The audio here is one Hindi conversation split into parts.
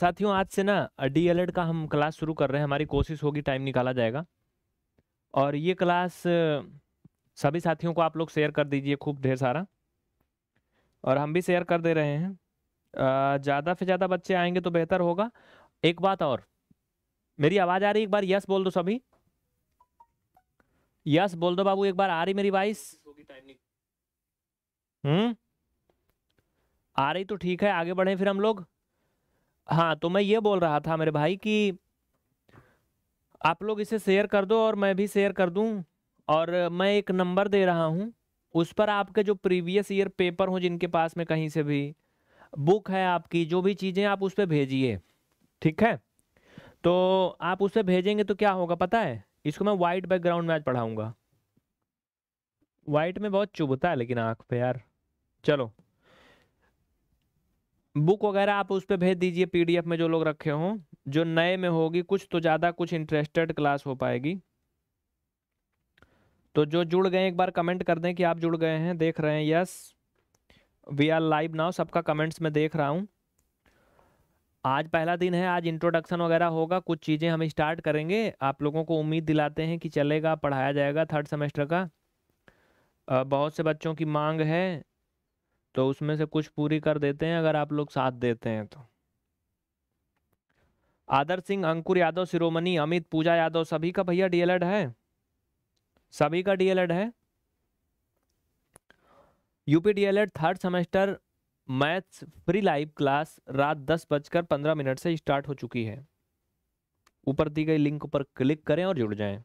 साथियों आज से ना डी एल का हम क्लास शुरू कर रहे हैं हमारी कोशिश होगी टाइम निकाला जाएगा और ये क्लास सभी साथियों को आप लोग शेयर कर दीजिए खूब ढेर सारा और हम भी शेयर कर दे रहे हैं ज़्यादा से ज़्यादा बच्चे आएंगे तो बेहतर होगा एक बात और मेरी आवाज़ आ रही है एक बार यस बोल दो सभी यस बोल दो बाबू एक बार आ रही मेरी वाइस हम्म आ रही तो ठीक है आगे बढ़े फिर हम लोग हाँ तो मैं ये बोल रहा था मेरे भाई कि आप लोग इसे शेयर कर दो और मैं भी शेयर कर दूं और मैं एक नंबर दे रहा हूं उस पर आपके जो प्रीवियस ईयर पेपर हो जिनके पास में कहीं से भी बुक है आपकी जो भी चीज़ें आप उस पर भेजिए ठीक है तो आप उसे भेजेंगे तो क्या होगा पता है इसको मैं वाइट बैकग्राउंड में आज पढ़ाऊँगा वाइट में बहुत चुभता है लेकिन आँख पे यार चलो बुक वगैरह आप उस पर भेज दीजिए पीडीएफ में जो लोग रखे हों जो नए में होगी कुछ तो ज़्यादा कुछ इंटरेस्टेड क्लास हो पाएगी तो जो जुड़ गए एक बार कमेंट कर दें कि आप जुड़ गए हैं देख रहे हैं yes we are live now सबका कमेंट्स में देख रहा हूँ आज पहला दिन है आज इंट्रोडक्शन वगैरह होगा कुछ चीज़ें हम स्टार्ट करेंगे आप लोगों को उम्मीद दिलाते हैं कि चलेगा पढ़ाया जाएगा थर्ड सेमेस्टर का बहुत से बच्चों की मांग है तो उसमें से कुछ पूरी कर देते हैं अगर आप लोग साथ देते हैं तो आदर सिंह अंकुर यादव शिरोमणि अमित पूजा यादव सभी का भैया डीएलएड है सभी का डीएलएड है UP DElEd third semester maths free live class रात दस बजकर पंद्रह मिनट से स्टार्ट हो चुकी है ऊपर दी गई लिंक पर क्लिक करें और जुड़ जाएं।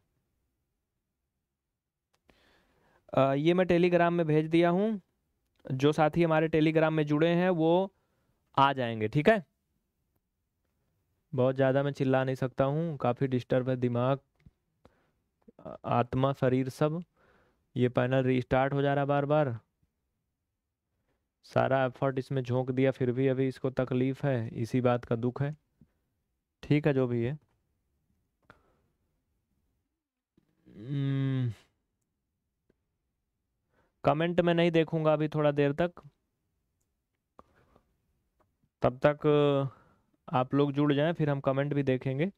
ये मैं टेलीग्राम में भेज दिया हूँ जो साथी हमारे टेलीग्राम में जुड़े हैं वो आ जाएंगे ठीक है बहुत ज़्यादा मैं चिल्ला नहीं सकता हूँ काफ़ी डिस्टर्ब है दिमाग आत्मा शरीर सब ये पैनल रीस्टार्ट हो जा रहा बार बार सारा एफर्ट इसमें झोंक दिया फिर भी अभी इसको तकलीफ़ है इसी बात का दुख है ठीक है जो भी है hmm, कमेंट में नहीं देखूंगा अभी थोड़ा देर तक तब तक आप लोग जुड़ जाएं फिर हम कमेंट भी देखेंगे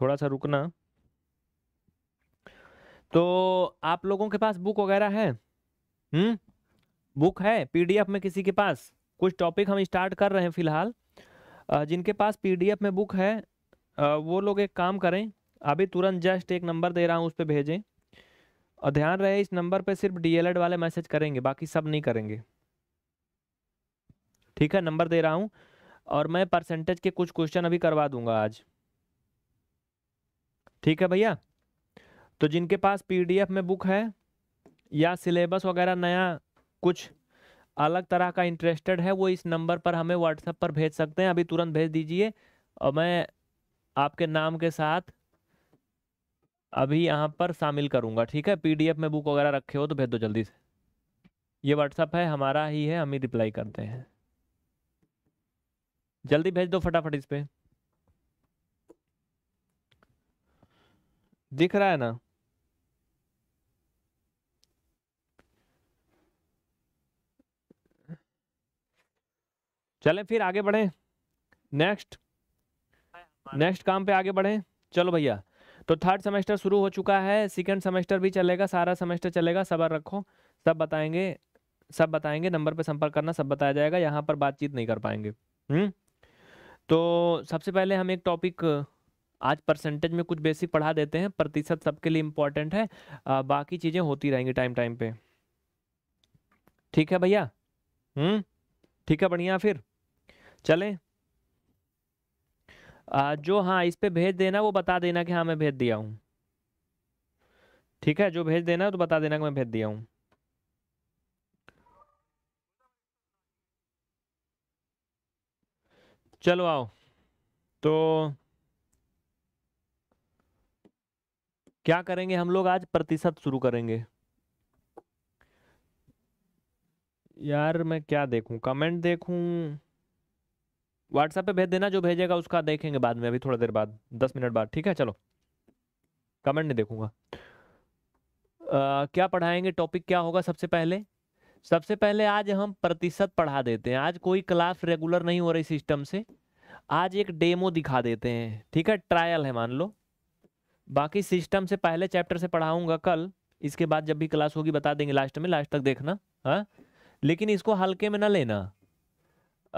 थोड़ा सा रुकना तो आप लोगों के पास बुक वगैरह है हम्म बुक है पीडीएफ में किसी के पास कुछ टॉपिक हम स्टार्ट कर रहे हैं फिलहाल जिनके पास पीडीएफ में बुक है वो लोग एक काम करें अभी तुरंत जस्ट एक नंबर दे रहा हूँ उस पर भेजें और ध्यान रहे इस नंबर पे सिर्फ डीएलएड वाले मैसेज करेंगे बाकी सब नहीं करेंगे ठीक है नंबर दे रहा हूँ और मैं परसेंटेज के कुछ क्वेश्चन अभी करवा दूंगा आज ठीक है भैया तो जिनके पास पीडीएफ में बुक है या सिलेबस वगैरह नया कुछ अलग तरह का इंटरेस्टेड है वो इस नंबर पर हमें व्हाट्सएप पर भेज सकते हैं अभी तुरंत भेज दीजिए और मैं आपके नाम के साथ अभी यहाँ पर शामिल करूँगा ठीक है पीडीएफ में बुक वगैरह रखे हो तो भेज दो जल्दी से ये व्हाट्सअप है हमारा ही है हम ही रिप्लाई करते हैं जल्दी भेज दो फटाफट इस पर दिख रहा है ना चले फिर आगे बढ़े नेक्स्ट हाँ, नेक्स्ट काम पे आगे बढ़े चलो भैया तो थर्ड सेमेस्टर शुरू हो चुका है सेकेंड सेमेस्टर भी चलेगा सारा सेमेस्टर चलेगा सबर रखो सब बताएंगे सब बताएंगे नंबर पर संपर्क करना सब बताया जाएगा यहाँ पर बातचीत नहीं कर पाएंगे हुँ? हम्म? तो सबसे पहले हम एक टॉपिक आज परसेंटेज में कुछ बेसिक पढ़ा देते हैं प्रतिशत सबके लिए इम्पोर्टेंट है आ, बाकी चीज़ें होती रहेंगी टाइम टाइम पे ठीक है भैया हम्म ठीक है बढ़िया फिर चलें जो हाँ इस पर भेज देना वो बता देना कि हाँ मैं भेज दिया हूँ ठीक है जो भेज देना तो बता देना कि मैं भेज दिया हूँ चलो आओ तो क्या करेंगे हम लोग आज प्रतिशत शुरू करेंगे यार मैं क्या देखूं कमेंट देखूं व्हाट्सएप पे भेज देना जो भेजेगा उसका देखेंगे बाद में अभी थोड़ा देर बाद दस मिनट बाद ठीक है चलो कमेंट नहीं देखूंगा आ, क्या पढ़ाएंगे टॉपिक क्या होगा सबसे पहले सबसे पहले आज हम प्रतिशत पढ़ा देते हैं आज कोई क्लास रेगुलर नहीं हो रही सिस्टम से आज एक डेमो दिखा देते हैं ठीक है ट्रायल है मान लो बाकी सिस्टम से पहले चैप्टर से पढ़ाऊंगा कल इसके बाद जब भी क्लास होगी बता देंगे लास्ट में लास्ट तक देखना हाँ लेकिन इसको हल्के में ना लेना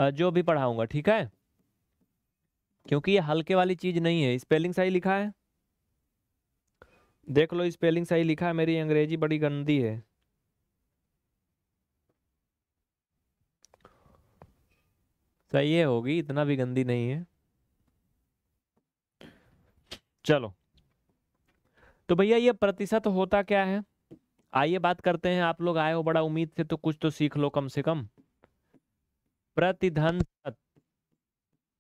जो भी पढ़ाऊंगा ठीक है क्योंकि ये हल्के वाली चीज नहीं है स्पेलिंग सही लिखा है देख लो स्पेलिंग सही लिखा है मेरी अंग्रेजी बड़ी गंदी है सही है होगी इतना भी गंदी नहीं है चलो तो भैया ये प्रतिशत होता क्या है आइए बात करते हैं आप लोग आए हो बड़ा उम्मीद से तो कुछ तो सीख लो कम से कम प्रतिधन सत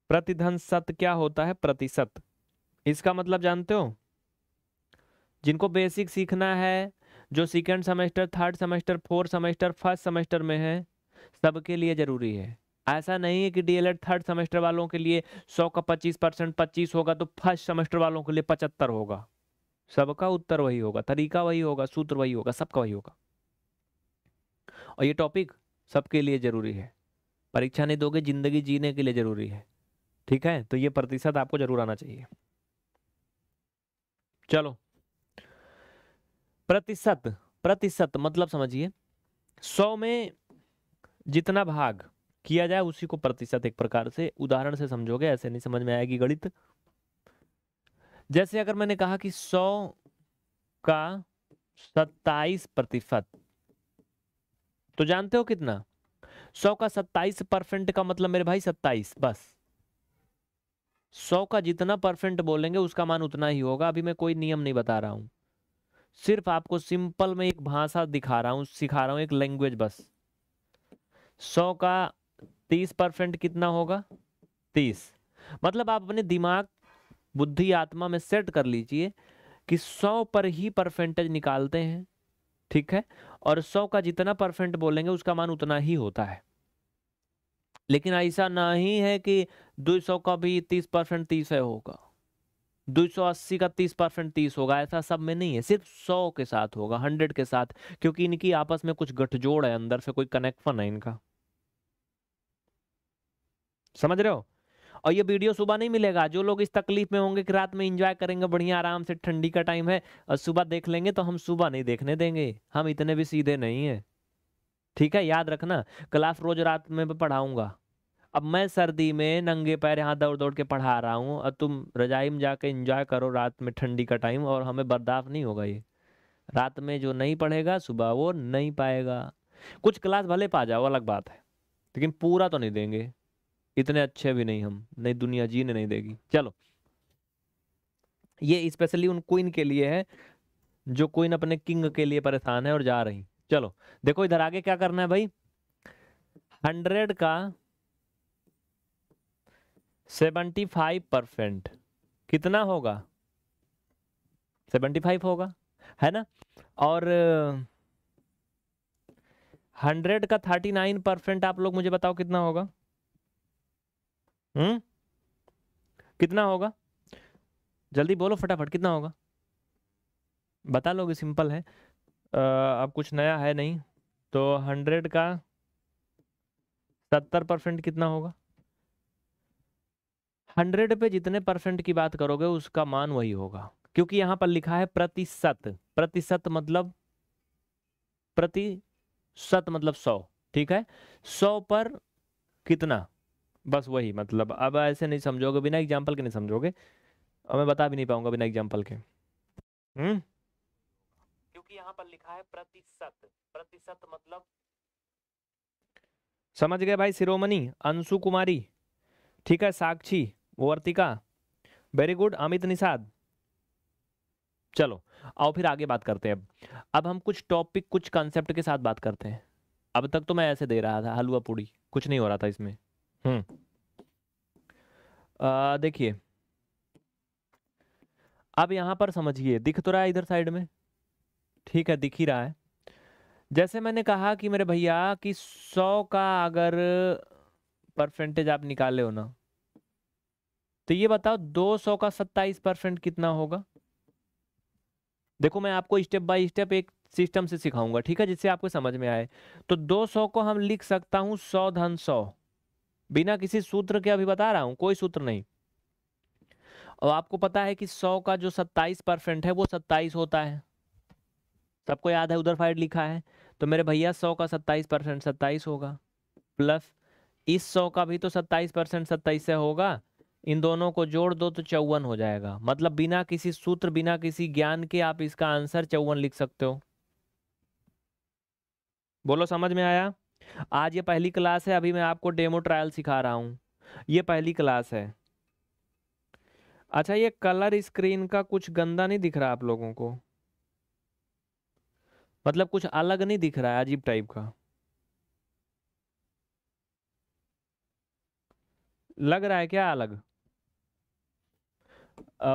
प्रतिधन सत क्या होता है प्रतिशत इसका मतलब जानते हो जिनको बेसिक सीखना है जो second semester third semester fourth semester first semester में है सबके लिए ज़रूरी है ऐसा नहीं है कि डीएलएड थर्ड सेमेस्टर वालों के लिए सौ का पच्चीस परसेंट पच्चीस होगा तो फर्स्ट सेमेस्टर वालों के लिए पचहत्तर होगा सबका उत्तर वही होगा तरीका वही होगा सूत्र वही होगा सबका वही होगा और ये टॉपिक सबके लिए ज़रूरी है परीक्षा नहीं दोगे जिंदगी जीने के लिए जरूरी है ठीक है तो ये प्रतिशत आपको जरूर आना चाहिए चलो प्रतिशत प्रतिशत मतलब समझिए सौ में जितना भाग किया जाए उसी को प्रतिशत एक प्रकार से उदाहरण से समझोगे ऐसे नहीं समझ में आएगी गणित जैसे अगर मैंने कहा कि सौ का सत्ताईस प्रतिशत तो जानते हो कितना सौ का सत्ताईस परसेंट का मतलब मेरे भाई सत्ताईस बस सौ का जितना परसेंट बोलेंगे उसका मान उतना ही होगा अभी मैं कोई नियम नहीं बता रहा हूँ सिर्फ आपको सिंपल में एक भाषा दिखा रहा हूँ सिखा रहा हूँ एक लैंग्वेज बस सौ का तीस परसेंट कितना होगा तीस मतलब आप अपने दिमाग बुद्धि आत्मा में सेट कर लीजिए कि सौ पर ही परसेंटेज निकालते हैं ठीक है और सौ का जितना परसेंट बोलेंगे उसका मान उतना ही होता है लेकिन ऐसा नहीं है कि 200 का भी 30 परसेंट तीस है होगा 280 का 30 परसेंट तीस होगा ऐसा सब में नहीं है सिर्फ 100 के साथ होगा 100 के साथ क्योंकि इनकी आपस में कुछ गठजोड़ है अंदर से कोई कनेक्शन है इनका समझ रहे हो और ये वीडियो सुबह नहीं मिलेगा जो लोग इस तकलीफ में होंगे कि रात में इंजॉय करेंगे बढ़िया आराम से ठंडी का टाइम है और सुबह देख लेंगे तो हम सुबह नहीं देखने देंगे हम इतने भी सीधे नहीं हैं ठीक है याद रखना क्लास रोज रात में पढ़ाऊंगा अब मैं सर्दी में नंगे पैर यहाँ दौड़ दौड़ के पढ़ा रहा हूँ और तुम रजाई में जाके इंजॉय करो रात में ठंडी का टाइम और हमें बर्दाश्त नहीं होगा ये रात में जो नहीं पढ़ेगा सुबह वो नहीं पाएगा कुछ क्लास भले पा जाओ अलग बात है लेकिन पूरा तो नहीं देंगे इतने अच्छे भी नहीं हम नहीं दुनिया जीने नहीं देगी चलो ये स्पेशली उन क्वीन के लिए है जो क्वीन अपने किंग के लिए परेशान है और जा रही चलो देखो इधर आगे क्या करना है भाई हंड्रेड का सेवेंटी फाइव परसेंट कितना होगा सेवेंटी फाइव होगा है ना और हंड्रेड का थर्टी नाइन परसेंट आप लोग मुझे बताओ कितना होगा हम्म कितना होगा जल्दी बोलो फटाफट कितना होगा बता लोगे सिंपल है अब कुछ नया है नहीं तो हंड्रेड का सत्तर परसेंट कितना होगा हंड्रेड पे जितने परसेंट की बात करोगे उसका मान वही होगा क्योंकि यहां पर लिखा है प्रतिशत प्रतिशत मतलब प्रतिशत मतलब सौ ठीक है सौ पर कितना बस वही मतलब अब ऐसे नहीं समझोगे बिना एग्जाम्पल के नहीं समझोगे और मैं बता भी नहीं पाऊंगा बिना एग्जाम्पल के हम्म क्योंकि यहाँ पर लिखा है प्रतिशत प्रतिशत मतलब समझ गए भाई सिरोमणि अंशु कुमारी ठीक है साक्षी वर्तिका वेरी गुड अमित निषाद चलो आओ फिर आगे बात करते हैं अब अब हम कुछ टॉपिक कुछ कंसेप्ट के साथ बात करते हैं अब तक तो मैं ऐसे दे रहा था हलवा पूड़ी कुछ नहीं हो रहा था इसमें हम्म। देखिए अब यहां पर समझिए दिख तो रहा है इधर साइड में ठीक है दिख ही रहा है जैसे मैंने कहा कि मेरे भैया कि सौ का अगर परसेंटेज आप निकाले हो ना तो ये बताओ दो सौ का सत्ताईस परसेंट कितना होगा देखो मैं आपको स्टेप बाय स्टेप एक सिस्टम से सिखाऊंगा ठीक है जिससे आपको समझ में आए तो 200 को हम लिख सकता हूं सौ धन सौ बिना किसी सूत्र के अभी बता रहा हूं कोई सूत्र नहीं और आपको पता है कि सौ का जो सत्ताईस परसेंट है वो सत्ताईस होता है सबको याद है उधर फाइड लिखा है तो मेरे भैया सौ का सत्ताईस परसेंट सत्ताईस होगा प्लस इस सौ का भी तो सत्ताईस परसेंट सत्ताईस से होगा इन दोनों को जोड़ दो तो चौवन हो जाएगा मतलब बिना किसी सूत्र बिना किसी ज्ञान के आप इसका आंसर चौवन लिख सकते हो बोलो समझ में आया आज ये पहली क्लास है अभी मैं आपको डेमो ट्रायल सिखा रहा हूँ ये पहली क्लास है अच्छा ये कलर स्क्रीन का कुछ गंदा नहीं दिख रहा आप लोगों को मतलब कुछ अलग नहीं दिख रहा है अजीब टाइप का लग रहा है क्या अलग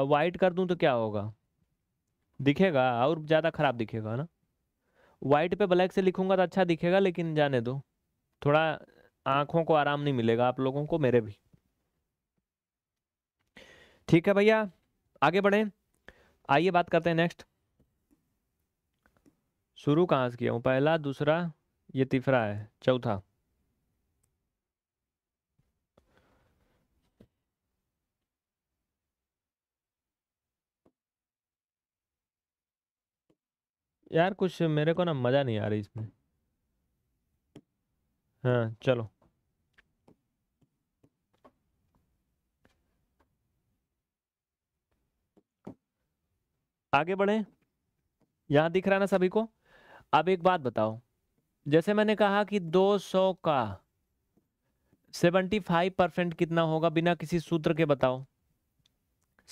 वाइट कर दूं तो क्या होगा दिखेगा और ज़्यादा ख़राब दिखेगा ना वाइट पे ब्लैक से लिखूंगा तो अच्छा दिखेगा लेकिन जाने दो थोड़ा आंखों को आराम नहीं मिलेगा आप लोगों को मेरे भी ठीक है भैया आगे बढ़े आइए बात करते हैं नेक्स्ट शुरू कहाँ से किया हूँ पहला दूसरा ये तीसरा है चौथा यार कुछ मेरे को ना मज़ा नहीं आ रही इसमें हाँ चलो आगे बढ़े यहां दिख रहा ना सभी को अब एक बात बताओ जैसे मैंने कहा कि 200 का 75 परसेंट कितना होगा बिना किसी सूत्र के बताओ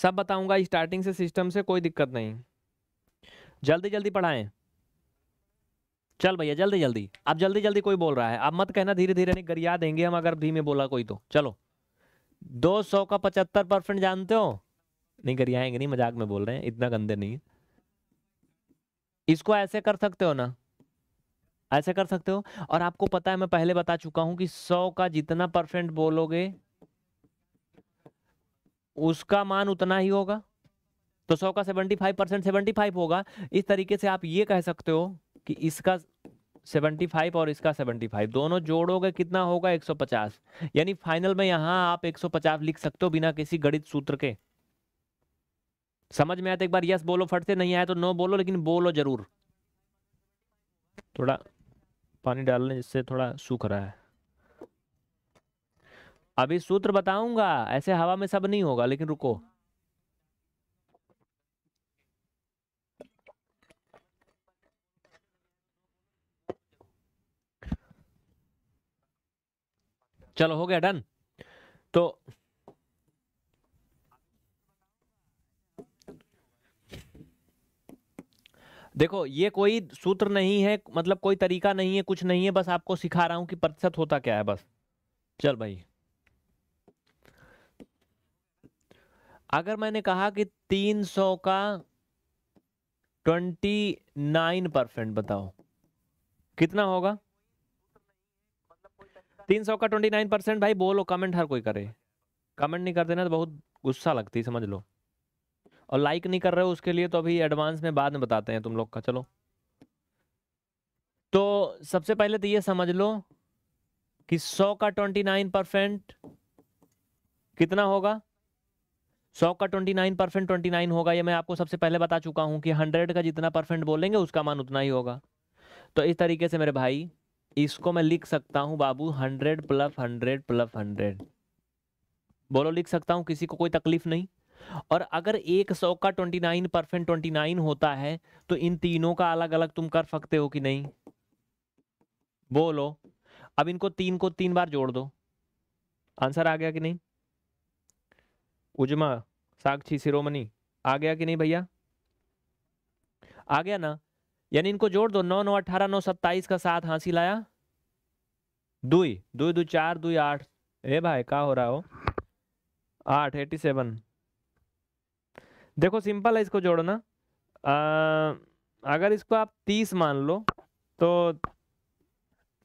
सब बताऊंगा स्टार्टिंग से सिस्टम से कोई दिक्कत नहीं जल्दी जल्दी पढ़ाएं चल भैया जल्दी जल्दी अब जल्दी जल्दी कोई बोल रहा है आप मत कहना धीरे धीरे नहीं गरिया देंगे हम अगर धीमे बोला कोई तो चलो दो सौ का पचहत्तर परसेंट जानते हो नहीं गरियाएंगे नहीं मजाक में बोल रहे हैं इतना गंदे नहीं इसको ऐसे कर सकते हो ना ऐसे कर सकते हो और आपको पता है मैं पहले बता चुका हूं कि सौ का जितना परसेंट बोलोगे उसका मान उतना ही होगा तो सौ का seventy five percent seventy five होगा इस तरीके से आप ये कह सकते हो कि इसका सेवेंटी फाइव और इसका सेवेंटी फाइव दोनों जोड़ोगे कितना होगा एक सौ पचास यानी फाइनल में यहाँ आप एक सौ पचास लिख सकते हो बिना किसी गणित सूत्र के समझ में आते तो एक बार यस बोलो फट से नहीं आया तो नो बोलो लेकिन बोलो जरूर थोड़ा पानी डालने जिससे थोड़ा सूख रहा है अभी सूत्र बताऊंगा ऐसे हवा में सब नहीं होगा लेकिन रुको चलो हो गया डन तो देखो ये कोई सूत्र नहीं है मतलब कोई तरीका नहीं है कुछ नहीं है बस आपको सिखा रहा हूं कि प्रतिशत होता क्या है बस चल भाई अगर मैंने कहा कि 300 का 29 परसेंट बताओ कितना होगा तीन सौ का ट्वेंटी नाइन परसेंट भाई बोलो कमेंट हर कोई करे कमेंट नहीं करते ना तो बहुत गुस्सा लगती समझ लो और लाइक नहीं कर रहे हो उसके लिए तो अभी एडवांस में बाद में बताते हैं तुम लोग का चलो तो सबसे पहले तो ये समझ लो कि सौ का ट्वेंटी नाइन परसेंट कितना होगा सौ का twenty nine percent twenty nine होगा ये मैं आपको सबसे पहले बता चुका हूं कि हंड्रेड का जितना परसेंट बोलेंगे उसका मान उतना ही होगा तो इस तरीके से मेरे भाई इसको मैं लिख सकता हूँ बाबू hundred plus hundred plus hundred बोलो लिख सकता हूँ किसी को कोई तकलीफ नहीं और अगर एक सौ का twenty nine percent twenty nine होता है तो इन तीनों का अलग अलग तुम कर सकते हो कि नहीं बोलो अब इनको तीन को तीन बार जोड़ दो आंसर आ गया कि नहीं उजमा साक्षी सिरोमणि आ गया कि नहीं भैया आ गया ना यानी इनको जोड़ दो नौ नौ अठारह नौ सत्ताईस का साथ हासिल आया दुई दुई दू चार दुई आठ ए भाई क्या हो रहा हो आठ एटी सेवन देखो सिंपल है इसको जोड़ना आ, अगर इसको आप तीस मान लो तो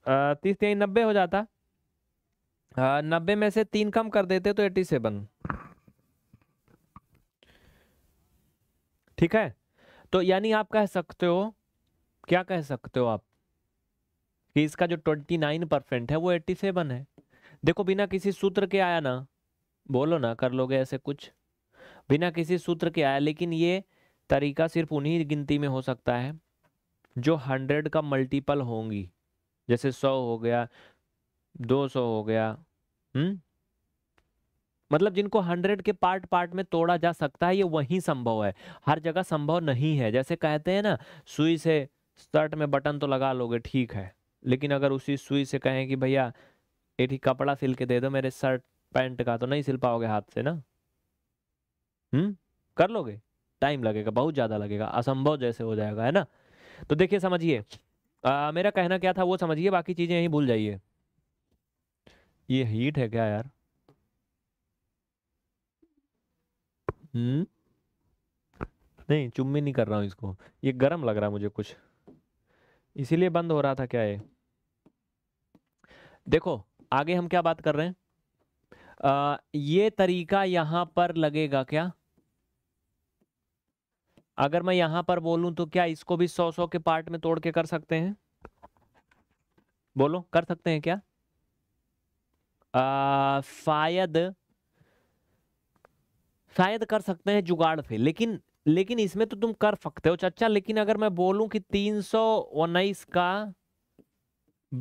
तीस यही नब्बे हो जाता नब्बे में से तीन कम कर देते तो एटी सेवन ठीक है तो यानी आप कह सकते हो क्या कह सकते हो आप कि इसका जो ट्वेंटी नाइन परसेंट है वो एट्टी सेवन है देखो बिना किसी सूत्र के आया ना बोलो ना कर लोगे ऐसे कुछ बिना किसी सूत्र के आया लेकिन ये तरीका सिर्फ उन्हीं गिनती में हो सकता है जो हंड्रेड का मल्टीपल होंगी जैसे सौ हो गया दो सौ हो गया हम्म मतलब जिनको हंड्रेड के पार्ट पार्ट में तोड़ा जा सकता है ये वही संभव है हर जगह संभव नहीं है जैसे कहते हैं ना सुई से शर्ट में बटन तो लगा लोगे ठीक है लेकिन अगर उसी सुई से कहें कि भैया ये ठीक कपड़ा सिल के दे दो मेरे शर्ट पैंट का तो नहीं सिल पाओगे हाथ से ना हम्म कर लोगे टाइम लगेगा बहुत ज़्यादा लगेगा असंभव जैसे हो जाएगा है ना तो देखिए समझिए मेरा कहना क्या था वो समझिए बाकी चीज़ें यहीं भूल जाइए ये हीट है क्या यार हम्म नहीं चुम्मी नहीं कर रहा हूँ इसको ये गर्म लग रहा है मुझे कुछ इसीलिए बंद हो रहा था क्या ये देखो आगे हम क्या बात कर रहे हैं आ, ये तरीका यहां पर लगेगा क्या अगर मैं यहां पर बोलूं तो क्या इसको भी सौ सौ के पार्ट में तोड़ के कर सकते हैं बोलो कर सकते हैं क्या शायद शायद कर सकते हैं जुगाड़ से लेकिन लेकिन इसमें तो तुम कर सकते हो चाचा लेकिन अगर मैं बोलूं कि तीन सौ उन्नीस का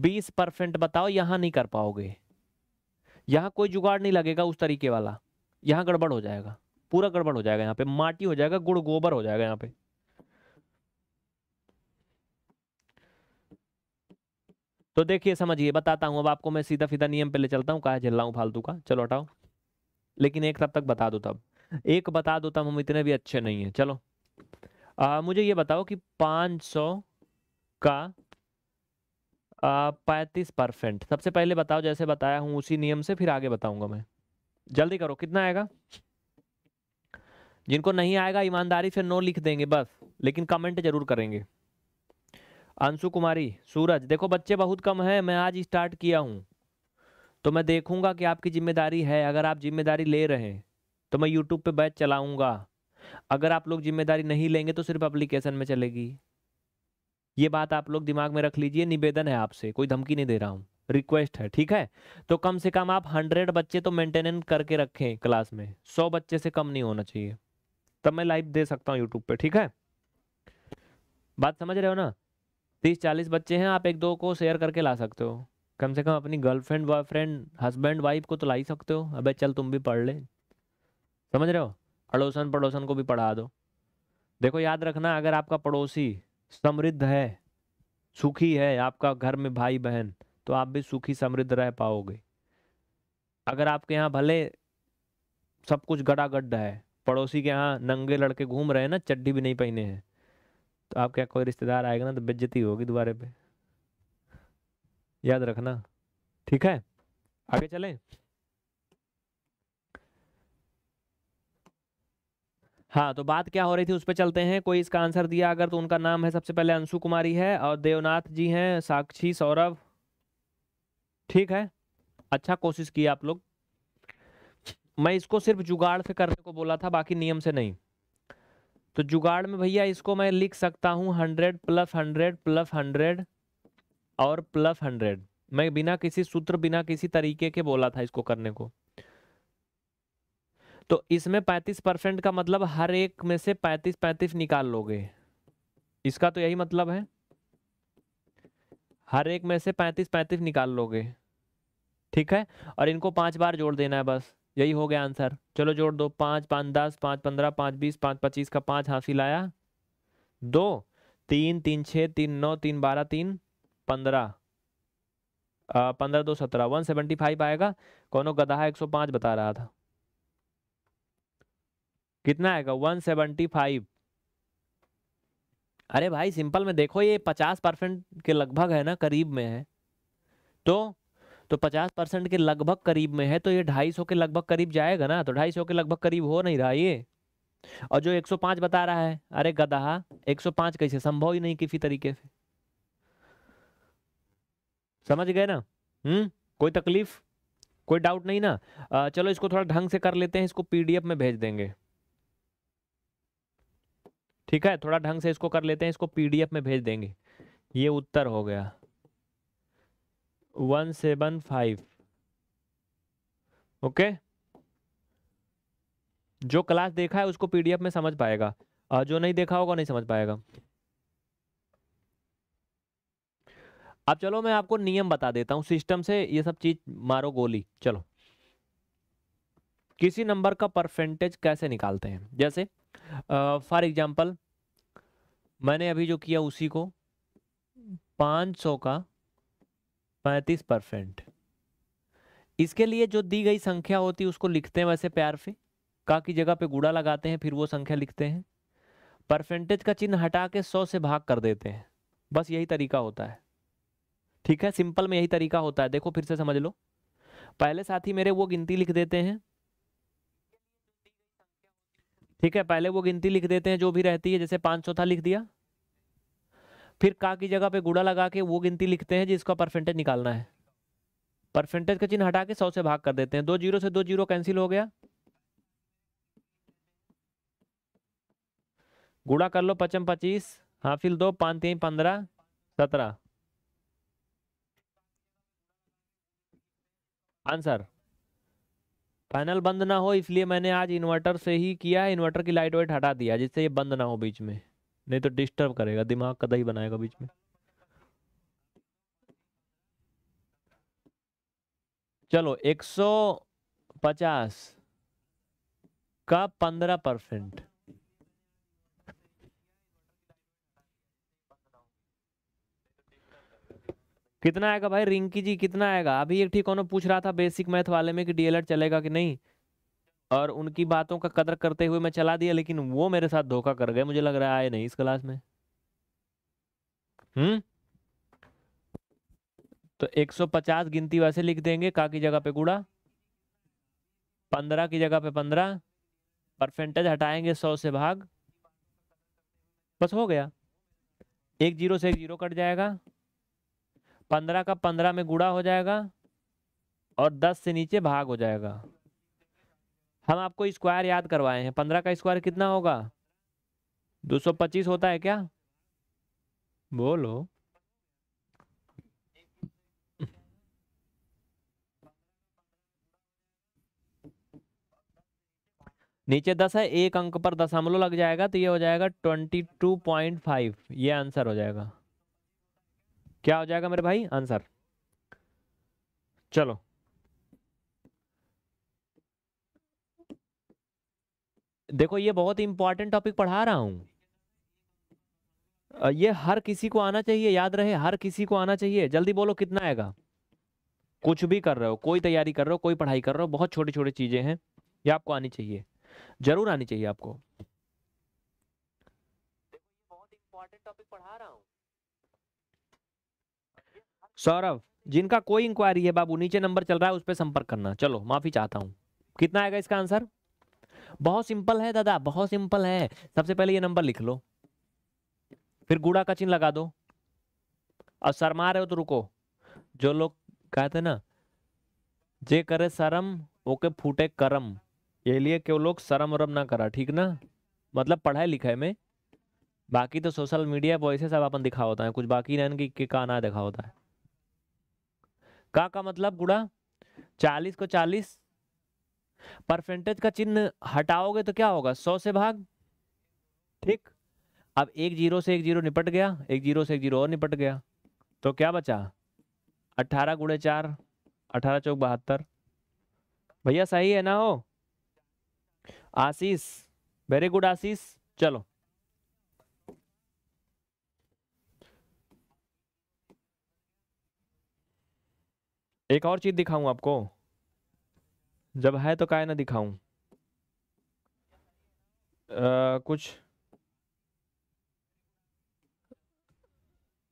बीस परसेंट बताओ यहां नहीं कर पाओगे यहां कोई जुगाड़ नहीं लगेगा उस तरीके वाला यहां गड़बड़ हो जाएगा पूरा गड़बड़ हो जाएगा यहाँ पे माटी हो जाएगा गुड़ गोबर हो जाएगा यहाँ पे तो देखिए समझिए बताता हूं अब आपको मैं सीधा सीधा नियम पे ले चलता हूं कहा झेल रहा फालतू का चलो हटाओ लेकिन एक तब तक बता दो तब एक बता दो तब हम इतने भी अच्छे नहीं है चलो आ, मुझे ये बताओ कि 500 का पैंतीस परसेंट सबसे पहले बताओ जैसे बताया हूँ उसी नियम से फिर आगे बताऊंगा मैं जल्दी करो कितना आएगा जिनको नहीं आएगा ईमानदारी से नो लिख देंगे बस लेकिन कमेंट जरूर करेंगे अंशु कुमारी सूरज देखो बच्चे बहुत कम हैं मैं आज स्टार्ट किया हूँ तो मैं देखूंगा कि आपकी जिम्मेदारी है अगर आप जिम्मेदारी ले रहे हैं तो मैं यूट्यूब पे बैच चलाऊंगा अगर आप लोग जिम्मेदारी नहीं लेंगे तो सिर्फ अप्लीकेशन में चलेगी ये बात आप लोग दिमाग में रख लीजिए निवेदन है आपसे कोई धमकी नहीं दे रहा हूँ रिक्वेस्ट है ठीक है तो कम से कम आप हंड्रेड बच्चे तो मेंटेनेंस करके रखें क्लास में सौ बच्चे से कम नहीं होना चाहिए तब मैं लाइव दे सकता हूँ यूट्यूब पे ठीक है बात समझ रहे हो ना तीस चालीस बच्चे हैं आप एक दो को शेयर करके ला सकते हो कम से कम अपनी गर्लफ्रेंड बॉयफ्रेंड हस्बैंड वाइफ को तो ला ही सकते हो अबे चल तुम भी पढ़ ले समझ रहे हो अड़ोसन पड़ोसन को भी पढ़ा दो देखो याद रखना अगर आपका पड़ोसी समृद्ध है सुखी है आपका घर में भाई बहन तो आप भी सुखी समृद्ध रह पाओगे अगर आपके यहाँ भले सब कुछ गड़ा गड्ढा है पड़ोसी के यहाँ नंगे लड़के घूम रहे हैं ना चड्डी भी नहीं पहने हैं तो आपके यहाँ कोई रिश्तेदार आएगा ना तो बेज्जती होगी दोबारे पे याद रखना ठीक है आगे चलें हाँ तो बात क्या हो रही थी उस पर चलते हैं कोई इसका आंसर दिया अगर तो उनका नाम है सबसे पहले अंशु कुमारी है और देवनाथ जी हैं साक्षी सौरभ ठीक है अच्छा कोशिश की आप लोग मैं इसको सिर्फ जुगाड़ से करने को बोला था बाकी नियम से नहीं तो जुगाड़ में भैया इसको मैं लिख सकता हूँ hundred plus hundred plus hundred और प्लस हंड्रेड मैं बिना किसी सूत्र बिना किसी तरीके के बोला था इसको करने को तो इसमें पैंतीस परसेंट का मतलब हर एक में से पैंतीस पैंतीस निकाल लोगे इसका तो यही मतलब है हर एक में से पैंतीस पैंतीस निकाल लोगे ठीक है और इनको पांच बार जोड़ देना है बस यही हो गया आंसर चलो जोड़ दो पाँच पाँच दस पाँच पंद्रह पाँच बीस पाँच पच्चीस का पाँच हासिल आया दो तीन तीन छः तीन नौ तीन बारह तीन पंद्रह पंद्रह दो सत्रह वन सेवेंटी फाइव आएगा कौनो गधा एक सौ पाँच बता रहा था कितना आएगा वन सेवेंटी फाइव अरे भाई सिंपल में देखो ये पचास परसेंट के लगभग है ना करीब में है तो तो पचास परसेंट के लगभग करीब में है तो ये ढाई सौ के लगभग करीब जाएगा ना तो ढाई सौ के लगभग करीब हो नहीं रहा ये और जो एक सौ पांच बता रहा है अरे गदहा पांच कैसे संभव ही नहीं किसी तरीके से समझ गए ना हम्म कोई तकलीफ कोई डाउट नहीं ना चलो इसको थोड़ा ढंग से कर लेते हैं इसको पीडीएफ में भेज देंगे ठीक है थोड़ा ढंग से इसको कर लेते हैं इसको पीडीएफ में भेज देंगे ये उत्तर हो गया वन सेवन फाइव ओके जो क्लास देखा है उसको पीडीएफ में समझ पाएगा और जो नहीं देखा होगा नहीं समझ पाएगा अब चलो मैं आपको नियम बता देता हूं सिस्टम से ये सब चीज मारो गोली चलो किसी नंबर का परसेंटेज कैसे निकालते हैं जैसे फॉर uh, एग्जाम्पल मैंने अभी जो किया उसी को 500 सौ का 35 परसेंट इसके लिए जो दी गई संख्या होती है उसको लिखते हैं वैसे प्यार से का की जगह पे गुड़ा लगाते हैं फिर वो संख्या लिखते हैं परसेंटेज का चिन्ह हटा के सौ से भाग कर देते हैं बस यही तरीका होता है ठीक है सिंपल में यही तरीका होता है देखो फिर से समझ लो पहले साथी मेरे वो गिनती लिख देते हैं ठीक है पहले वो गिनती लिख देते हैं जो भी रहती है जैसे पांच चौथा लिख दिया फिर का की जगह पे गुड़ा लगा के वो गिनती लिखते हैं जिसका परसेंटेज निकालना है परसेंटेज का चिन्ह हटा के सौ से भाग कर देते हैं दो जीरो से दो जीरो कैंसिल हो गया गुड़ा कर लो पचम पच्चीस हाफिल दो पांच तीन पंद्रह सत्रह आंसर पैनल बंद ना हो इसलिए मैंने आज इन्वर्टर से ही किया है इन्वर्टर की लाइट वाइट हटा दिया जिससे ये बंद ना हो बीच में नहीं तो डिस्टर्ब करेगा दिमाग का दही बनाएगा बीच में चलो 150 का 15 परसेंट कितना आएगा भाई रिंकी जी कितना आएगा अभी एक ठीक पूछ रहा था बेसिक मैथ वाले में कि डीएलएड चलेगा कि नहीं और उनकी बातों का कदर करते हुए मैं चला दिया लेकिन वो मेरे साथ धोखा कर गए मुझे लग रहा है आए नहीं इस क्लास में हम्म तो 150 गिनती वैसे लिख देंगे का की जगह पे कूड़ा पंद्रह की जगह पे पंद्रह परसेंटेज हटाएंगे सौ से भाग बस हो गया एक जीरो से एक जीरो कट जाएगा पंद्रह का पंद्रह में गुड़ा हो जाएगा और दस से नीचे भाग हो जाएगा हम आपको स्क्वायर याद करवाए हैं पंद्रह का स्क्वायर कितना होगा दो सौ पच्चीस होता है क्या बोलो नीचे दस है एक अंक पर दशमलव लग जाएगा तो ये हो जाएगा ट्वेंटी टू पॉइंट फाइव ये आंसर हो जाएगा क्या हो जाएगा मेरे भाई आंसर चलो देखो ये बहुत इंपॉर्टेंट टॉपिक पढ़ा रहा हूं ये हर किसी को आना चाहिए याद रहे हर किसी को आना चाहिए जल्दी बोलो कितना आएगा कुछ भी कर रहे हो कोई तैयारी कर रहे हो कोई पढ़ाई कर रहे हो बहुत छोटी छोटी चीज़ें हैं ये आपको आनी चाहिए जरूर आनी चाहिए आपको बहुत इंपॉर्टेंट टॉपिक पढ़ा रहा हूँ सौरभ जिनका कोई इंक्वायरी है बाबू नीचे नंबर चल रहा है उस पर संपर्क करना चलो माफी चाहता हूँ कितना आएगा इसका आंसर बहुत सिंपल है दादा बहुत सिंपल है सबसे पहले ये नंबर लिख लो फिर गुड़ा का चिन्ह लगा दो और शर्मा रहे हो तो रुको जो लोग कहते ना जे करे शर्म ओके फूटे करम ये लिए क्यों लोग शर्म वरम ना करा ठीक ना मतलब पढ़ाई लिखाई में बाकी तो सोशल मीडिया पर ऐसे सब अपन दिखा होता है कुछ बाकी ना इनकी का ना दिखा होता है का का मतलब गुड़ा चालीस को चालीस परसेंटेज का चिन्ह हटाओगे तो क्या होगा सौ से भाग ठीक अब एक जीरो से एक जीरो निपट गया एक जीरो से एक जीरो और निपट गया तो क्या बचा अट्ठारह गुड़े चार अठारह चौक बहत्तर भैया सही है ना हो आशीष वेरी गुड आशीष चलो एक और चीज़ दिखाऊं आपको जब है तो काय ना दिखाऊं कुछ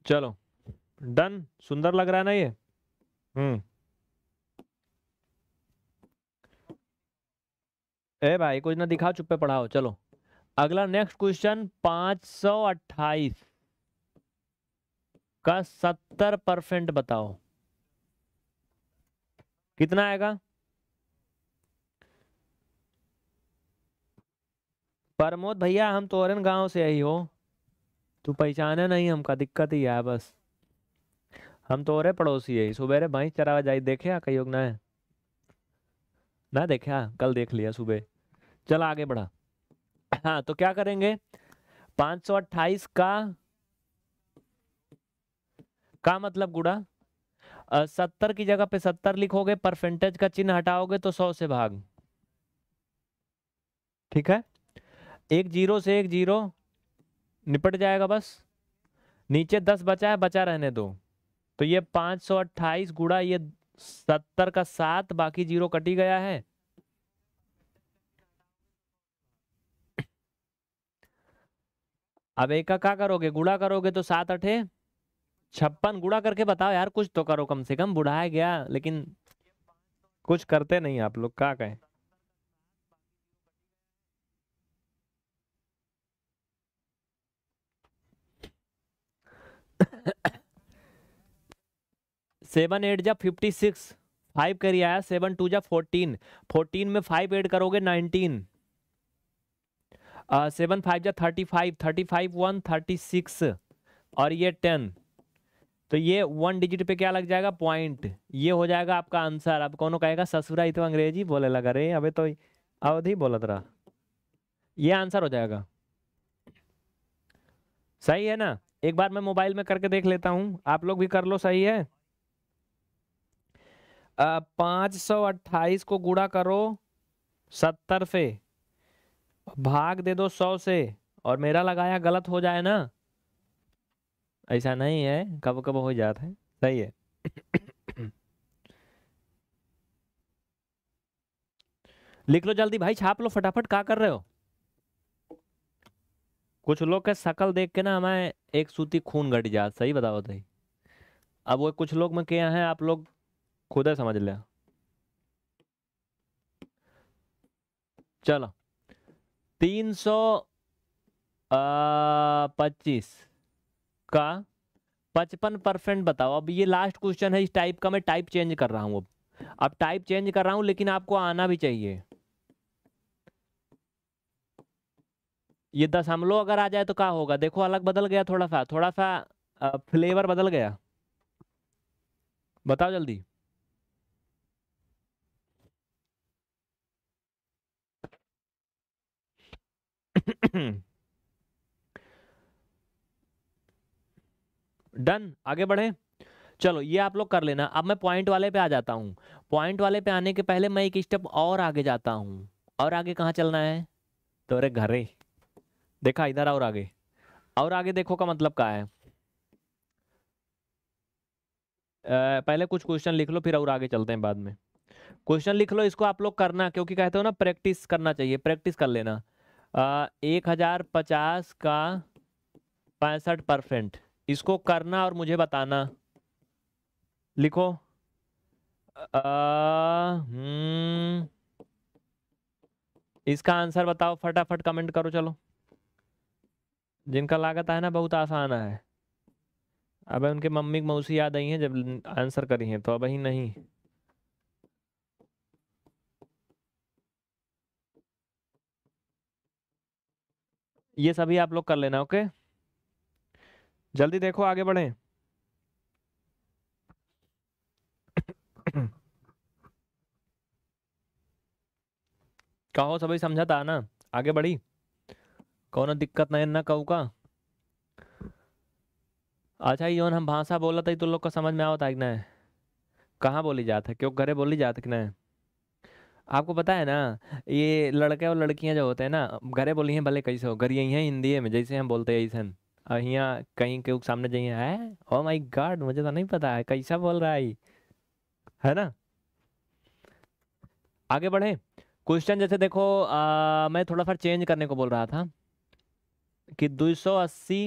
चलो डन सुंदर लग रहा है ना ये हम्म ए भाई कुछ ना दिखाओ चुप्पे पढ़ाओ चलो अगला नेक्स्ट क्वेश्चन पांच सौ अट्ठाईस का सत्तर परसेंट बताओ कितना आएगा प्रमोद भैया हम तोरन गांव से ही हो तू पहचाने नहीं हमका दिक्कत ही है बस हम तोरे पड़ोसी है रे भाई चरावा जाए देखे योग ना है ना देखा कल देख लिया सुबह चल आगे बढ़ा हाँ तो क्या करेंगे पांच अट्ठाईस का का मतलब गुड़ा सत्तर की जगह पे सत्तर लिखोगे परसेंटेज का चिन्ह हटाओगे तो सौ से भाग ठीक है एक जीरो से एक जीरो निपट जाएगा बस नीचे दस बचा है बचा रहने दो तो ये पांच सौ अट्ठाईस गुड़ा ये सत्तर का सात बाकी जीरो कटी गया है अब एक का क्या करोगे गुड़ा करोगे तो सात अठे छप्पन गुड़ा करके बताओ यार कुछ तो करो कम से कम बुढ़ाया गया लेकिन कुछ करते नहीं आप लोग क्या कहें सेवन एट जा फिफ्टी सिक्स फाइव करिए आया सेवन टू जा फोर्टीन फोर्टीन में फाइव एड करोगे नाइनटीन सेवन फाइव जा thirty five thirty five one thirty six और ये टेन तो ये वन डिजिट पे क्या लग जाएगा पॉइंट ये हो जाएगा आपका आंसर अब कौन कहेगा ससुरा तो अंग्रेजी बोले लगा रे अबे तो अवधि बोलत रहा ये आंसर हो जाएगा सही है ना एक बार मैं मोबाइल में करके देख लेता हूं आप लोग भी कर लो सही है पांच सौ अट्ठाईस को गुड़ा करो सत्तर से भाग दे दो सौ से और मेरा लगाया गलत हो जाए ना ऐसा नहीं है कब कब हो जाता है सही है लिख लो जल्दी भाई छाप लो फटाफट क्या कर रहे हो कुछ लोग के शकल देख के ना हमें एक सूती खून घट जा सही बताओ भाई तो अब वो कुछ लोग में क्या है आप लोग खुद है समझ लिया चलो तीन सौ पच्चीस का पचपन परसेंट बताओ अब ये लास्ट क्वेश्चन है इस टाइप का मैं टाइप चेंज कर रहा हूं अब अब टाइप चेंज कर रहा हूं लेकिन आपको आना भी चाहिए ये दशमलव अगर आ जाए तो क्या होगा देखो अलग बदल गया थोड़ा सा थोड़ा सा फ्लेवर बदल गया बताओ जल्दी डन आगे बढ़े चलो ये आप लोग कर लेना अब मैं पॉइंट वाले पे आ जाता हूँ पॉइंट वाले पे आने के पहले मैं एक स्टेप और आगे जाता हूँ और आगे कहाँ चलना है तो अरे घरे देखा इधर और आगे और आगे देखो का मतलब क्या है पहले कुछ क्वेश्चन लिख लो फिर और आगे चलते हैं बाद में क्वेश्चन लिख लो इसको आप लोग करना क्योंकि कहते हो ना प्रैक्टिस करना चाहिए प्रैक्टिस कर लेना एक हजार पचास का पैंसठ परसेंट इसको करना और मुझे बताना लिखो हम्म। इसका आंसर बताओ फटाफट कमेंट करो चलो जिनका लागत है ना बहुत आसान है अब उनके मम्मी मौसी याद आई हैं जब आंसर करी हैं तो अब ही नहीं ये सभी आप लोग कर लेना ओके okay? जल्दी देखो आगे बढ़े कहो सभी समझा था ना आगे बढ़ी कौन दिक्कत नहीं ना कहू का अच्छा ये हम भाषा बोला था तो लोग को समझ में है कि ना कहाँ बोली जाता है क्यों घरे बोली जात कि नहीं आपको पता है ना ये लड़के और लड़कियां जो होते हैं ना घरे बोली हैं भले कैसे हो घर यही है हिंदी में जैसे हम बोलते हैं ऐसे यहाँ कहीं के सामने जाइए है ओ माय गॉड मुझे तो नहीं पता है कैसा बोल रहा है है ना आगे बढ़े क्वेश्चन जैसे देखो आ, मैं थोड़ा सा चेंज करने को बोल रहा था कि 280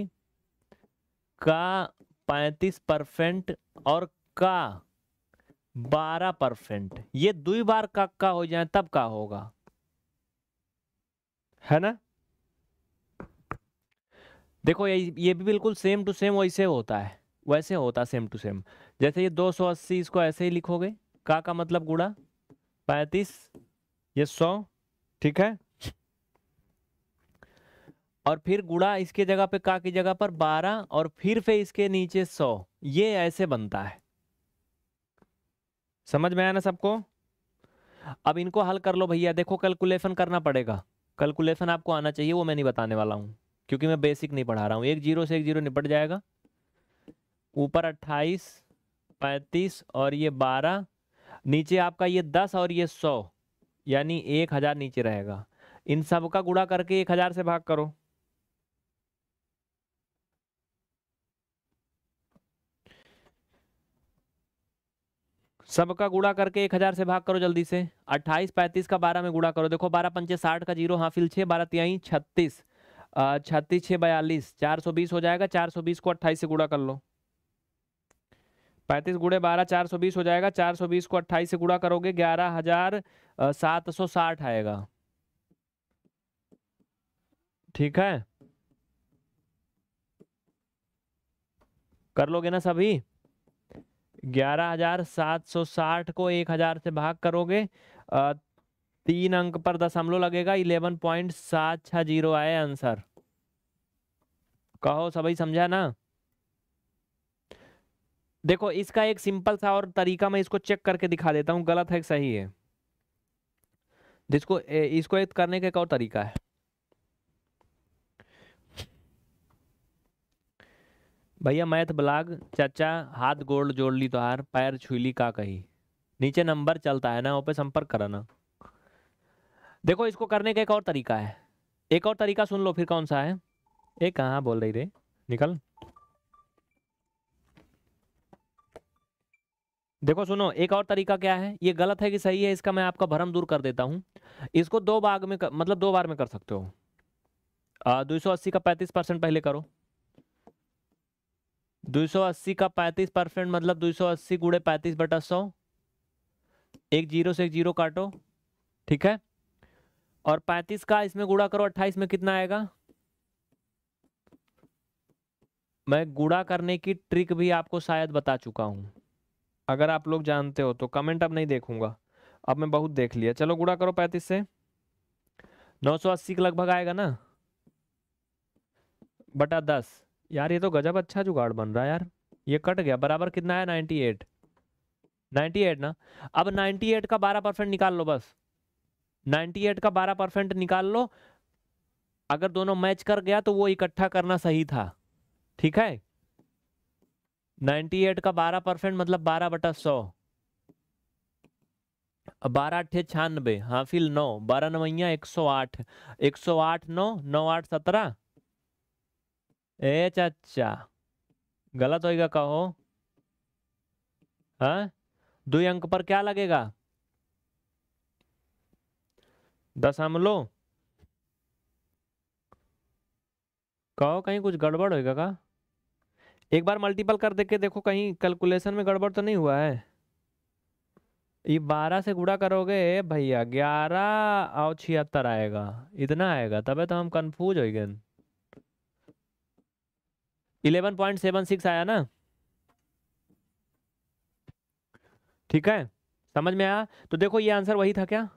का 35 परसेंट और का 12 परसेंट ये दुई बार का का हो जाए तब का होगा है ना देखो ये ये भी बिल्कुल सेम टू सेम वैसे होता है वैसे होता है सेम टू सेम जैसे ये 280 इसको ऐसे ही लिखोगे का का मतलब गुड़ा पैंतीस ये सौ ठीक है और फिर गुड़ा इसके जगह पे का की जगह पर बारह और फिर फिर इसके नीचे सौ ये ऐसे बनता है समझ में आया ना सबको अब इनको हल कर लो भैया देखो कैलकुलेशन करना पड़ेगा कैलकुलेशन आपको आना चाहिए वो मैं नहीं बताने वाला हूँ क्योंकि मैं बेसिक नहीं पढ़ा रहा हूँ एक जीरो से एक जीरो निपट जाएगा ऊपर अट्ठाईस पैंतीस और ये बारह नीचे आपका ये दस और ये सौ यानी एक हज़ार नीचे रहेगा इन सब का गुड़ा करके एक हज़ार से भाग करो सबका गुड़ा करके एक हज़ार से भाग करो जल्दी से अट्ठाईस पैंतीस का बारह में गुड़ा करो देखो बारह पंचे साठ का जीरो हाफिल छह बारह तिहाई छत्तीस छत्तीस छः बयालीस चार सौ बीस हो जाएगा चार सौ बीस को अट्ठाईस से गुड़ा कर लो पैंतीस गुड़े बारह चार सौ बीस हो जाएगा चार सौ बीस को अट्ठाईस से गुड़ा करोगे ग्यारह हजार सात सौ साठ आएगा ठीक है कर लोगे ना सभी ग्यारह हजार सात सौ साठ को एक हजार से भाग करोगे तीन अंक पर दशमलव लगेगा इलेवन पॉइंट सात छह जीरो आए आंसर कहो सभी समझा ना देखो इसका एक सिंपल सा और तरीका मैं इसको चेक करके दिखा देता हूँ गलत है सही है जिसको इसको एक करने का एक और तरीका है भैया मैथ ब्लाग चाचा हाथ गोल्ड जोड़ ली तो हार पैर ली का कही नीचे नंबर चलता है ना वो पे संपर्क कराना देखो इसको करने का एक और तरीका है एक और तरीका सुन लो फिर कौन सा है एक कहाँ बोल रही रे निकल देखो सुनो एक और तरीका क्या है ये गलत है कि सही है इसका मैं आपका भरम दूर कर देता हूँ इसको दो बाग में कर, मतलब दो बार में कर सकते हो दो सौ अस्सी का पैंतीस परसेंट पहले करो दो सौ अस्सी का पैंतीस परसेंट मतलब दो सौ अस्सी गुड़े पैंतीस बटा सौ एक जीरो से एक जीरो काटो ठीक है और पैंतीस का इसमें गुड़ा करो अट्ठाईस में कितना आएगा मैं गुड़ा करने की ट्रिक भी आपको शायद बता चुका हूं अगर आप लोग जानते हो तो कमेंट अब नहीं देखूंगा अब मैं बहुत देख लिया चलो गुड़ा करो पैंतीस से नौ सौ अस्सी के लगभग आएगा ना बटा दस यार ये तो गजब अच्छा जुगाड़ बन रहा है यार ये कट गया बराबर कितना है नाइनटी एट नाइनटी एट ना अब नाइनटी एट का बारह परसेंट निकाल लो बस 98 का 12 परसेंट निकाल लो अगर दोनों मैच कर गया तो वो इकट्ठा करना सही था ठीक है 98 का 12 परसेंट मतलब 12 बटा सौ बारह अट्ठे छियानबे हाफिल नौ बारह नवैया एक सौ आठ एक सौ आठ नौ नौ आठ सत्रह ए चाचा गलत होएगा कहो हाँ दो अंक पर क्या लगेगा दशमलव कहो कहीं कुछ गड़बड़ होगा का एक बार मल्टीपल कर देख के देखो कहीं कैलकुलेशन में गड़बड़ तो नहीं हुआ है ये बारह से गुड़ा करोगे भैया ग्यारह और छिहत्तर आएगा इतना आएगा तबे तो हम कंफ्यूज हो गए इलेवन पॉइंट सेवन सिक्स आया ना ठीक है समझ में आया तो देखो ये आंसर वही था क्या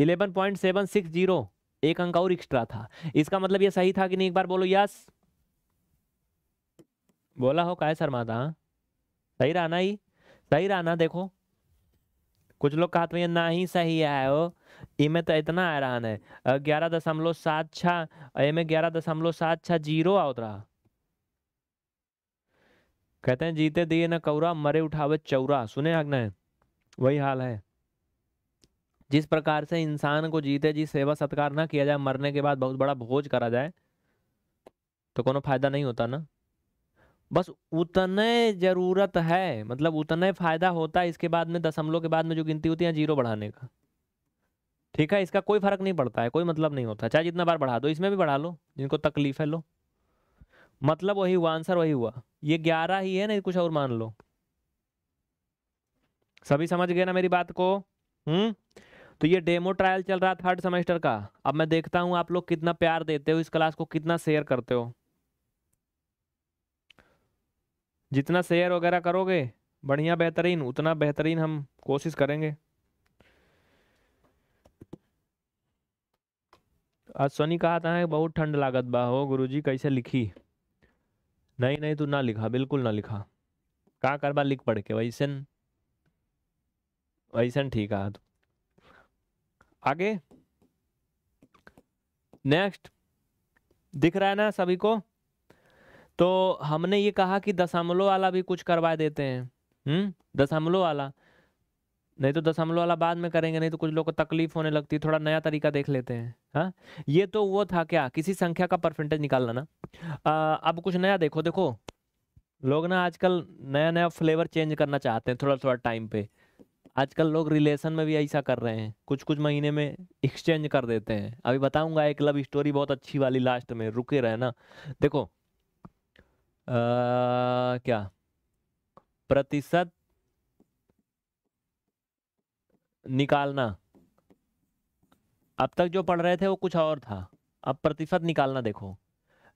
eleven point seven six zero एक अंक और एक्स्ट्रा था इसका मतलब ये सही था कि नहीं एक बार बोलो यस बोला हो काय शर्माता सही रहा ना ही सही रहा ना देखो कुछ लोग कहा भैया ना ही सही है वो इमें तो इतना आ रहा है ग्यारह दशमलव सात छः इमें ग्यारह दशमलव सात छः जीरो आओ रहा कहते हैं जीते दिए ना कौरा मरे उठावे चौरा सुने हक हाँ न वही हाल है जिस प्रकार से इंसान को जीते जी सेवा सत्कार ना किया जाए मरने के बाद बहुत बड़ा भोज करा जाए तो कोनो फायदा नहीं होता ना बस उतने ज़रूरत है मतलब उतने फ़ायदा होता है इसके बाद में दशमलव के बाद में जो गिनती होती है जीरो बढ़ाने का ठीक है इसका कोई फ़र्क नहीं पड़ता है कोई मतलब नहीं होता चाहे जितना बार बढ़ा दो इसमें भी बढ़ा लो जिनको तकलीफ है लो मतलब वही हुआ आंसर वही हुआ ये ग्यारह ही है ना कुछ और मान लो सभी समझ गए ना मेरी बात को हम्म तो ये डेमो ट्रायल चल रहा है थर्ड सेमेस्टर का अब मैं देखता हूँ आप लोग कितना प्यार देते हो इस क्लास को कितना शेयर करते हो जितना शेयर वगैरह करोगे बढ़िया बेहतरीन उतना बेहतरीन हम कोशिश करेंगे आज सोनी कहा था है बहुत ठंड लागत बा हो गुरुजी कैसे लिखी नहीं नहीं तू ना लिखा बिल्कुल ना लिखा कर बा लिख पढ़ के वैसे वैसे ठीक है तू आगे नेक्स्ट दिख रहा है ना सभी को तो हमने ये कहा कि दशमलव वाला भी कुछ करवा देते हैं हम्म दशमलव वाला नहीं तो दशमलव वाला बाद में करेंगे नहीं तो कुछ लोग को तकलीफ होने लगती है थोड़ा नया तरीका देख लेते हैं हाँ ये तो वो था क्या किसी संख्या का परसेंटेज निकालना ना आ, अब कुछ नया देखो देखो लोग ना आजकल नया नया फ्लेवर चेंज करना चाहते हैं थोड़ा थोड़ा टाइम पे आजकल लोग रिलेशन में भी ऐसा कर रहे हैं कुछ कुछ महीने में एक्सचेंज कर देते हैं अभी बताऊंगा एक लव स्टोरी बहुत अच्छी वाली लास्ट में रुके रहे ना देखो आ, क्या प्रतिशत निकालना अब तक जो पढ़ रहे थे वो कुछ और था अब प्रतिशत निकालना देखो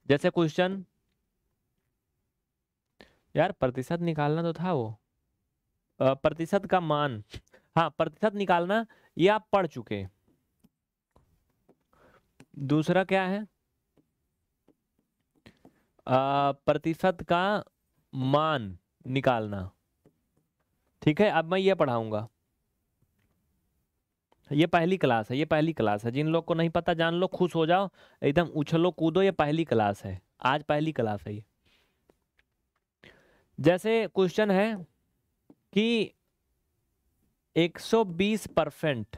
जैसे क्वेश्चन यार प्रतिशत निकालना तो था वो प्रतिशत का मान हाँ प्रतिशत निकालना ये आप पढ़ चुके दूसरा क्या है प्रतिशत का मान निकालना ठीक है अब मैं ये पढ़ाऊंगा ये पहली क्लास है ये पहली क्लास है जिन लोग को नहीं पता जान लो खुश हो जाओ एकदम उछलो कूदो ये पहली क्लास है आज पहली क्लास है ये जैसे क्वेश्चन है कि 120 परसेंट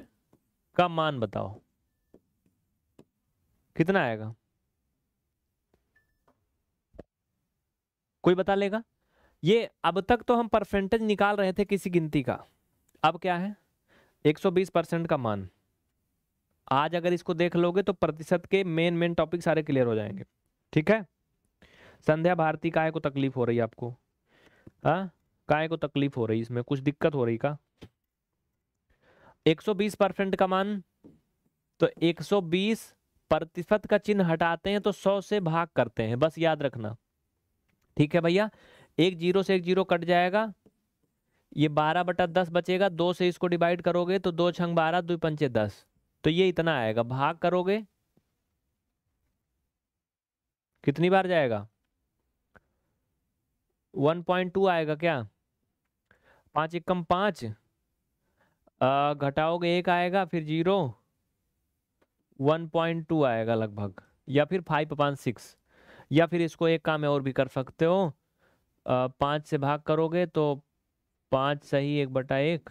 का मान बताओ कितना आएगा कोई बता लेगा ये अब तक तो हम परसेंटेज निकाल रहे थे किसी गिनती का अब क्या है 120 परसेंट का मान आज अगर इसको देख लोगे तो प्रतिशत के मेन मेन टॉपिक सारे क्लियर हो जाएंगे ठीक है संध्या भारती का है को तकलीफ हो रही है आपको हाँ काय को तकलीफ हो रही इसमें कुछ दिक्कत हो रही का 120 परसेंट का मान तो 120 प्रतिशत का चिन्ह हटाते हैं तो 100 से भाग करते हैं बस याद रखना ठीक है भैया एक जीरो से एक जीरो कट जाएगा ये बारह बटा दस बचेगा दो से इसको डिवाइड करोगे तो दो छंग बारह दो पंचे दस तो ये इतना आएगा भाग करोगे कितनी बार जाएगा 1.2 आएगा क्या पाँच एक कम पाँच घटाओगे एक आएगा फिर जीरो वन पॉइंट टू आएगा लगभग या फिर फाइव पाँच सिक्स या फिर इसको एक काम और भी कर सकते हो पाँच से भाग करोगे तो पाँच सही एक बटा एक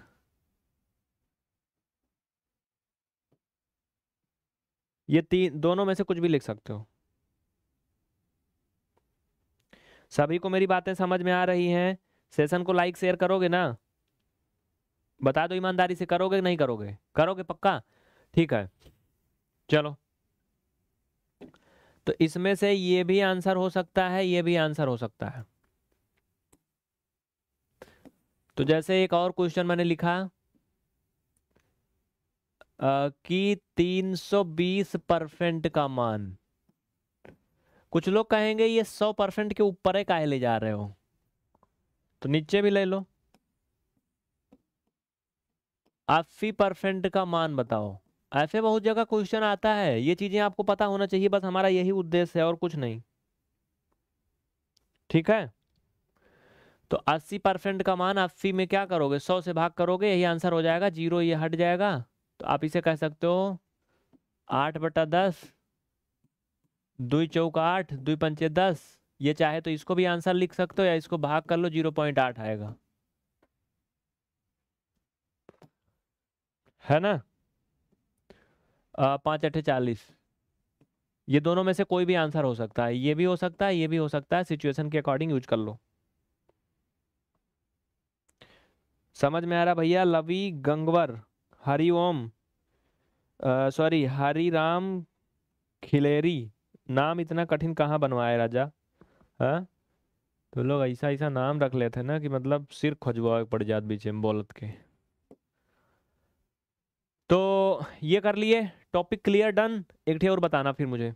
ये तीन दोनों में से कुछ भी लिख सकते हो सभी को मेरी बातें समझ में आ रही हैं सेशन को लाइक शेयर करोगे ना बता दो ईमानदारी से करोगे कि नहीं करोगे करोगे पक्का ठीक है चलो तो इसमें से ये भी आंसर हो सकता है ये भी आंसर हो सकता है तो जैसे एक और क्वेश्चन मैंने लिखा आ, कि 320 परसेंट का मान कुछ लोग कहेंगे ये 100 परसेंट के ऊपर है काहे ले जा रहे हो तो नीचे भी ले लो अस्सी परसेंट का मान बताओ ऐसे बहुत जगह क्वेश्चन आता है ये चीजें आपको पता होना चाहिए बस हमारा यही उद्देश्य है और कुछ नहीं ठीक है तो अस्सी परसेंट का मान अस्सी में क्या करोगे सौ से भाग करोगे यही आंसर हो जाएगा जीरो ये हट जाएगा तो आप इसे कह सकते हो आठ बटा दस दुई चौक आठ दुई पंचे दस ये चाहे तो इसको भी आंसर लिख सकते हो या इसको भाग कर लो जीरो पॉइंट आठ आएगा है ना पांच अठे चालीस ये दोनों में से कोई भी आंसर हो सकता है ये भी हो सकता है ये भी हो सकता है सिचुएशन के अकॉर्डिंग यूज कर लो समझ में आ रहा भैया लवी गंगवर हरी ओम सॉरी हरी राम खिलेरी नाम इतना कठिन कहाँ बनवाए राजा है हाँ? तो लोग ऐसा ऐसा नाम रख लेते ना कि मतलब सिर खोजवा पड़ जात बीच में बोलत के तो ये कर लिए टॉपिक क्लियर डन एक और बताना फिर मुझे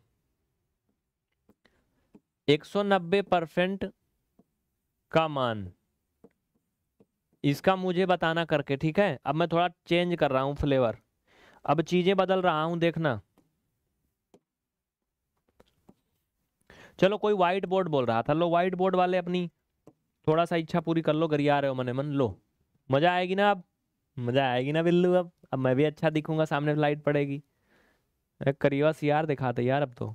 190 परसेंट का मान इसका मुझे बताना करके ठीक है अब मैं थोड़ा चेंज कर रहा हूँ फ्लेवर अब चीज़ें बदल रहा हूँ देखना चलो कोई व्हाइट बोर्ड बोल रहा था लो व्हाइट बोर्ड वाले अपनी थोड़ा सा इच्छा पूरी कर लो आ रहे हो मने मन लो मज़ा आएगी ना अब मज़ा आएगी ना बिल्लू अब अब मैं भी अच्छा दिखूंगा सामने लाइट पड़ेगी करीवा सीआर दिखाते यार अब तो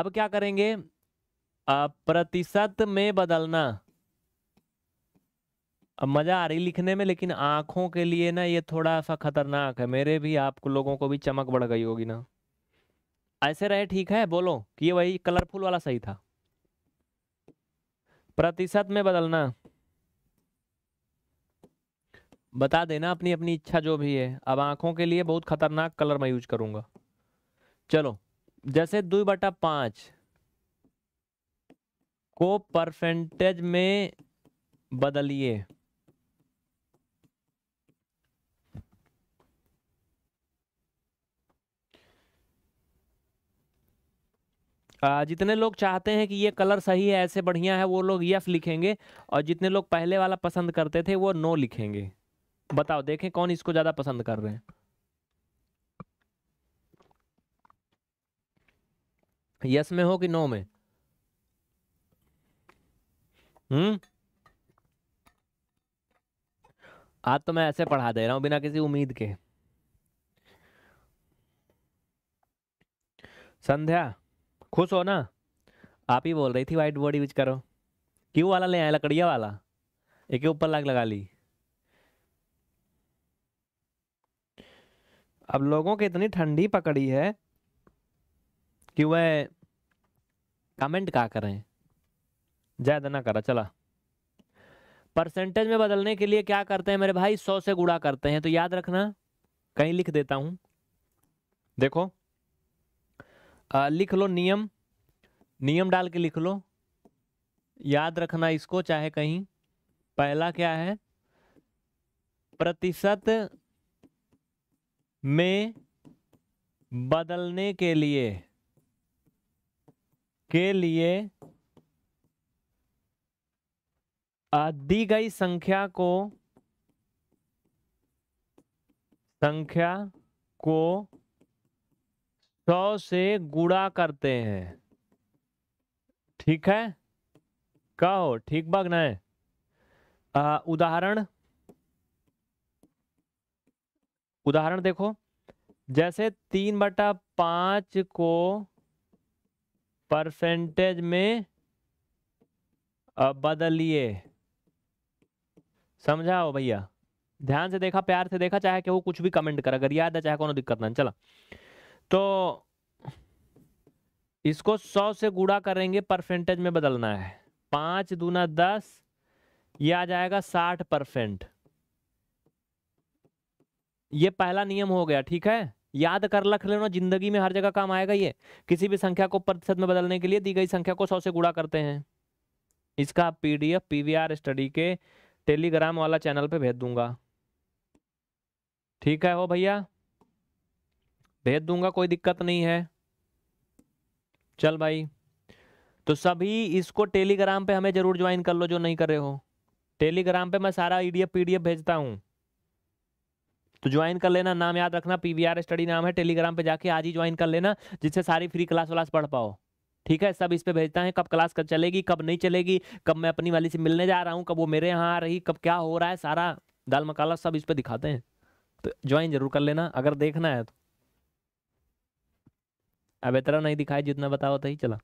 अब क्या करेंगे प्रतिशत में बदलना अब मज़ा आ रही लिखने में लेकिन आंखों के लिए ना ये थोड़ा सा खतरनाक है मेरे भी आप लोगों को भी चमक बढ़ गई होगी ना ऐसे रहे ठीक है बोलो कि ये वही कलरफुल वाला सही था प्रतिशत में बदलना बता देना अपनी अपनी इच्छा जो भी है अब आंखों के लिए बहुत खतरनाक कलर मैं यूज करूंगा चलो जैसे दो बटा पांच को परसेंटेज में बदलिए जितने लोग चाहते हैं कि ये कलर सही है ऐसे बढ़िया है वो लोग यस लिखेंगे और जितने लोग पहले वाला पसंद करते थे वो नो लिखेंगे बताओ देखें कौन इसको ज़्यादा पसंद कर रहे हैं यस में हो कि नो में हम्म आज तो मैं ऐसे पढ़ा दे रहा हूं बिना किसी उम्मीद के संध्या खुश हो ना आप ही बोल रही थी वाइट बॉडी यूज करो क्यों वाला ले आए लकड़िया वाला एक ऊपर लाग लगा ली अब लोगों की इतनी ठंडी पकड़ी है कि वह कमेंट का करें ज़्यादा ना करा चला परसेंटेज में बदलने के लिए क्या करते हैं मेरे भाई सौ से गुड़ा करते हैं तो याद रखना कहीं लिख देता हूं देखो आ, लिख लो नियम नियम डाल के लिख लो याद रखना इसको चाहे कहीं पहला क्या है प्रतिशत में बदलने के लिए के लिए दी गई संख्या को संख्या को सौ से गुड़ा करते हैं ठीक है कहो ठीक बाग ना उदाहरण उदाहरण देखो जैसे तीन बटा पांच को परसेंटेज में बदलिए समझाओ भैया ध्यान से देखा प्यार से देखा चाहे कि वो कुछ भी कमेंट कर अगर याद है चाहे कोई दिक्कत ना चला तो इसको सौ से गुड़ा करेंगे परसेंटेज में बदलना है पांच दूना दस ये आ जाएगा साठ परसेंट ये पहला नियम हो गया ठीक है याद कर रख लेना जिंदगी में हर जगह काम आएगा ये किसी भी संख्या को प्रतिशत में बदलने के लिए दी गई संख्या को सौ से गुड़ा करते हैं इसका पीडीएफ पीवीआर स्टडी के टेलीग्राम वाला चैनल पे भेज दूंगा ठीक है हो भैया भेज दूंगा कोई दिक्कत नहीं है चल भाई तो सभी इसको टेलीग्राम पे हमें जरूर ज्वाइन कर लो जो नहीं कर रहे हो टेलीग्राम पे मैं सारा ईडीएफ e पीडीएफ भेजता हूँ तो ज्वाइन कर लेना नाम याद रखना पीवीआर स्टडी नाम है टेलीग्राम पे जाके आज ही ज्वाइन कर लेना जिससे सारी फ्री क्लास व्लास पढ़ पाओ ठीक है सब इस पे भेजता है कब क्लास कब चलेगी कब नहीं चलेगी कब मैं अपनी वाली से मिलने जा रहा हूँ कब वो मेरे यहाँ आ रही कब क्या हो रहा है सारा दाल मकाला सब इस पर दिखाते हैं तो ज्वाइन जरूर कर लेना अगर देखना है तो अब इतना नहीं दिखाई जितना बताओ तो ही चला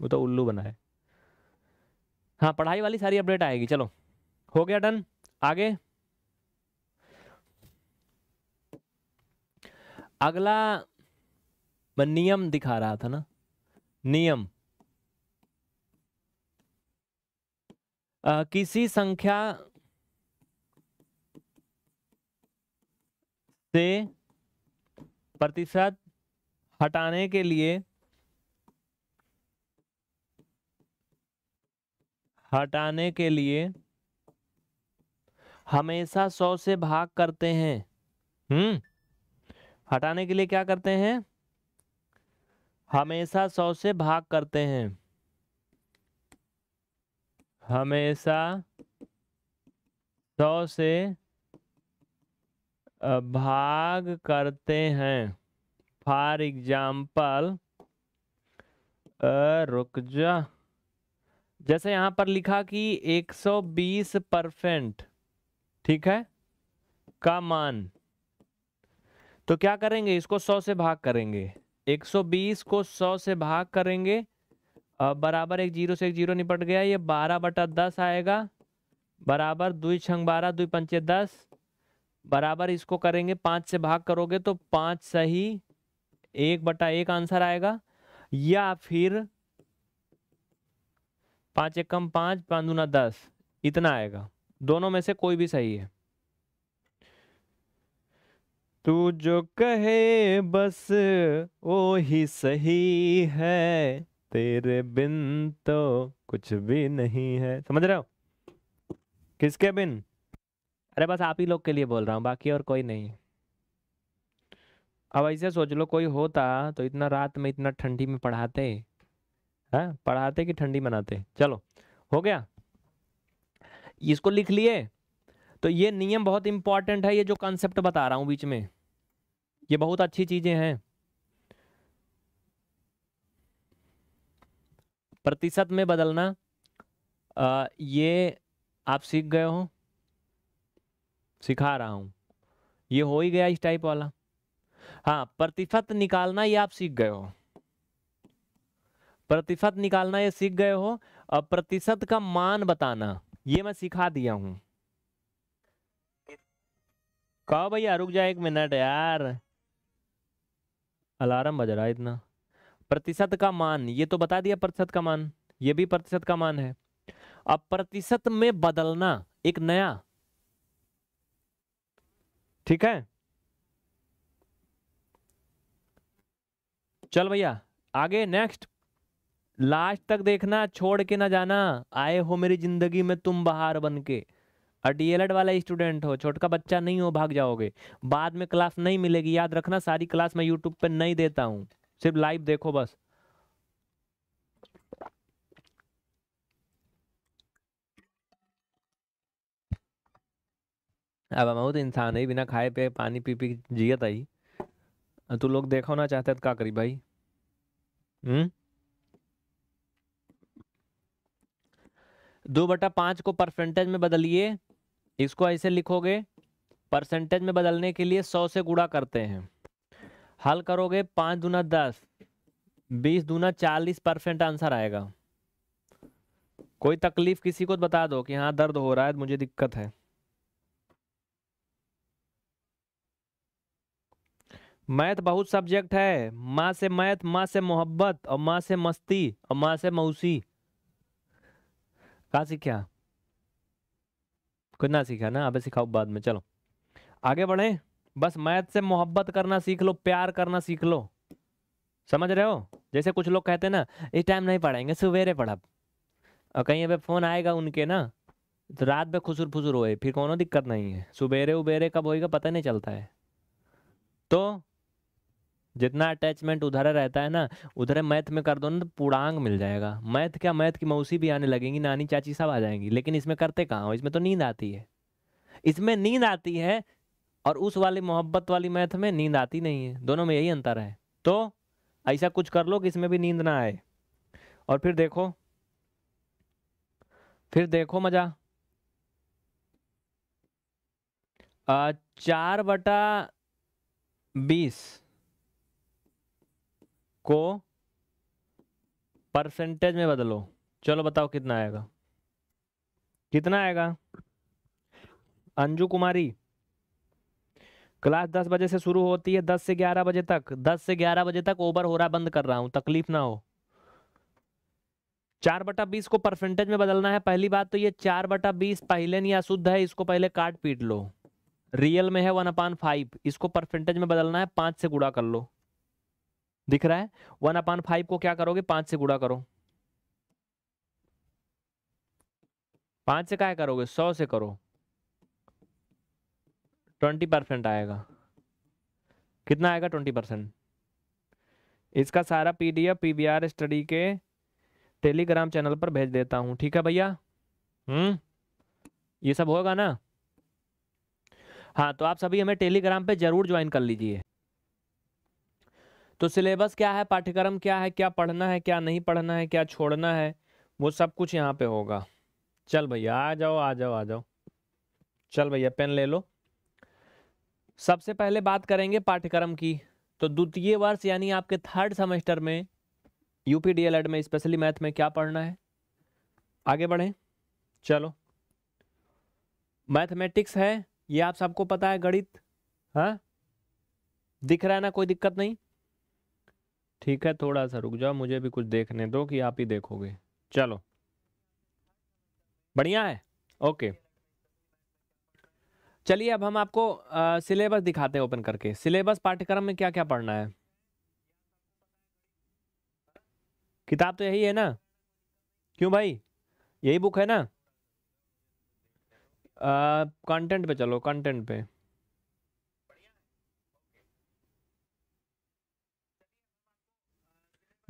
वो तो उल्लू बना है हाँ पढ़ाई वाली सारी अपडेट आएगी चलो हो गया डन आगे अगला मैं नियम दिखा रहा था ना नियम आ, किसी संख्या से प्रतिशत हटाने के लिए हटाने के लिए हमेशा सौ से भाग करते हैं हम्म हटाने के लिए क्या करते हैं हमेशा सौ से भाग करते हैं हमेशा सौ से भाग करते हैं फॉर एग्जाम्पल रुक जा जैसे यहां पर लिखा कि 120 परसेंट ठीक है का मान तो क्या करेंगे इसको 100 से भाग करेंगे 120 को 100 से भाग करेंगे बराबर एक जीरो से एक जीरो निपट गया ये बारह बटा दस आएगा बराबर दुई छंग बारह दुई पंचे दस बराबर इसको करेंगे पांच से भाग करोगे तो पांच सही एक बटा एक आंसर आएगा या फिर पांच एक कम पांच पांच दूना दस इतना आएगा दोनों में से कोई भी सही है तू जो कहे बस वो ही सही है तेरे बिन तो कुछ भी नहीं है समझ रहे हो किसके बिन अरे बस आप ही लोग के लिए बोल रहा हूं बाकी और कोई नहीं अब ऐसे सोच लो कोई होता तो इतना रात में इतना ठंडी में पढ़ाते है हाँ? पढ़ाते कि ठंडी मनाते चलो हो गया इसको लिख लिए तो ये नियम बहुत इंपॉर्टेंट है ये जो कॉन्सेप्ट बता रहा हूँ बीच में ये बहुत अच्छी चीज़ें हैं प्रतिशत में बदलना आ, ये आप सीख गए हो सिखा रहा हूं ये हो ही गया इस टाइप वाला हाँ प्रतिशत निकालना ये आप सीख गए हो प्रतिशत निकालना ये सीख गए हो और प्रतिशत का मान बताना ये मैं सिखा दिया हूं कहो भैया रुक जाए एक मिनट यार अलार्म बज रहा है इतना प्रतिशत का मान ये तो बता दिया प्रतिशत का मान ये भी प्रतिशत का मान है अब प्रतिशत में बदलना एक नया ठीक है चल भैया आगे नेक्स्ट लास्ट तक देखना छोड़ के ना जाना आए हो मेरी जिंदगी में तुम बाहर बन के डीएलएड वाला स्टूडेंट हो छोटका बच्चा नहीं हो भाग जाओगे बाद में क्लास नहीं मिलेगी याद रखना सारी क्लास मैं यूट्यूब पे नहीं देता हूँ सिर्फ लाइव देखो बस अब हम तो इंसान है बिना खाए पे पानी पी पी जियत आई तू लोग देखो होना चाहते तो क्या करी भाई हम्म दो बटा पांच को परसेंटेज में बदलिए इसको ऐसे लिखोगे परसेंटेज में बदलने के लिए सौ से गुड़ा करते हैं हल करोगे पांच दूना दस बीस दूना चालीस परसेंट आंसर आएगा कोई तकलीफ किसी को तो बता दो कि हाँ दर्द हो रहा है मुझे दिक्कत है मैथ बहुत सब्जेक्ट है माँ से मैथ माँ से मोहब्बत और माँ से मस्ती और माँ से मौसी कहा सीखा कुछ ना सीखा ना अब सिखाओ बाद में चलो आगे बढ़े बस मैथ से मोहब्बत करना सीख लो प्यार करना सीख लो समझ रहे हो जैसे कुछ लोग कहते ना इस टाइम नहीं पढ़ाएंगे सवेरे पढ़ा और कहीं अभी फ़ोन आएगा उनके ना तो रात में खुसुर फुसुर होए फिर कोनो दिक्कत नहीं है सुबेरे उबेरे कब होएगा पता नहीं चलता है तो जितना अटैचमेंट उधर रहता है ना उधर मैथ में कर दो ना तो पूर्णांग मिल जाएगा मैथ क्या मैथ की मौसी भी आने लगेंगी नानी चाची सब आ जाएंगी लेकिन इसमें करते कहाँ हो इसमें तो नींद आती है इसमें नींद आती है और उस वाली मोहब्बत वाली मैथ में नींद आती नहीं है दोनों में यही अंतर है तो ऐसा कुछ कर लो कि इसमें भी नींद ना आए और फिर देखो फिर देखो मज़ा चार बटा बीस को परसेंटेज में बदलो चलो बताओ कितना आएगा कितना आएगा अंजू कुमारी क्लास दस बजे से शुरू होती है दस से ग्यारह बजे तक दस से ग्यारह बजे तक ओवर हो रहा बंद कर रहा हूं तकलीफ ना हो चार बटा बीस को परसेंटेज में बदलना है पहली बात तो ये चार बटा बीस पहले नहीं अशुद्ध है इसको पहले काट पीट लो रियल में है वन अपान फाइव इसको परसेंटेज में बदलना है पांच से गुड़ा कर लो दिख रहा है वन अपान फाइव को क्या करोगे पांच से गुड़ा करो पांच से क्या करोगे सौ से करो ट्वेंटी परसेंट आएगा कितना आएगा ट्वेंटी परसेंट इसका सारा पीडीएफ पीवीआर स्टडी के टेलीग्राम चैनल पर भेज देता हूं ठीक है भैया हम्म ये सब होगा ना हाँ तो आप सभी हमें टेलीग्राम पे जरूर ज्वाइन कर लीजिए तो सिलेबस क्या है पाठ्यक्रम क्या है क्या पढ़ना है क्या नहीं पढ़ना है क्या छोड़ना है वो सब कुछ यहाँ पे होगा चल भैया आ जाओ आ जाओ आ जाओ चल भैया पेन ले लो सबसे पहले बात करेंगे पाठ्यक्रम की तो द्वितीय वर्ष यानी आपके थर्ड सेमेस्टर में यूपी डी में स्पेशली मैथ में क्या पढ़ना है आगे बढ़ें चलो मैथमेटिक्स है ये आप सबको पता है गणित हाँ दिख रहा है ना कोई दिक्कत नहीं ठीक है थोड़ा सा रुक जाओ मुझे भी कुछ देखने दो कि आप ही देखोगे चलो बढ़िया है ओके चलिए अब हम आपको सिलेबस दिखाते हैं ओपन करके सिलेबस पाठ्यक्रम में क्या क्या पढ़ना है किताब तो यही है ना क्यों भाई यही बुक है ना कंटेंट पे चलो कंटेंट पे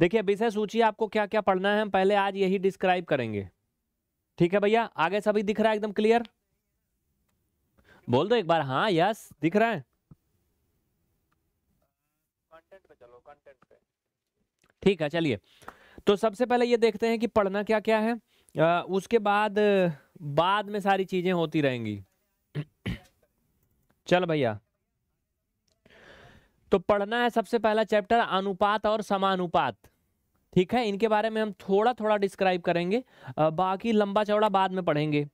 देखिए विषय सूची आपको क्या क्या पढ़ना है हम पहले आज यही डिस्क्राइब करेंगे ठीक है भैया आगे सभी दिख रहा है एकदम क्लियर बोल दो एक बार हाँ यस दिख रहा है ठीक है चलिए तो सबसे पहले ये देखते हैं कि पढ़ना क्या क्या है आ, उसके बाद बाद में सारी चीज़ें होती रहेंगी चल भैया तो पढ़ना है सबसे पहला चैप्टर अनुपात और समानुपात ठीक है इनके बारे में हम थोड़ा थोड़ा डिस्क्राइब करेंगे बाकी लंबा चौड़ा बाद में पढ़ेंगे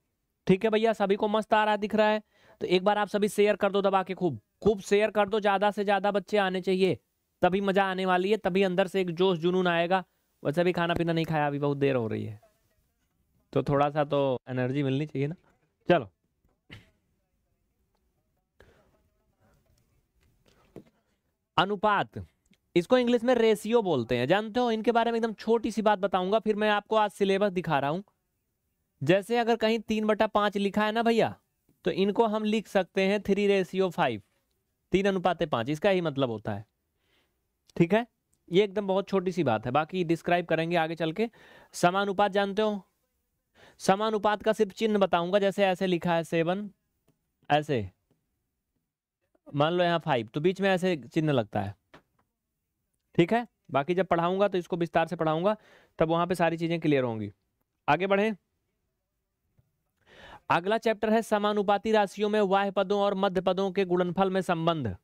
ठीक है भैया सभी को मस्त आ रहा दिख रहा है तो एक बार आप सभी शेयर कर दो दबा के खूब खूब शेयर कर दो ज़्यादा से ज़्यादा बच्चे आने चाहिए तभी मज़ा आने वाली है तभी अंदर से एक जोश जुनून आएगा वैसे भी खाना पीना नहीं खाया अभी बहुत देर हो रही है तो थोड़ा सा तो एनर्जी मिलनी चाहिए ना चलो अनुपात इसको इंग्लिश में रेशियो बोलते हैं जानते हो इनके बारे में एकदम छोटी सी बात बताऊंगा फिर मैं आपको आज सिलेबस दिखा रहा हूं जैसे अगर कहीं तीन बटा पांच लिखा है ना भैया तो इनको हम लिख सकते हैं थ्री रेशियो फाइव तीन अनुपात पांच इसका ही मतलब होता है ठीक है ये एकदम बहुत छोटी सी बात है बाकी डिस्क्राइब करेंगे आगे चल के समानुपात जानते हो समानुपात का सिर्फ चिन्ह बताऊंगा जैसे ऐसे लिखा है सेवन ऐसे मान लो यहाँ फाइव तो बीच में ऐसे चिन्ह लगता है ठीक है बाकी जब पढ़ाऊंगा तो इसको विस्तार से पढ़ाऊंगा तब वहां पे सारी चीजें क्लियर होंगी आगे बढ़े अगला चैप्टर है समानुपाती राशियों में वाह पदों और मध्य पदों के गुणनफल में संबंध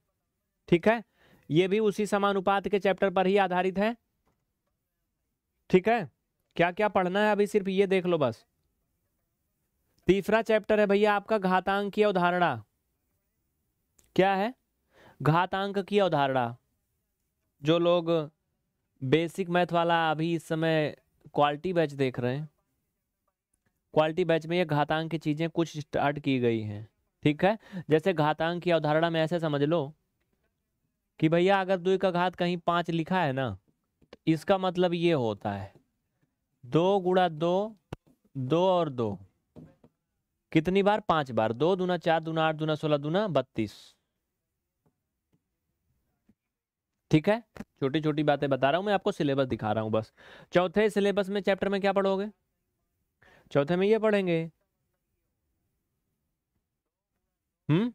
ठीक है ये भी उसी समानुपात के चैप्टर पर ही आधारित है ठीक है क्या क्या पढ़ना है अभी सिर्फ ये देख लो बस तीसरा चैप्टर है भैया आपका घातांक की अवधारणा क्या है घातांक की अवधारणा जो लोग बेसिक मैथ वाला अभी इस समय क्वालिटी बैच देख रहे हैं क्वालिटी बैच में ये घातांक की चीज़ें कुछ स्टार्ट की गई हैं ठीक है जैसे घातांक की अवधारणा में ऐसे समझ लो कि भैया अगर दो का घात कहीं पाँच लिखा है ना तो इसका मतलब ये होता है दो गुड़ा दो दो और दो कितनी बार पांच बार दो दूना चार दूना आठ दूना सोलह दूना बत्तीस ठीक है छोटी छोटी बातें बता रहा हूँ मैं आपको सिलेबस दिखा रहा हूँ बस चौथे सिलेबस में चैप्टर में क्या पढ़ोगे चौथे में ये पढ़ेंगे हम्म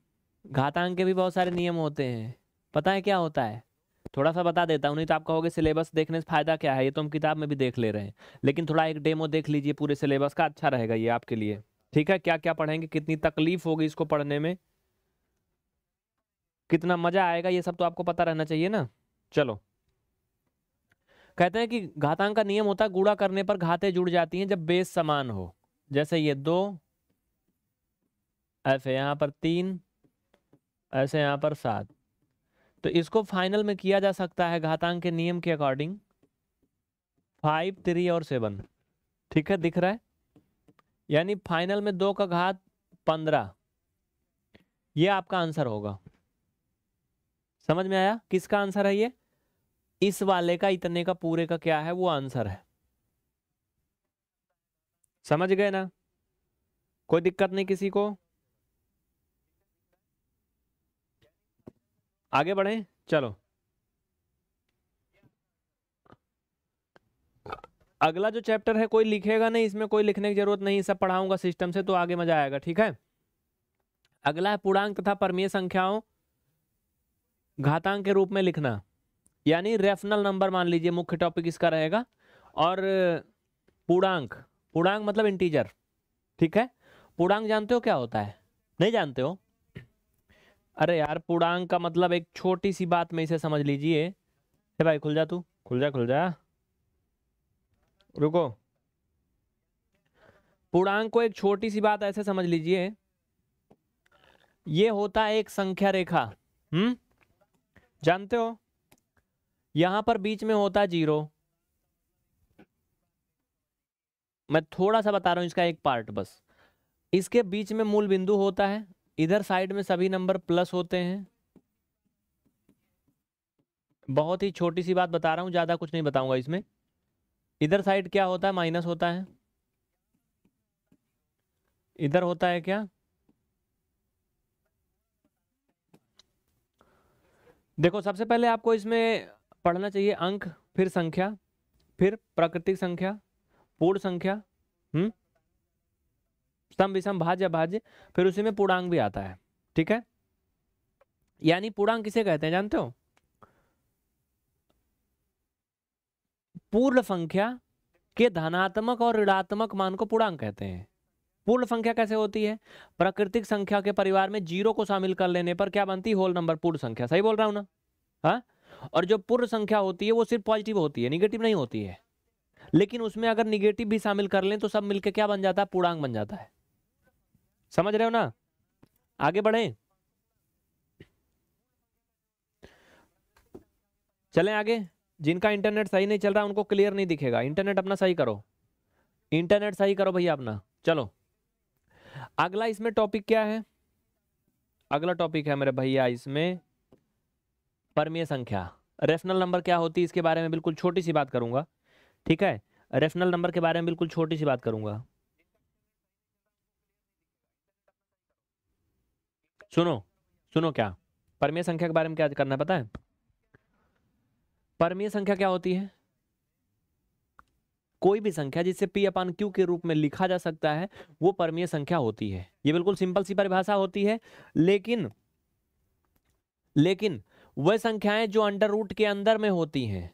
घातांक के भी बहुत सारे नियम होते हैं पता है क्या होता है थोड़ा सा बता देता हूँ नहीं तो आप कहोगे सिलेबस देखने से फ़ायदा क्या है ये तो हम किताब में भी देख ले रहे हैं लेकिन थोड़ा एक डेमो देख लीजिए पूरे सिलेबस का अच्छा रहेगा ये आपके लिए ठीक है क्या क्या पढ़ेंगे कितनी तकलीफ होगी इसको पढ़ने में कितना मज़ा आएगा ये सब तो आपको पता रहना चाहिए ना चलो कहते हैं कि घातांक का नियम होता है गुड़ा करने पर घाते जुड़ जाती हैं जब बेस समान हो जैसे ये दो ऐसे यहां पर तीन ऐसे यहां पर सात तो इसको फाइनल में किया जा सकता है घातांक के नियम के अकॉर्डिंग फाइव थ्री और सेवन ठीक है दिख रहा है यानी फाइनल में दो का घात पंद्रह ये आपका आंसर होगा समझ में आया किसका आंसर है ये इस वाले का इतने का पूरे का क्या है वो आंसर है समझ गए ना कोई दिक्कत नहीं किसी को आगे बढ़े चलो अगला जो चैप्टर है कोई लिखेगा नहीं इसमें कोई लिखने की जरूरत नहीं सब पढ़ाऊंगा सिस्टम से तो आगे मजा आएगा ठीक है अगला है पूर्णांक तथा परमीय संख्याओं घातांक के रूप में लिखना यानी रेफनल नंबर मान लीजिए मुख्य टॉपिक इसका रहेगा और पूर्णांक पूर्णांक मतलब इंटीजर ठीक है पूर्णांक जानते हो क्या होता है नहीं जानते हो अरे यार पूर्णांक का मतलब एक छोटी सी बात में इसे समझ लीजिए हे भाई खुल जा तू खुल जा खुल जा रुको पूर्णांक को एक छोटी सी बात ऐसे समझ लीजिए ये होता है एक संख्या रेखा हम्म जानते हो यहां पर बीच में होता जीरो मैं थोड़ा सा बता रहा हूं इसका एक पार्ट बस इसके बीच में मूल बिंदु होता है इधर साइड में सभी नंबर प्लस होते हैं बहुत ही छोटी सी बात बता रहा हूं ज़्यादा कुछ नहीं बताऊंगा इसमें इधर साइड क्या होता है माइनस होता है इधर होता है क्या देखो सबसे पहले आपको इसमें पढ़ना चाहिए अंक फिर संख्या फिर प्राकृतिक संख्या पूर्ण संख्या हम्म सम विषम भाज्य भाज्य फिर उसी में पूर्णांक भी आता है ठीक है यानी पूर्णांक किसे कहते हैं जानते हो पूर्ण संख्या के धनात्मक और ऋणात्मक मान को पूर्णांक कहते हैं पूर्ण संख्या कैसे होती है प्राकृतिक संख्या के परिवार में जीरो को शामिल कर लेने पर क्या बनती होल नंबर पूर्ण संख्या सही बोल रहा हूं ना हाँ और जो पूर्ण संख्या होती है वो सिर्फ पॉजिटिव होती है निगेटिव नहीं होती है लेकिन उसमें अगर निगेटिव भी शामिल कर लें तो सब मिलकर क्या बन जाता है पूर्णांग बन जाता है समझ रहे हो ना आगे बढ़े चलें आगे जिनका इंटरनेट सही नहीं चल रहा उनको क्लियर नहीं दिखेगा इंटरनेट अपना सही करो इंटरनेट सही करो भैया अपना चलो अगला इसमें टॉपिक क्या है अगला टॉपिक है मेरे भैया इसमें परमीय संख्या रेफनल नंबर क्या होती है इसके बारे में बिल्कुल छोटी सी बात करूंगा ठीक है रेफनल नंबर के बारे में बिल्कुल छोटी सी बात करूंगा सुनो सुनो क्या परमीय संख्या के बारे में क्या करना है पता है परमीय संख्या क्या होती है कोई भी संख्या जिसे पी अपान क्यू के रूप में लिखा जा सकता है वो परमीय संख्या होती है ये बिल्कुल सिंपल सी परिभाषा होती है लेकिन लेकिन वह संख्याएं जो अंडर रूट के अंदर में होती हैं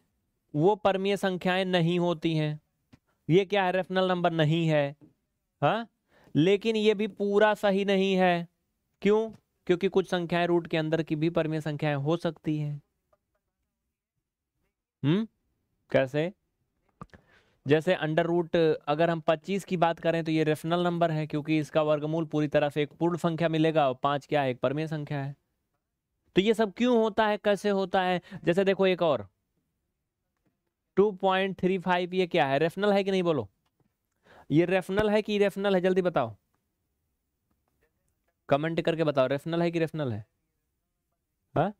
वो परमीय संख्याएं नहीं होती हैं ये क्या है रेफनल नंबर नहीं है हा? लेकिन ये भी पूरा सही नहीं है क्यों क्योंकि कुछ संख्याएं रूट के अंदर की भी परमीय संख्याएं हो सकती हैं हम्म कैसे जैसे अंडर रूट अगर हम 25 की बात करें तो ये रेफनल नंबर है क्योंकि इसका वर्गमूल पूरी तरह से एक पूर्ण संख्या मिलेगा और पांच क्या है एक परमेय संख्या है तो ये सब क्यों होता है कैसे होता है जैसे देखो एक और 2.35 ये क्या है रेफनल है कि नहीं बोलो ये रेफनल है कि रेफनल है जल्दी बताओ कमेंट करके बताओ रेफनल है कि रेफनल है हा?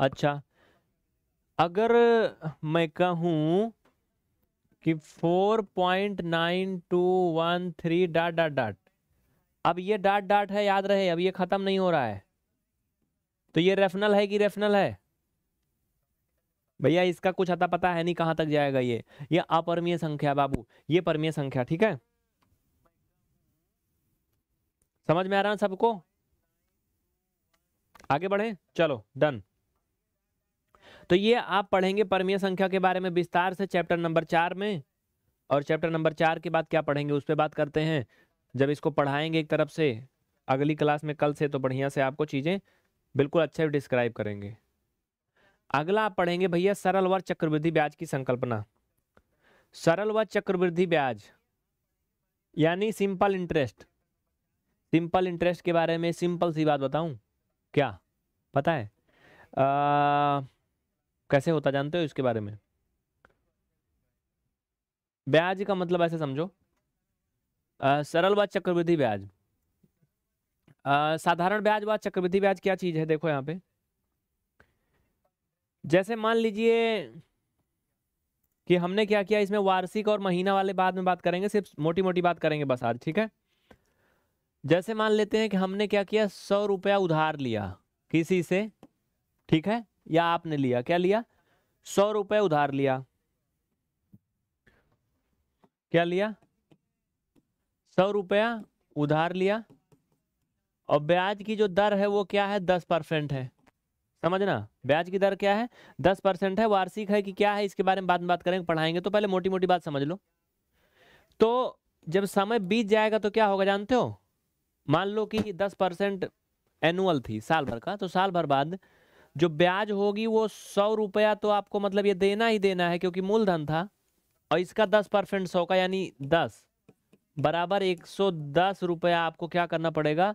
अच्छा अगर मैं कहूं कि 4.9213 डॉट डॉट डॉट अब ये डॉट डॉट है याद रहे अब ये ख़त्म नहीं हो रहा है तो ये रेफनल है कि रेफनल है भैया इसका कुछ अता पता है नहीं कहां तक जाएगा ये ये अपरमीय संख्या बाबू ये परमीय संख्या ठीक है समझ में आ रहा है सबको आगे बढ़े चलो डन तो ये आप पढ़ेंगे परमीय संख्या के बारे में विस्तार से चैप्टर नंबर चार में और चैप्टर नंबर चार के बाद क्या पढ़ेंगे उस पर बात करते हैं जब इसको पढ़ाएंगे एक तरफ से अगली क्लास में कल से तो बढ़िया से आपको चीज़ें बिल्कुल अच्छे डिस्क्राइब करेंगे अगला आप पढ़ेंगे भैया सरल व चक्रवृद्धि ब्याज की संकल्पना सरल व चक्रवृद्धि ब्याज यानी सिंपल इंटरेस्ट सिंपल इंटरेस्ट के बारे में सिंपल सी बात बताऊं क्या पता है आ, कैसे होता जानते हो इसके बारे में ब्याज का मतलब ऐसे समझो सरल व चक्रवृद्धि ब्याज साधारण ब्याज व चक्रवृद्धि ब्याज क्या चीज है देखो यहां पे जैसे मान लीजिए कि हमने क्या किया इसमें वार्षिक और महीना वाले बाद में बात करेंगे सिर्फ मोटी मोटी बात करेंगे बस आज ठीक है जैसे मान लेते हैं कि हमने क्या किया सौ रुपया उधार लिया किसी से ठीक है या आपने लिया क्या लिया सौ रुपए उधार लिया क्या लिया सौ रुपया उधार लिया और ब्याज की जो दर है वो क्या है दस परसेंट है समझना ब्याज की दर क्या है दस परसेंट है वार्षिक है कि क्या है इसके बारे में बाद में बात करेंगे पढ़ाएंगे तो पहले मोटी मोटी बात समझ लो तो जब समय बीत जाएगा तो क्या होगा जानते हो मान लो कि दस परसेंट एनुअल थी साल भर का तो साल भर बाद जो ब्याज होगी वो सौ रुपया तो आपको मतलब ये देना ही देना है क्योंकि मूलधन था और इसका दस परसेंट सौ का यानी दस बराबर एक सौ दस रुपया आपको क्या करना पड़ेगा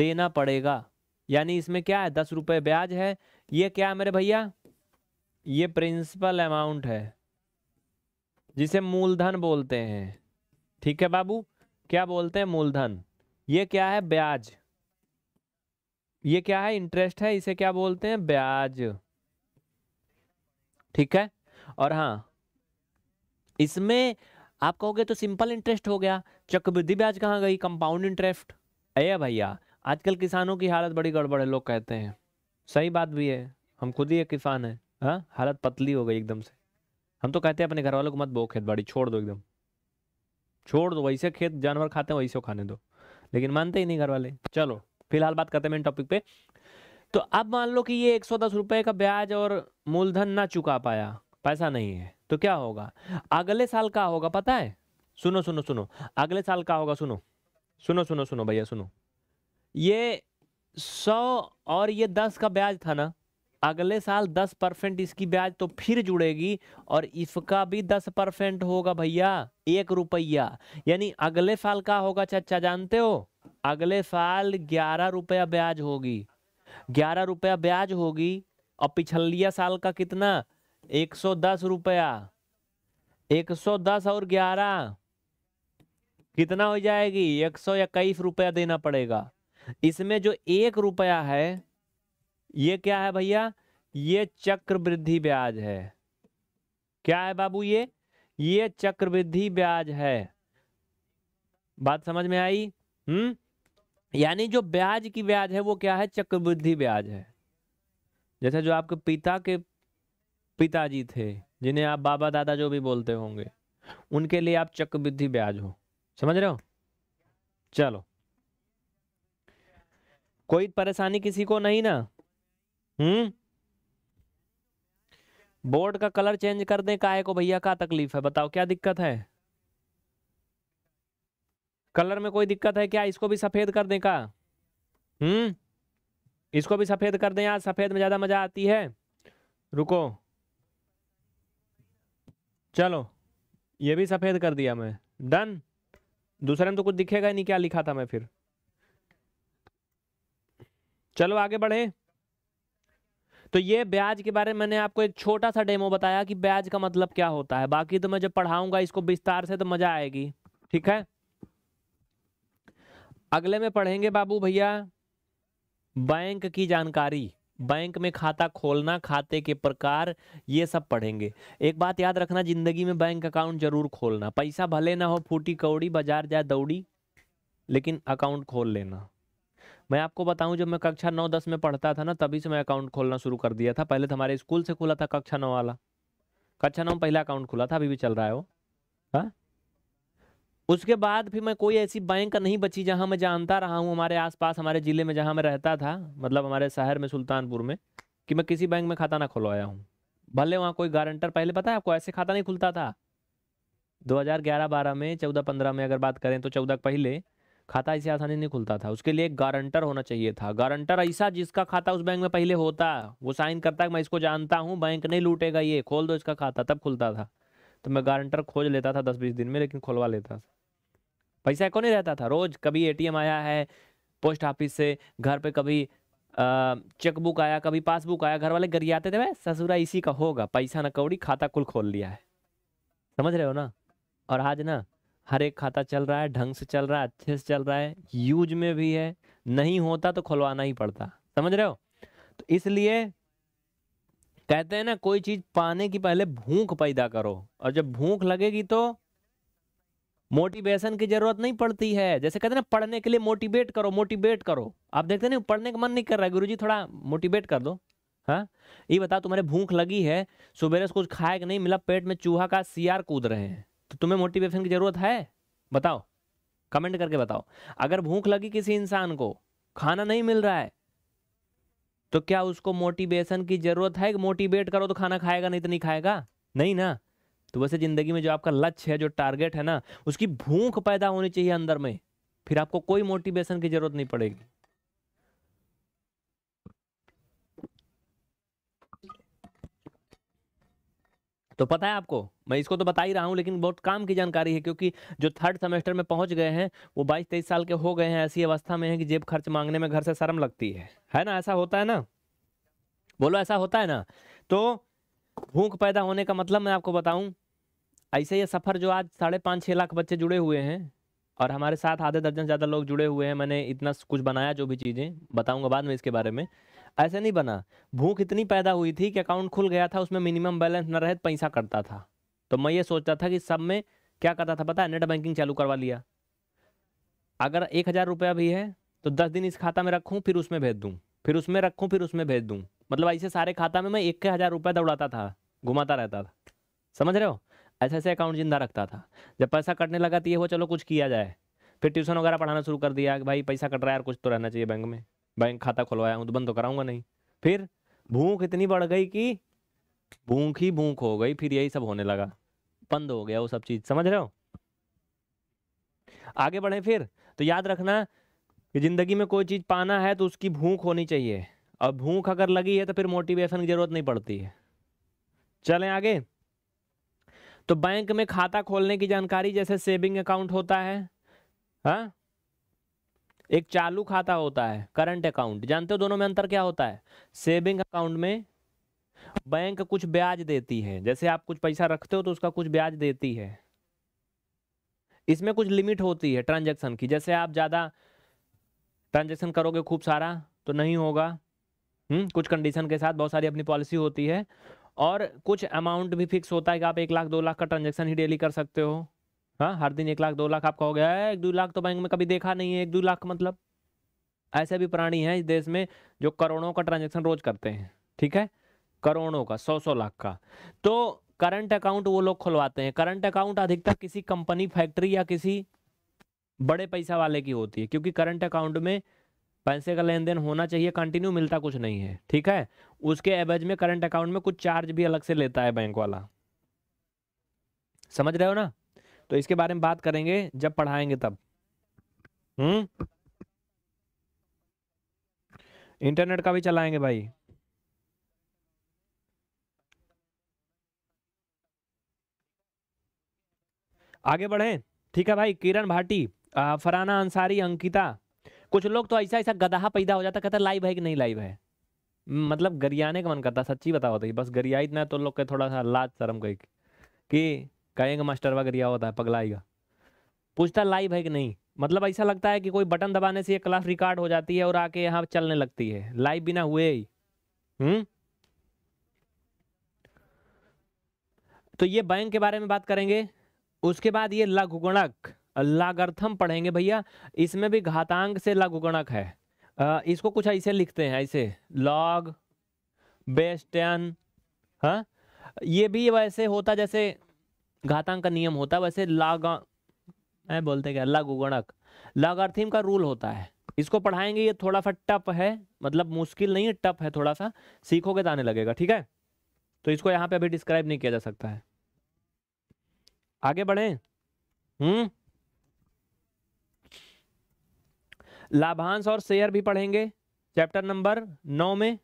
देना पड़ेगा यानी इसमें क्या है दस रुपये ब्याज है ये क्या है मेरे भैया ये प्रिंसिपल अमाउंट है जिसे मूलधन बोलते हैं ठीक है बाबू क्या बोलते हैं मूलधन ये क्या है ब्याज ये क्या है इंटरेस्ट है इसे क्या बोलते हैं ब्याज ठीक है और हाँ इसमें आप कहोगे तो सिंपल इंटरेस्ट हो गया चक्रवृद्धि ब्याज कहाँ गई कंपाउंड इंटरेस्ट अरे भैया आजकल किसानों की हालत बड़ी गड़बड़ है लोग कहते हैं सही बात भी है हम खुद ही एक किसान है हा? हालत पतली हो गई एकदम से हम तो कहते हैं अपने घर वालों को मत बो खेत बाड़ी छोड़ दो एकदम छोड़ दो वैसे खेत जानवर खाते हैं वैसे खाने दो लेकिन मानते ही नहीं घर वाले चलो फिलहाल बात करते हैं मेन टॉपिक पे तो अब मान लो कि ये एक सौ दस रुपए का ब्याज और मूलधन ना चुका पाया पैसा नहीं है तो क्या होगा अगले साल का होगा पता है सुनो सुनो सुनो अगले साल का होगा सुनो सुनो सुनो सुनो भैया सुनो ये सौ और ये दस का ब्याज था ना अगले साल दस परसेंट इसकी ब्याज तो फिर जुड़ेगी और इसका भी दस परसेंट होगा भैया एक रुपया यानी अगले साल का होगा चाचा जानते हो अगले साल ग्यारह रुपया ब्याज होगी ग्यारह रुपया ब्याज होगी और पिछलिया साल का कितना एक सौ दस रुपया एक सौ दस और ग्यारह कितना हो जाएगी एक सौ इक्कीस रुपया देना पड़ेगा इसमें जो एक रुपया है ये क्या है भैया ये चक्रवृद्धि ब्याज है क्या है बाबू ये ये चक्रवृद्धि ब्याज है बात समझ में आई हम्म यानी जो ब्याज की ब्याज है वो क्या है चक्रवृद्धि ब्याज है जैसे जो आपके पिता के पिताजी थे जिन्हें आप बाबा दादा जो भी बोलते होंगे उनके लिए आप चक्रवृद्धि ब्याज हो समझ रहे हो चलो कोई परेशानी किसी को नहीं ना हम्म बोर्ड का कलर चेंज कर दें काहे को भैया का तकलीफ है बताओ क्या दिक्कत है कलर में कोई दिक्कत है क्या इसको भी सफ़ेद कर दें का हम्म इसको भी सफ़ेद कर दें यार सफ़ेद में ज़्यादा मज़ा आती है रुको चलो ये भी सफ़ेद कर दिया मैं डन दूसरे में तो कुछ दिखेगा ही नहीं क्या लिखा था मैं फिर चलो आगे बढ़े तो ये ब्याज के बारे में मैंने आपको एक छोटा सा डेमो बताया कि ब्याज का मतलब क्या होता है बाकी तो मैं जब पढ़ाऊंगा इसको विस्तार से तो मज़ा आएगी ठीक है अगले में पढ़ेंगे बाबू भैया बैंक की जानकारी बैंक में खाता खोलना खाते के प्रकार ये सब पढ़ेंगे एक बात याद रखना जिंदगी में बैंक अकाउंट जरूर खोलना पैसा भले ना हो फूटी कौड़ी बाजार जाए दौड़ी लेकिन अकाउंट खोल लेना मैं आपको बताऊं जब मैं कक्षा नौ दस में पढ़ता था ना तभी से मैं अकाउंट खोलना शुरू कर दिया था पहले तो हमारे स्कूल से खुला था कक्षा नौ वाला कक्षा नौ में पहला अकाउंट खुला था अभी भी चल रहा है वो हाँ उसके बाद फिर मैं कोई ऐसी बैंक नहीं बची जहाँ मैं जानता रहा हूँ हमारे आसपास हमारे ज़िले में जहाँ मैं रहता था मतलब हमारे शहर में सुल्तानपुर में कि मैं किसी बैंक में खाता ना खुलवाया हूँ भले वहाँ कोई गारंटर पहले पता है आपको ऐसे खाता नहीं खुलता था 2011-12 में 14-15 में अगर बात करें तो चौदह पहले खाता ऐसे आसानी नहीं खुलता था उसके लिए एक गारंटर होना चाहिए था गारंटर ऐसा जिसका खाता उस बैंक में पहले होता वो साइन करता है मैं इसको जानता हूँ बैंक नहीं लूटेगा ये खोल दो इसका खाता तब खुलता था तो मैं गारंटर खोज लेता था दस बीस दिन में लेकिन खुलवा लेता था पैसा क्यों नहीं रहता था रोज कभी एटीएम आया है पोस्ट ऑफिस से घर पे कभी चेकबुक आया कभी पासबुक आया घर वाले आते थे ससुरा इसी का होगा पैसा ना कौड़ी खाता कुल खोल लिया है समझ रहे हो ना और आज ना हर एक खाता चल रहा है ढंग से चल रहा है अच्छे से चल रहा है यूज में भी है नहीं होता तो खुलवाना ही पड़ता समझ रहे हो तो इसलिए कहते हैं ना कोई चीज़ पाने की पहले भूख पैदा करो और जब भूख लगेगी तो मोटिवेशन की जरूरत नहीं पड़ती है जैसे कहते हैं ना पढ़ने के लिए मोटिवेट करो मोटिवेट करो आप देखते ना पढ़ने का मन नहीं कर रहा है गुरुजी थोड़ा मोटिवेट कर दो हाँ ये बताओ तुम्हारे भूख लगी है सुबह से कुछ खाए कि नहीं मिला पेट में चूहा का सियार कूद रहे हैं तो तुम्हें मोटिवेशन की जरूरत है बताओ कमेंट करके बताओ अगर भूख लगी किसी इंसान को खाना नहीं मिल रहा है तो क्या उसको मोटिवेशन की जरूरत है मोटिवेट करो तो खाना खाएगा नहीं तो नहीं खाएगा नहीं ना तो वैसे ज़िंदगी में जो आपका लक्ष्य है जो टारगेट है ना उसकी भूख पैदा होनी चाहिए अंदर में फिर आपको कोई मोटिवेशन की ज़रूरत नहीं पड़ेगी तो पता है आपको मैं इसको तो बता ही रहा हूं लेकिन बहुत काम की जानकारी है क्योंकि जो थर्ड सेमेस्टर में पहुंच गए हैं वो बाईस तेईस साल के हो गए हैं ऐसी अवस्था में है कि जेब खर्च मांगने में घर से शर्म लगती है है ना ऐसा होता है ना बोलो ऐसा होता है ना तो भूख पैदा होने का मतलब मैं आपको बताऊं ऐसे ये सफ़र जो आज साढ़े पाँच छः लाख बच्चे जुड़े हुए हैं और हमारे साथ आधे दर्जन ज़्यादा लोग जुड़े हुए हैं मैंने इतना कुछ बनाया जो भी चीज़ें बताऊंगा बाद में इसके बारे में ऐसे नहीं बना भूख इतनी पैदा हुई थी कि अकाउंट खुल गया था उसमें मिनिमम बैलेंस न रहे पैसा कटता था तो मैं ये सोचता था कि सब में क्या करता था पता है नेट बैंकिंग चालू करवा लिया अगर एक हज़ार रुपया भी है तो दस दिन इस खाता में रखूँ फिर उसमें भेज दूँ फिर उसमें रखूँ फिर उसमें भेज दूँ मतलब ऐसे सारे खाता में मैं एक हज़ार रुपया दौड़ाता था घुमाता रहता था समझ रहे हो ऐसे ऐसे अकाउंट जिंदा रखता था जब पैसा कटने लगा तो ये हो चलो कुछ किया जाए फिर ट्यूशन वगैरह पढ़ाना शुरू कर दिया कि भाई पैसा कट रहा है यार कुछ तो रहना चाहिए बैंक में बैंक खाता खुलवाया हूँ तो बंद तो कराऊंगा नहीं फिर भूख इतनी बढ़ गई कि भूख ही भूख हो गई फिर यही सब होने लगा बंद हो गया वो सब चीज़ समझ रहे हो आगे बढ़े फिर तो याद रखना कि ज़िंदगी में कोई चीज़ पाना है तो उसकी भूख होनी चाहिए और भूख अगर लगी है तो फिर मोटिवेशन की ज़रूरत नहीं पड़ती है चलें आगे तो बैंक में खाता खोलने की जानकारी जैसे सेविंग अकाउंट होता है हा? एक चालू खाता होता है करंट अकाउंट जानते हो दोनों में अंतर क्या होता है सेविंग अकाउंट में बैंक कुछ ब्याज देती है जैसे आप कुछ पैसा रखते हो तो उसका कुछ ब्याज देती है इसमें कुछ लिमिट होती है ट्रांजैक्शन की जैसे आप ज़्यादा ट्रांजैक्शन करोगे खूब सारा तो नहीं होगा हम्म कुछ कंडीशन के साथ बहुत सारी अपनी पॉलिसी होती है और कुछ अमाउंट भी फिक्स होता है कि आप एक लाख दो लाख का ट्रांजेक्शन ही डेली कर सकते हो हाँ हर दिन एक लाख दो लाख आपका हो गया है एक दो लाख तो बैंक में कभी देखा नहीं है एक दो लाख मतलब ऐसे भी प्राणी हैं इस देश में जो करोड़ों का ट्रांजेक्शन रोज करते हैं ठीक है करोड़ों का सौ सौ लाख का तो करंट अकाउंट वो लोग खुलवाते हैं करंट अकाउंट अधिकतर किसी कंपनी फैक्ट्री या किसी बड़े पैसा वाले की होती है क्योंकि करंट अकाउंट में पैसे का लेन देन होना चाहिए कंटिन्यू मिलता कुछ नहीं है ठीक है उसके एवज में करंट अकाउंट में कुछ चार्ज भी अलग से लेता है बैंक वाला समझ रहे हो ना तो इसके बारे में बात करेंगे जब पढ़ाएंगे तब हम्म इंटरनेट का भी चलाएंगे भाई आगे बढ़े ठीक है भाई किरण भाटी फराना अंसारी अंकिता कुछ लोग तो ऐसा ऐसा गदहा पैदा हो जाता कहता लाइव है कि नहीं लाइव है मतलब गरियाने का मन करता सच्ची बताओ तो बस गरिया इतना तो लोग के थोड़ा सा लाज शर्म कही कि कहेंगे वा गरिया होता है पगलाएगा पूछता लाइव है कि नहीं मतलब ऐसा लगता है कि कोई बटन दबाने से ये क्लास रिकॉर्ड हो जाती है और आके यहाँ चलने लगती है लाइव बिना हुए ही हम्म तो ये बैंक के बारे में बात करेंगे उसके बाद ये लघुगणक लागर्थम पढ़ेंगे भैया इसमें भी घातांक से लघुगणक है इसको कुछ ऐसे लिखते हैं ऐसे लॉग बेस टेन हाँ ये भी वैसे होता जैसे घातांक का नियम होता वैसे लाग बोलते क्या लागुगणक लागार्थिम का रूल होता है इसको पढ़ाएंगे ये थोड़ा सा टप है मतलब मुश्किल नहीं है टप है थोड़ा सा सीखोगे तो आने लगेगा ठीक है तो इसको यहाँ पे अभी डिस्क्राइब नहीं किया जा सकता है आगे बढ़े हम्म लाभांश और शेयर भी पढ़ेंगे चैप्टर नंबर नौ में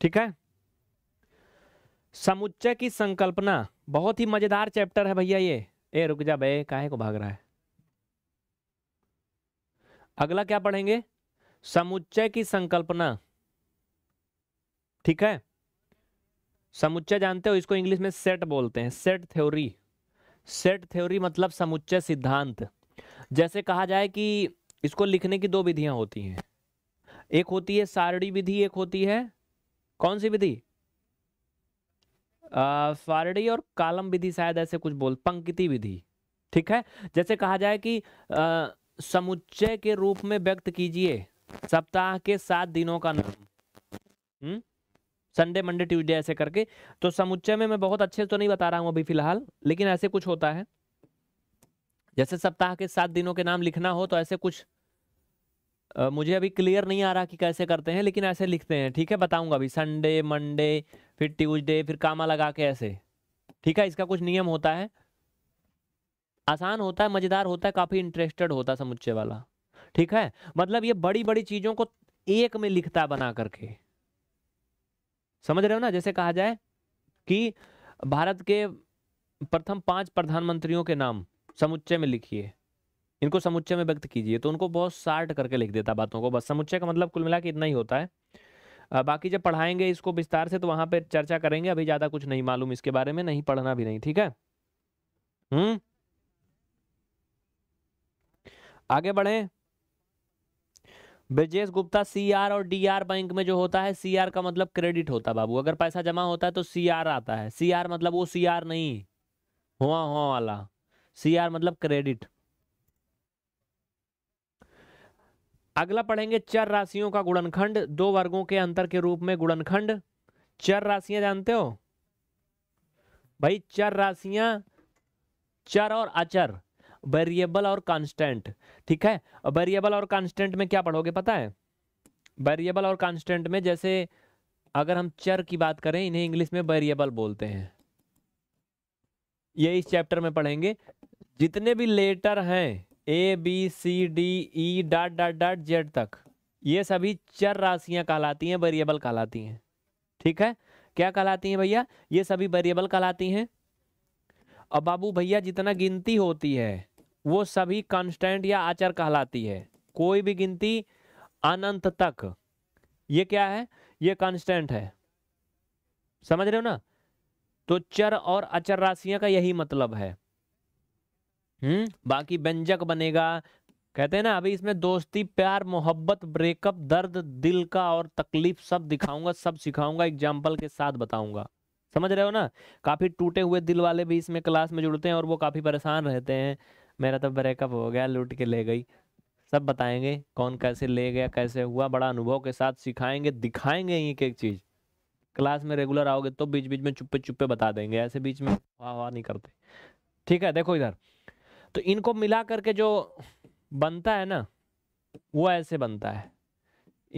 ठीक है समुच्चय की संकल्पना बहुत ही मजेदार चैप्टर है भैया ये ए रुक जा बे काहे को भाग रहा है अगला क्या पढ़ेंगे समुच्चय की संकल्पना ठीक है समुच्चय जानते हो इसको इंग्लिश में सेट बोलते हैं सेट थ्योरी सेट थ्योरी मतलब समुच्चय सिद्धांत जैसे कहा जाए कि इसको लिखने की दो विधियां होती हैं एक होती है सारणी विधि एक होती है कौन सी विधि सारणी और कालम विधि शायद ऐसे कुछ बोल पंक्ति विधि ठीक है जैसे कहा जाए कि समुच्चय के रूप में व्यक्त कीजिए सप्ताह के सात दिनों का नाम संडे मंडे ट्यूसडे ऐसे करके तो समुच्चय में मैं बहुत अच्छे से तो नहीं बता रहा हूं अभी फिलहाल लेकिन ऐसे कुछ होता है जैसे सप्ताह के सात दिनों के नाम लिखना हो तो ऐसे कुछ मुझे अभी क्लियर नहीं आ रहा कि कैसे करते हैं लेकिन ऐसे लिखते हैं ठीक है बताऊंगा अभी संडे मंडे फिर ट्यूजडे फिर कामा लगा के ऐसे ठीक है इसका कुछ नियम होता है आसान होता है मज़ेदार होता है काफ़ी इंटरेस्टेड होता है समुच्चे वाला ठीक है मतलब ये बड़ी बड़ी चीज़ों को एक में लिखता बना करके समझ रहे हो ना जैसे कहा जाए कि भारत के प्रथम पांच प्रधानमंत्रियों के नाम समुच्चय में लिखिए इनको समुच्चय में व्यक्त कीजिए तो उनको बहुत शार्ट करके लिख देता बातों को बस समुच्चय का मतलब कुल मिला के इतना ही होता है बाकी जब पढ़ाएंगे इसको विस्तार से तो वहाँ पर चर्चा करेंगे अभी ज़्यादा कुछ नहीं मालूम इसके बारे में नहीं पढ़ना भी नहीं ठीक है हम्म आगे बढ़े ब्रजेश गुप्ता सीआर और डीआर बैंक में जो होता है सीआर का मतलब क्रेडिट होता है बाबू अगर पैसा जमा होता है तो सीआर आता है सीआर मतलब वो सीआर नहीं हुआ हुआ वाला सीआर मतलब क्रेडिट अगला पढ़ेंगे चर राशियों का गुणनखंड दो वर्गों के अंतर के रूप में गुणनखंड चर राशियां जानते हो भाई चर राशियां चर और अचर वेरिएबल और कांस्टेंट ठीक है वेरिएबल और कांस्टेंट में क्या पढ़ोगे पता है वेरिएबल और कांस्टेंट में जैसे अगर हम चर की बात करें इन्हें इंग्लिश में वेरिएबल बोलते हैं ये इस चैप्टर में पढ़ेंगे जितने भी लेटर हैं A B C D E dot dot dot Z तक ये सभी चर राशियां कहलाती हैं वेरिएबल कहलाती हैं ठीक है क्या कहलाती हैं भैया ये सभी वेरिएबल कहलाती हैं और बाबू भैया जितना गिनती होती है वो सभी कांस्टेंट या आचर कहलाती है कोई भी गिनती अनंत तक ये क्या है ये कांस्टेंट है समझ रहे हो ना तो चर और अचर राशियां का यही मतलब है हम्म बाकी व्यंजक बनेगा कहते हैं ना अभी इसमें दोस्ती प्यार मोहब्बत ब्रेकअप दर्द दिल का और तकलीफ सब दिखाऊंगा सब सिखाऊंगा एग्जाम्पल के साथ बताऊंगा समझ रहे हो ना काफ़ी टूटे हुए दिल वाले भी इसमें क्लास में जुड़ते हैं और वो काफ़ी परेशान रहते हैं मेरा तो ब्रेकअप हो गया लूट के ले गई सब बताएंगे कौन कैसे ले गया कैसे हुआ बड़ा अनुभव के साथ सिखाएंगे दिखाएंगे एक एक चीज़ क्लास में रेगुलर आओगे तो बीच बीच में चुप्पे चुप्पे बता देंगे ऐसे बीच में वाह वाह नहीं करते ठीक है देखो इधर तो इनको मिला करके जो बनता है ना वो ऐसे बनता है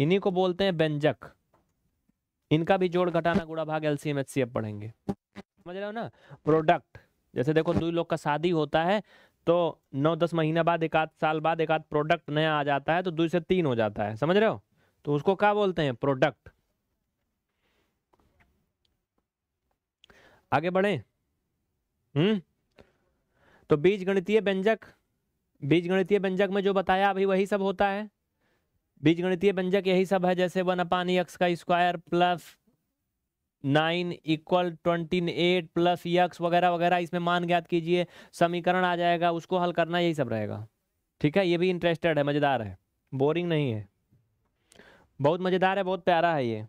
इन्हीं को बोलते हैं व्यंजक इनका भी जोड़ घटाना गुड़ा भाग L C M H C F पढ़ेंगे समझ रहे हो ना प्रोडक्ट जैसे देखो दो लोग का शादी होता है तो नौ दस महीना बाद एक आध साल बाद एक आध प्रोडक्ट नया आ जाता है तो दो से तीन हो जाता है समझ रहे हो तो उसको क्या बोलते हैं प्रोडक्ट आगे बढ़े हम्म तो बीज गणितीय व्यंजक बीज गणितीय व्यंजक में जो बताया अभी वही सब होता है बीज गणितीय व्यंजक यही सब है जैसे वन अपान यक्स का square plus nine equal twenty eight plus x वगैरह वगैरह इसमें मान ज्ञात कीजिए समीकरण आ जाएगा उसको हल करना यही सब रहेगा ठीक है ये भी इंटरेस्टेड है मज़ेदार है बोरिंग नहीं है बहुत मज़ेदार है बहुत प्यारा है ये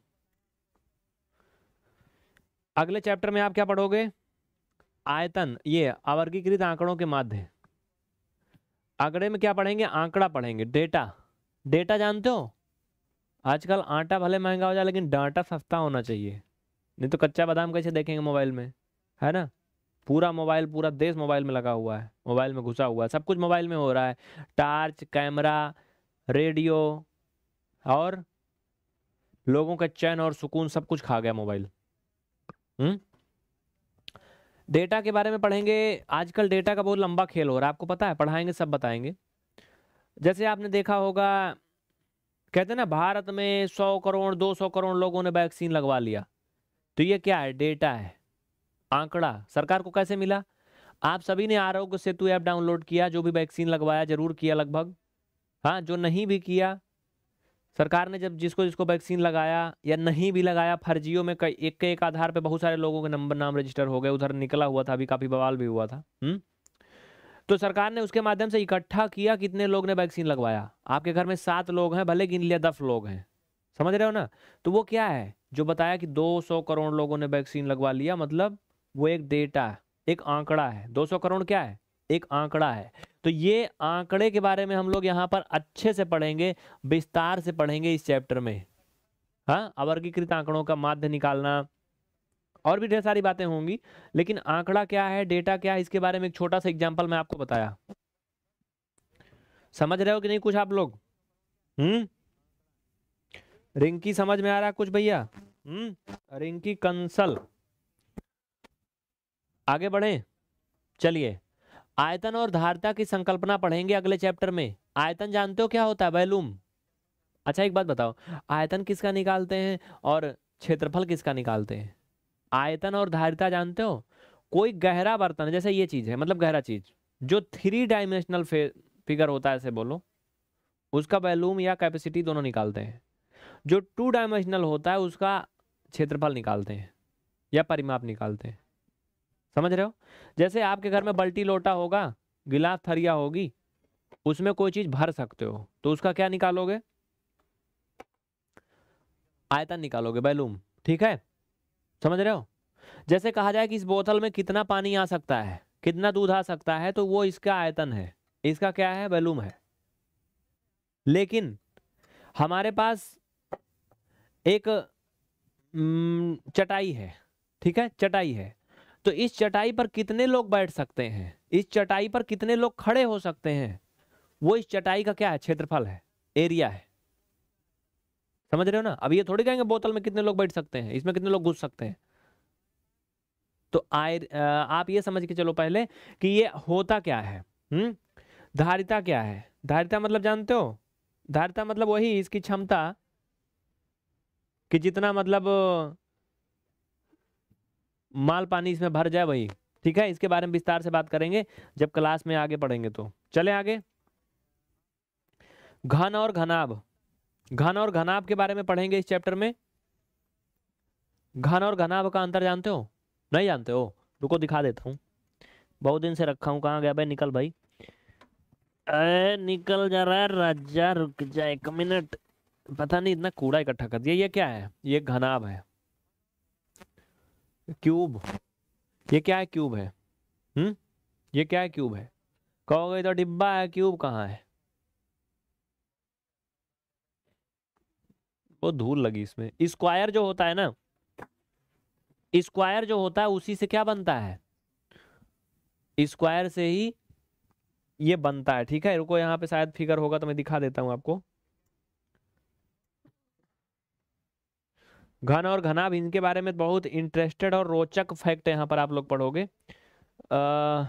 अगले चैप्टर में आप क्या पढ़ोगे आयतन ये आवर्गीकृत आंकड़ों के माध्य आंकड़े में क्या पढ़ेंगे आंकड़ा पढ़ेंगे डेटा डेटा जानते हो आजकल आटा भले महंगा हो जाए लेकिन डाटा सस्ता होना चाहिए नहीं तो कच्चा बादाम कैसे देखेंगे मोबाइल में है ना पूरा मोबाइल पूरा देश मोबाइल में लगा हुआ है मोबाइल में घुसा हुआ है सब कुछ मोबाइल में हो रहा है टार्च कैमरा रेडियो और लोगों का चैन और सुकून सब कुछ खा गया मोबाइल हम्म डेटा के बारे में पढ़ेंगे आजकल डेटा का बहुत लंबा खेल हो रहा है आपको पता है पढ़ाएंगे सब बताएंगे जैसे आपने देखा होगा कहते हैं ना भारत में सौ करोड़ दो सौ करोड़ लोगों ने वैक्सीन लगवा लिया तो ये क्या है डेटा है आंकड़ा सरकार को कैसे मिला आप सभी ने आरोग्य सेतु ऐप डाउनलोड किया जो भी वैक्सीन लगवाया जरूर किया लगभग हाँ जो नहीं भी किया सरकार ने जब जिसको जिसको वैक्सीन लगाया या नहीं भी लगाया फर्जियों में कई एक के एक आधार पे बहुत सारे लोगों के नंबर नाम रजिस्टर हो गए उधर निकला हुआ था अभी काफ़ी बवाल भी हुआ था हुँ? हम्म? तो सरकार ने उसके माध्यम से इकट्ठा किया कितने लोग ने वैक्सीन लगवाया आपके घर में सात लोग हैं भले गिन लिया दस लोग हैं समझ रहे हो ना तो वो क्या है जो बताया कि दो करोड़ लोगों ने वैक्सीन लगवा लिया मतलब वो एक डेटा एक आंकड़ा है दो करोड़ क्या है एक आंकड़ा है तो ये आंकड़े के बारे में हम लोग यहाँ पर अच्छे से पढ़ेंगे विस्तार से पढ़ेंगे इस चैप्टर में हाँ अवर्गीकृत आंकड़ों का माध्य निकालना और भी ढेर सारी बातें होंगी लेकिन आंकड़ा क्या है डेटा क्या है इसके बारे में एक छोटा सा एग्जाम्पल मैं आपको बताया समझ रहे हो कि नहीं कुछ आप लोग हम्म रिंकी समझ में आ रहा कुछ भैया हम्म रिंकी कंसल आगे बढ़े चलिए आयतन और धारिता की संकल्पना पढ़ेंगे अगले चैप्टर में आयतन जानते हो क्या होता है वैलूम अच्छा एक बात बताओ आयतन किसका निकालते हैं और क्षेत्रफल किसका निकालते हैं आयतन और धारिता जानते हो कोई गहरा बर्तन जैसे ये चीज़ है मतलब गहरा चीज़ जो थ्री डायमेंशनल फिगर होता है ऐसे बोलो उसका वैलूम या कैपेसिटी दोनों निकालते हैं जो टू डायमेंशनल होता है उसका क्षेत्रफल निकालते हैं या परिमाप निकालते हैं समझ रहे हो जैसे आपके घर में बल्टी लोटा होगा गिलास थरिया होगी उसमें कोई चीज भर सकते हो तो उसका क्या निकालोगे आयतन निकालोगे बैलूम ठीक है समझ रहे हो जैसे कहा जाए कि इस बोतल में कितना पानी आ सकता है कितना दूध आ सकता है तो वो इसका आयतन है इसका क्या है बैलूम है लेकिन हमारे पास एक हम्म, चटाई है ठीक है चटाई है तो इस चटाई पर कितने लोग बैठ सकते हैं इस चटाई पर कितने लोग खड़े हो सकते हैं वो इस चटाई का क्या है क्षेत्रफल है एरिया है समझ रहे हो ना अब ये थोड़ी कहेंगे बोतल में कितने लोग बैठ सकते हैं इसमें कितने लोग घुस सकते हैं तो आय आप ये समझ के चलो पहले कि ये होता क्या है हुँ? हम्म? धारिता क्या है धारिता मतलब जानते हो धारिता मतलब वही इसकी क्षमता कि जितना मतलब माल पानी इसमें भर जाए वही ठीक है इसके बारे में विस्तार से बात करेंगे जब क्लास में आगे पढ़ेंगे तो चले आगे घन और घनाब घन और घनाब के बारे में पढ़ेंगे इस चैप्टर में घन और घनाब का अंतर जानते हो नहीं जानते हो रुको दिखा देता हूँ बहुत दिन से रखा हूँ कहाँ गया भाई निकल भाई अरे निकल जा रहा है राजा रुक जाए एक मिनट पता नहीं इतना कूड़ा इकट्ठा कर दिया ये क्या है ये घनाब है क्यूब ये क्या है क्यूब है हम्म ये क्या है क्यूब है कहोगे तो डिब्बा है क्यूब कहाँ है वो धूल लगी इसमें स्क्वायर जो होता है ना स्क्वायर जो होता है उसी से क्या बनता है स्क्वायर से ही ये बनता है ठीक है रुको यहाँ पे शायद फिगर होगा तो मैं दिखा देता हूँ आपको घन और घनाभ इनके बारे में बहुत इंटरेस्टेड और रोचक फैक्ट यहाँ पर आप लोग पढ़ोगे आ,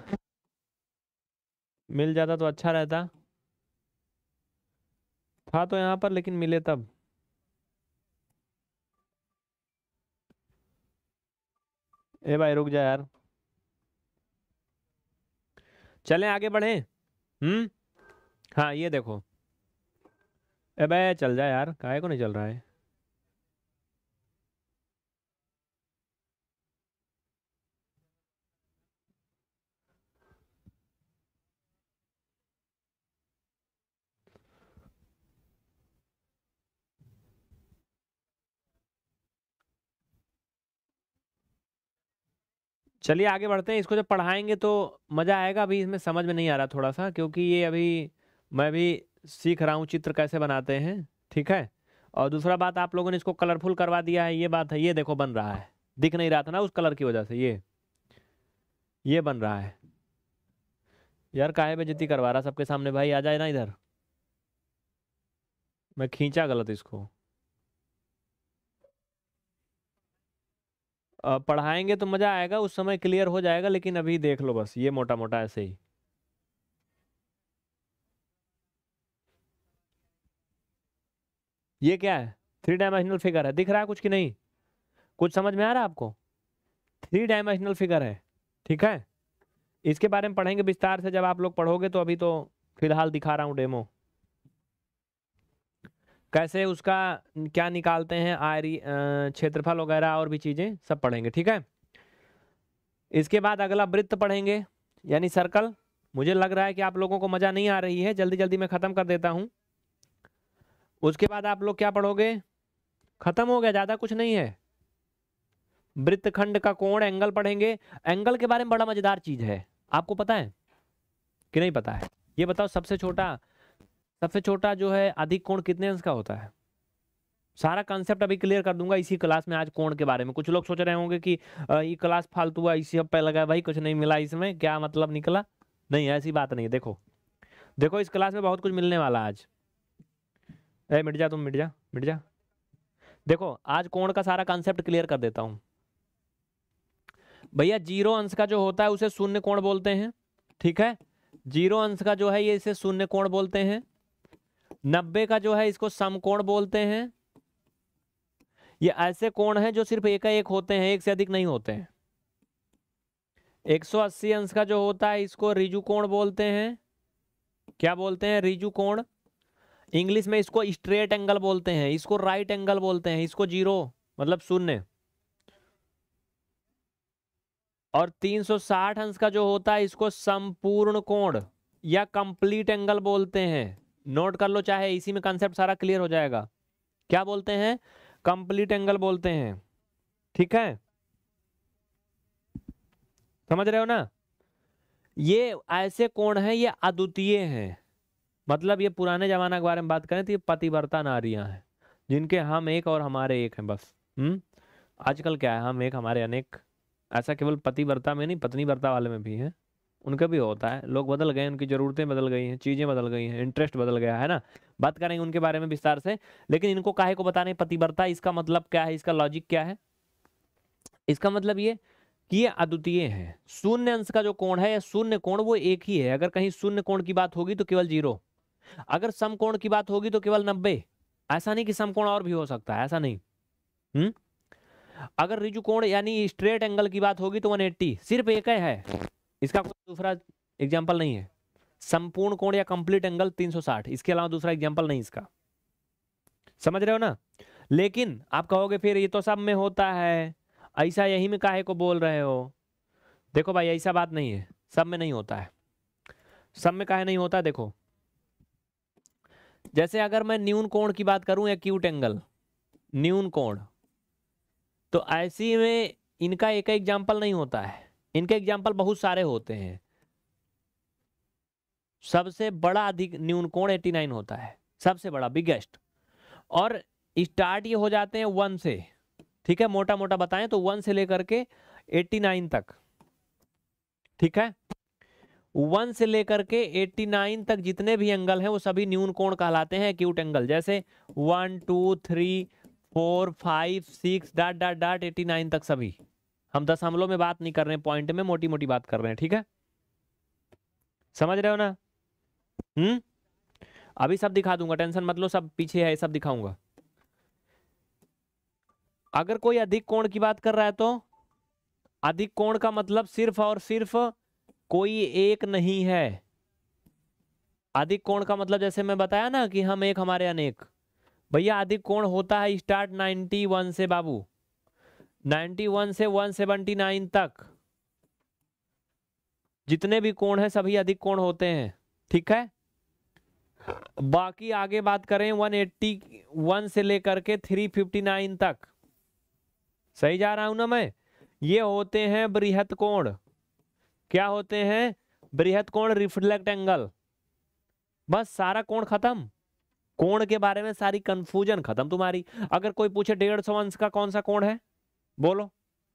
मिल जाता तो अच्छा रहता था तो यहाँ पर लेकिन मिले तब ए भाई रुक जा यार चलें आगे बढ़े हम्म हाँ ये देखो ए भाई चल जा यार काय को नहीं चल रहा है चलिए आगे बढ़ते हैं इसको जब पढ़ाएंगे तो मज़ा आएगा अभी इसमें समझ में नहीं आ रहा थोड़ा सा क्योंकि ये अभी मैं भी सीख रहा हूँ चित्र कैसे बनाते हैं ठीक है और दूसरा बात आप लोगों ने इसको कलरफुल करवा दिया है ये बात है ये देखो बन रहा है दिख नहीं रहा था ना उस कलर की वजह से ये ये बन रहा है यार काहे जितनी करवा रहा सबके सामने भाई आ जाए ना इधर मैं खींचा गलत इसको पढ़ाएंगे तो मज़ा आएगा उस समय क्लियर हो जाएगा लेकिन अभी देख लो बस ये मोटा मोटा ऐसे ही ये क्या है थ्री डायमेंशनल फिगर है दिख रहा है कुछ कि नहीं कुछ समझ में आ रहा है आपको थ्री डायमेंशनल फिगर है ठीक है इसके बारे में पढ़ेंगे विस्तार से जब आप लोग पढ़ोगे तो अभी तो फिलहाल दिखा रहा हूँ डेमो कैसे उसका क्या निकालते हैं आयरी क्षेत्रफल वगैरह और भी चीज़ें सब पढ़ेंगे ठीक है इसके बाद अगला वृत्त पढ़ेंगे यानी सर्कल मुझे लग रहा है कि आप लोगों को मज़ा नहीं आ रही है जल्दी जल्दी मैं ख़त्म कर देता हूँ उसके बाद आप लोग क्या पढ़ोगे ख़त्म हो गया ज़्यादा कुछ नहीं है वृत्तखंड का कोण एंगल पढ़ेंगे एंगल के बारे में बड़ा मज़ेदार चीज़ है आपको पता है कि नहीं पता है ये बताओ सबसे छोटा सबसे छोटा जो है अधिक कोण कितने अंश का होता है सारा कॉन्सेप्ट अभी क्लियर कर दूंगा इसी क्लास में आज कोण के बारे में कुछ लोग सोच रहे होंगे कि ये क्लास फालतू है इसी पे लगा भाई कुछ नहीं मिला इसमें क्या मतलब निकला नहीं ऐसी बात नहीं देखो देखो इस क्लास में बहुत कुछ मिलने वाला आज ए मिट जा तुम मिट जा मिट जा देखो आज कोण का सारा कॉन्सेप्ट क्लियर कर देता हूं भैया जीरो अंश का जो होता है उसे शून्य कोण बोलते हैं ठीक है जीरो अंश का जो है ये इसे शून्य कोण बोलते हैं नब्बे का जो है इसको समकोण बोलते हैं ये ऐसे कोण हैं जो सिर्फ एक एक होते हैं एक से अधिक नहीं होते हैं 180 अंश का जो होता है इसको रिजु कोण बोलते हैं क्या बोलते हैं रिजु कोण इंग्लिश में इसको स्ट्रेट एंगल बोलते हैं इसको राइट एंगल बोलते हैं इसको जीरो मतलब शून्य और 360 अंश का जो होता है इसको संपूर्ण कोण या कंप्लीट एंगल बोलते हैं नोट कर लो चाहे इसी में कंसेप्ट सारा क्लियर हो जाएगा क्या बोलते हैं कंप्लीट एंगल बोलते हैं ठीक है समझ रहे हो ना ये ऐसे कोण है ये अद्वितीय हैं मतलब ये पुराने जमाना के बारे में बात करें तो ये पतिवर्ता नारियां हैं जिनके हम एक और हमारे एक हैं बस हम्म आजकल क्या है हम एक हमारे अनेक ऐसा केवल पतिवर्ता में नहीं पत्नी वर्ता वाले में भी है उनका भी होता है लोग बदल गए उनकी ज़रूरतें बदल गई हैं चीज़ें बदल गई हैं इंटरेस्ट बदल गया है ना बात करेंगे उनके बारे में विस्तार से लेकिन इनको काहे को बताने पतिवरता इसका मतलब क्या है इसका लॉजिक क्या है इसका मतलब ये कि ये अद्वितीय है शून्य अंश का जो कोण है या शून्य कोण वो एक ही है अगर कहीं शून्य कोण की बात होगी तो केवल जीरो अगर समकोण की बात होगी तो केवल नब्बे ऐसा नहीं कि समकोण और भी हो सकता है ऐसा नहीं हम्म अगर रिजुकोण यानी स्ट्रेट एंगल की बात होगी तो 180 सिर्फ एक है इसका कोई मतलब दूसरा एग्जाम्पल नहीं है संपूर्ण कोण या कंप्लीट एंगल 360 इसके अलावा दूसरा एग्जाम्पल नहीं इसका समझ रहे हो ना लेकिन आप कहोगे फिर ये तो सब में होता है ऐसा यही में काहे को बोल रहे हो देखो भाई ऐसा बात नहीं है सब में नहीं होता है सब में काहे नहीं होता देखो जैसे अगर मैं न्यून कोण की बात करूं या क्यूट एंगल न्यून कोण तो ऐसी में इनका एक एग्जाम्पल नहीं होता है इनके एग्जाम्पल बहुत सारे होते हैं सबसे बड़ा अधिक न्यून कोण नाइन होता है सबसे बड़ा बिगेस्ट और स्टार्ट ये हो जाते हैं वन से ठीक है मोटा मोटा बताएं तो वन से लेकर के नाइन तक ठीक है वन से लेकर के एट्टी नाइन तक जितने भी एंगल हैं वो सभी न्यून कोण कहलाते हैं क्यूट एंगल जैसे one two three four five six dot dot dot nine तक सभी हम दस हमलों में बात नहीं कर रहे हैं पॉइंट में मोटी मोटी बात कर रहे हैं ठीक है समझ रहे हो ना हम्म अभी सब दिखा दूंगा टेंशन मतलब सब पीछे है सब दिखाऊंगा अगर कोई अधिक कोण की बात कर रहा है तो अधिक कोण का मतलब सिर्फ और सिर्फ कोई एक नहीं है अधिक कोण का मतलब जैसे मैं बताया ना कि हम एक हमारे अनेक भैया अधिक कोण होता है स्टार्ट 91 से बाबू 91 से 179 तक जितने भी कोण हैं सभी अधिक कोण होते हैं ठीक है बाकी आगे बात करें 181 से लेकर के 359 तक सही जा रहा हूं ना मैं ये होते हैं बृहत कोण क्या होते हैं बृहत कोण रिफ्लेक्ट एंगल बस सारा कोण खत्म कोण के बारे में सारी कंफ्यूजन खत्म तुम्हारी अगर कोई पूछे डेढ़ सौ अंश का कौन सा कोण है बोलो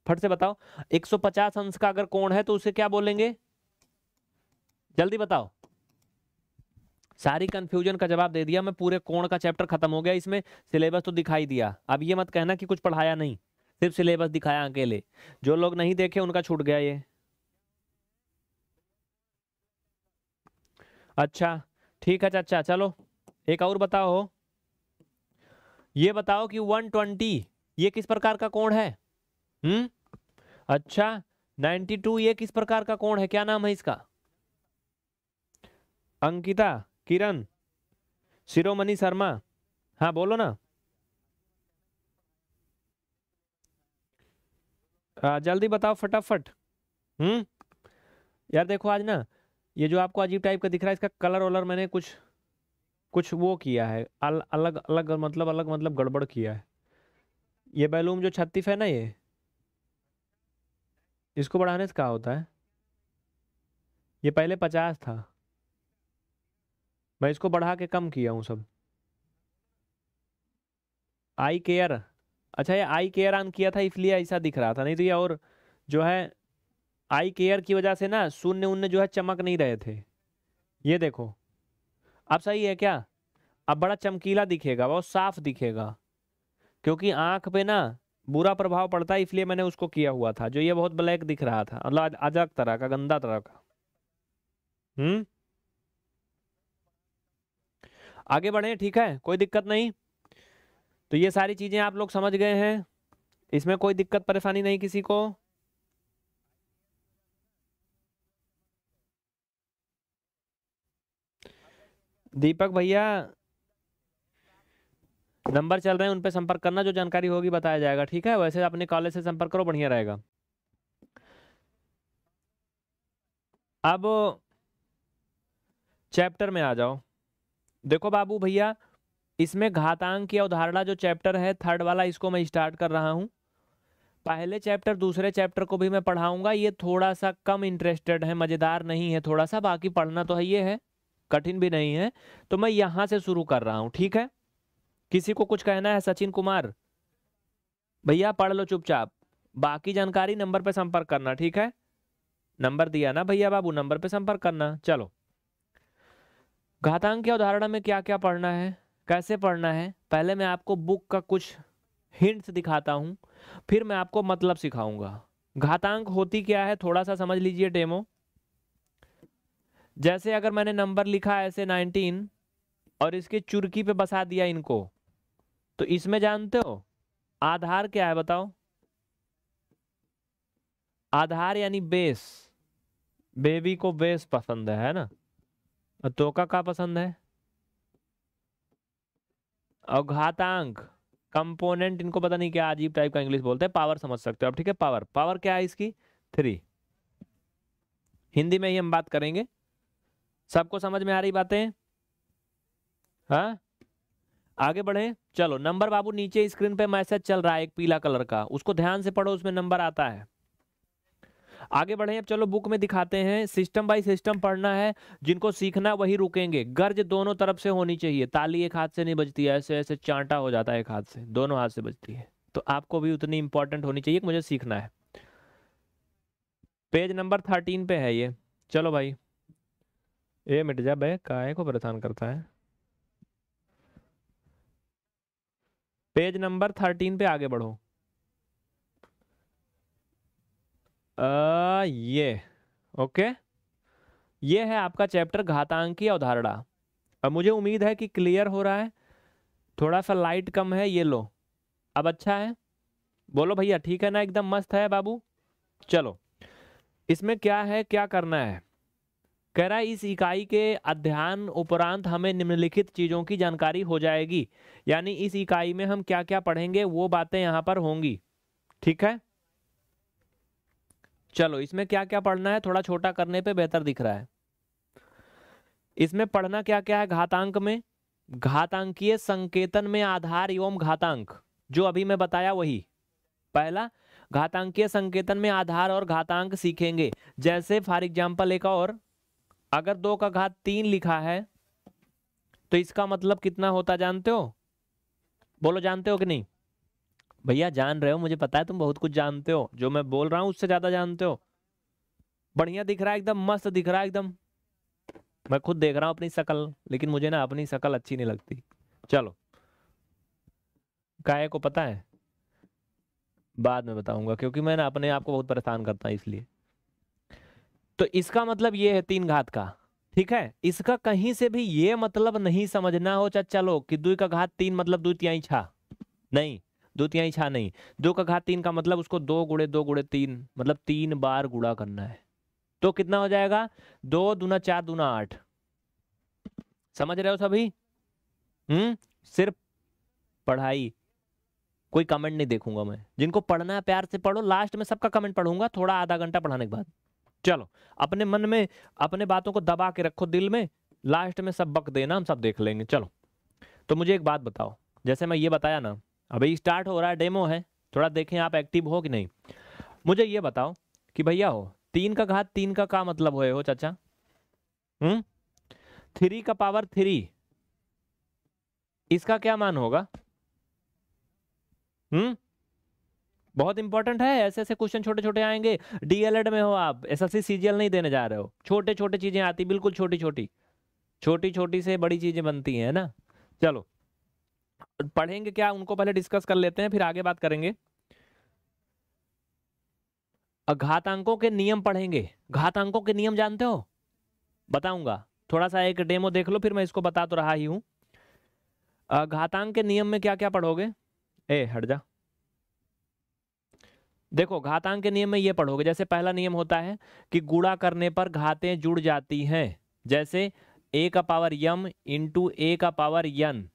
फट से बताओ 150 अंश का अगर कोण है तो उसे क्या बोलेंगे जल्दी बताओ सारी कंफ्यूजन का जवाब दे दिया मैं पूरे कोण का चैप्टर खत्म हो गया इसमें सिलेबस तो दिखाई दिया अब ये मत कहना कि कुछ पढ़ाया नहीं सिर्फ सिलेबस दिखाया अकेले जो लोग नहीं देखे उनका छूट गया ये अच्छा ठीक है चाचा चलो एक और बताओ ये बताओ कि 120 ये किस प्रकार का कोण है हम्म अच्छा 92 ये किस प्रकार का कोण है क्या नाम है इसका अंकिता किरण शिरोमणि शर्मा हाँ बोलो ना आ, जल्दी बताओ फटाफट हम्म यार देखो आज ना ये जो आपको अजीब टाइप का दिख रहा है इसका कलर वलर मैंने कुछ कुछ वो किया है अल, अलग अलग मतलब अलग मतलब गड़बड़ किया है ये बैलूम जो छत्तीस है ना ये इसको बढ़ाने से क्या होता है ये पहले पचास था मैं इसको बढ़ा के कम किया हूँ सब आई केयर अच्छा ये आई केयर ऑन किया था इसलिए ऐसा दिख रहा था नहीं तो ये और जो है आई केयर की वजह से ना शून्य उन्य जो है चमक नहीं रहे थे ये देखो अब सही है क्या अब बड़ा चमकीला दिखेगा बहुत साफ दिखेगा क्योंकि आँख पे ना बुरा प्रभाव पड़ता है इसलिए मैंने उसको किया हुआ था जो ये बहुत ब्लैक दिख रहा था मतलब अजग तरह का गंदा तरह का हम्म आगे बढ़े ठीक है कोई दिक्कत नहीं तो ये सारी चीजें आप लोग समझ गए हैं इसमें कोई दिक्कत परेशानी नहीं किसी को दीपक भैया नंबर चल रहे हैं उन पर संपर्क करना जो जानकारी होगी बताया जाएगा ठीक है वैसे अपने कॉलेज से संपर्क करो बढ़िया रहेगा अब चैप्टर में आ जाओ देखो बाबू भैया इसमें घातांक की अवधारणा जो चैप्टर है थर्ड वाला इसको मैं स्टार्ट कर रहा हूँ पहले चैप्टर दूसरे चैप्टर को भी मैं पढ़ाऊंगा ये थोड़ा सा कम इंटरेस्टेड है मज़ेदार नहीं है थोड़ा सा बाकी पढ़ना तो है ये है कठिन भी नहीं है तो मैं यहाँ से शुरू कर रहा हूँ ठीक है किसी को कुछ कहना है सचिन कुमार भैया पढ़ लो चुपचाप बाकी जानकारी नंबर पे संपर्क करना ठीक है नंबर दिया ना भैया बाबू नंबर पे संपर्क करना चलो घातांक के उदाहरण में क्या क्या पढ़ना है कैसे पढ़ना है पहले मैं आपको बुक का कुछ हिंट्स दिखाता हूं फिर मैं आपको मतलब सिखाऊंगा घातांक होती क्या है थोड़ा सा समझ लीजिए डेमो जैसे अगर मैंने नंबर लिखा ऐसे नाइनटीन और इसके चुरकी पे बसा दिया इनको तो इसमें जानते हो आधार क्या है बताओ आधार यानी बेस बेबी को बेस पसंद है, ना और तोका का पसंद है और घातांक कंपोनेंट इनको पता नहीं क्या अजीब टाइप का इंग्लिश बोलते हैं पावर समझ सकते हो आप ठीक है पावर पावर क्या है इसकी थ्री हिंदी में ही हम बात करेंगे सबको समझ में आ रही बातें हाँ आगे बढ़े चलो नंबर बाबू नीचे स्क्रीन पे मैसेज चल रहा है एक पीला कलर का उसको ध्यान से पढ़ो उसमें नंबर आता है आगे बढ़े अब चलो बुक में दिखाते हैं सिस्टम बाय सिस्टम पढ़ना है जिनको सीखना वही रुकेंगे गर्ज दोनों तरफ से होनी चाहिए ताली एक हाथ से नहीं बजती है ऐसे ऐसे चांटा हो जाता है एक हाथ से दोनों हाथ से बजती है तो आपको भी उतनी इंपॉर्टेंट होनी चाहिए कि मुझे सीखना है पेज नंबर थर्टीन पे है ये चलो भाई ये मिट जा बे काय को परेशान करता है पेज नंबर थर्टीन पे आगे बढ़ो आ, ये ओके ये है आपका चैप्टर घातांकी अवधारणा अब मुझे उम्मीद है कि क्लियर हो रहा है थोड़ा सा लाइट कम है ये लो अब अच्छा है बोलो भैया ठीक है ना एकदम मस्त है बाबू चलो इसमें क्या है क्या करना है कह रहा है इस इकाई के अध्ययन उपरांत हमें निम्नलिखित चीज़ों की जानकारी हो जाएगी यानी इस इकाई में हम क्या क्या पढ़ेंगे वो बातें यहाँ पर होंगी ठीक है चलो इसमें क्या क्या पढ़ना है थोड़ा छोटा करने पे बेहतर दिख रहा है इसमें पढ़ना क्या क्या है घातांक में घातांकीय संकेतन में आधार एवं घातांक जो अभी मैं बताया वही पहला घातांकीय संकेतन में आधार और घातांक सीखेंगे जैसे फॉर एग्जाम्पल एक और अगर दो का घात तीन लिखा है तो इसका मतलब कितना होता जानते हो बोलो जानते हो कि नहीं भैया जान रहे हो मुझे पता है तुम बहुत कुछ जानते हो जो मैं बोल रहा हूं उससे ज़्यादा जानते हो बढ़िया दिख रहा है एकदम मस्त दिख रहा है एकदम मैं खुद देख रहा हूं अपनी शकल लेकिन मुझे ना अपनी शकल अच्छी नहीं लगती चलो काय को पता है बाद में बताऊंगा क्योंकि मैं ना अपने आप को बहुत परेशान करता हूं इसलिए तो इसका मतलब ये है तीन घात का ठीक है इसका कहीं से भी ये मतलब नहीं समझना हो चाहे चलो कि दो का घात तीन मतलब दो तिहाई छा नहीं दो तिहाई छा नहीं दो का घात तीन का मतलब उसको दो गुड़े दो गुड़े तीन मतलब तीन बार गुड़ा करना है तो कितना हो जाएगा दो दूना चार दूना आठ समझ रहे हो सभी हम्म सिर्फ पढ़ाई कोई कमेंट नहीं देखूंगा मैं जिनको पढ़ना है प्यार से पढ़ो लास्ट में सबका कमेंट पढ़ूंगा थोड़ा आधा घंटा पढ़ाने के बाद चलो अपने मन में अपने बातों को दबा के रखो दिल में लास्ट में सब बक देना हम सब देख लेंगे चलो तो मुझे एक बात बताओ जैसे मैं ये बताया ना अभी स्टार्ट हो रहा है डेमो है थोड़ा देखें आप एक्टिव हो कि नहीं मुझे ये बताओ कि भैया हो तीन का घात तीन का का मतलब होए हो चाचा हम्म थ्री का पावर थ्री इसका क्या मान होगा हम्म बहुत इंपॉर्टेंट है ऐसे ऐसे क्वेश्चन छोटे छोटे आएंगे डीएलएड में हो आप एस एस नहीं देने जा रहे हो छोटे छोटे चीजें आती बिल्कुल छोटी छोटी छोटी छोटी से बड़ी चीजें बनती हैं ना चलो पढ़ेंगे क्या उनको पहले डिस्कस कर लेते हैं फिर आगे बात करेंगे घातांकों के नियम पढ़ेंगे घातांकों के नियम जानते हो बताऊंगा थोड़ा सा एक डेमो देख लो फिर मैं इसको बता तो रहा ही हूं घातांक के नियम में क्या क्या पढ़ोगे ए हट जा देखो घातांक के नियम में ये पढ़ोगे जैसे पहला नियम होता है कि गुड़ा करने पर घातें जुड़ जाती हैं जैसे ए का पावर यम इंटू ए का पावर यन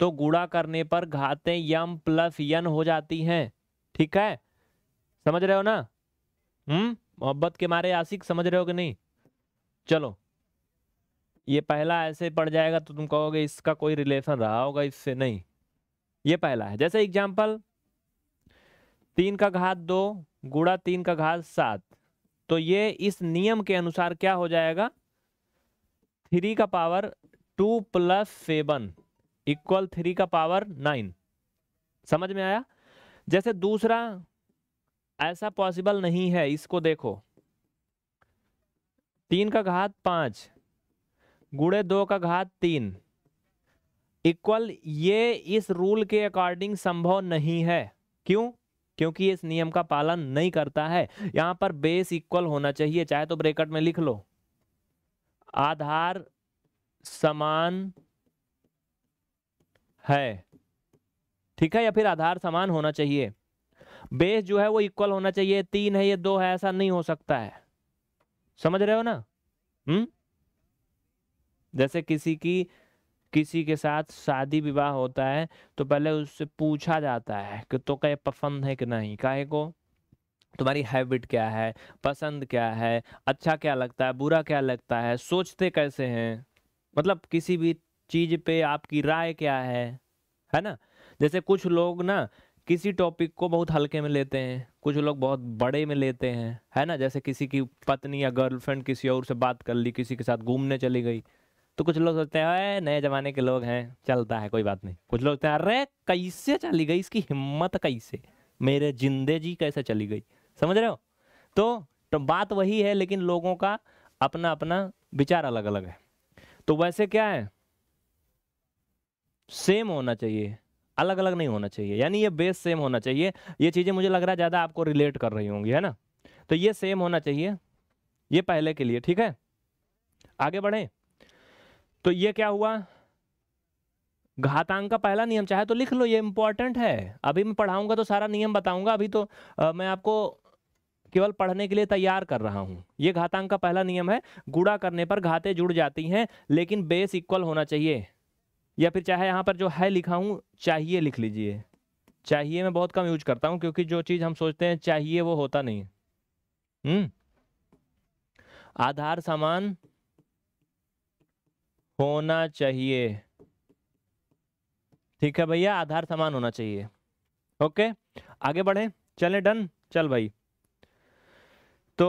तो गुड़ा करने पर घातें यम प्लस यन हो जाती हैं ठीक है समझ रहे हो ना हम्म मोहब्बत के मारे आशिक समझ रहे हो कि नहीं चलो ये पहला ऐसे पड़ जाएगा तो तुम कहोगे इसका कोई रिलेशन रहा होगा इससे नहीं ये पहला है जैसे एग्जाम्पल तीन का घात दो गुड़ा तीन का घात सात तो ये इस नियम के अनुसार क्या हो जाएगा थ्री का power two plus seven equal three का पावर नाइन समझ में आया जैसे दूसरा ऐसा पॉसिबल नहीं है इसको देखो तीन का घात पांच गुड़े दो का घात तीन इक्वल ये इस रूल के अकॉर्डिंग संभव नहीं है क्यों क्योंकि इस नियम का पालन नहीं करता है यहां पर बेस इक्वल होना चाहिए चाहे तो ब्रेकट में लिख लो आधार समान है ठीक है या फिर आधार समान होना चाहिए बेस जो है वो इक्वल होना चाहिए तीन है ये दो है ऐसा नहीं हो सकता है समझ रहे हो ना हम्म जैसे किसी की किसी के साथ शादी विवाह होता है तो पहले उससे पूछा जाता है कि तो कहे पसंद है कि नहीं काहे को तुम्हारी हैबिट क्या है पसंद क्या है अच्छा क्या लगता है बुरा क्या लगता है सोचते कैसे हैं मतलब किसी भी चीज़ पे आपकी राय क्या है है ना जैसे कुछ लोग ना किसी टॉपिक को बहुत हल्के में लेते हैं कुछ लोग बहुत बड़े में लेते हैं है ना जैसे किसी की पत्नी या गर्लफ्रेंड किसी और से बात कर ली किसी के साथ घूमने चली गई तो कुछ लोग सोचते हैं नए जमाने के लोग हैं चलता है कोई बात नहीं कुछ लोग हैं अरे कैसे चली गई इसकी हिम्मत कैसे मेरे जिंदे जी कैसे चली गई समझ रहे हो तो, तो बात वही है लेकिन लोगों का अपना अपना विचार अलग अलग है तो वैसे क्या है सेम होना चाहिए अलग अलग नहीं होना चाहिए यानी ये बेस सेम होना चाहिए ये चीज़ें मुझे लग रहा है ज़्यादा आपको रिलेट कर रही होंगी है ना तो ये सेम होना चाहिए ये पहले के लिए ठीक है आगे बढ़ें तो ये क्या हुआ घातांक का पहला नियम चाहे तो लिख लो ये इंपॉर्टेंट है अभी मैं पढ़ाऊंगा तो सारा नियम बताऊंगा अभी तो आ, मैं आपको केवल पढ़ने के लिए तैयार कर रहा हूं ये घातांक का पहला नियम है गुड़ा करने पर घाते जुड़ जाती हैं लेकिन बेस इक्वल होना चाहिए या फिर चाहे यहां पर जो है लिखा हूं चाहिए लिख लीजिए चाहिए मैं बहुत कम यूज करता हूं क्योंकि जो चीज़ हम सोचते हैं चाहिए वो होता नहीं हम्म आधार समान होना चाहिए ठीक है भैया आधार समान होना चाहिए ओके आगे बढ़े चले डन चल भाई तो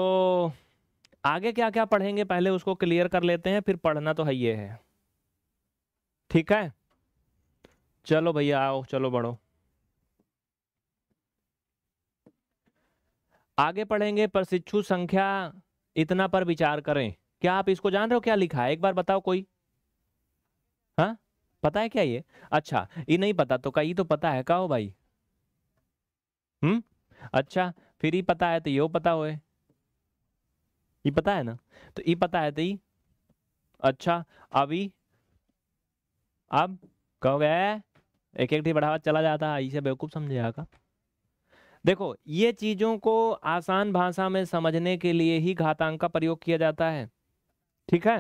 आगे क्या क्या पढ़ेंगे पहले उसको क्लियर कर लेते हैं फिर पढ़ना तो है ये है ठीक है चलो भैया आओ चलो बढ़ो आगे पढ़ेंगे प्रशिक्षु संख्या इतना पर विचार करें क्या आप इसको जान रहे हो क्या लिखा है एक बार बताओ कोई पता है क्या ये अच्छा ये नहीं पता तो कई तो पता है कहो भाई हम्म अच्छा फिर ये पता है तो यो पता हो ये पता है ना तो ये पता है तो ये अच्छा अभी अब कहो गए एक एक ठीक बढ़ावा चला जाता है इसे बेवकूफ समझे आका देखो ये चीजों को आसान भाषा में समझने के लिए ही घातांक का प्रयोग किया जाता है ठीक है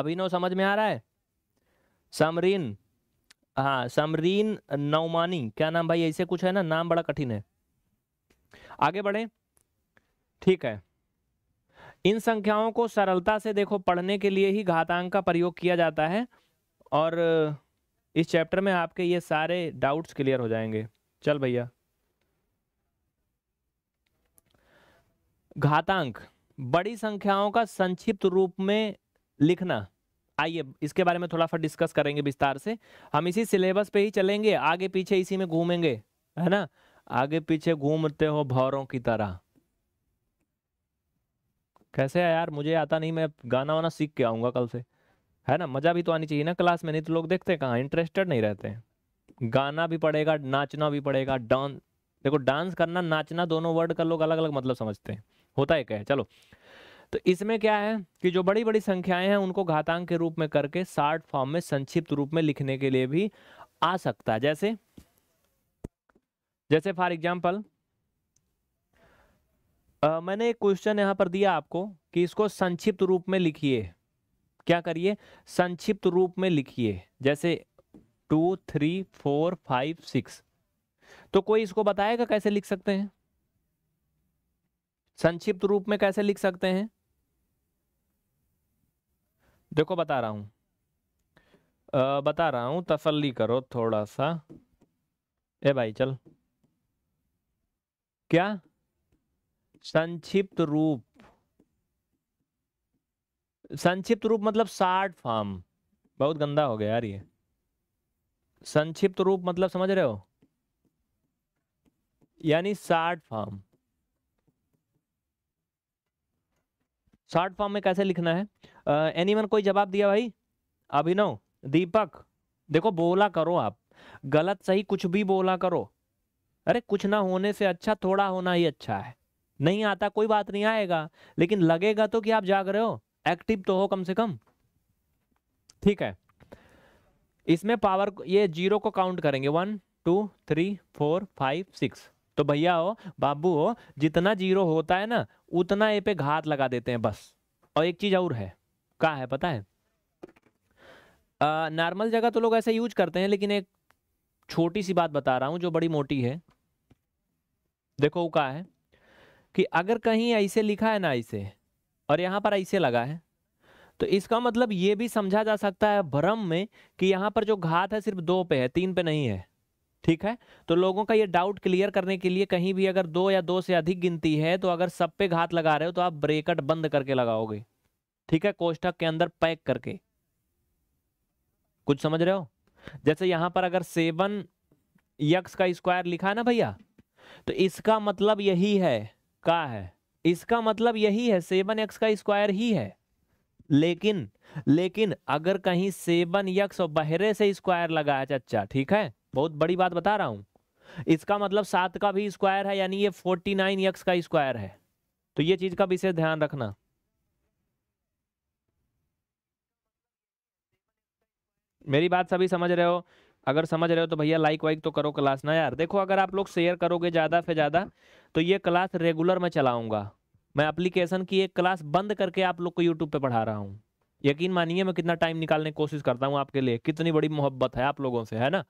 अभी नो समझ में आ रहा है समरीन हाँ समरीन नौमानी क्या नाम भाई ऐसे कुछ है ना नाम बड़ा कठिन है आगे बढ़े ठीक है इन संख्याओं को सरलता से देखो पढ़ने के लिए ही घातांक का प्रयोग किया जाता है और इस चैप्टर में आपके ये सारे डाउट्स क्लियर हो जाएंगे चल भैया घातांक बड़ी संख्याओं का संक्षिप्त रूप में लिखना आइए इसके बारे में थोड़ा सा डिस्कस करेंगे विस्तार से हम इसी सिलेबस पे ही चलेंगे आगे पीछे इसी में घूमेंगे है ना आगे पीछे घूमते हो भौरों की तरह कैसे है यार मुझे आता नहीं मैं गाना वाना सीख के आऊँगा कल से है ना मज़ा भी तो आनी चाहिए ना क्लास में नहीं तो लोग देखते कहाँ इंटरेस्टेड नहीं रहते हैं गाना भी पड़ेगा नाचना भी पड़ेगा डांस देखो डांस करना नाचना दोनों वर्ड का लोग अलग अलग मतलब समझते हैं होता है क्या है चलो तो इसमें क्या है कि जो बड़ी बड़ी संख्याएं हैं उनको घातांक के रूप में करके शार्ट फॉर्म में संक्षिप्त रूप में लिखने के लिए भी आ सकता है जैसे जैसे फॉर एग्जाम्पल मैंने एक क्वेश्चन यहां पर दिया आपको कि इसको संक्षिप्त रूप में लिखिए क्या करिए संक्षिप्त रूप में लिखिए जैसे two three four five six तो कोई इसको बताएगा कैसे लिख सकते हैं संक्षिप्त रूप में कैसे लिख सकते हैं देखो बता रहा हूँ बता रहा हूँ तसल्ली करो थोड़ा सा ए भाई चल क्या संक्षिप्त रूप संक्षिप्त रूप मतलब शार्ट फॉर्म बहुत गंदा हो गया यार ये संक्षिप्त रूप मतलब समझ रहे हो यानी शार्ट फॉर्म शार्ट फॉर्म में कैसे लिखना है वन कोई जवाब दिया भाई अभिनव दीपक देखो बोला करो आप गलत सही कुछ भी बोला करो अरे कुछ ना होने से अच्छा थोड़ा होना ही अच्छा है नहीं आता कोई बात नहीं आएगा लेकिन लगेगा तो कि आप जाग रहे हो एक्टिव तो हो कम से कम ठीक है इसमें पावर ये जीरो को काउंट करेंगे one two three four five six तो भैया हो बाबू हो जितना जीरो होता है ना उतना ए पे घात लगा देते हैं बस और एक चीज़ और है का है पता है नॉर्मल जगह तो लोग ऐसे यूज करते हैं लेकिन एक छोटी सी बात बता रहा हूं जो बड़ी मोटी है देखो वो का है कि अगर कहीं ऐसे लिखा है ना ऐसे और यहां पर ऐसे लगा है तो इसका मतलब ये भी समझा जा सकता है भ्रम में कि यहां पर जो घात है सिर्फ दो पे है तीन पे नहीं है ठीक है तो लोगों का ये डाउट क्लियर करने के लिए कहीं भी अगर दो या दो से अधिक गिनती है तो अगर सब पे घात लगा रहे हो तो आप ब्रेकट बंद करके लगाओगे ठीक है कोष्ठक के अंदर पैक करके कुछ समझ रहे हो जैसे यहां पर अगर सेवन यक्स का स्क्वायर लिखा है ना भैया तो इसका मतलब यही है का है इसका मतलब यही है सेवन एक्स का स्क्वायर ही है लेकिन लेकिन अगर कहीं सेवन यक्स और बहरे से स्क्वायर लगाया चच्चा ठीक है बहुत बड़ी बात बता रहा हूं इसका मतलब सात का भी स्क्वायर है यानी ये फोर्टी नाइन यक्स का स्क्वायर है तो ये चीज़ का विशेष ध्यान रखना मेरी बात सभी समझ रहे हो अगर समझ रहे हो तो भैया लाइक वाइक तो करो क्लास ना यार देखो अगर आप लोग शेयर करोगे ज़्यादा से ज़्यादा तो ये क्लास रेगुलर मैं चलाऊंगा मैं अप्लीकेशन की एक क्लास बंद करके आप लोग को यूट्यूब पे पढ़ा रहा हूँ यकीन मानिए मैं कितना टाइम निकालने की कोशिश करता हूँ आपके लिए कितनी बड़ी मोहब्बत है आप लोगों से है ना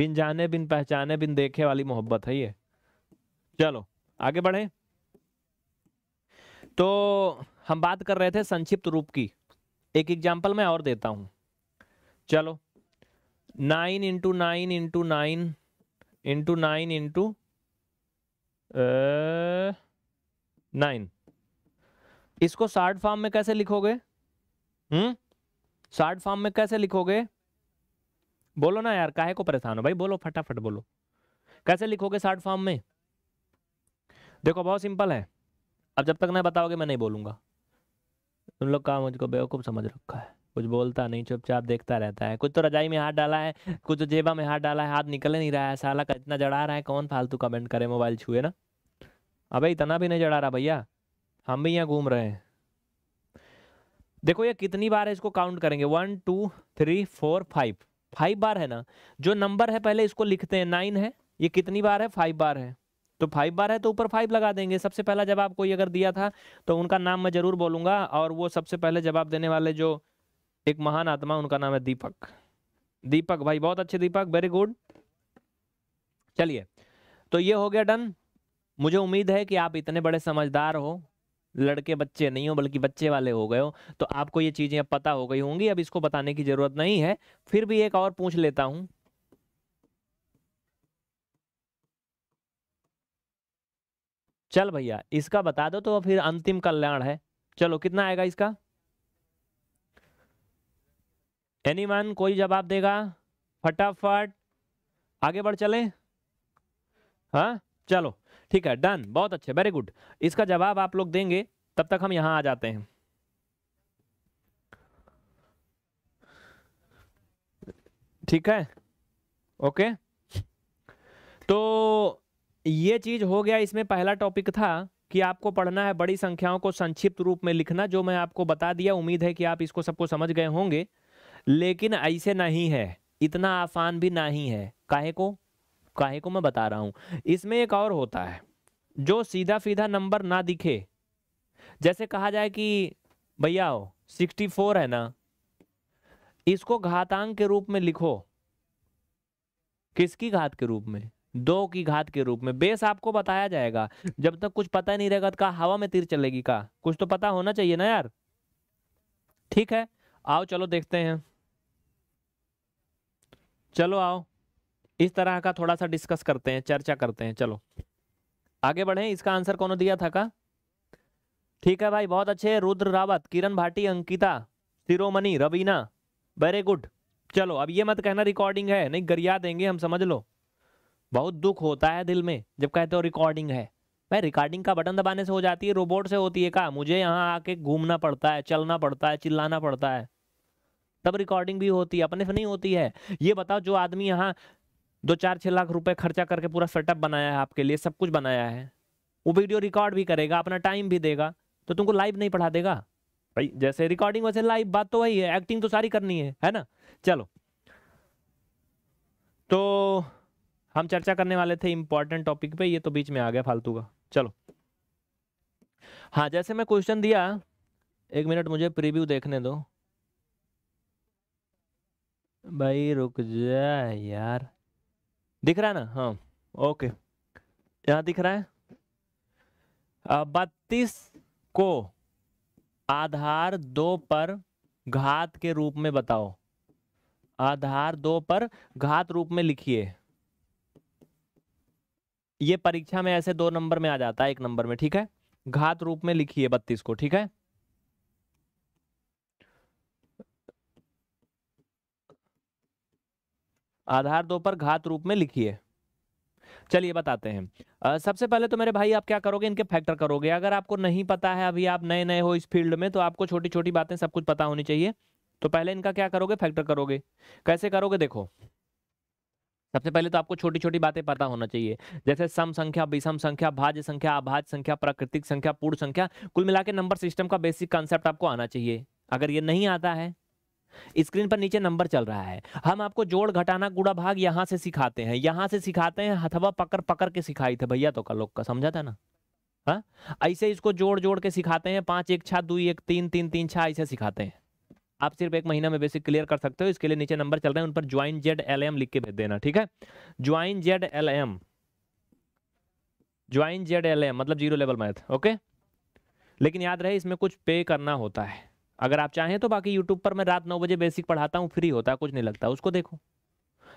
बिन जाने बिन पहचाने बिन देखे वाली मोहब्बत है ये चलो आगे बढ़े तो हम बात कर रहे थे संक्षिप्त रूप की एक एग्जाम्पल मैं और देता हूं चलो nine into nine into nine into nine into nine इसको शार्ट फॉर्म में कैसे लिखोगे हम्म शार्ट फॉर्म में कैसे लिखोगे बोलो ना यार काहे को परेशान हो भाई बोलो फटाफट बोलो कैसे लिखोगे शार्ट फॉर्म में देखो बहुत सिंपल है अब जब तक नहीं बताओगे मैं नहीं बोलूंगा तुम लोग का मुझको बेवकूफ़ समझ रखा है कुछ बोलता नहीं चुपचाप देखता रहता है कुछ तो रजाई में हाथ डाला है कुछ तो जेबा में हाथ डाला है हाथ निकल नहीं रहा है साला का इतना जड़ा रहा है कौन फालतू कमेंट करे मोबाइल छुए ना अबे इतना भी नहीं जड़ा रहा भैया हम भी यहाँ घूम रहे हैं देखो ये कितनी बार है इसको काउंट करेंगे one two three four five five बार है ना जो नंबर है पहले इसको लिखते हैं नाइन है ये कितनी बार है फाइव बार है तो फाइव बार है तो ऊपर फाइव लगा देंगे सबसे पहला जवाब कोई अगर दिया था तो उनका नाम मैं जरूर बोलूंगा और वो सबसे पहले जवाब देने वाले जो एक महान आत्मा उनका नाम है दीपक दीपक भाई बहुत अच्छे दीपक वेरी गुड चलिए तो ये हो गया डन मुझे उम्मीद है कि आप इतने बड़े समझदार हो लड़के बच्चे नहीं हो बल्कि बच्चे वाले हो गए हो तो आपको ये चीज़ें पता हो गई होंगी अब इसको बताने की ज़रूरत नहीं है फिर भी एक और पूछ लेता हूं चल भैया इसका बता दो तो फिर अंतिम कल्याण है चलो कितना आएगा इसका एनीमान कोई जवाब देगा फटाफट आगे बढ़ चले हाँ चलो ठीक है डन बहुत अच्छे वेरी गुड इसका जवाब आप लोग देंगे तब तक हम यहां आ जाते हैं ठीक है ओके तो ये चीज हो गया इसमें पहला टॉपिक था कि आपको पढ़ना है बड़ी संख्याओं को संक्षिप्त रूप में लिखना जो मैं आपको बता दिया उम्मीद है कि आप इसको सबको समझ गए होंगे लेकिन ऐसे नहीं है इतना आसान भी नहीं है काहे को काहे को मैं बता रहा हूं इसमें एक और होता है जो सीधा सीधा नंबर ना दिखे जैसे कहा जाए कि भैया हो सिक्सटी फोर है ना इसको घातांक के रूप में लिखो किसकी घात के रूप में दो की घात के रूप में बेस आपको बताया जाएगा जब तक कुछ पता नहीं रहेगा का तो कहा हवा में तीर चलेगी का कुछ तो पता होना चाहिए ना यार ठीक है आओ चलो देखते हैं चलो आओ इस तरह का थोड़ा सा डिस्कस करते हैं चर्चा करते हैं चलो आगे बढ़े इसका आंसर कौन दिया था का ठीक है भाई बहुत अच्छे रुद्र रावत किरण भाटी अंकिता सिरोमणि रवीना वेरी गुड चलो अब ये मत कहना रिकॉर्डिंग है नहीं गरिया देंगे हम समझ लो बहुत दुख होता है दिल में जब कहते हो रिकॉर्डिंग है भाई रिकॉर्डिंग का बटन दबाने से हो जाती है रोबोट से होती है का मुझे यहाँ आके घूमना पड़ता है चलना पड़ता है चिल्लाना पड़ता है तब रिकॉर्डिंग भी होती है अपने से नहीं होती है ये बताओ जो आदमी यहाँ दो चार छः लाख रुपए खर्चा करके पूरा सेटअप बनाया है आपके लिए सब कुछ बनाया है वो वीडियो रिकॉर्ड भी करेगा अपना टाइम भी देगा तो तुमको लाइव नहीं पढ़ा देगा भाई जैसे रिकॉर्डिंग वैसे लाइव बात तो वही है एक्टिंग तो सारी करनी है है ना चलो तो हम चर्चा करने वाले थे इंपॉर्टेंट टॉपिक पे ये तो बीच में आ गया फालतू का चलो हाँ जैसे मैं क्वेश्चन दिया एक मिनट मुझे प्रीव्यू देखने दो भाई रुक जा यार दिख रहा है ना हाँ ओके यहाँ दिख रहा है बत्तीस को आधार दो पर घात के रूप में बताओ आधार दो पर घात रूप में लिखिए ये परीक्षा में ऐसे दो नंबर में आ जाता है एक नंबर में ठीक है घात रूप में लिखिए बत्तीस को ठीक है आधार दो पर घात रूप में लिखिए चलिए बताते हैं आ, सबसे पहले तो मेरे भाई आप क्या करोगे इनके फैक्टर करोगे अगर आपको नहीं पता है अभी आप नए नए हो इस फील्ड में तो आपको छोटी छोटी बातें सब कुछ पता होनी चाहिए तो पहले इनका क्या करोगे फैक्टर करोगे कैसे करोगे देखो सबसे पहले तो आपको छोटी छोटी बातें पता होना चाहिए जैसे सम संख्या विषम संख्या भाज्य संख्या अभाज्य संख्या प्राकृतिक संख्या पूर्ण संख्या कुल मिला नंबर सिस्टम का बेसिक कॉन्सेप्ट आपको आना चाहिए अगर ये नहीं आता है स्क्रीन पर नीचे नंबर चल रहा है हम आपको जोड़ घटाना गुड़ा भाग यहां से सिखाते हैं यहां से सिखाते हैं हथवा पकड़ पकड़ के सिखाई थे भैया तो का लोग का समझा था ना हाँ ऐसे इसको जोड़ जोड़ के सिखाते हैं पांच एक छा दू एक तीन तीन तीन छा ऐसे सिखाते हैं आप सिर्फ एक महीना में बेसिक क्लियर कर सकते हो इसके लिए नीचे नंबर चल रहे हैं उन पर ज्वाइन जेड एल एम लिख के भेज देना ठीक है join Z L M join Z L M मतलब जीरो लेवल मैथ ओके लेकिन याद रहे इसमें कुछ पे करना होता है अगर आप चाहें तो बाकी यूट्यूब पर मैं रात नौ बजे बेसिक पढ़ाता हूँ फ्री होता है कुछ नहीं लगता उसको देखो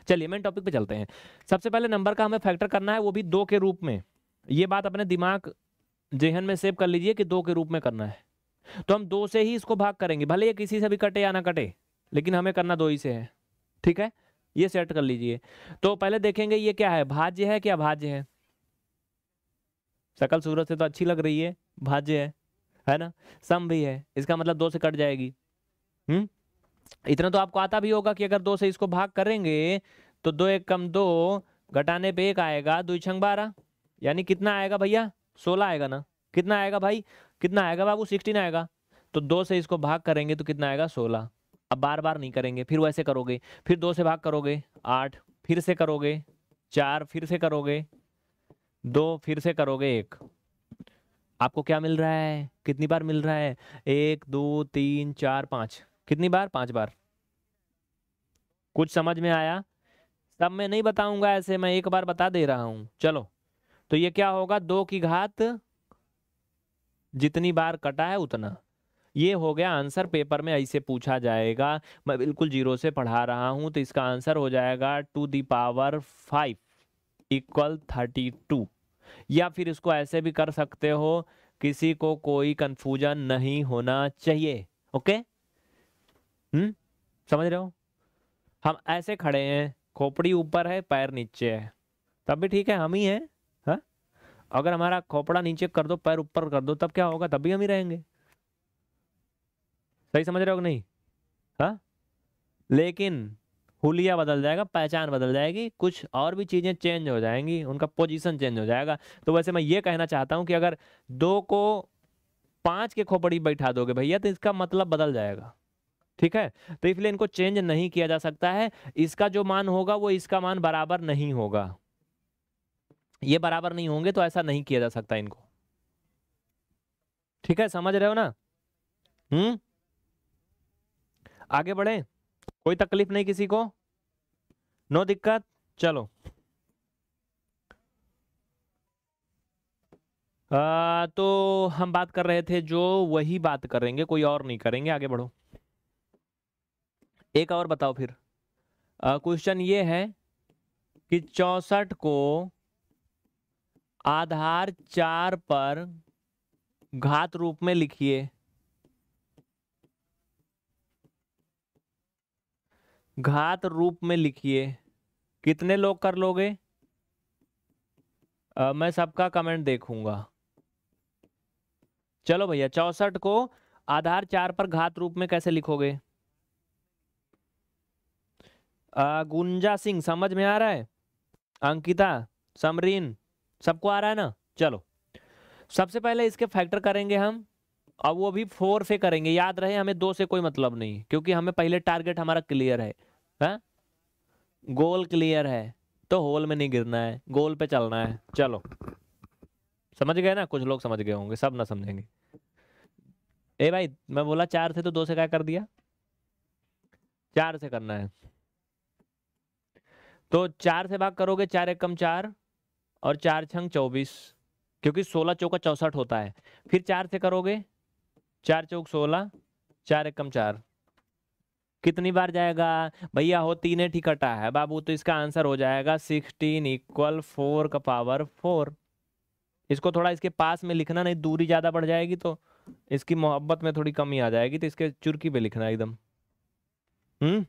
चलिए मेन टॉपिक पे चलते हैं सबसे पहले नंबर का हमें फैक्टर करना है वो भी दो के रूप में ये बात अपने दिमाग जेहन में सेव कर लीजिए कि दो के रूप में करना है तो हम दो से ही इसको भाग करेंगे भले ये किसी से भी कटे या ना कटे लेकिन हमें करना दो ही से है ठीक है ये सेट कर लीजिए तो पहले देखेंगे ये क्या है भाज्य है क्या भाज्य है सकल सूरत से तो अच्छी लग रही है भाज्य है है ना सम भी है इसका मतलब दो से कट जाएगी हम्म इतना तो आपको आता भी होगा कि अगर दो से इसको भाग करेंगे तो दो एक कम दो घटाने पे एक आएगा दो छंग बारह यानी कितना आएगा भैया सोलह आएगा ना कितना आएगा भाई कितना आएगा बाबू सिक्सटीन आएगा तो दो से इसको भाग करेंगे तो कितना आएगा सोलह अब बार बार नहीं करेंगे फिर वैसे करोगे फिर दो से भाग करोगे आठ फिर से करोगे चार फिर से करोगे दो फिर से करोगे एक आपको क्या मिल रहा है कितनी बार मिल रहा है एक दो तीन चार पाँच कितनी बार पांच बार कुछ समझ में आया सब मैं नहीं बताऊंगा ऐसे मैं एक बार बता दे रहा हूं चलो तो ये क्या होगा दो की घात जितनी बार कटा है उतना ये हो गया आंसर पेपर में ऐसे पूछा जाएगा मैं बिल्कुल जीरो से पढ़ा रहा हूं तो इसका आंसर हो जाएगा two the power five equal thirty two या फिर इसको ऐसे भी कर सकते हो किसी को कोई कंफ्यूजन नहीं होना चाहिए ओके हम्म समझ रहे हो हम ऐसे खड़े हैं खोपड़ी ऊपर है पैर नीचे है तब भी ठीक है हम ही हैं अगर हमारा खोपड़ा नीचे कर दो पैर ऊपर कर दो तब क्या होगा तब भी हम ही रहेंगे सही समझ रहे हो नहीं हाँ लेकिन हुलिया बदल जाएगा पहचान बदल जाएगी कुछ और भी चीज़ें चेंज हो जाएंगी उनका पोजीशन चेंज हो जाएगा तो वैसे मैं ये कहना चाहता हूं कि अगर दो को पांच के खोपड़ी बैठा दोगे भैया तो इसका मतलब बदल जाएगा ठीक है तो इसलिए इनको चेंज नहीं किया जा सकता है इसका जो मान होगा वो इसका मान बराबर नहीं होगा ये बराबर नहीं होंगे तो ऐसा नहीं किया जा सकता इनको ठीक है समझ रहे हो ना हम्म आगे बढ़े कोई तकलीफ नहीं किसी को नो दिक्कत चलो आ, तो हम बात कर रहे थे जो वही बात करेंगे कोई और नहीं करेंगे आगे बढ़ो एक और बताओ फिर क्वेश्चन ये है कि चौसठ को आधार चार पर घात रूप में लिखिए घात रूप में लिखिए कितने लोग कर लोगे आ, मैं सबका कमेंट देखूंगा चलो भैया चौसठ को आधार चार पर घात रूप में कैसे लिखोगे आ, गुंजा सिंह समझ में आ रहा है अंकिता समरीन सबको आ रहा है ना चलो सबसे पहले इसके फैक्टर करेंगे हम और वो भी फोर से करेंगे याद रहे हमें दो से कोई मतलब नहीं क्योंकि हमें पहले टारगेट हमारा क्लियर है हा? गोल क्लियर है तो होल में नहीं गिरना है गोल पे चलना है चलो समझ गए ना कुछ लोग समझ गए होंगे सब ना समझेंगे ए भाई मैं बोला चार से तो दो से क्या कर दिया चार से करना है तो चार से भाग करोगे चार एक कम चार और चार छंग चौबीस क्योंकि सोलह चौका चौसठ होता है फिर चार से करोगे चार चौक सोलह चार एक कम चार कितनी बार जाएगा भैया हो तीन ही कटा है बाबू तो इसका आंसर हो जाएगा सिक्सटीन इक्वल फोर का पावर फोर इसको थोड़ा इसके पास में लिखना नहीं दूरी ज़्यादा बढ़ जाएगी तो इसकी मोहब्बत में थोड़ी कमी आ जाएगी तो इसके चुरकी पे लिखना एकदम हम्म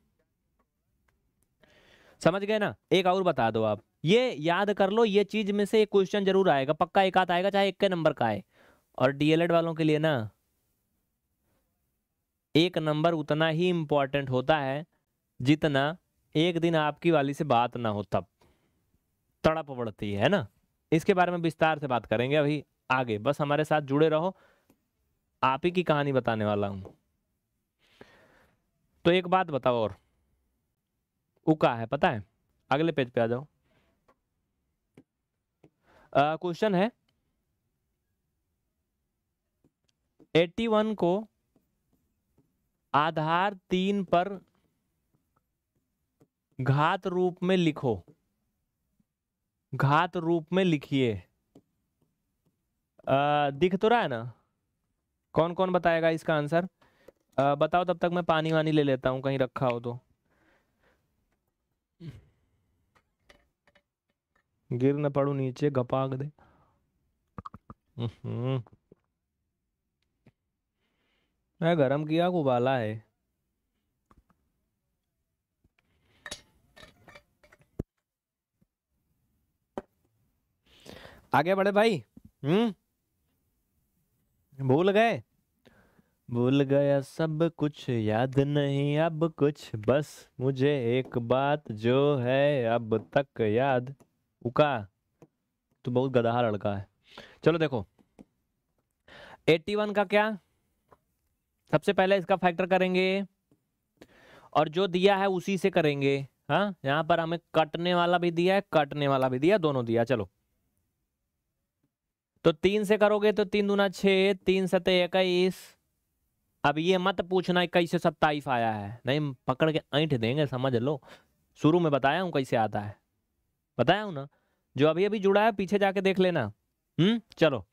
समझ गए ना एक और बता दो आप ये याद कर लो ये चीज में से एक क्वेश्चन जरूर आएगा पक्का एक आध आएगा चाहे एक के नंबर का आए और डीएलएड वालों के लिए ना एक नंबर उतना ही इंपॉर्टेंट होता है जितना एक दिन आपकी वाली से बात ना हो तब तड़प बढ़ती है ना इसके बारे में विस्तार से बात करेंगे अभी आगे बस हमारे साथ जुड़े रहो आप ही की कहानी बताने वाला हूं तो एक बात बताओ और उका है पता है अगले पेज पे आ जाओ क्वेश्चन है 81 को आधार तीन पर घात रूप में लिखो घात रूप में लिखिए दिख तो रहा है ना कौन कौन बताएगा इसका आंसर बताओ तब तक मैं पानी वानी ले लेता हूं कहीं रखा हो तो गिर न पड़ू नीचे घपाक दे हम्म। मैं गरम किया उबाला है आगे बढ़े भाई हम्म भूल गए भूल गया सब कुछ याद नहीं अब कुछ बस मुझे एक बात जो है अब तक याद उका तो बहुत गदाहा लड़का है चलो देखो 81 का क्या सबसे पहले इसका फैक्टर करेंगे और जो दिया है उसी से करेंगे हाँ यहां पर हमें कटने वाला भी दिया है कटने वाला भी दिया दोनों दिया चलो तो तीन से करोगे तो तीन दूना छ तीन सत इक्कीस अब ये मत पूछना इक्कीस से सत्ताईस आया है नहीं पकड़ के ऐंठ देंगे समझ लो शुरू में बताया हूँ कैसे आता है बताया हूं ना जो अभी अभी जुड़ा है पीछे जाके देख लेना हम्म चलो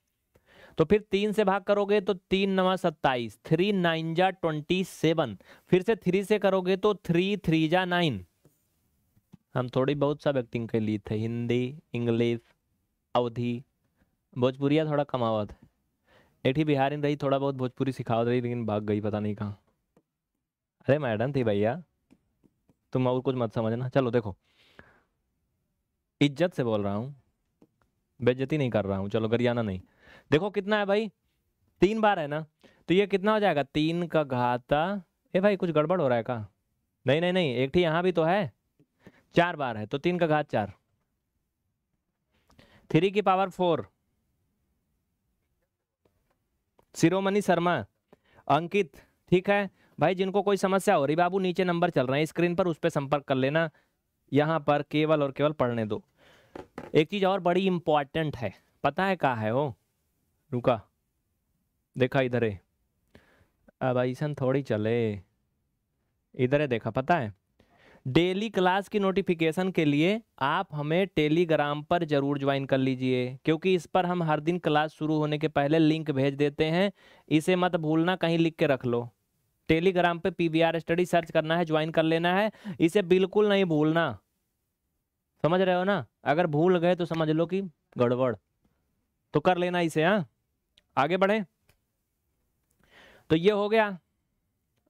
तो फिर तीन से भाग करोगे तो तीन नवा सत्ताईस थ्री नाइन जा ट्वेंटी सेवन फिर से थ्री से करोगे तो थ्री थ्री जा नाइन हम थोड़ी बहुत सब एक्टिंग के लिए थे हिंदी इंग्लिश अवधि भोजपुरिया थोड़ा कम आवत है एक ही बिहारी रही थोड़ा बहुत भोजपुरी सिखाव रही लेकिन भाग गई पता नहीं कहाँ अरे मैडम थी भैया तुम और कुछ मत समझना चलो देखो इज्जत से बोल रहा हूँ बेज्जती नहीं कर रहा हूँ चलो गरियाना नहीं देखो कितना है भाई तीन बार है ना तो ये कितना हो जाएगा तीन का घाता ए भाई कुछ गड़बड़ हो रहा है का नहीं नहीं नहीं एक ठीक यहाँ भी तो है चार बार है तो तीन का घात चार थ्री की पावर फोर शिरोमणि शर्मा अंकित ठीक है भाई जिनको कोई समस्या हो रही बाबू नीचे नंबर चल रहे हैं स्क्रीन पर उस पर संपर्क कर लेना यहाँ पर केवल और केवल पढ़ने दो एक चीज़ और बड़ी इंपॉर्टेंट है पता है कहा है वो रुका देखा इधर है अब ऐसा थोड़ी चले इधर है देखा पता है डेली क्लास की नोटिफिकेशन के लिए आप हमें टेलीग्राम पर जरूर ज्वाइन कर लीजिए क्योंकि इस पर हम हर दिन क्लास शुरू होने के पहले लिंक भेज देते हैं इसे मत भूलना कहीं लिख के रख लो टेलीग्राम पे पीवीआर स्टडी सर्च करना है ज्वाइन कर लेना है इसे बिल्कुल नहीं भूलना समझ रहे हो ना अगर भूल गए तो समझ लो कि गड़बड़ तो कर लेना इसे हाँ आगे बढ़े तो ये हो गया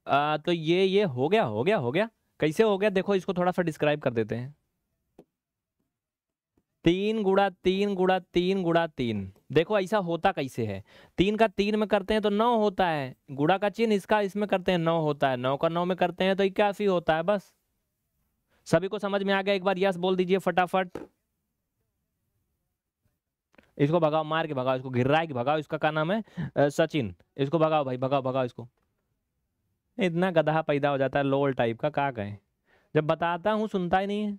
आ, तो ये ये हो गया हो गया हो गया कैसे हो गया देखो इसको थोड़ा सा डिस्क्राइब कर देते हैं तीन गुड़ा तीन गुड़ा तीन गुड़ा तीन देखो ऐसा होता कैसे है तीन का तीन में करते हैं तो नौ होता है गुड़ा का चिन्ह इसका इसमें करते हैं नौ होता है नौ का नौ में करते हैं तो इक्यासी होता है बस सभी को समझ में आ गया एक बार यस बोल दीजिए फटाफट इसको भगाओ मार के भगाओ इसको घिर रहा है कि भगाओ इसका क्या नाम है सचिन इसको भगाओ भाई भगाओ भगाओ इसको इतना गधा पैदा हो जाता है लोअल टाइप का क्या कहें जब बताता हूँ सुनता ही नहीं है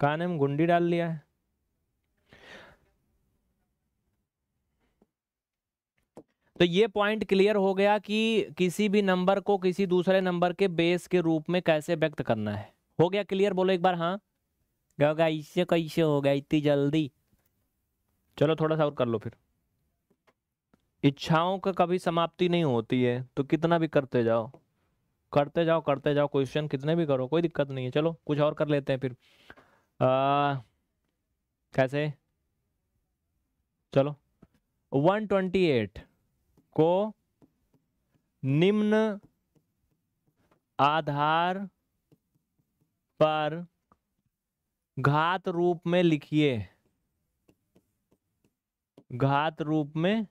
कान में गुंडी डाल लिया है तो ये पॉइंट क्लियर हो गया कि किसी भी नंबर को किसी दूसरे नंबर के बेस के रूप में कैसे व्यक्त करना है हो गया क्लियर बोलो एक बार हाँ होगा इससे कैसे हो गया इतनी जल्दी चलो थोड़ा सा और कर लो फिर इच्छाओं का कभी समाप्ति नहीं होती है तो कितना भी करते जाओ करते जाओ करते जाओ क्वेश्चन कितने भी करो कोई दिक्कत नहीं है चलो कुछ और कर लेते हैं फिर आ, कैसे चलो 128 को निम्न आधार पर घात रूप में लिखिए घात रूप में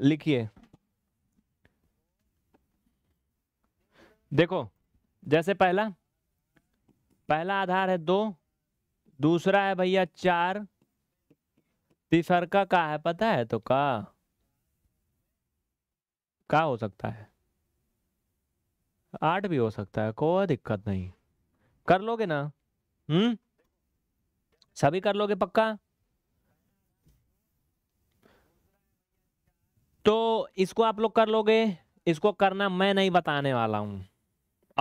लिखिए देखो जैसे पहला पहला आधार है दो दूसरा है भैया चार तिफरका का का है पता है तो का का हो सकता है आठ भी हो सकता है कोई दिक्कत नहीं कर लोगे ना हम्म सभी कर लोगे पक्का तो इसको आप लोग कर लोगे इसको करना मैं नहीं बताने वाला हूं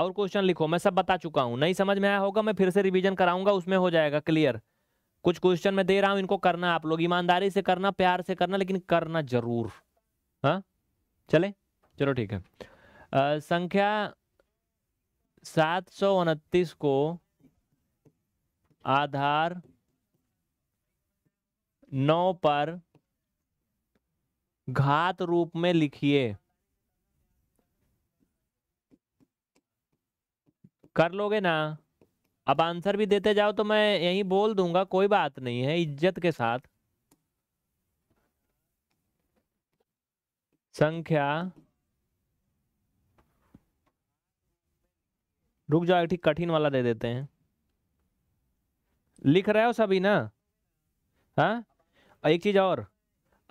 और क्वेश्चन लिखो मैं सब बता चुका हूँ नहीं समझ में आया होगा मैं फिर से रिवीजन कराऊंगा उसमें हो जाएगा क्लियर कुछ क्वेश्चन मैं दे रहा हूं इनको करना आप लोग ईमानदारी से करना प्यार से करना लेकिन करना जरूर हाँ चले चलो ठीक है आ, संख्या सात सौ उनतीस को आधार नौ पर घात रूप में लिखिए कर लोगे ना अब आंसर भी देते जाओ तो मैं यही बोल दूंगा कोई बात नहीं है इज्जत के साथ संख्या रुक जाओ ठीक कठिन वाला दे देते हैं लिख रहे हो सभी ना हाँ एक चीज और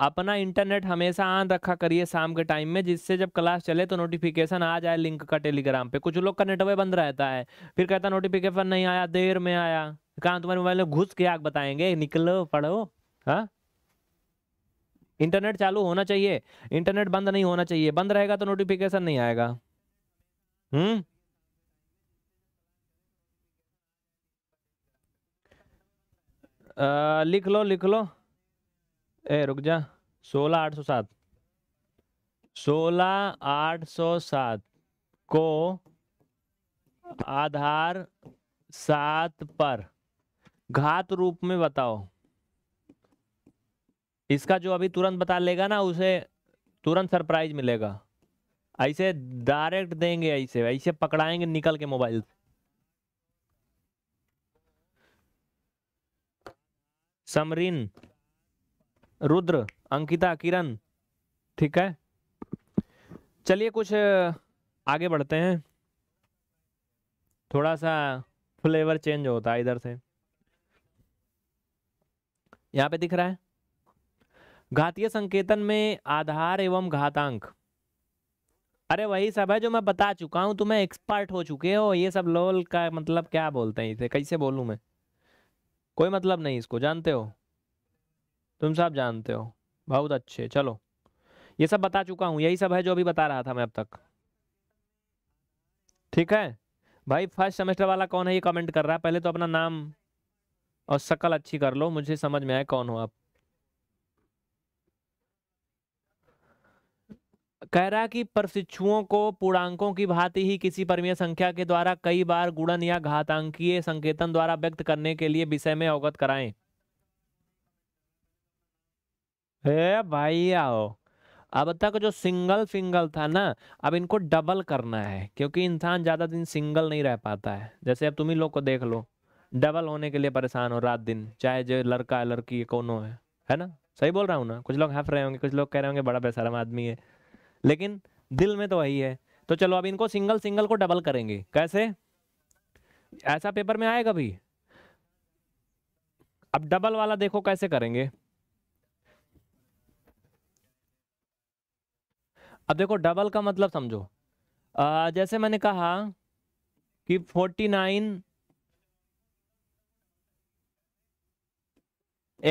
अपना इंटरनेट हमेशा ऑन रखा करिए शाम के टाइम में जिससे जब क्लास चले तो नोटिफिकेशन आ जाए लिंक का टेलीग्राम पे कुछ लोग का नेटवर्क बंद रहता है फिर कहता नोटिफिकेशन नहीं आया देर में आया कहाँ तुम्हारे मोबाइल में घुस के आग बताएंगे निकलो पढ़ो हाँ इंटरनेट चालू होना चाहिए इंटरनेट बंद नहीं होना चाहिए बंद रहेगा तो नोटिफिकेशन नहीं आएगा हम्म लिख लो लिख लो ए रुक जा सोलह आठ सौ सात सोलह आठ सौ सात को आधार सात पर घात रूप में बताओ इसका जो अभी तुरंत बता लेगा ना उसे तुरंत सरप्राइज मिलेगा ऐसे डायरेक्ट देंगे ऐसे ऐसे पकड़ाएंगे निकल के मोबाइल से समरीन रुद्र अंकिता किरण ठीक है चलिए कुछ आगे बढ़ते हैं थोड़ा सा फ्लेवर चेंज होता है इधर से यहाँ पे दिख रहा है घातीय संकेतन में आधार एवं घातांक अरे वही सब है जो मैं बता चुका हूँ तुम्हें एक्सपर्ट हो चुके हो ये सब लोल का मतलब क्या बोलते हैं इसे कैसे बोलूँ मैं कोई मतलब नहीं इसको जानते हो तुम सब जानते हो बहुत अच्छे चलो ये सब बता चुका हूँ यही सब है जो अभी बता रहा था मैं अब तक ठीक है भाई फर्स्ट सेमेस्टर वाला कौन है ये कमेंट कर रहा है पहले तो अपना नाम और शक्ल अच्छी कर लो मुझे समझ में आए कौन हो आप कह रहा कि प्रशिक्षुओं को पूर्णांकों की भांति ही किसी परमीय संख्या के द्वारा कई बार गुणन या घातांकीय संकेतन द्वारा व्यक्त करने के लिए विषय में अवगत कराएं ए भाई आओ अब तक जो सिंगल फिंगल था ना अब इनको डबल करना है क्योंकि इंसान ज़्यादा दिन सिंगल नहीं रह पाता है जैसे अब तुम ही लोग को देख लो डबल होने के लिए परेशान हो रात दिन चाहे जो लड़का है लड़की है कौनों है है ना सही बोल रहा हूँ ना कुछ लोग हंस रहे होंगे कुछ लोग कह रहे होंगे बड़ा बेसरम आदमी है लेकिन दिल में तो वही है तो चलो अब इनको सिंगल सिंगल को डबल करेंगे कैसे ऐसा पेपर में आएगा भी अब डबल वाला देखो कैसे करेंगे अब देखो डबल का मतलब समझो आ, जैसे मैंने कहा कि फोर्टी नाइन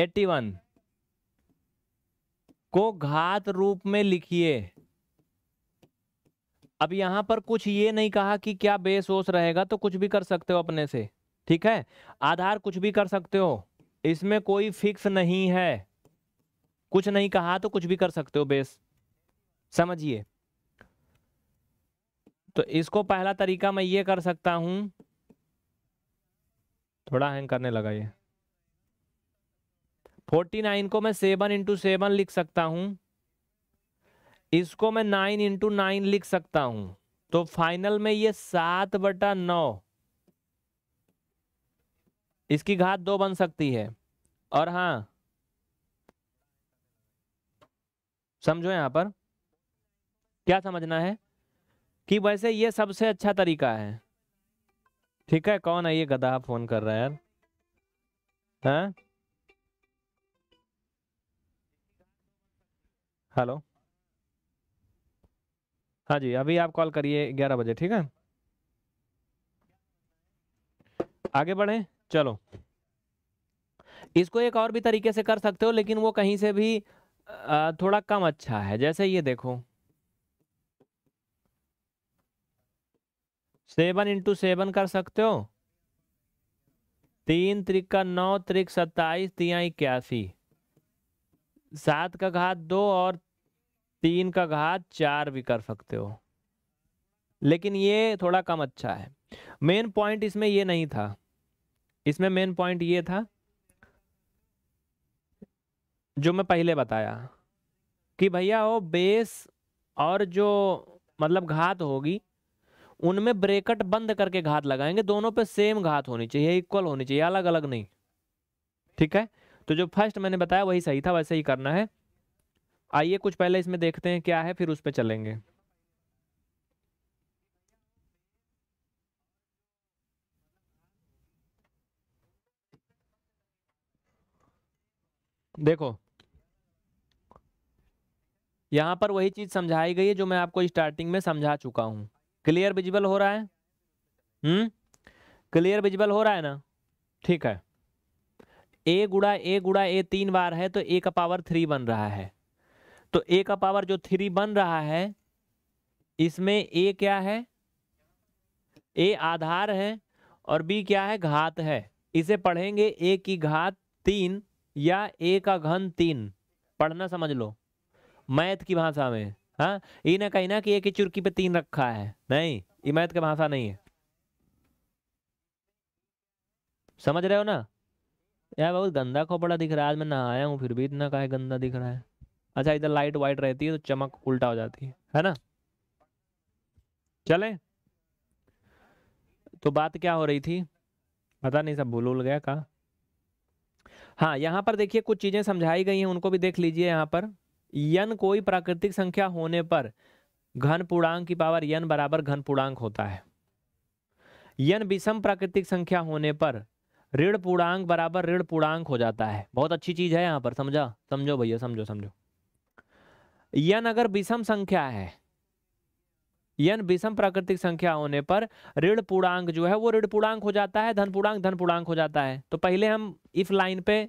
एटी वन को घात रूप में लिखिए अब यहां पर कुछ ये नहीं कहा कि क्या ओस रहेगा तो कुछ भी कर सकते हो अपने से ठीक है आधार कुछ भी कर सकते हो इसमें कोई फिक्स नहीं है कुछ नहीं कहा तो कुछ भी कर सकते हो बेस समझिए तो इसको पहला तरीका मैं ये कर सकता हूं थोड़ा हैंग करने लगा ये फोर्टी नाइन को मैं सेवन इंटू सेवन लिख सकता हूं इसको मैं नाइन इंटू नाइन लिख सकता हूं तो फाइनल में ये सात बटा नौ इसकी घात दो बन सकती है और हाँ समझो यहां पर क्या समझना है कि वैसे ये सबसे अच्छा तरीका है ठीक है कौन है ये गधा फोन कर रहा है यार हाँ हेलो हाँ जी अभी आप कॉल करिए ग्यारह बजे ठीक है आगे बढ़े चलो इसको एक और भी तरीके से कर सकते हो लेकिन वो कहीं से भी थोड़ा कम अच्छा है जैसे ये देखो सेवन इंटू सेवन कर सकते हो तीन त्रिक का नौ त्रिक सत्ताईस तिया इक्यासी सात का घात दो और तीन का घात चार भी कर सकते हो लेकिन ये थोड़ा कम अच्छा है मेन पॉइंट इसमें ये नहीं था इसमें मेन पॉइंट ये था जो मैं पहले बताया कि भैया वो बेस और जो मतलब घात होगी उनमें ब्रेकट बंद करके घात लगाएंगे दोनों पे सेम घात होनी चाहिए इक्वल होनी चाहिए अलग अलग नहीं ठीक है तो जो फर्स्ट मैंने बताया वही सही था वैसे ही करना है आइए कुछ पहले इसमें देखते हैं क्या है फिर उस पर चलेंगे देखो यहां पर वही चीज़ समझाई गई है जो मैं आपको स्टार्टिंग में समझा चुका हूं क्लियर विजिबल हो रहा है हम्म क्लियर विजिबल हो रहा है ना ठीक है ए गुड़ा ए गुड़ा ए तीन बार है तो ए का पावर थ्री बन रहा है तो ए का पावर जो थ्री बन रहा है इसमें ए क्या है ए आधार है और बी क्या है घात है इसे पढ़ेंगे ए की घात तीन या ए का घन तीन पढ़ना समझ लो मैथ की भाषा में हाँ ये ना कहीं ना कि एक ही चुरकी पे तीन रखा है नहीं इमायत का भाषा नहीं है समझ रहे हो ना यार बहुत गंदा खोपड़ा दिख रहा है आज मैं ना आया हूँ फिर भी इतना का गंदा दिख रहा है अच्छा इधर लाइट वाइट रहती है तो चमक उल्टा हो जाती है है ना चले तो बात क्या हो रही थी पता नहीं सब भूल उल गया का हाँ यहाँ पर देखिए कुछ चीज़ें समझाई गई हैं उनको भी देख लीजिए यहाँ पर यन कोई प्राकृतिक संख्या होने पर घन पूर्णांक की पावर यन बराबर घन पूर्णांक होता है यन विषम प्राकृतिक संख्या होने पर ऋण पूर्णांक बराबर ऋण पूर्णांक हो जाता है बहुत अच्छी चीज है यहां पर समझा समझो भैया समझो समझो यन अगर विषम संख्या है यन विषम प्राकृतिक संख्या होने पर ऋण पूर्णांक जो है वो ऋण पूर्णांक हो जाता है धन पूर्णांक धन पूर्णांक हो जाता है तो पहले हम इफ लाइन पे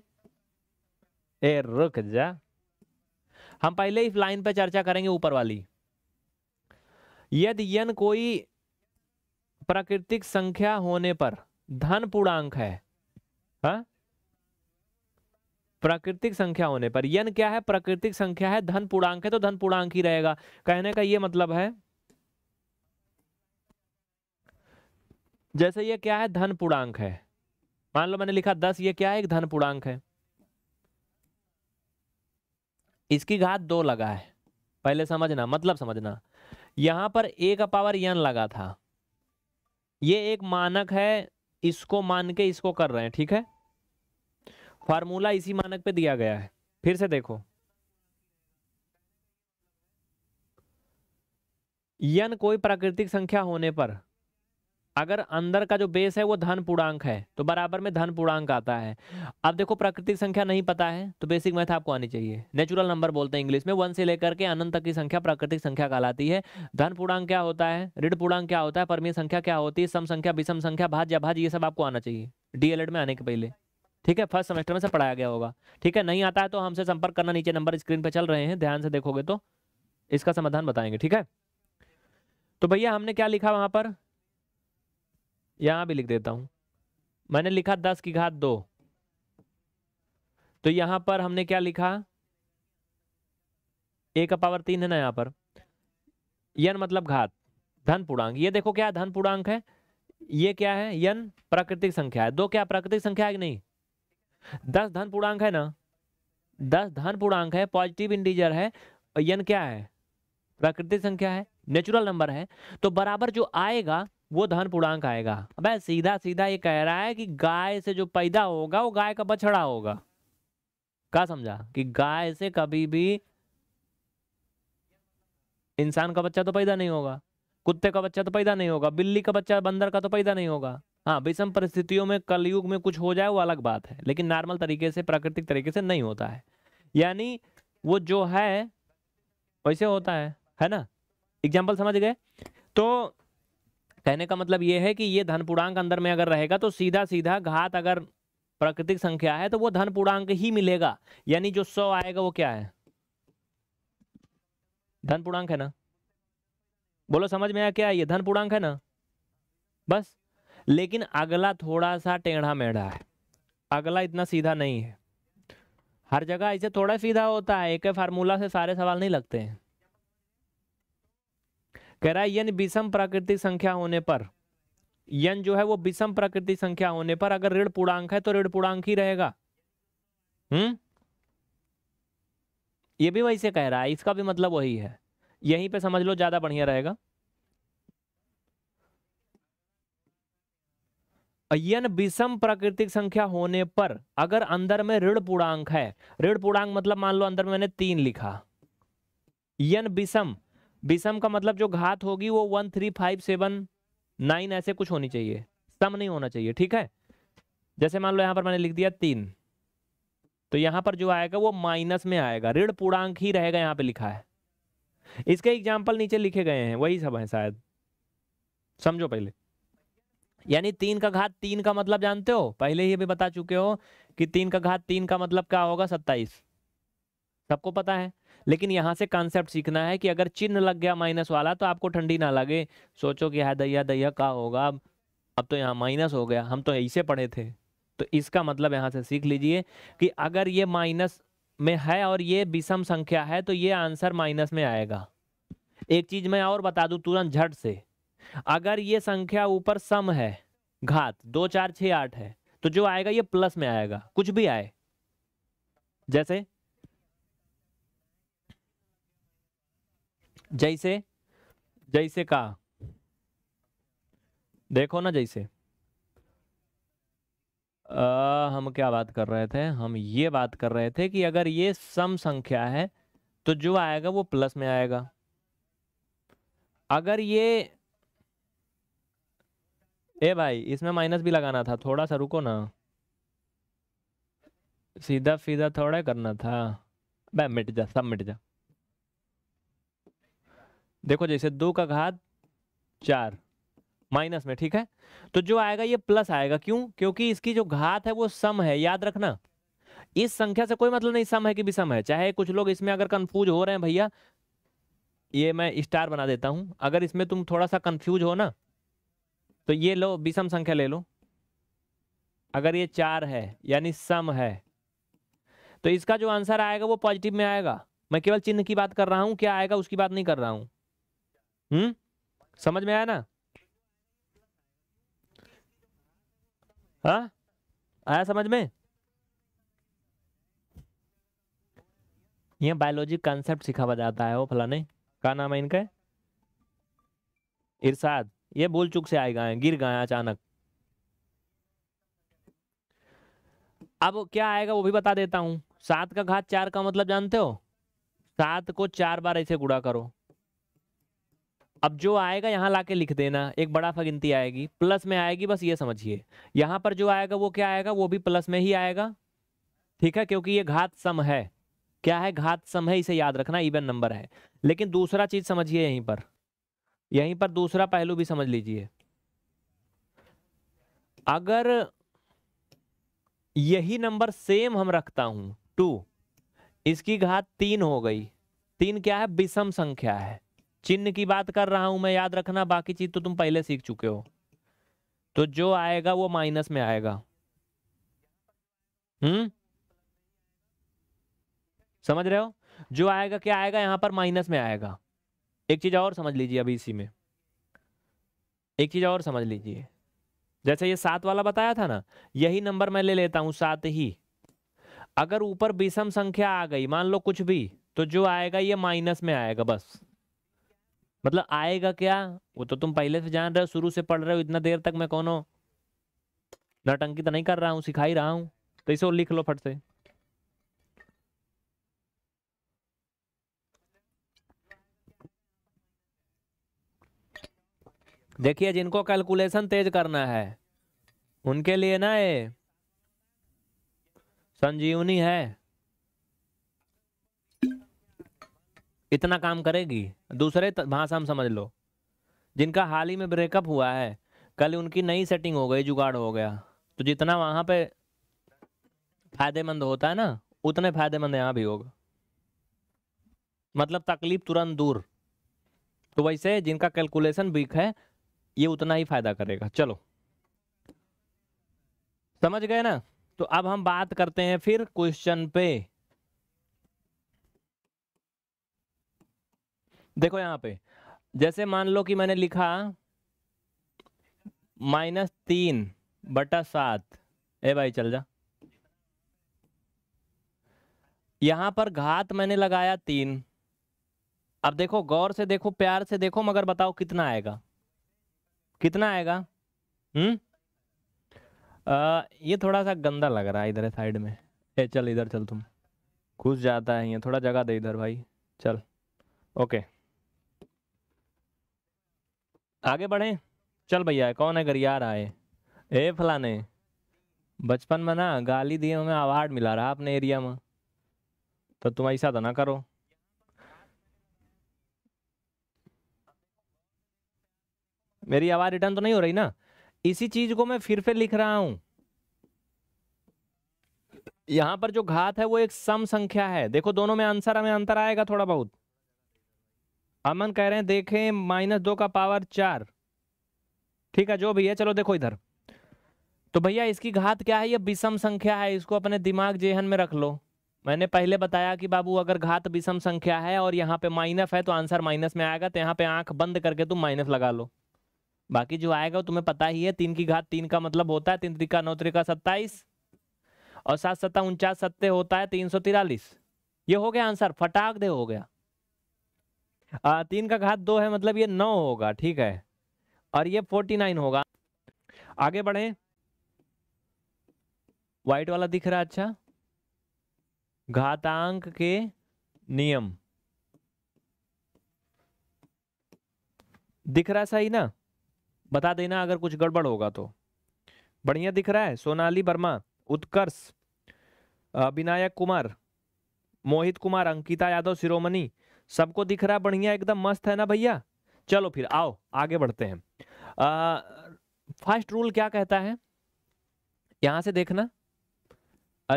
ए रुक जा हम पहले इस लाइन पर चर्चा करेंगे ऊपर वाली यदि यन कोई प्राकृतिक संख्या होने पर धन पूर्णांक है हा? प्राकृतिक संख्या होने पर यन क्या है प्राकृतिक संख्या है धन पूर्णांक है तो धन पूर्णांक ही रहेगा कहने का ये मतलब है जैसे यह क्या है धन पूर्णांक है मान लो मैंने लिखा दस ये क्या है एक धन पूर्णांक है इसकी घात दो लगा है पहले समझना मतलब समझना यहाँ पर ए का पावर यन लगा था ये एक मानक है इसको मान के इसको कर रहे हैं ठीक है फार्मूला इसी मानक पे दिया गया है फिर से देखो यन कोई प्राकृतिक संख्या होने पर अगर अंदर का जो बेस है वो धन पूर्णांक है तो बराबर में धन पूर्णांक आता है अब देखो प्राकृतिक संख्या नहीं पता है तो बेसिक मैथ आपको आनी चाहिए नेचुरल नंबर बोलते हैं इंग्लिश में वन से लेकर के अनंत तक की संख्या प्राकृतिक संख्या कहलाती है धन पूर्णांक क्या होता है ऋण पूर्णांक क्या होता है परमीय संख्या क्या होती है सम संख्या विषम संख्या भाज्य भाज ये सब आपको आना चाहिए डीएलएड में आने के पहले ठीक है फर्स्ट सेमेस्टर में से पढ़ाया गया होगा ठीक है नहीं आता है तो हमसे संपर्क करना नीचे नंबर स्क्रीन पर चल रहे हैं ध्यान से देखोगे तो इसका समाधान बताएंगे ठीक है तो भैया हमने क्या लिखा वहां पर यहां भी लिख देता हूं मैंने लिखा दस की घात दो तो यहां पर हमने क्या लिखा ए का पावर तीन है ना यहां पर यन मतलब घात धन पूर्णांक ये देखो क्या धन पूर्णांक है ये क्या है यन प्राकृतिक संख्या है दो क्या प्राकृतिक संख्या है कि नहीं दस धन पूर्णांक है ना दस धन पूर्णांक है पॉजिटिव इंटीजर है और यन क्या है प्राकृतिक संख्या है नेचुरल नंबर है तो बराबर जो आएगा वो धन पूर्णांक आएगा अब सीधा सीधा ये कह रहा है कि गाय से जो पैदा होगा वो गाय का बछड़ा होगा क्या समझा कि गाय से कभी भी इंसान का बच्चा तो पैदा नहीं होगा कुत्ते का बच्चा तो पैदा नहीं होगा बिल्ली का बच्चा बंदर का तो पैदा नहीं होगा हाँ विषम परिस्थितियों में कलयुग में कुछ हो जाए वो अलग बात है लेकिन नॉर्मल तरीके से प्राकृतिक तरीके से नहीं होता है यानी वो जो है वैसे होता है है ना एग्जाम्पल समझ गए तो कहने का मतलब ये है कि ये धन पूर्णांक अंदर में अगर रहेगा तो सीधा सीधा घात अगर प्राकृतिक संख्या है तो वो धन पूर्णांक ही मिलेगा यानी जो सौ आएगा वो क्या है धन पूर्णांक है ना बोलो समझ में आया क्या है ये धन पूर्णांक है ना बस लेकिन अगला थोड़ा सा टेढ़ा मेढ़ा है अगला इतना सीधा नहीं है हर जगह ऐसे थोड़ा सीधा होता है एक फार्मूला से सारे सवाल नहीं लगते हैं कह रहा है यन विषम प्राकृतिक संख्या होने पर यन जो है वो विषम प्राकृतिक संख्या होने पर अगर ऋण पूर्णांक है तो ऋण पूर्णांक ही रहेगा हम्म ये भी वैसे कह रहा है इसका भी मतलब वही है यहीं पे समझ लो ज्यादा बढ़िया रहेगा यन विषम प्राकृतिक संख्या होने पर अगर अंदर में ऋण पूर्णांक है ऋण पूर्णांक मतलब मान लो अंदर में मैंने तीन लिखा यन विषम विषम का मतलब जो घात होगी वो one three five seven nine ऐसे कुछ होनी चाहिए सम नहीं होना चाहिए ठीक है जैसे मान लो यहाँ पर मैंने लिख दिया तीन तो यहाँ पर जो आएगा वो माइनस में आएगा ऋण पूर्णांक ही रहेगा यहाँ पे लिखा है इसके एग्जाम्पल नीचे लिखे गए हैं वही सब है शायद समझो पहले यानी तीन का घात तीन का मतलब जानते हो पहले ही अभी बता चुके हो कि तीन का घात तीन का मतलब क्या होगा सत्ताईस सबको पता है लेकिन यहाँ से कॉन्सेप्ट सीखना है कि अगर चिन्ह लग गया माइनस वाला तो आपको ठंडी ना लगे सोचो कि हाँ दैया दैया का होगा अब अब तो यहाँ माइनस हो गया हम तो ऐसे पढ़े थे तो इसका मतलब यहाँ से सीख लीजिए कि अगर ये माइनस में है और ये विषम संख्या है तो ये आंसर माइनस में आएगा एक चीज मैं और बता दूं तुरंत झट से अगर ये संख्या ऊपर सम है घात दो चार छ आठ है तो जो आएगा ये प्लस में आएगा कुछ भी आए जैसे जैसे जैसे का देखो ना जैसे आ, हम क्या बात कर रहे थे हम ये बात कर रहे थे कि अगर ये सम संख्या है तो जो आएगा वो प्लस में आएगा अगर ये ए भाई इसमें माइनस भी लगाना था थोड़ा सा रुको ना सीधा सीधा थोड़ा करना था भाई मिट जा सब मिट जा देखो जैसे दो का घात चार माइनस में ठीक है तो जो आएगा ये प्लस आएगा क्यों क्योंकि इसकी जो घात है वो सम है याद रखना इस संख्या से कोई मतलब नहीं सम है कि विषम है चाहे कुछ लोग इसमें अगर कंफ्यूज हो रहे हैं भैया ये मैं स्टार बना देता हूं अगर इसमें तुम थोड़ा सा कंफ्यूज हो ना तो ये लो विषम संख्या ले लो अगर ये चार है यानी सम है तो इसका जो आंसर आएगा वो पॉजिटिव में आएगा मैं केवल चिन्ह की बात कर रहा हूं क्या आएगा उसकी बात नहीं कर रहा हूँ हम्म समझ में आया ना हा? आया समझ में यह बायोलॉजी कॉन्सेप्ट सिखावा जाता है वो फलाने का नाम है इनका इरशाद ये भूल चुक से आए गए गिर गए अचानक अब क्या आएगा वो भी बता देता हूं सात का घात चार का मतलब जानते हो सात को चार बार ऐसे गुड़ा करो अब जो आएगा यहाँ ला के लिख देना एक बड़ा सा गिनती आएगी प्लस में आएगी बस ये समझिए यहाँ पर जो आएगा वो क्या आएगा वो भी प्लस में ही आएगा ठीक है क्योंकि ये घात सम है क्या है घात सम है इसे याद रखना इवन नंबर है लेकिन दूसरा चीज समझिए यहीं पर यहीं पर दूसरा पहलू भी समझ लीजिए अगर यही नंबर सेम हम रखता हूं टू इसकी घात तीन हो गई तीन क्या है विषम संख्या है चिन्ह की बात कर रहा हूं मैं याद रखना बाकी चीज तो तुम पहले सीख चुके हो तो जो आएगा वो माइनस में आएगा हम्म समझ रहे हो जो आएगा क्या आएगा यहां पर माइनस में आएगा एक चीज और समझ लीजिए अभी इसी में एक चीज और समझ लीजिए जैसे ये सात वाला बताया था ना यही नंबर मैं ले लेता हूं सात ही अगर ऊपर विषम संख्या आ गई मान लो कुछ भी तो जो आएगा ये माइनस में आएगा बस मतलब आएगा क्या वो तो तुम पहले से जान रहे हो शुरू से पढ़ रहे हो इतना देर तक मैं कौन हूँ नटंकी तो नहीं कर रहा हूँ सिखा ही रहा हूँ तो इसे लिख लो फट से देखिए जिनको कैलकुलेशन तेज करना है उनके लिए ना ये संजीवनी है इतना काम करेगी दूसरे भाषा हम समझ लो जिनका हाल ही में ब्रेकअप हुआ है कल उनकी नई सेटिंग हो गई जुगाड़ हो गया तो जितना वहाँ पे फायदेमंद होता है ना उतने फायदेमंद यहाँ भी होगा मतलब तकलीफ तुरंत दूर तो वैसे जिनका कैलकुलेशन वीक है ये उतना ही फायदा करेगा चलो समझ गए ना तो अब हम बात करते हैं फिर क्वेश्चन पे देखो यहाँ पे जैसे मान लो कि मैंने लिखा माइनस तीन बटा सात ए भाई चल जा यहाँ पर घात मैंने लगाया तीन अब देखो गौर से देखो प्यार से देखो मगर बताओ कितना आएगा कितना आएगा हम्म ये थोड़ा सा गंदा लग रहा है इधर साइड में ए चल इधर चल तुम घुस जाता है ये थोड़ा जगह दे इधर भाई चल ओके आगे बढ़े चल भैया कौन है गरियार आए ए फलाने बचपन में ना गाली दिए हमें अवार्ड मिला रहा अपने एरिया में तो तुम ऐसा तो ना करो मेरी आवाज रिटर्न तो नहीं हो रही ना इसी चीज को मैं फिर फिर लिख रहा हूं यहां पर जो घात है वो एक सम संख्या है देखो दोनों में आंसर हमें अंतर आएगा थोड़ा बहुत अमन कह रहे हैं देखें माइनस दो का पावर चार ठीक है जो भी है चलो देखो इधर तो भैया इसकी घात क्या है ये विषम संख्या है इसको अपने दिमाग जेहन में रख लो मैंने पहले बताया कि बाबू अगर घात विषम संख्या है और यहाँ पे माइनस है तो आंसर माइनस में आएगा तो यहाँ पे आंख बंद करके तुम माइनस लगा लो बाकी जो आएगा वो तुम्हें पता ही है तीन की घात तीन का मतलब होता है तीन त्रिका नौ त्रिका सत्ताईस और सात सत्ता उनचास सत्ते होता है तीन सौ तिरालीस ये हो गया आंसर फटाक दे हो गया आ, तीन का घात दो है मतलब ये नौ होगा ठीक है और ये फोर्टी नाइन होगा आगे बढ़े व्हाइट वाला दिख रहा अच्छा घातांक के नियम दिख रहा सही ना बता देना अगर कुछ गड़बड़ होगा तो बढ़िया दिख रहा है सोनाली वर्मा उत्कर्ष विनायक कुमार मोहित कुमार अंकिता यादव शिरोमणि सबको दिख रहा है बढ़िया एकदम मस्त है ना भैया चलो फिर आओ आगे बढ़ते हैं फर्स्ट रूल क्या कहता है यहां से देखना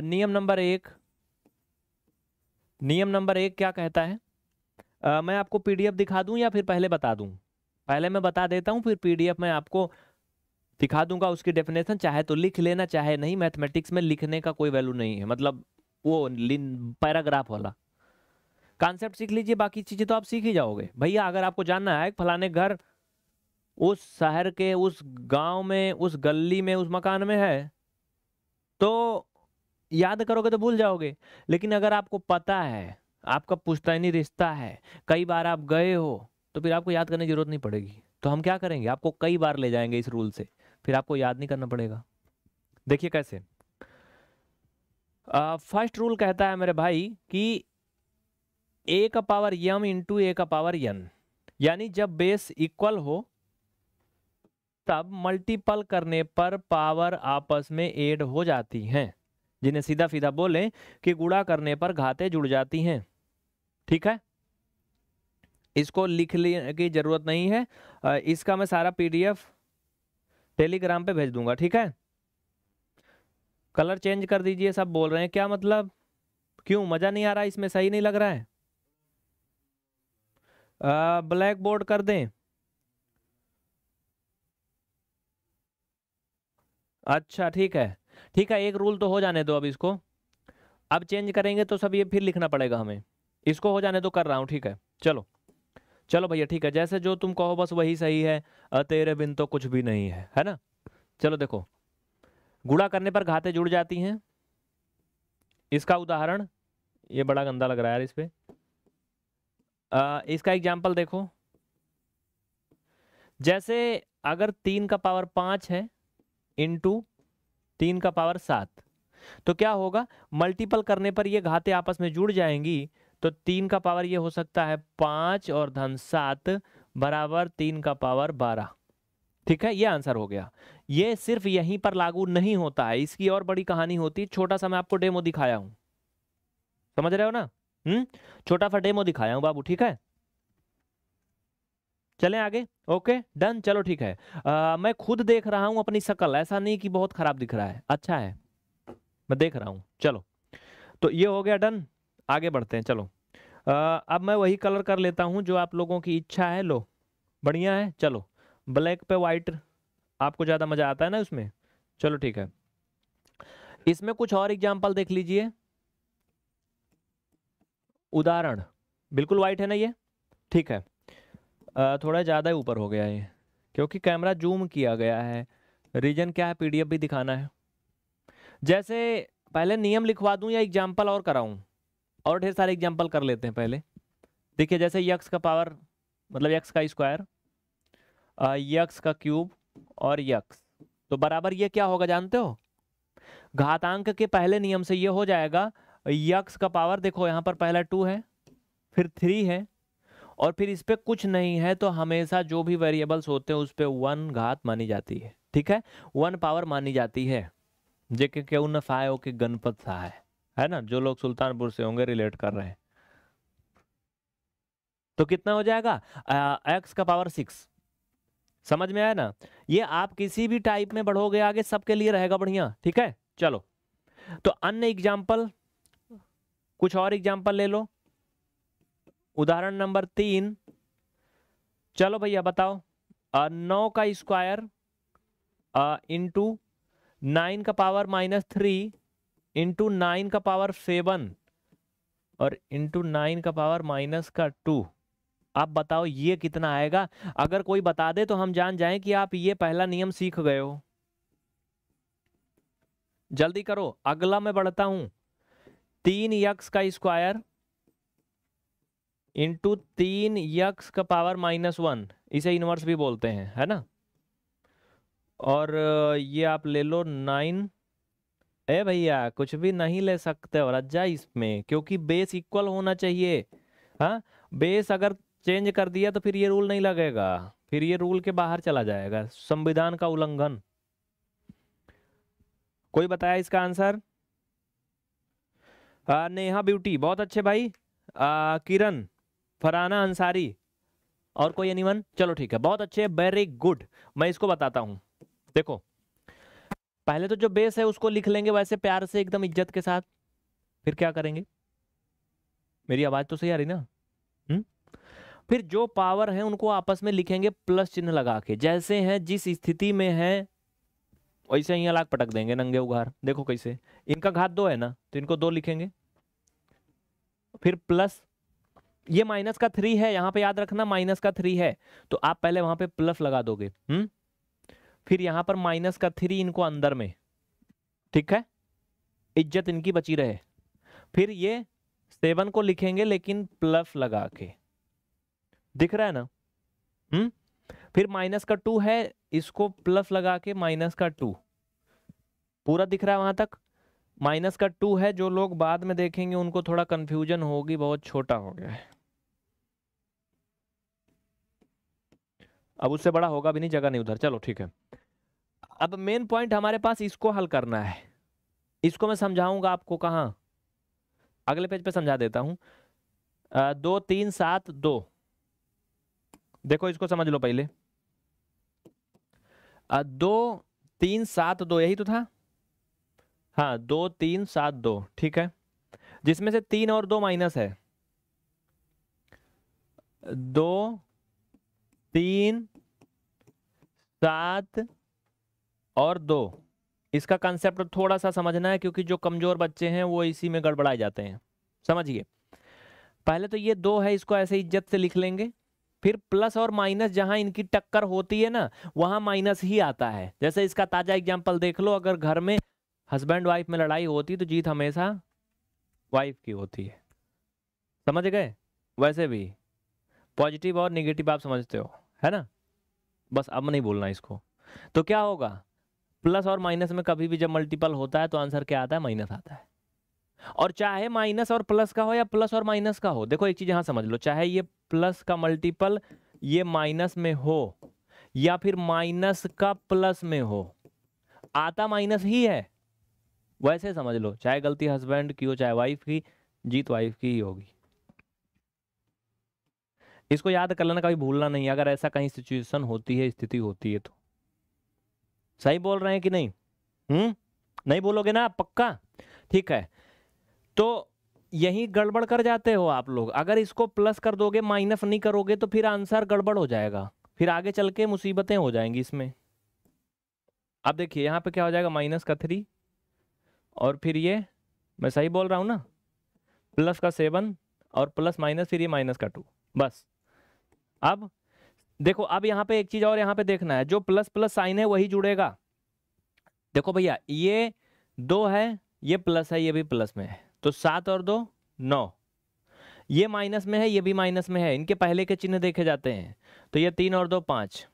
नियम नंबर एक नियम नंबर एक क्या कहता है आ, मैं आपको पीडीएफ दिखा दूं या फिर पहले बता दूं पहले मैं बता देता हूं फिर पीडीएफ में आपको दिखा दूंगा उसकी डेफिनेशन चाहे तो लिख लेना चाहे नहीं मैथमेटिक्स में लिखने का कोई वैल्यू नहीं है मतलब वो पैराग्राफ वाला कॉन्सेप्ट सीख लीजिए बाकी चीज़ें तो आप सीख ही जाओगे भैया अगर आपको जानना है फलाने घर उस शहर के उस गांव में उस गली में उस मकान में है तो याद करोगे तो भूल जाओगे लेकिन अगर आपको पता है आपका पुश्तैनी रिश्ता है कई बार आप गए हो तो फिर आपको याद करने की ज़रूरत नहीं पड़ेगी तो हम क्या करेंगे आपको कई बार ले जाएंगे इस रूल से फिर आपको याद नहीं करना पड़ेगा देखिए कैसे फर्स्ट रूल कहता है मेरे भाई कि ए का पावर यम इंटू ए का पावर यन यानी जब बेस इक्वल हो तब मल्टीपल करने पर पावर आपस में एड हो जाती हैं जिन्हें सीधा सीधा बोले कि गुड़ा करने पर घाते जुड़ जाती हैं ठीक है इसको लिख लेने की ज़रूरत नहीं है इसका मैं सारा पीडीएफ टेलीग्राम पे भेज दूंगा ठीक है कलर चेंज कर दीजिए सब बोल रहे हैं क्या मतलब क्यों मज़ा नहीं आ रहा इसमें सही नहीं लग रहा है ब्लैक बोर्ड कर दें अच्छा ठीक है ठीक है एक रूल तो हो जाने दो अब इसको अब चेंज करेंगे तो सब ये फिर लिखना पड़ेगा हमें इसको हो जाने दो कर रहा हूँ ठीक है चलो चलो भैया ठीक है जैसे जो तुम कहो बस वही सही है तेरे बिन तो कुछ भी नहीं है है ना चलो देखो गुड़ा करने पर घातें जुड़ जाती हैं इसका उदाहरण ये बड़ा गंदा लग रहा है यार इस पर आ, इसका एग्जाम्पल देखो जैसे अगर तीन का पावर पांच है टू तीन का पावर सात तो क्या होगा मल्टीपल करने पर ये घाते आपस में जुड़ जाएंगी तो तीन का पावर ये हो सकता है पांच और धन सात बराबर तीन का पावर बारह ठीक है ये आंसर हो गया ये सिर्फ यहीं पर लागू नहीं होता है इसकी और बड़ी कहानी होती है छोटा सा मैं आपको डेमो दिखाया हूं समझ रहे हो ना हम्म छोटा सा डेमो दिखाया हूँ बाबू ठीक है चलें आगे ओके डन चलो ठीक है आ, मैं खुद देख रहा हूँ अपनी शकल ऐसा नहीं कि बहुत खराब दिख रहा है अच्छा है मैं देख रहा हूं चलो तो ये हो गया डन आगे बढ़ते हैं चलो आ, अब मैं वही कलर कर लेता हूँ जो आप लोगों की इच्छा है लो बढ़िया है चलो ब्लैक पे वाइट आपको ज़्यादा मज़ा आता है ना उसमें चलो ठीक है इसमें कुछ और एग्जाम्पल देख लीजिए उदाहरण बिल्कुल वाइट है ना ये ठीक है आ, थोड़ा ज़्यादा ही ऊपर हो गया ये क्योंकि कैमरा जूम किया गया है रीजन क्या है पीडीएफ भी दिखाना है जैसे पहले नियम लिखवा दूं या एग्जाम्पल और कराऊं और ढेर सारे एग्जाम्पल कर लेते हैं पहले देखिए जैसे यक्स का पावर मतलब यक्स का स्क्वायर यक्स का क्यूब और यक्स तो बराबर ये क्या होगा जानते हो घातांक के पहले नियम से ये हो जाएगा यक्स का पावर देखो यहाँ पर पहला टू है फिर थ्री है और फिर इस पर कुछ नहीं है तो हमेशा जो भी वेरिएबल्स होते हैं उस पर वन घात मानी जाती है ठीक है वन पावर मानी जाती है जे के क्यों न फाय के गणपत सा है है ना जो लोग सुल्तानपुर से होंगे रिलेट कर रहे हैं तो कितना हो जाएगा एक्स का पावर सिक्स समझ में आया ना ये आप किसी भी टाइप में बढ़ोगे आगे सबके लिए रहेगा बढ़िया ठीक है चलो तो अन्य एग्जाम्पल कुछ और एग्जाम्पल ले लो उदाहरण नंबर तीन चलो भैया बताओ आ, नौ का स्क्वायर इंटू नाइन का power minus three into nine का पावर सेवन और इंटू नाइन का पावर माइनस का टू आप बताओ ये कितना आएगा अगर कोई बता दे तो हम जान जाएं कि आप ये पहला नियम सीख गए हो जल्दी करो अगला मैं बढ़ता हूं तीन यक्स का स्क्वायर इंटू तीन यक्स का पावर माइनस वन इसे इनवर्स भी बोलते हैं है ना और ये आप ले लो नाइन ए भैया कुछ भी नहीं ले सकते हो रज्जा इसमें क्योंकि बेस इक्वल होना चाहिए हाँ बेस अगर चेंज कर दिया तो फिर ये रूल नहीं लगेगा फिर ये रूल के बाहर चला जाएगा संविधान का उल्लंघन कोई बताया इसका आंसर नेहा ब्यूटी बहुत अच्छे भाई किरण फराना अंसारी और कोई एनीवन चलो ठीक है बहुत अच्छे वेरी गुड मैं इसको बताता हूँ देखो पहले तो जो बेस है उसको लिख लेंगे वैसे प्यार से एकदम इज्जत के साथ फिर क्या करेंगे मेरी आवाज़ तो सही आ रही ना हुँ? हम्म? फिर जो पावर है उनको आपस में लिखेंगे प्लस चिन्ह लगा के जैसे हैं जिस स्थिति में हैं वैसे ही अलाग पटक देंगे नंगे उघार देखो कैसे इनका घात दो है ना तो इनको दो लिखेंगे फिर प्लस ये माइनस का थ्री है यहां पे याद रखना माइनस का थ्री है तो आप पहले वहां पे प्लस लगा दोगे हम्म फिर यहां पर माइनस का थ्री इनको अंदर में ठीक है इज्जत इनकी बची रहे फिर ये सेवन को लिखेंगे लेकिन प्लस लगा के दिख रहा है ना हम्म फिर माइनस का टू है इसको प्लस लगा के माइनस का टू पूरा दिख रहा है वहां तक माइनस का टू है जो लोग बाद में देखेंगे उनको थोड़ा कंफ्यूजन होगी बहुत छोटा हो गया है अब उससे बड़ा होगा भी नहीं जगह नहीं उधर चलो ठीक है अब मेन पॉइंट हमारे पास इसको हल करना है इसको मैं समझाऊंगा आपको कहा अगले पेज पे समझा देता आ, दो तीन सात दो देखो इसको समझ लो पहले आ, दो तीन सात दो यही तो था हाँ दो तीन सात दो ठीक है जिसमें से तीन और दो माइनस है दो तीन सात और दो इसका कंसेप्ट थोड़ा सा समझना है क्योंकि जो कमजोर बच्चे हैं वो इसी में गड़बड़ाए जाते हैं समझिए पहले तो ये दो है इसको ऐसे इज्जत से लिख लेंगे फिर प्लस और माइनस जहां इनकी टक्कर होती है ना वहां माइनस ही आता है जैसे इसका ताजा एग्जाम्पल देख लो अगर घर में हस्बैंड वाइफ में लड़ाई होती तो जीत हमेशा वाइफ की होती है समझ गए वैसे भी पॉजिटिव और निगेटिव आप समझते हो है ना बस अब नहीं बोलना इसको तो क्या होगा प्लस और माइनस में कभी भी जब मल्टीपल होता है तो आंसर क्या आता है माइनस आता है और चाहे माइनस और प्लस का हो या प्लस और माइनस का हो देखो एक चीज यहां समझ लो चाहे ये प्लस का मल्टीपल ये माइनस में हो या फिर माइनस का प्लस में हो आता माइनस ही है वैसे समझ लो चाहे गलती हस्बैंड की हो चाहे वाइफ की जीत वाइफ की ही होगी इसको याद कर लेना कभी भूलना नहीं अगर ऐसा कहीं सिचुएशन होती है स्थिति होती है तो सही बोल रहे हैं कि नहीं हम्म नहीं बोलोगे ना पक्का ठीक है तो यही गड़बड़ कर जाते हो आप लोग अगर इसको प्लस कर दोगे माइनस नहीं करोगे तो फिर आंसर गड़बड़ हो जाएगा फिर आगे चल के मुसीबतें हो जाएंगी इसमें अब देखिए यहाँ पे क्या हो जाएगा माइनस का थ्री और फिर ये मैं सही बोल रहा हूँ ना प्लस का सेवन और प्लस माइनस फिर ये माइनस का टू बस अब देखो अब यहाँ पे एक चीज़ और यहाँ पे देखना है जो प्लस प्लस साइन है वही जुड़ेगा देखो भैया ये दो है ये प्लस है ये भी प्लस में है तो सात और दो नौ ये माइनस में है ये भी माइनस में है इनके पहले के चिन्ह देखे जाते हैं तो ये तीन और दो पाँच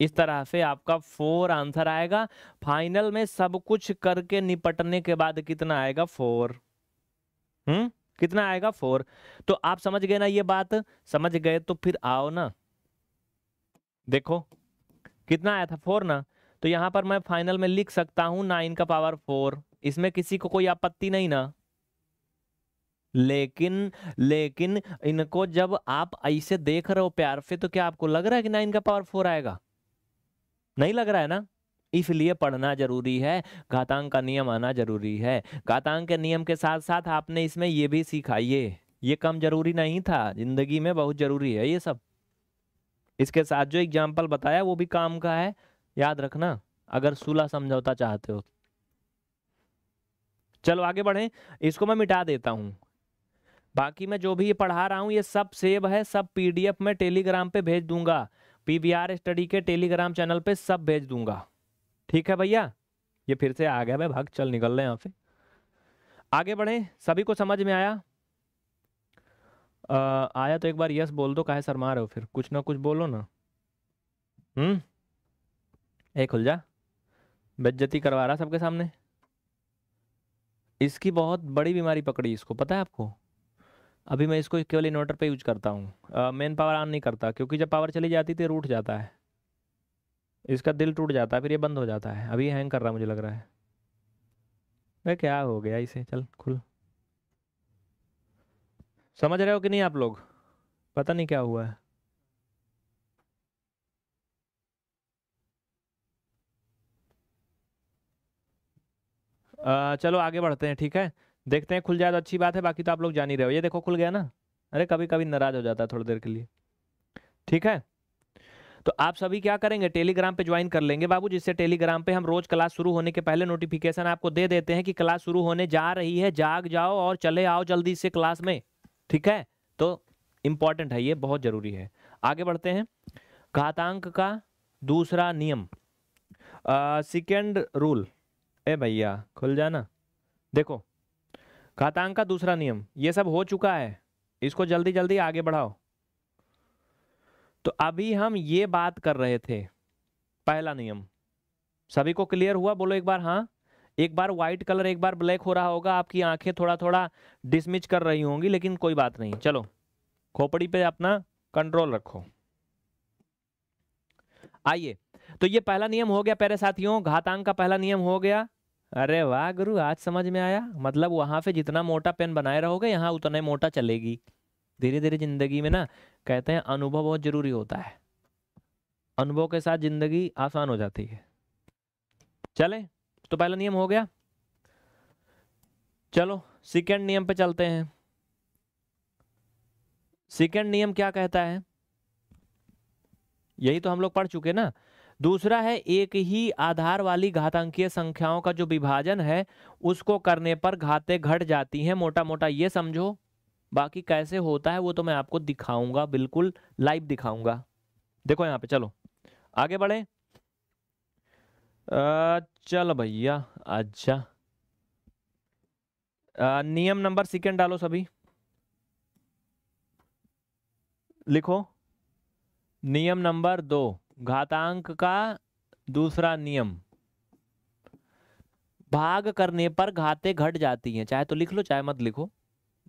इस तरह से आपका फोर आंसर आएगा फाइनल में सब कुछ करके निपटने के बाद कितना आएगा फोर हम्म कितना आएगा फोर तो आप समझ गए ना ये बात समझ गए तो फिर आओ ना देखो कितना आया था फोर ना तो यहां पर मैं फाइनल में लिख सकता हूं नाइन का पावर फोर इसमें किसी को कोई आपत्ति नहीं ना लेकिन लेकिन इनको जब आप ऐसे देख रहे हो प्यार से तो क्या आपको लग रहा है कि नाइन का पावर फोर आएगा नहीं लग रहा है ना इसलिए पढ़ना जरूरी है घातांक का नियम आना जरूरी है घातांक के नियम के साथ साथ आपने इसमें ये भी सीखा ये ये कम जरूरी नहीं था जिंदगी में बहुत जरूरी है ये सब इसके साथ जो एग्जाम्पल बताया वो भी काम का है याद रखना अगर सुलह समझौता चाहते हो चलो आगे बढ़े इसको मैं मिटा देता हूं बाकी मैं जो भी ये पढ़ा रहा हूं ये सब सेव है सब पीडीएफ में टेलीग्राम पे भेज दूंगा पीवीआर स्टडी के टेलीग्राम चैनल पे सब भेज दूंगा ठीक है भैया ये फिर से आ गया भाई भाग चल निकल रहे यहाँ से आगे बढ़े सभी को समझ में आया आ, आया तो एक बार यस बोल दो काहे शर्मा रहे हो फिर कुछ ना कुछ बोलो ना हम्म ए खुल जा बेज्जती करवा रहा सबके सामने इसकी बहुत बड़ी बीमारी पकड़ी इसको पता है आपको अभी मैं इसको केवल इन्वर्टर पे यूज करता हूँ मेन पावर ऑन नहीं करता क्योंकि जब पावर चली जाती तो रूट जाता है इसका दिल टूट जाता है फिर ये बंद हो जाता है अभी हैंग कर रहा मुझे लग रहा है अरे क्या हो गया इसे चल खुल समझ रहे हो कि नहीं आप लोग पता नहीं क्या हुआ है आ, चलो आगे बढ़ते हैं ठीक है देखते हैं खुल जाए तो अच्छी बात है बाकी तो आप लोग जान ही रहे हो ये देखो खुल गया ना अरे कभी कभी नाराज हो जाता है थोड़ी देर के लिए ठीक है तो आप सभी क्या करेंगे टेलीग्राम पे ज्वाइन कर लेंगे बाबू जिससे टेलीग्राम पे हम रोज क्लास शुरू होने के पहले नोटिफिकेशन आपको दे देते हैं कि क्लास शुरू होने जा रही है जाग जाओ और चले आओ जल्दी से क्लास में ठीक है तो इम्पॉर्टेंट है ये बहुत जरूरी है आगे बढ़ते हैं घातांक का दूसरा नियम सेकेंड रूल ए भैया खुल जाना देखो घातांक का दूसरा नियम ये सब हो चुका है इसको जल्दी जल्दी आगे बढ़ाओ तो अभी हम ये बात कर रहे थे पहला नियम सभी को क्लियर हुआ बोलो एक बार हाँ एक बार व्हाइट कलर एक बार ब्लैक हो रहा होगा आपकी आंखें थोड़ा थोड़ा डिसमिच कर रही होंगी लेकिन कोई बात नहीं चलो खोपड़ी पे अपना कंट्रोल रखो आइए तो ये पहला नियम हो गया पहले साथियों घातांक का पहला नियम हो गया अरे वाह गुरु आज समझ में आया मतलब वहाँ पे जितना मोटा पेन बनाए रहोगे यहाँ उतना मोटा चलेगी धीरे धीरे जिंदगी में ना कहते हैं अनुभव बहुत जरूरी होता है अनुभव के साथ जिंदगी आसान हो जाती है चले तो पहला नियम हो गया चलो सेकंड नियम पे चलते हैं सेकंड नियम क्या कहता है यही तो हम लोग पढ़ चुके ना दूसरा है एक ही आधार वाली घातांकीय संख्याओं का जो विभाजन है उसको करने पर घाते घट जाती हैं मोटा मोटा ये समझो बाकी कैसे होता है वो तो मैं आपको दिखाऊंगा बिल्कुल लाइव दिखाऊंगा देखो यहाँ पे चलो आगे बढ़े चल भैया अच्छा नियम नंबर सेकेंड डालो सभी लिखो नियम नंबर दो घातांक का दूसरा नियम भाग करने पर घाते घट जाती हैं चाहे तो लिख लो चाहे मत लिखो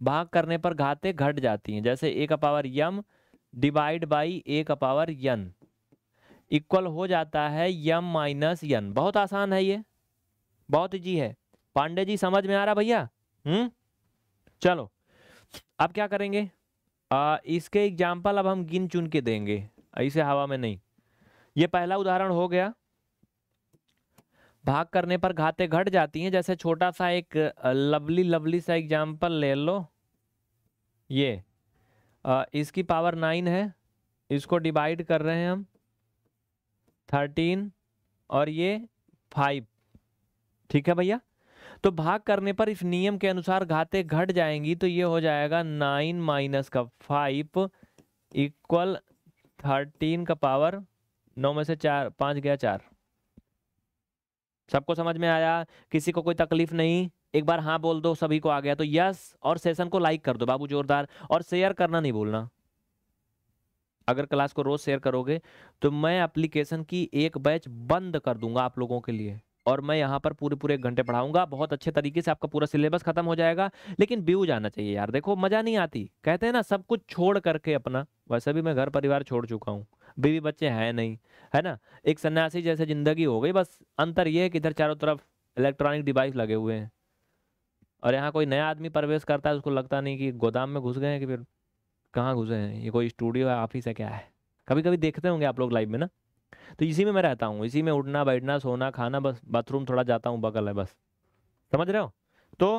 भाग करने पर घाते घट जाती हैं जैसे ए का power m divide by a का पावर यन इक्वल हो जाता है यम माइनस यन बहुत आसान है ये बहुत इजी है पांडे जी समझ में आ रहा भैया हम्म चलो अब क्या करेंगे आ, इसके एग्जाम्पल अब हम गिन चुन के देंगे ऐसे हवा में नहीं ये पहला उदाहरण हो गया भाग करने पर घाते घट जाती हैं जैसे छोटा सा एक लवली लवली सा एग्जाम्पल ले लो ये आ, इसकी पावर नाइन है इसको डिवाइड कर रहे हैं हम थर्टीन और ये फाइव ठीक है भैया तो भाग करने पर इस नियम के अनुसार घाते घट जाएंगी तो ये हो जाएगा नाइन माइनस का फाइव इक्वल थर्टीन का पावर नौ में से चार पाँच गया चार सबको समझ में आया किसी को कोई तकलीफ नहीं एक बार हाँ बोल दो सभी को आ गया तो यस और सेशन को लाइक कर दो बाबू जोरदार और शेयर करना नहीं भूलना अगर क्लास को रोज शेयर करोगे तो मैं एप्लीकेशन की एक बैच बंद कर दूंगा आप लोगों के लिए और मैं यहाँ पर पूरे पूरे घंटे पढ़ाऊंगा बहुत अच्छे तरीके से आपका पूरा सिलेबस खत्म हो जाएगा लेकिन व्यूज जाना चाहिए यार देखो मजा नहीं आती कहते हैं ना सब कुछ छोड़ करके अपना वैसे भी मैं घर परिवार छोड़ चुका हूँ बीवी बच्चे हैं नहीं है ना एक सन्यासी जैसे ज़िंदगी हो गई बस अंतर ये है कि इधर चारों तरफ इलेक्ट्रॉनिक डिवाइस लगे हुए हैं और यहाँ कोई नया आदमी प्रवेश करता है उसको लगता नहीं कि गोदाम में घुस गए हैं कि फिर कहाँ घुसे हैं ये कोई स्टूडियो है ऑफिस है क्या है कभी कभी देखते होंगे आप लोग लाइव में ना तो इसी में मैं रहता हूँ इसी में उठना बैठना सोना खाना बस बाथरूम थोड़ा जाता हूँ बगल है बस समझ रहे हो तो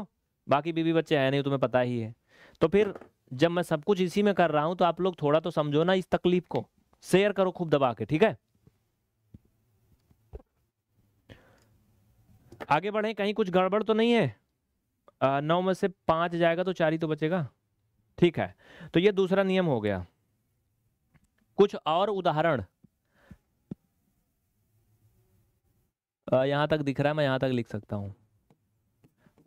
बाकी बीवी बच्चे हैं नहीं तुम्हें पता ही है तो फिर जब मैं सब कुछ इसी में कर रहा हूँ तो आप लोग थोड़ा तो समझो ना इस तकलीफ को शेयर करो खूब दबा के ठीक है आगे बढ़े कहीं कुछ गड़बड़ तो नहीं है आ, नौ में से पांच जाएगा तो चार ही तो बचेगा ठीक है तो ये दूसरा नियम हो गया कुछ और उदाहरण यहां तक दिख रहा है मैं यहां तक लिख सकता हूं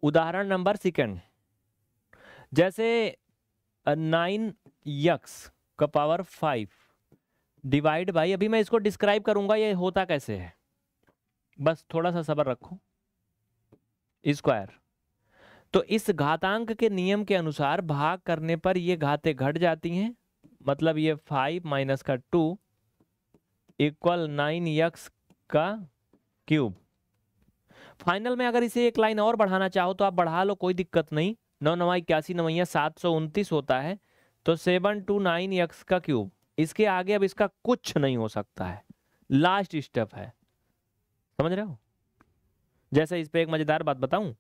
उदाहरण नंबर सेकंड जैसे नाइन यक्स का पावर फाइव डिवाइड बाई अभी मैं इसको डिस्क्राइब करूंगा ये होता कैसे है बस थोड़ा सा सबर रखो स्क्वायर e तो इस घातांक के नियम के अनुसार भाग करने पर ये घातें घट जाती हैं मतलब ये फाइव माइनस का टू इक्वल नाइन यक्स का क्यूब फाइनल में अगर इसे एक लाइन और बढ़ाना चाहो तो आप बढ़ा लो कोई दिक्कत नहीं नौ नवा इक्यासी नवैया सात सौ उनतीस होता है तो सेवन टू नाइन यक्स का क्यूब इसके आगे अब इसका कुछ नहीं हो सकता है लास्ट स्टेप है समझ रहे हो जैसे इस पे एक मजेदार बात बताऊं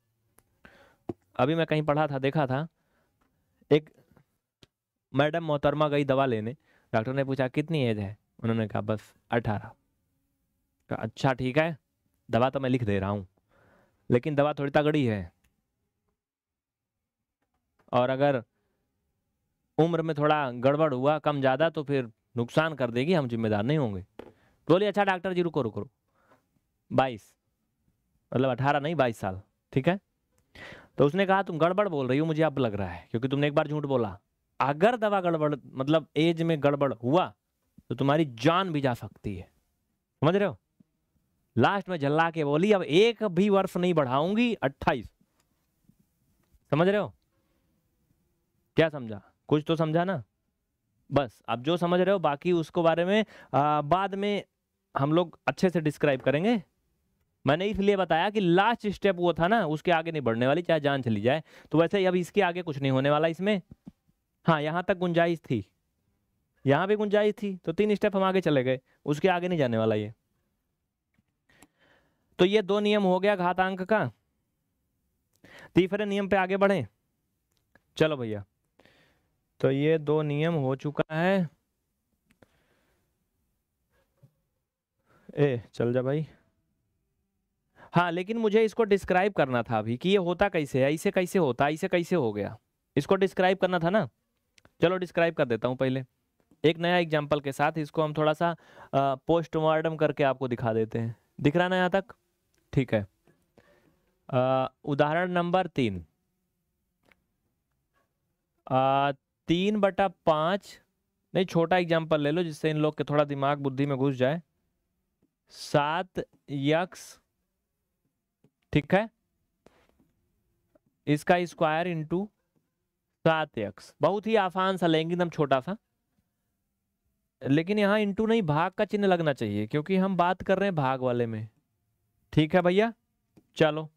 अभी मैं कहीं पढ़ा था देखा था एक मैडम मोहतरमा गई दवा लेने डॉक्टर ने पूछा कितनी एज है उन्होंने कहा बस अठारह अच्छा ठीक है दवा तो मैं लिख दे रहा हूँ लेकिन दवा थोड़ी तगड़ी है और अगर उम्र में थोड़ा गड़बड़ हुआ कम ज़्यादा तो फिर नुकसान कर देगी हम जिम्मेदार नहीं होंगे बोलिए अच्छा डॉक्टर जी रुको रुको बाईस मतलब अठारह नहीं बाईस साल ठीक है तो उसने कहा तुम गड़बड़ बोल रही हो मुझे अब लग रहा है क्योंकि तुमने एक बार झूठ बोला अगर दवा गड़बड़ मतलब एज में गड़बड़ हुआ तो तुम्हारी जान भी जा सकती है समझ रहे हो लास्ट में झल्ला के बोली अब एक भी वर्ष नहीं बढ़ाऊंगी अट्ठाईस समझ रहे हो क्या समझा कुछ तो समझा ना बस अब जो समझ रहे हो बाकी उसको बारे में आ, बाद में हम लोग अच्छे से डिस्क्राइब करेंगे मैंने इसलिए बताया कि लास्ट स्टेप वो था ना उसके आगे नहीं बढ़ने वाली चाहे जान चली जाए तो वैसे अब इसके आगे कुछ नहीं होने वाला इसमें हाँ यहाँ तक गुंजाइश थी यहाँ भी गुंजाइश थी तो तीन स्टेप हम आगे चले गए उसके आगे नहीं जाने वाला ये तो ये दो नियम हो गया घातांक का तीसरे नियम पे आगे बढ़े चलो भैया तो ये दो नियम हो चुका है ए चल जा भाई हाँ लेकिन मुझे इसको डिस्क्राइब करना था अभी कि ये होता कैसे है इसे कैसे होता है इसे कैसे हो गया इसको डिस्क्राइब करना था ना चलो डिस्क्राइब कर देता हूँ पहले एक नया एग्जांपल के साथ इसको हम थोड़ा सा पोस्टमार्टम करके आपको दिखा देते हैं दिख रहा ना यहाँ तक ठीक है उदाहरण नंबर तीन आ, तीन बटा पांच नहीं छोटा एग्जाम्पल ले लो जिससे इन लोग के थोड़ा दिमाग बुद्धि में घुस जाए सात यक्स ठीक है इसका स्क्वायर इंटू सात यक्स बहुत ही आसान सा लेंगे एकदम तो छोटा सा लेकिन यहां इंटू नहीं भाग का चिन्ह लगना चाहिए क्योंकि हम बात कर रहे हैं भाग वाले में ठीक है भैया चलो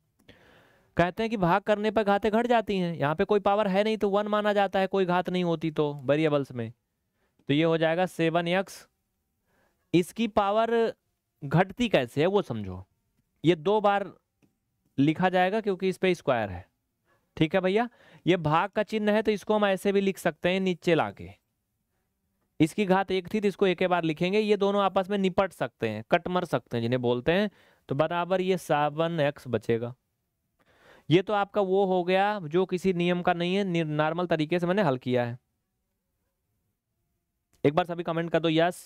कहते हैं कि भाग करने पर घातें घट जाती हैं यहाँ पे कोई पावर है नहीं तो वन माना जाता है कोई घात नहीं होती तो वेरिएबल्स में तो ये हो जाएगा सेवन यक्स इसकी पावर घटती कैसे है वो समझो ये दो बार लिखा जाएगा क्योंकि इस पर स्क्वायर है ठीक है भैया ये भाग का चिन्ह है तो इसको हम ऐसे भी लिख सकते हैं नीचे ला के इसकी घात एक थी तो इसको एक बार लिखेंगे ये दोनों आपस में निपट सकते हैं कट मर सकते हैं जिन्हें बोलते हैं तो बराबर ये सावन एक्स बचेगा ये तो आपका वो हो गया जो किसी नियम का नहीं है नॉर्मल तरीके से मैंने हल किया है एक बार सभी कमेंट कर दो यस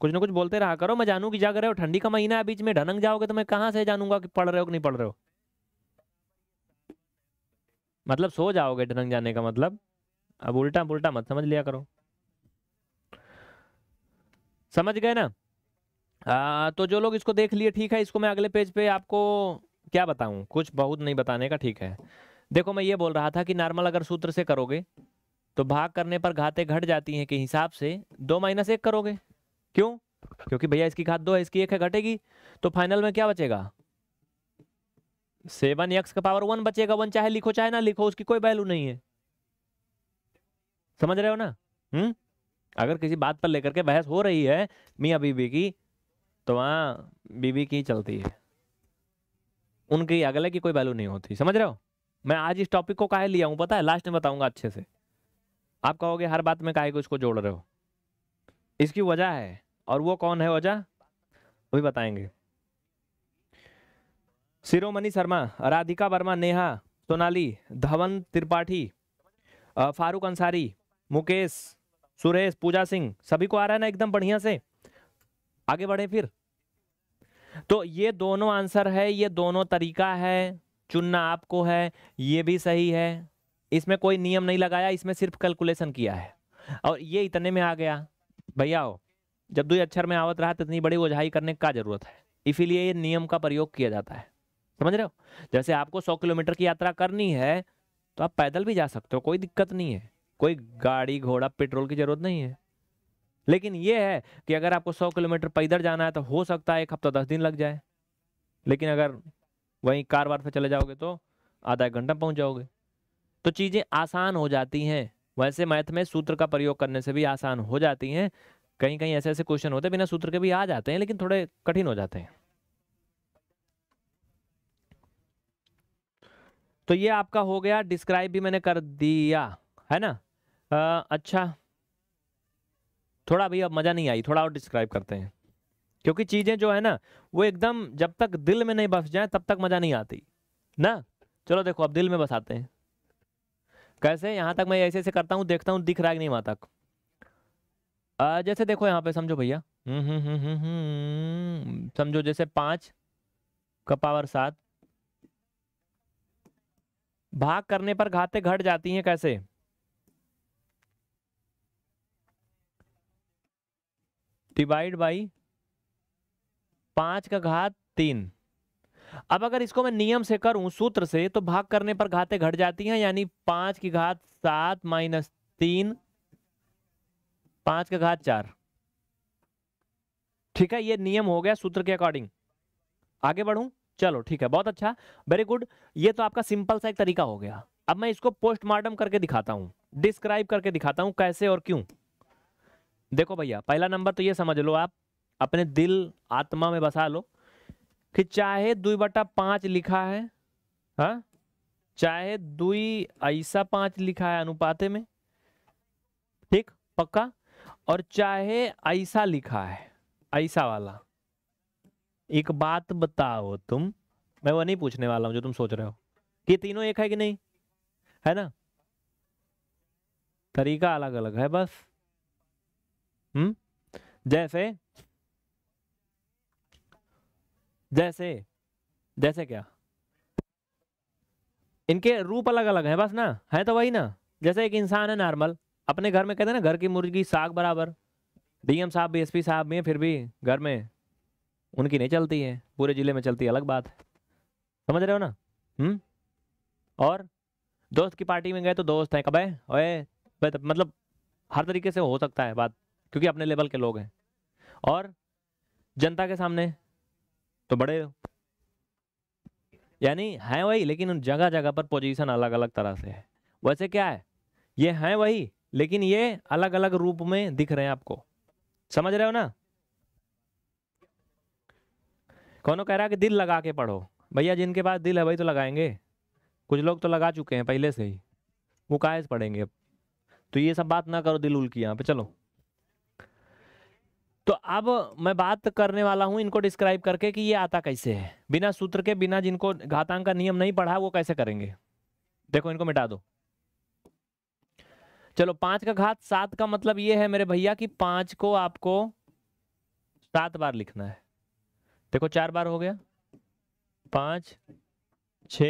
कुछ ना कुछ बोलते रहा करो मैं जानू कि जाग रहे हो ठंडी का महीना है बीच में ढनक जाओगे तो मैं कहां से जानूंगा कि पढ़ रहे हो कि नहीं पढ़ रहे हो मतलब सो जाओगे ढनक जाने का मतलब अब उल्टा उल्टा मत समझ लिया करो समझ गए ना आ, तो जो लोग इसको देख लिए ठीक है इसको मैं अगले पेज पे आपको क्या बताऊं कुछ बहुत नहीं बताने का ठीक है देखो मैं ये बोल रहा था कि नॉर्मल अगर सूत्र से करोगे तो भाग करने पर घाते घट जाती हैं के हिसाब से दो माइनस एक करोगे क्यों क्योंकि भैया इसकी घात दो है इसकी एक है घटेगी तो फाइनल में क्या बचेगा सेवन एक्स का पावर वन बचेगा वन चाहे लिखो चाहे ना लिखो उसकी कोई वैल्यू नहीं है समझ रहे हो ना हम्म अगर किसी बात पर लेकर के बहस हो रही है मियाँ बीबी की तो वहां बीबी की चलती है उनकी अगले की कोई वैल्यू नहीं होती समझ रहे हो मैं आज इस टॉपिक को काहे लिया हूँ पता है लास्ट में बताऊंगा अच्छे से आप कहोगे हर बात में काहे को इसको जोड़ रहे हो इसकी वजह है और वो कौन है वजह वही बताएंगे शिरोमणि शर्मा राधिका वर्मा नेहा सोनाली धवन त्रिपाठी फारूक अंसारी मुकेश सुरेश पूजा सिंह सभी को आ रहा है ना एकदम बढ़िया से आगे बढ़े फिर तो ये दोनों आंसर है ये दोनों तरीका है चुनना आपको है ये भी सही है इसमें कोई नियम नहीं लगाया इसमें सिर्फ कैलकुलेशन किया है और ये इतने में आ गया भैया हो जब दुई अक्षर में आवत रहा तो इतनी बड़ी ओझाई करने का जरूरत है इसीलिए ये नियम का प्रयोग किया जाता है समझ रहे हो जैसे आपको सौ किलोमीटर की यात्रा करनी है तो आप पैदल भी जा सकते हो कोई दिक्कत नहीं है कोई गाड़ी घोड़ा पेट्रोल की जरूरत नहीं है लेकिन ये है कि अगर आपको सौ किलोमीटर पैदल जाना है तो हो सकता है एक हफ्ता दस दिन लग जाए लेकिन अगर वहीं कार वार पर चले जाओगे तो आधा एक घंटा पहुँच जाओगे तो चीज़ें आसान हो जाती हैं वैसे मैथ में सूत्र का प्रयोग करने से भी आसान हो जाती हैं कहीं कहीं ऐसे ऐसे क्वेश्चन होते हैं बिना सूत्र के भी आ जाते हैं लेकिन थोड़े कठिन हो जाते हैं तो ये आपका हो गया डिस्क्राइब भी मैंने कर दिया है ना आ, अच्छा थोड़ा भी अब मज़ा नहीं आई थोड़ा और डिस्क्राइब करते हैं क्योंकि चीज़ें जो है ना वो एकदम जब तक दिल में नहीं बस जाए तब तक मज़ा नहीं आती ना चलो देखो अब दिल में बसाते हैं कैसे यहाँ तक मैं ऐसे ऐसे करता हूँ देखता हूँ दिख रहा है नहीं वहाँ तक आ, जैसे देखो यहाँ पे समझो भैया हम्म, हम्म, हम्म, समझो जैसे पाँच का पावर सात भाग करने पर घाते घट जाती हैं कैसे डिवाइड बाई पांच का घात तीन अब अगर इसको मैं नियम से करूं सूत्र से तो भाग करने पर घाते घट जाती हैं यानी पांच की घात सात माइनस तीन पांच का घात चार ठीक है ये नियम हो गया सूत्र के अकॉर्डिंग आगे बढ़ूं चलो ठीक है बहुत अच्छा वेरी गुड ये तो आपका सिंपल सा एक तरीका हो गया अब मैं इसको पोस्टमार्टम करके दिखाता हूं डिस्क्राइब करके दिखाता हूं कैसे और क्यों देखो भैया पहला नंबर तो ये समझ लो आप अपने दिल आत्मा में बसा लो कि चाहे दुई बटा पांच लिखा है हा? चाहे दुई ऐसा पांच लिखा है अनुपाते में ठीक पक्का और चाहे ऐसा लिखा है ऐसा वाला एक बात बताओ तुम मैं वो नहीं पूछने वाला हूं जो तुम सोच रहे हो कि तीनों एक है कि नहीं है ना तरीका अलग अलग है बस हम्म जैसे जैसे जैसे क्या इनके रूप अलग अलग हैं बस ना है तो वही ना जैसे एक इंसान है नॉर्मल अपने घर में कहते हैं ना घर की मुर्गी साग बराबर डीएम साहब भी एसपी साहब भी है फिर भी घर में उनकी नहीं चलती है पूरे ज़िले में चलती है अलग बात है समझ रहे हो ना हम्म और दोस्त की पार्टी में गए तो दोस्त हैं कब है ओए मतलब हर तरीके से हो सकता है बात क्योंकि अपने लेवल के लोग हैं और जनता के सामने तो बड़े हो यानी है वही लेकिन जगह जगह पर पोजीशन अलग अलग तरह से है वैसे क्या है ये है वही लेकिन ये अलग अलग रूप में दिख रहे हैं आपको समझ रहे हो ना कौन कह रहा है कि दिल लगा के पढ़ो भैया जिनके पास दिल है वही तो लगाएंगे कुछ लोग तो लगा चुके हैं पहले से ही वो कायज पढ़ेंगे अब तो ये सब बात ना करो दिल उल की यहाँ पे चलो तो अब मैं बात करने वाला हूं इनको डिस्क्राइब करके कि ये आता कैसे है बिना सूत्र के बिना जिनको घातांक का नियम नहीं पढ़ा वो कैसे करेंगे देखो इनको मिटा दो चलो पांच का घात सात का मतलब ये है मेरे भैया कि पांच को आपको सात बार लिखना है देखो चार बार हो गया पांच छ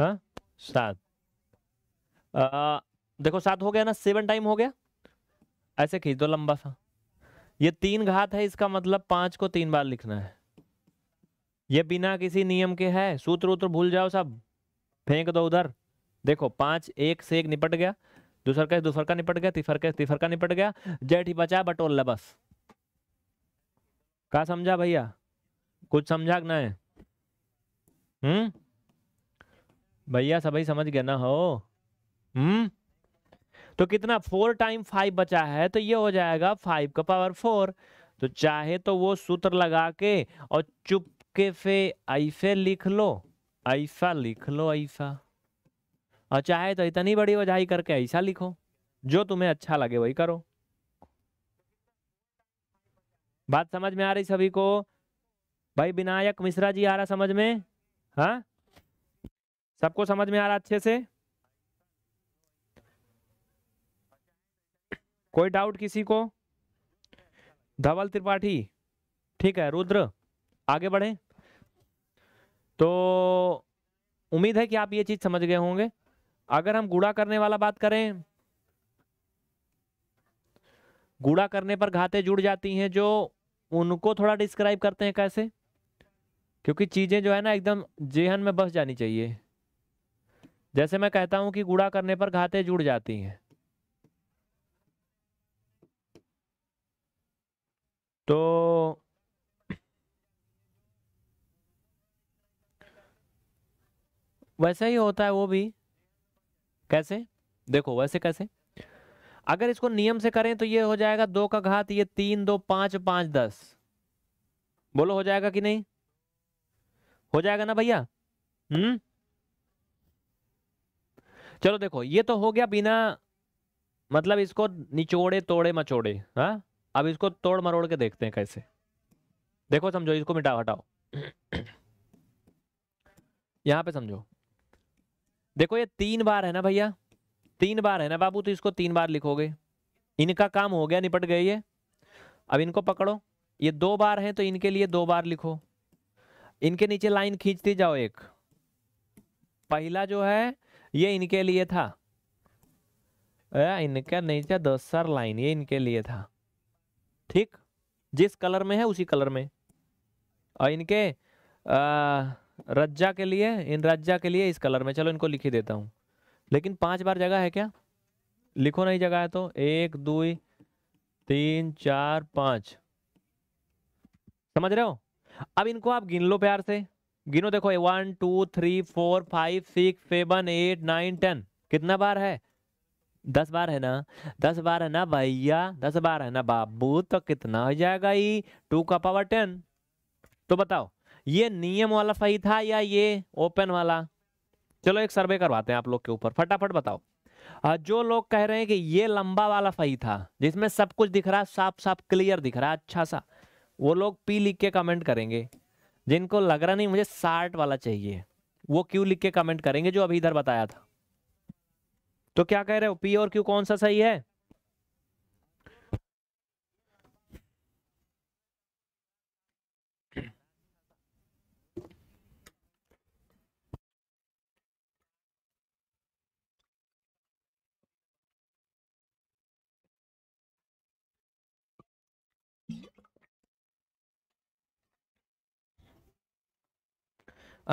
हाँ, सात देखो सात हो गया ना सेवन टाइम हो गया ऐसे खींच दो लंबा सा ये तीन घात है इसका मतलब पांच को तीन बार लिखना है ये बिना किसी नियम के है सूत्र उत्र भूल जाओ सब फेंक दो उधर देखो पांच एक से एक निपट गया दूसर का दूसर का निपट गया तीसर का तीसर का निपट गया जेठ ही बचा बटोल बस का समझा भैया कुछ समझा ना है हम्म भैया सभी समझ गया ना हो हम्म तो कितना फोर टाइम फाइव बचा है तो ये हो जाएगा फाइव का पावर फोर तो चाहे तो वो सूत्र लगा के और चुपके से ऐसे लिख लो ऐसा लिख लो ऐसा और चाहे तो इतनी बड़ी वजाई करके ऐसा लिखो जो तुम्हें अच्छा लगे वही करो बात समझ में आ रही सभी को भाई विनायक मिश्रा जी आ रहा समझ में हाँ सबको समझ में आ रहा अच्छे से कोई डाउट किसी को धवल त्रिपाठी ठीक है रुद्र आगे बढ़े तो उम्मीद है कि आप ये चीज समझ गए होंगे अगर हम गुड़ा करने वाला बात करें गुड़ा करने पर घाते जुड़ जाती हैं जो उनको थोड़ा डिस्क्राइब करते हैं कैसे क्योंकि चीज़ें जो है ना एकदम जेहन में बस जानी चाहिए जैसे मैं कहता हूं कि गुड़ा करने पर घाते जुड़ जाती हैं तो वैसा ही होता है वो भी कैसे देखो वैसे कैसे अगर इसको नियम से करें तो ये हो जाएगा दो का घात ये तीन दो पांच पांच दस बोलो हो जाएगा कि नहीं हो जाएगा ना भैया हम्म चलो देखो ये तो हो गया बिना मतलब इसको निचोड़े तोड़े मचोड़े हाँ अब इसको तोड़ मरोड़ के देखते हैं कैसे देखो समझो इसको मिटाओ हटाओ यहां पे समझो देखो ये तीन बार है ना भैया तीन बार है ना बाबू तो इसको तीन बार लिखोगे इनका काम हो गया निपट गई है अब इनको पकड़ो ये दो बार है तो इनके लिए दो बार लिखो इनके नीचे लाइन खींचते जाओ एक पहला जो है ये इनके लिए था इनका नीचे दूसर सर लाइन ये इनके लिए था ठीक जिस कलर में है उसी कलर में और इनके रज्जा के लिए इन रज्जा के लिए इस कलर में चलो इनको लिख ही देता हूँ लेकिन पांच बार जगह है क्या लिखो नहीं जगह है तो एक दो तीन चार पाँच समझ रहे हो अब इनको आप गिन लो प्यार से गिनो देखो one two three four five six seven eight nine ten कितना बार है दस बार है ना दस बार है ना भैया दस बार है ना बाबू तो कितना हो जाएगा ये टू का पावर टेन तो बताओ ये नियम वाला सही था या ये ओपन वाला चलो एक सर्वे करवाते हैं आप लोग के ऊपर फटाफट बताओ जो लोग कह रहे हैं कि ये लंबा वाला सही था जिसमें सब कुछ दिख रहा साफ साफ क्लियर दिख रहा अच्छा सा वो लोग पी लिख के कमेंट करेंगे जिनको लग रहा नहीं मुझे साठ वाला चाहिए वो क्यू लिख के कमेंट करेंगे जो अभी इधर बताया था तो क्या कह रहे हो पी और क्यू कौन सा सही है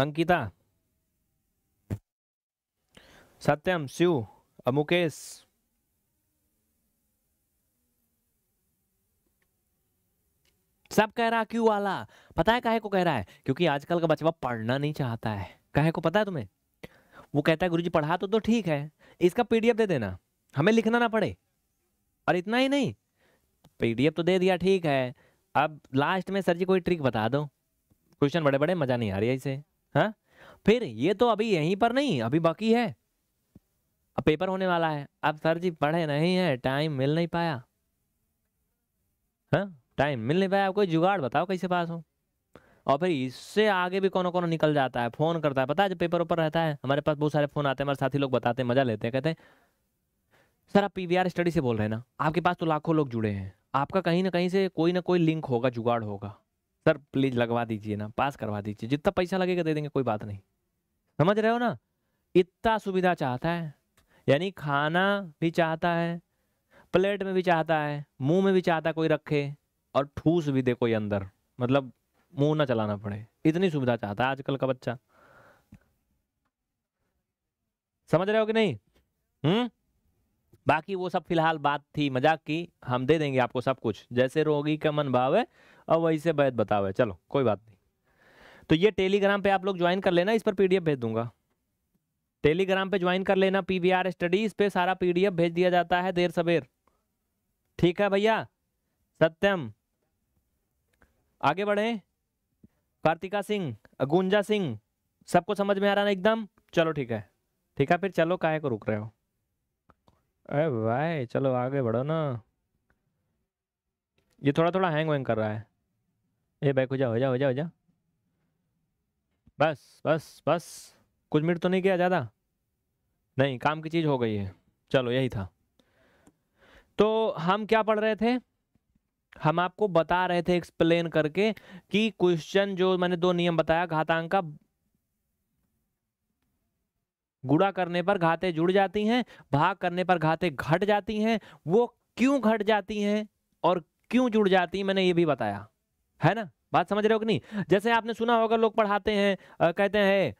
अंकिता सत्यम शिव मुकेश सब कह रहा क्यों वाला पता है कहे को कह रहा है क्योंकि आजकल का बचवा पढ़ना नहीं चाहता है कहे को पता है तुम्हें वो कहता है गुरुजी पढ़ा तो तो ठीक है इसका पीडीएफ दे देना हमें लिखना ना पड़े और इतना ही नहीं पीडीएफ तो दे दिया ठीक है अब लास्ट में सर जी कोई ट्रिक बता दो क्वेश्चन बड़े बड़े मजा नहीं आ रही है इसे हाँ फिर ये तो अभी यहीं पर नहीं अभी बाकी है अब पेपर होने वाला है अब सर जी पढ़े नहीं है टाइम मिल नहीं पाया है हाँ, टाइम मिल नहीं पाया कोई जुगाड़ बताओ कैसे पास हो और फिर इससे आगे भी कौन कौन निकल जाता है फ़ोन करता है पता है जब पेपर ऊपर रहता है हमारे पास बहुत सारे फ़ोन आते हैं हमारे साथी लोग बताते हैं मज़ा लेते हैं कहते हैं सर आप पी स्टडी से बोल रहे हैं ना आपके पास तो लाखों लोग जुड़े हैं आपका कहीं ना कहीं से कोई ना कोई लिंक होगा जुगाड़ होगा सर प्लीज़ लगवा दीजिए ना पास करवा दीजिए जितना पैसा लगेगा दे देंगे कोई बात नहीं समझ रहे हो ना इतना सुविधा चाहता है यानी खाना भी चाहता है प्लेट में भी चाहता है मुंह में भी चाहता है कोई रखे और ठूस भी दे कोई अंदर मतलब मुंह ना चलाना पड़े इतनी सुविधा चाहता है आजकल का बच्चा समझ रहे हो कि नहीं हम्म बाकी वो सब फिलहाल बात थी मजाक की हम दे देंगे आपको सब कुछ जैसे रोगी का मन भाव है और से बैद बतावे चलो कोई बात नहीं तो ये टेलीग्राम पे आप लोग ज्वाइन कर लेना इस पर पीडीएफ भेज दूंगा टेलीग्राम पे ज्वाइन कर लेना पीवीआर स्टडीज पे सारा पीडीएफ भेज दिया जाता है देर सवेर ठीक है भैया सत्यम आगे बढ़े कार्तिका सिंह गुंजा सिंह सबको समझ में आ रहा ना एकदम चलो ठीक है ठीक है फिर चलो काहे को रुक रहे हो अरे भाई चलो आगे बढ़ो ना ये थोड़ा थोड़ा हैंग वैंग कर रहा है ए भाई हो जा हो जा हो जा हो जा बस बस बस कुछ मिनट तो नहीं गया ज़्यादा नहीं काम की चीज़ हो गई है चलो यही था तो हम क्या पढ़ रहे थे हम आपको बता रहे थे एक्सप्लेन करके कि क्वेश्चन जो मैंने दो नियम बताया घातांक का गुड़ा करने पर घाते जुड़ जाती हैं भाग करने पर घाते घट जाती हैं वो क्यों घट जाती हैं और क्यों जुड़ जाती हैं मैंने ये भी बताया है ना बात समझ रहे हो कि नहीं जैसे आपने सुना होगा लोग पढ़ाते हैं आ, कहते हैं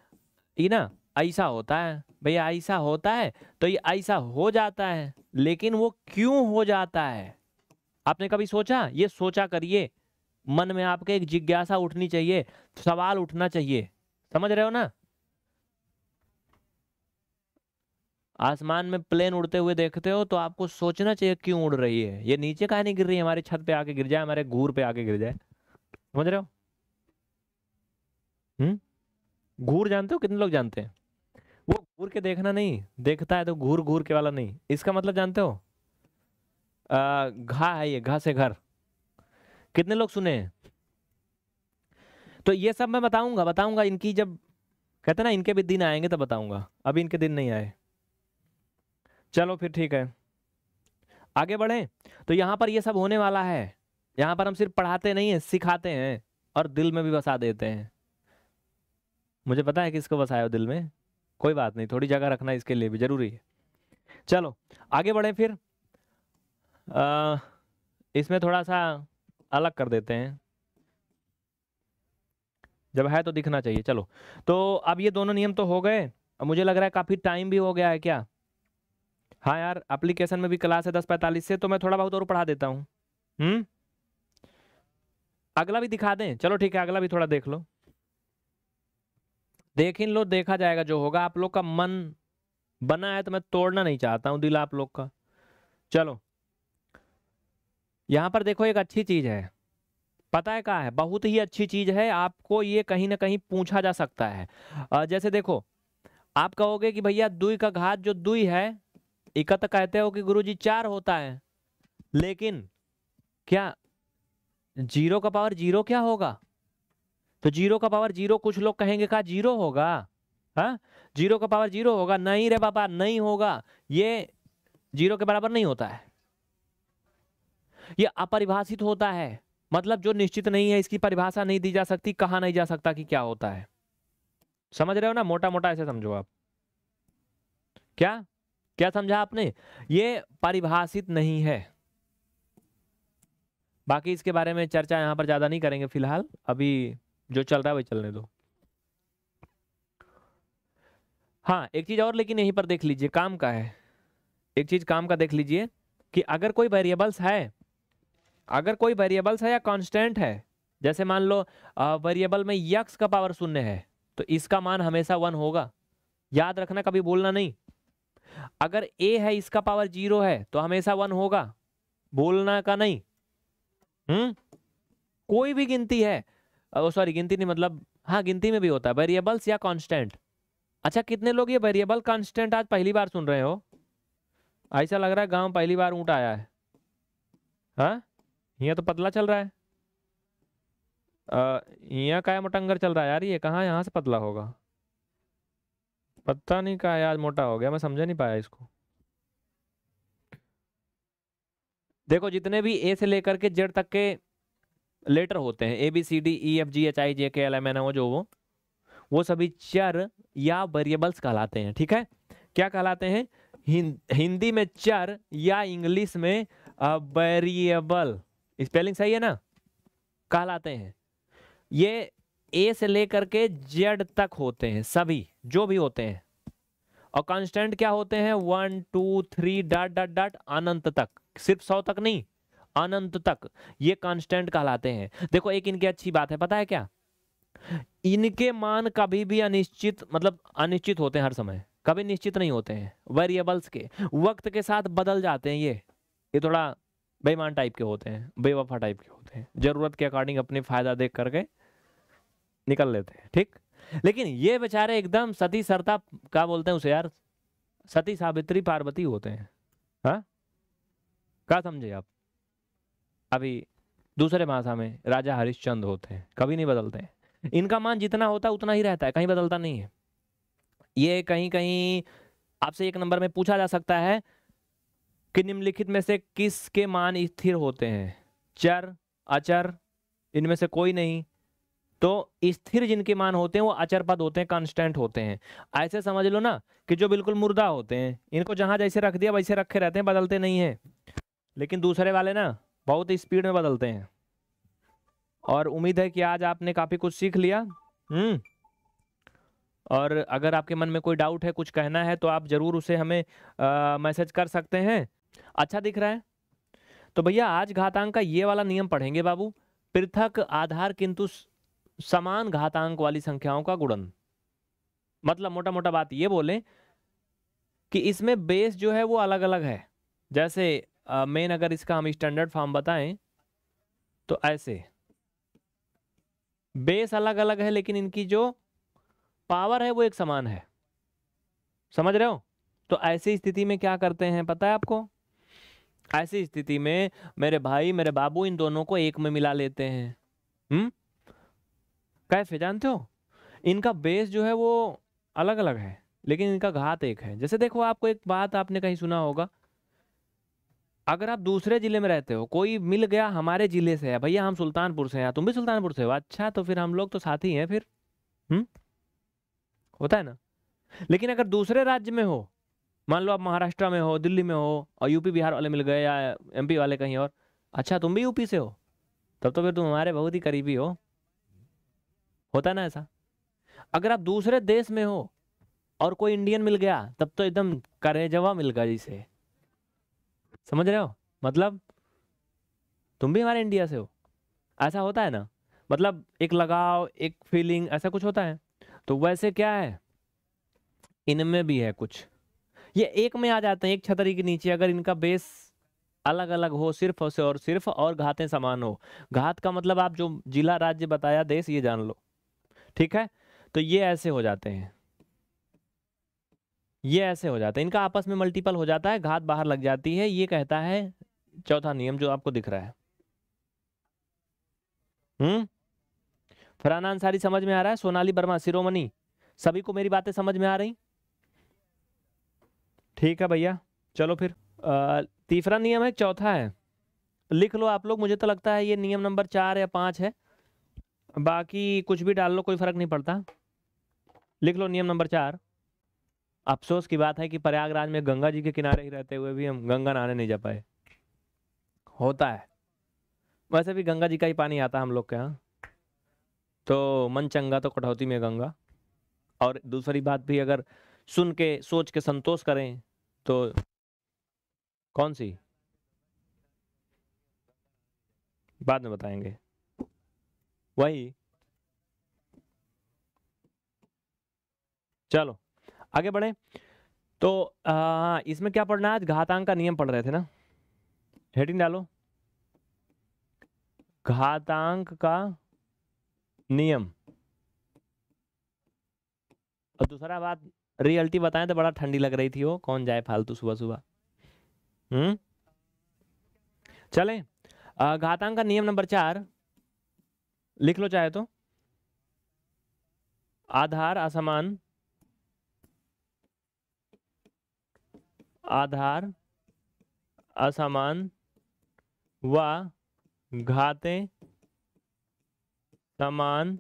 ठीक ना ऐसा होता है भैया ऐसा होता है तो ये ऐसा हो जाता है लेकिन वो क्यों हो जाता है आपने कभी सोचा ये सोचा करिए मन में आपके एक जिज्ञासा उठनी चाहिए सवाल उठना चाहिए समझ रहे हो ना आसमान में प्लेन उड़ते हुए देखते हो तो आपको सोचना चाहिए क्यों उड़ रही है ये नीचे कहा नहीं गिर रही है हमारे छत पे आके गिर जाए हमारे घूर पे आके गिर जाए समझ रहे हो हम्म घूर जानते हो कितने लोग जानते हैं वो घूर के देखना नहीं देखता है तो घूर घूर के वाला नहीं इसका मतलब जानते हो घा है ये घा से घर कितने लोग सुने हैं तो ये सब मैं बताऊंगा बताऊंगा इनकी जब कहते ना इनके भी दिन आएंगे तब तो बताऊंगा अभी इनके दिन नहीं आए चलो फिर ठीक है आगे बढ़े तो यहां पर ये सब होने वाला है यहां पर हम सिर्फ पढ़ाते नहीं है सिखाते हैं और दिल में भी बसा देते हैं मुझे पता है कि इसको बसाया हो दिल में कोई बात नहीं थोड़ी जगह रखना इसके लिए भी जरूरी है चलो आगे बढ़े फिर आ, इसमें थोड़ा सा अलग कर देते हैं जब है तो दिखना चाहिए चलो तो अब ये दोनों नियम तो हो गए अब मुझे लग रहा है काफ़ी टाइम भी हो गया है क्या हाँ यार एप्लीकेशन में भी क्लास है दस पैंतालीस से तो मैं थोड़ा बहुत और पढ़ा देता हूँ हम्म? अगला भी दिखा दें चलो ठीक है अगला भी थोड़ा देख लो देख इन लो देखा जाएगा जो होगा आप लोग का मन बना है तो मैं तोड़ना नहीं चाहता हूं दिल आप लोग का चलो यहाँ पर देखो एक अच्छी चीज़ है पता है क्या है बहुत ही अच्छी चीज़ है आपको ये कहीं ना कहीं पूछा जा सकता है जैसे देखो आप कहोगे कि भैया दुई का घात जो दुई है इकत तो कहते हो कि गुरुजी चार होता है लेकिन क्या जीरो का पावर जीरो क्या होगा तो जीरो का पावर जीरो कुछ लोग कहेंगे कहा जीरो होगा हा? जीरो का पावर जीरो होगा नहीं रे बाबा नहीं होगा ये जीरो के बराबर नहीं होता है ये अपरिभाषित होता है मतलब जो निश्चित नहीं है इसकी परिभाषा नहीं दी जा सकती कहा नहीं जा सकता कि क्या होता है समझ रहे हो ना मोटा मोटा ऐसे समझो आप क्या क्या समझा आपने ये परिभाषित नहीं है बाकी इसके बारे में चर्चा यहां पर ज़्यादा नहीं करेंगे फिलहाल अभी जो चल रहा है वही चलने दो हाँ एक चीज और लेकिन यहीं पर देख लीजिए काम का है एक चीज काम का देख लीजिए कि अगर कोई वेरिएबल्स है अगर कोई वेरिएबल्स है या कांस्टेंट है जैसे मान लो वेरिएबल में यक्स का पावर शून्य है तो इसका मान हमेशा वन होगा याद रखना कभी बोलना नहीं अगर ए है इसका पावर जीरो है तो हमेशा वन होगा बोलना का नहीं हम्म कोई भी गिनती है ओ सॉरी गिनती नहीं मतलब हाँ गिनती में भी होता है वेरिएबल्स या कांस्टेंट अच्छा कितने लोग ये वेरिएबल कांस्टेंट आज पहली बार सुन रहे हो ऐसा लग रहा है गांव पहली बार ऊँट आया है हाँ यहाँ तो पतला चल रहा है यहाँ का मोटंगर चल रहा है यार ये कहाँ यहाँ से पतला होगा पता नहीं कहा आज मोटा हो गया मैं समझा नहीं पाया इसको देखो जितने भी ए से लेकर के जेड तक के लेटर होते हैं A B C D E F G H I J K L M N O जो वो वो सभी चर या वेरिएबल्स कहलाते हैं ठीक है क्या कहलाते हैं हिं, हिंदी में चर या इंग्लिश में वेरिएबल स्पेलिंग सही है ना कहलाते हैं ये ए से लेकर के जेड तक होते हैं सभी जो भी होते हैं और कांस्टेंट क्या होते हैं one two three dot dot dot अनंत तक सिर्फ सौ तक नहीं अनंत तक ये कांस्टेंट कहलाते हैं देखो एक इनकी अच्छी बात है पता है क्या इनके मान कभी भी अनिश्चित मतलब अनिश्चित होते हैं हर समय कभी निश्चित नहीं होते हैं वेरिएबल्स के वक्त के साथ बदल जाते हैं ये ये थोड़ा बेईमान टाइप के होते हैं बेवफा टाइप के होते हैं जरूरत के अकॉर्डिंग अपने फायदा देख करके निकल लेते हैं ठीक लेकिन ये बेचारे एकदम सती सरता क्या बोलते हैं उसे यार सती सावित्री पार्वती होते हैं हा? क्या समझे आप अभी दूसरे भाषा में राजा हरिश्चंद होते हैं कभी नहीं बदलते हैं इनका मान जितना होता है उतना ही रहता है कहीं बदलता नहीं है ये कहीं कहीं आपसे एक नंबर में पूछा जा सकता है कि निम्नलिखित में से किसके मान स्थिर होते हैं चर अचर इनमें से कोई नहीं तो स्थिर जिनके मान होते हैं वो अचर पद होते हैं कांस्टेंट होते हैं ऐसे समझ लो ना कि जो बिल्कुल मुर्दा होते हैं इनको जहां जैसे रख दिया वैसे रखे रहते हैं बदलते नहीं हैं लेकिन दूसरे वाले ना बहुत ही स्पीड में बदलते हैं और उम्मीद है कि आज आपने काफ़ी कुछ सीख लिया हम्म और अगर आपके मन में कोई डाउट है कुछ कहना है तो आप ज़रूर उसे हमें मैसेज कर सकते हैं अच्छा दिख रहा है तो भैया आज घातांक का ये वाला नियम पढ़ेंगे बाबू पृथक आधार किंतु समान घातांक वाली संख्याओं का गुणन मतलब मोटा मोटा बात ये बोलें कि इसमें बेस जो है वो अलग अलग है जैसे मेन अगर इसका हम स्टैंडर्ड फॉर्म बताएं तो ऐसे बेस अलग अलग है लेकिन इनकी जो पावर है वो एक समान है समझ रहे हो तो ऐसी स्थिति में क्या करते हैं पता है आपको ऐसी स्थिति में मेरे भाई मेरे बाबू इन दोनों को एक में मिला लेते हैं हम्म कैसे जानते हो इनका बेस जो है वो अलग अलग है लेकिन इनका घात एक है जैसे देखो आपको एक बात आपने कहीं सुना होगा अगर आप दूसरे जिले में रहते हो कोई मिल गया हमारे जिले से है भैया हम सुल्तानपुर से हैं तुम भी सुल्तानपुर से हो अच्छा तो फिर हम लोग तो साथी हैं फिर हम्म होता है ना लेकिन अगर दूसरे राज्य में हो मान लो आप महाराष्ट्र में हो दिल्ली में हो और यूपी बिहार वाले मिल गए या एम वाले कहीं और अच्छा तुम भी यूपी से हो तब तो फिर तुम हमारे बहुत ही करीबी हो होता ना ऐसा अगर आप दूसरे देश में हो और कोई इंडियन मिल गया तब तो एकदम करेजवा मिल गया जिसे समझ रहे हो मतलब तुम भी हमारे इंडिया से हो ऐसा होता है ना मतलब एक लगाव एक फीलिंग ऐसा कुछ होता है तो वैसे क्या है इनमें भी है कुछ ये एक में आ जाते हैं एक छतरी के नीचे अगर इनका बेस अलग अलग हो सिर्फ से और सिर्फ और घातें समान हो घात का मतलब आप जो जिला राज्य बताया देश ये जान लो ठीक है तो ये ऐसे हो जाते हैं ये ऐसे हो जाता है इनका आपस में मल्टीपल हो जाता है घात बाहर लग जाती है ये कहता है चौथा नियम जो आपको दिख रहा है हम्म फरहान अंसारी समझ में आ रहा है सोनाली वर्मा सिरोमणि सभी को मेरी बातें समझ में आ रही ठीक है भैया चलो फिर तीसरा नियम है चौथा है लिख लो आप लोग मुझे तो लगता है ये नियम नंबर चार या पांच है बाकी कुछ भी डाल लो कोई फर्क नहीं पड़ता लिख लो नियम नंबर चार अफसोस की बात है कि प्रयागराज में गंगा जी के किनारे ही रहते हुए भी हम गंगा नहाने नहीं जा पाए होता है वैसे भी गंगा जी का ही पानी आता है हम लोग के यहाँ तो मन चंगा तो कटौती में गंगा और दूसरी बात भी अगर सुन के सोच के संतोष करें तो कौन सी बाद में बताएंगे वही चलो आगे बढ़े तो आ, इसमें क्या पढ़ना है आज घातांक का नियम पढ़ रहे थे ना हेडिंग डालो घातांक का नियम और दूसरा बात रियलिटी बताएं तो बड़ा ठंडी लग रही थी वो कौन जाए फालतू सुबह सुबह हम्म चले घातांक का नियम नंबर चार लिख लो चाहे तो आधार असमान आधार असमान व घाते समान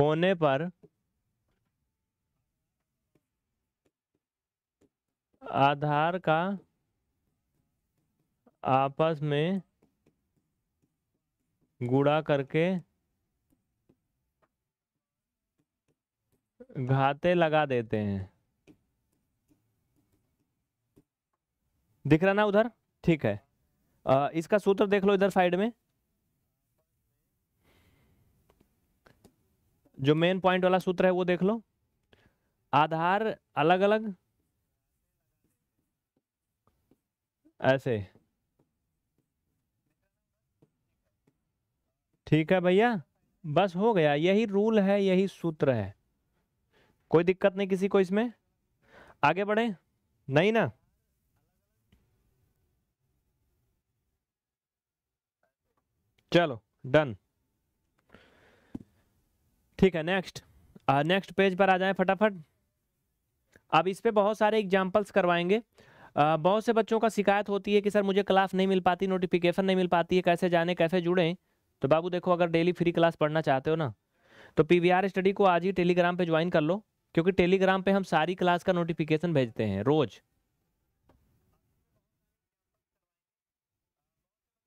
होने पर आधार का आपस में गुड़ा करके घाते लगा देते हैं दिख रहा ना उधर ठीक है आ, इसका सूत्र देख लो इधर साइड में जो मेन पॉइंट वाला सूत्र है वो देख लो आधार अलग अलग ऐसे ठीक है भैया बस हो गया यही रूल है यही सूत्र है कोई दिक्कत नहीं किसी को इसमें आगे बढ़े नहीं ना चलो डन ठीक है नेक्स्ट नेक्स्ट पेज पर आ जाए फटाफट अब इस पर बहुत सारे एग्जाम्पल्स करवाएंगे आ, बहुत से बच्चों का शिकायत होती है कि सर मुझे क्लास नहीं मिल पाती नोटिफिकेशन नहीं मिल पाती है कैसे जाने कैसे जुड़े तो बाबू देखो अगर डेली फ्री क्लास पढ़ना चाहते हो ना तो पी स्टडी को आज ही टेलीग्राम पे ज्वाइन कर लो क्योंकि टेलीग्राम पे हम सारी क्लास का नोटिफिकेशन भेजते हैं रोज़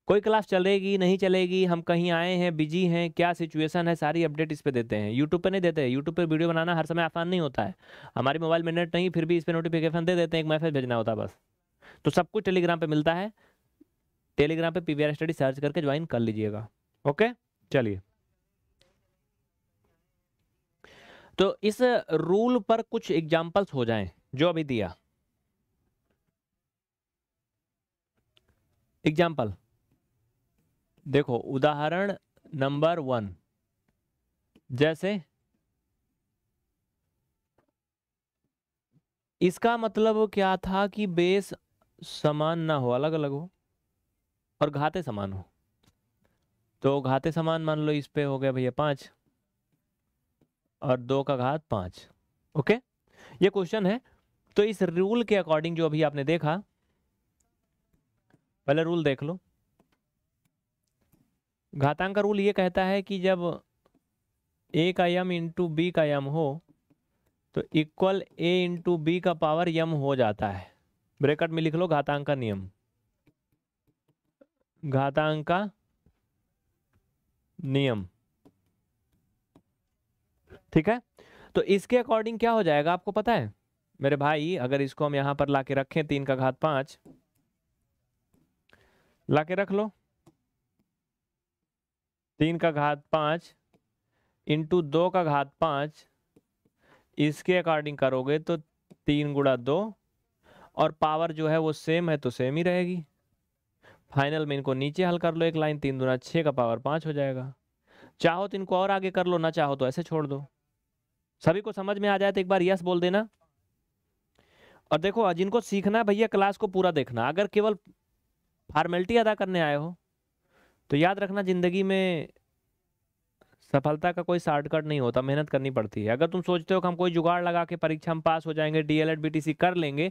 कोई क्लास चलेगी नहीं चलेगी हम कहीं आए हैं बिजी हैं क्या सिचुएशन है सारी अपडेट इस पे देते हैं यूट्यूब पर नहीं देते हैं यूट्यूब पर वीडियो बनाना हर समय आसान नहीं होता है हमारी मोबाइल में नेट नहीं फिर भी इस पर नोटिफिकेशन दे देते हैं एक मैसेज भेजना होता बस तो सब कुछ टेलीग्राम पर मिलता है टेलीग्राम पर पी स्टडी सर्च करके ज्वाइन कर लीजिएगा ओके चलिए तो इस रूल पर कुछ एग्जाम्पल्स हो जाएं जो अभी दिया एग्जाम्पल देखो उदाहरण नंबर वन जैसे इसका मतलब क्या था कि बेस समान ना हो अलग अलग हो और घाते समान हो तो घाते समान मान लो इस पे हो गया भैया पांच और दो का घात पांच ओके ये क्वेश्चन है तो इस रूल के अकॉर्डिंग जो अभी आपने देखा पहले रूल देख लो घातांक का रूल ये कहता है कि जब ए का यम इंटू बी का यम हो तो इक्वल ए इंटू बी का पावर यम हो जाता है ब्रेकट में लिख लो घातांक का नियम घातांक का नियम ठीक है तो इसके अकॉर्डिंग क्या हो जाएगा आपको पता है मेरे भाई अगर इसको हम यहां पर लाके रखें तीन का घात पांच लाके रख लो तीन का घात पाँच इंटू दो का घात पाँच इसके अकॉर्डिंग करोगे तो तीन गुड़ा दो और पावर जो है वो सेम है तो सेम ही रहेगी फाइनल में इनको नीचे हल कर लो एक लाइन तीन दुना छः का पावर पाँच हो जाएगा चाहो तो इनको और आगे कर लो ना चाहो तो ऐसे छोड़ दो सभी को समझ में आ जाए तो एक बार यस बोल देना और देखो जिनको सीखना है भैया क्लास को पूरा देखना अगर केवल फॉर्मेलिटी अदा करने आए हो तो याद रखना ज़िंदगी में सफलता का कोई शॉर्टकट नहीं होता मेहनत करनी पड़ती है अगर तुम सोचते हो कि हम कोई जुगाड़ लगा के परीक्षा में पास हो जाएंगे डी एल बीटीसी कर लेंगे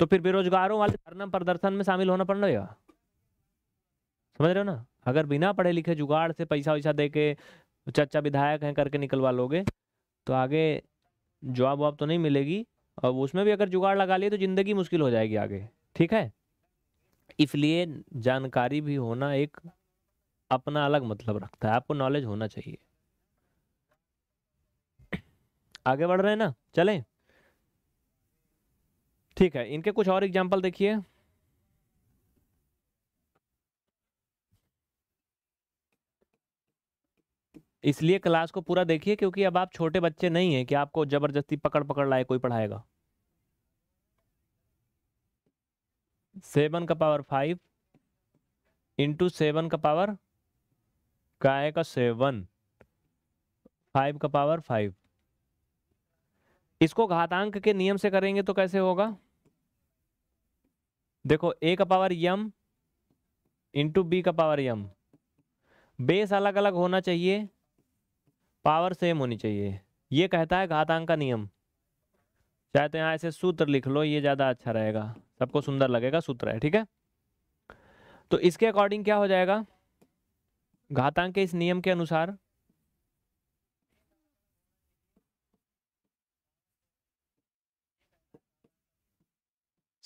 तो फिर बेरोजगारों वाले धरना प्रदर्शन में शामिल होना रहेगा समझ रहे हो ना अगर बिना पढ़े लिखे जुगाड़ से पैसा वैसा दे के चच्चा विधायक हैं करके निकलवा लोगे तो आगे जॉब वॉब तो नहीं मिलेगी और उसमें भी अगर जुगाड़ लगा लिए तो ज़िंदगी मुश्किल हो जाएगी आगे ठीक है इसलिए जानकारी भी होना एक अपना अलग मतलब रखता है आपको नॉलेज होना चाहिए आगे बढ़ रहे हैं ना चलें ठीक है इनके कुछ और एग्जाम्पल देखिए इसलिए क्लास को पूरा देखिए क्योंकि अब आप छोटे बच्चे नहीं हैं कि आपको जबरदस्ती पकड़ पकड़ लाए कोई पढ़ाएगा सेवन का पावर फाइव इंटू सेवन का पावर क्या का सेवन फाइव का पावर फाइव इसको घातांक के नियम से करेंगे तो कैसे होगा देखो ए का पावर यम इंटू बी का पावर यम बेस अलग अलग होना चाहिए पावर सेम होनी चाहिए ये कहता है घातांक का नियम चाहे तो यहाँ ऐसे सूत्र लिख लो ये ज़्यादा अच्छा रहेगा सबको सुंदर लगेगा सूत्र है ठीक है तो इसके अकॉर्डिंग क्या हो जाएगा घातांक के इस नियम के अनुसार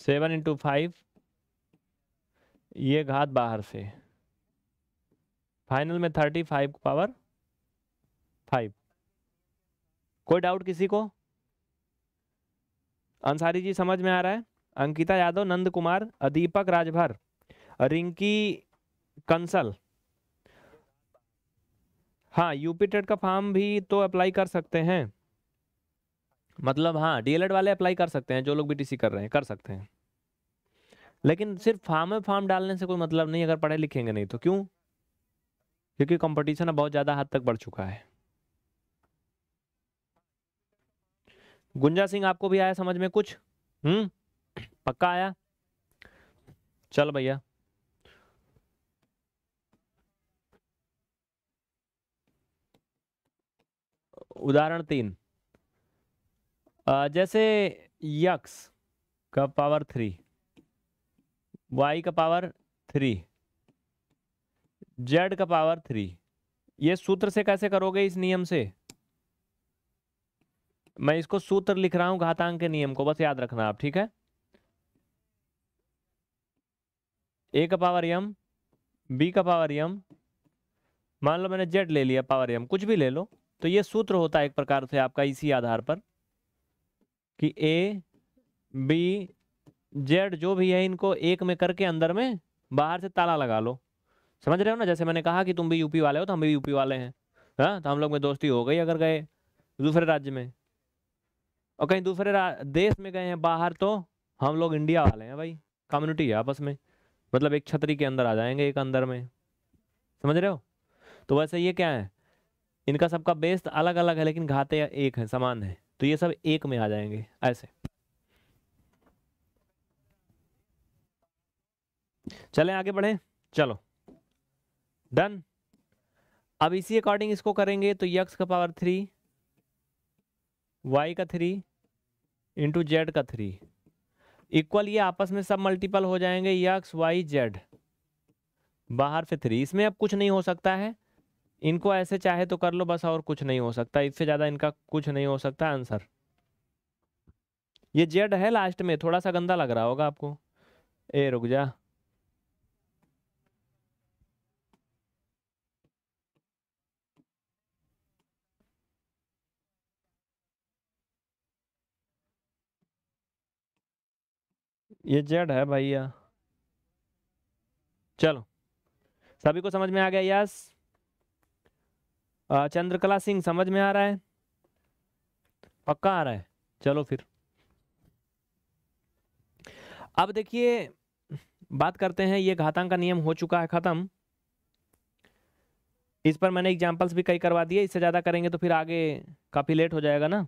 सेवन इंटू फाइव ये घात बाहर से फाइनल में थर्टी फाइव पावर फाइव कोई डाउट किसी को अंसारी जी समझ में आ रहा है अंकिता यादव नंद कुमार अदीपक राजभर रिंकी कंसल हाँ यूपी टेट का फॉर्म भी तो अप्लाई कर सकते हैं मतलब हाँ डीएलएड वाले अप्लाई कर सकते हैं जो लोग बीटीसी कर रहे हैं कर सकते हैं लेकिन सिर्फ फार्म में फार्म डालने से कोई मतलब नहीं अगर पढ़े लिखेंगे नहीं तो क्यों क्योंकि कंपटीशन अब बहुत ज़्यादा हद तक बढ़ चुका है गुंजा सिंह आपको भी आया समझ में कुछ हम्म पक्का आया चल भैया उदाहरण तीन जैसे यक्स का पावर थ्री वाई का पावर थ्री जेड का पावर थ्री ये सूत्र से कैसे करोगे इस नियम से मैं इसको सूत्र लिख रहा हूं घातांक के नियम को बस याद रखना आप ठीक है ए का पावर यम बी का पावर यम मान लो मैंने जेड ले लिया पावर यम कुछ भी ले लो तो ये सूत्र होता है एक प्रकार से आपका इसी आधार पर कि ए बी जेड जो भी है इनको एक में करके अंदर में बाहर से ताला लगा लो समझ रहे हो ना जैसे मैंने कहा कि तुम भी यूपी वाले हो तो हम भी यूपी वाले हैं हाँ तो हम लोग में दोस्ती हो गई अगर गए दूसरे राज्य में और कहीं दूसरे देश में गए हैं बाहर तो हम लोग इंडिया वाले हैं भाई कम्युनिटी है आपस में मतलब एक छतरी के अंदर आ जाएंगे एक अंदर में समझ रहे हो तो वैसे ये क्या है इनका सबका बेस अलग अलग है लेकिन घाते एक है समान है तो ये सब एक में आ जाएंगे ऐसे चलें आगे बढ़े चलो डन अब इसी अकॉर्डिंग इसको करेंगे तो यक्स का पावर थ्री वाई का थ्री इंटू जेड का थ्री इक्वल ये आपस में सब मल्टीपल हो जाएंगे यक्स वाई जेड बाहर से थ्री इसमें अब कुछ नहीं हो सकता है इनको ऐसे चाहे तो कर लो बस और कुछ नहीं हो सकता इससे ज़्यादा इनका कुछ नहीं हो सकता आंसर ये जेड है लास्ट में थोड़ा सा गंदा लग रहा होगा आपको ए रुक जा ये जेड है भैया चलो सभी को समझ में आ गया यस चंद्रकला सिंह समझ में आ रहा है पक्का आ रहा है चलो फिर अब देखिए बात करते हैं ये घातांक का नियम हो चुका है ख़त्म इस पर मैंने एग्जाम्पल्स भी कई करवा दिए इससे ज़्यादा करेंगे तो फिर आगे काफ़ी लेट हो जाएगा ना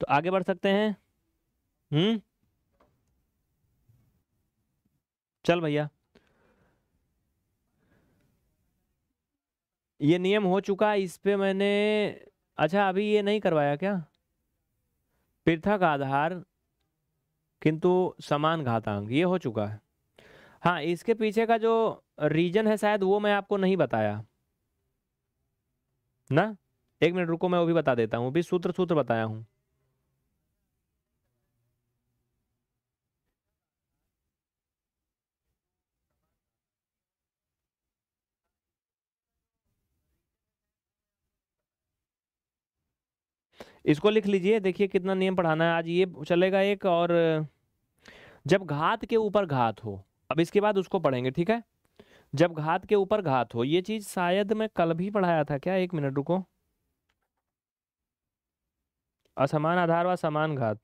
तो आगे बढ़ सकते हैं हम्म चल भैया ये नियम हो चुका है इस पे मैंने अच्छा अभी ये नहीं करवाया क्या पृथक आधार किंतु समान घातांक ये हो चुका है हाँ इसके पीछे का जो रीजन है शायद वो मैं आपको नहीं बताया ना एक मिनट रुको मैं वो भी बता देता हूँ भी सूत्र सूत्र बताया हूँ इसको लिख लीजिए देखिए कितना नियम पढ़ाना है आज ये चलेगा एक और जब घात के ऊपर घात हो अब इसके बाद उसको पढ़ेंगे ठीक है जब घात के ऊपर घात हो ये चीज शायद मैं कल भी पढ़ाया था क्या एक मिनट रुको असमान आधार व समान घात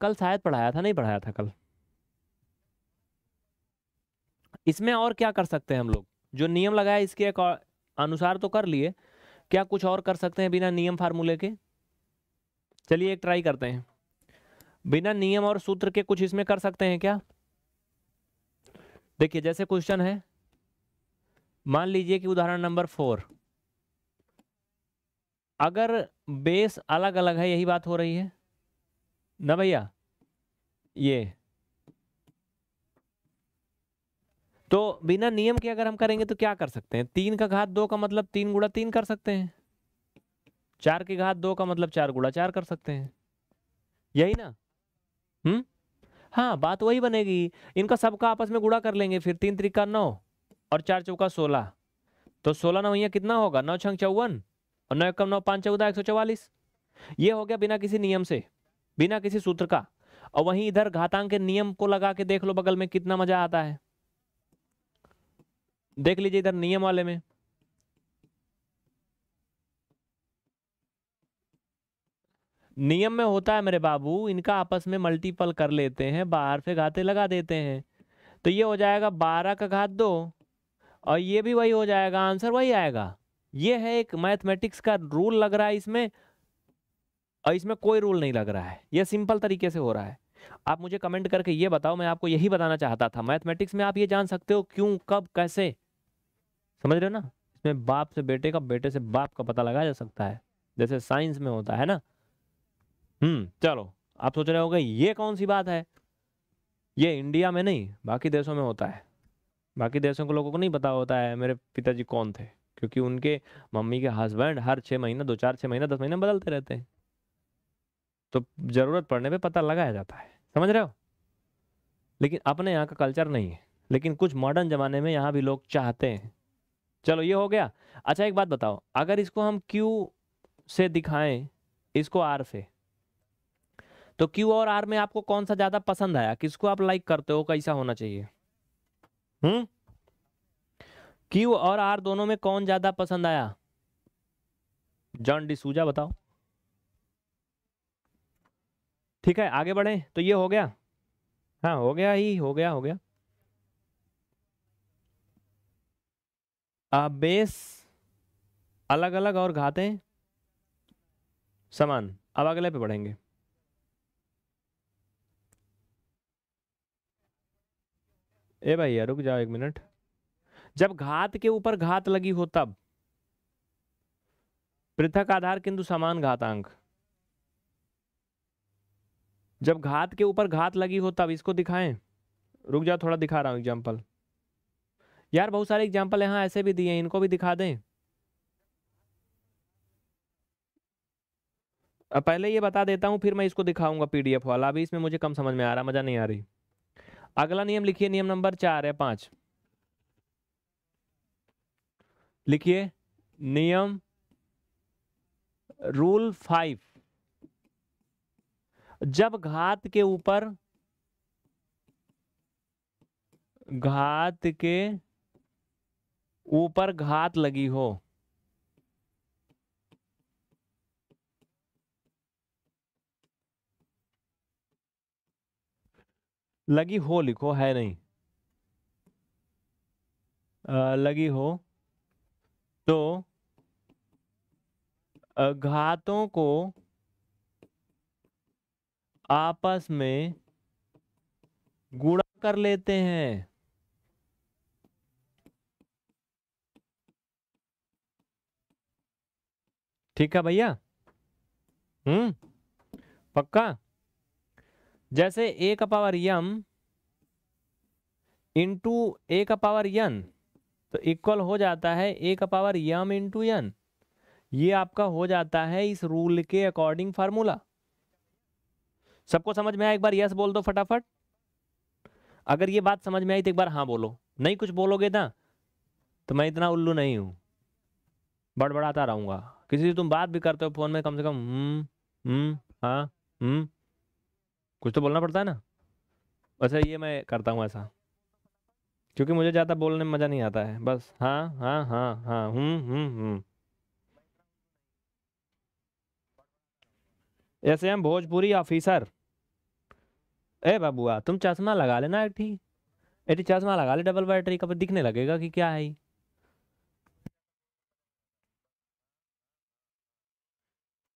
कल शायद पढ़ाया था नहीं पढ़ाया था कल इसमें और क्या कर सकते हैं हम लोग जो नियम लगाया इसके अनुसार तो कर लिए क्या कुछ और कर सकते हैं बिना नियम फार्मूले के चलिए एक ट्राई करते हैं बिना नियम और सूत्र के कुछ इसमें कर सकते हैं क्या देखिए जैसे क्वेश्चन है मान लीजिए कि उदाहरण नंबर फोर अगर बेस अलग अलग है यही बात हो रही है ना भैया ये तो बिना नियम के अगर हम करेंगे तो क्या कर सकते हैं तीन का घात दो का मतलब तीन गुड़ा तीन कर सकते हैं चार के घात दो का मतलब चार गुड़ा चार कर सकते हैं यही ना हम्म हाँ बात वही बनेगी इनका सबका आपस में गुड़ा कर लेंगे फिर तीन त्रिका नौ और चार चौका सोलह तो सोलह नौ यहाँ कितना होगा नौ छंग चौवन और नौ एकम नौ पाँच चौदह एक सौ चवालीस ये हो गया बिना किसी नियम से बिना किसी सूत्र का और वहीं इधर घातांक के नियम को लगा के देख लो बगल में कितना मजा आता है देख लीजिए इधर नियम वाले में नियम में होता है मेरे बाबू इनका आपस में मल्टीपल कर लेते हैं बाहर से घाते लगा देते हैं तो ये हो जाएगा बारह का घात दो और ये भी वही हो जाएगा आंसर वही आएगा ये है एक मैथमेटिक्स का रूल लग रहा है इसमें और इसमें कोई रूल नहीं लग रहा है ये सिंपल तरीके से हो रहा है आप मुझे कमेंट करके ये बताओ मैं आपको यही बताना चाहता था मैथमेटिक्स में आप ये जान सकते हो क्यों कब कैसे समझ रहे हो ना इसमें बाप से बेटे का बेटे से बाप का पता लगाया जा सकता है जैसे साइंस में होता है ना हम्म चलो आप सोच रहे हो ये कौन सी बात है ये इंडिया में नहीं बाकी देशों में होता है बाकी देशों के लोगों को नहीं पता होता है मेरे पिताजी कौन थे क्योंकि उनके मम्मी के हस्बैंड हर छः महीना दो चार छः महीना दस महीना बदलते रहते हैं तो ज़रूरत पड़ने पे पता लगाया जाता है समझ रहे हो लेकिन अपने यहाँ का कल्चर नहीं है लेकिन कुछ मॉडर्न ज़माने में यहाँ भी लोग चाहते हैं चलो ये हो गया अच्छा एक बात बताओ अगर इसको हम क्यू से दिखाएं इसको आर से तो क्यू और आर में आपको कौन सा ज्यादा पसंद आया किसको आप लाइक करते हो कैसा होना चाहिए हम्म क्यू और आर दोनों में कौन ज्यादा पसंद आया जॉन डिसूजा बताओ ठीक है आगे बढ़े तो ये हो गया हाँ हो गया ही हो गया हो गया बेस अलग अलग और घाते समान अब अगले पे बढ़ेंगे ए भैया रुक जाओ एक मिनट जब घात के ऊपर घात लगी हो तब पृथक आधार किंतु समान घातांक जब घात के ऊपर घात लगी हो तब इसको दिखाएं रुक जाओ थोड़ा दिखा रहा हूं एग्जाम्पल यार बहुत सारे एग्जाम्पल यहाँ ऐसे भी दिए हैं इनको भी दिखा दें अब पहले ये बता देता हूँ फिर मैं इसको दिखाऊंगा पीडीएफ वाला अभी इसमें मुझे कम समझ में आ रहा मज़ा नहीं आ रही अगला नियम लिखिए नियम नंबर चार है पांच लिखिए नियम रूल फाइव जब घात के ऊपर घात के ऊपर घात लगी हो लगी हो लिखो है नहीं आ, लगी हो तो घातों को आपस में गुणा कर लेते हैं ठीक है भैया हम्म पक्का जैसे ए का पावर यम इंटू ए का पावर यन तो इक्वल हो जाता है ए का पावर यम इंटू यन ये आपका हो जाता है इस रूल के अकॉर्डिंग फार्मूला सबको समझ में आया एक बार यस बोल दो फटाफट अगर ये बात समझ में आई तो एक बार हाँ बोलो नहीं कुछ बोलोगे ना तो मैं इतना उल्लू नहीं हूं बड़बड़ाता रहूंगा किसी से तुम बात भी करते हो फोन में कम से कम हम्म हम्म हाँ हम्म कुछ तो बोलना पड़ता है ना वैसे अच्छा, ये मैं करता हूँ ऐसा क्योंकि मुझे ज़्यादा बोलने में मज़ा नहीं आता है बस हाँ हाँ हाँ हाँ हम्म हम्म हम्म ऐसे हम भोजपुरी ऑफिसर ए बाबुआ तुम चश्मा लगा लेना एटी एटी चश्मा लगा ले डबल बैटरी का दिखने लगेगा कि क्या है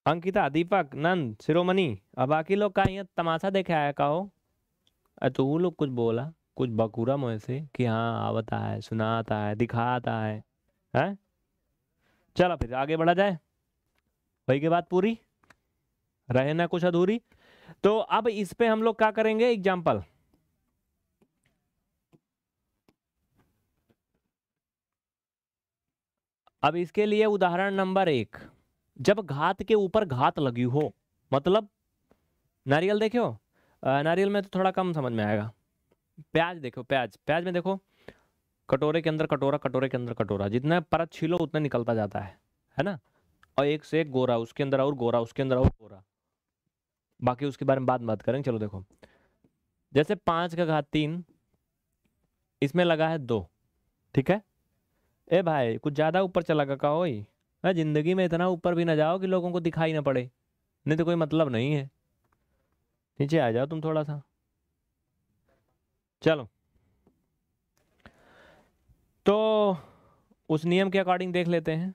अंकिता दीपक नंद शिरोमणि अब बाकी लोग का यहाँ तमाशा देखे आया का हो तो वो लोग कुछ बोला कुछ बकूरा मुझे से कि हाँ आवता है सुनाता है दिखाता है हैं चलो फिर आगे बढ़ा जाए वही के बात पूरी रहे ना कुछ अधूरी तो अब इस पे हम लोग क्या करेंगे एग्जाम्पल अब इसके लिए उदाहरण नंबर एक जब घात के ऊपर घात लगी हो मतलब नारियल देखो नारियल में तो थोड़ा कम समझ में आएगा प्याज देखो प्याज प्याज में देखो कटोरे के अंदर कटोरा कटोरे के अंदर कटोरा जितना परत छीलो उतना निकलता जाता है है ना और एक से एक गोरा उसके अंदर और गोरा उसके अंदर और गोरा बाकी उसके बारे में बात बात करेंगे चलो देखो जैसे पांच का घात तीन इसमें लगा है दो ठीक है ए भाई कुछ ज़्यादा ऊपर चला गया का हो ही मैं ज़िंदगी में इतना ऊपर भी ना जाओ कि लोगों को दिखाई ना पड़े नहीं तो कोई मतलब नहीं है नीचे आ जाओ तुम थोड़ा सा चलो तो उस नियम के अकॉर्डिंग देख लेते हैं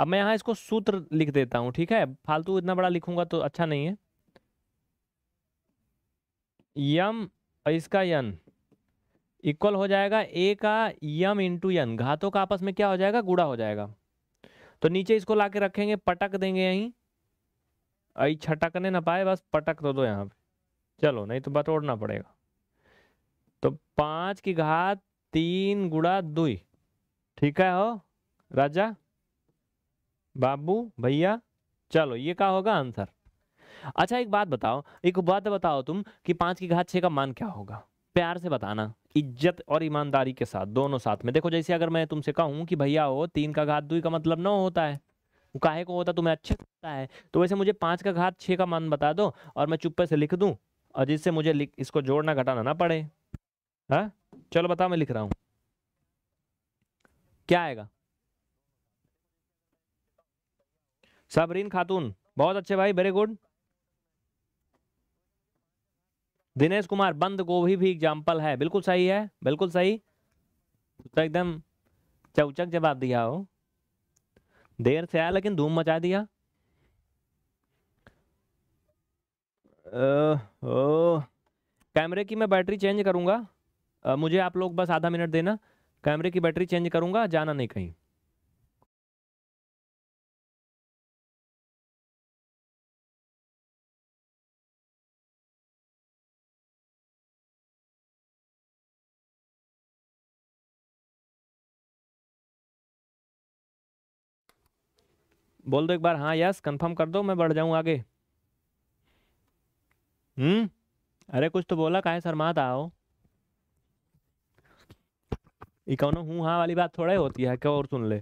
अब मैं यहाँ इसको सूत्र लिख देता हूँ ठीक है फालतू इतना बड़ा लिखूंगा तो अच्छा नहीं है यम इसका यन इक्वल हो जाएगा ए का यम इंटू यन घातों का आपस में क्या हो जाएगा गुड़ा हो जाएगा तो नीचे इसको ला के रखेंगे पटक देंगे यहीं आई छटकने ना पाए बस पटक तो दो यहाँ पे चलो नहीं तो बटोड़ना पड़ेगा तो पाँच की घात तीन गुड़ा दुई ठीक है हो राजा बाबू भैया चलो ये क्या होगा आंसर अच्छा एक बात बताओ एक बात बताओ तुम कि पाँच की घात छः का मान क्या होगा प्यार से बताना इज्जत और ईमानदारी के साथ दोनों साथ में देखो जैसे अगर मैं तुमसे कहूँ कि भैया हो तीन का घात दुई का मतलब नौ होता है वो काहे को होता तुम्हें अच्छे लगता है तो वैसे मुझे पाँच का घात छः का मान बता दो और मैं चुप्पे से लिख दूँ और जिससे मुझे इसको जोड़ना घटाना ना पड़े हाँ चलो बताओ मैं लिख रहा हूँ क्या आएगा सबरीन खातून बहुत अच्छे भाई वेरी गुड दिनेश कुमार बंद गोभी भी एग्जाम्पल है बिल्कुल सही है बिल्कुल सही तो एकदम चौचक जवाब दिया हो देर से आया लेकिन धूम मचा दिया ओ, कैमरे की मैं बैटरी चेंज करूँगा मुझे आप लोग बस आधा मिनट देना कैमरे की बैटरी चेंज करूँगा जाना नहीं कहीं बोल दो एक बार हाँ यस कंफर्म कर दो मैं बढ़ जाऊँ आगे हम्म अरे कुछ तो बोला कहे शर्मा आओ इकोनो हूँ हाँ वाली बात थोड़ा ही होती है क्या और सुन ले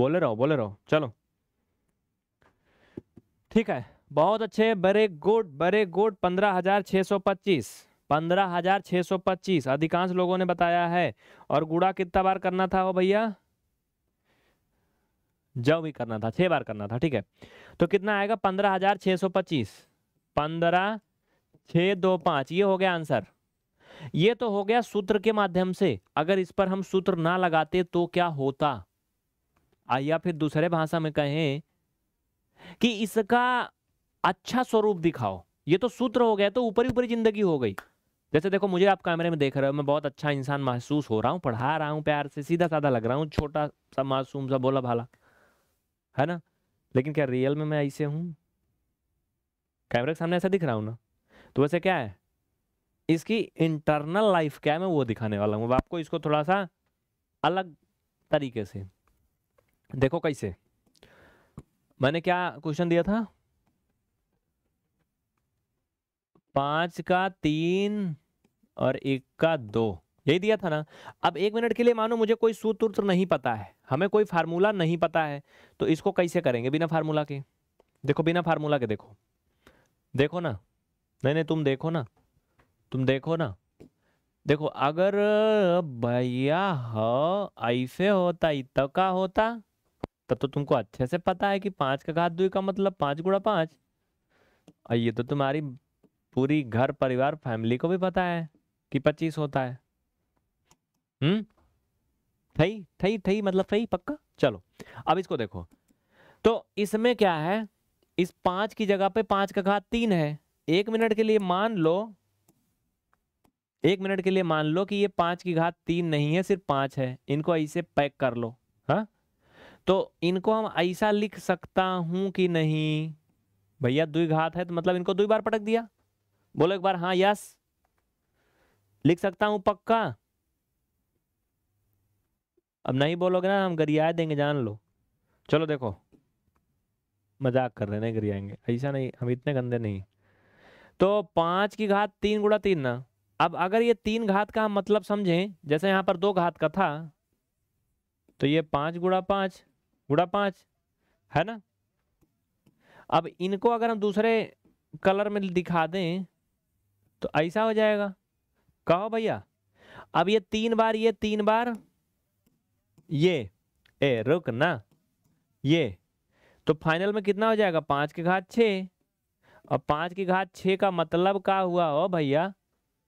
बोले रहो बोले रहो चलो ठीक है बहुत अच्छे बरे गुड बरे गुड पंद्रह हजार छः सौ पच्चीस पंद्रह हजार छः सौ पच्चीस अधिकांश लोगों ने बताया है और गुड़ा कितना बार करना था वो भैया जब भी करना था छह बार करना था ठीक है तो कितना आएगा पंद्रह हजार छह सौ पच्चीस पंद्रह छ दो पांच ये हो गया आंसर ये तो हो गया सूत्र के माध्यम से अगर इस पर हम सूत्र ना लगाते तो क्या होता या फिर दूसरे भाषा में कहें कि इसका अच्छा स्वरूप दिखाओ ये तो सूत्र हो गया तो ऊपरी ऊपरी जिंदगी हो गई जैसे देखो मुझे आप कैमरे में देख रहे हो मैं बहुत अच्छा इंसान महसूस हो रहा हूँ पढ़ा रहा हूँ प्यार से सीधा साधा लग रहा हूँ छोटा सा मासूम सा बोला भाला है ना लेकिन क्या रियल में मैं ऐसे हूँ कैमरे के सामने ऐसा दिख रहा हूँ ना तो वैसे क्या है इसकी इंटरनल लाइफ क्या है मैं वो दिखाने वाला हूँ आपको इसको थोड़ा सा अलग तरीके से देखो कैसे मैंने क्या क्वेश्चन दिया था पांच का तीन और एक का दो यही दिया था ना अब एक मिनट के लिए मानो मुझे कोई सूत्र नहीं पता है हमें कोई फार्मूला नहीं पता है तो इसको कैसे करेंगे बिना फार्मूला के देखो बिना फार्मूला के देखो देखो ना नहीं नहीं तुम देखो ना तुम देखो ना देखो अगर भैया हो ऐसे होता इत का होता तब तो तुमको अच्छे से पता है कि पाँच का घात दुई का मतलब पाँच गुड़ा पाँच और ये तो तुम्हारी पूरी घर परिवार फैमिली को भी पता है कि पच्चीस होता है हम्म थई थई थई मतलब थई पक्का चलो अब इसको देखो तो इसमें क्या है इस पांच की जगह पे पांच का घात तीन है एक मिनट के लिए मान लो एक मिनट के लिए मान लो कि ये पांच की घात तीन नहीं है सिर्फ पांच है इनको ऐसे पैक कर लो हा तो इनको हम ऐसा लिख सकता हूं कि नहीं भैया दुई घात है तो मतलब इनको दुई बार पटक दिया बोलो एक बार हाँ यस लिख सकता हूं पक्का अब नहीं बोलोगे ना हम गरिया देंगे जान लो चलो देखो मजाक कर रहे नहीं गरियाएंगे ऐसा नहीं हम इतने गंदे नहीं तो पाँच की घात तीन गुड़ा तीन ना अब अगर ये तीन घात का हम मतलब समझें जैसे यहाँ पर दो घात का था तो ये पाँच गुड़ा पाँच गुड़ा पाँच है ना अब इनको अगर हम दूसरे कलर में दिखा दें तो ऐसा हो जाएगा कहो भैया अब ये तीन बार ये तीन बार ये ए रुक ना ये तो फाइनल में कितना हो जाएगा पाँच के घात छः और पाँच की घात छः का मतलब का हुआ हो भैया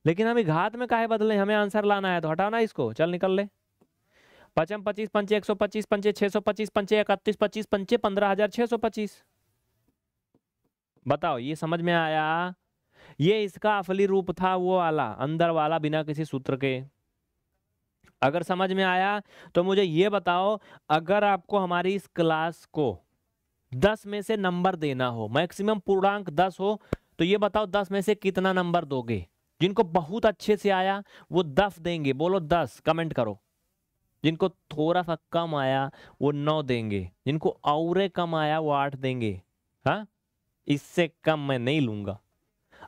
लेकिन हमें घात में काहे बदले हमें आंसर लाना है तो हटाओ ना इसको चल निकल ले पचम पच्चीस पंचे एक सौ पच्चीस पंचे छः सौ पच्चीस पंचे इकतीस पच्चीस पंचे पंद्रह हजार छः सौ पच्चीस बताओ ये समझ में आया ये इसका असली रूप था वो वाला अंदर वाला बिना किसी सूत्र के अगर समझ में आया तो मुझे ये बताओ अगर आपको हमारी इस क्लास को दस में से नंबर देना हो मैक्सिमम पूर्णांक दस हो तो ये बताओ दस में से कितना नंबर दोगे जिनको बहुत अच्छे से आया वो दस देंगे बोलो दस कमेंट करो जिनको थोड़ा सा कम आया वो नौ देंगे जिनको और कम आया वो आठ देंगे हाँ इससे कम मैं नहीं लूंगा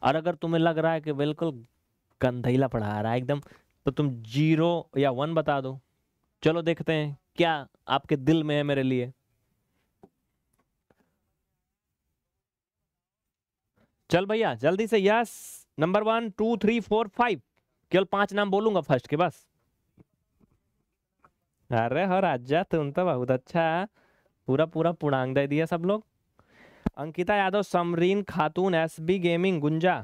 और अगर तुम्हें लग रहा है कि बिल्कुल कंधैला पढ़ा रहा है एकदम तो तुम जीरो या वन बता दो चलो देखते हैं क्या आपके दिल में है मेरे लिए चल भैया जल्दी से yes number one two three four five केवल पांच नाम बोलूंगा फर्स्ट के बस अरे हो राजा तुम तो बहुत अच्छा पूरा पूरा पूर्णांग दे दिया सब लोग Ankita Yadav Samreen Khatoon S B gaming Gunja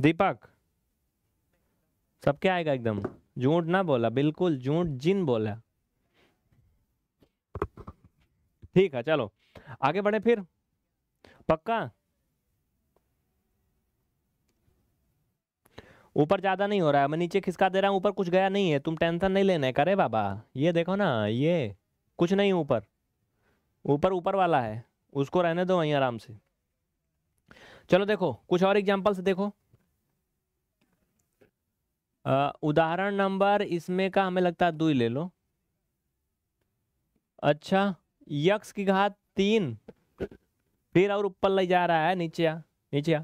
Deepak सब क्या आएगा एकदम झूठ ना बोला बिल्कुल झूठ जिन बोला ठीक है चलो आगे बढ़े फिर पक्का ऊपर ज्यादा नहीं हो रहा है मैं नीचे खिसका दे रहा हूं ऊपर कुछ गया नहीं है तुम टेंशन नहीं लेने करे बाबा ये देखो ना ये कुछ नहीं ऊपर ऊपर ऊपर वाला है उसको रहने दो वहीं आराम से चलो देखो कुछ और एग्जांपल्स देखो उदाहरण नंबर इसमें का हमें लगता है दो ही ले लो अच्छा यक्ष की घात तीन फिर और ऊपर ले जा रहा है नीचे आ नीचे आ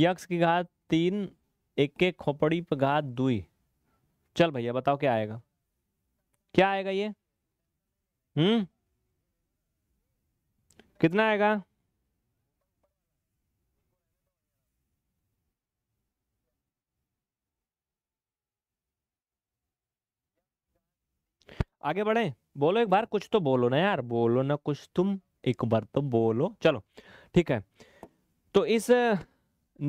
यक्ष की घात तीन एक एक खोपड़ी पर घात दुई चल भैया बताओ क्या आएगा क्या आएगा ये हम्म कितना आएगा आगे बढ़े बोलो एक बार कुछ तो बोलो ना यार बोलो ना कुछ तुम एक बार तो बोलो चलो ठीक है तो इस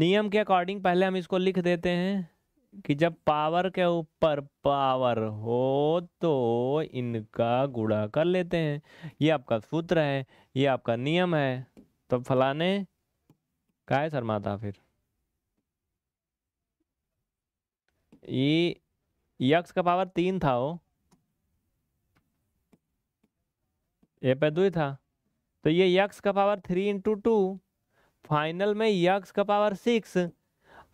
नियम के अकॉर्डिंग पहले हम इसको लिख देते हैं कि जब पावर के ऊपर पावर हो तो इनका गुड़ा कर लेते हैं ये आपका सूत्र है ये आपका नियम है तो फलाने का है शर्माता फिर ये यक्ष का पावर तीन था वो ए पे दो ही था तो ये यक्स का power three into two final में यक्स का पावर सिक्स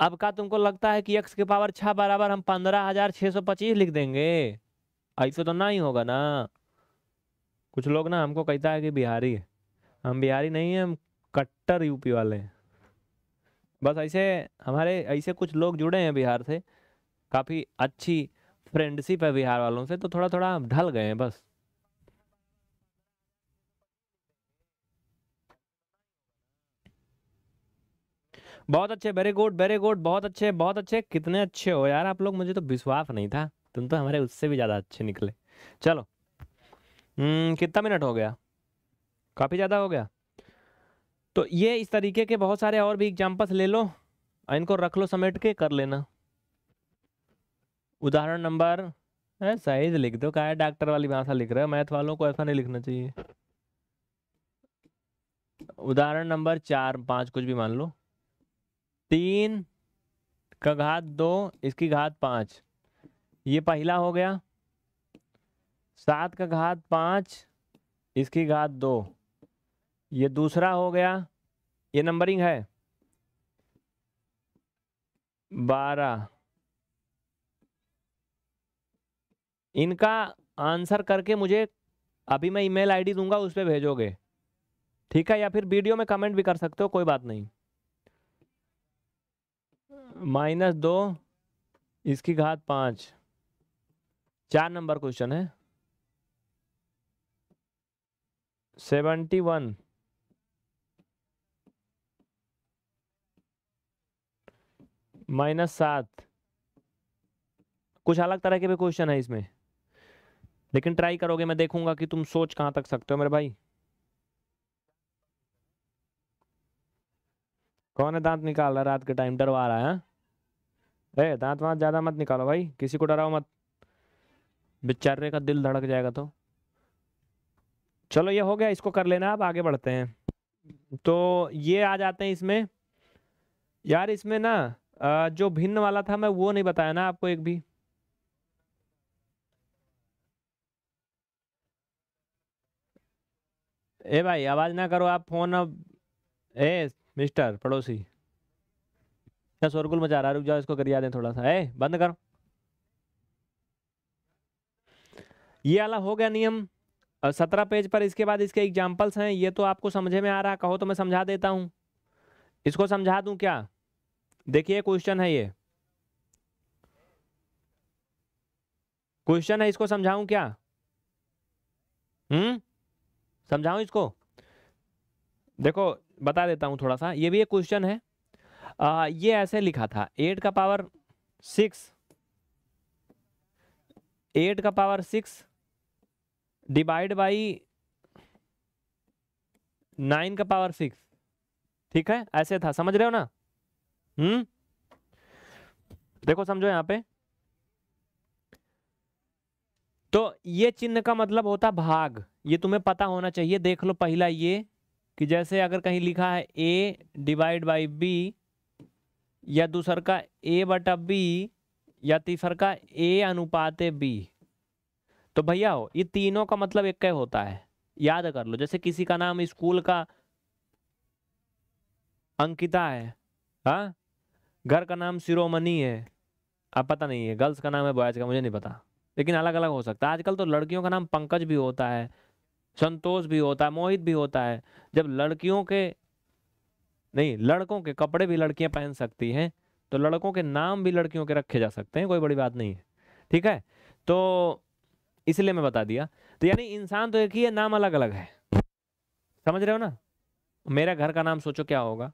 अब का तुमको लगता है कि यक्स के पावर छः बराबर हम पंद्रह हजार छः सौ पच्चीस लिख देंगे ऐसे तो ना ही होगा ना कुछ लोग ना हमको कहता है कि बिहारी है हम बिहारी नहीं हैं हम कट्टर यूपी वाले हैं बस ऐसे हमारे ऐसे कुछ लोग जुड़े हैं बिहार से काफ़ी अच्छी फ्रेंडशिप है बिहार वालों से तो थोड़ा थोड़ा ढल गए हैं बस बहुत अच्छे वेरी गुड वेरी गुड बहुत अच्छे बहुत अच्छे कितने अच्छे हो यार आप लोग मुझे तो विश्वास नहीं था तुम तो हमारे उससे भी ज़्यादा अच्छे निकले चलो हम्म, कितना मिनट हो गया काफ़ी ज़्यादा हो गया तो ये इस तरीके के बहुत सारे और भी एग्जाम्पल्स ले लो और इनको रख लो समेट के कर लेना उदाहरण नंबर साइज लिख दो क्या डॉक्टर वाली भाषा लिख रहे हो मैथ वालों को ऐसा नहीं लिखना चाहिए उदाहरण नंबर चार पाँच कुछ भी मान लो तीन का घात दो इसकी घात पाँच ये पहला हो गया सात का घात पाँच इसकी घात दो ये दूसरा हो गया ये नंबरिंग है बारह इनका आंसर करके मुझे अभी मैं ईमेल आईडी दूंगा उस पर भेजोगे ठीक है या फिर वीडियो में कमेंट भी कर सकते हो कोई बात नहीं माइनस दो इसकी घात पांच चार नंबर क्वेश्चन है सेवेंटी वन माइनस सात कुछ अलग तरह के भी क्वेश्चन है इसमें लेकिन ट्राई करोगे मैं देखूंगा कि तुम सोच कहां तक सकते हो मेरे भाई कौन है दांत निकाल रहा है रात के टाइम डरवा रहा है अरे दांत वाँत ज़्यादा मत निकालो भाई किसी को डराओ मत बेचारे का दिल धड़क जाएगा तो चलो ये हो गया इसको कर लेना आप आगे बढ़ते हैं तो ये आ जाते हैं इसमें यार इसमें ना जो भिन्न वाला था मैं वो नहीं बताया ना आपको एक भी ए भाई आवाज़ ना करो आप फोन अब ए मिस्टर पड़ोसी क्या शोरगुल मचा रहा रुक जाओ इसको करिया दें थोड़ा सा है बंद करो ये वाला हो गया नियम सत्रह पेज पर इसके बाद इसके एग्जाम्पल्स हैं ये तो आपको समझे में आ रहा कहो तो मैं समझा देता हूँ इसको समझा दूँ क्या देखिए क्वेश्चन है ये क्वेश्चन है इसको समझाऊं क्या हम्म समझाऊं इसको देखो बता देता हूँ थोड़ा सा ये भी एक क्वेश्चन है आ, ये ऐसे लिखा था एट का पावर सिक्स एट का power six divide by nine का पावर सिक्स ठीक है ऐसे था समझ रहे हो ना हम्म देखो समझो यहां पे तो ये चिन्ह का मतलब होता भाग ये तुम्हें पता होना चाहिए देख लो पहला ये कि जैसे अगर कहीं लिखा है ए डिवाइड बाई बी या दूसर का ए बटा बी या तीसर का ए अनुपात बी तो भैया हो ये तीनों का मतलब एक होता है याद कर लो जैसे किसी का नाम स्कूल का अंकिता है हा? घर का नाम शिरोमणि है अब पता नहीं है गर्ल्स का नाम है बॉयज का मुझे नहीं पता लेकिन अलग अलग हो सकता है आजकल तो लड़कियों का नाम पंकज भी होता है संतोष भी होता है मोहित भी होता है जब लड़कियों के नहीं लड़कों के कपड़े भी लड़कियां पहन सकती हैं तो लड़कों के नाम भी लड़कियों के रखे जा सकते हैं कोई बड़ी बात नहीं है ठीक है तो इसलिए मैं बता दिया तो यानी इंसान तो एक ही है नाम अलग अलग है समझ रहे हो ना मेरा घर का नाम सोचो क्या होगा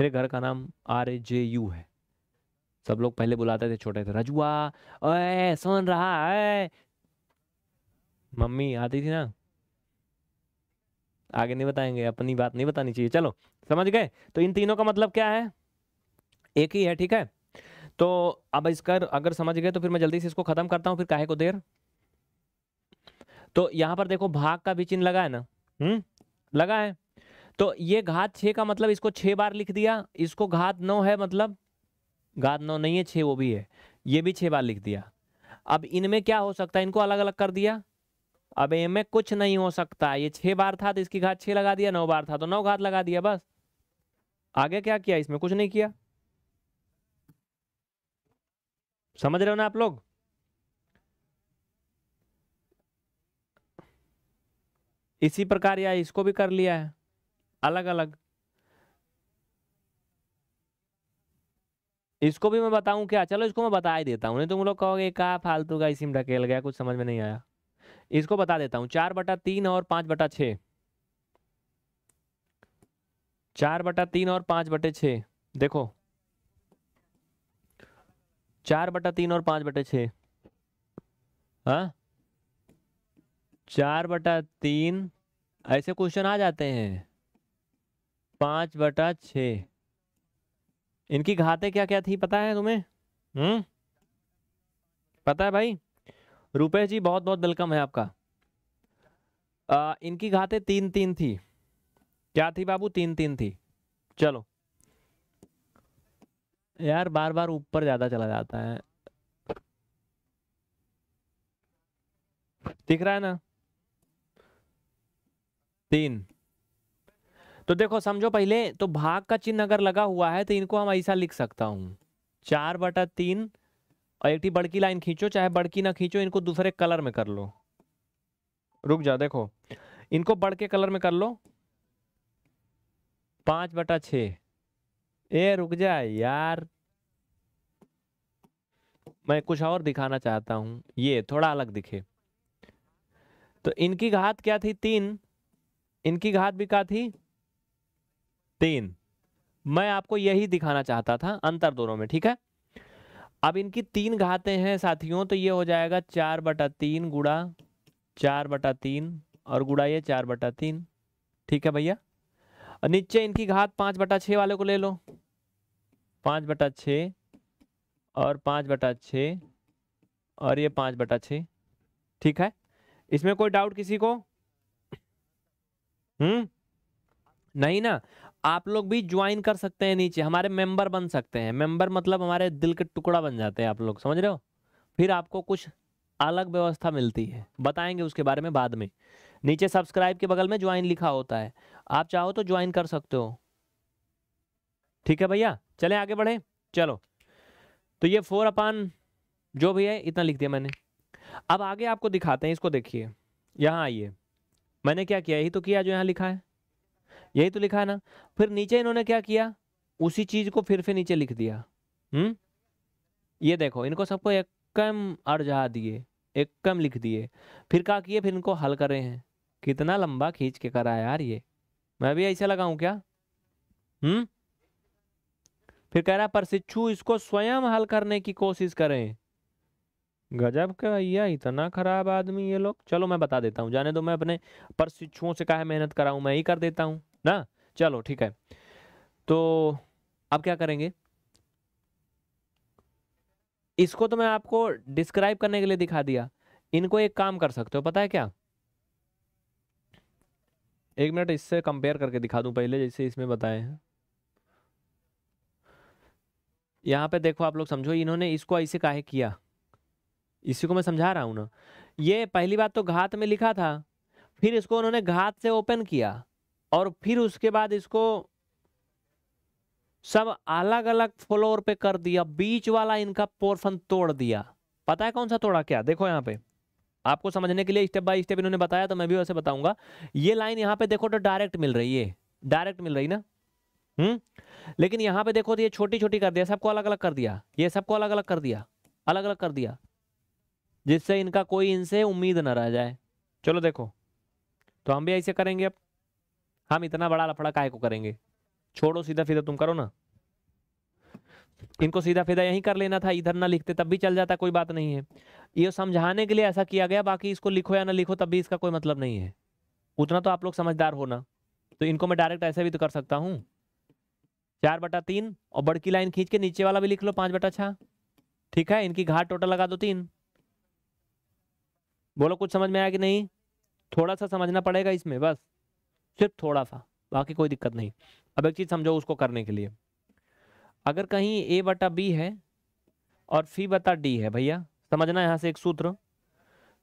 मेरे घर का नाम आर जे यू है सब लोग पहले बुलाते थे छोटे थे रजुआ ओए सुन रहा है मम्मी आती थी ना आगे नहीं बताएंगे अपनी बात नहीं बतानी चाहिए चलो समझ गए तो इन तीनों का मतलब क्या है एक ही है ठीक है तो अब इसका अगर समझ गए तो फिर मैं जल्दी से इसको खत्म करता हूँ फिर काहे को देर तो यहाँ पर देखो भाग का भी चिन्ह लगा है ना हम्म लगा है तो ये घात छः का मतलब इसको छः बार लिख दिया इसको घात नौ है मतलब घात नौ नहीं है छः वो भी है ये भी छः बार लिख दिया अब इनमें क्या हो सकता है इनको अलग अलग कर दिया अब ए में कुछ नहीं हो सकता ये छह बार था तो इसकी घात छह लगा दिया नौ बार था तो नौ घात लगा दिया बस आगे क्या किया इसमें कुछ नहीं किया समझ रहे हो ना आप लोग इसी प्रकार या इसको भी कर लिया है अलग अलग इसको भी मैं बताऊं क्या चलो इसको मैं बता ही देता हूँ नहीं तो तुम लोग कहोगे का फालतू का इसी में ढकेल गया कुछ समझ में नहीं आया इसको बता देता हूं चार बटा तीन और पांच बटा छ चार बटा तीन और पांच बटे छ देखो चार बटा तीन और पांच बटे छ हाँ? चार बटा तीन ऐसे क्वेश्चन आ जाते हैं पांच बटा छ इनकी घाते क्या क्या थी पता है तुम्हें हम्म पता है भाई रुपेश जी बहुत बहुत वेलकम है आपका आ, इनकी घाते तीन तीन थी क्या थी बाबू तीन तीन थी चलो यार बार बार ऊपर ज़्यादा चला जाता है दिख रहा है ना तीन तो देखो समझो पहले तो भाग का चिन्ह अगर लगा हुआ है तो इनको हम ऐसा लिख सकता हूं चार बटा तीन और एक बड़की लाइन खींचो चाहे बड़की ना खींचो इनको दूसरे कलर में कर लो रुक जाओ देखो इनको बड़के कलर में कर लो पांच बटा छ ए रुक जा यार मैं कुछ और दिखाना चाहता हूं ये थोड़ा अलग दिखे तो इनकी घात क्या थी तीन इनकी घात भी क्या थी तीन मैं आपको यही दिखाना चाहता था अंतर दोनों में ठीक है अब इनकी तीन घाते हैं साथियों तो ये हो जाएगा चार बटा तीन गुड़ा चार बटा तीन और गुड़ा ये चार बटा तीन ठीक है भैया और नीचे इनकी घात पाँच बटा छः वाले को ले लो पाँच बटा छः और पाँच बटा छः और ये पाँच बटा छः ठीक है इसमें कोई डाउट किसी को हम्म नहीं ना आप लोग भी ज्वाइन कर सकते हैं नीचे हमारे मेंबर बन सकते हैं मेंबर मतलब हमारे दिल के टुकड़ा बन जाते हैं आप लोग समझ रहे हो फिर आपको कुछ अलग व्यवस्था मिलती है बताएंगे उसके बारे में बाद में नीचे सब्सक्राइब के बगल में ज्वाइन लिखा होता है आप चाहो तो ज्वाइन कर सकते हो ठीक है भैया चले आगे बढ़े चलो तो ये फोर अपान जो भी है इतना लिख दिया मैंने अब आगे आपको दिखाते हैं इसको देखिए यहाँ आइए मैंने क्या किया यही तो किया जो यहाँ लिखा है यही तो लिखा है ना फिर नीचे इन्होंने क्या किया उसी चीज को फिर फिर नीचे लिख दिया हम्म ये देखो इनको सबको एकम अर्जा दिए एकम लिख दिए फिर क्या किए फिर इनको हल करे हैं कितना लंबा खींच के करा यार ये मैं भी ऐसा लगाऊं क्या हम्म फिर कह रहा प्रशिक्षु इसको स्वयं हल करने की कोशिश करें गजब के भैया इतना खराब आदमी ये लोग चलो मैं बता देता हूँ जाने दो मैं अपने प्रशिक्षुओं से कहा मेहनत कराऊं मैं ही कर देता हूँ ना चलो ठीक है तो अब क्या करेंगे इसको तो मैं आपको डिस्क्राइब करने के लिए दिखा दिया इनको एक काम कर सकते हो पता है क्या एक मिनट इससे कंपेयर करके दिखा दूं पहले जैसे इसमें बताए हैं यहाँ पे देखो आप लोग समझो इन्होंने इसको ऐसे काहे किया इसी को मैं समझा रहा हूं ना ये पहली बात तो घात में लिखा था फिर इसको उन्होंने घात से ओपन किया और फिर उसके बाद इसको सब अलग अलग फ्लोर पे कर दिया बीच वाला इनका पोर्शन तोड़ दिया पता है कौन सा तोड़ा क्या देखो यहाँ पे आपको समझने के लिए स्टेप बाय स्टेप इन्होंने बताया तो मैं भी वैसे बताऊंगा ये लाइन यहाँ पे देखो तो डायरेक्ट मिल रही है डायरेक्ट मिल रही ना हम्म लेकिन यहाँ पे देखो तो ये छोटी छोटी कर दिया सबको अलग अलग कर दिया ये सबको अलग अलग कर दिया अलग अलग कर दिया जिससे इनका कोई इनसे उम्मीद ना रह जाए चलो देखो तो हम भी ऐसे करेंगे अब हम इतना बड़ा लफड़ा काय को करेंगे छोड़ो सीधा फीधा तुम करो ना इनको सीधा फीधा यहीं कर लेना था इधर ना लिखते तब भी चल जाता कोई बात नहीं है ये समझाने के लिए ऐसा किया गया बाकी इसको लिखो या ना लिखो तब भी इसका कोई मतलब नहीं है उतना तो आप लोग समझदार हो ना तो इनको मैं डायरेक्ट ऐसे भी तो कर सकता हूँ चार बटा तीन और बड़की लाइन खींच के नीचे वाला भी लिख लो पाँच बटा छः ठीक है इनकी घाट टोटल लगा दो तीन बोलो कुछ समझ में आया कि नहीं थोड़ा सा समझना पड़ेगा इसमें बस सिर्फ थोड़ा सा बाकी कोई दिक्कत नहीं अब एक चीज़ समझो उसको करने के लिए अगर कहीं ए बटा बी है और फी बटा डी है भैया समझना यहाँ से एक सूत्र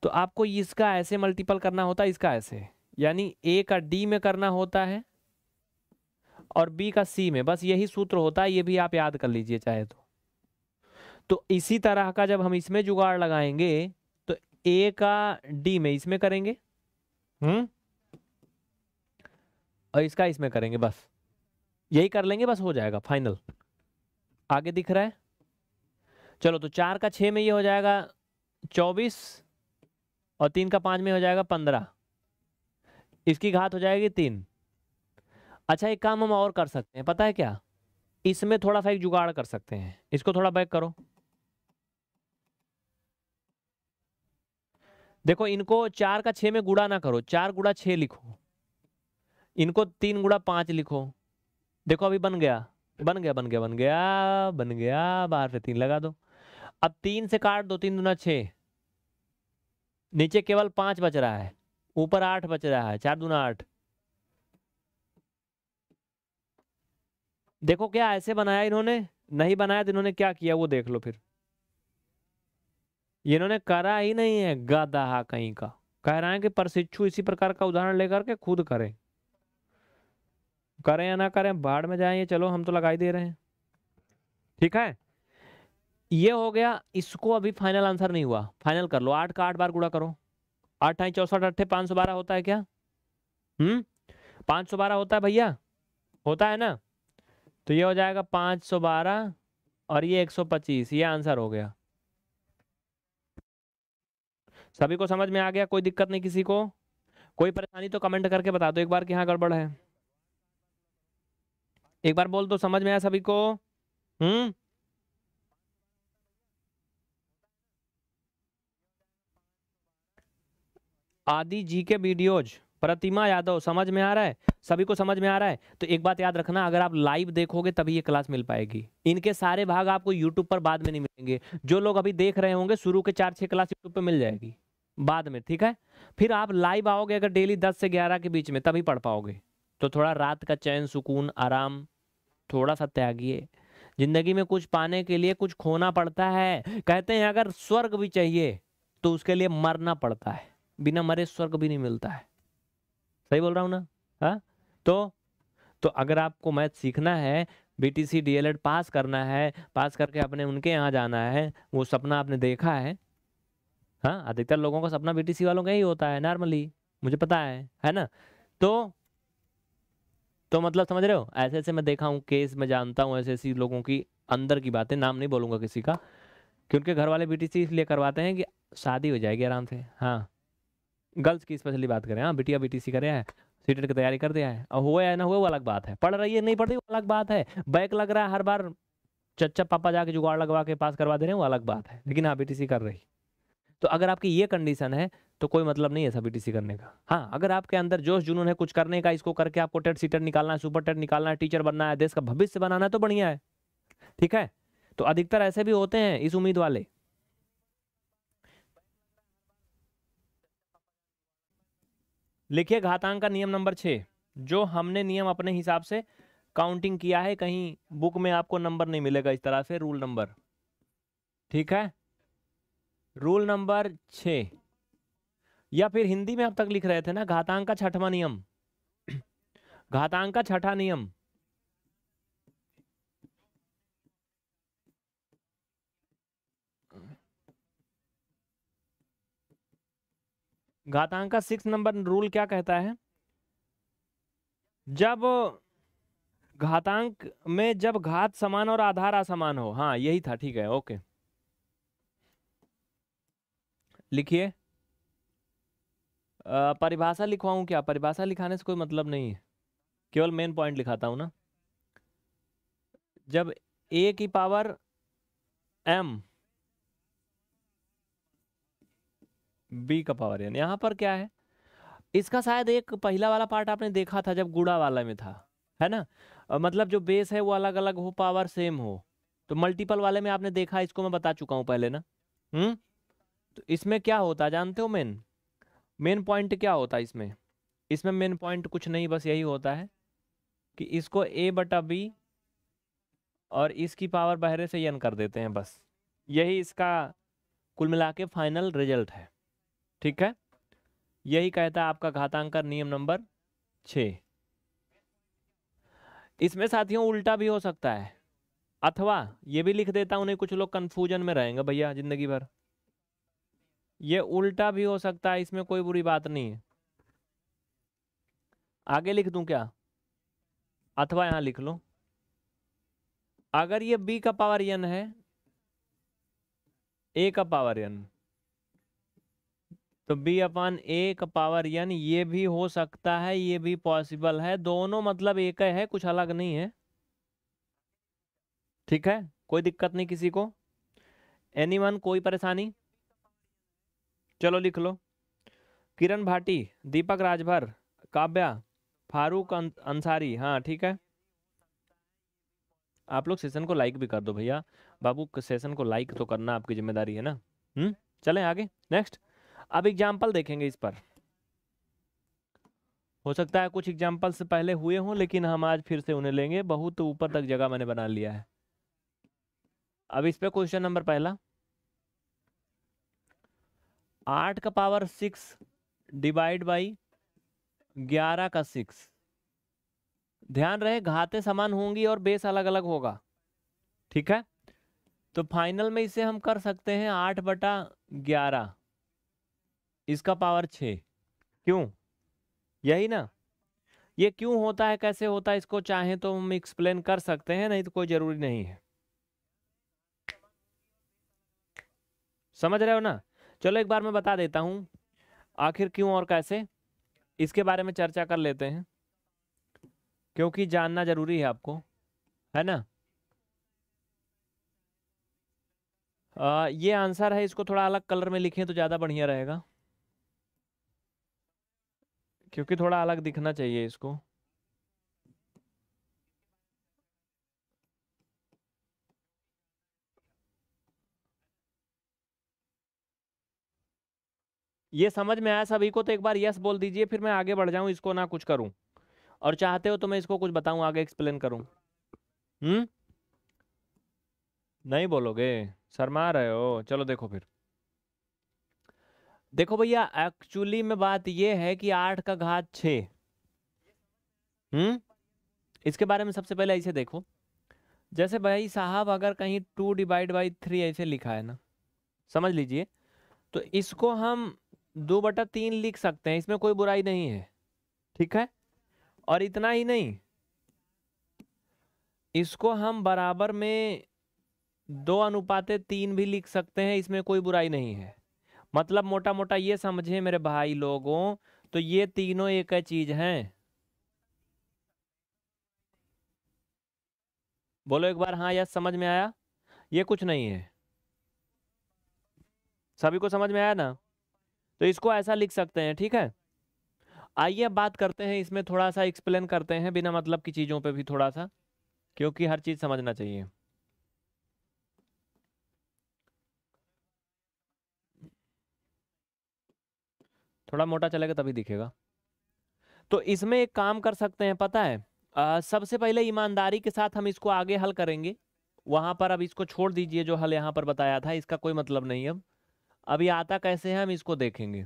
तो आपको इसका ऐसे मल्टीपल करना होता है इसका ऐसे यानी ए का डी में करना होता है और बी का सी में बस यही सूत्र होता है ये भी आप याद कर लीजिए चाहे तो तो इसी तरह का जब हम इसमें जुगाड़ लगाएंगे तो ए का डी में इसमें करेंगे हम्म और इसका इसमें करेंगे बस यही कर लेंगे बस हो जाएगा फाइनल आगे दिख रहा है चलो तो चार का छः में ये हो जाएगा चौबीस और तीन का पाँच में हो जाएगा पंद्रह इसकी घात हो जाएगी तीन अच्छा एक काम हम और कर सकते हैं पता है क्या इसमें थोड़ा सा एक जुगाड़ कर सकते हैं इसको थोड़ा बैक करो देखो इनको चार का छः में गुड़ा ना करो चार गुड़ा छः लिखो इनको तीन गुड़ा पांच लिखो देखो अभी बन गया बन गया बन गया बन गया बन गया बाहर से तीन लगा दो अब तीन से काट दो तीन दुना छः नीचे केवल पांच बच रहा है ऊपर आठ बच रहा है चार दुना आठ देखो क्या ऐसे बनाया इन्होंने नहीं बनाया तो इन्होंने क्या किया वो देख लो फिर इन्होंने करा ही नहीं है गधा कहीं का कह रहा है कि प्रशिक्षु इसी प्रकार का उदाहरण लेकर के खुद करें करें या ना करें बाढ़ में जाए ये चलो हम तो लगाई दे रहे हैं ठीक है ये हो गया इसको अभी फाइनल आंसर नहीं हुआ फाइनल कर लो आठ का आठ बार गुड़ा करो आठ ठाई चौसठ अट्ठे पाँच सौ बारह होता है क्या हम्म पाँच सौ बारह होता है भैया होता है ना तो ये हो जाएगा पाँच सौ बारह और ये एक सौ पच्चीस ये आंसर हो गया सभी को समझ में आ गया कोई दिक्कत नहीं किसी को कोई परेशानी तो कमेंट करके बता दो एक बार कि हाँ गड़बड़ है एक बार बोल दो समझ में आया सभी को हम्म आदि जी के वीडियोज प्रतिमा यादव समझ में आ रहा है सभी को समझ में आ रहा है तो एक बात याद रखना अगर आप लाइव देखोगे तभी ये क्लास मिल पाएगी इनके सारे भाग आपको यूट्यूब पर बाद में नहीं मिलेंगे जो लोग अभी देख रहे होंगे शुरू के चार छह क्लास यूट्यूब पर मिल जाएगी बाद में ठीक है फिर आप लाइव आओगे अगर डेली दस से ग्यारह के बीच में तभी पढ़ पाओगे तो थोड़ा रात का चैन सुकून आराम थोड़ा सा त्यागिए जिंदगी में कुछ पाने के लिए कुछ खोना पड़ता है कहते हैं अगर स्वर्ग भी चाहिए तो उसके लिए मरना पड़ता है बिना मरे स्वर्ग भी नहीं मिलता है सही बोल रहा हूं ना हा? तो तो अगर आपको मैथ सीखना है बीटीसी डीएलएड पास करना है पास करके आपने उनके यहाँ जाना है वो सपना आपने देखा है हाँ अधिकतर लोगों का सपना बीटीसी वालों का ही होता है नॉर्मली मुझे पता है है ना तो तो मतलब समझ रहे हो ऐसे ऐसे मैं देखा हूँ केस मैं जानता हूँ ऐसे ऐसी लोगों की अंदर की बातें नाम नहीं बोलूँगा किसी का कि उनके घर वाले बीटीसी इसलिए करवाते हैं कि शादी हो जाएगी आराम से हाँ गर्ल्स की स्पेशली बात करें हाँ बिटिया बीटीसी करे है सीटेट की तैयारी कर दिया है और हुआ या ना हुआ वो अलग बात है पढ़ रही है नहीं पढ़ रही वो अलग बात है बैक लग रहा है हर बार चच्चा पापा जाके जुगाड़ लगवा के पास करवा दे रहे हैं वो अलग बात है लेकिन हाँ सी कर रही तो अगर आपकी ये कंडीशन है तो कोई मतलब नहीं है सभी टी करने का हाँ अगर आपके अंदर जोश जुनून है कुछ करने का इसको करके आपको टेट सीटर निकालना है सुपर टेट निकालना है टीचर बनना है देश का भविष्य बनाना है तो बढ़िया है ठीक है तो अधिकतर ऐसे भी होते हैं इस उम्मीद वाले लिखिए घातांक का नियम नंबर छ जो हमने नियम अपने हिसाब से काउंटिंग किया है कहीं बुक में आपको नंबर नहीं मिलेगा इस तरह से रूल नंबर ठीक है रूल नंबर छ या फिर हिंदी में अब तक लिख रहे थे ना घातांक का छठवा नियम घातांक का छठा नियम घातांक का सिक्स नंबर रूल क्या कहता है जब घातांक में जब घात समान और आधार असमान हो हाँ यही था ठीक है ओके लिखिए परिभाषा लिखवाऊँ क्या परिभाषा लिखाने से कोई मतलब नहीं है केवल मेन पॉइंट लिखाता हूँ ना जब ए की पावर एम बी का पावर एन यहाँ पर क्या है इसका शायद एक पहला वाला पार्ट आपने देखा था जब गुड़ा वाला में था है ना मतलब जो बेस है वो अलग अलग हो पावर सेम हो तो मल्टीपल वाले में आपने देखा इसको मैं बता चुका हूँ पहले ना हम्म तो इसमें क्या होता है जानते हो मेन मेन पॉइंट क्या होता है इसमें इसमें मेन पॉइंट कुछ नहीं बस यही होता है कि इसको ए बटा बी और इसकी पावर बहरे से यन कर देते हैं बस यही इसका कुल मिला के फाइनल रिजल्ट है ठीक है यही कहता है आपका घातांकर नियम नंबर छ इसमें साथियों उल्टा भी हो सकता है अथवा ये भी लिख देता हूँ उन्हें कुछ लोग कन्फ्यूजन में रहेंगे भैया ज़िंदगी भर ये उल्टा भी हो सकता है इसमें कोई बुरी बात नहीं है आगे लिख दूं क्या अथवा यहां लिख लो अगर ये b का पावर यन है a का पावर n तो b अपान ए का पावर यन ये भी हो सकता है ये भी पॉसिबल है दोनों मतलब एक है कुछ अलग नहीं है ठीक है कोई दिक्कत नहीं किसी को एनी कोई परेशानी चलो लिख लो किरण भाटी दीपक राजभर काव्या फारूक अं-, अंसारी हाँ ठीक है आप लोग सेशन को लाइक भी कर दो भैया बाबू सेशन को लाइक तो करना आपकी जिम्मेदारी है ना हम्म चलें आगे नेक्स्ट अब एग्जाम्पल देखेंगे इस पर हो सकता है कुछ एग्जाम्पल से पहले हुए हों लेकिन हम आज फिर से उन्हें लेंगे बहुत ऊपर तक जगह मैंने बना लिया है अब इस पर क्वेश्चन नंबर पहला आठ का पावर सिक्स डिवाइड बाई ग्यारह का सिक्स ध्यान रहे घाते समान होंगी और बेस अलग अलग होगा ठीक है तो फाइनल में इसे हम कर सकते हैं आठ बटा ग्यारह इसका पावर छ क्यों यही ना ये क्यों होता है कैसे होता है इसको चाहे तो हम एक्सप्लेन कर सकते हैं नहीं तो कोई ज़रूरी नहीं है समझ रहे हो ना चलो एक बार मैं बता देता हूँ आखिर क्यों और कैसे इसके बारे में चर्चा कर लेते हैं क्योंकि जानना ज़रूरी है आपको है ना आ, ये आंसर है इसको थोड़ा अलग कलर में लिखें तो ज़्यादा बढ़िया रहेगा क्योंकि थोड़ा अलग दिखना चाहिए इसको ये समझ में आया सभी को तो एक बार यस बोल दीजिए फिर मैं आगे बढ़ जाऊं इसको ना कुछ करूं और चाहते हो तो मैं इसको कुछ बताऊं आगे एक्सप्लेन करूं हम्म नहीं बोलोगे शर्मा रहे हो चलो देखो फिर देखो भैया एक्चुअली में बात यह है कि आठ का घात छ हम्म इसके बारे में सबसे पहले ऐसे देखो जैसे भाई साहब अगर कहीं टू डिवाइड बाई थ्री ऐसे लिखा है ना समझ लीजिए तो इसको हम दो बटा तीन लिख सकते हैं इसमें कोई बुराई नहीं है ठीक है और इतना ही नहीं इसको हम बराबर में दो अनुपातें तीन भी लिख सकते हैं इसमें कोई बुराई नहीं है मतलब मोटा मोटा ये समझे मेरे भाई लोगों तो ये तीनों एक है चीज हैं बोलो एक बार हाँ यस समझ में आया ये कुछ नहीं है सभी को समझ में आया ना तो इसको ऐसा लिख सकते हैं ठीक है आइए अब बात करते हैं इसमें थोड़ा सा एक्सप्लेन करते हैं बिना मतलब की चीज़ों पे भी थोड़ा सा क्योंकि हर चीज़ समझना चाहिए थोड़ा मोटा चलेगा तभी दिखेगा तो इसमें एक काम कर सकते हैं पता है आ, सबसे पहले ईमानदारी के साथ हम इसको आगे हल करेंगे वहां पर अब इसको छोड़ दीजिए जो हल यहां पर बताया था इसका कोई मतलब नहीं अब अभी आता कैसे है हम इसको देखेंगे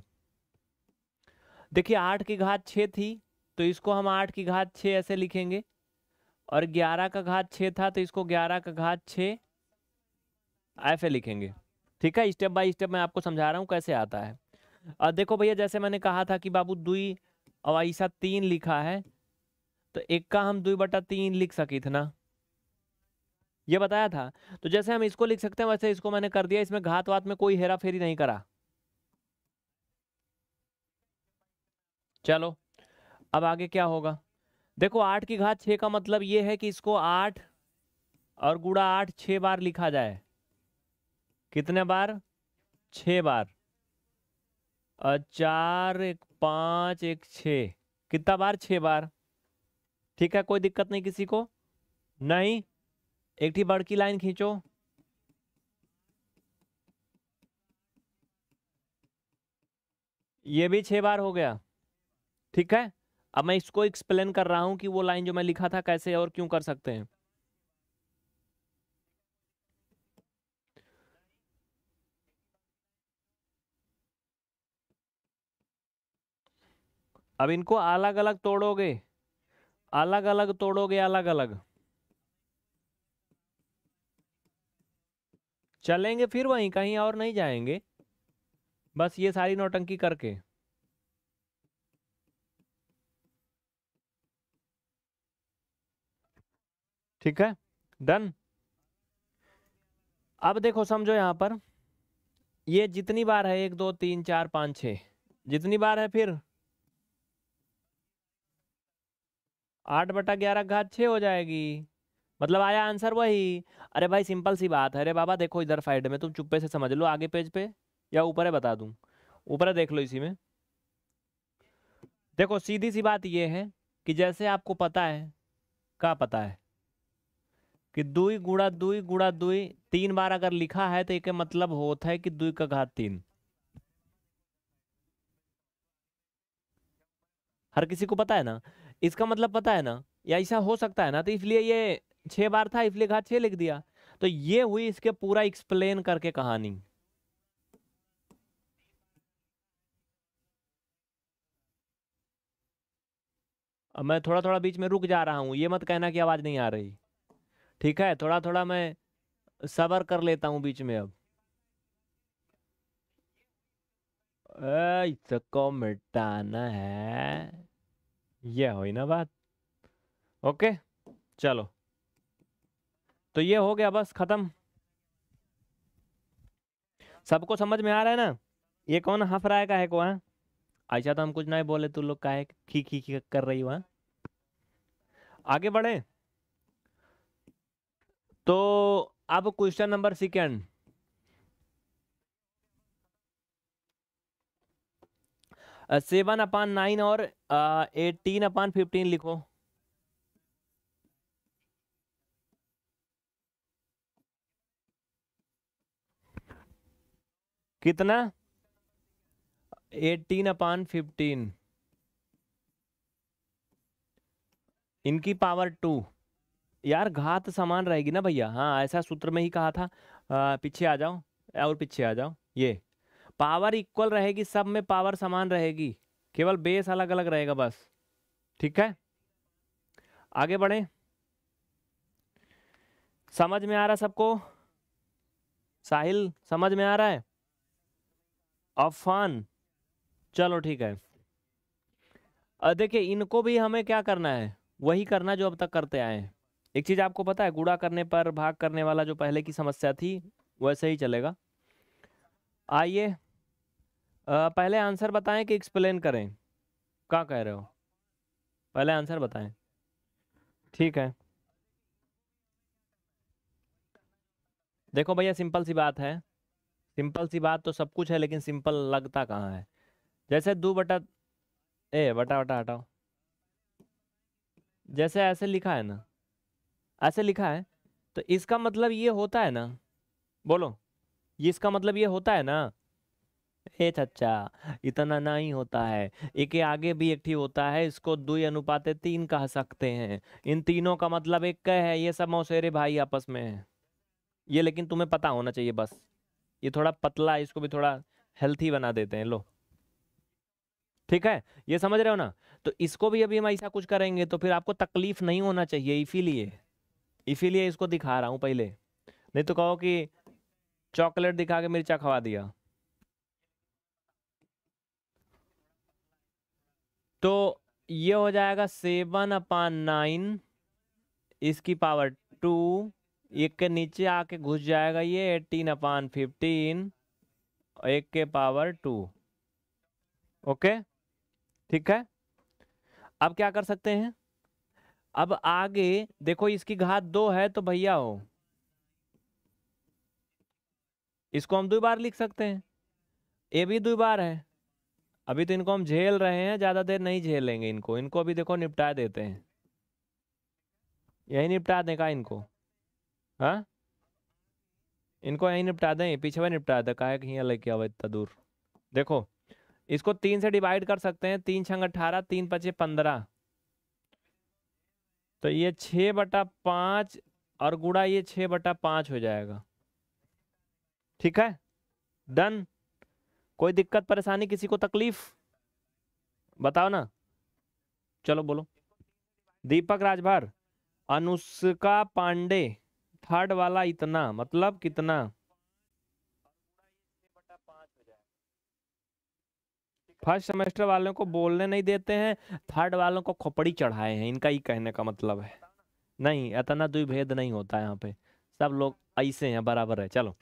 देखिए आठ की घात छः थी तो इसको हम आठ की घात छः ऐसे लिखेंगे और ग्यारह का घात छः था तो इसको ग्यारह का घात छः ऐसे लिखेंगे ठीक है स्टेप बाय स्टेप मैं आपको समझा रहा हूँ कैसे आता है और देखो भैया जैसे मैंने कहा था कि बाबू दुई और ऐसा तीन लिखा है तो एक का हम दुई बटा तीन लिख सकी थे ना ये बताया था तो जैसे हम इसको लिख सकते हैं वैसे इसको मैंने कर दिया इसमें घात वात में कोई हेरा फेरी नहीं करा चलो अब आगे क्या होगा देखो आठ की घात छः का मतलब ये है कि इसको आठ और गुड़ा आठ छः बार लिखा जाए कितने बार छः बार और चार एक पाँच एक छ कितना बार छः बार ठीक है कोई दिक्कत नहीं किसी को नहीं एक ही बड़की लाइन खींचो ये भी छह बार हो गया ठीक है अब मैं इसको एक्सप्लेन कर रहा हूं कि वो लाइन जो मैं लिखा था कैसे और क्यों कर सकते हैं अब इनको अलग अलग तोड़ोगे अलग अलग तोड़ोगे अलग अलग चलेंगे फिर वहीं कहीं और नहीं जाएंगे बस ये सारी नौटंकी करके ठीक है डन अब देखो समझो यहां पर ये जितनी बार है एक दो तीन चार पांच छ जितनी बार है फिर आठ बटा ग्यारह घात छ हो जाएगी मतलब आया आंसर वही अरे भाई सिंपल सी बात है अरे बाबा देखो इधर साइड में तुम चुप्पे से समझ लो आगे पेज पे या ऊपर है बता दूं ऊपर देख लो इसी में देखो सीधी सी बात यह है कि जैसे आपको पता है क्या पता है कि दुई गुड़ा दुई गुड़ा दुई तीन बार अगर लिखा है तो एक मतलब होता है कि दुई का घात तीन हर किसी को पता है ना इसका मतलब पता है ना या ऐसा हो सकता है ना तो इसलिए ये छः बार था इसलिए घात छः लिख दिया तो ये हुई इसके पूरा एक्सप्लेन करके कहानी मैं थोड़ा थोड़ा बीच में रुक जा रहा हूँ ये मत कहना कि आवाज़ नहीं आ रही ठीक है थोड़ा थोड़ा मैं सबर कर लेता हूँ बीच में अब इसको मिटाना है यह हो ना बात ओके चलो तो ये हो गया बस ख़त्म सबको समझ में आ रहा है ना ये कौन हंफ रहा है काहे को है हाँ? ऐसा तो हम कुछ नहीं बोले तू लोग काहे खी खी खी कर रही हो हाँ? आगे बढ़े तो अब question number second seven upon nine और एटीन अपान फिफ्टीन लिखो कितना एटीन अपान फिफ्टीन इनकी पावर टू यार घात समान रहेगी ना भैया हाँ ऐसा सूत्र में ही कहा था आ, पीछे आ जाओ और पीछे आ जाओ ये पावर इक्वल रहेगी सब में पावर समान रहेगी केवल बेस अलग अलग रहेगा बस ठीक है आगे बढ़े समझ में आ रहा सबको साहिल समझ में आ रहा है अफान चलो ठीक है देखिए इनको भी हमें क्या करना है वही करना जो अब तक करते आए हैं एक चीज़ आपको पता है गुड़ा करने पर भाग करने वाला जो पहले की समस्या थी वैसे ही चलेगा आइए पहले आंसर बताएं कि एक्सप्लेन करें क्या कह रहे हो पहले आंसर बताएं ठीक है देखो भैया सिंपल सी बात है सिंपल सी बात तो सब कुछ है लेकिन सिंपल लगता कहाँ है जैसे दो बटा ए बटा बटा हटाओ जैसे ऐसे लिखा है ना ऐसे लिखा है तो इसका मतलब ये होता है ना बोलो ये इसका मतलब ये होता है ना हे चच्चा इतना ना ही होता है एक आगे भी एक होता है इसको दो अनुपात तीन कह सकते हैं इन तीनों का मतलब एक है ये सब मौसेरे भाई आपस में है ये लेकिन तुम्हें पता होना चाहिए बस ये थोड़ा पतला है इसको भी थोड़ा हेल्थी बना देते हैं लो ठीक है ये समझ रहे हो ना तो इसको भी अभी हम ऐसा कुछ करेंगे तो फिर आपको तकलीफ नहीं होना चाहिए इसीलिए इसीलिए इसको दिखा रहा हूँ पहले नहीं तो कहो कि चॉकलेट दिखा के मिर्चा खवा दिया तो ये हो जाएगा सेवन अपान नाइन इसकी पावर टू एक के नीचे आके घुस जाएगा ये एटीन अपान फिफ्टीन एक के पावर टू ओके ठीक है अब क्या कर सकते हैं अब आगे देखो इसकी घात दो है तो भैया हो इसको हम दो बार लिख सकते हैं ये भी दो बार है अभी तो इनको हम झेल रहे हैं ज़्यादा देर नहीं झेलेंगे इनको इनको अभी देखो निपटा देते हैं यही निपटा देगा इनको हाँ इनको यहीं निपटा दें पीछे वही निपटा दें कहा कि यहाँ लेके आओ इतना दूर देखो इसको तीन से डिवाइड कर सकते हैं तीन छंग अठारह तीन पचे पंद्रह तो ये छः बटा पाँच और गुड़ा ये छः बटा पाँच हो जाएगा ठीक है डन कोई दिक्कत परेशानी किसी को तकलीफ बताओ ना चलो बोलो दीपक राजभर अनुष्का पांडे थर्ड वाला इतना मतलब कितना फर्स्ट सेमेस्टर वालों को बोलने नहीं देते हैं थर्ड वालों को खोपड़ी चढ़ाए हैं इनका ही कहने का मतलब है नहीं इतना द्विभेद नहीं होता यहाँ पे सब लोग ऐसे हैं बराबर है चलो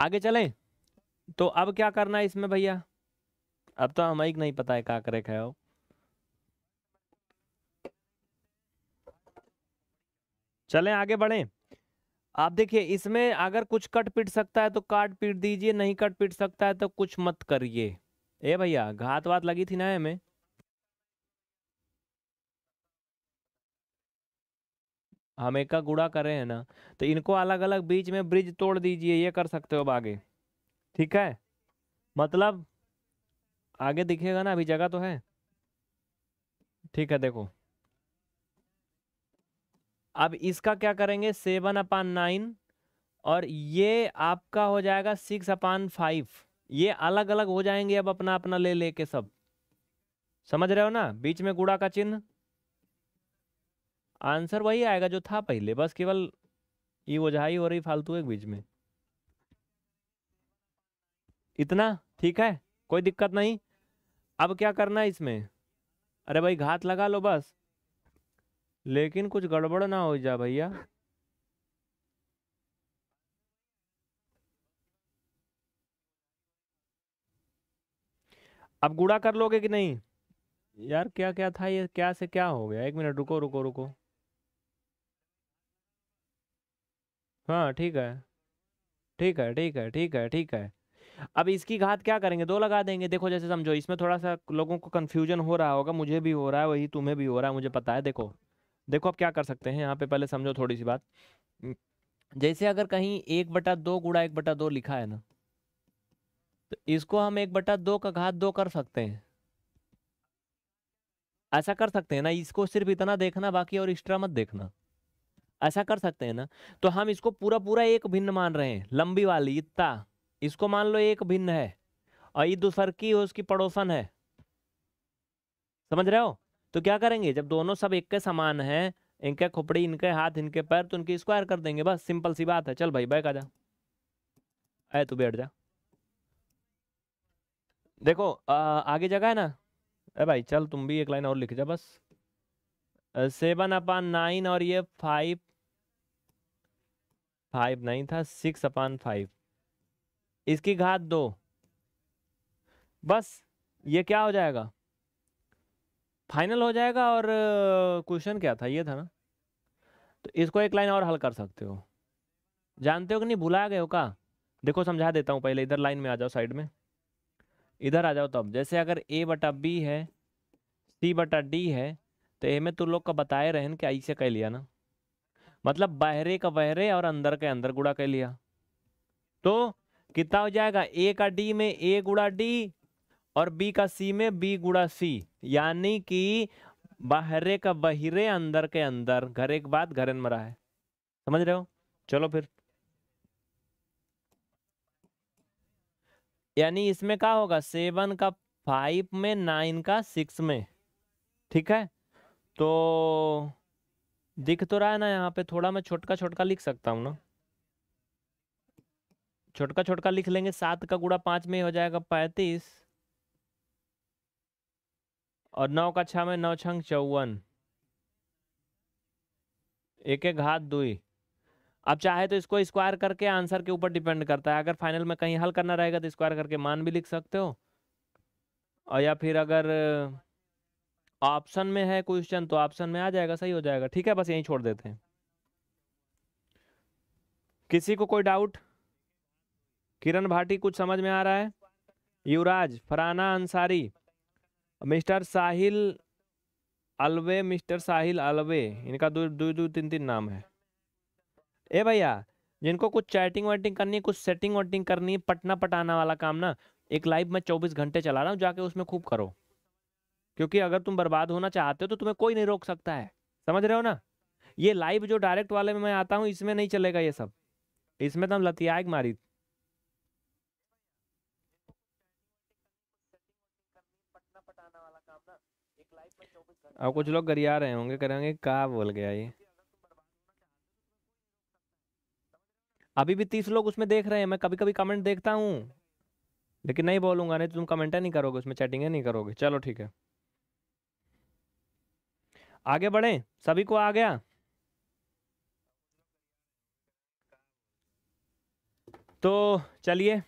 आगे चलें तो अब क्या करना है इसमें भैया अब तो हम नहीं पता है क्या करे क्या हो चलें आगे बढ़ें आप देखिए इसमें अगर कुछ कट पीट सकता है तो काट पीट दीजिए नहीं कट पीट सकता है तो कुछ मत करिए ए भैया घात वात लगी थी ना हमें हम एक का गुड़ा कर रहे हैं ना तो इनको अलग अलग बीच में ब्रिज तोड़ दीजिए ये कर सकते हो अब आगे ठीक है मतलब आगे दिखेगा ना अभी जगह तो है ठीक है देखो अब इसका क्या करेंगे सेवन अपान नाइन और ये आपका हो जाएगा सिक्स अपान फाइव ये अलग अलग हो जाएंगे अब अपना अपना ले लेके सब समझ रहे हो ना बीच में गुड़ा का चिन्ह आंसर वही आएगा जो था पहले बस केवल ये वजहाई हो रही फालतू एक बीच में इतना ठीक है कोई दिक्कत नहीं अब क्या करना है इसमें अरे भाई घात लगा लो बस लेकिन कुछ गड़बड़ ना हो जा भैया अब गुड़ा कर लोगे कि नहीं यार क्या क्या था ये क्या से क्या हो गया एक मिनट रुको रुको रुको हाँ ठीक है ठीक है ठीक है ठीक है ठीक है अब इसकी घात क्या करेंगे दो लगा देंगे देखो जैसे समझो इसमें थोड़ा सा लोगों को कंफ्यूजन हो रहा होगा मुझे भी हो रहा है वही तुम्हें भी हो रहा है मुझे पता है देखो देखो आप क्या कर सकते हैं यहाँ पे पहले समझो थोड़ी सी बात जैसे अगर कहीं एक बटा दो गुड़ा एक बटा दो लिखा है ना तो इसको हम एक बटा दो का घात दो कर सकते हैं ऐसा कर सकते हैं ना इसको सिर्फ इतना देखना बाकी और एक्स्ट्रा मत देखना ऐसा कर सकते हैं ना तो हम इसको पूरा पूरा एक भिन्न मान रहे हैं लंबी वाली इतना इसको मान लो एक भिन्न है और ये दूसर की उसकी पड़ोसन है समझ रहे हो तो क्या करेंगे जब दोनों सब एक के समान हैं इनके खोपड़ी इनके हाथ इनके पैर तो इनके स्क्वायर कर देंगे बस सिंपल सी बात है चल भाई बैक आ जा आए तू बैठ जा देखो आ, आगे जगह है ना अरे भाई चल तुम भी एक लाइन और लिख जा बस सेवन अपान नाइन और ये फाइव फाइव नहीं था सिक्स अपान फाइव इसकी घात दो बस ये क्या हो जाएगा फाइनल हो जाएगा और क्वेश्चन क्या था ये था ना तो इसको एक लाइन और हल कर सकते हो जानते हो कि नहीं भुला गए हो का देखो समझा देता हूँ पहले इधर लाइन में आ जाओ साइड में इधर आ जाओ तब जैसे अगर ए बटा बी है सी बटा डी है तो ए में तो लोग का बताए रहन कि आई से कह लिया ना मतलब बहरे का बहरे और अंदर के अंदर गुड़ा कह लिया तो कितना हो जाएगा ए का डी में ए गुड़ा डी और बी का सी में बी गुड़ा सी यानी कि बाहरे का बहिरे अंदर के अंदर घर एक बात घरन मरा है समझ रहे हो चलो फिर यानी इसमें क्या होगा सेवन का फाइव में नाइन का सिक्स में ठीक है तो दिख तो रहा है ना यहाँ पे थोड़ा मैं छोटका छोटका लिख सकता हूँ ना छोटका छोटका लिख लेंगे सात का गुड़ा पांच में हो जाएगा पैंतीस और नौ का छः में नौ छंग चौवन एक एक घात दुई अब चाहे तो इसको स्क्वायर करके आंसर के ऊपर डिपेंड करता है अगर फाइनल में कहीं हल करना रहेगा तो स्क्वायर करके मान भी लिख सकते हो और या फिर अगर ऑप्शन में है क्वेश्चन तो ऑप्शन में आ जाएगा सही हो जाएगा ठीक है बस यहीं छोड़ देते हैं किसी को कोई डाउट किरण भाटी कुछ समझ में आ रहा है युवराज फराना अंसारी मिस्टर साहिल अलवे मिस्टर साहिल अलवे इनका दो दो दो तीन तीन नाम है ए भैया जिनको कुछ चैटिंग वैटिंग करनी है कुछ सेटिंग वेटिंग करनी है पटना पटाना वाला काम ना एक लाइव में चौबीस घंटे चला रहा हूँ जाके उसमें खूब करो क्योंकि अगर तुम बर्बाद होना चाहते हो तो तुम्हें कोई नहीं रोक सकता है समझ रहे हो ना ये लाइव जो डायरेक्ट वाले में मैं आता हूँ इसमें नहीं चलेगा ये सब इसमें तो हम लतियाग मारी और कुछ लोग गरिया रहे होंगे करेंगे कहा बोल गया ये अभी भी तीस लोग उसमें देख रहे हैं मैं कभी कभी कमेंट देखता हूँ लेकिन नहीं बोलूंगा नहीं तो तुम कमेंट नहीं करोगे उसमें चैटिंग नहीं करोगे चलो ठीक है आगे बढ़े सभी को आ गया तो चलिए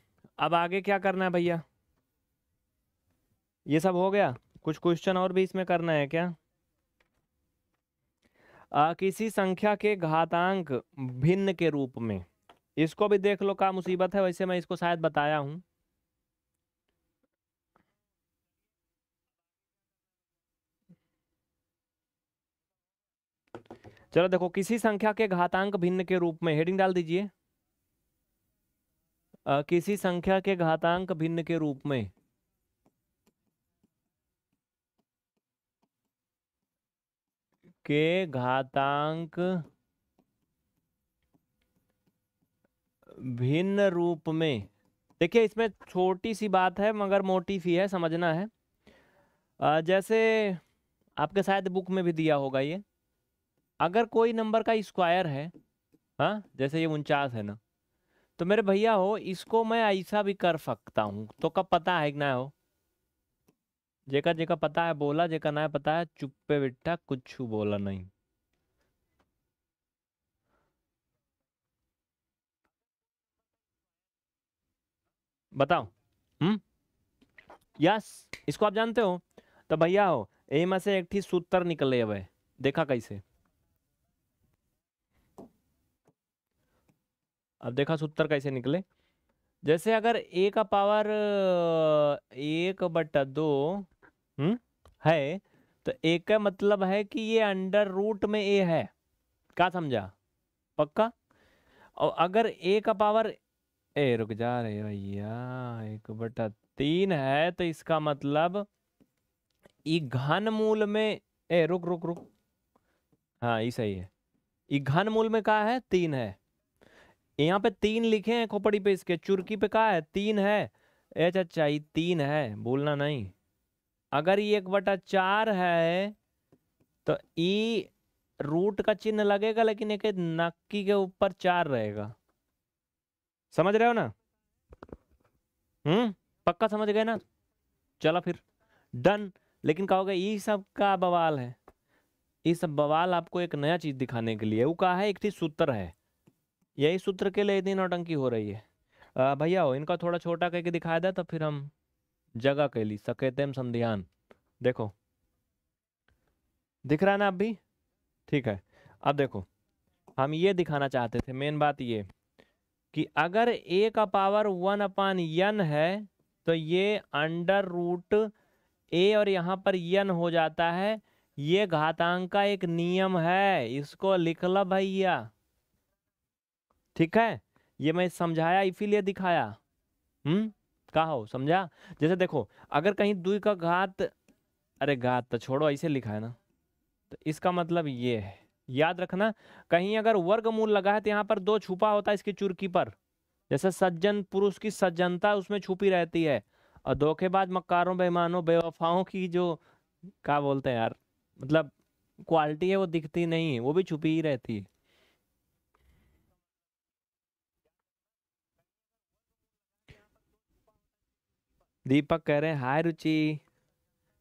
अब आगे क्या करना है भैया ये सब हो गया कुछ क्वेश्चन और भी इसमें करना है क्या आ, किसी संख्या के घातांक भिन्न के रूप में इसको भी देख लो का मुसीबत है वैसे मैं इसको शायद बताया हूं चलो देखो किसी संख्या के घातांक भिन्न के रूप में हेडिंग डाल दीजिए किसी संख्या के घातांक भिन्न के रूप में के घातांक भिन्न रूप में देखिए इसमें छोटी सी बात है मगर मोटी सी है समझना है जैसे आपके शायद बुक में भी दिया होगा ये अगर कोई नंबर का स्क्वायर है हाँ जैसे ये उनचास है ना तो मेरे भैया हो इसको मैं ऐसा भी कर सकता हूँ तो कब पता है कि ना हो जेका जेका पता है बोला जेका ना पता है चुप्पे बिट्ठा कुछ बोला नहीं बताओ हम्म यस इसको आप जानते हो तो भैया हो एमा से एक ठीक सूत्र निकले अब देखा कैसे अब देखा सूत्र कैसे निकले जैसे अगर ए का पावर एक बट दो हम्म है तो ए का मतलब है कि ये अंडर रूट में ए है क्या समझा पक्का और अगर ए का पावर ए रुक जा रहे भैया एक बटा तीन है तो इसका मतलब ई घन मूल में ए रुक रुक रुक हाँ ये सही है ई घन मूल में कहा है तीन है यहाँ पे तीन लिखे हैं खोपड़ी पे इसके चुरकी पे कहा है तीन है अच्छा अच्छा ये तीन है बोलना नहीं अगर ये एक बटा चार है तो ई रूट का चिन्ह लगेगा लेकिन एक नक्की के ऊपर चार रहेगा समझ रहे हो ना हम्म पक्का समझ गए ना चलो फिर डन लेकिन कहोगे ये सब का बवाल है ये सब बवाल आपको एक नया चीज दिखाने के लिए वो कहा है एक थी सूत्र है यही सूत्र के लिए इतनी नौटंकी हो रही है भैया हो इनका थोड़ा छोटा करके दिखाया था तो फिर हम जगह लिए सकेतम संधियान देखो दिख रहा ना अब भी ठीक है अब देखो हम ये दिखाना चाहते थे मेन बात ये कि अगर ए का पावर वन अपान यन है तो ये अंडर रूट ए और यहाँ पर यन हो जाता है ये घातांक का एक नियम है इसको लिख लो भैया ठीक है ये मैं समझाया इसीलिए दिखाया हम्म का हो समझा जैसे देखो अगर कहीं दुई का घात अरे घात तो छोड़ो ऐसे लिखा है ना तो इसका मतलब ये है याद रखना कहीं अगर वर्गमूल लगा है तो यहाँ पर दो छुपा होता है इसकी चुरकी पर जैसे सज्जन पुरुष की सज्जनता उसमें छुपी रहती है और धोखेबाज मक्कारों बेमानों बेवफाओं की जो क्या बोलते हैं यार मतलब क्वालिटी है वो दिखती नहीं है वो भी छुपी ही रहती है दीपक कह रहे हैं हाय रुचि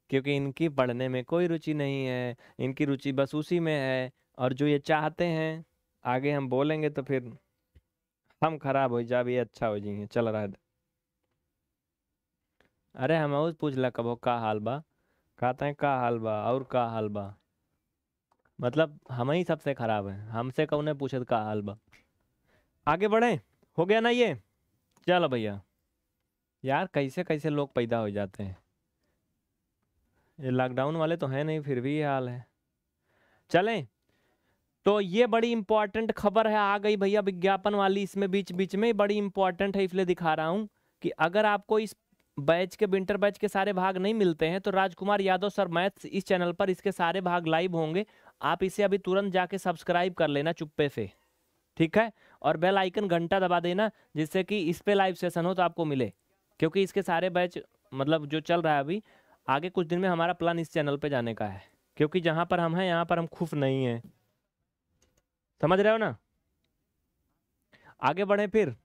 क्योंकि इनकी पढ़ने में कोई रुचि नहीं है इनकी रुचि बस उसी में है और जो ये चाहते हैं आगे हम बोलेंगे तो फिर हम खराब हो जा भी अच्छा हो जाएंगे चल रहा है अरे हम उस पूछ ला कबो का हाल बा कहते हैं का हाल बा और का हाल बा मतलब हम ही सबसे खराब है हमसे कौन पूछे तो का हाल बा आगे बढ़े हो गया ना ये चलो भैया यार कैसे कैसे लोग पैदा हो जाते हैं ये लॉकडाउन वाले तो हैं नहीं फिर भी ये हाल है चलें तो ये बड़ी इंपॉर्टेंट खबर है आ गई भैया विज्ञापन वाली इसमें बीच बीच में बड़ी इंपॉर्टेंट है इसलिए दिखा रहा हूँ कि अगर आपको इस बैच के विंटर बैच के सारे भाग नहीं मिलते हैं तो राजकुमार यादव सर मैथ्स इस चैनल पर इसके सारे भाग लाइव होंगे आप इसे अभी तुरंत जाके सब्सक्राइब कर लेना चुप्पे से ठीक है और बेल आइकन घंटा दबा देना जिससे कि इस पे लाइव सेशन हो तो आपको मिले क्योंकि इसके सारे बैच मतलब जो चल रहा है अभी आगे कुछ दिन में हमारा प्लान इस चैनल पे जाने का है क्योंकि जहाँ पर हम हैं यहाँ पर हम खुफ नहीं हैं समझ रहे हो ना आगे बढ़े फिर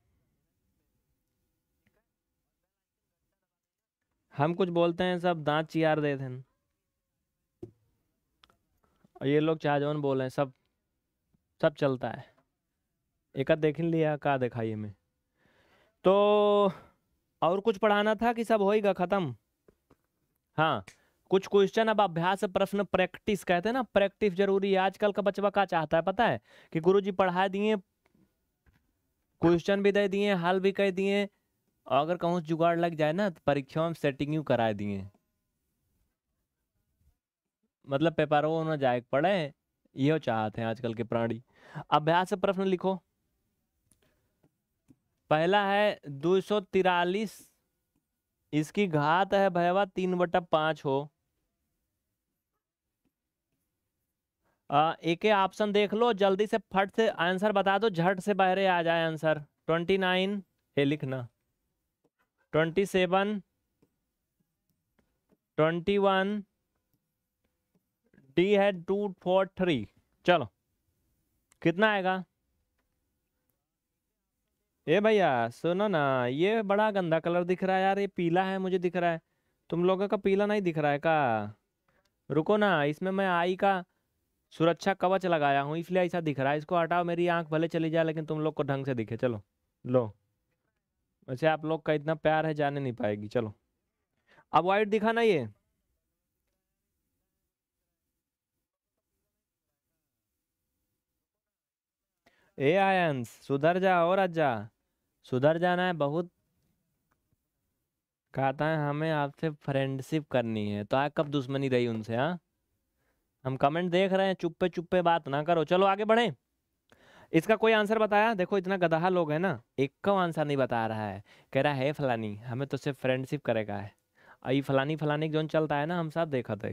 हम कुछ बोलते हैं सब दांत चियार दे थे और ये लोग चाहजवन बोल रहे हैं सब सब चलता है एक देख लिया का दिखाइए मैं तो और कुछ पढ़ाना था कि सब होएगा खत्म हाँ कुछ क्वेश्चन अब अभ्यास प्रश्न प्रैक्टिस कहते हैं ना प्रैक्टिस जरूरी है आजकल का बचवा का चाहता है पता है कि गुरुजी पढ़ा दिए क्वेश्चन भी दे दिए हल भी कह दिए अगर कहूँ जुगाड़ लग जाए ना तो परीक्षाओं में सेटिंग यू करा दिए मतलब पेपर वो ना जाए पढ़े यो चाहते हैं आजकल के प्राणी अभ्यास प्रश्न लिखो पहला है दो सौ तिरालीस इसकी घात है भैया तीन बटा पांच हो आ, एक ऑप्शन देख लो जल्दी से फट से आंसर बता दो झट से बहरे आ जाए आंसर ट्वेंटी नाइन ये लिखना twenty seven twenty one D है टू फोर थ्री चलो कितना आएगा ए भैया सुनो ना ये बड़ा गंदा कलर दिख रहा है यार ये पीला है मुझे दिख रहा है तुम लोगों का पीला नहीं दिख रहा है का रुको ना इसमें मैं आई का सुरक्षा कवच लगाया हूँ इसलिए ऐसा दिख रहा है इसको हटाओ मेरी आंख भले चली जाए लेकिन तुम लोग को ढंग से दिखे चलो लो वैसे आप लोग का इतना प्यार है जाने नहीं पाएगी चलो अब वाइट दिखा ना ये ए आयंस सुधर जा और अज्जा सुधर जाना है बहुत कहता है हमें आपसे फ्रेंडशिप करनी है तो आज कब दुश्मनी रही उनसे हाँ हम कमेंट देख रहे हैं चुप्पे चुप्पे बात ना करो चलो आगे बढ़े इसका कोई आंसर बताया देखो इतना गदहा लोग है ना एक का आंसर नहीं बता रहा है कह रहा है फलानी हमें तो सिर्फ फ्रेंडशिप करेगा है आई फलानी फलानी जोन चलता है ना हम सब देखा था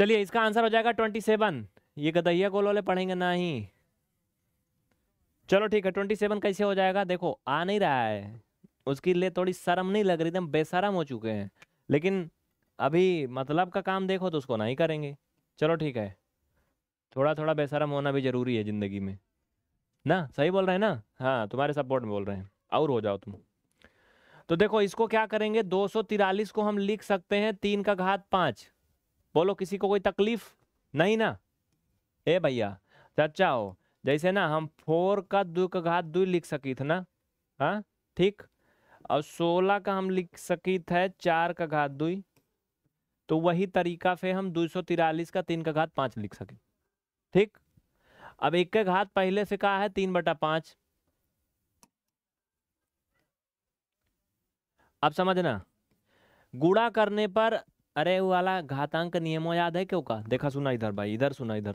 चलिए इसका आंसर हो जाएगा ट्वेंटी सेवन ये गदैया गोल वाले पढ़ेंगे ना ही चलो ठीक है ट्वेंटी सेवन कैसे हो जाएगा देखो आ नहीं रहा है उसकी लिए थोड़ी शर्म नहीं लग रही एकदम बेसरम हो चुके हैं लेकिन अभी मतलब का काम देखो तो उसको ना ही करेंगे चलो ठीक है थोड़ा थोड़ा बेसरम होना भी ज़रूरी है ज़िंदगी में ना सही बोल रहे हैं ना हाँ तुम्हारे सपोर्ट में बोल रहे हैं और हो जाओ तुम तो देखो इसको क्या करेंगे दो को हम लिख सकते हैं तीन का घात पाँच बोलो किसी को कोई तकलीफ नहीं ना ए भैया चाचा हो जैसे ना हम फोर का दू का घात दू लिख सकी थे ना हाँ ठीक और सोलह का हम लिख सकी थे चार का घात दुई तो वही तरीका से हम दो सौ तिरालीस का तीन का घात पाँच लिख सके ठीक अब एक का घात पहले से कहा है तीन बटा पाँच अब समझना गुड़ा करने पर अरे वो वाला घातांक नियमों याद है क्यों का देखा सुना इधर भाई इधर सुना इधर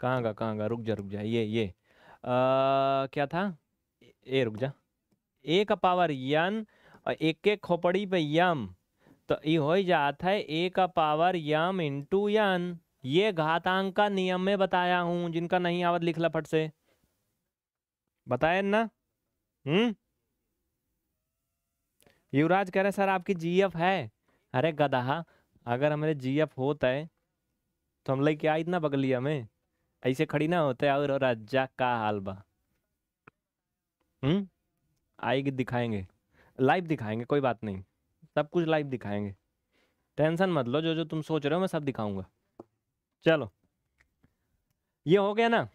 कहाँ का कहाँ का रुक जा रुक जा ये ये आ, क्या था ए रुक जा ए का पावर यन और एक के खोपड़ी पे यम तो ये हो ही जाता है ए का पावर यम इंटू यन ये घातांक का नियम में बताया हूँ जिनका नहीं आवत लिख ला फट से बताए ना हम्म युवराज कह रहे सर आपकी जीएफ है अरे गधा अगर हमारे जी एफ होता है तो हम लेके क्या इतना बगलिया हमें ऐसे खड़ी ना होते और राजा का हाल बा हम्म? आएगी दिखाएंगे लाइव दिखाएंगे कोई बात नहीं सब कुछ लाइव दिखाएंगे टेंशन मत लो जो जो तुम सोच रहे हो मैं सब दिखाऊंगा चलो ये हो गया ना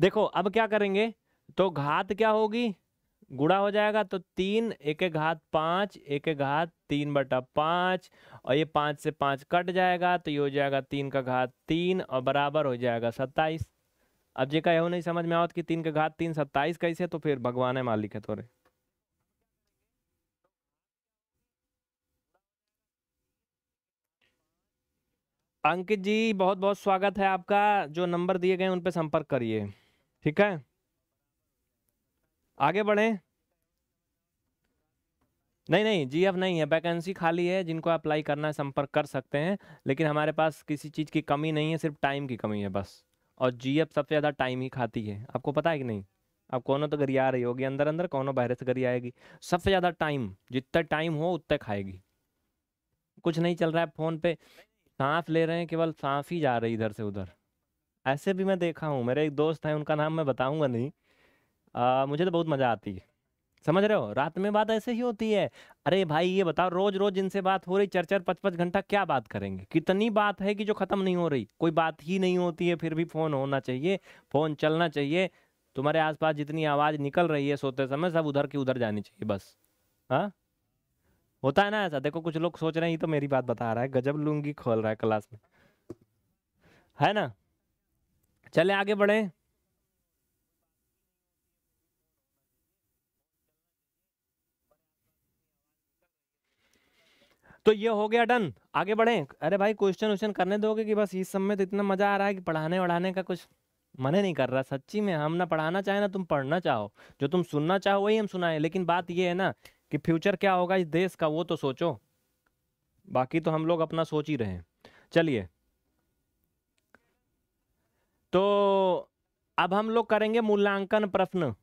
देखो अब क्या करेंगे तो घात क्या होगी गुड़ा हो जाएगा तो तीन एक एक घात पाँच एक एक घात तीन बटा पाँच और ये पाँच से पाँच कट जाएगा तो ये हो जाएगा तीन का घात तीन और बराबर हो जाएगा सत्ताईस अब जे का यह नहीं समझ में आवत कि तीन का घात तीन सत्ताईस कैसे तो फिर भगवान है मालिक है थोड़े अंकित जी बहुत बहुत स्वागत है आपका जो नंबर दिए गए उन पर संपर्क करिए ठीक है आगे बढ़ें नहीं नहीं जी जीएफ नहीं है वैकेंसी खाली है जिनको अप्लाई करना है संपर्क कर सकते हैं लेकिन हमारे पास किसी चीज़ की कमी नहीं है सिर्फ टाइम की कमी है बस और जी जीएफ सबसे ज़्यादा टाइम ही खाती है आपको पता है कि नहीं अब कौनों तो गरी आ रही होगी अंदर अंदर कौनों बाहर से गरी आएगी सबसे ज़्यादा टाइम जितना टाइम हो उतना खाएगी कुछ नहीं चल रहा है फ़ोन पे सांस ले रहे हैं केवल सांस ही जा रही इधर से उधर ऐसे भी मैं देखा हूँ मेरे एक दोस्त हैं उनका नाम मैं बताऊँगा नहीं आ, मुझे तो बहुत मज़ा आती है समझ रहे हो रात में बात ऐसे ही होती है अरे भाई ये बताओ रोज रोज इनसे बात हो रही चार चार पच पच घंटा क्या बात करेंगे कितनी बात है कि जो ख़त्म नहीं हो रही कोई बात ही नहीं होती है फिर भी फ़ोन होना चाहिए फ़ोन चलना चाहिए तुम्हारे आसपास जितनी आवाज़ निकल रही है सोते समय सब उधर की उधर जानी चाहिए बस हाँ होता है ना ऐसा देखो कुछ लोग सोच रहे हैं ये तो मेरी बात बता रहा है गजब लूंगी खोल रहा है क्लास में है ना चले आगे बढ़े तो ये हो गया डन आगे बढ़े अरे भाई क्वेश्चन क्वेश्चन करने दोगे कि बस इस सब में तो इतना मजा आ रहा है कि पढ़ाने वढ़ाने का कुछ मन नहीं कर रहा सच्ची में हम ना पढ़ाना चाहे ना तुम पढ़ना चाहो जो तुम सुनना चाहो वही हम सुनाए लेकिन बात ये है ना कि फ्यूचर क्या होगा इस देश का वो तो सोचो बाकी तो हम लोग अपना सोच ही रहे चलिए तो अब हम लोग करेंगे मूल्यांकन प्रश्न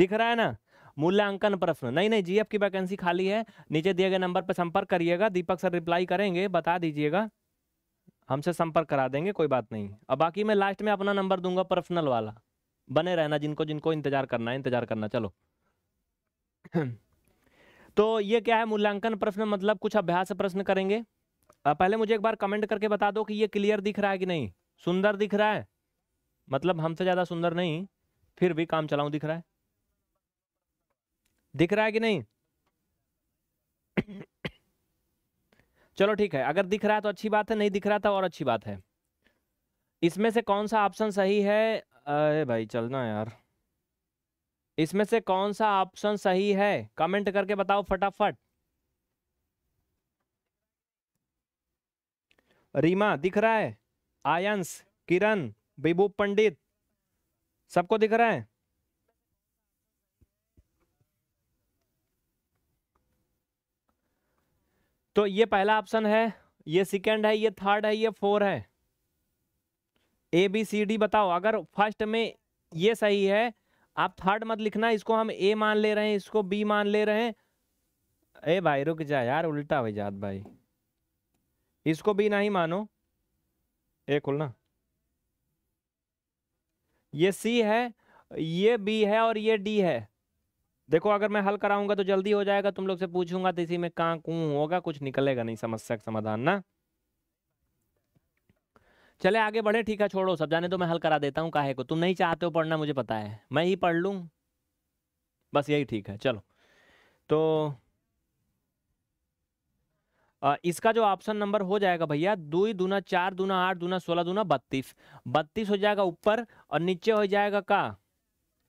दिख रहा है ना मूल्यांकन प्रश्न नहीं नहीं जीएफ की वैकेंसी खाली है नीचे दिए गए नंबर पर संपर्क करिएगा दीपक सर रिप्लाई करेंगे बता दीजिएगा हमसे संपर्क करा देंगे कोई बात नहीं अब बाकी मैं लास्ट में अपना नंबर दूंगा पर्सनल वाला बने रहना जिनको जिनको इंतजार करना है इंतजार करना चलो तो ये क्या है मूल्यांकन प्रश्न मतलब कुछ अभ्यास प्रश्न करेंगे पहले मुझे एक बार कमेंट करके बता दो कि ये क्लियर दिख रहा है कि नहीं सुंदर दिख रहा है मतलब हमसे ज़्यादा सुंदर नहीं फिर भी काम चलाऊँ दिख रहा है दिख रहा है कि नहीं चलो ठीक है अगर दिख रहा है तो अच्छी बात है नहीं दिख रहा था और अच्छी बात है इसमें से कौन सा ऑप्शन सही है अरे भाई चलना यार इसमें से कौन सा ऑप्शन सही है कमेंट करके बताओ फटाफट रीमा दिख रहा है आयंस किरण बिबू पंडित सबको दिख रहा है तो ये पहला ऑप्शन है ये सेकंड है ये थर्ड है ये फोर है ए बी सी डी बताओ अगर फर्स्ट में ये सही है आप थर्ड मत लिखना इसको हम ए मान ले रहे हैं इसको बी मान ले रहे हैं ए भाई रुक जा यार उल्टा हो जात भाई इसको भी नहीं मानो ए खुलना ये सी है ये बी है और ये डी है देखो अगर मैं हल कराऊंगा तो जल्दी हो जाएगा तुम लोग से पूछूंगा तो इसी में कहा कूँ होगा कुछ निकलेगा नहीं समस्या का समाधान ना चले आगे बढ़े ठीक है छोड़ो सब जाने तो मैं हल करा देता हूँ काहे को तुम नहीं चाहते हो पढ़ना मुझे पता है मैं ही पढ़ लू बस यही ठीक है चलो तो आ, इसका जो ऑप्शन नंबर हो जाएगा भैया दुई दूना चार दूना आठ दूना सोलह दूना बत्तीस बत्तीस हो जाएगा ऊपर और नीचे हो जाएगा का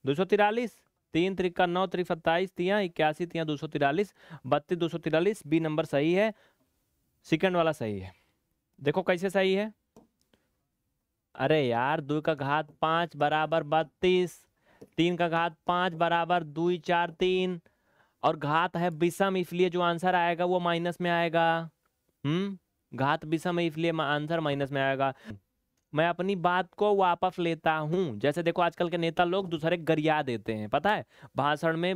दो सौ तिरालीस तीन त्रिका नौ त्रिक सत्ताईस तिया इक्यासी तिया दो सौ तिरालीस बत्तीस दो सौ तिरालीस बी नंबर सही है सेकंड वाला सही है देखो कैसे सही है अरे यार दो का घात पाँच बराबर बत्तीस तीन का घात पाँच बराबर दो चार तीन और घात है विषम इसलिए जो आंसर आएगा वो माइनस में आएगा हम्म घात विषम इसलिए आंसर माइनस में आएगा मैं अपनी बात को वापस लेता हूँ जैसे देखो आजकल के नेता लोग दूसरे गरिया देते हैं पता है भाषण में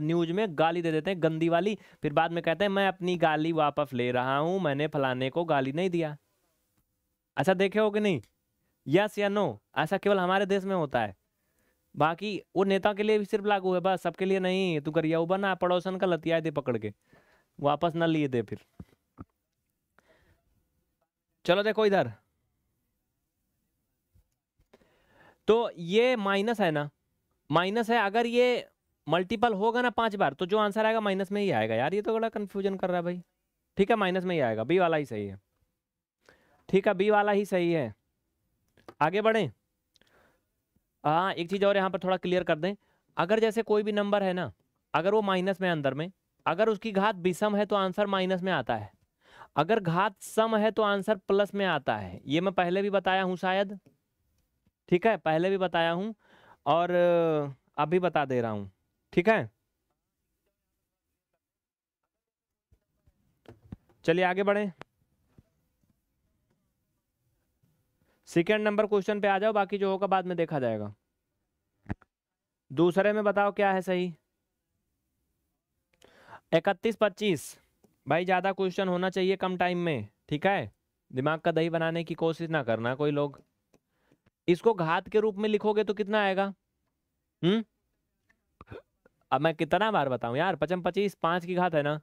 न्यूज में गाली दे देते हैं गंदी वाली फिर बाद में कहते हैं मैं अपनी गाली वापस ले रहा हूं मैंने फलाने को गाली नहीं दिया अच्छा देखे हो कि नहीं यस या नो ऐसा केवल हमारे देश में होता है बाकी वो नेता के लिए भी सिर्फ लागू है बस सबके लिए नहीं तू करिया बना पड़ोसन का लतिया दे पकड़ के वापस ना लिए दे फिर चलो देखो इधर तो ये माइनस है ना माइनस है अगर ये मल्टीपल होगा ना पांच बार तो जो आंसर आएगा माइनस में ही आएगा यार ये तो बड़ा कंफ्यूजन कर रहा है भाई ठीक है माइनस में ही आएगा बी वाला ही सही है ठीक है बी वाला ही सही है आगे बढ़े हाँ एक चीज़ और यहाँ पर थोड़ा क्लियर कर दें अगर जैसे कोई भी नंबर है ना अगर वो माइनस में अंदर में अगर उसकी घात विषम है तो आंसर माइनस में आता है अगर घात सम है तो आंसर प्लस में आता है ये मैं पहले भी बताया हूँ शायद ठीक है पहले भी बताया हूँ और अभी बता दे रहा हूँ ठीक है चलिए आगे बढ़े सेकेंड नंबर क्वेश्चन पे आ जाओ बाकी जो होगा बाद में देखा जाएगा दूसरे में बताओ क्या है सही इकतीस पच्चीस भाई ज़्यादा क्वेश्चन होना चाहिए कम टाइम में ठीक है दिमाग का दही बनाने की कोशिश ना करना कोई लोग इसको घात के रूप में लिखोगे तो कितना आएगा हम्म अब मैं कितना बार बताऊं यार पचम पच्चीस पांच की घात है ना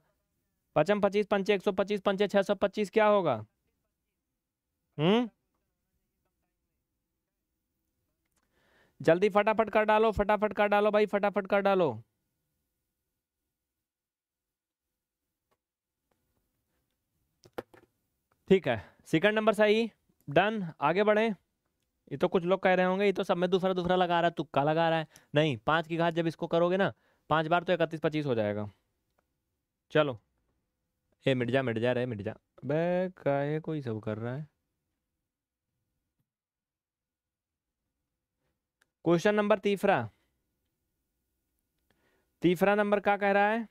पचम पच्चीस पंचे एक सौ पच्चीस पंचे छह सौ पच्चीस क्या होगा हम्म जल्दी फटाफट कर डालो फटाफट कर डालो भाई फटाफट कर डालो ठीक है सेकंड नंबर सही डन आगे बढ़े ये तो कुछ लोग कह रहे होंगे ये तो सब में दूसरा दूसरा लगा रहा है तुक्का लगा रहा है नहीं पाँच की घात जब इसको करोगे ना पाँच बार तो इकतीस पच्चीस हो जाएगा चलो ए मिट जा मिट जा रे मिट जा बे कोई सब कर रहा है क्वेश्चन नंबर तीसरा तीसरा नंबर क्या कह रहा है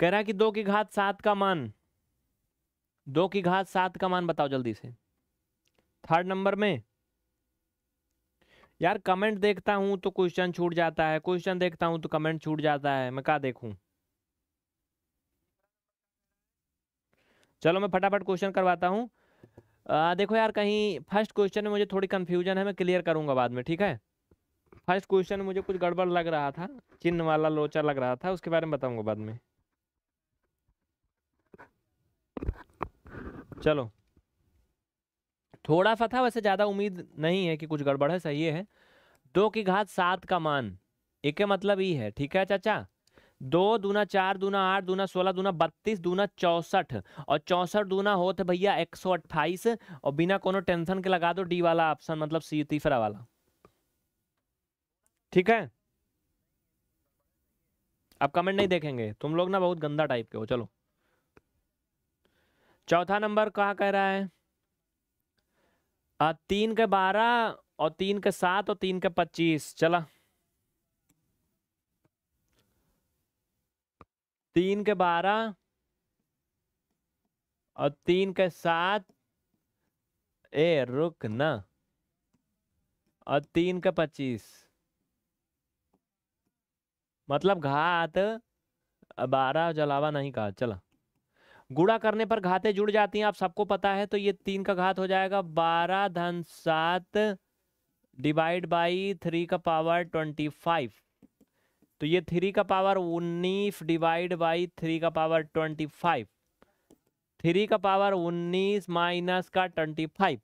कह रहा है कि दो की घात सात का मान दो की घात सात का मान बताओ जल्दी से थर्ड नंबर में यार कमेंट देखता हूँ तो क्वेश्चन छूट जाता है क्वेश्चन देखता हूँ तो कमेंट छूट जाता है मैं क्या देखूं चलो मैं फटाफट क्वेश्चन करवाता हूँ देखो यार कहीं फर्स्ट क्वेश्चन में मुझे थोड़ी कंफ्यूजन है मैं क्लियर करूंगा बाद में ठीक है फर्स्ट क्वेश्चन में मुझे कुछ गड़बड़ लग रहा था चिन्ह वाला लोचा लग रहा था उसके बारे में बताऊंगा बाद में चलो थोड़ा सा था वैसे ज़्यादा उम्मीद नहीं है कि कुछ गड़बड़ है सही है दो की घात सात का मान एक मतलब ये है ठीक है चाचा दो दूना चार दूना आठ दूना सोलह दूना बत्तीस दूना चौंसठ और चौंसठ दूना होते भैया एक सौ अट्ठाईस और बिना कोनो टेंशन के लगा दो डी वाला ऑप्शन मतलब सी तीसरा वाला ठीक है अब कमेंट नहीं देखेंगे तुम लोग ना बहुत गंदा टाइप के हो चलो चौथा नंबर कहा कह रहा है आ, तीन के बारह और तीन के सात और तीन के पच्चीस चला तीन के बारह और तीन के सात ए रुक ना और तीन का पच्चीस मतलब घात बारह जलावा नहीं कहा चला गुड़ा करने पर घातें जुड़ जाती हैं आप सबको पता है तो ये तीन का घात हो जाएगा बारह धन सात डिवाइड बाई थ्री का पावर ट्वेंटी फाइव तो ये थ्री का पावर उन्नीस डिवाइड बाई थ्री का पावर ट्वेंटी फाइव थ्री का पावर उन्नीस माइनस का ट्वेंटी फाइव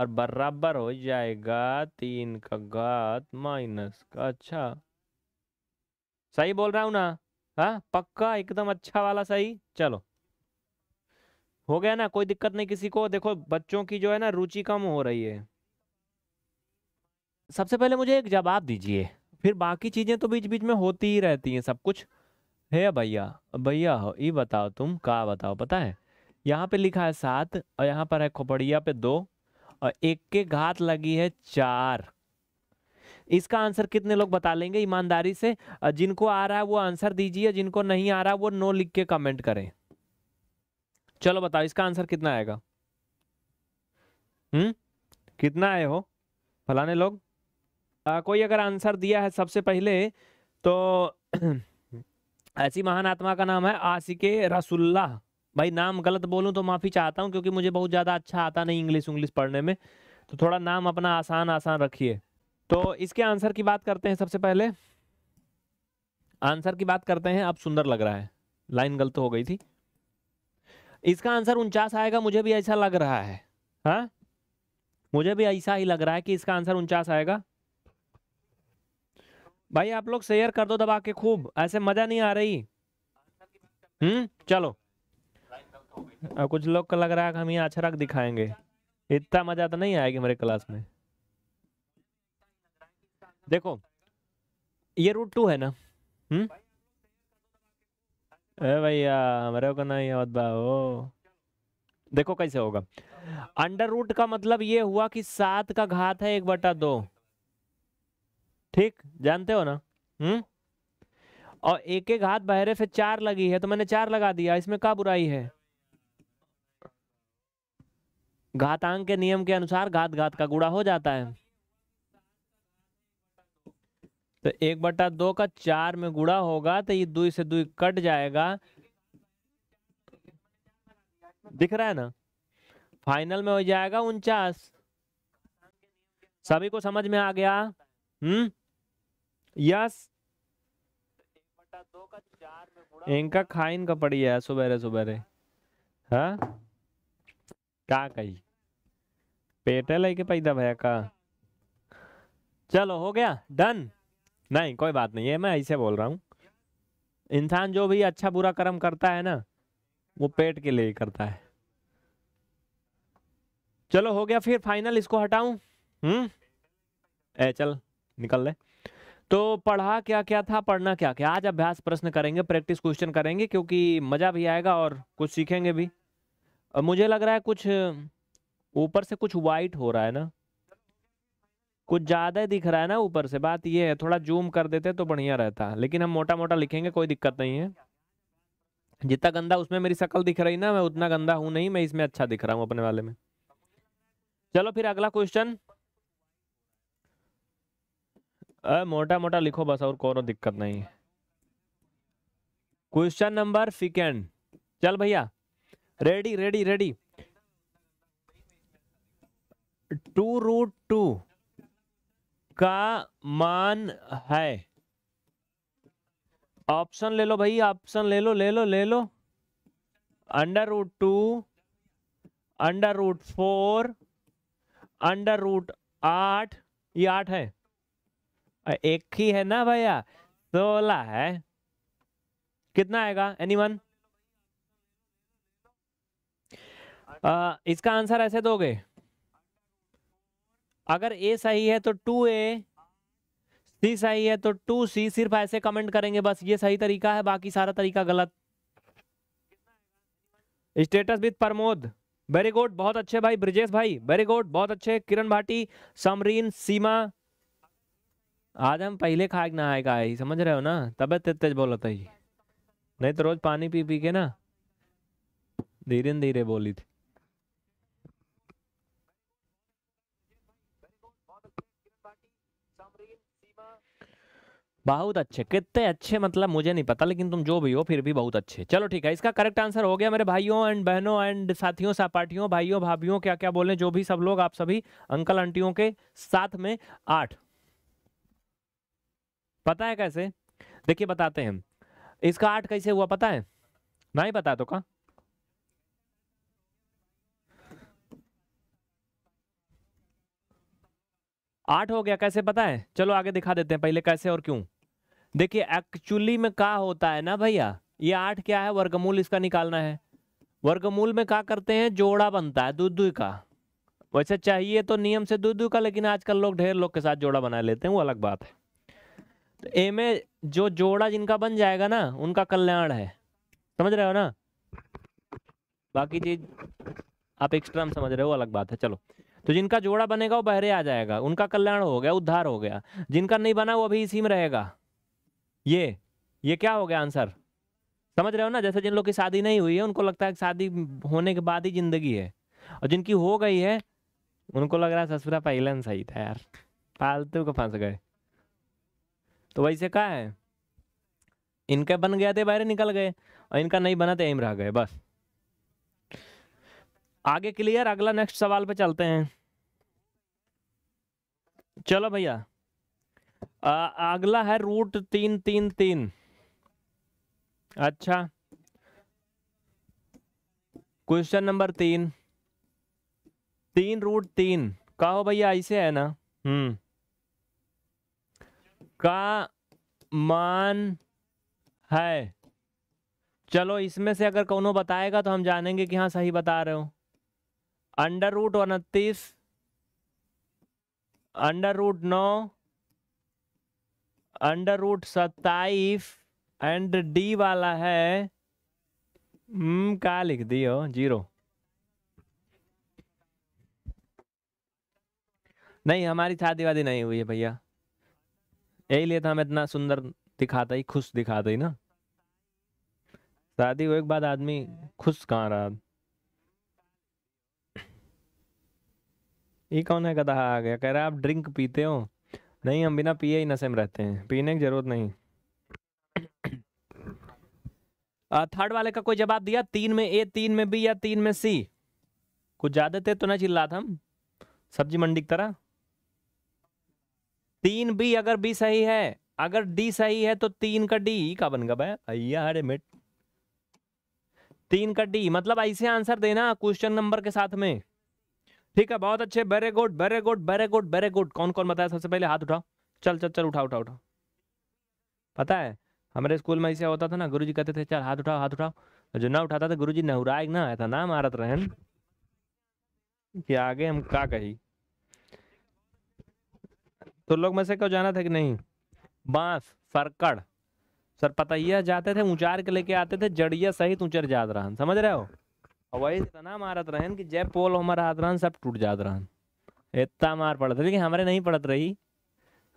और बराबर हो जाएगा तीन का घात माइनस का अच्छा सही बोल रहा हूँ ना हाँ पक्का एकदम अच्छा वाला सही चलो हो गया ना कोई दिक्कत नहीं किसी को देखो बच्चों की जो है ना रुचि कम हो रही है सबसे पहले मुझे एक जवाब दीजिए फिर बाकी चीज़ें तो बीच बीच में होती ही रहती हैं सब कुछ है भैया भैया हो ये बताओ तुम का बताओ पता है यहाँ पे लिखा है सात और यहाँ पर है खोपड़िया पे दो और एक के घात लगी है चार इसका आंसर कितने लोग बता लेंगे ईमानदारी से जिनको आ रहा है वो आंसर दीजिए जिनको नहीं आ रहा वो नो लिख के कमेंट करें चलो बताओ इसका आंसर कितना आएगा हम्म कितना आए हो फलाने लोग आ, कोई अगर आंसर दिया है सबसे पहले तो ऐसी महान आत्मा का नाम है आसिक रसुल्ला भाई नाम गलत बोलूँ तो माफ़ी चाहता हूँ क्योंकि मुझे बहुत ज़्यादा अच्छा आता नहीं इंग्लिश उंग्लिश पढ़ने में तो थोड़ा नाम अपना आसान आसान रखिए तो इसके आंसर की बात करते हैं सबसे पहले आंसर की बात करते हैं अब सुंदर लग रहा है लाइन गलत हो गई थी इसका आंसर उनचास आएगा मुझे भी ऐसा लग रहा है हा? मुझे भी ऐसा ही लग रहा है कि इसका आंसर उनचास आएगा भाई आप लोग शेयर कर दो दबा के खूब ऐसे मजा नहीं आ रही हम्म चलो आ, कुछ लोग का लग रहा है कि हम यहाँ अक्षरक दिखाएंगे इतना मजा तो नहीं आएगी हमारे क्लास में देखो ये रूट टू है ना हम्म भैया हमारे को नहीं मत भाओ देखो कैसे होगा अंडर रूट का मतलब ये हुआ कि सात का घात है एक बटा दो ठीक जानते हो ना हम्म और एक एक घात बहरे से चार लगी है तो मैंने चार लगा दिया इसमें क्या बुराई है घातांक के नियम के अनुसार घात घात का गुड़ा हो जाता है तो एक बटा दो का चार में गुड़ा होगा तो ये दुई से दुई कट जाएगा दिख रहा है ना फाइनल में हो जाएगा उनचास सभी को समझ में आ गया हम्म यस इनका खाइन का पड़ी है सुबेरे सुबेरे हाँ का कही पेटे लेके पैदा भैया का चलो हो गया डन नहीं कोई बात नहीं है मैं ऐसे बोल रहा हूँ इंसान जो भी अच्छा बुरा कर्म करता है ना वो पेट के लिए करता है चलो हो गया फिर फाइनल इसको हटाऊं हम्म ए चल निकल ले तो पढ़ा क्या क्या था पढ़ना क्या क्या आज अभ्यास प्रश्न करेंगे प्रैक्टिस क्वेश्चन करेंगे क्योंकि मज़ा भी आएगा और कुछ सीखेंगे भी मुझे लग रहा है कुछ ऊपर से कुछ वाइट हो रहा है ना कुछ ज़्यादा दिख रहा है ना ऊपर से बात ये है थोड़ा जूम कर देते तो बढ़िया रहता लेकिन हम मोटा मोटा लिखेंगे कोई दिक्कत नहीं है जितना गंदा उसमें मेरी शक्ल दिख रही ना मैं उतना गंदा हूँ नहीं मैं इसमें अच्छा दिख रहा हूँ अपने वाले में चलो फिर अगला क्वेश्चन अः मोटा मोटा लिखो बस और कोई दिक्कत नहीं है क्वेश्चन नंबर सिकेंड चल भैया ready ready ready two root two का मान है ऑप्शन ले लो भाई ऑप्शन ले लो ले लो ले लो under root two under root four under root आठ ये आठ है एक ही है ना भैया सोलह है कितना आएगा एनी वन इसका आंसर ऐसे दोगे अगर ए सही है तो टू ए सी सही है तो टू सी सिर्फ ऐसे कमेंट करेंगे बस ये सही तरीका है बाकी सारा तरीका गलत status with Pramod very good बहुत अच्छे भाई ब्रिजेश भाई वेरी गुड बहुत अच्छे किरण भाटी समरीन सीमा आज हम पहले खाए ना आएगा आई समझ रहे हो ना तबियत तेज बोलता ही नहीं तो रोज पानी पी पी के ना धीरे धीरे बोली थी बहुत अच्छे कितने अच्छे मतलब मुझे नहीं पता लेकिन तुम जो भी हो फिर भी बहुत अच्छे चलो ठीक है इसका करेक्ट आंसर हो गया मेरे भाइयों एंड बहनों एंड साथियों सहपाठियों भाइयों भाभीियों क्या क्या बोले जो भी सब लोग आप सभी अंकल आंटियों के साथ में आठ पता है कैसे देखिए बताते हैं इसका आठ कैसे हुआ पता है नहीं पता तो का आठ हो गया कैसे पता है चलो आगे दिखा देते हैं पहले कैसे और क्यों देखिए एक्चुअली में का होता है ना भैया ये आठ क्या है वर्गमूल इसका निकालना है वर्गमूल में क्या करते हैं जोड़ा बनता है दूध दुई का वैसे चाहिए तो नियम से दूध दुई का लेकिन आजकल लोग ढेर लोग के साथ जोड़ा बना लेते हैं वो अलग बात है तो ए में जो जोड़ा जिनका बन जाएगा ना उनका कल्याण है समझ रहे हो ना बाकी चीज आप एक्स्ट्रा समझ रहे हो अलग बात है चलो तो जिनका जोड़ा बनेगा वो बहरे आ जाएगा उनका कल्याण हो गया उद्धार हो गया जिनका नहीं बना वो अभी इसी में रहेगा ये ये क्या हो गया आंसर समझ रहे हो ना जैसे जिन लोग की शादी नहीं हुई है उनको लगता है शादी होने के बाद ही जिंदगी है और जिनकी हो गई है उनको लग रहा है ससुरा पहले सही था यार फालतू को फंस गए तो वैसे कहा है इनका बन गया थे बाहर निकल गए और इनका नहीं बना तो एम रह गए बस आगे क्लियर अगला नेक्स्ट सवाल पे चलते हैं चलो भैया अगला है रूट तीन तीन तीन अच्छा क्वेश्चन नंबर तीन तीन रूट तीन कहो भैया ऐसे है ना हम्म का मान है चलो इसमें से अगर कोनो बताएगा तो हम जानेंगे कि हाँ सही बता रहे हो अंडर रूट उनतीस अंडर रूट नौ अंडर रूट सत्ताईस एंड डी वाला है हम्म, का लिख दियो जीरो नहीं हमारी शादी वादी नहीं हुई है भैया यही लिए तो हम इतना सुंदर दिखाता ही खुश दिखाता ही ना शादी हुए के बाद आदमी खुश कहाँ रहा ये कौन है कदा आ गया कह रहा आप ड्रिंक पीते हो नहीं हम बिना पिए ही नशे में रहते हैं पीने की जरूरत नहीं थर्ड वाले का कोई जवाब दिया तीन में ए तीन में बी या तीन में सी कुछ ज्यादा थे तो ना चिल्ला था हम सब्जी मंडी की तरह तीन बी अगर बी सही है अगर डी सही है तो तीन का डी e का बन गया भाई अय्या अरे मिट तीन का डी मतलब ऐसे आंसर देना क्वेश्चन नंबर के साथ में ठीक है बहुत अच्छे very good very good very good very good कौन कौन बताया सबसे पहले हाथ उठाओ चल चल चल उठा उठा उठा पता है हमारे स्कूल में ऐसे होता था ना गुरुजी कहते थे चल हाथ उठाओ हाथ उठाओ जो ना उठाता था गुरुजी जी नहुराग ना आया था ना मारत रहे कि आगे हम का कही तो लोग में से क्यों जाना था कि नहीं बांस फरकड़ सर पतैया जाते थे ऊंचार के लेके आते थे जड़िया सहित ऊंचर जात रहन समझ रहे हो वही इतना मारत रहे कि जब पोल हमार हाथ रहन सब टूट जात रहन इतना मार पड़त रही लेकिन हमारे नहीं पड़त रही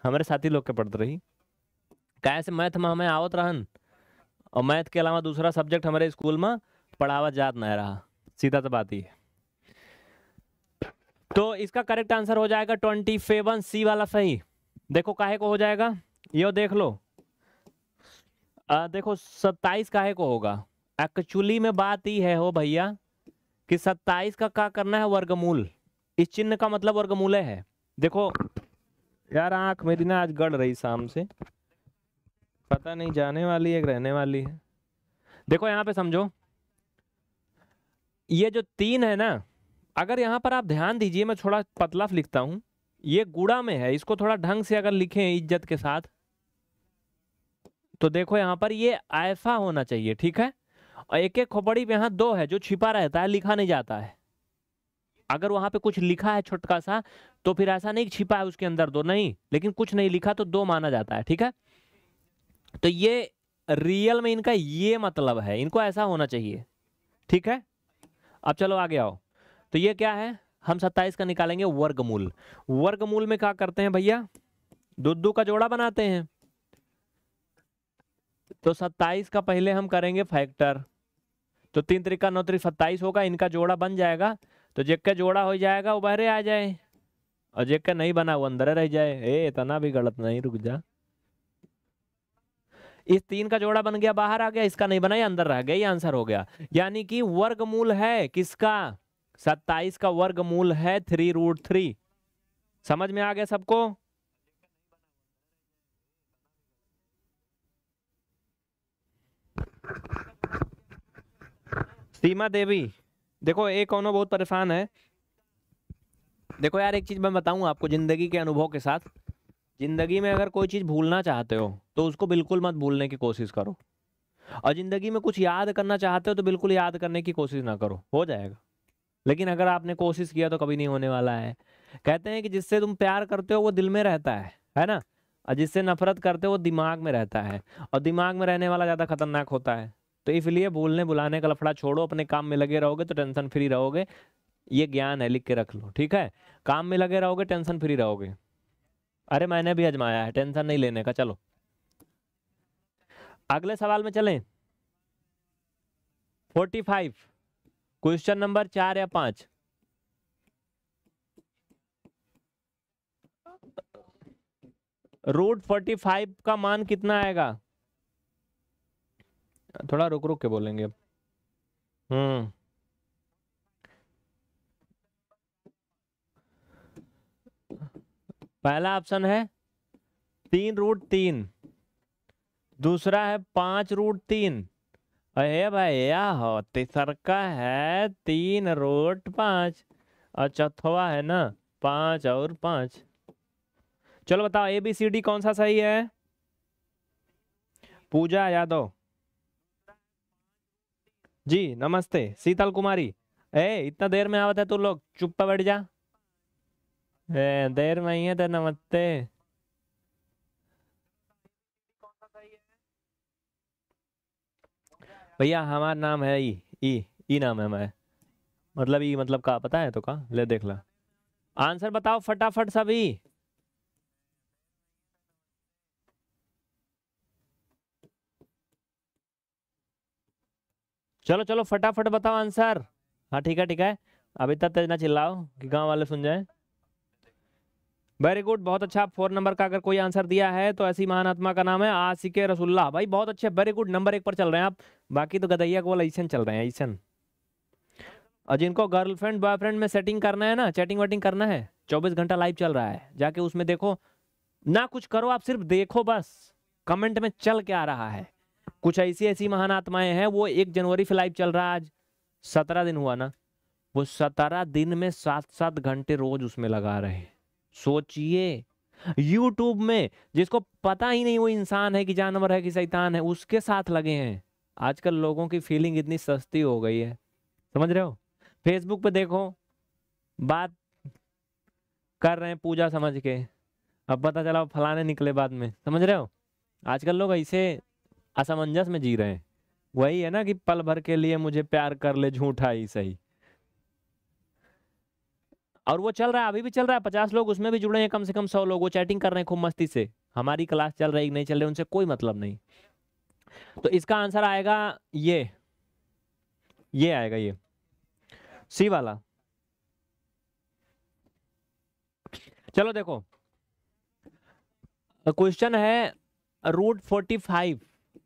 हमारे साथी लोग के पड़त रही काहे से मैथ में हमें आवत रहन और मैथ के अलावा दूसरा सब्जेक्ट हमारे स्कूल में पढ़ावा जात नहीं रहा सीधा तो बात ही है तो इसका करेक्ट आंसर हो जाएगा ट्वेंटी फेवन सी वाला सही देखो काहे को हो जाएगा यो देख लो आ, देखो सत्ताईस काहे को होगा एक्चुअली में बात ही है हो भैया कि 27 का क्या करना है वर्गमूल इस चिन्ह का मतलब वर्गमूल है देखो यार आंख मेरी ना आज गड़ रही शाम से पता नहीं जाने वाली है रहने वाली है देखो यहाँ पे समझो ये जो तीन है ना अगर यहां पर आप ध्यान दीजिए मैं थोड़ा पतलाफ लिखता हूं ये गुड़ा में है इसको थोड़ा ढंग से अगर लिखें इज्जत के साथ तो देखो यहाँ पर ये ऐसा होना चाहिए ठीक है और एक एक खोपड़ी में यहाँ दो है जो छिपा रहता है लिखा नहीं जाता है अगर वहाँ पे कुछ लिखा है छोटका सा तो फिर ऐसा नहीं छिपा है उसके अंदर दो नहीं लेकिन कुछ नहीं लिखा तो दो माना जाता है ठीक है तो ये रियल में इनका ये मतलब है इनको ऐसा होना चाहिए ठीक है अब चलो आगे आओ तो ये क्या है हम सत्ताईस का निकालेंगे वर्गमूल वर्गमूल में क्या करते हैं भैया दो का जोड़ा बनाते हैं तो सत्ताईस का पहले हम करेंगे फैक्टर तो तीन तरीका नौ तरीक सत्ताईस होगा इनका जोड़ा बन जाएगा तो जेक जोड़ा हो जाएगा वो बहरे आ जाए और जेक नहीं बना वो अंदर रह जाए ए इतना भी गलत नहीं रुक जा इस तीन का जोड़ा बन गया बाहर आ गया इसका नहीं बना ये अंदर रह गया ये आंसर हो गया यानी कि वर्गमूल है किसका सत्ताईस का वर्गमूल है थ्री रूट थ्री समझ में आ गया सबको सीमा देवी देखो एक कौनो बहुत परेशान है देखो यार एक चीज़ मैं बताऊं आपको ज़िंदगी के अनुभव के साथ ज़िंदगी में अगर कोई चीज़ भूलना चाहते हो तो उसको बिल्कुल मत भूलने की कोशिश करो और ज़िंदगी में कुछ याद करना चाहते हो तो बिल्कुल याद करने की कोशिश ना करो हो जाएगा लेकिन अगर आपने कोशिश किया तो कभी नहीं होने वाला है कहते हैं कि जिससे तुम प्यार करते हो वो दिल में रहता है है ना और जिससे नफरत करते हो वो दिमाग में रहता है और दिमाग में रहने वाला ज़्यादा खतरनाक होता है तो इसलिए बोलने बुलाने का लफड़ा छोड़ो अपने काम में लगे रहोगे तो टेंशन फ्री रहोगे ये ज्ञान है लिख के रख लो ठीक है काम में लगे रहोगे टेंशन फ्री रहोगे अरे मैंने भी अजमाया है टेंशन नहीं लेने का चलो अगले सवाल में चलें फोर्टी फाइव क्वेश्चन नंबर चार या पांच रूट फोर्टी फाइव का मान कितना आएगा थोड़ा रुक रुक के बोलेंगे हम्म पहला ऑप्शन है तीन रूट तीन दूसरा है पांच रूट तीन अरे भैया हो तीसरका है तीन रूट पांच और चौथवा है ना पांच और पांच चलो बताओ ए बी सी डी कौन सा सही है पूजा यादव जी नमस्ते शीतल कुमारी ए इतना देर में आवत है तू लोग चुप पर बैठ जा ए, देर में ही है तो नमस्ते भैया हमारा नाम है ई ई ई नाम है मैं मतलब ई मतलब का पता है तो का ले देख ला आंसर बताओ फटाफट सभी चलो चलो फटाफट बताओ आंसर हाँ ठीक है ठीक है अभी तक तेज ना चिल्लाओ कि गांव वाले सुन जाए वेरी गुड बहुत अच्छा फोर नंबर का अगर कोई आंसर दिया है तो ऐसी महान आत्मा का नाम है आसिके रसुल्ला भाई बहुत अच्छे वेरी गुड नंबर एक पर चल रहे हैं आप बाकी तो गदैया को वाला ईसन चल रहे हैं ईसन और जिनको गर्लफ्रेंड बॉयफ्रेंड में सेटिंग करना है ना चैटिंग वेटिंग करना है चौबीस घंटा लाइव चल रहा है जाके उसमें देखो ना कुछ करो आप सिर्फ देखो बस कमेंट में चल के आ रहा है कुछ ऐसी ऐसी महान आत्माएं हैं वो एक जनवरी से लाइव चल रहा आज सत्रह दिन हुआ ना वो सत्रह दिन में सात सात घंटे रोज उसमें लगा रहे सोचिए यूट्यूब में जिसको पता ही नहीं वो इंसान है कि जानवर है कि सैतान है उसके साथ लगे हैं आजकल लोगों की फीलिंग इतनी सस्ती हो गई है समझ रहे हो फेसबुक पे देखो बात कर रहे हैं पूजा समझ के अब पता चला फलाने निकले बाद में समझ रहे हो आजकल लोग ऐसे असमंजस में जी रहे हैं वही है ना कि पल भर के लिए मुझे प्यार कर ले झूठा ही सही और वो चल रहा है अभी भी चल रहा है पचास लोग उसमें भी जुड़े हैं कम से कम सौ लोग वो चैटिंग कर रहे हैं खूब मस्ती से हमारी क्लास चल रही नहीं चल रही उनसे कोई मतलब नहीं तो इसका आंसर आएगा ये ये आएगा ये सी वाला चलो देखो क्वेश्चन है रूट फोर्टी फाइव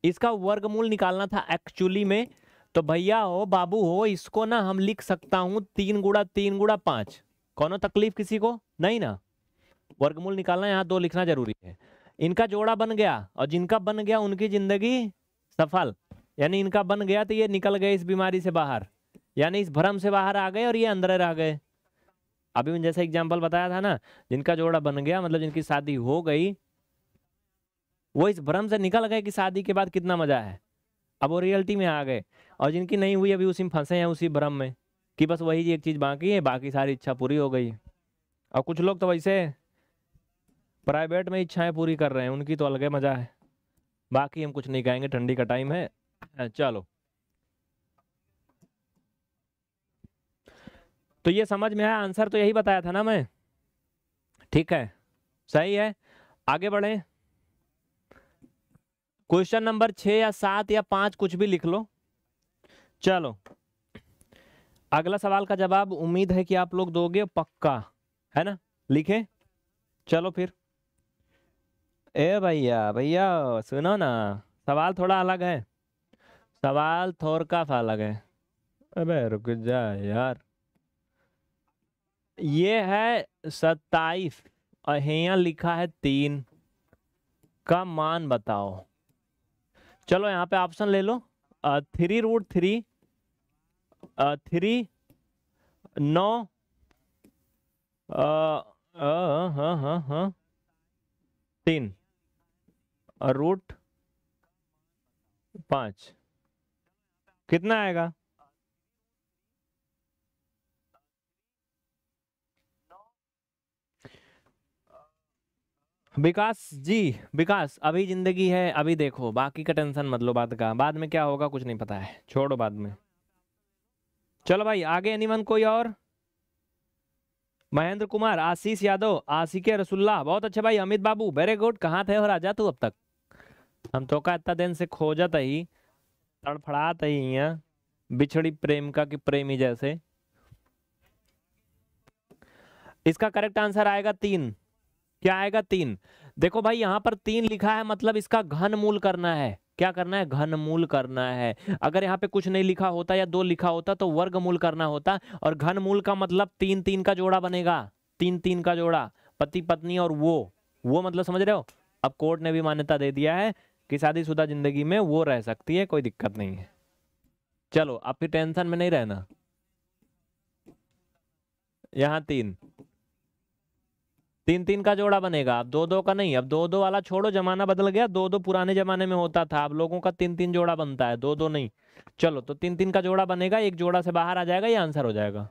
इसका वर्गमूल निकालना था एक्चुअली में तो भैया हो बाबू हो इसको ना हम लिख सकता हूँ तीन गुड़ा तीन गुड़ा पांच कोनो तकलीफ किसी को नहीं ना वर्गमूल निकालना यहाँ दो लिखना जरूरी है इनका जोड़ा बन गया और जिनका बन गया उनकी जिंदगी सफल यानी इनका बन गया तो ये निकल गए इस बीमारी से बाहर यानी इस भ्रम से बाहर आ गए और ये अंदर रह गए अभी मैंने जैसा एग्जाम्पल बताया था ना जिनका जोड़ा बन गया मतलब जिनकी शादी हो गई वो इस भ्रम से निकल गए कि शादी के बाद कितना मज़ा है अब वो रियलिटी में आ गए और जिनकी नहीं हुई अभी उसी में फंसे हैं उसी भ्रम में कि बस वही एक चीज़ बाकी है बाकी सारी इच्छा पूरी हो गई और कुछ लोग तो वैसे प्राइवेट में इच्छाएं पूरी कर रहे हैं उनकी तो अलग मज़ा है बाकी हम कुछ नहीं कहेंगे ठंडी का टाइम है हाँ, चलो तो ये समझ में आया आंसर तो यही बताया था ना मैं ठीक है सही है आगे बढ़ें क्वेश्चन नंबर छ या सात या पांच कुछ भी लिख लो चलो अगला सवाल का जवाब उम्मीद है कि आप लोग दोगे पक्का है ना लिखे चलो फिर ए भैया भैया सुनो ना सवाल थोड़ा अलग है सवाल थोर का अलग है अबे रुक जा यार ये है सत्ताईस और यहाँ लिखा है तीन का मान बताओ चलो यहाँ पे ऑप्शन ले लो थ्री रूट थ्री थ्री नौ तीन रूट पांच कितना आएगा विकास जी विकास अभी जिंदगी है अभी देखो बाकी का टेंशन मत लो का बाद में क्या होगा कुछ नहीं पता है छोड़ो बाद में चलो भाई आगे एनीवन कोई और महेंद्र कुमार आशीष यादव आशिक रसुल्ला बहुत अच्छा भाई अमित बाबू वेरी गुड कहाँ थे और आजा तू अब तक हम तो का इतना दिन से खोजत ही तड़फड़ात ही यहाँ बिछड़ी प्रेम का कि प्रेमी जैसे इसका करेक्ट आंसर आएगा तीन क्या आएगा तीन देखो भाई यहाँ पर तीन लिखा है मतलब इसका घन मूल करना है क्या करना है घनमूल करना है अगर यहाँ पे कुछ नहीं लिखा होता या दो लिखा होता तो वर्गमूल करना होता और घनमूल का मतलब तीन तीन का जोड़ा बनेगा तीन तीन का जोड़ा पति पत्नी और वो वो मतलब समझ रहे हो अब कोर्ट ने भी मान्यता दे दिया है कि शादीशुदा जिंदगी में वो रह सकती है कोई दिक्कत नहीं है चलो फिर टेंशन में नहीं रहना यहां तीन तीन तीन का जोड़ा बनेगा अब दो दो का नहीं अब दो दो वाला छोड़ो जमाना बदल गया दो दो पुराने जमाने में होता था अब लोगों का तीन तीन जोड़ा बनता है दो दो नहीं चलो तो तीन तीन का जोड़ा बनेगा एक जोड़ा से बाहर आ जाएगा ये आंसर हो जाएगा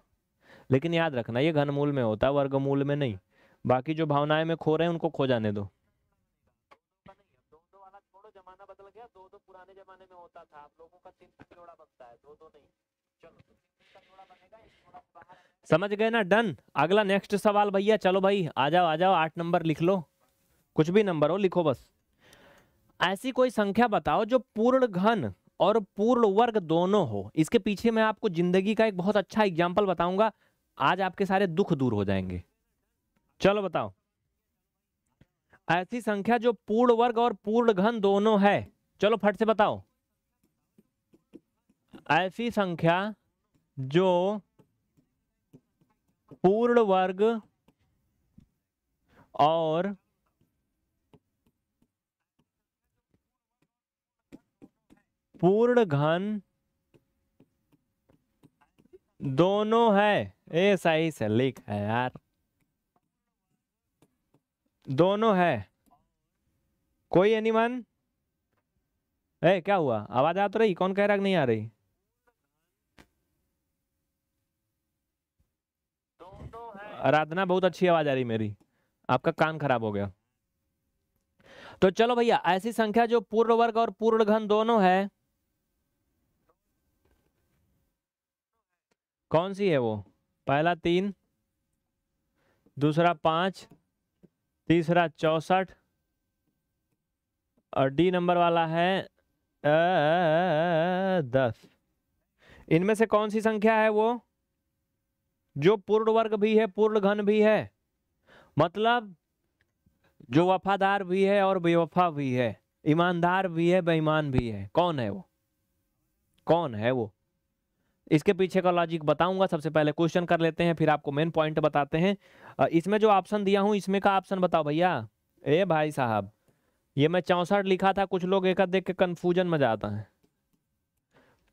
लेकिन याद रखना ये घनमूल में होता है वर्गमूल में नहीं बाकी जो भावनाएं में खो रहे हैं उनको खो जाने दो जमाना बदल गया दो दो पुराने जमाने में होता था आप लोगों का तीन तीन जोड़ा बनता है दो दो नहीं समझ गए ना डन अगला नेक्स्ट सवाल भैया चलो भाई आ जाओ आ जाओ आठ नंबर लिख लो कुछ भी नंबर हो लिखो बस ऐसी कोई संख्या बताओ जो पूर्ण घन और पूर्ण वर्ग दोनों हो इसके पीछे मैं आपको जिंदगी का एक बहुत अच्छा एग्जाम्पल बताऊंगा आज आपके सारे दुख दूर हो जाएंगे चलो बताओ ऐसी संख्या जो पूर्ण वर्ग और पूर्ण घन दोनों है चलो फट से बताओ ऐसी संख्या जो पूर्ण वर्ग और पूर्ण घन दोनों है ये सही से लिख है यार दोनों है कोई मन ए क्या हुआ आवाज आ तो रही कौन कह रहा नहीं आ रही आराधना बहुत अच्छी आवाज आ रही मेरी आपका कान खराब हो गया तो चलो भैया ऐसी संख्या जो पूर्ण वर्ग और पूर्ण घन दोनों है कौन सी है वो पहला तीन दूसरा पांच तीसरा चौसठ और डी नंबर वाला है आ, दस इनमें से कौन सी संख्या है वो जो पूर्ण वर्ग भी है पूर्ण घन भी है मतलब जो वफादार भी है और बेवफा भी है ईमानदार भी है बेईमान भी है कौन है वो कौन है वो इसके पीछे का लॉजिक बताऊंगा सबसे पहले क्वेश्चन कर लेते हैं फिर आपको मेन पॉइंट बताते हैं इसमें जो ऑप्शन दिया हूं इसमें का ऑप्शन बताओ भैया ए भाई साहब ये मैं चौंसठ लिखा था कुछ लोग एक देख के कन्फ्यूजन में जाता है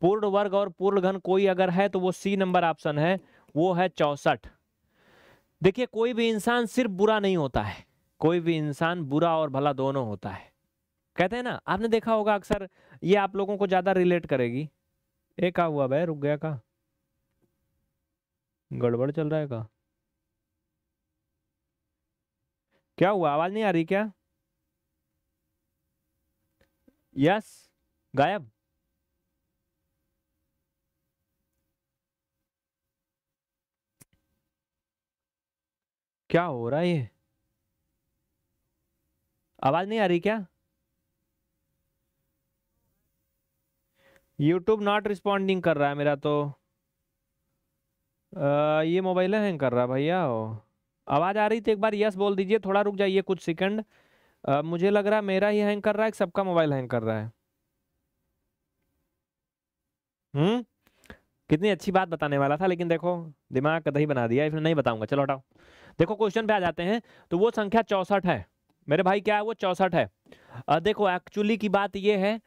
पूर्ण वर्ग और पूर्ण घन कोई अगर है तो वो सी नंबर ऑप्शन है वो है चौसठ देखिए कोई भी इंसान सिर्फ बुरा नहीं होता है कोई भी इंसान बुरा और भला दोनों होता है कहते हैं ना आपने देखा होगा अक्सर ये आप लोगों को ज़्यादा रिलेट करेगी एक कहा हुआ भाई रुक गया का गड़बड़ चल रहा है का क्या हुआ आवाज़ नहीं आ रही क्या यस गायब क्या हो रहा है ये आवाज नहीं आ रही क्या यूट्यूब नॉट रिस्पॉन्डिंग कर रहा है मेरा तो आ, ये मोबाइल हैंग कर रहा है भैया आवाज़ आ रही तो एक बार यस बोल दीजिए थोड़ा रुक जाइए कुछ सेकंड मुझे लग रहा है मेरा ही हैंग कर रहा है सबका मोबाइल हैंग कर रहा है हम्म कितनी अच्छी बात बताने वाला था लेकिन देखो दिमाग का दही बना दिया इसमें नहीं बताऊंगा चलो हटाओ देखो क्वेश्चन पे आ जाते हैं तो वो संख्या चौसठ है मेरे भाई क्या है वो चौसठ है आ, देखो एक्चुअली की बात ये है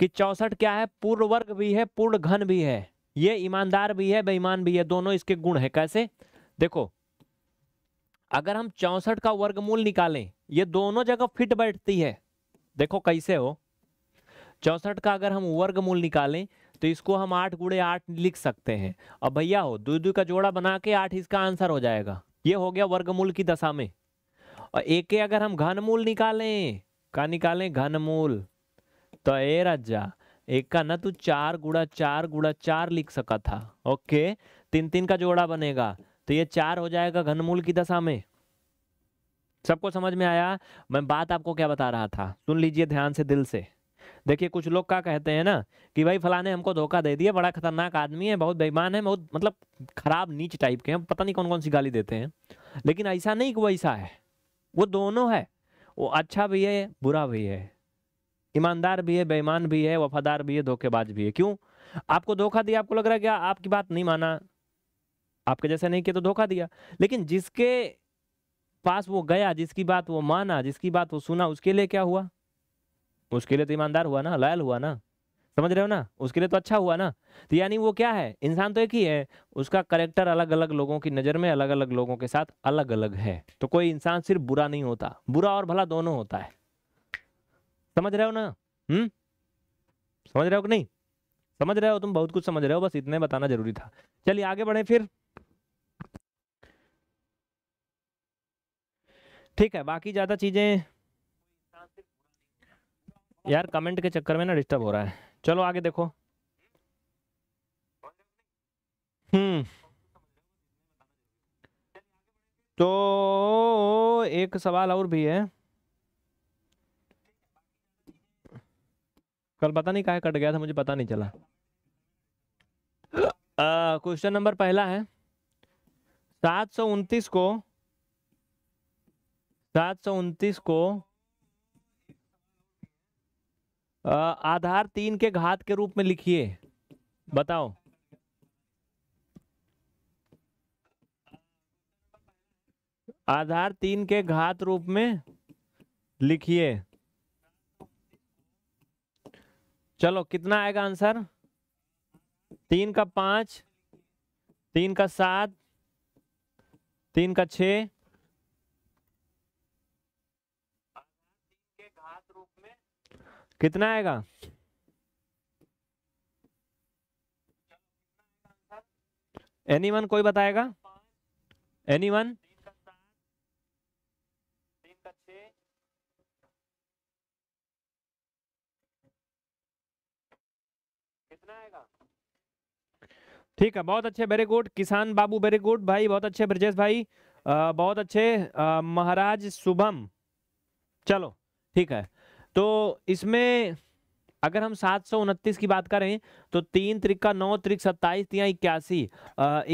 कि चौसठ क्या है पूर्ण वर्ग भी है पूर्ण घन भी है ये ईमानदार भी है बेईमान भी है दोनों इसके गुण है कैसे देखो अगर हम चौसठ का वर्गमूल निकालें ये दोनों जगह फिट बैठती है देखो कैसे हो चौसठ का अगर हम वर्गमूल निकालें तो इसको हम आठ गुड़े आठ लिख सकते हैं अब भैया हो दो दो का जोड़ा बना के आठ इसका आंसर हो जाएगा ये हो गया वर्गमूल की दशा में और एक के अगर हम घनमूल निकालें का निकालें घनमूल तो ए रजा एक का ना तू तो चार गुड़ा चार गुड़ा चार लिख सका था ओके तीन तीन का जोड़ा बनेगा तो ये चार हो जाएगा घनमूल की दशा में सबको समझ में आया मैं बात आपको क्या बता रहा था सुन लीजिए ध्यान से दिल से देखिए कुछ लोग क्या कहते हैं ना कि भाई फलाने हमको धोखा दे दिया बड़ा खतरनाक आदमी है बहुत बेईमान है बहुत मतलब खराब नीच टाइप के हैं पता नहीं कौन कौन सी गाली देते हैं लेकिन ऐसा नहीं कि वैसा है वो दोनों है वो अच्छा भी है बुरा भी है ईमानदार भी है बेईमान भी है वफादार भी है धोखेबाज भी है क्यों आपको धोखा दिया आपको लग रहा है क्या आपकी बात नहीं माना आपके जैसे नहीं किया तो धोखा दिया लेकिन जिसके पास वो गया जिसकी बात वो माना जिसकी बात वो सुना उसके लिए क्या हुआ उसके लिए तो ईमानदार हुआ ना लायल हुआ ना समझ रहे हो ना उसके लिए तो अच्छा हुआ ना तो यानी वो क्या है इंसान तो एक ही है उसका करेक्टर अलग अलग लोगों की नज़र में अलग अलग लोगों के साथ अलग अलग है तो कोई इंसान सिर्फ बुरा नहीं होता बुरा और भला दोनों होता है समझ रहे हो ना हम्म समझ रहे हो कि नहीं समझ रहे हो तुम बहुत कुछ समझ रहे हो बस इतने बताना जरूरी था चलिए आगे बढ़े फिर ठीक है बाकी ज़्यादा चीज़ें यार कमेंट के चक्कर में ना डिस्टर्ब हो रहा है चलो आगे देखो हम्म तो एक सवाल और भी है कल पता नहीं कहा कट गया था मुझे पता नहीं चला क्वेश्चन नंबर पहला है सात सौ उनतीस को सात सौ उनतीस को आधार तीन के घात के रूप में लिखिए बताओ आधार तीन के घात रूप में लिखिए चलो कितना आएगा आंसर तीन का पांच तीन का सात तीन का छ कितना आएगा एनी वन कोई बताएगा एनी वन ठीक है बहुत अच्छे वेरी गुड किसान बाबू वेरी गुड भाई बहुत अच्छे ब्रजेश भाई आ, बहुत अच्छे महाराज शुभम चलो ठीक है तो इसमें अगर हम सात सौ उनतीस की बात करें तो तीन त्रिका नौ त्रिक सत्ताईस तिया इक्यासी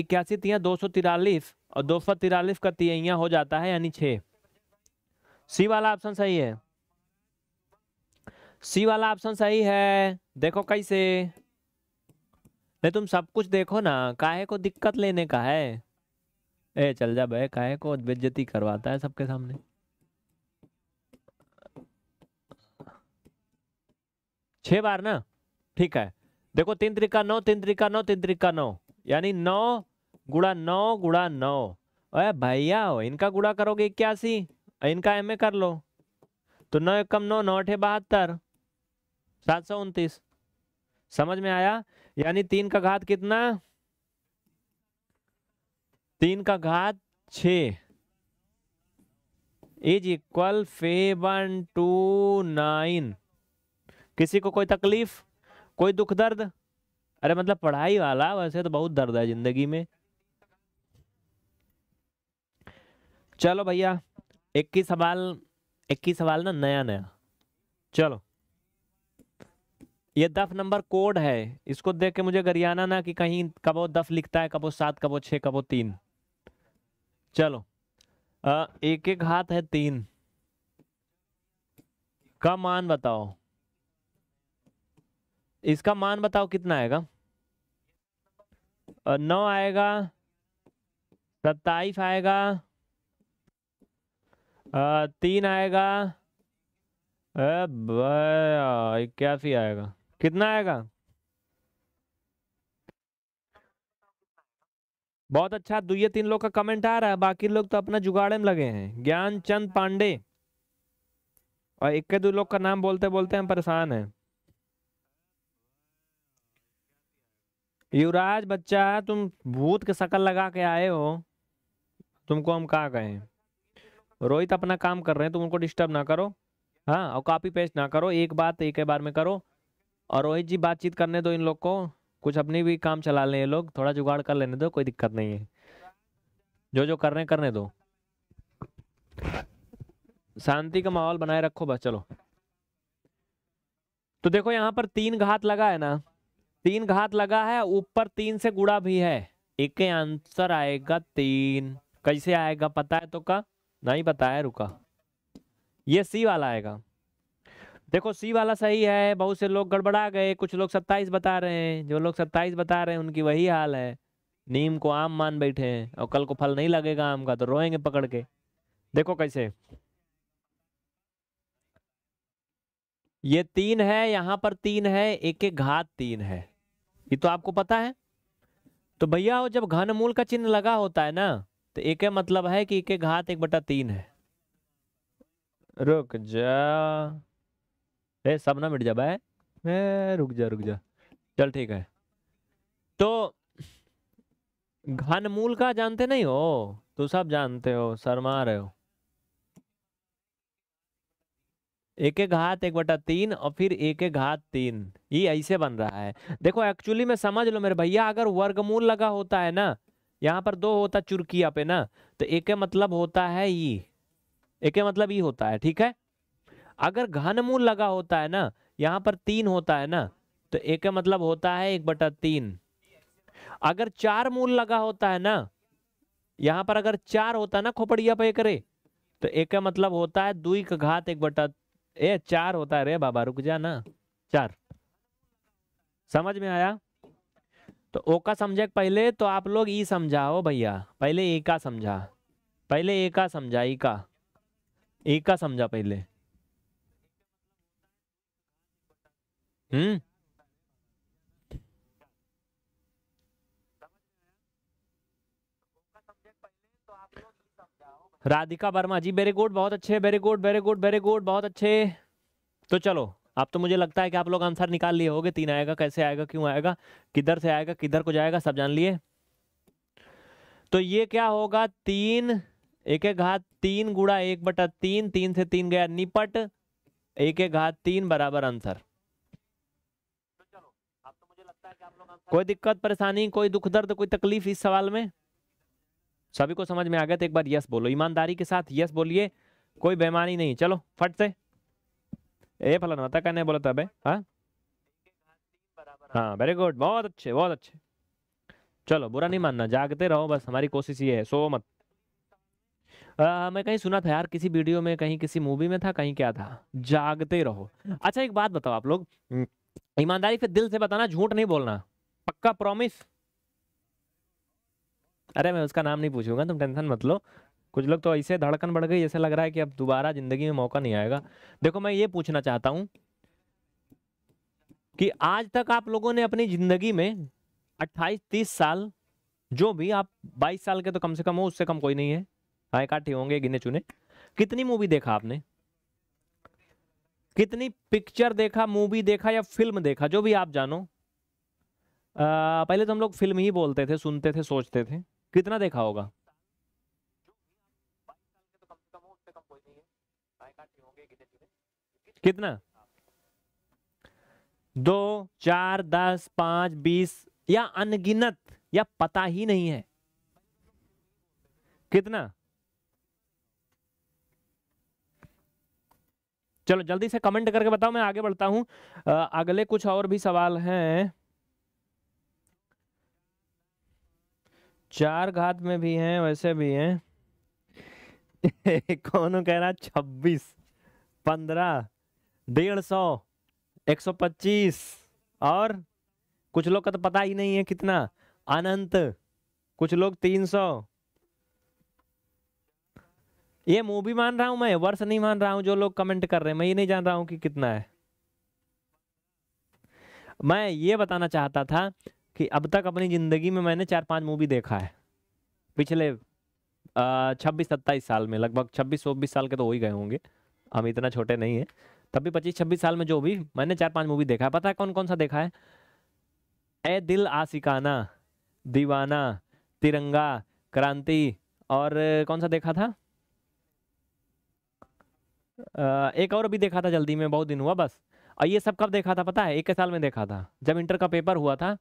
इक्यासी तिया दो सौ तिरालीस और दो सौ तिरालीस का तिया हो जाता है यानी छे सी वाला ऑप्शन सही है सी वाला ऑप्शन सही है देखो कैसे नहीं तुम सब कुछ देखो ना काहे को दिक्कत लेने का है ए चल जा बे काहे को बेज्जती करवाता है सबके सामने छह बार ना ठीक है देखो तीन त्रिका नौ तीन त्रिका नौ तीन त्रिका नौ यानी नौ गुड़ा नौ गुड़ा नौ अरे भैया हो इनका गुड़ा करोगे इक्यासी इनका एम कर लो तो नौ एकम नौ नौ अठे बहत्तर सात सौ उनतीस समझ में आया यानी तीन का घात कितना तीन का घात छ is equal seven two nine किसी को कोई तकलीफ कोई दुख दर्द अरे मतलब पढ़ाई वाला वैसे तो बहुत दर्द है जिंदगी में चलो भैया इक्कीस सवाल इक्कीस सवाल ना नया नया चलो ये दफ नंबर कोड है इसको देख के मुझे गरियाना ना कि कहीं कबो दफ लिखता है कबो सात कबो छ कबो तीन चलो आ, एक एक हाथ है तीन का मान बताओ इसका मान बताओ कितना आएगा नौ आएगा सत्ताईस आएगा तीन आएगा इक्यासी आएगा कितना आएगा बहुत अच्छा ये तीन लोग का कमेंट आ रहा है बाकी लोग तो अपना जुगाड़े में लगे हैं ज्ञान चंद पांडे और इक्के दो लोग का नाम बोलते बोलते हम परेशान हैं युवराज बच्चा तुम भूत के शकल लगा के आए हो तुमको हम कहा कहें रोहित अपना काम कर रहे हैं तुम उनको डिस्टर्ब ना करो हाँ और कॉपी पेस्ट ना करो एक बात एक ही बार में करो और रोहित जी बातचीत करने दो इन लोग को कुछ अपनी भी काम चला लें ये लोग थोड़ा जुगाड़ कर लेने दो कोई दिक्कत नहीं है जो जो कर रहे हैं करने दो शांति का माहौल बनाए रखो बस चलो तो देखो यहाँ पर तीन घात लगा है ना तीन घात लगा है ऊपर तीन से गुड़ा भी है एक आंसर आएगा तीन कैसे आएगा पता है तो का नहीं पता है रुका ये सी वाला आएगा देखो सी वाला सही है बहुत से लोग गड़बड़ा गए कुछ लोग सत्ताईस बता रहे हैं जो लोग सत्ताईस बता रहे हैं उनकी वही हाल है नीम को आम मान बैठे हैं और कल को फल नहीं लगेगा आम का तो रोएंगे पकड़ के देखो कैसे ये तीन है यहाँ पर तीन है एक एक घात तीन है ये तो आपको पता है तो भैया जब घनमूल का चिन्ह लगा होता है ना तो एक मतलब है कि एक घात एक बटा तीन है रुक जा ए सब ना मिट जा भाई ए, रुक जा रुक जा चल ठीक है तो घनमूल का जानते नहीं हो तो सब जानते हो शर्मा रहे हो एक एक घात एक बटा तीन और फिर एक एक घात तीन ये ऐसे बन रहा है देखो एक्चुअली में समझ लो मेरे भैया अगर वर्गमूल लगा होता है ना यहाँ पर दो होता चुरकिया पे ना तो एक मतलब होता है ये एक मतलब ये होता है ठीक है अगर घनमूल लगा होता है ना यहाँ पर तीन होता है ना तो एक मतलब होता है एक बटा तीन अगर चार मूल लगा होता है ना यहाँ पर अगर चार होता है ना खोपड़िया पे करे तो एक मतलब होता है दुई का घात एक बटा ए चार होता है रे बाबा रुक जा ना चार समझ में आया तो ओ का समझे पहले तो आप लोग ई समझाओ भैया पहले ए का समझा पहले ए का समझा ई का ई का समझा पहले हम्म राधिका वर्मा जी वेरी गुड बहुत अच्छे very good very good very good बहुत अच्छे तो चलो अब तो मुझे लगता है कि आप लोग आंसर निकाल लिए होगे तीन आएगा कैसे आएगा क्यों आएगा किधर से आएगा किधर को जाएगा सब जान लिए तो ये क्या होगा तीन एक एक घात तीन गुड़ा एक बटा तीन तीन से तीन गया निपट एक एक घात तीन बराबर आंसर तो तो कोई दिक्कत परेशानी कोई दुख दर्द कोई तकलीफ इस सवाल में सभी को समझ में आ गया तो एक बार यस बोलो ईमानदारी के साथ यस बोलिए कोई बेमानी नहीं चलो फट से ए फलन होता कहने बोला था भाई हाँ हाँ वेरी गुड बहुत अच्छे बहुत अच्छे चलो बुरा नहीं मानना जागते रहो बस हमारी कोशिश ये है सो मत आ, मैं कहीं सुना था यार किसी वीडियो में कहीं किसी मूवी में था कहीं क्या था जागते रहो अच्छा एक बात बताओ आप लोग ईमानदारी से दिल से बताना झूठ नहीं बोलना पक्का प्रॉमिस अरे मैं उसका नाम नहीं पूछूंगा तुम टेंशन मत लो कुछ लोग तो ऐसे धड़कन बढ़ गई ऐसा लग रहा है कि अब दोबारा ज़िंदगी में मौका नहीं आएगा देखो मैं ये पूछना चाहता हूं कि आज तक आप लोगों ने अपनी ज़िंदगी में 28 तीस साल जो भी आप 22 साल के तो कम से कम हो उससे कम कोई नहीं है हाँ काटे होंगे गिने चुने कितनी मूवी देखा आपने कितनी पिक्चर देखा मूवी देखा या फिल्म देखा जो भी आप जानो आ, पहले तो हम लोग फिल्म ही बोलते थे सुनते थे सोचते थे कितना देखा होगा कितना दो चार दस पांच बीस या अनगिनत या पता ही नहीं है कितना चलो जल्दी से कमेंट करके बताओ मैं आगे बढ़ता हूं अगले कुछ और भी सवाल हैं चार घात में भी हैं वैसे भी हैं कौन कह रहा छब्बीस पंद्रह डेढ़ सौ एक सौ पच्चीस और कुछ लोग का तो पता ही नहीं है कितना अनंत कुछ लोग तीन सौ ये मूवी मान रहा हूं मैं वर्ष नहीं मान रहा हूं जो लोग कमेंट कर रहे हैं मैं ये नहीं जान रहा हूं कि कितना है मैं ये बताना चाहता था कि अब तक अपनी ज़िंदगी में मैंने चार पांच मूवी देखा है पिछले छब्बीस सत्ताईस साल में लगभग छब्बीस चौबीस साल के तो हो ही गए होंगे हम इतना छोटे नहीं हैं तब भी पच्चीस छब्बीस साल में जो भी मैंने चार पांच मूवी देखा है पता है कौन कौन सा देखा है ए दिल आसिकाना दीवाना तिरंगा क्रांति और कौन सा देखा था एक और भी देखा था जल्दी में बहुत दिन हुआ बस और ये सब कब देखा था पता है एक साल में देखा था जब इंटर का पेपर हुआ था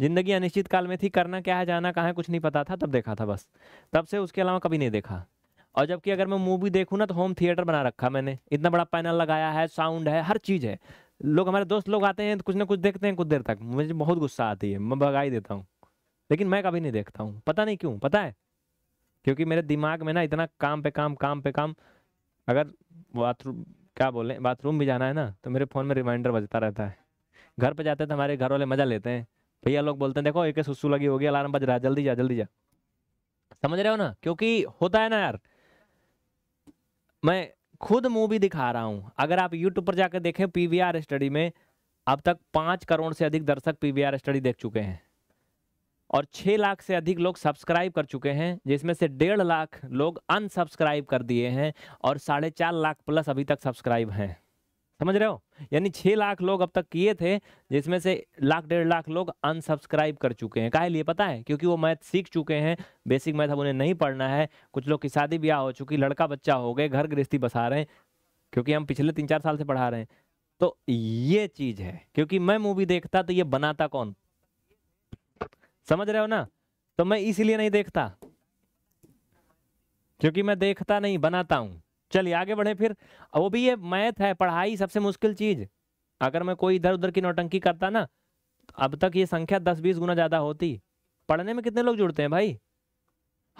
जिंदगी अनिश्चित काल में थी करना क्या है जाना कहाँ है कुछ नहीं पता था तब देखा था बस तब से उसके अलावा कभी नहीं देखा और जबकि अगर मैं मूवी देखूँ ना तो होम थिएटर बना रखा मैंने इतना बड़ा पैनल लगाया है साउंड है हर चीज़ है लोग हमारे दोस्त लोग आते हैं तो कुछ ना कुछ देखते हैं कुछ देर तक मुझे बहुत गुस्सा आती है मैं भगा ही देता हूँ लेकिन मैं कभी नहीं देखता हूँ पता नहीं क्यों पता है क्योंकि मेरे दिमाग में ना इतना काम पे काम काम पे काम अगर बाथरूम क्या बोलें बाथरूम भी जाना है ना तो मेरे फ़ोन में रिमाइंडर बजता रहता है घर पर जाते हैं तो हमारे घर वाले मज़ा लेते हैं भैया लोग बोलते हैं देखो एक सुसु लगी होगी अलार्म बज रहा है जल्दी जा जल्दी जा समझ रहे हो ना क्योंकि होता है ना यार मैं खुद मूवी दिखा रहा हूँ अगर आप यूट्यूब पर जाकर देखें पीवीआर स्टडी में अब तक पांच करोड़ से अधिक दर्शक पीवीआर स्टडी देख चुके हैं और छह लाख से अधिक लोग सब्सक्राइब कर चुके हैं जिसमें से डेढ़ लाख लोग अनसब्सक्राइब कर दिए हैं और साढ़े चार लाख प्लस अभी तक सब्सक्राइब हैं समझ रहे हो यानी छह लाख लोग अब तक किए थे जिसमें से लाख डेढ़ लाख लोग अनसब्सक्राइब कर चुके हैं काहे लिए पता है क्योंकि वो मैथ सीख चुके हैं बेसिक मैथ अब उन्हें नहीं पढ़ना है कुछ लोग की शादी ब्याह हो चुकी लड़का बच्चा हो गए घर गृहस्थी बसा रहे हैं क्योंकि हम पिछले तीन चार साल से पढ़ा रहे हैं तो ये चीज है क्योंकि मैं मूवी देखता तो ये बनाता कौन समझ रहे हो ना तो मैं इसीलिए नहीं देखता क्योंकि मैं देखता नहीं बनाता हूं चलिए आगे बढ़े फिर वो भी ये मैथ है पढ़ाई सबसे मुश्किल चीज अगर मैं कोई इधर उधर की नौटंकी करता ना अब तक ये संख्या दस बीस गुना ज़्यादा होती पढ़ने में कितने लोग जुड़ते हैं भाई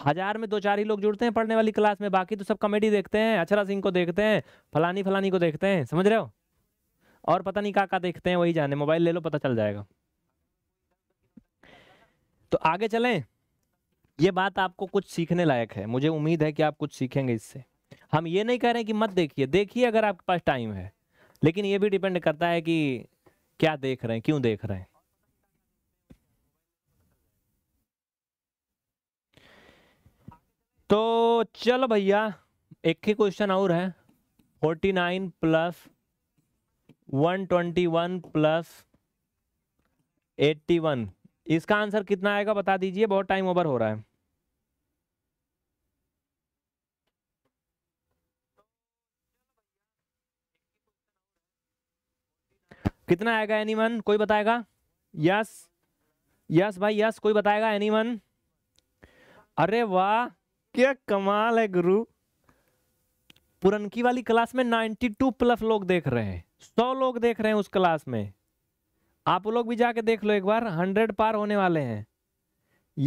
हजार में दो चार ही लोग जुड़ते हैं पढ़ने वाली क्लास में बाकी तो सब कॉमेडी देखते हैं अक्षरा सिंह को देखते हैं फलानी फलानी को देखते हैं समझ रहे हो और पता नहीं का का देखते हैं वही जाने मोबाइल ले लो पता चल जाएगा तो आगे चलें ये बात आपको कुछ सीखने लायक है मुझे उम्मीद है कि आप कुछ सीखेंगे इससे हम ये नहीं कह रहे कि मत देखिए देखिए अगर आपके पास टाइम है लेकिन ये भी डिपेंड करता है कि क्या देख रहे हैं क्यों देख रहे हैं तो चल भैया एक ही क्वेश्चन और है forty nine plus one twenty one plus eighty one इसका आंसर कितना आएगा बता दीजिए बहुत टाइम ओवर हो रहा है कितना आएगा एनीवन कोई बताएगा यस यस भाई यस कोई बताएगा एनीवन अरे वाह क्या कमाल है गुरु पुरनकी वाली क्लास में 92 प्लस लोग देख रहे हैं 100 लोग देख रहे हैं उस क्लास में आप लोग भी जाके देख लो एक बार 100 पार होने वाले हैं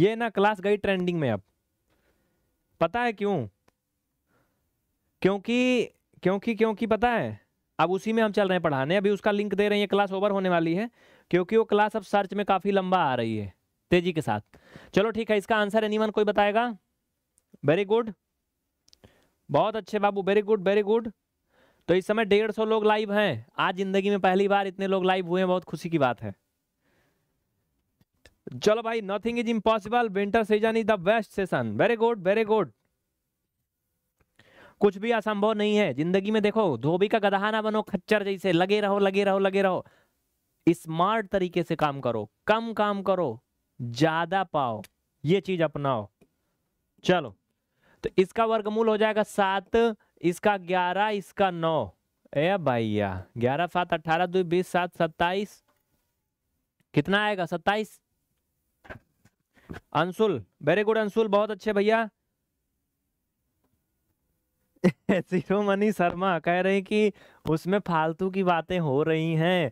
ये ना क्लास गई ट्रेंडिंग में अब पता है क्यों क्योंकि क्योंकि क्योंकि पता है अब उसी में हम चल रहे हैं पढ़ाने अभी उसका लिंक दे रहे हैं क्लास ओवर होने वाली है क्योंकि वो क्लास अब सर्च में काफ़ी लंबा आ रही है तेजी के साथ चलो ठीक है इसका आंसर एनी कोई बताएगा वेरी गुड बहुत अच्छे बाबू वेरी गुड वेरी गुड तो इस समय डेढ़ सौ लोग लाइव हैं आज जिंदगी में पहली बार इतने लोग लाइव हुए हैं बहुत खुशी की बात है चलो भाई nothing is impossible winter season is the best session very good very good कुछ भी असंभव नहीं है जिंदगी में देखो धोबी का गधा ना बनो खच्चर जैसे लगे रहो लगे रहो लगे रहो स्मार्ट तरीके से काम करो कम काम करो ज्यादा पाओ ये चीज अपनाओ चलो तो इसका वर्गमूल हो जाएगा सात इसका ग्यारह इसका नौ ए भैया ग्यारह सात अठारह दो बीस सात सत्ताईस कितना आएगा सत्ताईस अंशुल वेरी गुड अंशुल बहुत अच्छे भैया शिरोमणि शर्मा कह रहे कि उसमें फालतू की बातें हो रही हैं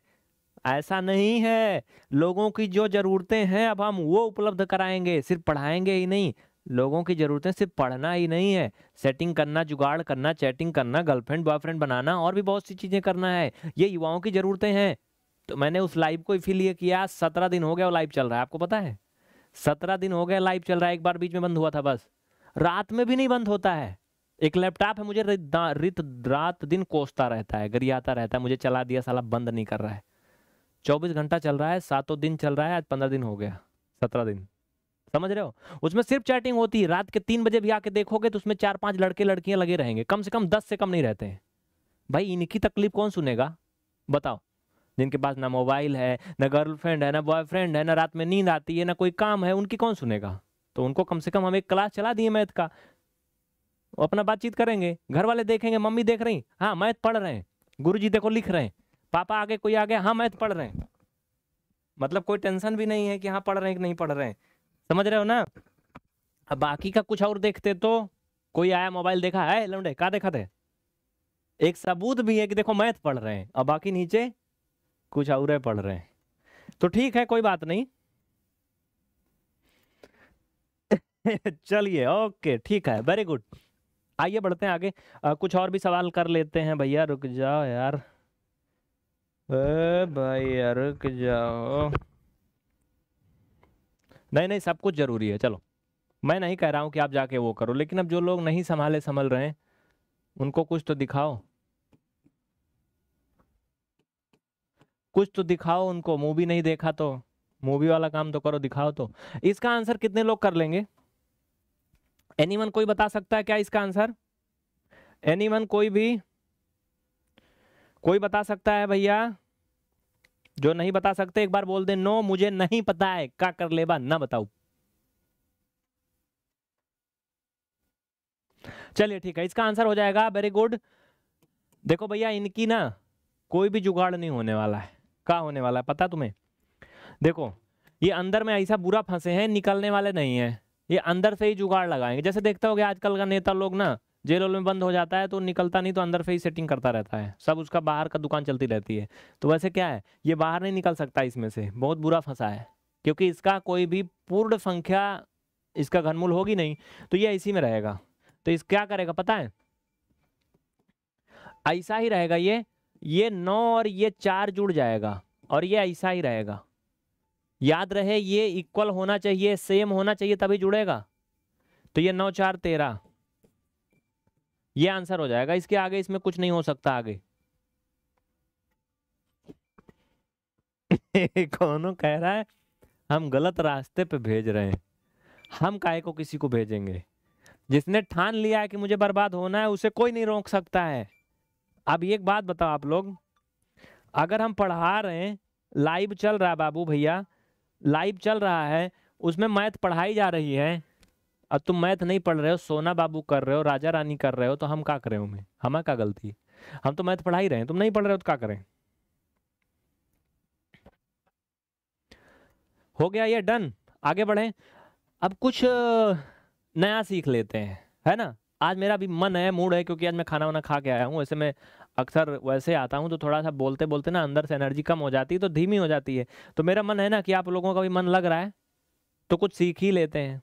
ऐसा नहीं है लोगों की जो ज़रूरतें हैं अब हम वो उपलब्ध कराएंगे सिर्फ पढ़ाएंगे ही नहीं लोगों की ज़रूरतें सिर्फ पढ़ना ही नहीं है सेटिंग करना जुगाड़ करना चैटिंग करना गर्लफ्रेंड बॉयफ्रेंड बनाना और भी बहुत सी चीज़ें करना है ये युवाओं की ज़रूरतें हैं तो मैंने उस लाइव को इसीलिए किया सत्रह दिन हो गया वो लाइव चल रहा है आपको पता है सत्रह दिन हो गया लाइव चल रहा है एक बार बीच में बंद हुआ था बस रात में भी नहीं बंद होता है एक लैपटॉप है मुझे रित रात दिन कोसता रहता है गरियाता रहता है मुझे चला दिया साला बंद नहीं कर रहा है चौबीस घंटा चल रहा है सातों दिन चल रहा है आज पंद्रह दिन हो गया सत्रह दिन समझ रहे हो उसमें सिर्फ चैटिंग होती है रात के तीन बजे भी आके देखोगे तो उसमें चार पांच लड़के लड़कियां लगे रहेंगे कम से कम दस से कम नहीं रहते हैं भाई इनकी तकलीफ कौन सुनेगा बताओ जिनके पास ना मोबाइल है ना गर्लफ्रेंड है ना बॉयफ्रेंड है ना रात में नींद आती है ना कोई काम है उनकी कौन सुनेगा तो उनको कम से कम हम एक क्लास चला दिए मैथ का वो अपना बातचीत करेंगे घर वाले देखेंगे मम्मी देख रही हाँ मैथ पढ़ रहे हैं गुरु जी देखो लिख रहे हैं पापा आगे कोई आगे हाँ मैथ पढ़ रहे हैं मतलब कोई टेंशन भी नहीं है कि हाँ पढ़ रहे हैं कि नहीं पढ़ रहे हैं समझ रहे हो ना अब बाकी का कुछ और देखते तो कोई आया मोबाइल देखा है लौंडे कहा देखा थे एक सबूत भी है कि देखो मैथ पढ़ रहे हैं और बाकी नीचे कुछ और पढ़ रहे हैं तो ठीक है कोई बात नहीं चलिए ओके ठीक है वेरी गुड आइए बढ़ते हैं आगे आ, कुछ और भी सवाल कर लेते हैं भैया रुक जाओ यार ए भाई रुक जाओ नहीं नहीं सब कुछ जरूरी है चलो मैं नहीं कह रहा हूं कि आप जाके वो करो लेकिन अब जो लोग नहीं संभाले संभल रहे हैं उनको कुछ तो दिखाओ कुछ तो दिखाओ उनको मूवी नहीं देखा तो मूवी वाला काम तो करो दिखाओ तो इसका आंसर कितने लोग कर लेंगे एनीवन कोई बता सकता है क्या इसका आंसर एनीवन कोई भी कोई बता सकता है भैया जो नहीं बता सकते एक बार बोल दे नो मुझे नहीं पता है क्या कर लेबा ना बताऊ चलिए ठीक है इसका आंसर हो जाएगा वेरी गुड देखो भैया इनकी ना कोई भी जुगाड़ नहीं होने वाला है का होने वाला है पता तुम्हें देखो ये अंदर में ऐसा बुरा फंसे हैं निकलने वाले नहीं है ये अंदर से ही जुगाड़ लगाएंगे जैसे देखते हो आजकल का नेता लोग ना जेल वेल में बंद हो जाता है तो निकलता नहीं तो अंदर से ही सेटिंग करता रहता है सब उसका बाहर का दुकान चलती रहती है तो वैसे क्या है ये बाहर नहीं निकल सकता इसमें से बहुत बुरा फंसा है क्योंकि इसका कोई भी पूर्ण संख्या इसका घनमूल होगी नहीं तो ये इसी में रहेगा तो इस क्या करेगा पता है ऐसा ही रहेगा ये ये नौ और ये चार जुड़ जाएगा और ये ऐसा ही रहेगा याद रहे ये इक्वल होना चाहिए सेम होना चाहिए तभी जुड़ेगा तो ये नौ चार तेरह ये आंसर हो जाएगा इसके आगे इसमें कुछ नहीं हो सकता आगे कौन कह रहा है हम गलत रास्ते पे भेज रहे हैं हम काहे को किसी को भेजेंगे जिसने ठान लिया है कि मुझे बर्बाद होना है उसे कोई नहीं रोक सकता है अब एक बात बताओ आप लोग अगर हम पढ़ा रहे हैं लाइव चल रहा है बाबू भैया लाइव चल रहा है उसमें मैथ पढ़ाई जा रही है अब तुम मैथ नहीं पढ़ रहे हो सोना बाबू कर रहे हो राजा रानी कर रहे हो तो हम क्या करें उन्हें हमें क्या गलती हम तो मैथ पढ़ा ही रहे हैं तुम नहीं पढ़ रहे हो तो क्या करें हो गया ये डन आगे बढ़े अब कुछ नया सीख लेते हैं है ना आज मेरा भी मन है मूड है क्योंकि आज मैं खाना वाना खा के आया हूँ ऐसे में अक्सर वैसे आता हूँ तो थोड़ा सा बोलते बोलते ना अंदर से एनर्जी कम हो जाती है तो धीमी हो जाती है तो मेरा मन है ना कि आप लोगों का भी मन लग रहा है तो कुछ सीख ही लेते हैं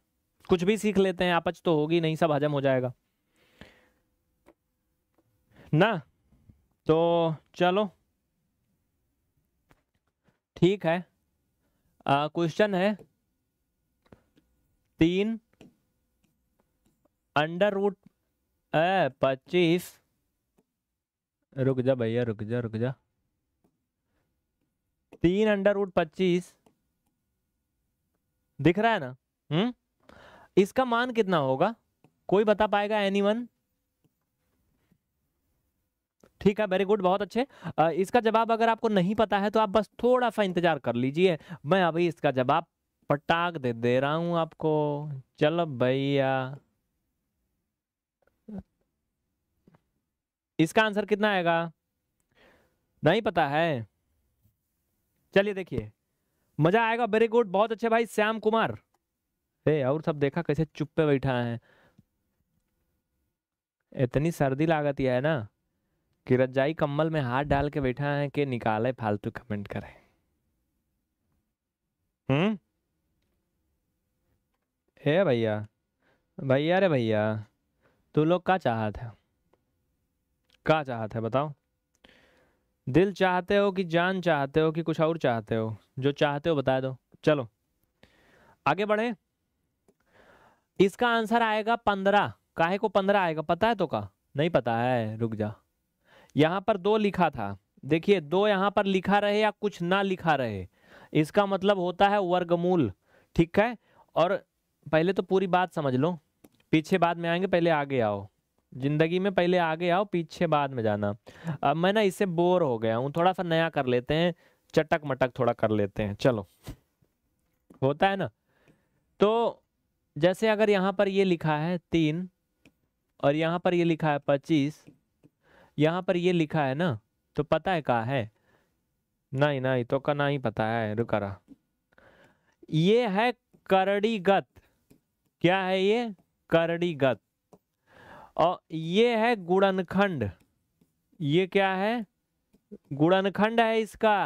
कुछ भी सीख लेते हैं आपच तो होगी नहीं सब हजम हो जाएगा ना तो चलो ठीक है क्वेश्चन है तीन अंडर रूट पच्चीस रुक जा भैया रुक जा रुक जा तीन अंडर रूट पच्चीस दिख रहा है ना हम्म इसका मान कितना होगा कोई बता पाएगा एनी वन ठीक है वेरी गुड बहुत अच्छे आ, इसका जवाब अगर आपको नहीं पता है तो आप बस थोड़ा सा इंतजार कर लीजिए मैं अभी इसका जवाब पटाख दे दे रहा हूं आपको चलो भैया इसका आंसर कितना आएगा नहीं पता है चलिए देखिए मजा आएगा वेरी गुड बहुत अच्छे भाई श्याम कुमार ए और सब देखा कैसे चुप पे बैठा है इतनी सर्दी लागती है ना कि रजाई कम्बल में हाथ डाल के बैठा है कि निकाले फालतू कमेंट करे हम्म हे भैया भैया रे भैया तू लोग का चाहत है का चाहत है बताओ दिल चाहते हो कि जान चाहते हो कि कुछ और चाहते हो जो चाहते हो बता दो चलो आगे बढ़े इसका आंसर आएगा पंद्रह काहे को पंद्रह आएगा पता है तो का नहीं पता है रुक जा यहाँ पर दो लिखा था देखिए दो यहां पर लिखा रहे या कुछ ना लिखा रहे इसका मतलब होता है वर्गमूल ठीक है और पहले तो पूरी बात समझ लो पीछे बाद में आएंगे पहले आगे आओ जिंदगी में पहले आगे आओ पीछे बाद में जाना अब मैं ना इससे बोर हो गया हूँ थोड़ा सा नया कर लेते हैं चटक मटक थोड़ा कर लेते हैं चलो होता है ना तो जैसे अगर यहाँ पर ये लिखा है तीन और यहाँ पर ये लिखा है पच्चीस यहाँ पर ये लिखा है ना तो पता है कहा है नहीं नहीं तो का ही पता है रुका रहा ये है करड़ीगत क्या है ये करड़ीगत और ये है गुणनखंड ये क्या है गुणनखंड है इसका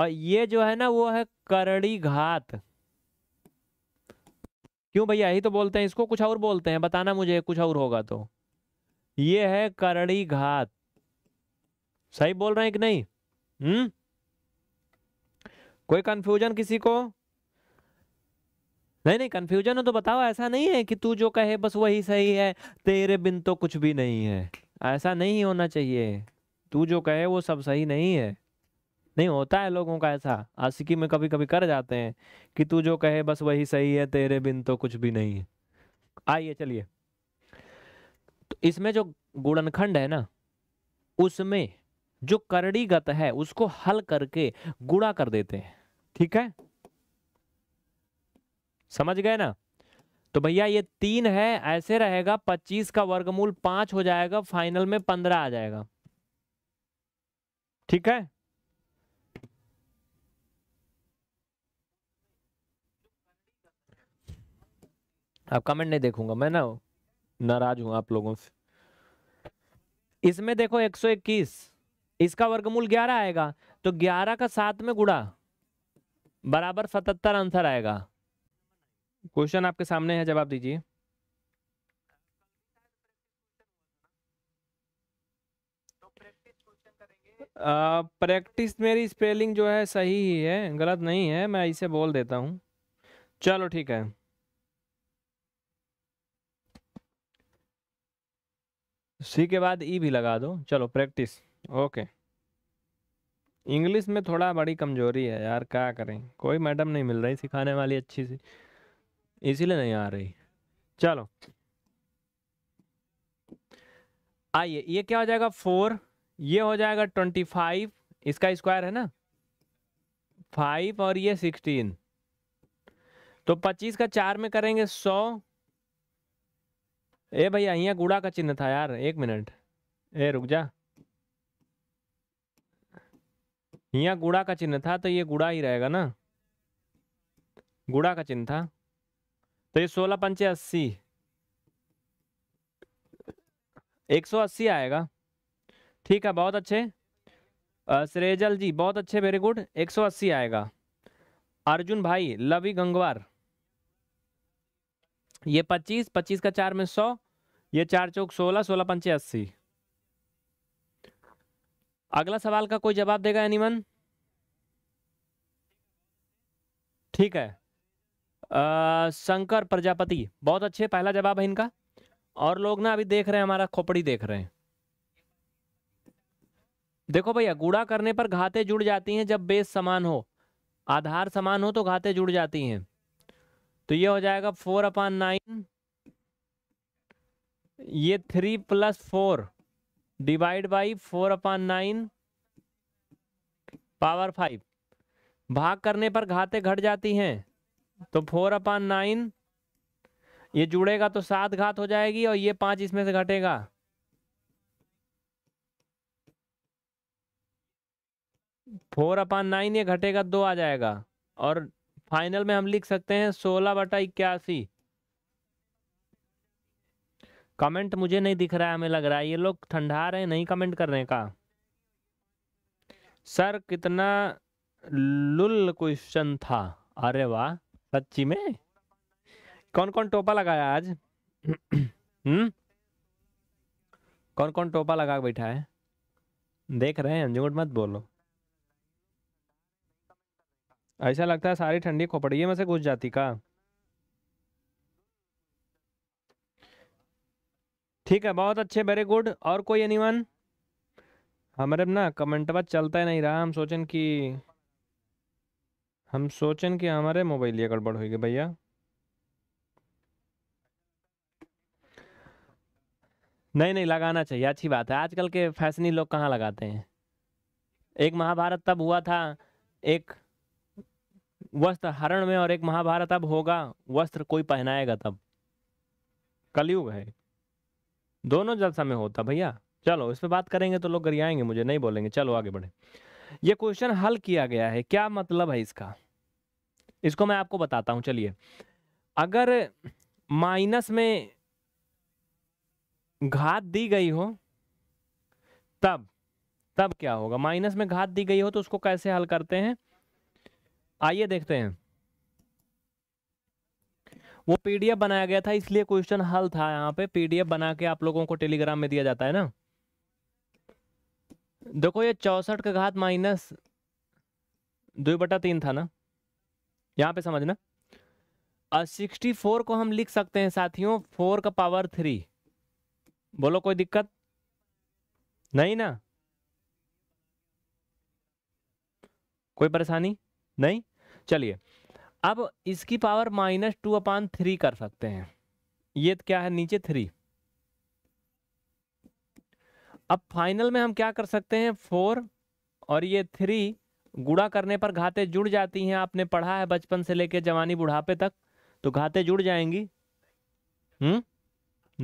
और ये जो है ना वो है करड़ी घात क्यों भैया यही तो बोलते हैं इसको कुछ और बोलते हैं बताना मुझे कुछ और होगा तो ये है करड़ी घात सही बोल रहे हैं कि नहीं हम्म कोई कंफ्यूजन किसी को नहीं नहीं कंफ्यूजन हो तो बताओ ऐसा नहीं है कि तू जो कहे बस वही सही है तेरे बिन तो कुछ भी नहीं है ऐसा नहीं होना चाहिए तू जो कहे वो सब सही नहीं है नहीं होता है लोगों का ऐसा आशिकी में कभी कभी कर जाते हैं कि तू जो कहे बस वही सही है तेरे बिन तो कुछ भी नहीं है आइए चलिए तो इसमें जो गुड़नखंड है ना उसमें जो करड़ीगत है उसको हल करके गुड़ा कर देते हैं ठीक है समझ गए ना तो भैया ये तीन है ऐसे रहेगा पच्चीस का वर्गमूल पांच हो जाएगा फाइनल में पंद्रह आ जाएगा ठीक है आप कमेंट नहीं देखूंगा मैं ना नाराज हूं आप लोगों से इसमें देखो 121 इसका वर्गमूल 11 आएगा तो 11 का सात में गुड़ा बराबर 77 आंसर आएगा क्वेश्चन आपके सामने है जवाब दीजिए प्रैक्टिस मेरी स्पेलिंग जो है सही ही है गलत नहीं है मैं इसे बोल देता हूँ चलो ठीक है सी के बाद ई e भी लगा दो चलो प्रैक्टिस ओके इंग्लिश में थोड़ा बड़ी कमजोरी है यार क्या करें कोई मैडम नहीं मिल रही सिखाने वाली अच्छी सी इसीलिए नहीं आ रही चलो आइए ये क्या हो जाएगा फोर ये हो जाएगा ट्वेंटी फाइव इसका स्क्वायर है ना फाइव और ये सिक्सटीन तो पच्चीस का चार में करेंगे सौ ए भैया यहाँ गुड़ा का चिन्ह था यार एक मिनट ए रुक जा यहाँ गुड़ा का चिन्ह था तो ये गुड़ा ही रहेगा ना गुड़ा का चिन्ह था तो ये सोलह पंचे अस्सी एक सौ अस्सी आएगा ठीक है बहुत अच्छे सरेजल जी बहुत अच्छे वेरी गुड एक सौ अस्सी आएगा अर्जुन भाई लवी गंगवार ये पच्चीस पच्चीस का चार में सौ ये चार चौक सोलह सोलह पंचे अस्सी अगला सवाल का कोई जवाब देगा एनीमन ठीक है शंकर प्रजापति बहुत अच्छे पहला जवाब है इनका और लोग ना अभी देख रहे हैं हमारा खोपड़ी देख रहे हैं देखो भैया गुड़ा करने पर घाते जुड़ जाती हैं जब बेस समान हो आधार समान हो तो घाते जुड़ जाती हैं तो ये हो जाएगा फोर अपान नाइन ये three plus four divide by four upon nine power five भाग करने पर घाते घट जाती हैं तो फोर अपान नाइन ये जुड़ेगा तो सात घात हो जाएगी और ये पांच इसमें से घटेगा फोर अपान नाइन ये घटेगा दो आ जाएगा और फाइनल में हम लिख सकते हैं सोलह बटा इक्यासी कमेंट मुझे नहीं दिख रहा है हमें लग रहा है ये लोग ठंडा रहे हैं नहीं कमेंट करने का सर कितना लुल क्वेश्चन था अरे वाह सच्ची में कौन कौन टोपा लगाया आज हम्म कौन कौन टोपा लगा बैठा है देख रहे हैं झूठ मत बोलो ऐसा लगता है सारी ठंडी खोपड़ी में से घुस जाती का ठीक है बहुत अच्छे वेरी गुड और कोई एनीवन हमारे ना कमेंट बात चलता ही नहीं रहा हम सोचें कि हम सोचें कि हमारे मोबाइल ये गड़बड़ होगी भैया नहीं नहीं लगाना चाहिए अच्छी बात है आजकल के फैशनी लोग कहाँ लगाते हैं एक महाभारत तब हुआ था एक वस्त्र हरण में और एक महाभारत अब होगा वस्त्र कोई पहनाएगा तब कलयुग है दोनों जल समय होता भैया चलो इस पे बात करेंगे तो लोग गरियाएंगे मुझे नहीं बोलेंगे चलो आगे बढ़े ये क्वेश्चन हल किया गया है क्या मतलब है इसका इसको मैं आपको बताता हूं चलिए अगर माइनस में घात दी गई हो तब तब क्या होगा माइनस में घात दी गई हो तो उसको कैसे हल करते हैं आइए देखते हैं वो पीडीएफ बनाया गया था इसलिए क्वेश्चन हल था यहां पे पीडीएफ बना के आप लोगों को टेलीग्राम में दिया जाता है ना देखो ये चौसठ का घात माइनस दो बटा तीन था ना यहाँ पे समझना और सिक्सटी फोर को हम लिख सकते हैं साथियों फोर का पावर थ्री बोलो कोई दिक्कत नहीं ना कोई परेशानी नहीं चलिए अब इसकी power minus two upon three कर सकते हैं ये क्या है नीचे थ्री अब फाइनल में हम क्या कर सकते हैं फोर और ये थ्री गुड़ा करने पर घाते जुड़ जाती हैं आपने पढ़ा है बचपन से लेके जवानी बुढ़ापे तक तो घाते जुड़ जाएंगी हम्म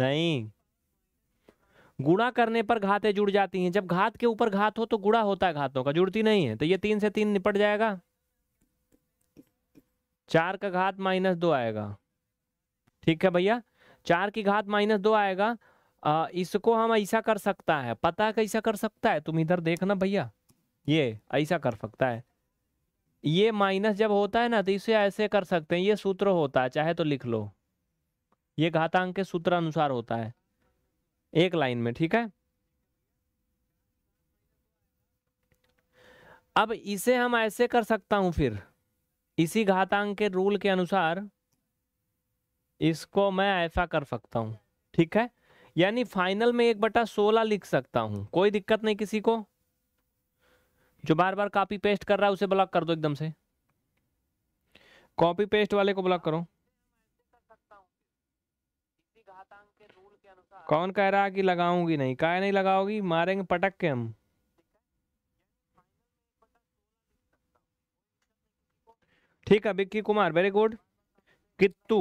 नहीं गुणा करने पर घाते जुड़ जाती हैं जब घात के ऊपर घात हो तो गुड़ा होता है घातों का जुड़ती नहीं है तो ये तीन से तीन निपट जाएगा चार का घात माइनस दो आएगा ठीक है भैया चार की घात माइनस दो आएगा आ, इसको हम ऐसा कर सकता है पता कैसा कर सकता है तुम इधर देखना भैया ये ऐसा कर सकता है ये माइनस जब होता है ना तो इसे ऐसे कर सकते हैं ये सूत्र होता है चाहे तो लिख लो ये घातांक के सूत्र अनुसार होता है एक लाइन में ठीक है अब इसे हम ऐसे कर सकता हूं फिर इसी घातांक के रूल के अनुसार इसको मैं ऐसा कर सकता हूं ठीक है यानी फाइनल में एक बटा सोलह लिख सकता हूं कोई दिक्कत नहीं किसी को जो बार बार कॉपी पेस्ट कर रहा है उसे ब्लॉक कर दो एकदम से कॉपी पेस्ट वाले को ब्लॉक करो कौन कह रहा है कि लगाऊंगी नहीं काय नहीं लगाओगी मारेंगे पटक के हम ठीक है विक्की कुमार वेरी गुड कित्तू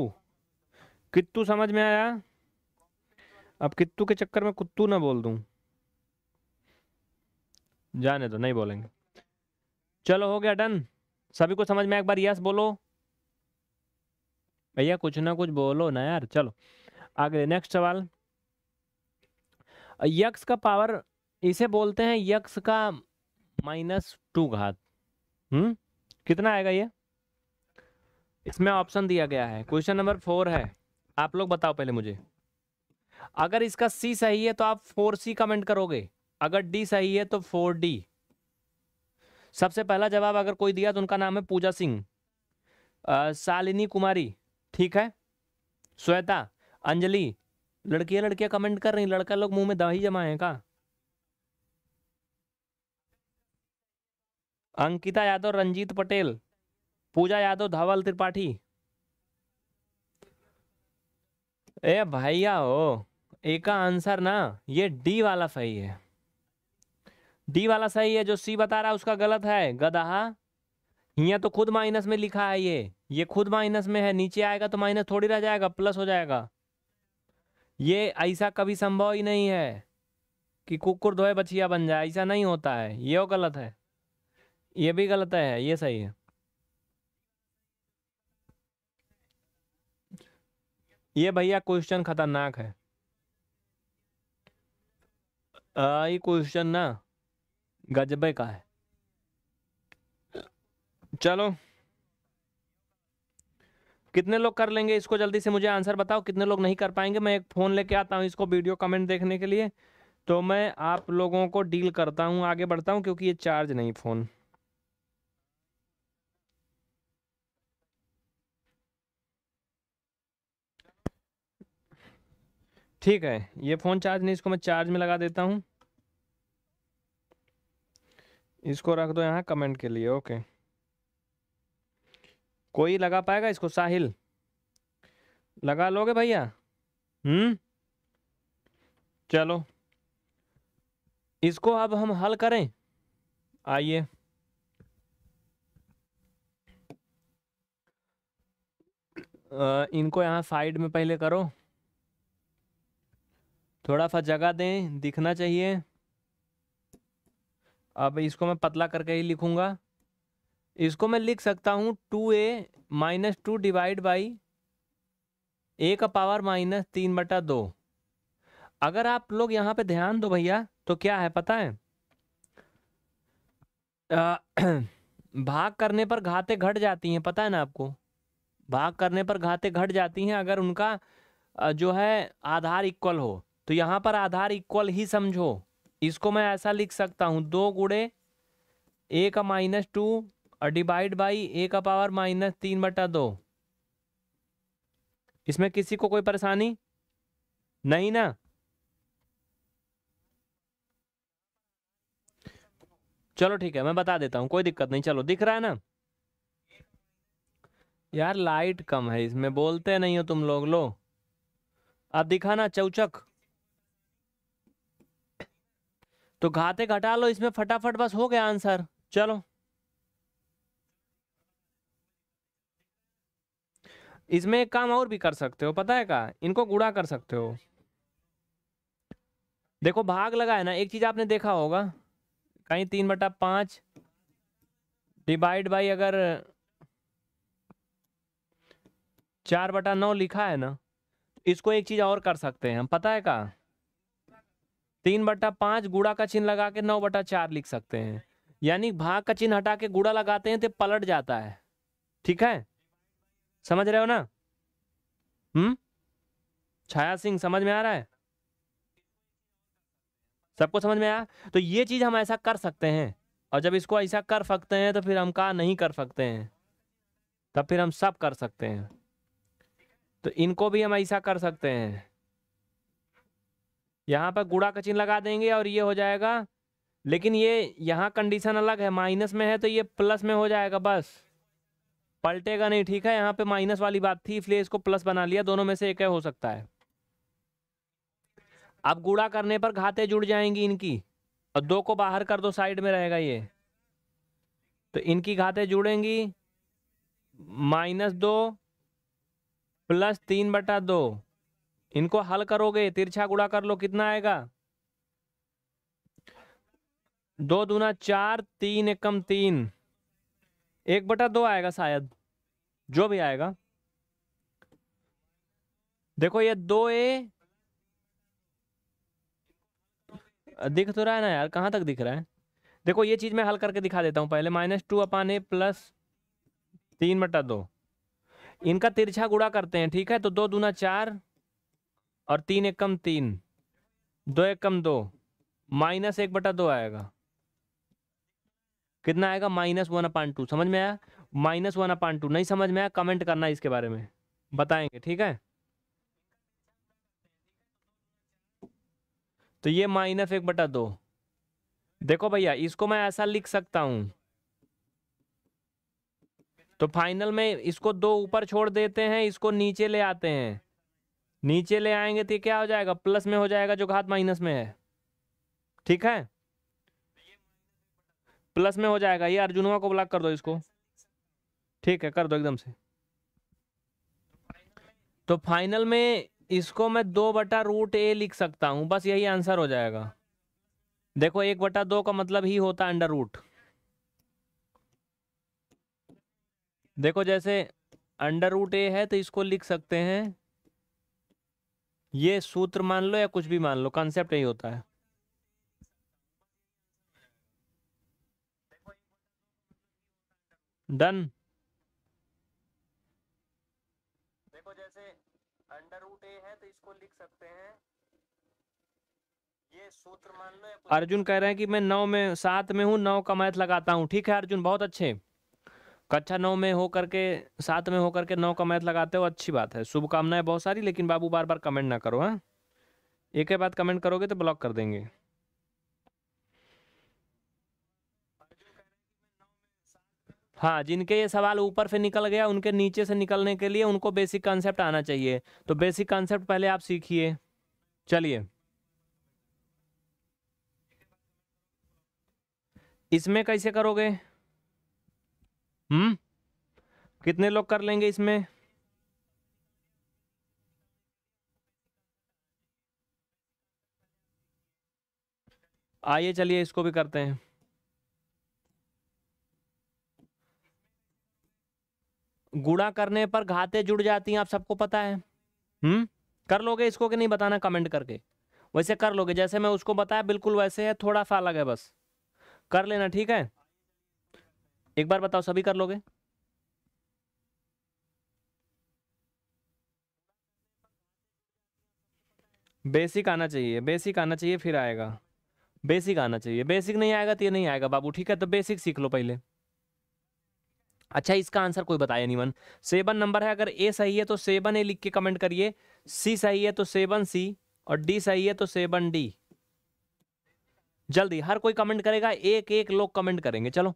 कित्तू समझ में आया अब कित्तू के चक्कर में कुत्तू ना बोल दूं जाने दो नहीं बोलेंगे चलो हो गया डन सभी को समझ में एक बार यस बोलो भैया कुछ ना कुछ बोलो ना यार चलो आगे नेक्स्ट सवाल यक्स का पावर इसे बोलते हैं यक्स का माइनस टू घात हम्म कितना आएगा ये इसमें ऑप्शन दिया गया है क्वेश्चन नंबर फोर है आप लोग बताओ पहले मुझे अगर इसका सी सही है तो आप फोर सी कमेंट करोगे अगर डी सही है तो फोर डी सबसे पहला जवाब अगर कोई दिया तो उनका नाम है पूजा सिंह शालिनी कुमारी ठीक है श्वेता अंजलि लड़कियां लड़कियां कमेंट कर रही लड़का लोग मुंह में दही है का अंकिता यादव रंजीत पटेल पूजा यादव धावल त्रिपाठी ए भैया हो ए का आंसर ना ये डी वाला सही है डी वाला सही है जो सी बता रहा है उसका गलत है गदहा यहाँ तो खुद माइनस में लिखा है ये ये खुद माइनस में है नीचे आएगा तो माइनस थोड़ी रह जाएगा प्लस हो जाएगा ये ऐसा कभी संभव ही नहीं है कि कुकुर धोए बछिया बन जाए ऐसा नहीं होता है ये वो गलत है ये भी गलत है ये सही है ये भैया क्वेश्चन खतरनाक है ये क्वेश्चन ना गजबे का है चलो कितने लोग कर लेंगे इसको जल्दी से मुझे आंसर बताओ कितने लोग नहीं कर पाएंगे मैं एक फ़ोन लेके आता हूँ इसको वीडियो कमेंट देखने के लिए तो मैं आप लोगों को डील करता हूँ आगे बढ़ता हूँ क्योंकि ये चार्ज नहीं फ़ोन ठीक है ये फ़ोन चार्ज नहीं इसको मैं चार्ज में लगा देता हूँ इसको रख दो यहाँ कमेंट के लिए ओके कोई लगा पाएगा इसको साहिल लगा लोगे भैया हम्म चलो इसको अब हम हल करें आइए इनको यहाँ साइड में पहले करो थोड़ा सा जगह दें दिखना चाहिए अब इसको मैं पतला करके ही लिखूंगा इसको मैं लिख सकता हूं two a minus two divide by a का पावर माइनस तीन बटा दो अगर आप लोग यहाँ पे ध्यान दो भैया तो क्या है पता है आ, भाग करने पर घाते घट जाती हैं पता है ना आपको भाग करने पर घाते घट जाती हैं अगर उनका जो है आधार इक्वल हो तो यहां पर आधार इक्वल ही समझो इसको मैं ऐसा लिख सकता हूं दो गुड़े ए का माइनस टू और डिवाइड बाई ए का पावर माइनस तीन बटा दो इसमें किसी को कोई परेशानी नहीं ना चलो ठीक है मैं बता देता हूं कोई दिक्कत नहीं चलो दिख रहा है ना यार लाइट कम है इसमें बोलते नहीं हो तुम लोग लो अब दिखा ना चौचक तो घाते घटा लो इसमें फटाफट बस हो गया आंसर चलो इसमें एक काम और भी कर सकते हो पता है का इनको गुड़ा कर सकते हो देखो भाग लगा है ना एक चीज आपने देखा होगा कहीं तीन बटा पांच डिवाइड बाई अगर चार बटा नौ लिखा है ना इसको एक चीज़ और कर सकते हैं हम पता है का तीन बटा पांच गुड़ा का चिन्ह लगा के नौ बटा चार लिख सकते हैं यानी भाग का चिन्ह हटा के गुड़ा लगाते हैं तो पलट जाता है ठीक है समझ रहे हो ना हम्म छाया सिंह समझ में आ रहा है सबको समझ में आया तो ये चीज़ हम ऐसा कर सकते हैं और जब इसको ऐसा कर सकते हैं तो फिर हम कहा नहीं कर सकते हैं तब फिर हम सब कर सकते हैं तो इनको भी हम ऐसा कर सकते हैं यहाँ पर गुड़ा का चिन्ह लगा देंगे और ये हो जाएगा लेकिन ये यहाँ कंडीशन अलग है माइनस में है तो ये प्लस में हो जाएगा बस पलटेगा नहीं ठीक है यहाँ पे माइनस वाली बात थी इसलिए इसको प्लस बना लिया दोनों में से एक हो सकता है अब गुड़ा करने पर घाते जुड़ जाएंगी इनकी और दो को बाहर कर दो साइड में रहेगा ये तो इनकी घाते जुड़ेंगी माइनस दो प्लस तीन बटा दो इनको हल करोगे तिरछा गुड़ा कर लो कितना आएगा दो दूना चार तीन एकम तीन एक बटा दो आएगा शायद जो भी आएगा देखो ये दो ए दिख तो रहा है ना यार कहा तक दिख रहा है देखो ये चीज़ मैं हल करके दिखा देता हूं पहले minus two upon a plus तीन बटा दो इनका तिरछा गुड़ा करते हैं ठीक है तो दो दूना चार और तीन एकम तीन दो एकम दो माइनस एक बटा दो आएगा कितना आएगा माइनस वन अपान टू समझ में आया माइनस वन अपान टू नहीं समझ में आया कमेंट करना इसके बारे में बताएंगे ठीक है तो ये माइनस एक बटा दो देखो भैया इसको मैं ऐसा लिख सकता हूं तो फाइनल में इसको दो ऊपर छोड़ देते हैं इसको नीचे ले आते हैं नीचे ले आएंगे तो क्या हो जाएगा प्लस में हो जाएगा जो घात माइनस में है ठीक है प्लस में हो जाएगा ये अर्जुनवा को ब्लॉक कर दो इसको ठीक है कर दो एकदम से तो फाइनल में इसको मैं दो बटा रूट ए लिख सकता हूं बस यही आंसर हो जाएगा देखो एक बटा दो का मतलब ही होता अंडर रूट देखो जैसे अंडर रूट ए है तो इसको लिख सकते हैं ये सूत्र मान लो या कुछ भी मान लो कॉन्सेप्ट यही होता है डन देखो जैसे अंडर रूट ए है तो इसको लिख सकते हैं ये सूत्र मान लो अर्जुन कह रहे हैं कि मैं नौ में सात में हूँ नौ का मैथ लगाता हूँ ठीक है अर्जुन बहुत अच्छे कक्षा नौ में हो करके सात में हो करके नौ का मैथ लगाते हो अच्छी बात है शुभकामनाएं बहुत सारी लेकिन बाबू बार बार कमेंट ना करो हाँ एक ही बात कमेंट करोगे तो ब्लॉक कर देंगे हाँ जिनके ये सवाल ऊपर से निकल गया उनके नीचे से निकलने के लिए उनको बेसिक कॉन्सेप्ट आना चाहिए तो बेसिक कॉन्सेप्ट पहले आप सीखिए चलिए इसमें कैसे करोगे हम्म कितने लोग कर लेंगे इसमें आइए चलिए इसको भी करते हैं गुणा करने पर घाते जुड़ जाती हैं आप सबको पता है हम्म कर लोगे इसको कि नहीं बताना कमेंट करके वैसे कर लोगे जैसे मैं उसको बताया बिल्कुल वैसे है थोड़ा सा अलग है बस कर लेना ठीक है एक बार बताओ सभी कर लोगे बेसिक आना चाहिए बेसिक आना चाहिए फिर आएगा बेसिक आना चाहिए बेसिक नहीं आएगा तो ये नहीं आएगा बाबू ठीक है तो बेसिक सीख लो पहले अच्छा इसका आंसर कोई बताया नहीं मन सेवन नंबर है अगर ए सही है तो सेवन ए लिख के कमेंट करिए सी सही है तो सेवन सी और डी सही है तो सेवन डी जल्दी हर कोई कमेंट करेगा एक एक लोग कमेंट करेंगे चलो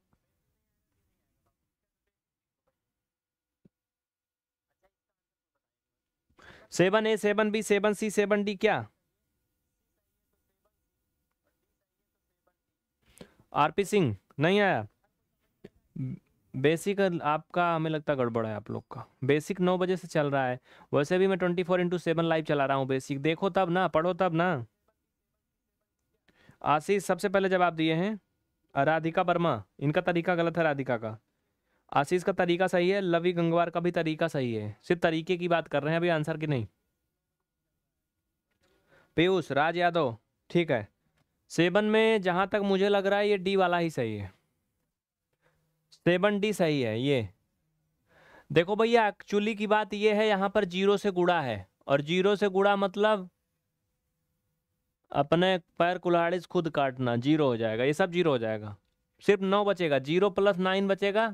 seven a seven b seven c seven d क्या आरपी सिंह नहीं आया बेसिक आपका हमें लगता गड़बड़ है आप लोग का बेसिक नौ बजे से चल रहा है वैसे भी मैं twenty four into seven live चला रहा हूँ बेसिक देखो तब ना पढ़ो तब ना आशीष सबसे पहले जवाब दिए हैं राधिका वर्मा इनका तरीका गलत है राधिका का आशीष का तरीका सही है लवी गंगवार का भी तरीका सही है सिर्फ तरीके की बात कर रहे हैं अभी आंसर की नहीं पीयूष राज यादव ठीक है सेवन में जहां तक मुझे लग रहा है ये डी वाला ही सही है सेवन डी सही है ये देखो भैया एक्चुअली की बात ये है यहाँ पर जीरो से गुड़ा है और जीरो से गुड़ा मतलब अपने पैर कुल्हाड़िस खुद काटना जीरो हो जाएगा ये सब जीरो हो जाएगा सिर्फ नौ बचेगा जीरो प्लस नाइन बचेगा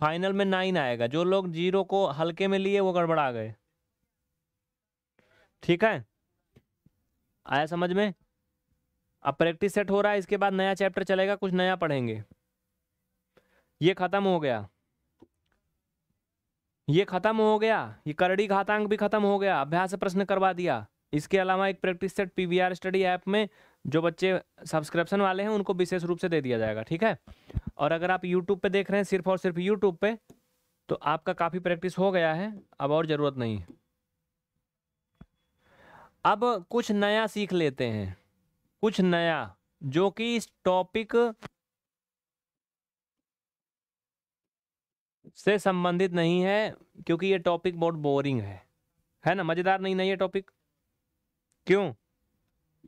फाइनल में नाइन आएगा जो लोग जीरो को हल्के में लिए वो गड़बड़ा गए ठीक है आया समझ में अब प्रैक्टिस सेट हो रहा है इसके बाद नया चैप्टर चलेगा कुछ नया पढ़ेंगे ये खत्म हो गया ये खत्म हो गया ये करड़ी घातांक भी खत्म हो गया अभ्यास प्रश्न करवा दिया इसके अलावा एक practice set PVR study app में जो बच्चे सब्सक्रिप्शन वाले हैं उनको विशेष रूप से दे दिया जाएगा ठीक है और अगर आप यूट्यूब पे देख रहे हैं सिर्फ और सिर्फ यूट्यूब पे तो आपका काफ़ी प्रैक्टिस हो गया है अब और ज़रूरत नहीं अब कुछ नया सीख लेते हैं कुछ नया जो कि इस टॉपिक से संबंधित नहीं है क्योंकि ये टॉपिक बहुत बोरिंग है है ना मज़ेदार नहीं ना ये टॉपिक क्यों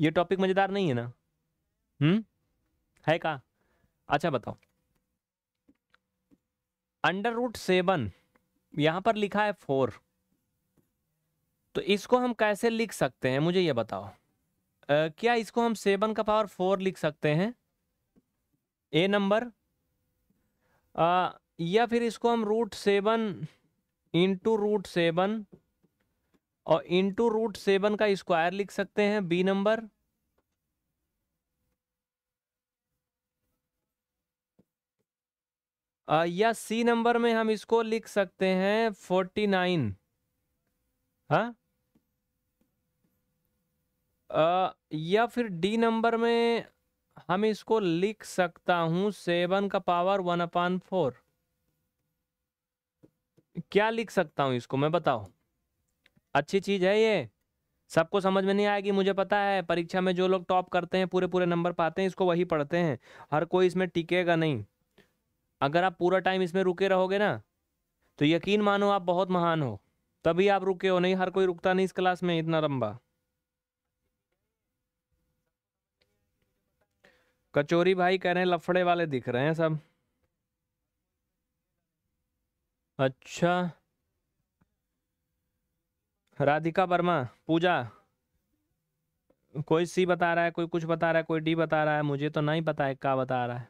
ये टॉपिक मज़ेदार नहीं है ना हम्म है कहा अच्छा बताओ अंडर रूट सेवन यहां पर लिखा है फोर तो इसको हम कैसे लिख सकते हैं मुझे ये बताओ आ, क्या इसको हम सेवन का पावर फोर लिख सकते हैं ए नंबर या फिर इसको हम root seven into root seven और इंटू रूट सेवन का स्क्वायर लिख सकते हैं बी नंबर या सी नंबर में हम इसको लिख सकते हैं फोर्टी नाइन हाँ? या फिर डी नंबर में हम इसको लिख सकता हूं सेवन का पावर वन अपान फोर क्या लिख सकता हूं इसको मैं बताओ अच्छी चीज़ है ये सबको समझ में नहीं आएगी मुझे पता है परीक्षा में जो लोग टॉप करते हैं पूरे पूरे नंबर पाते हैं इसको वही पढ़ते हैं हर कोई इसमें टिकेगा नहीं अगर आप पूरा टाइम इसमें रुके रहोगे ना तो यकीन मानो आप बहुत महान हो तभी आप रुके हो नहीं हर कोई रुकता नहीं इस क्लास में इतना लंबा कचोरी भाई कह रहे हैं लफड़े वाले दिख रहे हैं सब अच्छा राधिका वर्मा पूजा कोई सी बता रहा है कोई कुछ बता रहा है कोई डी बता रहा है मुझे तो नहीं पता है क्या बता रहा है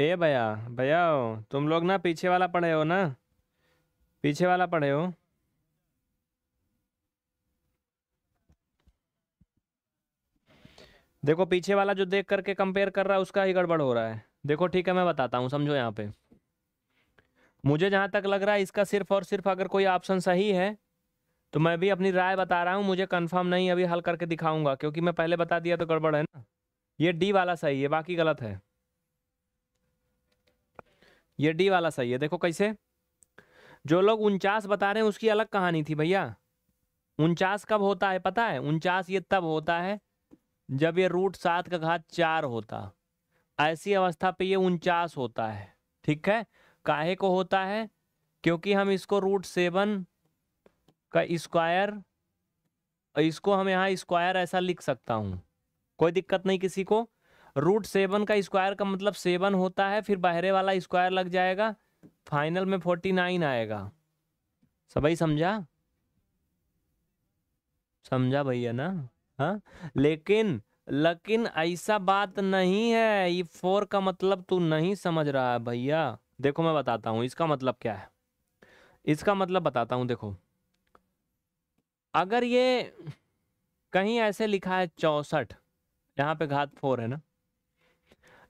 ए भैया भैया तुम लोग ना पीछे वाला पढ़े हो ना पीछे वाला पढ़े हो देखो पीछे वाला जो देख करके कंपेयर कर रहा है उसका ही गड़बड़ हो रहा है देखो ठीक है मैं बताता हूँ समझो यहाँ पे मुझे जहाँ तक लग रहा है इसका सिर्फ और सिर्फ अगर कोई ऑप्शन सही है तो मैं भी अपनी राय बता रहा हूँ मुझे कंफर्म नहीं अभी हल करके दिखाऊंगा क्योंकि मैं पहले बता दिया तो गड़बड़ है ना ये डी वाला सही है बाकी गलत है ये डी वाला सही है देखो कैसे जो लोग उनचास बता रहे हैं उसकी अलग कहानी थी भैया उनचास कब होता है पता है उनचास ये तब होता है जब ये रूट सात का घात चार होता ऐसी अवस्था पे ये उनचास होता है ठीक है काहे को होता है क्योंकि हम इसको रूट सेवन का स्क्वायर इसको हम यहाँ स्क्वायर ऐसा लिख सकता हूँ कोई दिक्कत नहीं किसी को रूट सेवन का स्क्वायर का मतलब सेवन होता है फिर बाहरे वाला स्क्वायर लग जाएगा फाइनल में फोर्टी नाइन आएगा सभी समझा समझा भैया ना हा? लेकिन लेकिन ऐसा बात नहीं है ये फोर का मतलब तू नहीं समझ रहा है भैया देखो मैं बताता हूँ इसका मतलब क्या है इसका मतलब बताता हूँ देखो अगर ये कहीं ऐसे लिखा है चौसठ यहाँ पे घात फोर है ना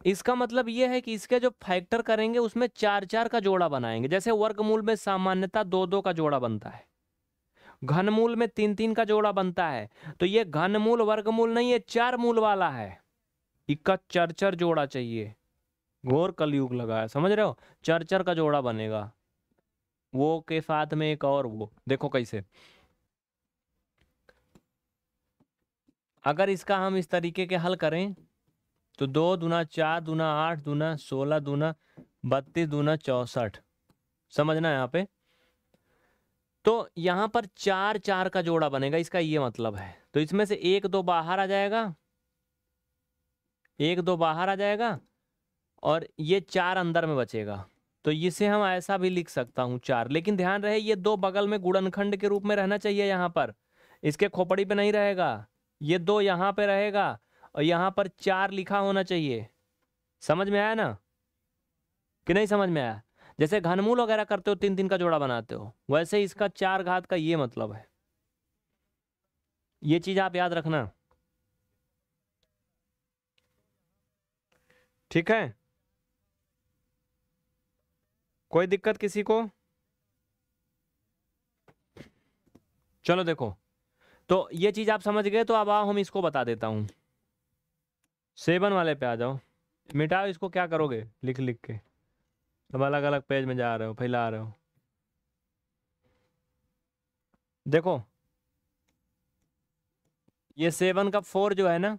इसका मतलब ये है कि इसके जो फैक्टर करेंगे उसमें चार चार का जोड़ा बनाएंगे जैसे वर्गमूल में सामान्यता दो दो का जोड़ा बनता है घनमूल में तीन तीन का जोड़ा बनता है तो ये घनमूल वर्गमूल नहीं है चार मूल वाला है इक्का चर चर जोड़ा चाहिए घोर कलयुग है समझ रहे हो चर चर का जोड़ा बनेगा वो के साथ में एक और वो देखो कैसे अगर इसका हम इस तरीके के हल करें तो दो दूना चार दूना आठ दूना सोलह दूना बत्तीस दूना चौसठ समझना यहाँ पे तो यहाँ पर चार चार का जोड़ा बनेगा इसका ये मतलब है तो इसमें से एक दो बाहर आ जाएगा एक दो बाहर आ जाएगा और ये चार अंदर में बचेगा तो इसे हम ऐसा भी लिख सकता हूं चार लेकिन ध्यान रहे ये दो बगल में गुड़नखंड के रूप में रहना चाहिए यहाँ पर इसके खोपड़ी पे नहीं रहेगा ये दो यहां पे रहेगा और यहां पर चार लिखा होना चाहिए समझ में आया ना कि नहीं समझ में आया जैसे घनमूल वगैरह करते हो तीन तीन का जोड़ा बनाते हो वैसे इसका चार घात का ये मतलब है ये चीज आप याद रखना ठीक है कोई दिक्कत किसी को चलो देखो तो ये चीज आप समझ गए तो अब आओ हम इसको बता देता हूं सेवन वाले पे आ जाओ मिटाओ इसको क्या करोगे लिख लिख के अब अलग अलग पेज में जा रहे हो फैला रहे हो देखो ये सेवन का फोर जो है ना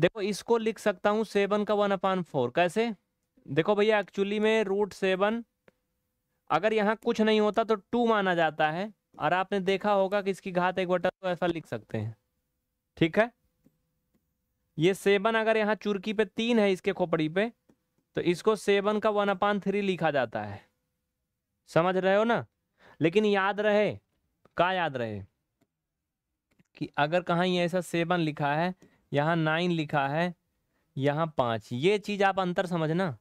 देखो इसको लिख सकता हूँ सेवन का वन अपान फोर कैसे देखो भैया एक्चुअली में रूट सेवन अगर यहाँ कुछ नहीं होता तो टू माना जाता है और आपने देखा होगा कि इसकी घात एक बटा तो ऐसा लिख सकते हैं ठीक है ये सेवन अगर यहाँ चुरकी पे तीन है इसके खोपड़ी पे तो इसको सेवन का वन अपान थ्री लिखा जाता है समझ रहे हो ना लेकिन याद रहे का याद रहे कि अगर कहा ऐसा सेवन लिखा है यहाँ नाइन लिखा है यहाँ पाँच ये चीज़ आप अंतर समझना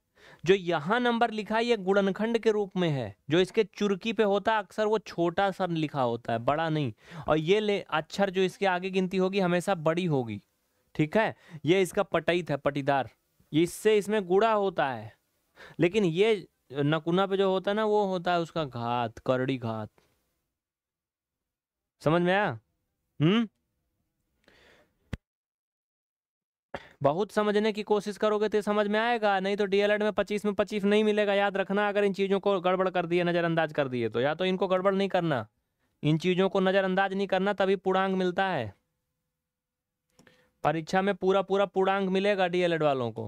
जो यहाँ नंबर लिखा है ये गुणनखंड के रूप में है जो इसके चुरकी पे होता है अक्सर वो छोटा सा लिखा होता है बड़ा नहीं और ये ले अक्षर जो इसके आगे गिनती होगी हमेशा बड़ी होगी ठीक है ये इसका पटई है पटीदार इससे इसमें गुड़ा होता है लेकिन ये नकुना पे जो होता है ना वो होता है उसका घात करड़ी घात समझ में आया हम्म बहुत समझने की कोशिश करोगे तो समझ में आएगा नहीं तो डीएलएड में पच्चीस में पच्चीस नहीं मिलेगा याद रखना अगर इन चीज़ों को गड़बड़ कर दिए नज़रअंदाज कर दिए तो या तो इनको गड़बड़ नहीं करना इन चीज़ों को नज़रअंदाज नहीं करना तभी पूर्णांग मिलता है परीक्षा में पूरा पूरा पूर्णांक मिलेगा डीएलएड वालों को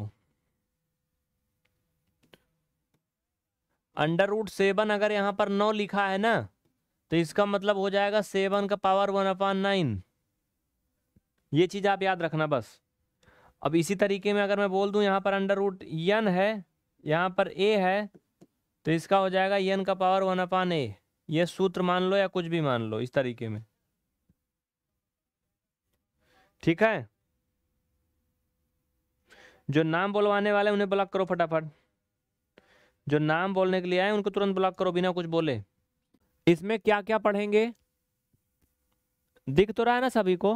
अंडर रूट सेवन अगर यहां पर नौ लिखा है ना तो इसका मतलब हो जाएगा सेवन का पावर वन अपान नाइन ये चीज़ आप याद रखना बस अब इसी तरीके में अगर मैं बोल दू यहां पर अंडर रूट यन है यहां पर ए है तो इसका हो जाएगा यन का पावर वन अपान ए ये सूत्र मान लो या कुछ भी मान लो इस तरीके में ठीक है जो नाम बोलवाने वाले उन्हें ब्लॉक करो फटाफट जो नाम बोलने के लिए आए उनको तुरंत ब्लॉक करो बिना कुछ बोले इसमें क्या क्या पढ़ेंगे दिख तो रहा है ना सभी को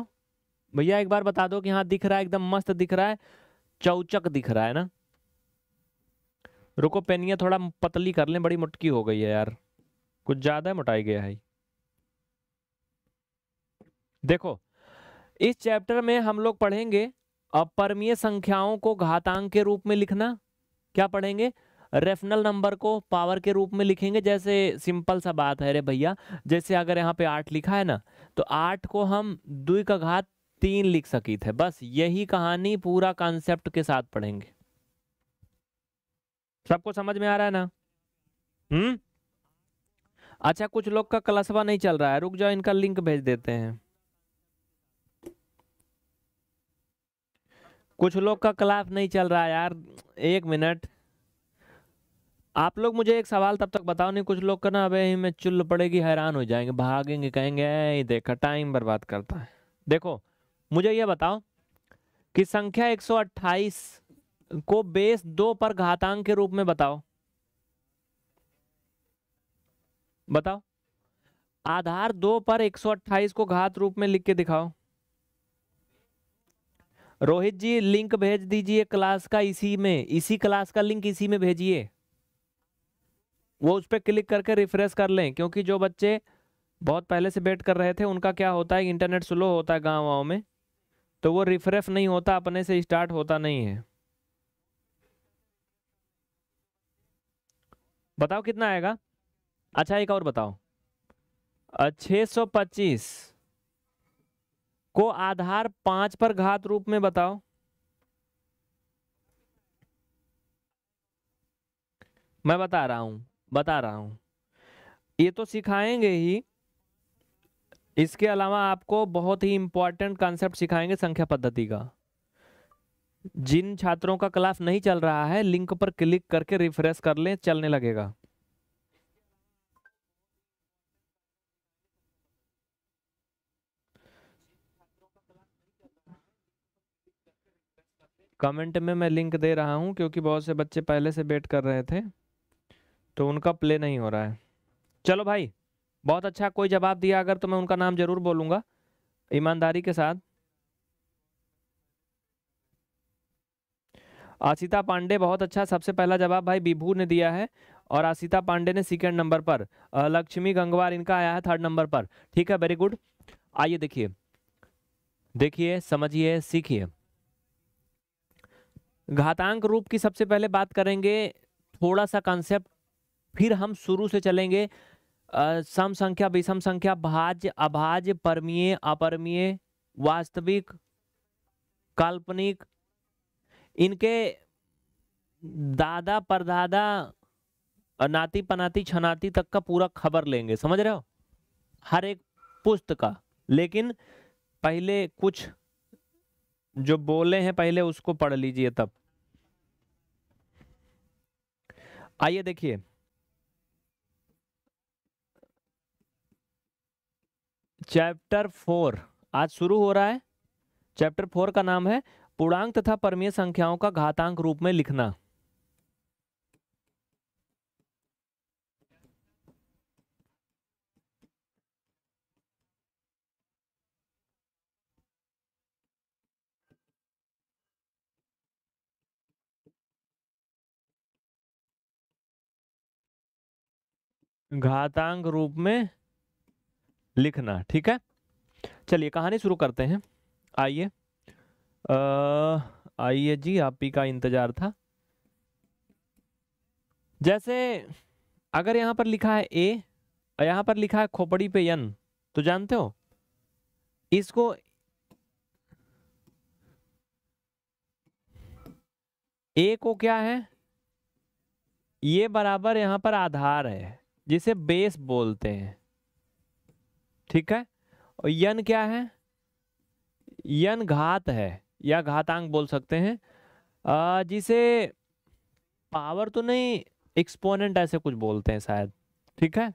भैया एक बार बता दो कि हाँ दिख रहा है एकदम मस्त दिख रहा है चौचक दिख रहा है ना रुको पेनिया थोड़ा पतली कर लें बड़ी मुटकी हो गई है यार कुछ ज़्यादा मोटाई गया है देखो इस चैप्टर में हम लोग पढ़ेंगे अपरमीय संख्याओं को घातांक के रूप में लिखना क्या पढ़ेंगे रेफनल नंबर को पावर के रूप में लिखेंगे जैसे सिंपल सा बात है रे भैया जैसे अगर यहाँ पे आठ लिखा है ना तो आठ को हम दुई का घात तीन लिख सकी थे बस यही कहानी पूरा कॉन्सेप्ट के साथ पढ़ेंगे सबको समझ में आ रहा है ना हम्म अच्छा कुछ लोग का क्लसवा नहीं चल रहा है रुक जाओ इनका लिंक भेज देते हैं कुछ लोग का क्लास नहीं चल रहा यार एक मिनट आप लोग मुझे एक सवाल तब तक बताओ नहीं कुछ लोग का ना अबे ही में चुल्ल पड़ेगी हैरान हो जाएंगे भागेंगे कहेंगे देखा टाइम बर्बाद करता है देखो मुझे ये बताओ कि संख्या 128 को बेस दो पर घातांक के रूप में बताओ बताओ आधार दो पर 128 को घात रूप में लिख के दिखाओ रोहित जी लिंक भेज दीजिए क्लास का इसी में इसी क्लास का लिंक इसी में भेजिए वो उस पर क्लिक करके रिफ्रेश कर लें क्योंकि जो बच्चे बहुत पहले से वेट कर रहे थे उनका क्या होता है इंटरनेट स्लो होता है गाँव वाँव में तो वो रिफ्रेश नहीं होता अपने से स्टार्ट होता नहीं है बताओ कितना आएगा अच्छा एक और बताओ छः सौ पच्चीस को आधार पांच पर घात रूप में बताओ मैं बता रहा हूं बता रहा हूं ये तो सिखाएंगे ही इसके अलावा आपको बहुत ही इंपॉर्टेंट कॉन्सेप्ट सिखाएंगे संख्या पद्धति का जिन छात्रों का क्लास नहीं चल रहा है लिंक पर क्लिक करके रिफ्रेश कर लें चलने लगेगा कमेंट में मैं लिंक दे रहा हूँ क्योंकि बहुत से बच्चे पहले से वेट कर रहे थे तो उनका प्ले नहीं हो रहा है चलो भाई बहुत अच्छा कोई जवाब दिया अगर तो मैं उनका नाम जरूर बोलूँगा ईमानदारी के साथ आशिता पांडे बहुत अच्छा सबसे पहला जवाब भाई विभू ने दिया है और आशिता पांडे ने सेकेंड नंबर पर लक्ष्मी गंगवार इनका आया है थर्ड नंबर पर ठीक है वेरी गुड आइए देखिए देखिए समझिए सीखिए घातांक रूप की सबसे पहले बात करेंगे थोड़ा सा कंसेप्ट फिर हम शुरू से चलेंगे सम संख्या विषम संख्या भाज्य अभाज्य परमीय अपरमीय वास्तविक काल्पनिक इनके दादा परदादा नाती पनाती छनाती तक का पूरा खबर लेंगे समझ रहे हो हर एक पुस्त का लेकिन पहले कुछ जो बोले हैं पहले उसको पढ़ लीजिए तब आइए देखिए चैप्टर फोर आज शुरू हो रहा है चैप्टर फोर का नाम है पूर्णांक तथा परमीय संख्याओं का घातांक रूप में लिखना घातांक रूप में लिखना ठीक है चलिए कहानी शुरू करते हैं आइए आइए जी आप ही का इंतजार था जैसे अगर यहां पर लिखा है ए यहां पर लिखा है खोपड़ी पे यन तो जानते हो इसको ए को क्या है ये बराबर यहां पर आधार है जिसे बेस बोलते हैं ठीक है और यन क्या है यन घात है या घातांक बोल सकते हैं आ, जिसे पावर तो नहीं एक्सपोनेंट ऐसे कुछ बोलते हैं शायद ठीक है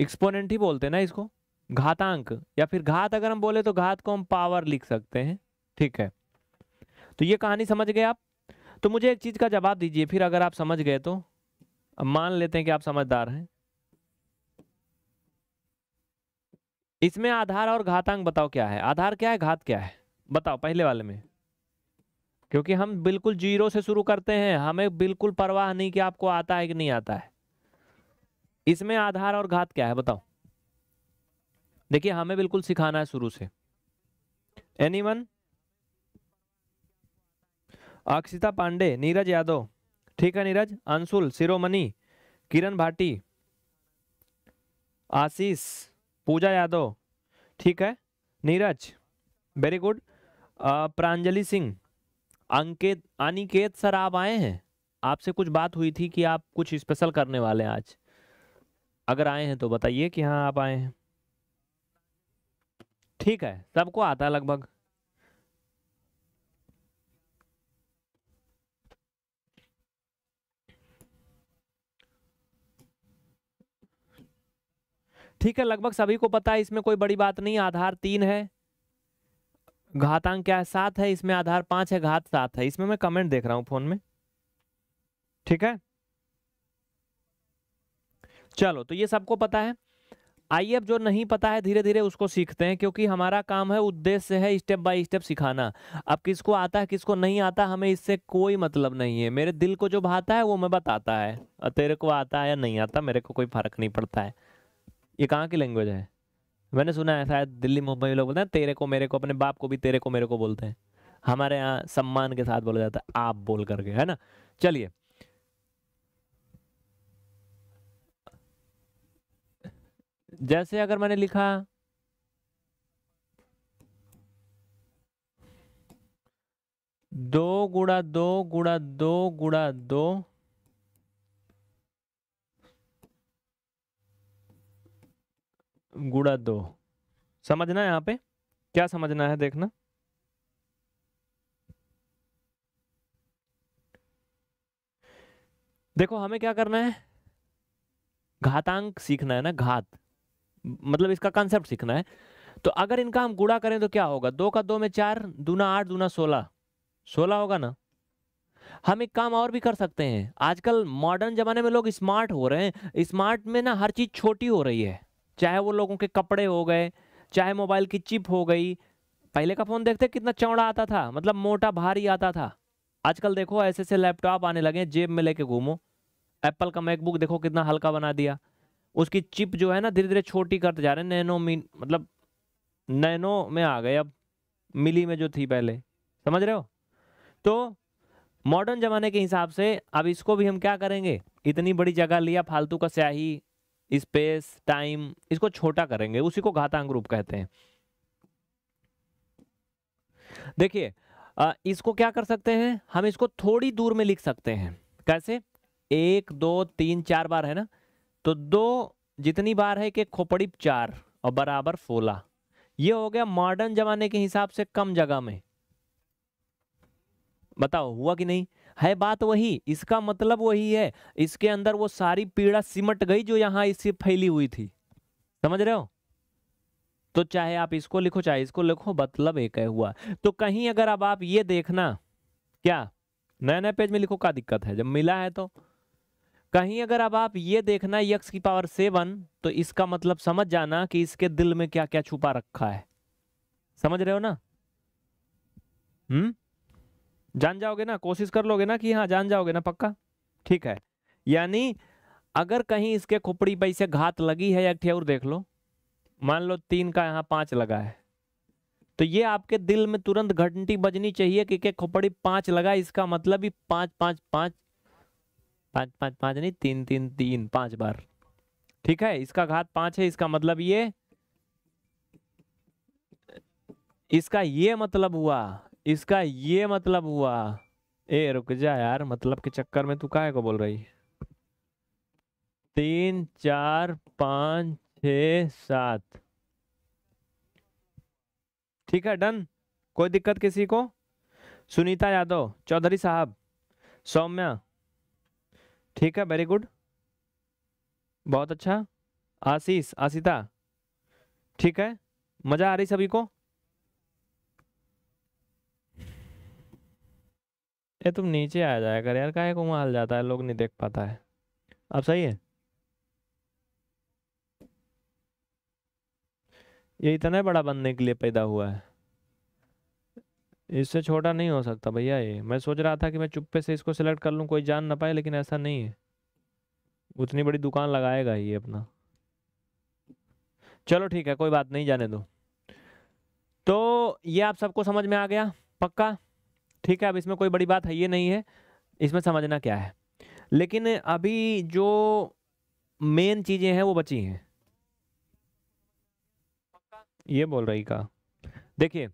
एक्सपोनेंट ही बोलते हैं ना इसको घातांक या फिर घात अगर हम बोले तो घात को हम पावर लिख सकते हैं ठीक है तो ये कहानी समझ गए आप तो मुझे एक चीज़ का जवाब दीजिए फिर अगर आप समझ गए तो अब मान लेते हैं कि आप समझदार हैं इसमें आधार और घातांक बताओ क्या है आधार क्या है घात क्या है बताओ पहले वाले में क्योंकि हम बिल्कुल जीरो से शुरू करते हैं हमें बिल्कुल परवाह नहीं कि आपको आता है कि नहीं आता है इसमें आधार और घात क्या है बताओ देखिए हमें बिल्कुल सिखाना है शुरू से एनीवन अक्षिता पांडे नीरज यादव ठीक है नीरज अंशुल शिरोमणि किरण भाटी आशीष पूजा यादव ठीक है Neeraj very good Pranjali Singh Ankit Aniket sir आप आए हैं आपसे कुछ बात हुई थी कि आप कुछ स्पेशल करने वाले हैं आज अगर आए हैं तो बताइए कि हाँ आप आए हैं ठीक है सबको आता है लगभग ठीक है लगभग सभी को पता है इसमें कोई बड़ी बात नहीं आधार तीन है घातांक क्या है सात है इसमें आधार पांच है घात सात है इसमें मैं कमेंट देख रहा हूं फोन में ठीक है चलो तो ये सबको पता है आइए अब जो नहीं पता है धीरे धीरे उसको सीखते हैं क्योंकि हमारा काम है उद्देश्य है स्टेप बाय स्टेप सिखाना अब किसको आता है किसको नहीं आता हमें इससे कोई मतलब नहीं है मेरे दिल को जो भाता है वो मैं बताता है तेरे को आता है या नहीं आता मेरे को कोई फर्क नहीं पड़ता है ये कहाँ की लैंग्वेज है मैंने सुना है शायद दिल्ली मुंबई लोग बोलते हैं तेरे को मेरे को अपने बाप को भी तेरे को मेरे को बोलते हैं हमारे यहाँ सम्मान के साथ बोला जाता है आप बोल करके है ना चलिए जैसे अगर मैंने लिखा दो गुड़ा दो गुड़ा दो गुड़ा दो गुड़ा दो समझना है यहाँ पे क्या समझना है देखना देखो हमें क्या करना है घातांक सीखना है ना घात मतलब इसका कॉन्सेप्ट सीखना है तो अगर इनका हम गुड़ा करें तो क्या होगा दो का दो में चार दूना आठ दूना सोलह सोलह होगा ना हम एक काम और भी कर सकते हैं आजकल मॉडर्न जमाने में लोग स्मार्ट हो रहे हैं स्मार्ट में ना हर चीज छोटी हो रही है चाहे वो लोगों के कपड़े हो गए चाहे मोबाइल की चिप हो गई पहले का फ़ोन देखते कितना चौड़ा आता था मतलब मोटा भारी आता था आजकल देखो ऐसे ऐसे लैपटॉप आने लगे जेब में लेके घूमो एप्पल का मैकबुक देखो कितना हल्का बना दिया उसकी चिप जो है ना धीरे धीरे छोटी करते जा रहे हैं नैनो मीन मतलब नैनो में आ गए अब मिली में जो थी पहले समझ रहे हो तो मॉडर्न ज़माने के हिसाब से अब इसको भी हम क्या करेंगे इतनी बड़ी जगह लिया फालतू का स्याही स्पेस टाइम इसको छोटा करेंगे उसी को घातांक रूप कहते हैं देखिए इसको क्या कर सकते हैं हम इसको थोड़ी दूर में लिख सकते हैं कैसे एक दो तीन चार बार है ना तो दो जितनी बार है कि खोपड़ी चार और बराबर फोला ये हो गया मॉडर्न जमाने के हिसाब से कम जगह में बताओ हुआ कि नहीं है बात वही इसका मतलब वही है इसके अंदर वो सारी पीड़ा सिमट गई जो यहां इससे फैली हुई थी समझ रहे हो तो चाहे आप इसको लिखो चाहे इसको लिखो मतलब एक है हुआ तो कहीं अगर अब आप ये देखना क्या नया नए पेज में लिखो का दिक्कत है जब मिला है तो कहीं अगर अब आप ये देखना यक्स की पावर सेवन तो इसका मतलब समझ जाना कि इसके दिल में क्या क्या छुपा रखा है समझ रहे हो ना हम्म जान जाओगे ना कोशिश कर लोगे ना कि हाँ जान जाओगे ना पक्का ठीक है यानी अगर कहीं इसके खोपड़ी पर इसे घात लगी है या ठेर देख लो मान लो तीन का यहाँ पाँच लगा है तो ये आपके दिल में तुरंत घंटी बजनी चाहिए कि के खोपड़ी पाँच लगा इसका मतलब ही पाँच पाँच पाँच पाँच पाँच पाँच नहीं तीन तीन तीन पाँच बार ठीक है इसका घात पाँच है इसका मतलब ये इसका ये मतलब हुआ इसका ये मतलब हुआ ए रुक जा यार मतलब के चक्कर में तू काहे को बोल रही तीन चार पाँच छ सात ठीक है डन कोई दिक्कत किसी को सुनीता यादव चौधरी साहब सौम्या ठीक है वेरी गुड बहुत अच्छा आशीष आशिता ठीक है मज़ा आ रही सभी को ये तुम नीचे आ जाया कर यार काहे को माल जाता है लोग नहीं देख पाता है अब सही है ये इतना बड़ा बनने के लिए पैदा हुआ है इससे छोटा नहीं हो सकता भैया ये मैं सोच रहा था कि मैं चुप्पे से इसको सिलेक्ट कर लूँ कोई जान ना पाए लेकिन ऐसा नहीं है उतनी बड़ी दुकान लगाएगा ये अपना चलो ठीक है कोई बात नहीं जाने दो तो ये आप सबको समझ में आ गया पक्का ठीक है अब इसमें कोई बड़ी बात है ये नहीं है इसमें समझना क्या है लेकिन अभी जो मेन चीज़ें हैं वो बची हैं ये बोल रही का देखिए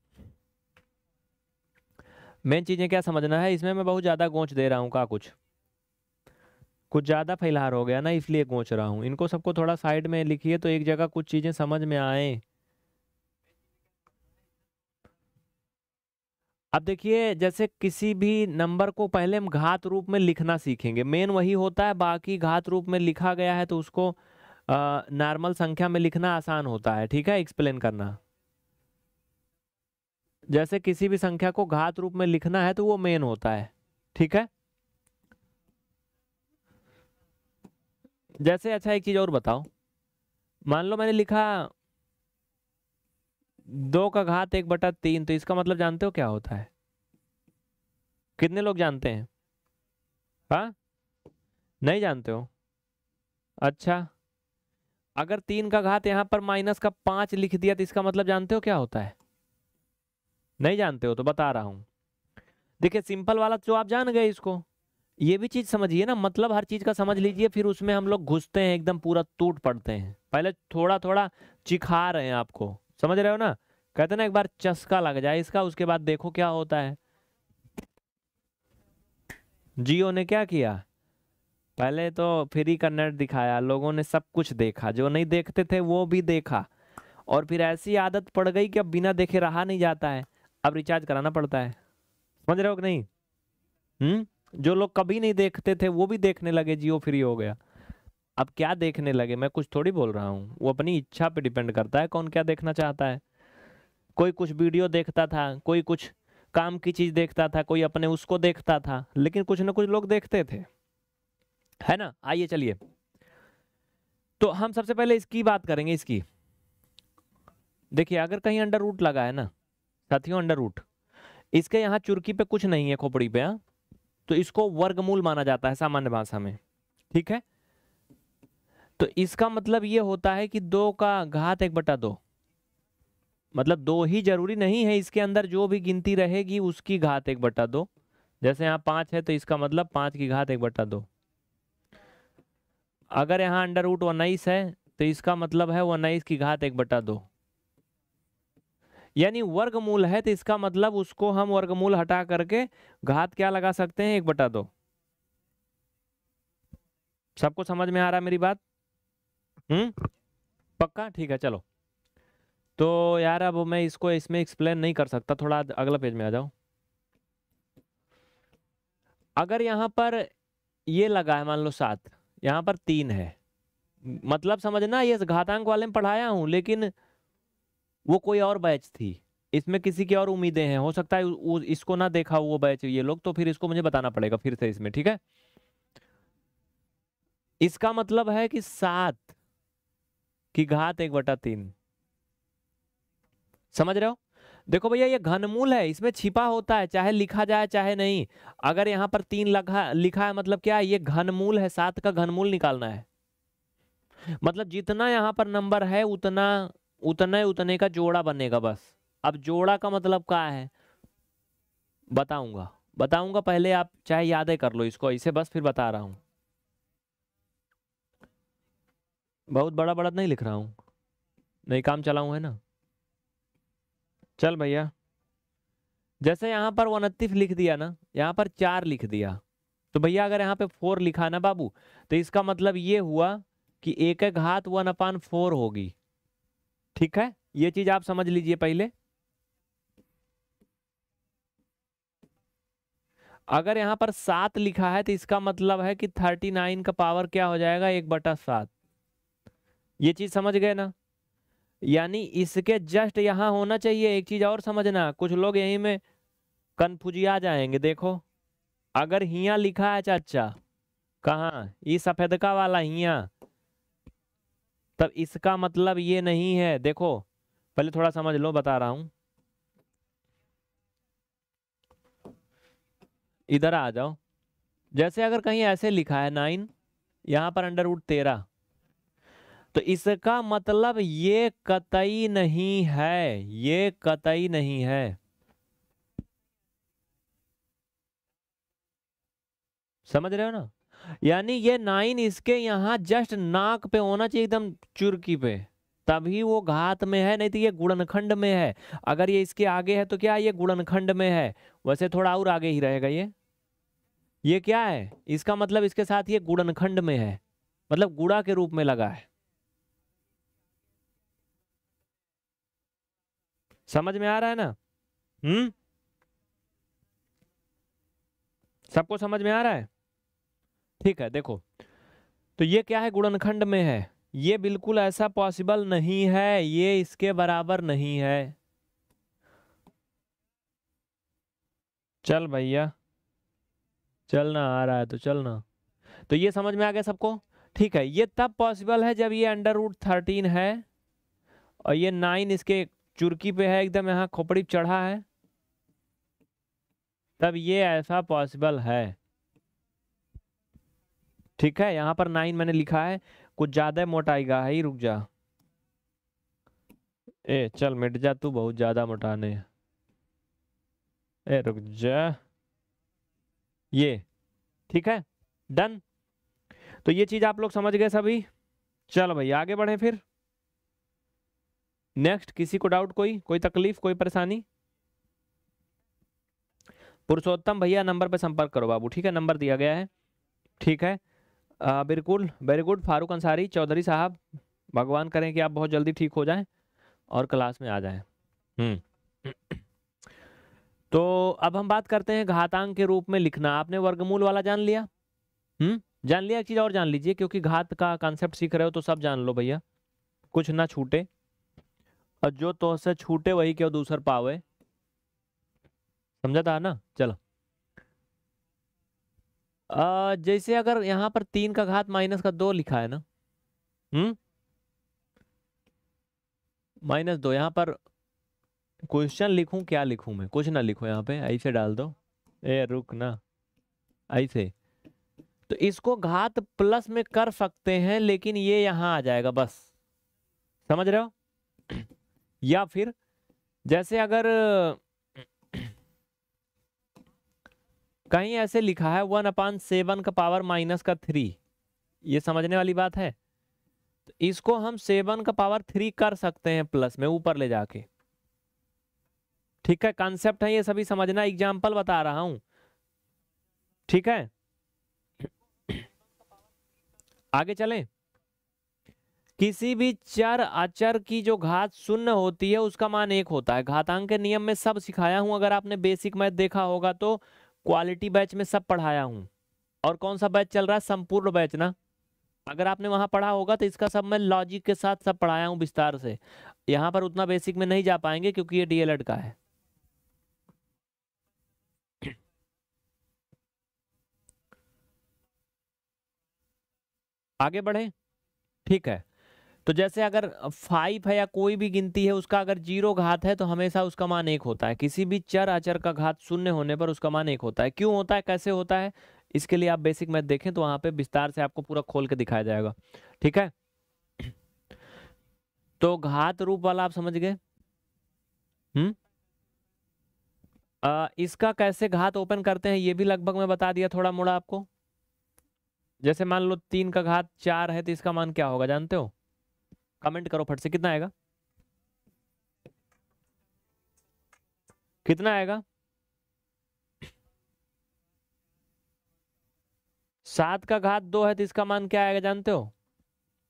मेन चीज़ें क्या समझना है इसमें मैं बहुत ज़्यादा गोच दे रहा हूं का कुछ कुछ ज़्यादा फैलार हो गया ना इसलिए गोच रहा हूँ इनको सबको थोड़ा साइड में लिखिए तो एक जगह कुछ चीज़ें समझ में आए अब देखिए जैसे किसी भी नंबर को पहले हम घात रूप में लिखना सीखेंगे मेन वही होता है बाकी घात रूप में लिखा गया है तो उसको नॉर्मल संख्या में लिखना आसान होता है ठीक है एक्सप्लेन करना जैसे किसी भी संख्या को घात रूप में लिखना है तो वो मेन होता है ठीक है जैसे अच्छा एक चीज़ और बताओ मान लो मैंने लिखा दो का घात एक बटा तीन तो इसका मतलब जानते हो क्या होता है कितने लोग जानते हैं हा? नहीं जानते हो अच्छा अगर तीन का घात यहाँ पर माइनस का पांच लिख दिया तो इसका मतलब जानते हो क्या होता है नहीं जानते हो तो बता रहा हूं देखिए सिंपल वाला जो तो आप जान गए इसको ये भी चीज़ समझिए ना मतलब हर चीज़ का समझ लीजिए फिर उसमें हम लोग घुसते हैं एकदम पूरा टूट पड़ते हैं पहले थोड़ा थोड़ा चिखा रहे हैं आपको समझ रहे हो ना कहते ना एक बार चस्का लग जाए इसका उसके बाद देखो क्या होता है जियो ने क्या किया पहले तो फ्री का नेट दिखाया लोगों ने सब कुछ देखा जो नहीं देखते थे वो भी देखा और फिर ऐसी आदत पड़ गई कि अब बिना देखे रहा नहीं जाता है अब रिचार्ज कराना पड़ता है समझ रहे हो कि नहीं हम्म जो लोग कभी नहीं देखते थे वो भी देखने लगे जियो फ्री हो गया अब क्या देखने लगे मैं कुछ थोड़ी बोल रहा हूँ वो अपनी इच्छा पे डिपेंड करता है कौन क्या देखना चाहता है कोई कुछ वीडियो देखता था कोई कुछ काम की चीज़ देखता था कोई अपने उसको देखता था लेकिन कुछ ना कुछ लोग देखते थे है ना आइए चलिए तो हम सबसे पहले इसकी बात करेंगे इसकी देखिए अगर कहीं अंडर रूट लगा है ना साथियों अंडर रूट इसके यहाँ चुर्की पे कुछ नहीं है खोपड़ी पे हाँ तो इसको वर्गमूल माना जाता है सामान्य भाषा में ठीक है तो इसका मतलब ये होता है कि दो का घात एक बटा दो मतलब दो ही जरूरी नहीं है इसके अंदर जो भी गिनती रहेगी उसकी घात एक बटा दो जैसे यहाँ पाँच है तो इसका मतलब पाँच की घात एक बटा दो अगर यहाँ अंडर रूट उन्नीस है तो इसका मतलब है उन्नीस की घात एक बटा दो यानी वर्गमूल है तो इसका मतलब उसको हम वर्गमूल हटा करके घात क्या लगा सकते हैं एक बटा दो सबको समझ में आ रहा मेरी बात हम्म पक्का ठीक है चलो तो यार अब मैं इसको इसमें एक्सप्लेन नहीं कर सकता थोड़ा अगला पेज में आ जाओ अगर यहाँ पर ये लगा है मान लो सात यहाँ पर तीन है मतलब समझना ये घातांक वाले में पढ़ाया हूँ लेकिन वो कोई और बैच थी इसमें किसी की और उम्मीदें हैं हो सकता है उ, इसको ना देखा वो बैच ये लोग तो फिर इसको मुझे बताना पड़ेगा फिर से इसमें ठीक है इसका मतलब है कि सात कि घात एक बटा तीन समझ रहे हो देखो भैया ये घनमूल है इसमें छिपा होता है चाहे लिखा जाए चाहे नहीं अगर यहां पर तीन लगा लिखा है मतलब क्या ये घनमूल है सात का घनमूल निकालना है मतलब जितना यहां पर नंबर है उतना उतने उतने का जोड़ा बनेगा बस अब जोड़ा का मतलब क्या है बताऊंगा बताऊंगा पहले आप चाहे यादें कर लो इसको इसे बस फिर बता रहा हूं बहुत बड़ा बड़ा नहीं लिख रहा हूँ नहीं काम चलाऊ है ना चल भैया जैसे यहाँ पर उनतीस लिख दिया ना यहाँ पर चार लिख दिया तो भैया अगर यहाँ पे फोर लिखा ना बाबू तो इसका मतलब ये हुआ कि एक एक हाथ वन अपान फोर होगी ठीक है ये चीज आप समझ लीजिए पहले अगर यहाँ पर सात लिखा है तो इसका मतलब है कि थर्टी नाइन का पावर क्या हो जाएगा एक बटा सात ये चीज़ समझ गए ना यानी इसके जस्ट यहां होना चाहिए एक चीज़ और समझना कुछ लोग यहीं में कन्फ्यूजिया जाएंगे देखो अगर हिया लिखा है चाचा कहा सफेद सफेदका वाला हिया तब इसका मतलब ये नहीं है देखो पहले थोड़ा समझ लो बता रहा हूं इधर आ जाओ जैसे अगर कहीं ऐसे लिखा है नाइन यहां पर अंडर वुड तेरा तो इसका मतलब ये कतई नहीं है ये कतई नहीं है समझ रहे हो ना यानी ये नाइन इसके यहाँ जस्ट नाक पे होना चाहिए एकदम चुरकी पे तभी वो घात में है नहीं तो ये गुणनखंड में है अगर ये इसके आगे है तो क्या ये गुणनखंड में है वैसे थोड़ा और आगे ही रहेगा ये ये क्या है इसका मतलब इसके साथ ये गुणनखंड में है मतलब गुड़ा के रूप में लगा है समझ में आ रहा है ना हम्म सबको समझ में आ रहा है ठीक है देखो तो ये क्या है गुणनखंड में है ये बिल्कुल ऐसा पॉसिबल नहीं है ये इसके बराबर नहीं है चल भैया चलना आ रहा है तो चलना तो ये समझ में आ गया सबको ठीक है ये तब पॉसिबल है जब ये अंडर रूट थर्टीन है और ये नाइन इसके चुरकी पे है एकदम यहाँ खोपड़ी चढ़ा है तब ये ऐसा पॉसिबल है ठीक है यहाँ पर नाइन मैंने लिखा है कुछ ज्यादा मोटाएगा है ही रुक जा ए चल मिट जा तू बहुत ज्यादा मोटाने ए रुक जा ये ठीक है डन तो ये चीज आप लोग समझ गए सभी चल भाई आगे बढ़े फिर नेक्स्ट किसी को डाउट कोई कोई तकलीफ कोई परेशानी पुरुषोत्तम भैया नंबर पर संपर्क करो बाबू ठीक है नंबर दिया गया है ठीक है बिल्कुल वेरी गुड फारूक अंसारी चौधरी साहब भगवान करें कि आप बहुत जल्दी ठीक हो जाएं और क्लास में आ जाएं हम्म। तो अब हम बात करते हैं घातांक के रूप में लिखना आपने वर्गमूल वाला जान लिया हम्म जान लिया एक चीज़ और जान लीजिए क्योंकि घात का कॉन्सेप्ट सीख रहे हो तो सब जान लो भैया कुछ ना छूटे और जो तो से छूटे वही क्यों दूसर पावे समझा था ना चलो आ, जैसे अगर यहां पर तीन का घात माइनस का दो लिखा है ना हम्म माइनस दो यहां पर क्वेश्चन लिखूं क्या लिखूं मैं कुछ ना लिखूं यहां पे ऐसे डाल दो ए रुक ना ऐसे तो इसको घात प्लस में कर सकते हैं लेकिन ये यहां आ जाएगा बस समझ रहे हो या फिर जैसे अगर कहीं ऐसे लिखा है वन अपान सेवन का पावर माइनस का थ्री ये समझने वाली बात है तो इसको हम सेवन का पावर थ्री कर सकते हैं प्लस में ऊपर ले जाके ठीक है कॉन्सेप्ट है ये सभी समझना एग्जाम्पल बता रहा हूं ठीक है आगे चलें किसी भी चर अचर की जो घात शून्य होती है उसका मान एक होता है घातांक के नियम में सब सिखाया हूं अगर आपने बेसिक मैथ देखा होगा तो क्वालिटी बैच में सब पढ़ाया हूं और कौन सा बैच चल रहा है संपूर्ण बैच ना अगर आपने वहां पढ़ा होगा तो इसका सब मैं लॉजिक के साथ सब पढ़ाया हूं विस्तार से यहां पर उतना बेसिक में नहीं जा पाएंगे क्योंकि ये डीएलएड का है आगे बढ़े ठीक है तो जैसे अगर फाइव है या कोई भी गिनती है उसका अगर जीरो घात है तो हमेशा उसका मान एक होता है किसी भी चर अचर का घात शून्य होने पर उसका मान एक होता है क्यों होता है कैसे होता है इसके लिए आप बेसिक मैथ देखें तो वहां पर विस्तार से आपको पूरा खोल के दिखाया जाएगा ठीक है तो घात रूप वाला आप समझ गए हम्म इसका कैसे घात ओपन करते हैं ये भी लगभग मैं बता दिया थोड़ा मोड़ा आपको जैसे मान लो तीन का घात चार है तो इसका मान क्या होगा जानते हो कमेंट करो फट से कितना आएगा कितना आएगा सात का घात दो है तो इसका मान क्या आएगा जानते हो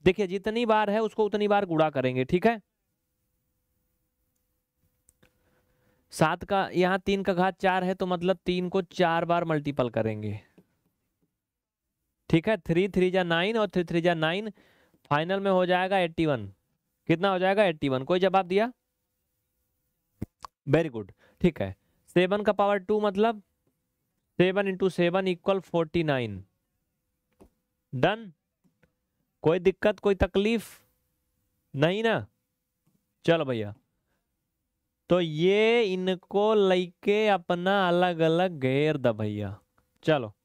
देखिए जितनी बार है उसको उतनी बार गुड़ा करेंगे ठीक है सात का यहां तीन का घात चार है तो मतलब तीन को चार बार मल्टीपल करेंगे ठीक है थ्री थ्री जा नाइन और थ्री थ्री जा नाइन फाइनल में हो जाएगा एट्टी वन कितना हो जाएगा एट्टी वन कोई जवाब दिया वेरी गुड ठीक है सेवन का पावर टू मतलब seven into seven equal forty nine done कोई दिक्कत कोई तकलीफ नहीं ना चलो भैया तो ये इनको लेके अपना अलग अलग घेर द भैया चलो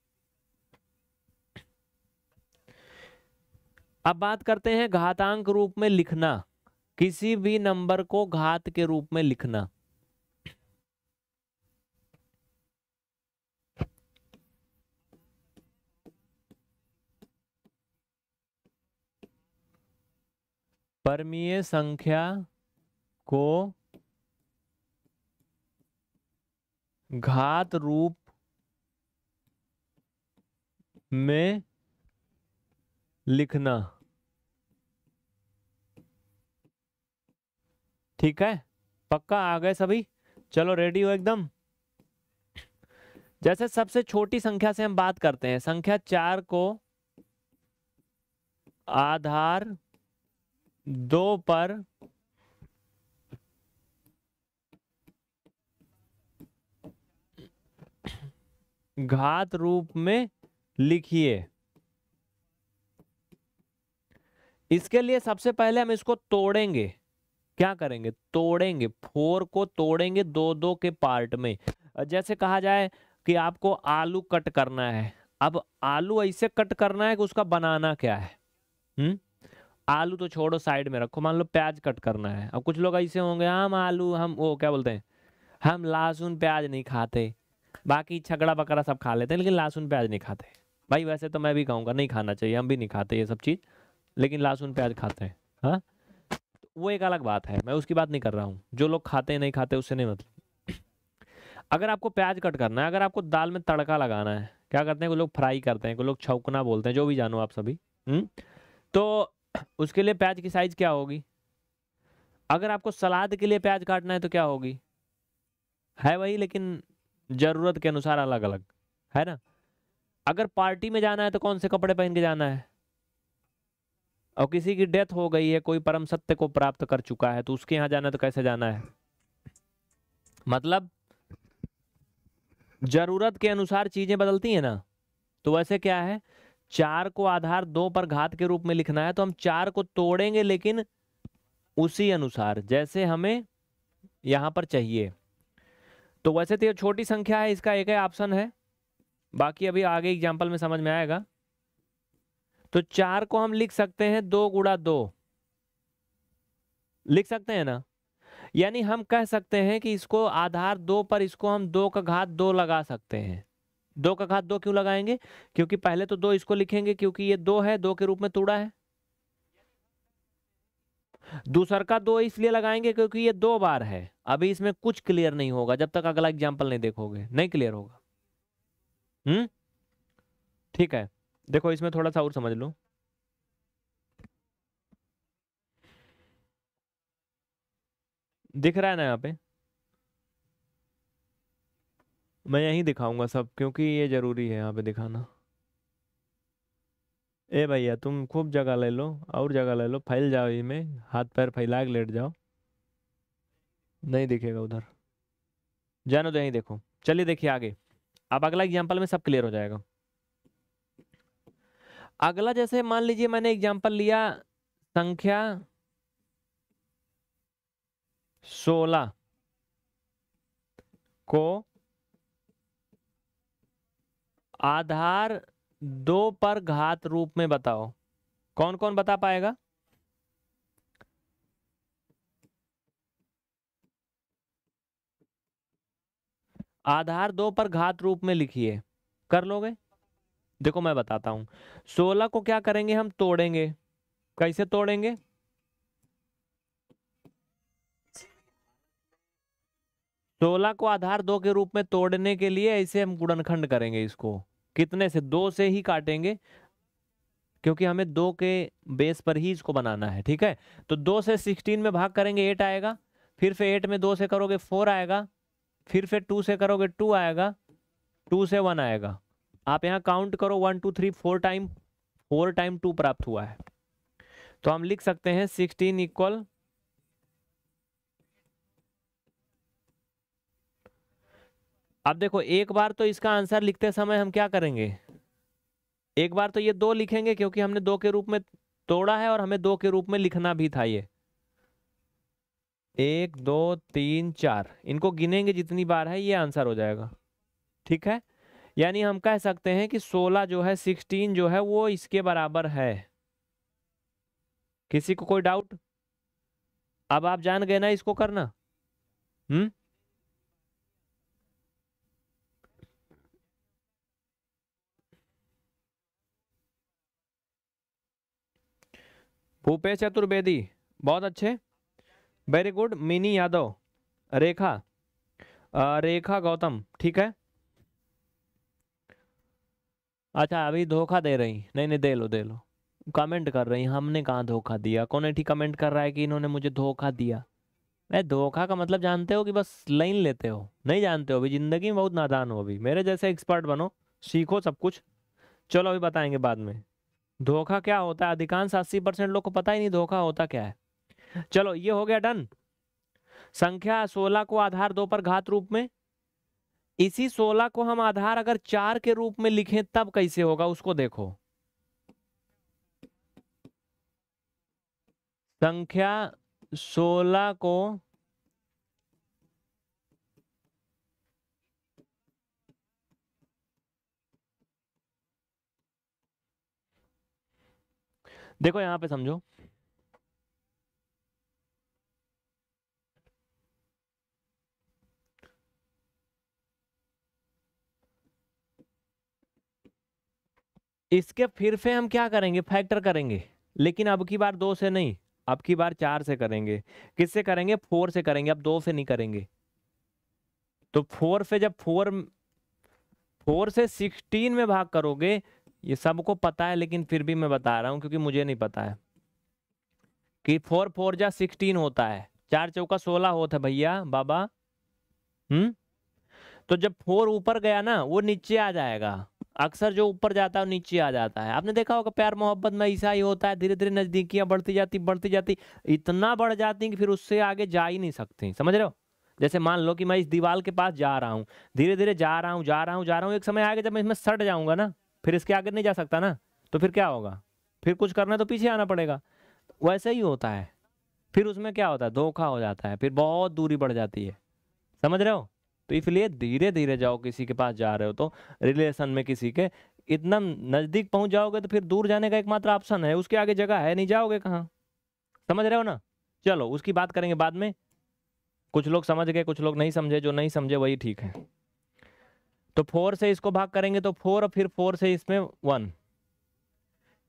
अब बात करते हैं घातांक रूप में लिखना किसी भी नंबर को घात के रूप में लिखना परमीय संख्या को घात रूप में लिखना ठीक है पक्का आ गए सभी चलो रेडी हो एकदम जैसे सबसे छोटी संख्या से हम बात करते हैं संख्या चार को आधार दो पर घात रूप में लिखिए इसके लिए सबसे पहले हम इसको तोड़ेंगे क्या करेंगे तोड़ेंगे फोर को तोड़ेंगे दो दो के पार्ट में जैसे कहा जाए कि आपको आलू कट करना है अब आलू ऐसे कट करना है कि उसका बनाना क्या है हम्म आलू तो छोड़ो साइड में रखो मान लो प्याज कट करना है अब कुछ लोग ऐसे होंगे हम आलू हम वो क्या बोलते हैं हम लहसुन प्याज नहीं खाते बाकी छगड़ा बकरा सब खा लेते हैं लेकिन लहसुन प्याज नहीं खाते भाई वैसे तो मैं भी कहूँगा नहीं खाना चाहिए हम भी नहीं खाते ये सब चीज़ लेकिन लहसुन प्याज खाते हैं हाँ तो वो एक अलग बात है मैं उसकी बात नहीं कर रहा हूँ जो लोग खाते हैं नहीं खाते उससे नहीं मतलब अगर आपको प्याज कट करना है अगर आपको दाल में तड़का लगाना है क्या करते हैं कोई लोग फ्राई करते हैं कोई लोग छौकना बोलते हैं जो भी जानो आप सभी हुँ? हम्म? तो उसके लिए प्याज की साइज़ क्या होगी अगर आपको सलाद के लिए प्याज काटना है तो क्या होगी है वही लेकिन ज़रूरत के अनुसार अलग अलग है ना अगर पार्टी में जाना है तो कौन से कपड़े पहन के जाना है और किसी की डेथ हो गई है कोई परम सत्य को प्राप्त कर चुका है तो उसके यहां जाना तो कैसे जाना है मतलब जरूरत के अनुसार चीजें बदलती है ना तो वैसे क्या है चार को आधार दो पर घात के रूप में लिखना है तो हम चार को तोड़ेंगे लेकिन उसी अनुसार जैसे हमें यहां पर चाहिए तो वैसे तो ये छोटी संख्या है इसका एक ऑप्शन है बाकी अभी आगे एग्जाम्पल में समझ में आएगा तो चार को हम लिख सकते हैं दो गुड़ा दो लिख सकते हैं ना यानी हम कह सकते हैं कि इसको आधार दो पर इसको हम दो का घात दो लगा सकते हैं दो का घात दो क्यों लगाएंगे क्योंकि पहले तो दो इसको लिखेंगे क्योंकि ये दो है दो के रूप में तोड़ा है दूसर का दो इसलिए लगाएंगे क्योंकि ये दो बार है अभी इसमें कुछ क्लियर नहीं होगा जब तक अगला एग्जाम्पल नहीं देखोगे नहीं क्लियर होगा हम्म ठीक है देखो इसमें थोड़ा सा और समझ लो दिख रहा है ना यहाँ पे मैं यहीं दिखाऊंगा सब क्योंकि ये ज़रूरी है यहाँ पे दिखाना ए भैया तुम खूब जगह ले लो और जगह ले लो फैल जाओ इसमें हाथ पैर फैला के लेट जाओ नहीं दिखेगा उधर जानो तो यहीं देखो चलिए देखिए आगे अब अगला एग्जाम्पल में सब क्लियर हो जाएगा अगला जैसे मान लीजिए मैंने एग्जाम्पल लिया संख्या सोलह को आधार दो पर घात रूप में बताओ कौन कौन बता पाएगा आधार दो पर घात रूप में लिखिए कर लोगे देखो मैं बताता हूं सोलह को क्या करेंगे हम तोड़ेंगे कैसे तोड़ेंगे सोलह को आधार दो के रूप में तोड़ने के लिए ऐसे हम गुणनखंड करेंगे इसको कितने से दो से ही काटेंगे क्योंकि हमें दो के बेस पर ही इसको बनाना है ठीक है तो दो से सिक्सटीन में भाग करेंगे एट आएगा फिर से एट में दो से करोगे फोर आएगा फिर से टू से करोगे टू आएगा टू से वन आएगा आप यहाँ काउंट करो one two three four time four time two प्राप्त हुआ है तो हम लिख सकते हैं सिक्सटीन इक्वल अब देखो एक बार तो इसका आंसर लिखते समय हम क्या करेंगे एक बार तो ये दो लिखेंगे क्योंकि हमने दो के रूप में तोड़ा है और हमें दो के रूप में लिखना भी था ये एक दो तीन चार इनको गिनेंगे जितनी बार है ये आंसर हो जाएगा ठीक है यानी हम कह सकते हैं कि 16 जो है 16 जो है वो इसके बराबर है किसी को कोई डाउट अब आप जान गए ना इसको करना हम्म भूपेश चतुर्वेदी बहुत अच्छे वेरी गुड मिनी यादव रेखा आ, रेखा गौतम ठीक है अच्छा अभी धोखा दे रही नहीं नहीं दे लो दे लो कमेंट कर रही हमने कहाँ धोखा दिया कौनेठी कमेंट कर रहा है कि इन्होंने मुझे धोखा दिया मैं धोखा का मतलब जानते हो कि बस लाइन लेते हो नहीं जानते हो अभी ज़िंदगी में बहुत नादान हो अभी मेरे जैसे एक्सपर्ट बनो सीखो सब कुछ चलो अभी बताएंगे बाद में धोखा क्या होता है अधिकांश अस्सी परसेंट लोग को पता ही नहीं धोखा होता क्या है चलो ये हो गया डन संख्या सोलह को आधार दो पर घात रूप में इसी सोलह को हम आधार अगर चार के रूप में लिखें तब कैसे होगा उसको देखो संख्या सोलह को देखो यहां पे समझो इसके फिर से हम क्या करेंगे फैक्टर करेंगे लेकिन अब की बार दो से नहीं अब की बार चार से करेंगे किससे करेंगे फोर से करेंगे अब दो से नहीं करेंगे तो फोर से जब फोर फोर से सिक्सटीन में भाग करोगे ये सबको पता है लेकिन फिर भी मैं बता रहा हूँ क्योंकि मुझे नहीं पता है कि फोर फोर जा सिक्सटीन होता है चार चौका सोलह होता है भैया बाबा हम्म तो जब फोर ऊपर गया ना वो नीचे आ जाएगा अक्सर जो ऊपर जाता है नीचे आ जाता है आपने देखा होगा प्यार मोहब्बत में ऐसा ही होता है धीरे धीरे नज़दीकियाँ बढ़ती जाती बढ़ती जाती इतना बढ़ जाती कि फिर उससे आगे जा ही नहीं सकती समझ रहे हो जैसे मान लो कि मैं इस दीवार के पास जा रहा हूँ धीरे धीरे जा रहा हूँ जा रहा हूँ जा रहा हूँ एक समय आगे जब मैं इसमें सट जाऊँगा ना फिर इसके आगे नहीं जा सकता ना तो फिर क्या होगा फिर कुछ करना है तो पीछे आना पड़ेगा वैसे ही होता है फिर उसमें क्या होता है धोखा हो जाता है फिर बहुत दूरी बढ़ जाती है समझ रहे हो तो इसलिए धीरे धीरे जाओ किसी के पास जा रहे हो तो रिलेशन में किसी के इतना नज़दीक पहुंच जाओगे तो फिर दूर जाने का एकमात्र ऑप्शन है उसके आगे जगह है नहीं जाओगे कहाँ समझ रहे हो ना चलो उसकी बात करेंगे बाद में कुछ लोग समझ गए कुछ लोग नहीं समझे जो नहीं समझे वही ठीक है तो फोर से इसको भाग करेंगे तो फोर और फिर फोर से इसमें वन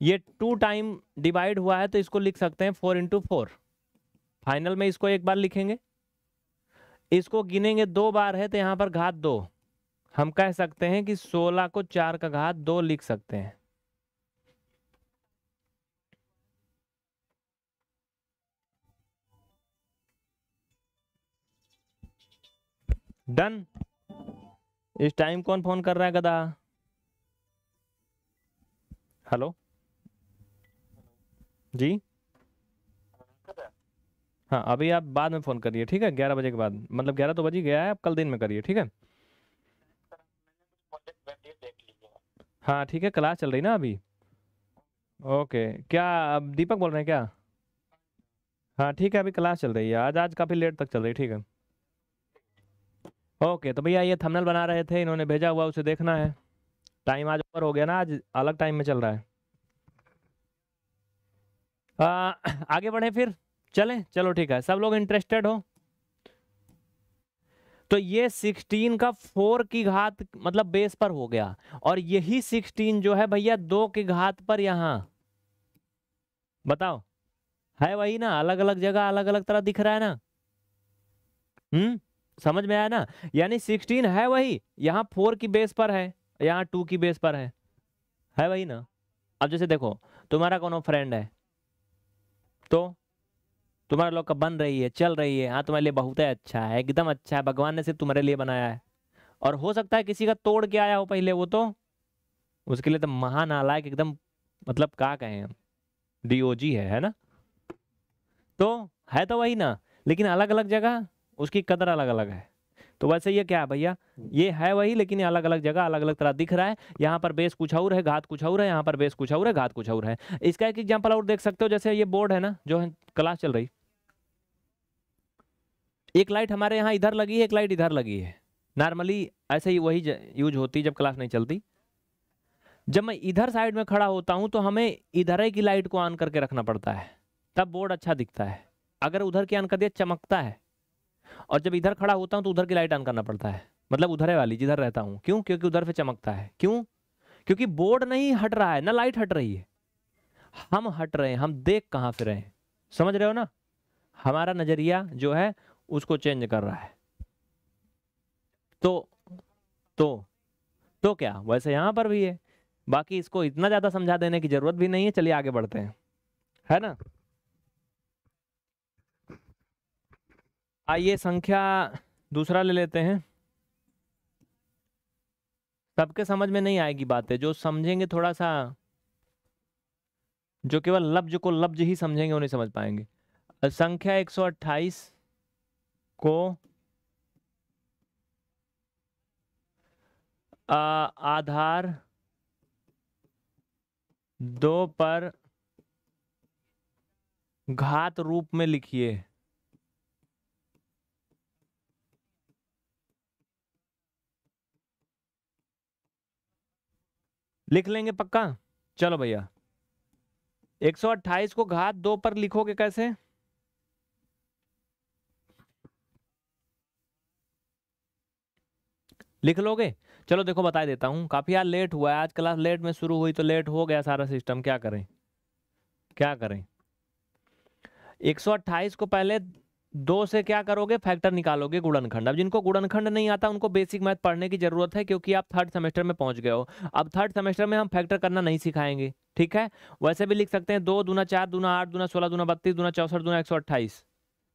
ये टू टाइम डिवाइड हुआ है तो इसको लिख सकते हैं फोर इंटू फोर फाइनल में इसको एक बार लिखेंगे इसको गिनेंगे दो बार है तो यहाँ पर घात दो हम कह सकते हैं कि सोलह को चार का घात दो लिख सकते हैं डन इस टाइम कौन फोन कर रहा है गदा हेलो जी हाँ अभी आप बाद में फ़ोन करिए ठीक है ग्यारह बजे के बाद मतलब ग्यारह तो बज ही गया है आप कल दिन में करिए ठीक है हाँ ठीक है क्लास चल रही ना अभी ओके क्या अब दीपक बोल रहे हैं क्या हाँ ठीक है अभी क्लास चल रही है आज आज काफ़ी लेट तक चल रही है ठीक है ओके तो भैया ये थंबनेल बना रहे थे इन्होंने भेजा हुआ उसे देखना है टाइम आज ओवर हो गया ना आज अलग टाइम में चल रहा है आ, आगे बढ़े फिर चलें चलो ठीक है सब लोग इंटरेस्टेड हो तो ये 16 का 4 की घात मतलब बेस पर हो गया और यही 16 जो है भैया दो की घात पर यहां बताओ है वही ना अलग अलग जगह अलग अलग तरह दिख रहा है ना हम्म समझ में आया ना यानी 16 है वही यहाँ फोर की बेस पर है यहाँ टू की बेस पर है है वही ना अब जैसे देखो तुम्हारा कौन फ्रेंड है तो तुम्हारे लोग का बन रही है चल रही है हाँ तुम्हारे लिए बहुत ही अच्छा है एकदम अच्छा है भगवान ने सिर्फ तुम्हारे लिए बनाया है और हो सकता है किसी का तोड़ के आया हो पहले वो तो उसके लिए तो महान आलायक एकदम मतलब क्या कहें हम डी है है ना तो है तो वही ना लेकिन अलग अलग जगह उसकी कदर अलग अलग है तो वैसे ये क्या है भैया ये है वही लेकिन अलग अलग जगह अलग अलग तरह दिख रहा है यहाँ पर बेस कुछ और है घात कुछ और है यहाँ पर बेस कुछ और है घात कुछ और है इसका एक एग्जाम्पल और देख सकते हो जैसे ये बोर्ड है ना जो है क्लास चल रही एक लाइट हमारे यहाँ इधर लगी है एक लाइट इधर लगी है नॉर्मली ऐसे ही वही यूज होती जब क्लास नहीं चलती जब मैं इधर साइड में खड़ा होता हूँ तो हमें इधर ही की लाइट को ऑन करके रखना पड़ता है तब बोर्ड अच्छा दिखता है अगर उधर की ऑन कर दिया चमकता है और जब इधर खड़ा होता हूँ तो उधर की लाइट ऑन करना पड़ता है मतलब उधर है वाली जिधर रहता हूँ क्यों क्योंकि उधर से चमकता है क्यों क्योंकि बोर्ड नहीं हट रहा है ना लाइट हट रही है हम हट रहे हैं हम देख कहाँ फिर रहे हैं समझ रहे हो ना हमारा नज़रिया जो है उसको चेंज कर रहा है तो तो तो क्या वैसे यहां पर भी है बाकी इसको इतना ज़्यादा समझा देने की ज़रूरत भी नहीं है चलिए आगे बढ़ते हैं है ना आइए संख्या दूसरा ले लेते हैं सबके समझ में नहीं आएगी बातें जो समझेंगे थोड़ा सा जो केवल लफ्ज को लफ्ज ही समझेंगे वो नहीं समझ पाएंगे संख्या 128 को आ, आधार दो पर घात रूप में लिखिए लिख लेंगे पक्का चलो भैया 128 को घात दो पर लिखोगे कैसे लिख लोगे चलो देखो बता देता हूँ काफ़ी यार लेट हुआ है आज क्लास लेट में शुरू हुई तो लेट हो गया सारा सिस्टम क्या करें क्या करें 128 को पहले दो से क्या करोगे फैक्टर निकालोगे गुड़नखंड अब जिनको गुड़नखंड नहीं आता उनको बेसिक मैथ पढ़ने की जरूरत है क्योंकि आप थर्ड सेमेस्टर में पहुंच गए हो अब थर्ड सेमेस्टर में हम फैक्टर करना नहीं सिखाएंगे ठीक है वैसे भी लिख सकते हैं दो दूना चार दूना आठ दूना सोलह दूना बत्तीस दूना चौसठ दूना एक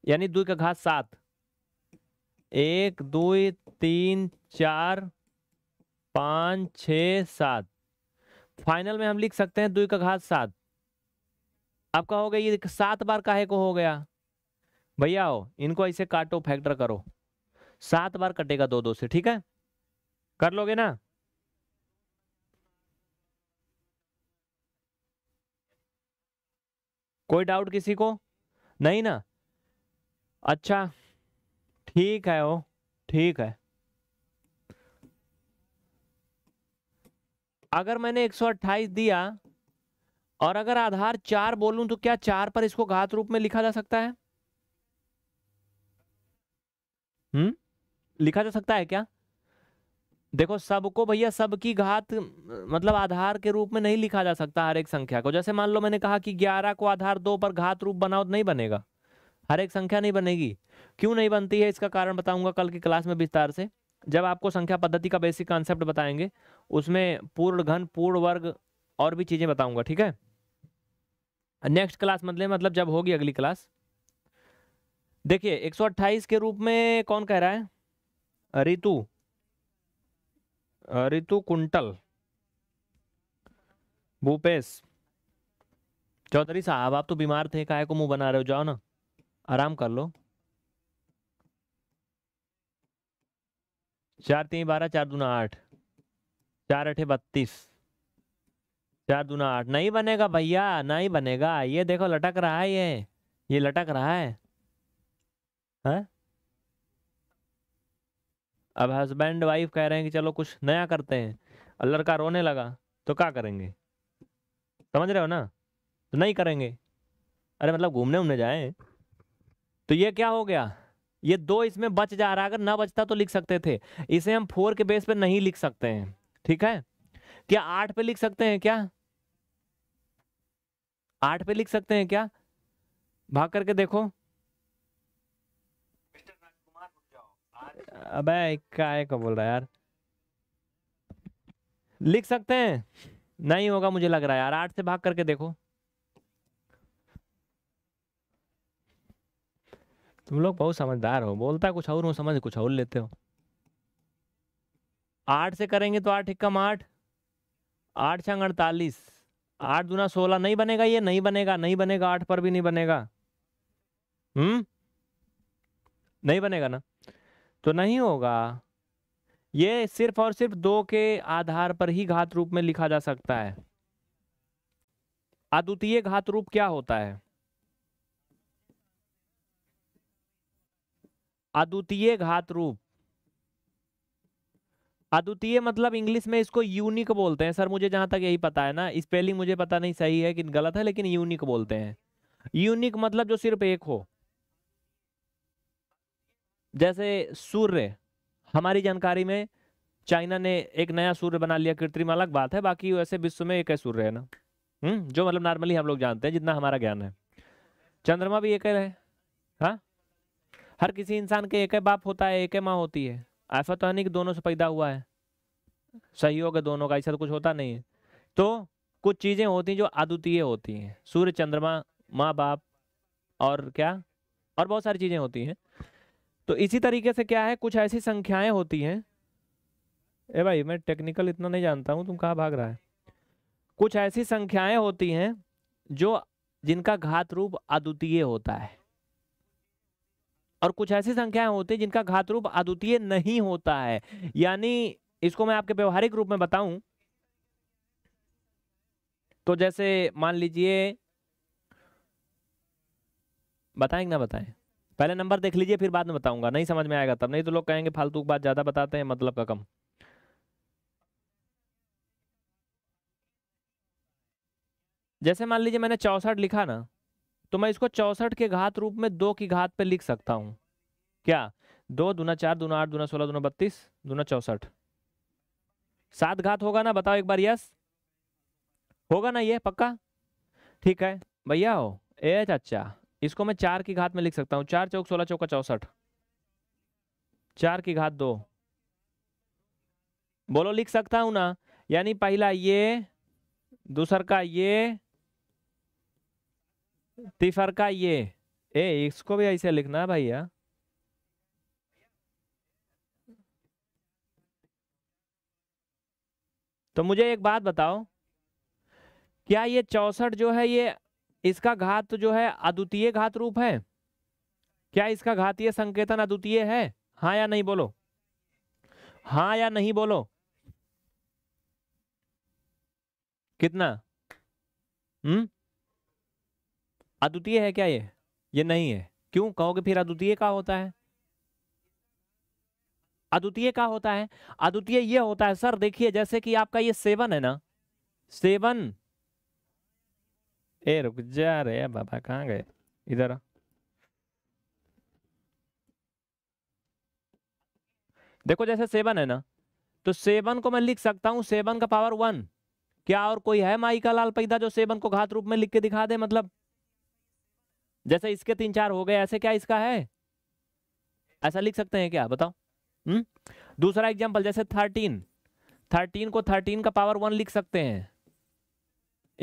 यानी दो का घास सात एक दो तीन चार पाँच छ सात फाइनल में हम लिख सकते हैं दुई का घात सात आपका हो गया ये सात बार काहे को हो गया भैया हो इनको ऐसे काटो फैक्टर करो सात बार कटेगा दो दो से ठीक है कर लोगे ना कोई डाउट किसी को नहीं ना अच्छा ठीक है ओ ठीक है अगर मैंने 128 दिया और अगर आधार चार बोलूं तो क्या चार पर इसको घात रूप में लिखा जा सकता है हम्म लिखा जा सकता है क्या देखो सबको भैया सब की घात मतलब आधार के रूप में नहीं लिखा जा सकता हर एक संख्या को जैसे मान लो मैंने कहा कि ग्यारह को आधार दो पर घात रूप बनाओ तो नहीं बनेगा हर एक संख्या नहीं बनेगी क्यों नहीं बनती है इसका कारण बताऊंगा कल की क्लास में विस्तार से जब आपको संख्या पद्धति का बेसिक कॉन्सेप्ट बताएंगे उसमें पूर्ण घन पूर्ण वर्ग और भी चीज़ें बताऊंगा ठीक है नेक्स्ट क्लास मतलब मतलब जब होगी अगली क्लास देखिए 128 के रूप में कौन कह रहा है रितु रितु कुंटल भूपेश चौधरी साहब आप तो बीमार थे काय को मुंह बना रहे हो जाओ ना आराम कर लो चार तीन बारह चार दूना आठ चार अठे बत्तीस चार दूना आठ नहीं बनेगा भैया नहीं बनेगा ये देखो लटक रहा है ये ये लटक रहा है हैं हाँ? अब हस्बैंड वाइफ कह रहे हैं कि चलो कुछ नया करते हैं और लड़का रोने लगा तो क्या करेंगे समझ रहे हो ना तो नहीं करेंगे अरे मतलब घूमने उमने जाए तो ये क्या हो गया ये दो इसमें बच जा रहा अगर ना बचता तो लिख सकते थे इसे हम फोर के बेस पे नहीं लिख सकते हैं ठीक है क्या आठ पे लिख सकते हैं क्या आठ पे लिख सकते हैं क्या भाग करके देखो अब क्या का बोल रहा है यार लिख सकते हैं नहीं होगा मुझे लग रहा है यार आठ से भाग करके देखो तुम लोग बहुत समझदार हो बोलता कुछ और हो समझ कुछ और लेते हो आठ से करेंगे तो आठ इक्कम आठ आठ छंग अड़तालीस आठ दूना सोलह नहीं बनेगा ये नहीं बनेगा नहीं बनेगा आठ पर भी नहीं बनेगा हम्म नहीं बनेगा ना तो नहीं होगा ये सिर्फ और सिर्फ दो के आधार पर ही घात रूप में लिखा जा सकता है अद्वितीय घात रूप क्या होता है अद्वितीय घात रूप अद्वितीय मतलब इंग्लिश में इसको यूनिक बोलते हैं सर मुझे जहां तक यही पता है ना स्पेलिंग मुझे पता नहीं सही है कि गलत है लेकिन यूनिक बोलते हैं यूनिक मतलब जो सिर्फ एक हो जैसे सूर्य हमारी जानकारी में चाइना ने एक नया सूर्य बना लिया कृत्रिम अलग बात है बाकी वैसे विश्व में एक है सूर्य है ना हम्म जो मतलब नॉर्मली हम लोग जानते हैं जितना हमारा ज्ञान है चंद्रमा भी एक है हाँ हर किसी इंसान के एक बाप होता है एक माँ होती है ऐसा तो है नहीं कि दोनों से पैदा हुआ है सही होगा दोनों का ऐसा तो कुछ होता नहीं है तो कुछ चीज़ें होती हैं जो अद्वितीय होती हैं सूर्य चंद्रमा माँ बाप और क्या और बहुत सारी चीज़ें होती हैं तो इसी तरीके से क्या है कुछ ऐसी संख्याएं होती हैं ए भाई मैं टेक्निकल इतना नहीं जानता हूँ तुम कहाँ भाग रहा है कुछ ऐसी संख्याएं होती हैं जो जिनका घात रूप अद्वितीय होता है और कुछ ऐसी संख्याएं होती हैं जिनका घात रूप अद्वितीय नहीं होता है यानी इसको मैं आपके व्यवहारिक रूप में बताऊं तो जैसे मान लीजिए बताएं ना बताएं पहले नंबर देख लीजिए फिर बाद में बताऊंगा नहीं समझ में आएगा तब नहीं तो लोग कहेंगे फालतू बात ज़्यादा बताते हैं मतलब का कम जैसे मान लीजिए मैंने चौसठ लिखा ना तो मैं इसको चौसठ के घात रूप में दो की घात पे लिख सकता हूँ क्या दो दुना चार दूना आठ दूना सोलह दुना बत्तीस दुना चौसठ सात घात होगा ना बताओ एक बार यस होगा ना ये पक्का ठीक है भैया हो ए अच्छा इसको मैं चार की घात में लिख सकता हूँ चार चौक सोलह चौका चौसठ चार की घात दो बोलो लिख सकता हूँ ना यानी पहला ये दूसर का ये तिफर का ये ए इसको भी ऐसे लिखना है भैया तो मुझे एक बात बताओ क्या ये चौसठ जो है ये इसका घात जो है अद्वितीय घात रूप है क्या इसका घातीय संकेतन अद्वितीय है हाँ या नहीं बोलो हाँ या नहीं बोलो कितना हम्म अद्वितीय है क्या ये ये नहीं है क्यों कहोगे फिर अद्वितीय का होता है अद्वितीय का होता है अद्वितीय ये होता है सर देखिए जैसे कि आपका ये सेवन है ना सेवन ए रुक जा रे बाबा कहाँ गए इधर देखो जैसे सेवन है ना तो सेवन को मैं लिख सकता हूं सेवन का पावर वन क्या और कोई है माई का लाल पैदा जो सेवन को घात रूप में लिख के दिखा दे मतलब जैसे इसके तीन चार हो गए ऐसे क्या इसका है ऐसा लिख सकते हैं क्या बताओ हम्म दूसरा एग्जाम्पल जैसे थर्टीन थर्टीन को थर्टीन का पावर वन लिख सकते हैं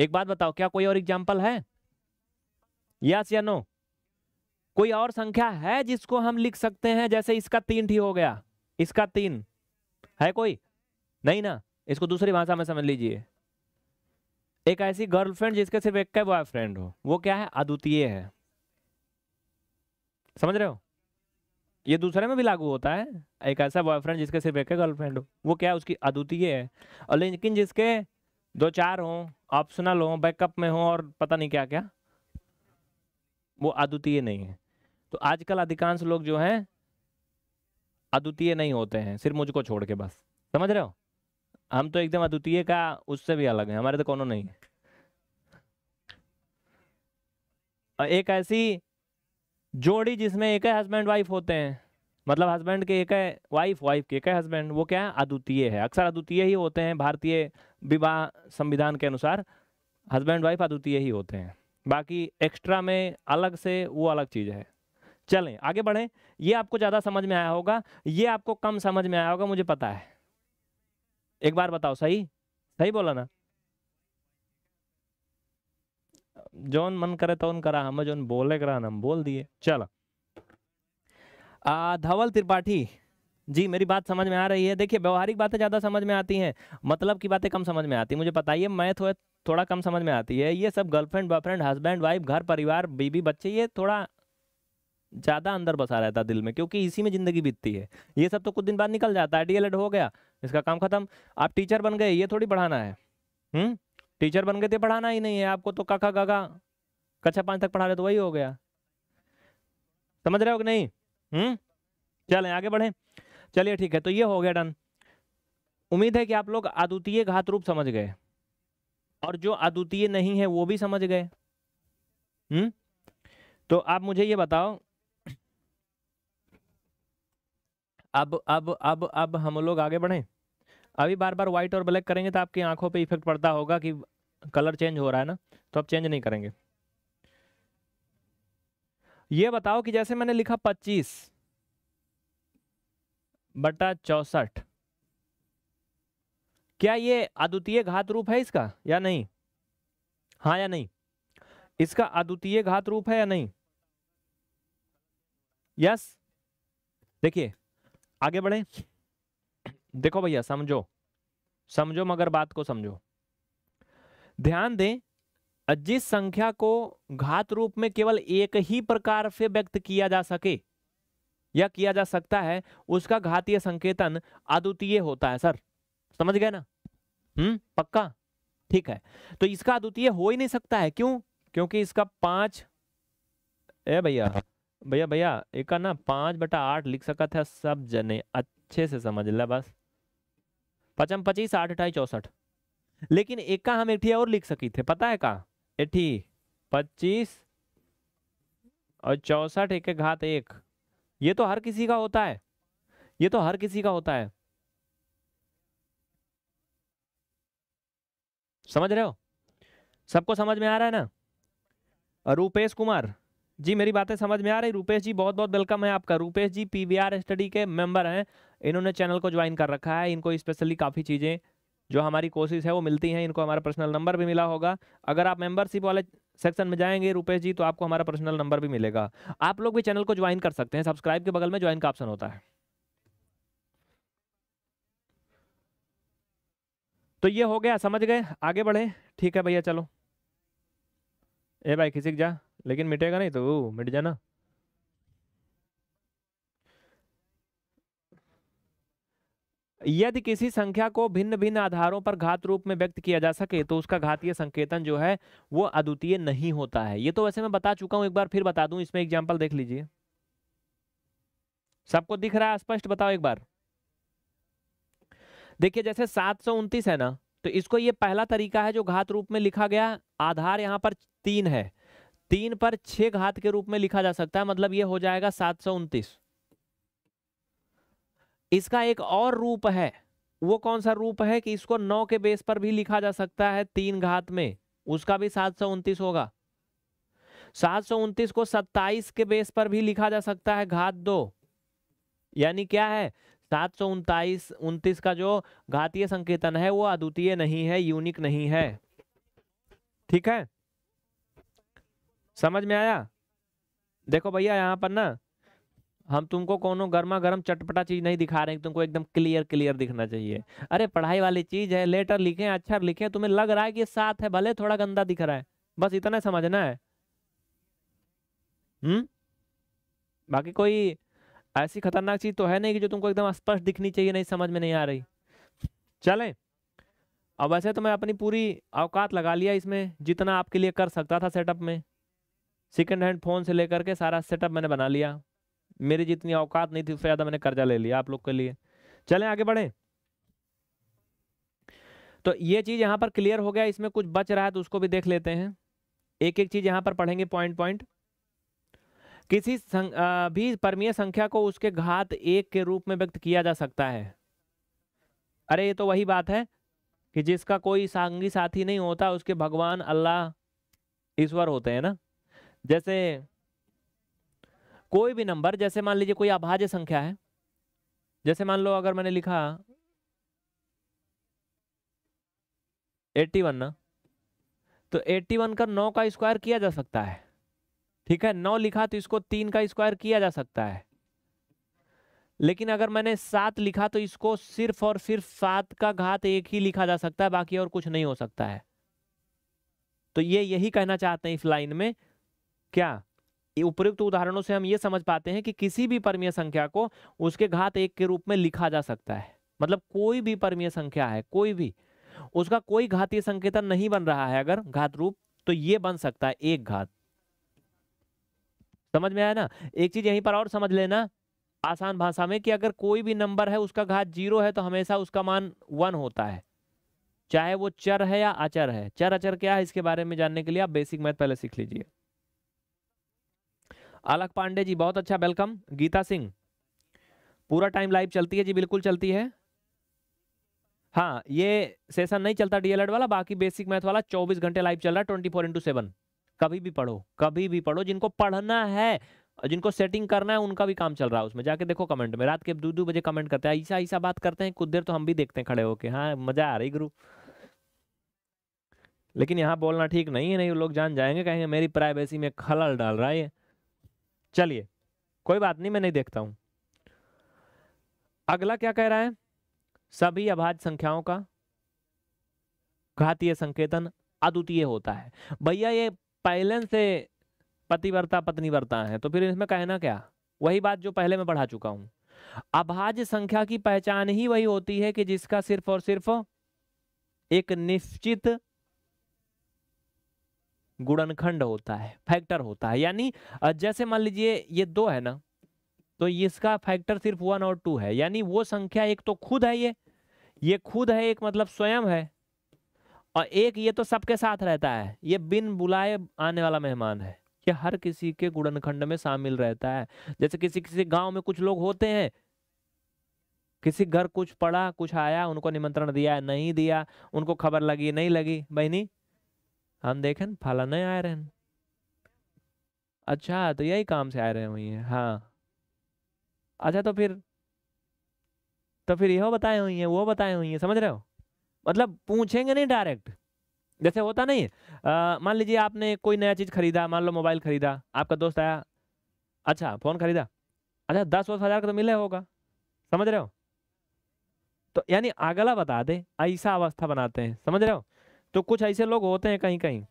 एक बात बताओ क्या कोई और एग्जाम्पल है यस या नो कोई और संख्या है जिसको हम लिख सकते हैं जैसे इसका तीन ठीक हो गया इसका तीन है कोई नहीं ना इसको दूसरी भाषा में समझ लीजिए एक ऐसी गर्लफ्रेंड जिसके सिर्फ एक का बॉयफ्रेंड हो वो क्या है अद्वितीय है समझ रहे हो ये दूसरे में भी लागू होता है एक ऐसा बॉयफ्रेंड जिसके सिर्फ एक गर्लफ्रेंड हो वो क्या उसकी अद्वितीय है और लेकिन जिसके दो चार हों ऑप्शनल हों बैकअप में हों और पता नहीं क्या क्या वो अद्वितीय नहीं है तो आजकल अधिकांश लोग जो हैं अद्वितीय नहीं होते हैं सिर्फ मुझको छोड़ के बस समझ रहे हो हम तो एकदम अद्वितीय का उससे भी अलग है हमारे तो कोनो नहीं है एक ऐसी जोड़ी जिसमें एक है हस्बैंड वाइफ होते हैं मतलब हस्बैंड के एक है वाइफ वाइफ के एक है हस्बैंड वो क्या है अद्वितीय है अक्सर अद्वितीय ही होते हैं भारतीय विवाह संविधान के अनुसार हस्बैंड वाइफ अद्वितीय ही होते हैं बाकी एक्स्ट्रा में अलग से वो अलग चीज़ है चलें आगे बढ़ें ये आपको ज़्यादा समझ में आया होगा ये आपको कम समझ में आया होगा मुझे पता है एक बार बताओ सही सही बोला ना जौन मन करे तौन तो करा हम जौन बोले करा हम बोल दिए चलो धवल त्रिपाठी जी मेरी बात समझ में आ रही है देखिए व्यवहारिक बातें ज़्यादा समझ में आती हैं मतलब की बातें कम समझ में आती मुझे बताइए मैं थोड़ा थोड़ा कम समझ में आती है ये सब गर्लफ्रेंड बॉयफ्रेंड हस्बैंड वाइफ घर परिवार बीबी बच्चे ये थोड़ा ज़्यादा अंदर बसा रहता है दिल में क्योंकि इसी में ज़िंदगी बीतती है ये सब तो कुछ दिन बाद निकल जाता है डी हो गया इसका काम खत्म आप टीचर बन गए ये थोड़ी बढ़ाना है हुँ? टीचर बन गए थे पढ़ाना ही नहीं है आपको तो काका काका कक्षा पाँच तक पढ़ा रहे तो वही हो गया समझ रहे हो कि नहीं हम्म चलें आगे बढ़ें चलिए ठीक है तो ये हो गया डन उम्मीद है कि आप लोग अद्वितीय घात रूप समझ गए और जो अद्वितीय नहीं है वो भी समझ गए हम्म तो आप मुझे ये बताओ अब अब अब अब हम लोग आगे बढ़ें अभी बार बार व्हाइट और ब्लैक करेंगे तो आपकी आंखों पे इफेक्ट पड़ता होगा कि कलर चेंज हो रहा है ना तो आप चेंज नहीं करेंगे ये बताओ कि जैसे मैंने लिखा पच्चीस बटा चौसठ क्या ये अद्वितीय घात रूप है इसका या नहीं हाँ या नहीं इसका अद्वितीय घात रूप है या नहीं यस देखिए आगे बढ़े देखो भैया समझो समझो मगर बात को समझो ध्यान दें जिस संख्या को घात रूप में केवल एक ही प्रकार से व्यक्त किया जा सके या किया जा सकता है उसका घातीय संकेतन अद्वितीय होता है सर समझ गए ना हम्म पक्का ठीक है तो इसका अद्वितीय हो ही नहीं सकता है क्यों क्योंकि इसका पांच ए भैया भैया भैया एक ना पांच बटा आठ लिख सका था सब जने अच्छे से समझ ला बस पचम पचीस आठ अठाई चौसठ लेकिन एक का हम एठी और लिख सकी थे पता है का एठी पच्चीस और चौसठ एक घात एक ये तो हर किसी का होता है ये तो हर किसी का होता है समझ रहे हो सबको समझ में आ रहा है ना रूपेश कुमार जी मेरी बातें समझ में आ रही रूपेश जी बहुत बहुत वेलकम है आपका रूपेश जी पीवीआर स्टडी के मेंबर हैं इन्होंने चैनल को ज्वाइन कर रखा है इनको स्पेशली काफ़ी चीज़ें जो हमारी कोशिश है वो मिलती हैं इनको हमारा पर्सनल नंबर भी मिला होगा अगर आप मेंबरशिप वाले सेक्शन में जाएंगे रुपेश जी तो आपको हमारा पर्सनल नंबर भी मिलेगा आप लोग भी चैनल को ज्वाइन कर सकते हैं सब्सक्राइब के बगल में ज्वाइन का ऑप्शन होता है तो ये हो गया समझ गए आगे बढ़े ठीक है भैया चलो ए भाई खिसिक जा लेकिन मिटेगा नहीं तो मिट जाना यदि किसी संख्या को भिन्न भिन्न आधारों पर घात रूप में व्यक्त किया जा सके तो उसका घातीय संकेतन जो है वो अद्वितीय नहीं होता है ये तो वैसे मैं बता चुका हूं एक बार फिर बता दूं इसमें एग्जाम्पल देख लीजिए सबको दिख रहा है स्पष्ट बताओ एक बार देखिए जैसे सात है ना तो इसको ये पहला तरीका है जो घात रूप में लिखा गया आधार यहां पर तीन है तीन पर छह घात के रूप में लिखा जा सकता है मतलब ये हो जाएगा सात सौ उन्तीस इसका एक और रूप है वो कौन सा रूप है कि इसको नौ के बेस पर भी लिखा जा सकता है तीन घात में उसका भी सात सौ उनतीस होगा सात सौ उनतीस को सत्ताईस के बेस पर भी लिखा जा सकता है घात दो यानी क्या है सात सौ उनतालीस उनतीस का जो घातीय संकेतन है वो अद्वितीय नहीं है यूनिक नहीं है ठीक है समझ में आया देखो भैया यहां पर ना हम तुमको कोनो गर्मा गर्म चटपटा चीज नहीं दिखा रहे हैं तुमको एकदम क्लियर क्लियर दिखना चाहिए अरे पढ़ाई वाली चीज है लेटर लिखें अक्षर अच्छा लिखें तुम्हें लग रहा है कि साथ है भले थोड़ा गंदा दिख रहा है बस इतना समझना है हम्म बाकी कोई ऐसी खतरनाक चीज तो है नहीं कि जो तुमको एकदम स्पष्ट दिखनी चाहिए नहीं समझ में नहीं आ रही चले अब वैसे तो मैं अपनी पूरी अवकात लगा लिया इसमें जितना आपके लिए कर सकता था सेटअप में सेकेंड हैंड फ़ोन से लेकर के सारा सेटअप मैंने बना लिया मेरी जितनी औकात नहीं थी उससे ज़्यादा मैंने कर्जा ले लिया आप लोग के लिए चलें आगे बढ़ें तो ये चीज़ यहां पर क्लियर हो गया इसमें कुछ बच रहा है तो उसको भी देख लेते हैं एक एक चीज़ यहां पर पढ़ेंगे पॉइंट पॉइंट किसी संग, आ, भी परमीय संख्या को उसके घात एक के रूप में व्यक्त किया जा सकता है अरे ये तो वही बात है कि जिसका कोई सांगी साथी नहीं होता उसके भगवान अल्लाह ईश्वर होते हैं ना जैसे कोई भी नंबर जैसे मान लीजिए कोई अभाज्य संख्या है जैसे मान लो अगर मैंने लिखा एट्टी वन ना तो एट्टी वन का नौ का स्क्वायर किया जा सकता है ठीक है नौ लिखा तो इसको तीन का स्क्वायर किया जा सकता है लेकिन अगर मैंने सात लिखा तो इसको सिर्फ और सिर्फ सात का घात एक ही लिखा जा सकता है बाकी और कुछ नहीं हो सकता है तो ये यही कहना चाहते हैं इस लाइन में क्या उपयुक्त उदाहरणों से हम ये समझ पाते हैं कि किसी भी परमीय संख्या को उसके घात एक के रूप में लिखा जा सकता है मतलब कोई भी परमीय संख्या है कोई भी उसका कोई घातीय संकेतन नहीं बन रहा है अगर घात रूप तो ये बन सकता है एक घात समझ में आया ना एक चीज यहीं पर और समझ लेना आसान भाषा में कि अगर कोई भी नंबर है उसका घात जीरो है तो हमेशा उसका मान वन होता है चाहे वो चर है या अचर है चर अचर क्या है इसके बारे में जानने के लिए आप बेसिक मैथ पहले सीख लीजिए आलक पांडे जी बहुत अच्छा वेलकम गीता सिंह पूरा टाइम लाइव चलती है जी बिल्कुल चलती है हाँ ये सेशन नहीं चलता डीएलएड वाला बाकी बेसिक मैथ वाला 24 घंटे लाइव चल रहा है ट्वेंटी फोर इंटू सेवन कभी भी पढ़ो कभी भी पढ़ो जिनको पढ़ना है जिनको सेटिंग करना है उनका भी काम चल रहा है उसमें जाके देखो कमेंट में रात के दो दो बजे कमेंट करते हैं ऐसा ऐसा बात करते हैं कुछ देर तो हम भी देखते हैं खड़े होके हाँ मजा आ रही गुरु लेकिन यहाँ बोलना ठीक नहीं है नहीं लोग जान जाएंगे कहेंगे मेरी प्राइवेसी में खलल डाल रहा है चलिए कोई बात नहीं मैं नहीं देखता हूं अगला क्या कह रहा है सभी अभाज्य संख्याओं का घातीय संकेतन अद्वितीय होता है भैया ये पहले से पतिवर्ता पत्नीवर्ता है तो फिर इसमें कहना क्या वही बात जो पहले मैं पढ़ा चुका हूं अभाज्य संख्या की पहचान ही वही होती है कि जिसका सिर्फ और सिर्फ एक निश्चित गुणनखंड होता है फैक्टर होता है यानी जैसे मान लीजिए ये दो है ना तो इसका फैक्टर सिर्फ वन और टू है यानी वो संख्या एक तो खुद है ये ये खुद है एक मतलब स्वयं है और एक ये तो सबके साथ रहता है ये बिन बुलाए आने वाला मेहमान है ये हर किसी के गुणनखंड में शामिल रहता है जैसे किसी किसी गांव में कुछ लोग होते हैं किसी घर कुछ पड़ा कुछ आया उनको निमंत्रण दिया नहीं दिया उनको खबर लगी नहीं लगी बहनी हम देखन फलाने रहे हैं अच्छा तो यही काम से आ रहे हुई हैं हाँ अच्छा तो फिर तो फिर यह बताए हुई हैं वो बताए हुई हैं समझ रहे हो मतलब पूछेंगे नहीं डायरेक्ट जैसे होता नहीं मान लीजिए आपने कोई नया चीज़ खरीदा मान लो मोबाइल खरीदा आपका दोस्त आया अच्छा फ़ोन खरीदा अच्छा दस वस हज़ार का तो मिले होगा समझ रहे हो तो यानी अगला बता दे ऐसा अवस्था बनाते हैं समझ रहे हो तो कुछ ऐसे लोग होते हैं कहीं कहीं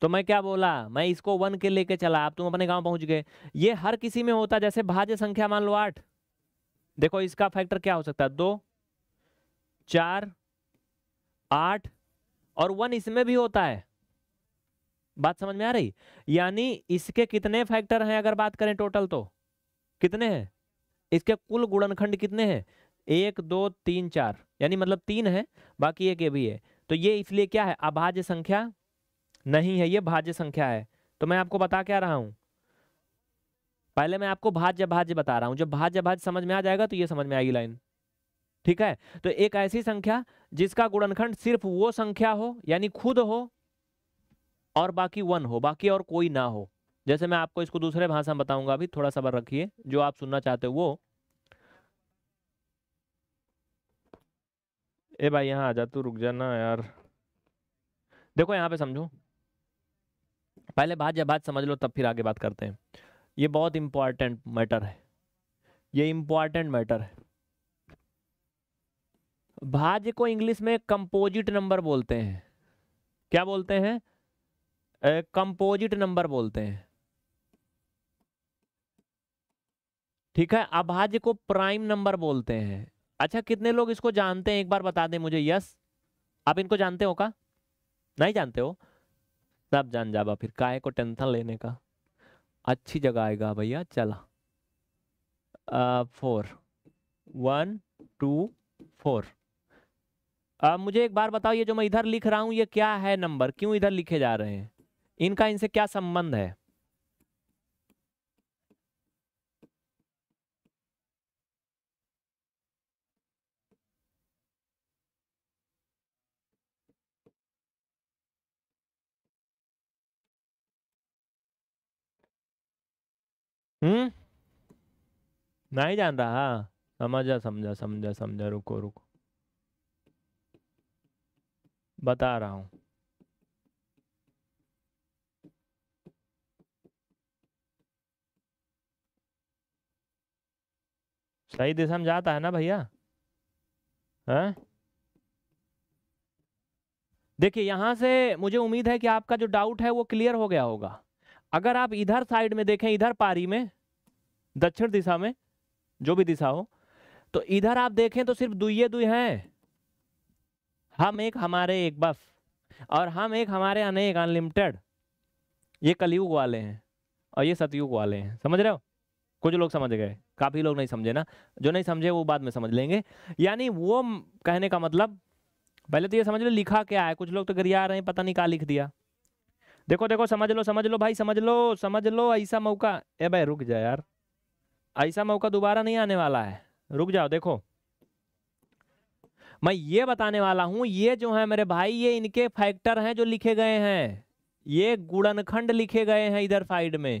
तो मैं क्या बोला मैं इसको वन के लेके चला आप तुम अपने गांव पहुंच गए ये हर किसी में होता जैसे भाज्य संख्या मान लो आठ देखो इसका फैक्टर क्या हो सकता है दो चार आठ और वन इसमें भी होता है बात समझ में आ रही यानी इसके कितने फैक्टर हैं अगर बात करें टोटल तो कितने हैं इसके कुल गुणनखंड कितने हैं एक दो तीन चार यानी मतलब तीन है बाकी एक ये भी है तो ये इसलिए क्या है अभाज्य संख्या नहीं है ये भाज्य संख्या है तो मैं आपको बता क्या रहा हूं पहले मैं आपको भाज्य भाज्य बता रहा हूं जब भाज्य भाज्य समझ में आ जाएगा तो ये समझ में आएगी लाइन ठीक है तो एक ऐसी संख्या जिसका गुणनखंड सिर्फ वो संख्या हो यानी खुद हो और बाकी वन हो बाकी और कोई ना हो जैसे मैं आपको इसको दूसरे भाषा में बताऊंगा अभी थोड़ा सबर रखिए जो आप सुनना चाहते हो वो ए भाई यहाँ आ जा तू रुक जाना यार देखो यहाँ पे समझो पहले बात जब बात समझ लो तब फिर आगे बात करते हैं ये बहुत इंपॉर्टेंट मैटर है ये इंपॉर्टेंट मैटर है भाज्य को इंग्लिश में कंपोजिट नंबर बोलते हैं क्या बोलते हैं कंपोजिट नंबर बोलते हैं ठीक है अभाज्य को प्राइम नंबर बोलते हैं अच्छा कितने लोग इसको जानते हैं एक बार बता दें मुझे यस आप इनको जानते हो का नहीं जानते हो सब जान जाबा फिर काय को टेंशन लेने का अच्छी जगह आएगा भैया चला फोर वन टू फोर अब मुझे एक बार बताओ ये जो मैं इधर लिख रहा हूँ ये क्या है नंबर क्यों इधर लिखे जा रहे हैं इनका इनसे क्या संबंध है हम्म नहीं जानता हाँ समझा समझा समझा समझा रुको रुको बता रहा हूं सही दिशा में जाता है ना भैया हैं हाँ? देखिए यहां से मुझे उम्मीद है कि आपका जो डाउट है वो क्लियर हो गया होगा अगर आप इधर साइड में देखें इधर पारी में दक्षिण दिशा में जो भी दिशा हो तो इधर आप देखें तो सिर्फ दुइये दुई हैं हम एक हमारे एक बस और हम एक हमारे अनेक अनलिमिटेड ये कलयुग वाले हैं और ये सतयुग वाले हैं समझ रहे हो कुछ लोग समझ गए काफ़ी लोग नहीं समझे ना जो नहीं समझे वो बाद में समझ लेंगे यानी वो कहने का मतलब पहले तो ये समझ लो लिखा क्या है कुछ लोग तो गिरिया रहे हैं पता नहीं कहा लिख दिया देखो देखो समझ लो समझ लो भाई समझ लो समझ लो ऐसा मौका ए भाई रुक जा यार ऐसा मौका दोबारा नहीं आने वाला है रुक जाओ देखो मैं ये बताने वाला हूं ये जो है मेरे भाई ये इनके फैक्टर हैं जो लिखे गए हैं ये गुड़नखंड लिखे गए हैं इधर साइड में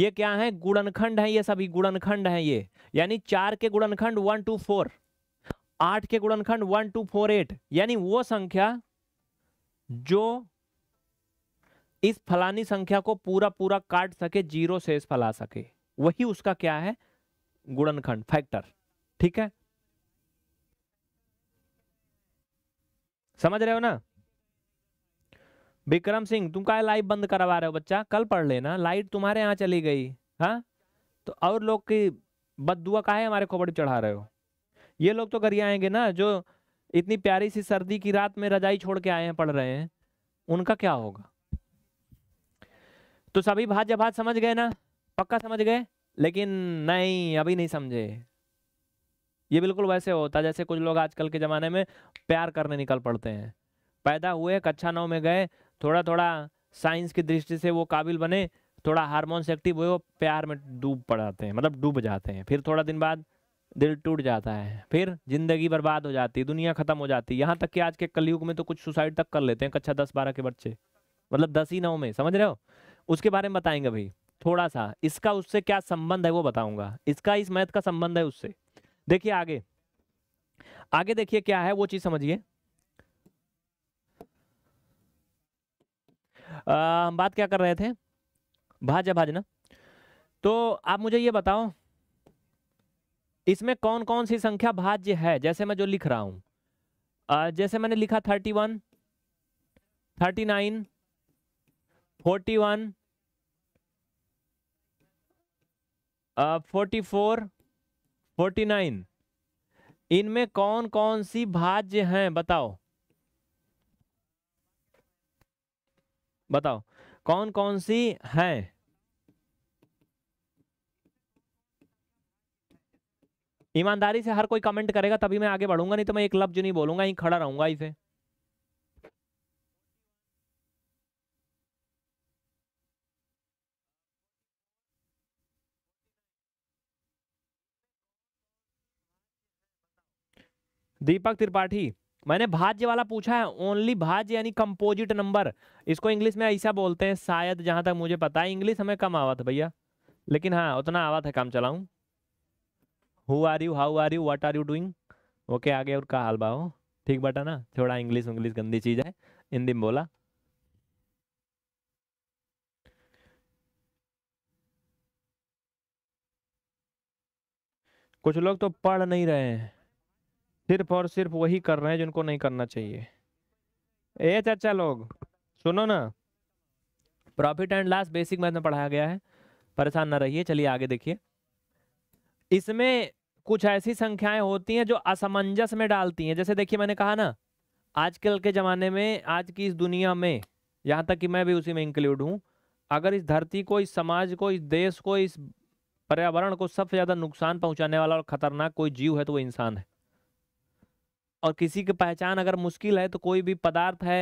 ये क्या है गुड़नखंड है ये सभी गुड़नखंड है ये यानी चार के गुड़नखंड वन टू फोर आठ के गुणनखंड वन टू फोर एट यानी वो संख्या जो इस फलानी संख्या को पूरा पूरा काट सके जीरो से फैला सके वही उसका क्या है गुणनखंड फैक्टर ठीक है समझ रहे हो ना विक्रम सिंह तुम का लाइव बंद करवा रहे हो बच्चा कल पढ़ लेना लाइट तुम्हारे यहां चली गई हाँ तो और लोग की बदुआ का है हमारे खोपड़ी चढ़ा रहे हो ये लोग तो करिए आएंगे ना जो इतनी प्यारी सी सर्दी की रात में रजाई छोड़ के आए हैं पढ़ रहे हैं उनका क्या होगा तो सभी भात भाज समझ गए ना पक्का समझ गए लेकिन नहीं अभी नहीं समझे ये बिल्कुल वैसे होता जैसे कुछ लोग आजकल के ज़माने में प्यार करने निकल पड़ते हैं पैदा हुए कक्षा नौ में गए थोड़ा थोड़ा साइंस की दृष्टि से वो काबिल बने थोड़ा हारमोन एक्टिव हुए वो प्यार में डूब पड़ाते हैं मतलब डूब जाते हैं फिर थोड़ा दिन बाद दिल टूट जाता है फिर ज़िंदगी बर्बाद हो जाती है दुनिया ख़त्म हो जाती है यहाँ तक कि आज के कलयुग में तो कुछ सुसाइड तक कर लेते हैं कक्षा दस बारह के बच्चे मतलब दस ही नौ में समझ रहे हो उसके बारे में बताएंगे भाई थोड़ा सा इसका उससे क्या संबंध है वो बताऊंगा इसका इस मैथ का संबंध है उससे देखिए आगे आगे देखिए क्या है वो चीज समझिए हम बात क्या कर रहे थे भाज भाजना तो आप मुझे ये बताओ इसमें कौन कौन सी संख्या भाज्य है जैसे मैं जो लिख रहा हूं जैसे मैंने लिखा thirty one thirty nine forty one forty four forty nine इनमें कौन कौन सी भाज्य हैं बताओ बताओ कौन कौन सी हैं ईमानदारी से हर कोई कमेंट करेगा तभी मैं आगे बढ़ूंगा नहीं तो मैं एक लफ्ज नहीं बोलूंगा ही खड़ा रहूंगा इसे दीपक त्रिपाठी मैंने भाज्य वाला पूछा है ओनली भाज्य यानी कंपोजिट नंबर इसको इंग्लिश में ऐसा बोलते हैं शायद जहां तक मुझे पता है इंग्लिश हमें कम आवा था भैया लेकिन हाँ उतना आवा था काम चलाऊ who are you how are you what are you doing okay आगे और का हाल बाओ ठीक बटा ना थोड़ा इंग्लिश उंग्लिश गंदी चीज़ है हिंदी में बोला कुछ लोग तो पढ़ नहीं रहे हैं सिर्फ और सिर्फ वही कर रहे हैं जिनको नहीं करना चाहिए ए चाचा लोग सुनो ना profit and loss basic math में पढ़ाया गया है परेशान ना रहिए चलिए आगे देखिए इसमें कुछ ऐसी संख्याएं होती हैं जो असमंजस में डालती हैं जैसे देखिए मैंने कहा ना आजकल के ज़माने में आज की इस दुनिया में यहाँ तक कि मैं भी उसी में इंक्लूड हूँ अगर इस धरती को इस समाज को इस देश को इस पर्यावरण को सबसे ज़्यादा नुकसान पहुँचाने वाला और ख़तरनाक कोई जीव है तो वो इंसान है और किसी की पहचान अगर मुश्किल है तो कोई भी पदार्थ है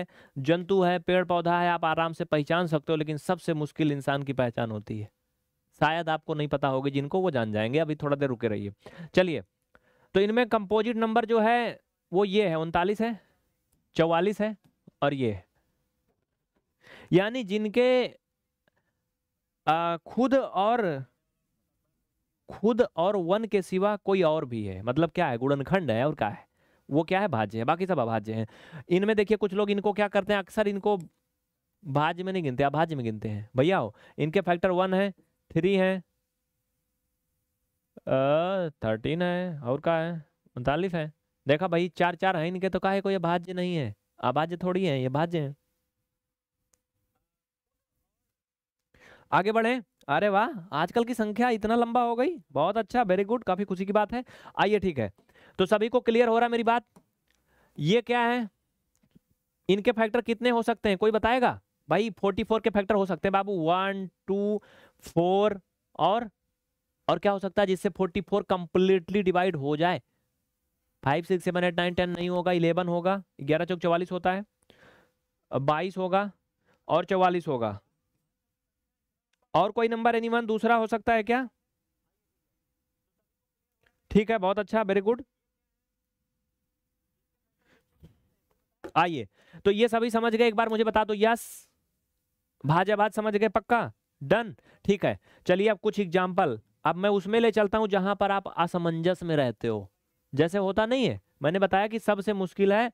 जंतु है पेड़ पौधा है आप आराम से पहचान सकते हो लेकिन सबसे मुश्किल इंसान की पहचान होती है शायद आपको नहीं पता होगी जिनको वो जान जाएंगे अभी थोड़ा देर रुके रहिए चलिए तो इनमें कंपोजिट नंबर जो है वो ये है उनतालीस है चौवालीस है और ये है यानी जिनके आ, खुद और खुद और वन के सिवा कोई और भी है मतलब क्या है गुणनखंड है और क्या है वो क्या है भाज्य है बाकी सब अभाज्य है इनमें देखिए कुछ लोग इनको क्या करते हैं अक्सर इनको भाज्य में नहीं गिनते अभाज्य में गिनते हैं भैया हो इनके फैक्टर वन है थ्री है थर्टीन है और का है उनतालीस है देखा भाई चार चार है इनके तो कहा है कोई अभाज्य नहीं है अभाज्य थोड़ी है ये भाज्य है आगे बढ़े अरे वाह आजकल की संख्या इतना लंबा हो गई बहुत अच्छा वेरी गुड काफी खुशी की बात है आइए ठीक है तो सभी को क्लियर हो रहा है मेरी बात ये क्या है इनके फैक्टर कितने हो सकते हैं कोई बताएगा भाई 44 के फैक्टर हो सकते हैं बाबू वन टू फोर और और क्या हो सकता है जिससे 44 कंप्लीटली डिवाइड हो जाए five six seven eight nine ten नहीं होगा इलेवन होगा ग्यारह चौक चौवालीस होता है बाईस होगा और चौवालीस होगा और कोई नंबर एनी दूसरा हो सकता है क्या ठीक है बहुत अच्छा वेरी गुड आइए तो ये सभी समझ गए एक बार मुझे बता दो यस भाजाभाज समझ गए पक्का डन ठीक है चलिए अब कुछ एग्जाम्पल अब मैं उसमें ले चलता हूं जहां पर आप असमंजस में रहते हो जैसे होता नहीं है मैंने बताया कि सबसे मुश्किल है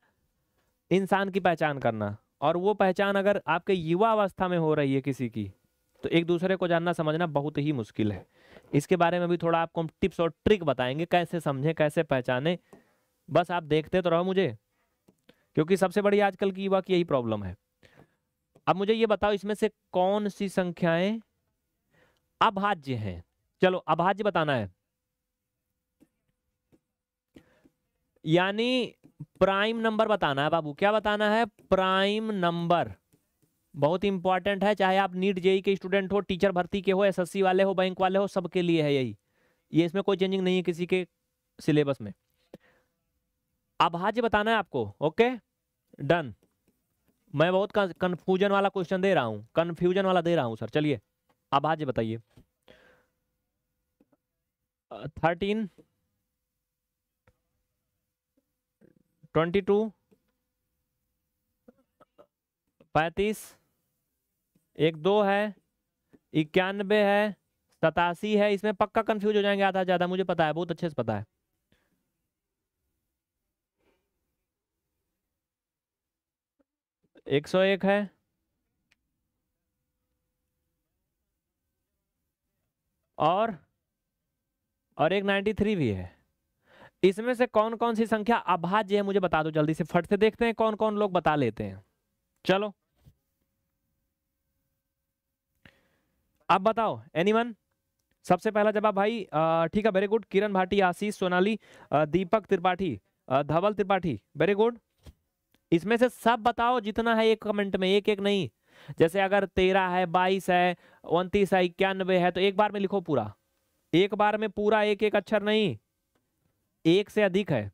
इंसान की पहचान करना और वो पहचान अगर आपके युवा अवस्था में हो रही है किसी की तो एक दूसरे को जानना समझना बहुत ही मुश्किल है इसके बारे में भी थोड़ा आपको हम टिप्स और ट्रिक बताएंगे कैसे समझें कैसे पहचानें बस आप देखते तो रहो मुझे क्योंकि सबसे बड़ी आजकल की युवा की यही प्रॉब्लम है अब मुझे ये बताओ इसमें से कौन सी संख्याएं अभाज्य हैं चलो अभाज्य बताना है यानी प्राइम नंबर बताना है बाबू क्या बताना है प्राइम नंबर बहुत इंपॉर्टेंट है चाहे आप नीट जेई के स्टूडेंट हो टीचर भर्ती के हो एसएससी वाले हो बैंक वाले हो सबके लिए है यही ये इसमें कोई चेंजिंग नहीं है किसी के सिलेबस में अभाज्य बताना है आपको ओके डन मैं बहुत कन्फ्यूजन वाला क्वेश्चन दे रहा हूँ कन्फ्यूजन वाला दे रहा हूँ सर चलिए अब आज बताइए थर्टीन ट्वेंटी टू पैंतीस एक दो है इक्यानबे है सतासी है इसमें पक्का कंफ्यूज हो जाएंगे आधा ज़्यादा मुझे पता है बहुत अच्छे से पता है एक सौ एक है और और एक नाइन्टी थ्री भी है इसमें से कौन कौन सी संख्या अभाज्य है मुझे बता दो जल्दी से फट से देखते हैं कौन कौन लोग बता लेते हैं चलो आप बताओ एनीवन सबसे पहला जवाब भाई ठीक है very good Kiran Bhati Ashish Sonali Deepak Tripathi Dhaval Tripathi very good इसमें से सब बताओ जितना है एक कमेंट में एक एक नहीं जैसे अगर तेरह है बाईस है उनतीस है इक्यानवे है तो एक बार में लिखो पूरा एक बार में पूरा एक एक अक्षर नहीं एक से अधिक है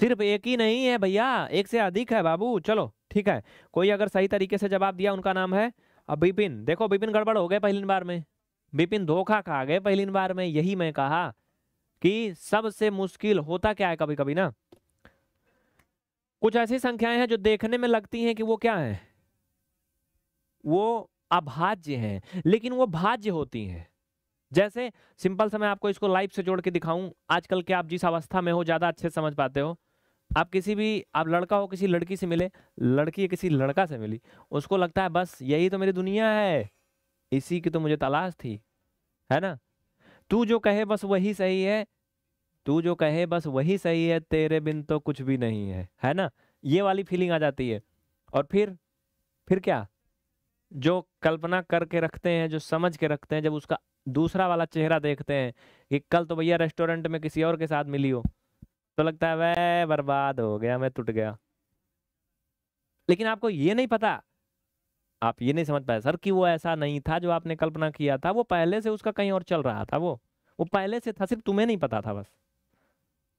सिर्फ एक ही नहीं है भैया एक से अधिक है बाबू चलो ठीक है कोई अगर सही तरीके से जवाब दिया उनका नाम है अब बिपिन देखो बिपिन गड़बड़ हो गए पहली बार में बिपिन धोखा खा गए पहली बार में यही मैं कहा कि सबसे मुश्किल होता क्या है कभी कभी ना कुछ ऐसी संख्याएं हैं जो देखने में लगती हैं कि वो क्या है वो अभाज्य हैं लेकिन वो भाज्य होती हैं जैसे सिंपल से मैं आपको इसको लाइफ से जोड़ के दिखाऊं आजकल के आप जिस अवस्था में हो ज़्यादा अच्छे समझ पाते हो आप किसी भी आप लड़का हो किसी लड़की से मिले लड़की या किसी लड़का से मिली उसको लगता है बस यही तो मेरी दुनिया है इसी की तो मुझे तलाश थी है ना तू जो कहे बस वही सही है तू जो कहे बस वही सही है तेरे बिन तो कुछ भी नहीं है है ना ये वाली फीलिंग आ जाती है और फिर फिर क्या जो कल्पना करके रखते हैं जो समझ के रखते हैं जब उसका दूसरा वाला चेहरा देखते हैं कि कल तो भैया रेस्टोरेंट में किसी और के साथ मिली हो तो लगता है वह बर्बाद हो गया मैं टूट गया लेकिन आपको ये नहीं पता आप ये नहीं समझ पाए सर कि वो ऐसा नहीं था जो आपने कल्पना किया था वो पहले से उसका कहीं और चल रहा था वो वो पहले से था सिर्फ तुम्हें नहीं पता था बस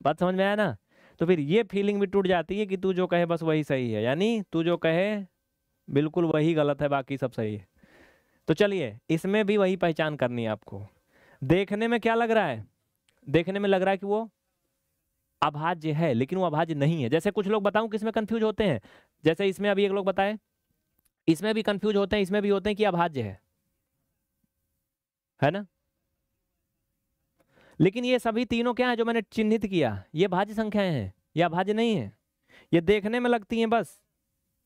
बात समझ में आया ना तो फिर ये फीलिंग भी टूट जाती है कि तू जो कहे बस वही सही है यानी तू जो कहे बिल्कुल वही गलत है बाकी सब सही है तो चलिए इसमें भी वही पहचान करनी है आपको देखने में क्या लग रहा है देखने में लग रहा है कि वो अभाज्य है लेकिन वो अभाज्य नहीं है जैसे कुछ लोग बताऊं किसमें कंफ्यूज होते हैं जैसे इसमें अभी एक लोग बताए इसमें भी कंफ्यूज होते हैं इसमें भी होते हैं कि अभाज्य है है ना लेकिन ये सभी तीनों क्या है जो मैंने चिन्हित किया ये भाज्य संख्याएं हैं ये अभाज्य नहीं है ये देखने में लगती हैं बस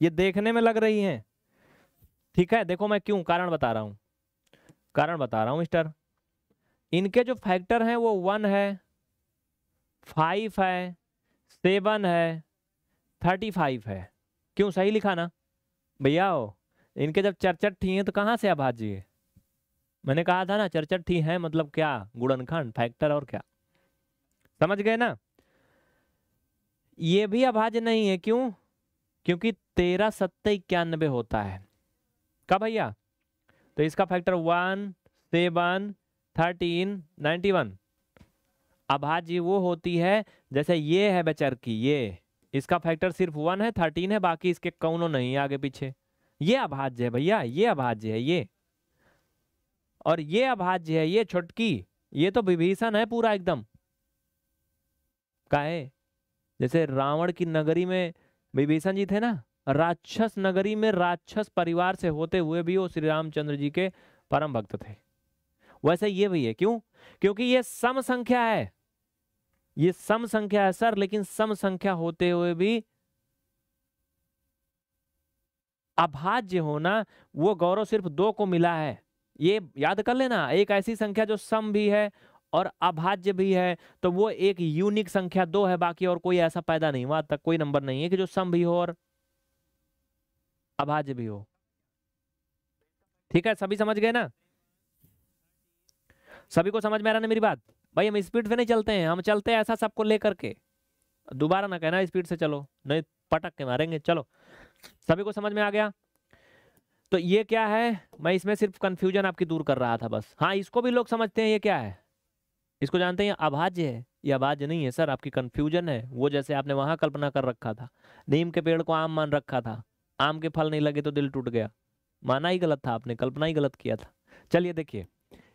ये देखने में लग रही हैं ठीक है देखो मैं क्यों कारण बता रहा हूं कारण बता रहा हूं मिस्टर इनके जो फैक्टर हैं वो वन है फाइव है सेवन है थर्टी फाइव है क्यों सही लिखा ना भैया हो इनके जब चरचट थी हैं तो कहाँ से आप मैंने कहा था ना चरचट थी हैं मतलब क्या गुड़नखंड फैक्टर और क्या समझ गए ना ये भी अभाज्य नहीं है क्यों क्योंकि तेरह सत्तर इक्यानबे होता है का भैया तो इसका factor one seven thirteen ninety one अभाज्य वो होती है जैसे ये है बेचर की ये इसका फैक्टर सिर्फ वन है थर्टीन है बाकी इसके कौनों नहीं आगे पीछे ये अभाज्य है भैया ये अभाज्य है ये और ये अभाज्य है ये छुटकी ये तो विभीषण है पूरा एकदम है? जैसे रावण की नगरी में विभीषण जी थे ना राक्षस नगरी में राक्षस परिवार से होते हुए भी वो श्री रामचंद्र जी के परम भक्त थे वैसे ये भी है क्यों क्योंकि ये सम संख्या है ये सम संख्या है सर लेकिन सम संख्या होते हुए भी अभाज्य होना वो गौरव सिर्फ दो को मिला है ये याद कर लेना एक ऐसी संख्या जो सम भी है और अभाज्य भी है तो वो एक यूनिक संख्या दो है बाकी और कोई ऐसा पैदा नहीं हुआ तक कोई नंबर नहीं है कि जो सम भी हो और अभाज्य भी हो ठीक है सभी समझ गए ना सभी को समझ में आ रहा ना मेरी बात भाई हम स्पीड से नहीं चलते हैं हम चलते हैं ऐसा सबको ले करके दोबारा ना कहना स्पीड से चलो नहीं पटक के मारेंगे चलो सभी को समझ में आ गया तो ये क्या है मैं इसमें सिर्फ कन्फ्यूजन आपकी दूर कर रहा था बस हाँ इसको भी लोग समझते हैं ये क्या है इसको जानते हैं अभाज्य है ये अभाज्य नहीं है सर आपकी कन्फ्यूजन है वो जैसे आपने वहां कल्पना कर रखा था नीम के पेड़ को आम मान रखा था आम के फल नहीं लगे तो दिल टूट गया माना ही गलत था आपने कल्पना ही गलत किया था चलिए देखिए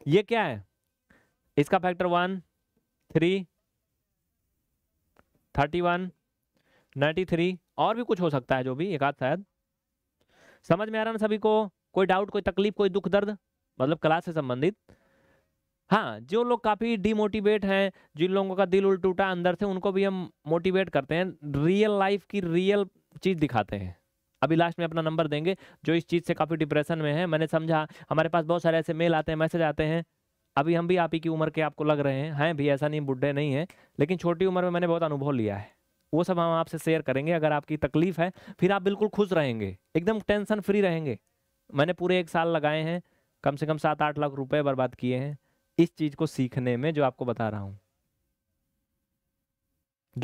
ये क्या है इसका factor one three thirty one ninety three और भी कुछ हो सकता है जो भी एक आध शायद समझ में आ रहा ना सभी को कोई डाउट कोई तकलीफ कोई दुख दर्द मतलब क्लास से संबंधित हाँ जो लोग काफ़ी डीमोटिवेट हैं जिन लोगों का दिल उल टूटा अंदर से उनको भी हम मोटिवेट करते हैं रियल लाइफ की रियल चीज़ दिखाते हैं अभी लास्ट में अपना नंबर देंगे जो इस चीज़ से काफ़ी डिप्रेशन में है मैंने समझा हमारे पास बहुत सारे ऐसे मेल आते हैं मैसेज आते हैं अभी हम भी आप ही की उम्र के आपको लग रहे हैं हैं भी ऐसा नहीं बुढ़े नहीं है लेकिन छोटी उम्र में मैंने बहुत अनुभव लिया है वो सब हम आपसे शेयर करेंगे अगर आपकी तकलीफ है फिर आप बिल्कुल खुश रहेंगे एकदम टेंशन फ्री रहेंगे मैंने पूरे एक साल लगाए हैं कम से कम सात आठ लाख रुपए बर्बाद किए हैं इस चीज़ को सीखने में जो आपको बता रहा हूँ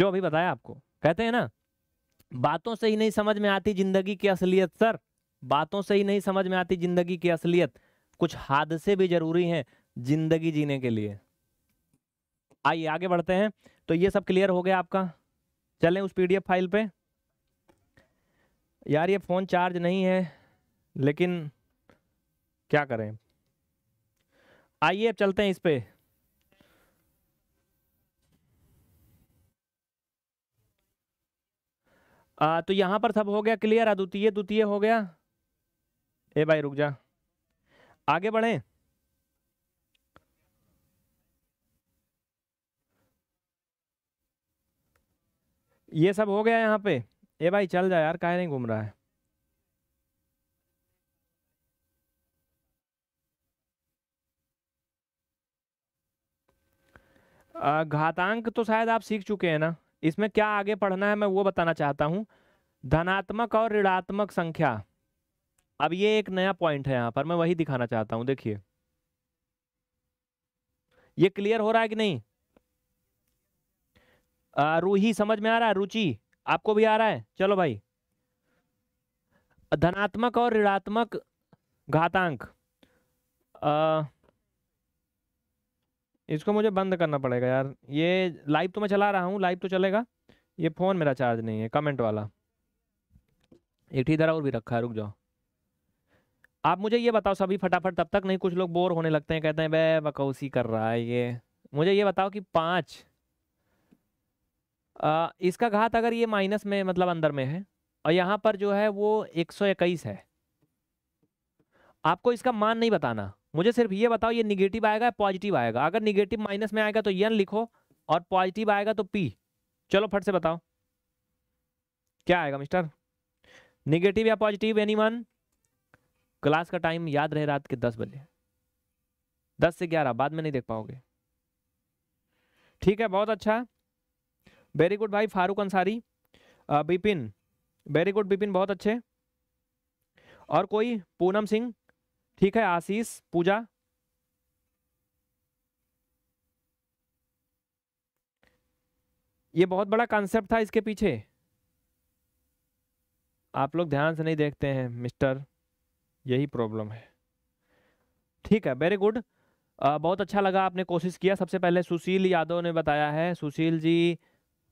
जो अभी बताया आपको कहते हैं ना बातों से ही नहीं समझ में आती जिंदगी की असलियत सर बातों से ही नहीं समझ में आती जिंदगी की असलियत कुछ हादसे भी जरूरी हैं जिंदगी जीने के लिए आइए आगे बढ़ते हैं तो ये सब क्लियर हो गया आपका चलें उस पीडीएफ फाइल पे यार ये फ़ोन चार्ज नहीं है लेकिन क्या करें आइए अब चलते हैं इस पे आ, तो यहां पर सब हो गया क्लियर अद्वितीय द्वितीय हो गया ए भाई रुक जा आगे बढ़ें ये सब हो गया यहाँ पे ए भाई चल जा यार काहे नहीं घूम रहा है घातांक तो शायद आप सीख चुके हैं ना इसमें क्या आगे पढ़ना है मैं वो बताना चाहता हूँ धनात्मक और ऋणात्मक संख्या अब ये एक नया पॉइंट है यहाँ पर मैं वही दिखाना चाहता हूँ देखिए ये क्लियर हो रहा है कि नहीं रूही समझ में आ रहा है रुचि आपको भी आ रहा है चलो भाई धनात्मक और ऋणात्मक घातांक इसको मुझे बंद करना पड़ेगा यार ये लाइव तो मैं चला रहा हूँ लाइव तो चलेगा ये फ़ोन मेरा चार्ज नहीं है कमेंट वाला एक ही इधर और भी रखा है रुक जाओ आप मुझे ये बताओ सभी फटाफट तब तक नहीं कुछ लोग बोर होने लगते हैं कहते हैं बे बकौसी कर रहा है ये मुझे ये बताओ कि पाँच आ, इसका घात अगर ये माइनस में मतलब अंदर में है और यहाँ पर जो है वो एक सौ इक्कीस है आपको इसका मान नहीं बताना मुझे सिर्फ ये बताओ ये निगेटिव आएगा या पॉजिटिव आएगा अगर निगेटिव माइनस में आएगा तो यन लिखो और पॉजिटिव आएगा तो पी चलो फट से बताओ क्या आएगा मिस्टर निगेटिव या पॉजिटिव एनी वन क्लास का टाइम याद रहे रात के दस बजे दस से ग्यारह बाद में नहीं देख पाओगे ठीक है बहुत अच्छा वेरी गुड भाई फारूक अंसारी बिपिन वेरी गुड बिपिन बहुत अच्छे और कोई पूनम सिंह ठीक है आशीष पूजा ये बहुत बड़ा कॉन्सेप्ट था इसके पीछे आप लोग ध्यान से नहीं देखते हैं मिस्टर यही प्रॉब्लम है ठीक है वेरी गुड बहुत अच्छा लगा आपने कोशिश किया सबसे पहले सुशील यादव ने बताया है सुशील जी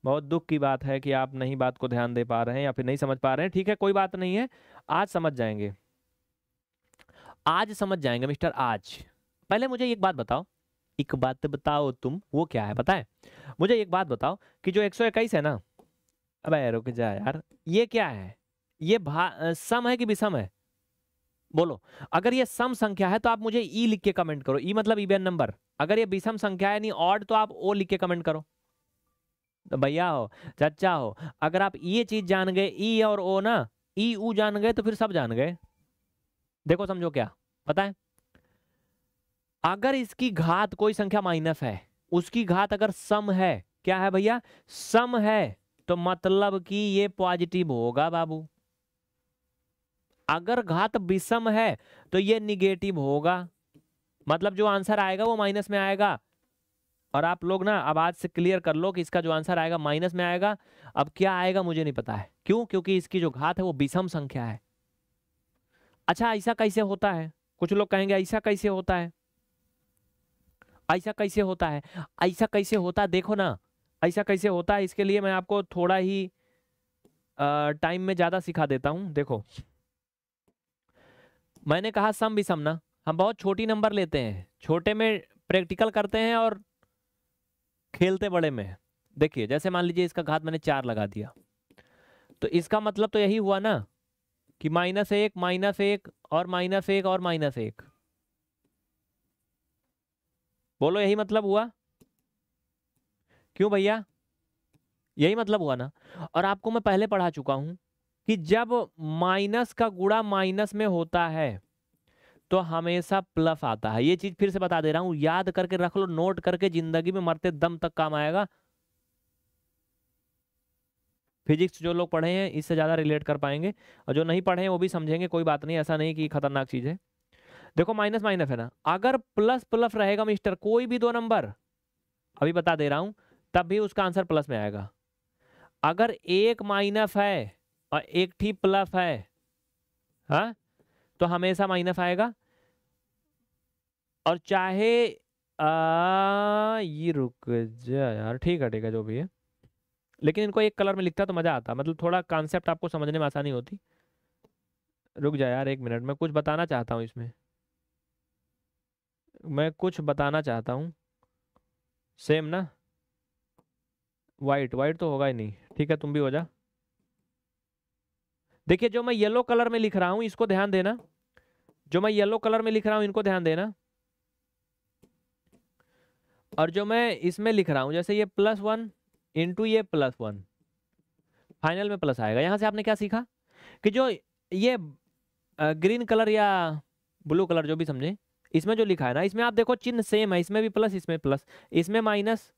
बहुत दुख की बात है कि आप नहीं बात को ध्यान दे पा रहे हैं या फिर नहीं समझ पा रहे हैं ठीक है कोई बात नहीं है आज समझ जाएंगे आज समझ जाएंगे मिस्टर आज पहले मुझे एक बात बताओ एक बात बताओ तुम वो क्या है बताए मुझे एक बात बताओ कि जो एक है ना अब रुक जा यार ये क्या है ये भा सम है कि विषम है बोलो अगर ये सम संख्या है तो आप मुझे ई लिख के कमेंट करो ई मतलब इवेन नंबर अगर ये विषम संख्या है नहीं ऑड तो आप ओ लिख के कमेंट करो तो भैया हो चचा हो अगर आप ये चीज जान गए ई और ओ ना ई ऊ जान गए तो फिर सब जान गए देखो समझो क्या पता है अगर इसकी घात कोई संख्या माइनस है उसकी घात अगर सम है क्या है भैया सम है तो मतलब कि ये पॉजिटिव होगा बाबू अगर घात विषम है तो ये निगेटिव होगा मतलब जो आंसर आएगा वो माइनस में आएगा और आप लोग ना अब आज से क्लियर कर लो कि इसका जो आंसर आएगा माइनस में आएगा अब क्या आएगा मुझे नहीं पता है क्यों क्योंकि इसकी जो घात है वो विषम संख्या है अच्छा ऐसा कैसे होता है कुछ लोग कहेंगे ऐसा कैसे होता है ऐसा कैसे होता है ऐसा कैसे होता है देखो ना ऐसा कैसे होता है इसके लिए मैं आपको थोड़ा ही टाइम में ज़्यादा सिखा देता हूं देखो मैंने कहा सम विषम ना हम बहुत छोटी नंबर लेते हैं छोटे में प्रैक्टिकल करते हैं और खेलते बड़े में देखिए जैसे मान लीजिए इसका घात मैंने चार लगा दिया तो इसका मतलब तो यही हुआ ना कि माइनस एक माइनस एक और माइनस एक और माइनस एक बोलो यही मतलब हुआ क्यों भैया यही मतलब हुआ ना और आपको मैं पहले पढ़ा चुका हूं कि जब माइनस का गुड़ा माइनस में होता है तो हमेशा प्लस आता है ये चीज फिर से बता दे रहा हूं याद करके रख लो नोट करके जिंदगी में मरते दम तक काम आएगा फिजिक्स जो लोग पढ़े हैं इससे ज़्यादा रिलेट कर पाएंगे और जो नहीं पढ़े हैं वो भी समझेंगे कोई बात नहीं ऐसा नहीं कि खतरनाक चीज़ है देखो माइनस माइनस है ना अगर प्लस प्लस रहेगा मिस्टर कोई भी दो नंबर अभी बता दे रहा हूं तब भी उसका आंसर प्लस में आएगा अगर एक माइनस है और एक ठीक प्लस है हा? तो हमेशा माइनस आएगा और चाहे आ, ये रुक जा यार ठीक है ठीक है जो भी है लेकिन इनको एक कलर में लिखता तो मज़ा आता मतलब थोड़ा कॉन्सेप्ट आपको समझने में आसानी होती रुक जा यार एक मिनट मैं कुछ बताना चाहता हूँ इसमें मैं कुछ बताना चाहता हूँ सेम ना वाइट वाइट तो होगा ही नहीं ठीक है तुम भी हो जा देखिए जो मैं येलो कलर में लिख रहा हूँ इसको ध्यान देना जो मैं येलो कलर में लिख रहा हूँ इनको ध्यान देना और जो मैं इसमें लिख रहा हूँ जैसे ये प्लस वन इंटू ये प्लस वन फाइनल में प्लस आएगा यहाँ से आपने क्या सीखा कि जो ये ग्रीन कलर या ब्लू कलर जो भी समझे इसमें जो लिखा है ना इसमें आप देखो चिन्ह सेम है इसमें भी प्लस इसमें प्लस इसमें माइनस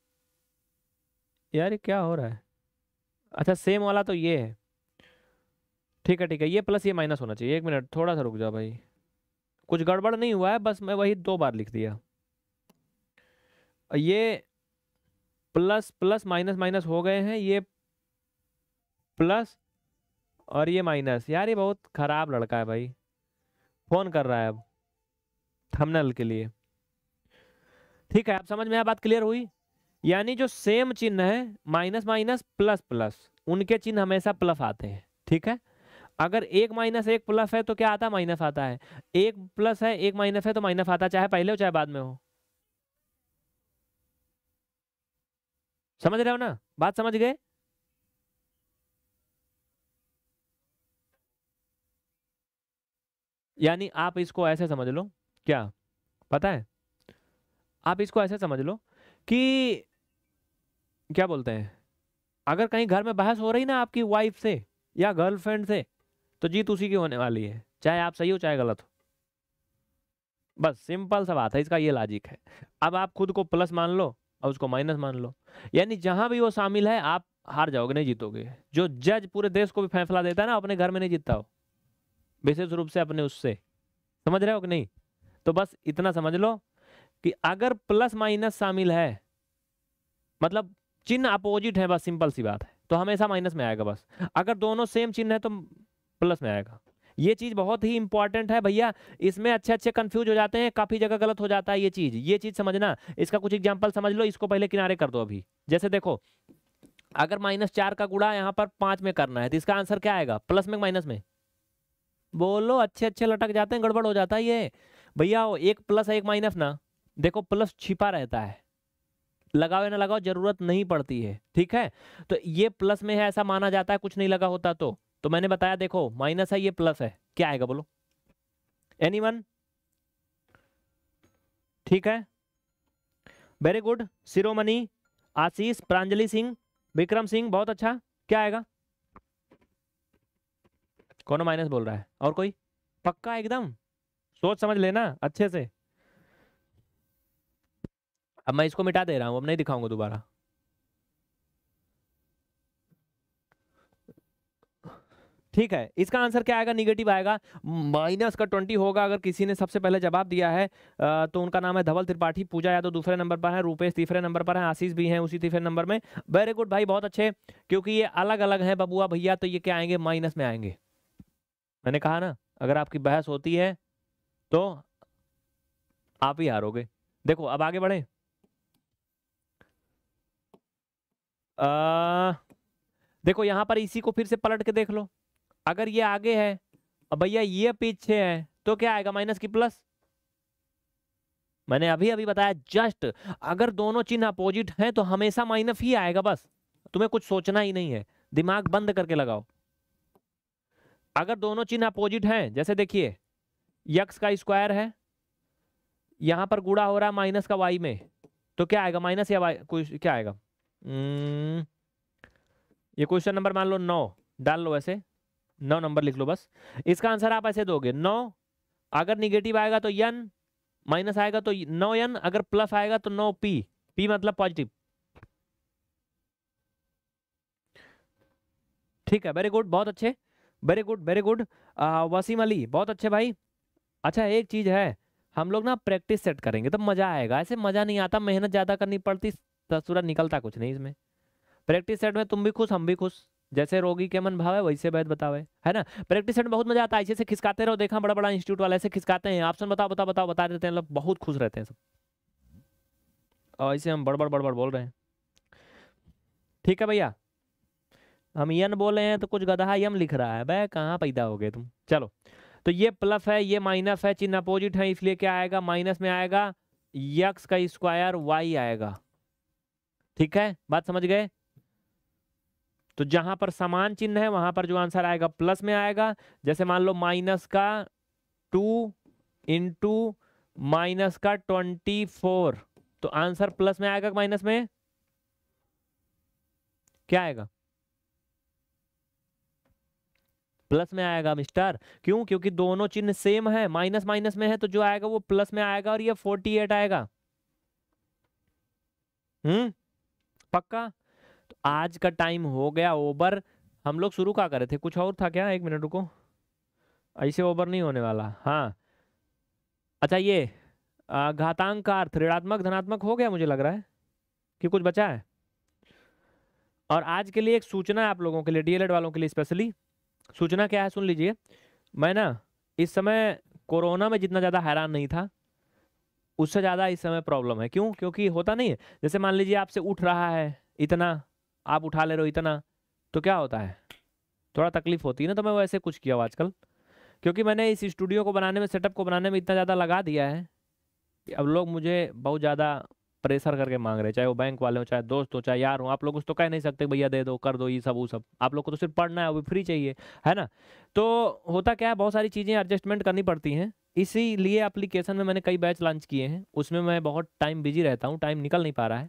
यार क्या हो रहा है अच्छा सेम वाला तो ये है ठीक है ठीक है ये प्लस ये माइनस होना चाहिए एक मिनट थोड़ा सा रुक जाओ भाई कुछ गड़बड़ नहीं हुआ है बस मैं वही दो बार लिख दिया ये प्लस प्लस माइनस माइनस हो गए हैं ये प्लस और ये माइनस यार ये बहुत ख़राब लड़का है भाई फ़ोन कर रहा है अब थंबनेल के लिए ठीक है आप समझ में आ बात क्लियर हुई यानी जो सेम चिन्ह है माइनस माइनस प्लस प्लस उनके चिन्ह हमेशा प्लस आते हैं ठीक है अगर एक माइनस एक प्लस है तो क्या आता माइनस आता है एक प्लस है एक माइनस है तो माइनस आता चाहे पहले हो चाहे बाद में हो समझ रहे हो ना बात समझ गए यानी आप इसको ऐसे समझ लो क्या पता है आप इसको ऐसे समझ लो कि क्या बोलते हैं अगर कहीं घर में बहस हो रही ना आपकी वाइफ से या गर्लफ्रेंड से तो जीत उसी की होने वाली है चाहे आप सही हो चाहे गलत हो बस सिंपल सा बात है इसका ये लॉजिक है अब आप खुद को प्लस मान लो और उसको माइनस मान लो यानी जहां भी वो शामिल है आप हार जाओगे नहीं जीतोगे जो जज पूरे देश को भी फैसला देता है ना अपने घर में नहीं जीतता हो विशेष रूप से अपने उससे समझ रहे हो कि नहीं तो बस इतना समझ लो कि अगर प्लस माइनस शामिल है मतलब चिन्ह अपोजिट है बस सिंपल सी बात है तो हमेशा माइनस में आएगा बस अगर दोनों सेम चिन्ह है तो प्लस में आएगा ये चीज़ बहुत ही इंपॉर्टेंट है भैया इसमें अच्छे अच्छे कंफ्यूज हो जाते हैं काफ़ी जगह गलत हो जाता है ये चीज़ ये चीज़ समझना इसका कुछ एग्जाम्पल समझ लो इसको पहले किनारे कर दो अभी जैसे देखो अगर माइनस चार का गुड़ा यहाँ पर पाँच में करना है तो इसका आंसर क्या आएगा प्लस में माइनस में बोलो अच्छे अच्छे लटक जाते हैं गड़बड़ हो जाता है ये भैया एक प्लस एक माइनस ना देखो प्लस छिपा रहता है लगाओ ना लगाओ जरूरत नहीं पड़ती है ठीक है तो ये प्लस में है ऐसा माना जाता है कुछ नहीं लगा होता तो तो मैंने बताया देखो माइनस है ये प्लस है क्या आएगा बोलो एनी ठीक है वेरी गुड शिरोमणि आशीष प्रांजलि सिंह विक्रम सिंह बहुत अच्छा क्या आएगा कौन माइनस बोल रहा है और कोई पक्का एकदम सोच समझ लेना अच्छे से अब मैं इसको मिटा दे रहा हूं अब नहीं दिखाऊंगा दोबारा ठीक है इसका आंसर क्या आएगा निगेटिव आएगा माइनस का ट्वेंटी होगा अगर किसी ने सबसे पहले जवाब दिया है तो उनका नाम है धवल त्रिपाठी पूजा यादव दूसरे नंबर पर है रूपेश तीसरे नंबर पर है आशीष भी हैं उसी तीसरे नंबर में वेरी गुड भाई बहुत अच्छे क्योंकि ये अलग अलग हैं बबुआ भैया तो ये क्या आएंगे माइनस में आएंगे मैंने कहा ना अगर आपकी बहस होती है तो आप ही हारोगे देखो अब आगे बढ़े आ, देखो यहां पर इसी को फिर से पलट के देख लो अगर ये आगे है और भैया ये पीछे है तो क्या आएगा माइनस की प्लस मैंने अभी अभी बताया जस्ट अगर दोनों चिन्ह अपोजिट हैं तो हमेशा माइनस ही आएगा बस तुम्हें कुछ सोचना ही नहीं है दिमाग बंद करके लगाओ अगर दोनों चिन्ह अपोजिट हैं जैसे देखिए यक्स का स्क्वायर है यहां पर गुड़ा हो रहा है माइनस का वाई में तो क्या आएगा माइनस या वाई कुछ क्या आएगा हम्म, ये क्वेश्चन नंबर मान लो नौ डाल लो ऐसे नौ नंबर लिख लो बस इसका आंसर आप ऐसे दोगे नौ अगर निगेटिव आएगा तो यन माइनस आएगा तो नौ यन अगर प्लस आएगा तो नौ पी पी मतलब पॉजिटिव ठीक है वेरी गुड बहुत अच्छे very good very good Wasim Ali बहुत अच्छे भाई अच्छा एक चीज़ है हम लोग ना प्रैक्टिस सेट करेंगे तो मज़ा आएगा ऐसे मज़ा नहीं आता मेहनत ज़्यादा करनी पड़ती तस्वीर निकलता कुछ नहीं इसमें प्रैक्टिस सेट में तुम भी खुश हम भी खुश जैसे रोगी के मन भाव है वैसे वैद बतावे है ना प्रैक्टिस सेट बहुत मजा आता है ऐसे खिसकाते रहो देखा बड़ा बड़ा इंस्टीट्यूट वाले ऐसे खिसकाते हैं ऑप्शन बताओ बताओ बताओ बता देते हैं मतलब बहुत खुश रहते हैं सब और ऐसे हम बड़बड़ बड़बड़ बोल रहे हैं ठीक है भैया हम यन बोल रहे हैं तो कुछ गधा यम लिख रहा है भाई कहाँ पैदा हो गए तुम चलो तो ये प्लस है ये माइनस है चिन्ह अपोजिट है इसलिए क्या आएगा माइनस में आएगा यक्स का स्क्वायर वाई आएगा ठीक है बात समझ गए तो जहां पर समान चिन्ह है वहां पर जो आंसर आएगा प्लस में आएगा जैसे मान लो माइनस का टू इंटू माइनस का ट्वेंटी फोर तो आंसर प्लस में आएगा माइनस में क्या आएगा प्लस में आएगा मिस्टर क्यों क्योंकि दोनों चिन्ह सेम है माइनस माइनस में है तो जो आएगा वो प्लस में आएगा और ये फोर्टी एट आएगा हम्म पक्का आज का टाइम हो गया ओवर हम लोग शुरू का करे थे कुछ और था क्या एक मिनट रुको ऐसे ओवर नहीं होने वाला हाँ अच्छा ये घातांक का अर्थ ऋणात्मक धनात्मक हो गया मुझे लग रहा है कि कुछ बचा है और आज के लिए एक सूचना है आप लोगों के लिए डीएलएड वालों के लिए स्पेशली सूचना क्या है सुन लीजिए मैं ना इस समय कोरोना में जितना ज़्यादा हैरान नहीं था उससे ज़्यादा इस समय प्रॉब्लम है क्यों क्योंकि होता नहीं है जैसे मान लीजिए आपसे उठ रहा है इतना आप उठा ले रहे हो इतना तो क्या होता है थोड़ा तकलीफ होती है ना तो मैं वैसे कुछ किया हुआ आजकल क्योंकि मैंने इस स्टूडियो को बनाने में सेटअप को बनाने में इतना ज़्यादा लगा दिया है कि अब लोग मुझे बहुत ज़्यादा प्रेशर करके मांग रहे हैं चाहे वो बैंक वाले हो चाहे दोस्त हो चाहे यार हो आप लोग उस तो कह नहीं सकते भैया दे दो कर दो ये सब वो सब आप लोग को तो सिर्फ पढ़ना है वो फ्री चाहिए है ना तो होता क्या है बहुत सारी चीज़ें एडजस्टमेंट करनी पड़ती हैं इसी लिए अप्लीकेशन में मैंने कई बैच लॉन्च किए हैं उसमें मैं बहुत टाइम बिजी रहता हूँ टाइम निकल नहीं पा रहा है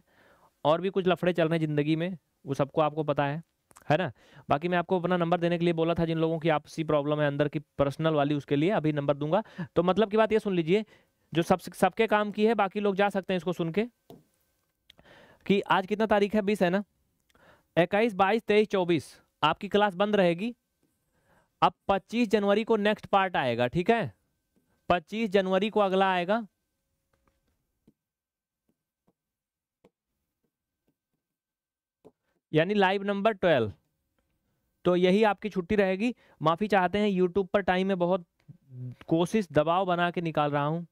और भी कुछ लफड़े चल रहे हैं ज़िंदगी में वो सबको आपको पता है है ना बाकी मैं आपको अपना नंबर देने के लिए बोला था जिन लोगों की आपसी प्रॉब्लम है अंदर की पर्सनल वाली उसके लिए अभी नंबर दूंगा तो मतलब की बात ये सुन लीजिए जो सब सबके काम की है बाकी लोग जा सकते हैं इसको सुन के कि आज कितना तारीख है बीस है ना इक्कीस बाईस तेईस चौबीस आपकी क्लास बंद रहेगी अब पच्चीस जनवरी को नेक्स्ट पार्ट आएगा ठीक है पच्चीस जनवरी को अगला आएगा यानी लाइव नंबर ट्वेल्व तो यही आपकी छुट्टी रहेगी माफ़ी चाहते हैं यूट्यूब पर टाइम में बहुत कोशिश दबाव बना के निकाल रहा हूँ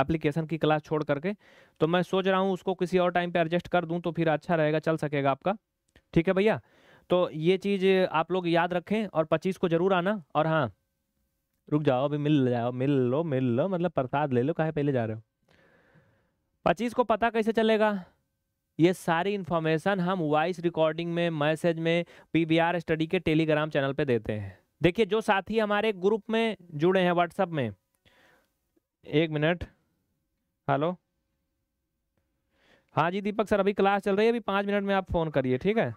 एप्लीकेशन की क्लास छोड़ करके तो मैं सोच रहा हूँ उसको किसी और टाइम पे एडजस्ट कर दूँ तो फिर अच्छा रहेगा चल सकेगा आपका ठीक है भैया तो ये चीज़ आप लोग याद रखें और पच्चीस को ज़रूर आना और हाँ रुक जाओ अभी मिल जाओ मिल लो मिल लो मतलब प्रसाद ले लो कहे पहले जा रहे हो पच्चीस को पता कैसे चलेगा ये सारी इन्फॉर्मेशन हम वॉइस रिकॉर्डिंग में मैसेज में पी स्टडी के टेलीग्राम चैनल पर देते हैं देखिए जो साथी हमारे ग्रुप में जुड़े हैं व्हाट्सअप में एक मिनट हेलो हाँ जी दीपक सर अभी क्लास चल रही है अभी पाँच मिनट में आप फ़ोन करिए ठीक है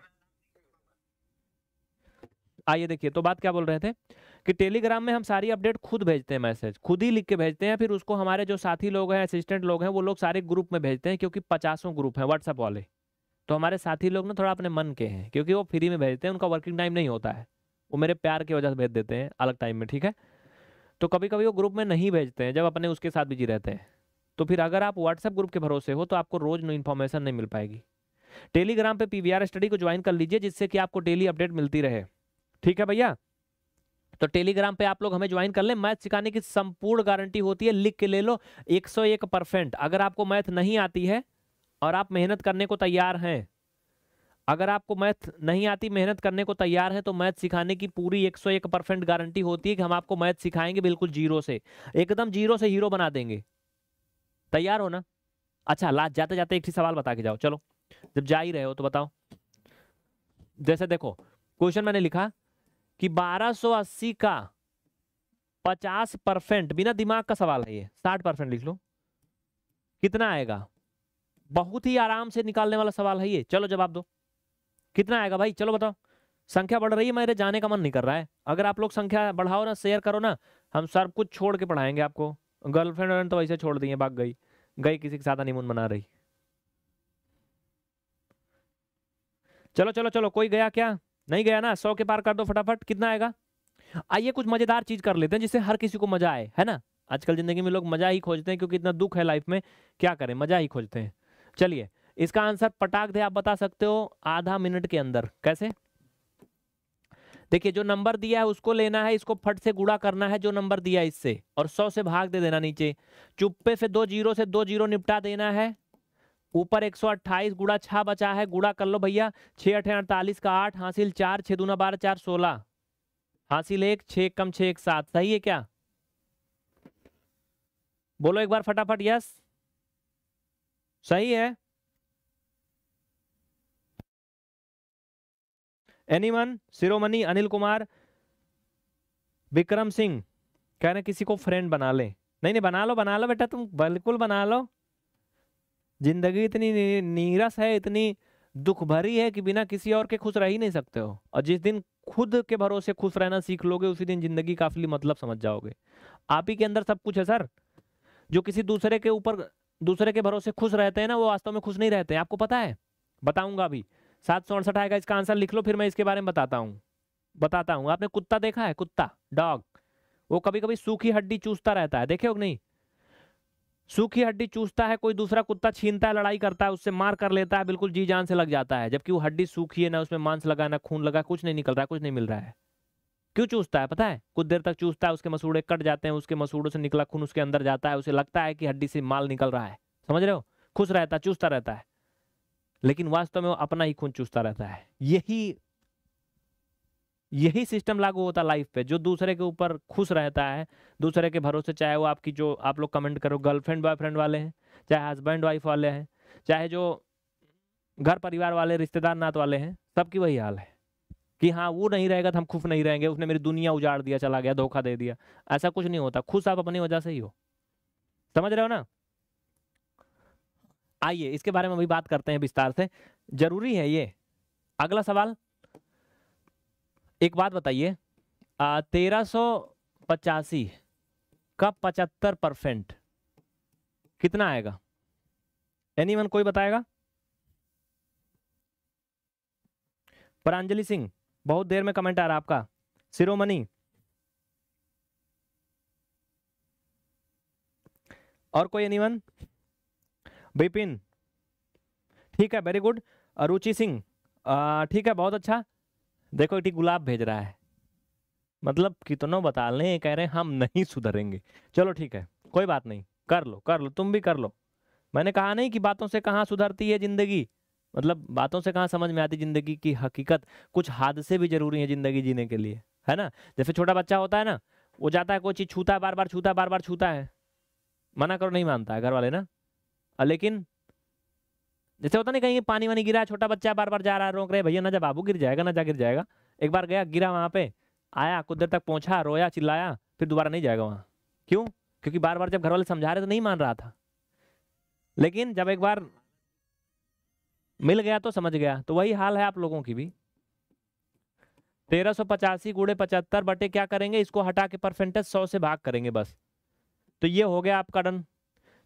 आइए देखिए तो बात क्या बोल रहे थे कि टेलीग्राम में हम सारी अपडेट खुद भेजते हैं मैसेज खुद ही लिख के भेजते हैं फिर उसको हमारे जो साथी लोग हैं असिस्टेंट लोग हैं वो लोग सारे ग्रुप में भेजते हैं क्योंकि पचासों ग्रुप हैं व्हाट्सएप वाले तो हमारे साथी लोग ना थोड़ा अपने मन के हैं क्योंकि वो फ्री में भेजते हैं उनका वर्किंग टाइम नहीं होता है वो मेरे प्यार की वजह से भेज देते हैं अलग टाइम में ठीक है तो कभी कभी वो ग्रुप में नहीं भेजते हैं जब अपने उसके साथ बिजी रहते हैं तो फिर अगर आप व्हाट्सएप ग्रुप के भरोसे हो तो आपको रोज इन्फॉर्मेशन नहीं मिल पाएगी टेलीग्राम पे पीवीआर स्टडी को ज्वाइन कर लीजिए जिससे कि आपको डेली अपडेट मिलती रहे ठीक है भैया तो टेलीग्राम पे आप लोग हमें ज्वाइन कर लें मैथ सिखाने की संपूर्ण गारंटी होती है लिख के ले लो 101 परसेंट अगर आपको मैथ नहीं आती है और आप मेहनत करने को तैयार हैं अगर आपको मैथ नहीं आती मेहनत करने को तैयार है तो मैथ सिखाने की पूरी 101 परसेंट गारंटी होती है कि हम आपको मैथ सिखाएंगे बिल्कुल जीरो से एकदम जीरो से हीरो बना देंगे तैयार हो ना अच्छा लास्ट जाते जाते एक ही सवाल बता के जाओ चलो जब जा ही रहे हो तो बताओ जैसे देखो क्वेश्चन मैंने लिखा कि 1280 का 50 परसेंट बिना दिमाग का सवाल है ये 60 परसेंट लिख लो कितना आएगा बहुत ही आराम से निकालने वाला सवाल है ये चलो जवाब दो कितना आएगा भाई चलो बताओ संख्या बढ़ रही है मेरे जाने का मन नहीं कर रहा है अगर आप लोग संख्या बढ़ाओ ना शेयर करो ना हम सब कुछ छोड़ के पढ़ाएंगे आपको गर्लफ्रेंड वर्लफ्रेंड तो वैसे छोड़ दिए भाग गई गई किसी के साथ हनीमून मना रही चलो चलो चलो कोई गया क्या नहीं गया ना सौ के पार कर दो फटाफट कितना आएगा आइए कुछ मजेदार चीज कर लेते हैं जिससे हर किसी को मजा आए है ना आजकल जिंदगी में लोग मजा ही खोजते हैं क्योंकि इतना दुख है लाइफ में क्या करें मजा ही खोजते हैं चलिए इसका आंसर पटाख दे आप बता सकते हो आधा मिनट के अंदर कैसे देखिए जो नंबर दिया है उसको लेना है इसको फट से गुड़ा करना है जो नंबर दिया है इससे और सौ से भाग दे देना नीचे चुप्पे से दो जीरो से दो जीरो निपटा देना है ऊपर 128 सौ अट्ठाईस गुड़ा छह बचा है गुड़ा कर लो भैया छह अठे अड़तालीस का आठ हासिल चार छह दूना बारह चार सोलह हासिल एक छ कम छ एक सात सही है क्या बोलो एक बार फटाफट यस सही है एनीवन सिरोमणि अनिल कुमार विक्रम सिंह कह रहे किसी को फ्रेंड बना ले नहीं नहीं बना लो बना लो बेटा तुम बिल्कुल बना लो जिंदगी इतनी नीरस है इतनी दुख भरी है कि बिना किसी और के खुश रह ही नहीं सकते हो और जिस दिन खुद के भरोसे खुश रहना सीख लोगे उसी दिन जिंदगी का असली मतलब समझ जाओगे आप ही के अंदर सब कुछ है सर जो किसी दूसरे के ऊपर दूसरे के भरोसे खुश रहते हैं ना वो वास्तव में खुश नहीं रहते हैं आपको पता है बताऊंगा अभी सात सौ अड़सठ आएगा इसका आंसर लिख लो फिर मैं इसके बारे में बताता हूँ बताता हूँ आपने कुत्ता देखा है कुत्ता डॉग वो कभी कभी सूखी हड्डी चूसता रहता है देखे हो नहीं सूखी हड्डी चूसता है कोई दूसरा कुत्ता छीनता है लड़ाई करता है उससे मार कर लेता है बिल्कुल जी जान से लग जाता है जबकि वो हड्डी सूखी है ना उसमें मांस लगा ना खून लगा कुछ नहीं निकल रहा है कुछ नहीं मिल रहा है क्यों चूसता है पता है कुछ देर तक चूसता है उसके मसूड़े कट जाते हैं उसके मसूड़ों से निकला खून उसके अंदर जाता है उसे लगता है कि हड्डी से माल निकल रहा है समझ रहे हो खुश रहता है चूसता रहता है लेकिन वास्तव में वो अपना ही खून चूसता रहता है यही यही सिस्टम लागू होता है लाइफ पे जो दूसरे के ऊपर खुश रहता है दूसरे के भरोसे चाहे वो आपकी जो आप लोग कमेंट करो गर्लफ्रेंड बॉयफ्रेंड वाले हैं चाहे हस्बैंड वाइफ वाले हैं चाहे जो घर परिवार वाले रिश्तेदार नात वाले हैं सबकी वही हाल है कि हाँ वो नहीं रहेगा तो हम खुश नहीं रहेंगे उसने मेरी दुनिया उजाड़ दिया चला गया धोखा दे दिया ऐसा कुछ नहीं होता खुश आप अपनी वजह से ही हो समझ रहे हो ना आइए इसके बारे में अभी बात करते हैं विस्तार से जरूरी है ये अगला सवाल एक बात बताइए तेरह सौ पचासी का पचहत्तर परसेंट कितना आएगा एनी वन कोई बताएगा परांजलि सिंह बहुत देर में कमेंट आ रहा आपका सिरोमणि और कोई एनी वन बिपिन ठीक है वेरी गुड रुचि सिंह ठीक है बहुत अच्छा देखो एक गुलाब भेज रहा है मतलब कितनों बता लें कह रहे हम नहीं सुधरेंगे चलो ठीक है कोई बात नहीं कर लो कर लो तुम भी कर लो मैंने कहा नहीं कि बातों से कहाँ सुधरती है ज़िंदगी मतलब बातों से कहाँ समझ में आती ज़िंदगी की हकीकत कुछ हादसे भी ज़रूरी हैं ज़िंदगी जीने के लिए है ना जैसे छोटा बच्चा होता है ना वो जाता है कोई चीज़ छूता है बार बार छूता है बार बार छूता है मना करो नहीं मानता है घर वाले ना लेकिन जैसे होता नहीं कहीं पानी वानी गिरा छोटा बच्चा बार बार जा रहा है रोक रहे भैया ना जा बाबू गिर जाएगा ना जा गिर जाएगा एक बार गया गिरा वहाँ पे आया कुछ देर तक पहुँचा रोया चिल्लाया फिर दोबारा नहीं जाएगा वहाँ क्यों क्योंकि बार बार जब घर वाले समझा रहे तो नहीं मान रहा था लेकिन जब एक बार मिल गया तो समझ गया तो वही हाल है आप लोगों की भी तेरह सौ पचासी गुड़े पचहत्तर बटे क्या करेंगे इसको हटा के परसेंटेज सौ से भाग करेंगे बस तो ये हो गया आपका डन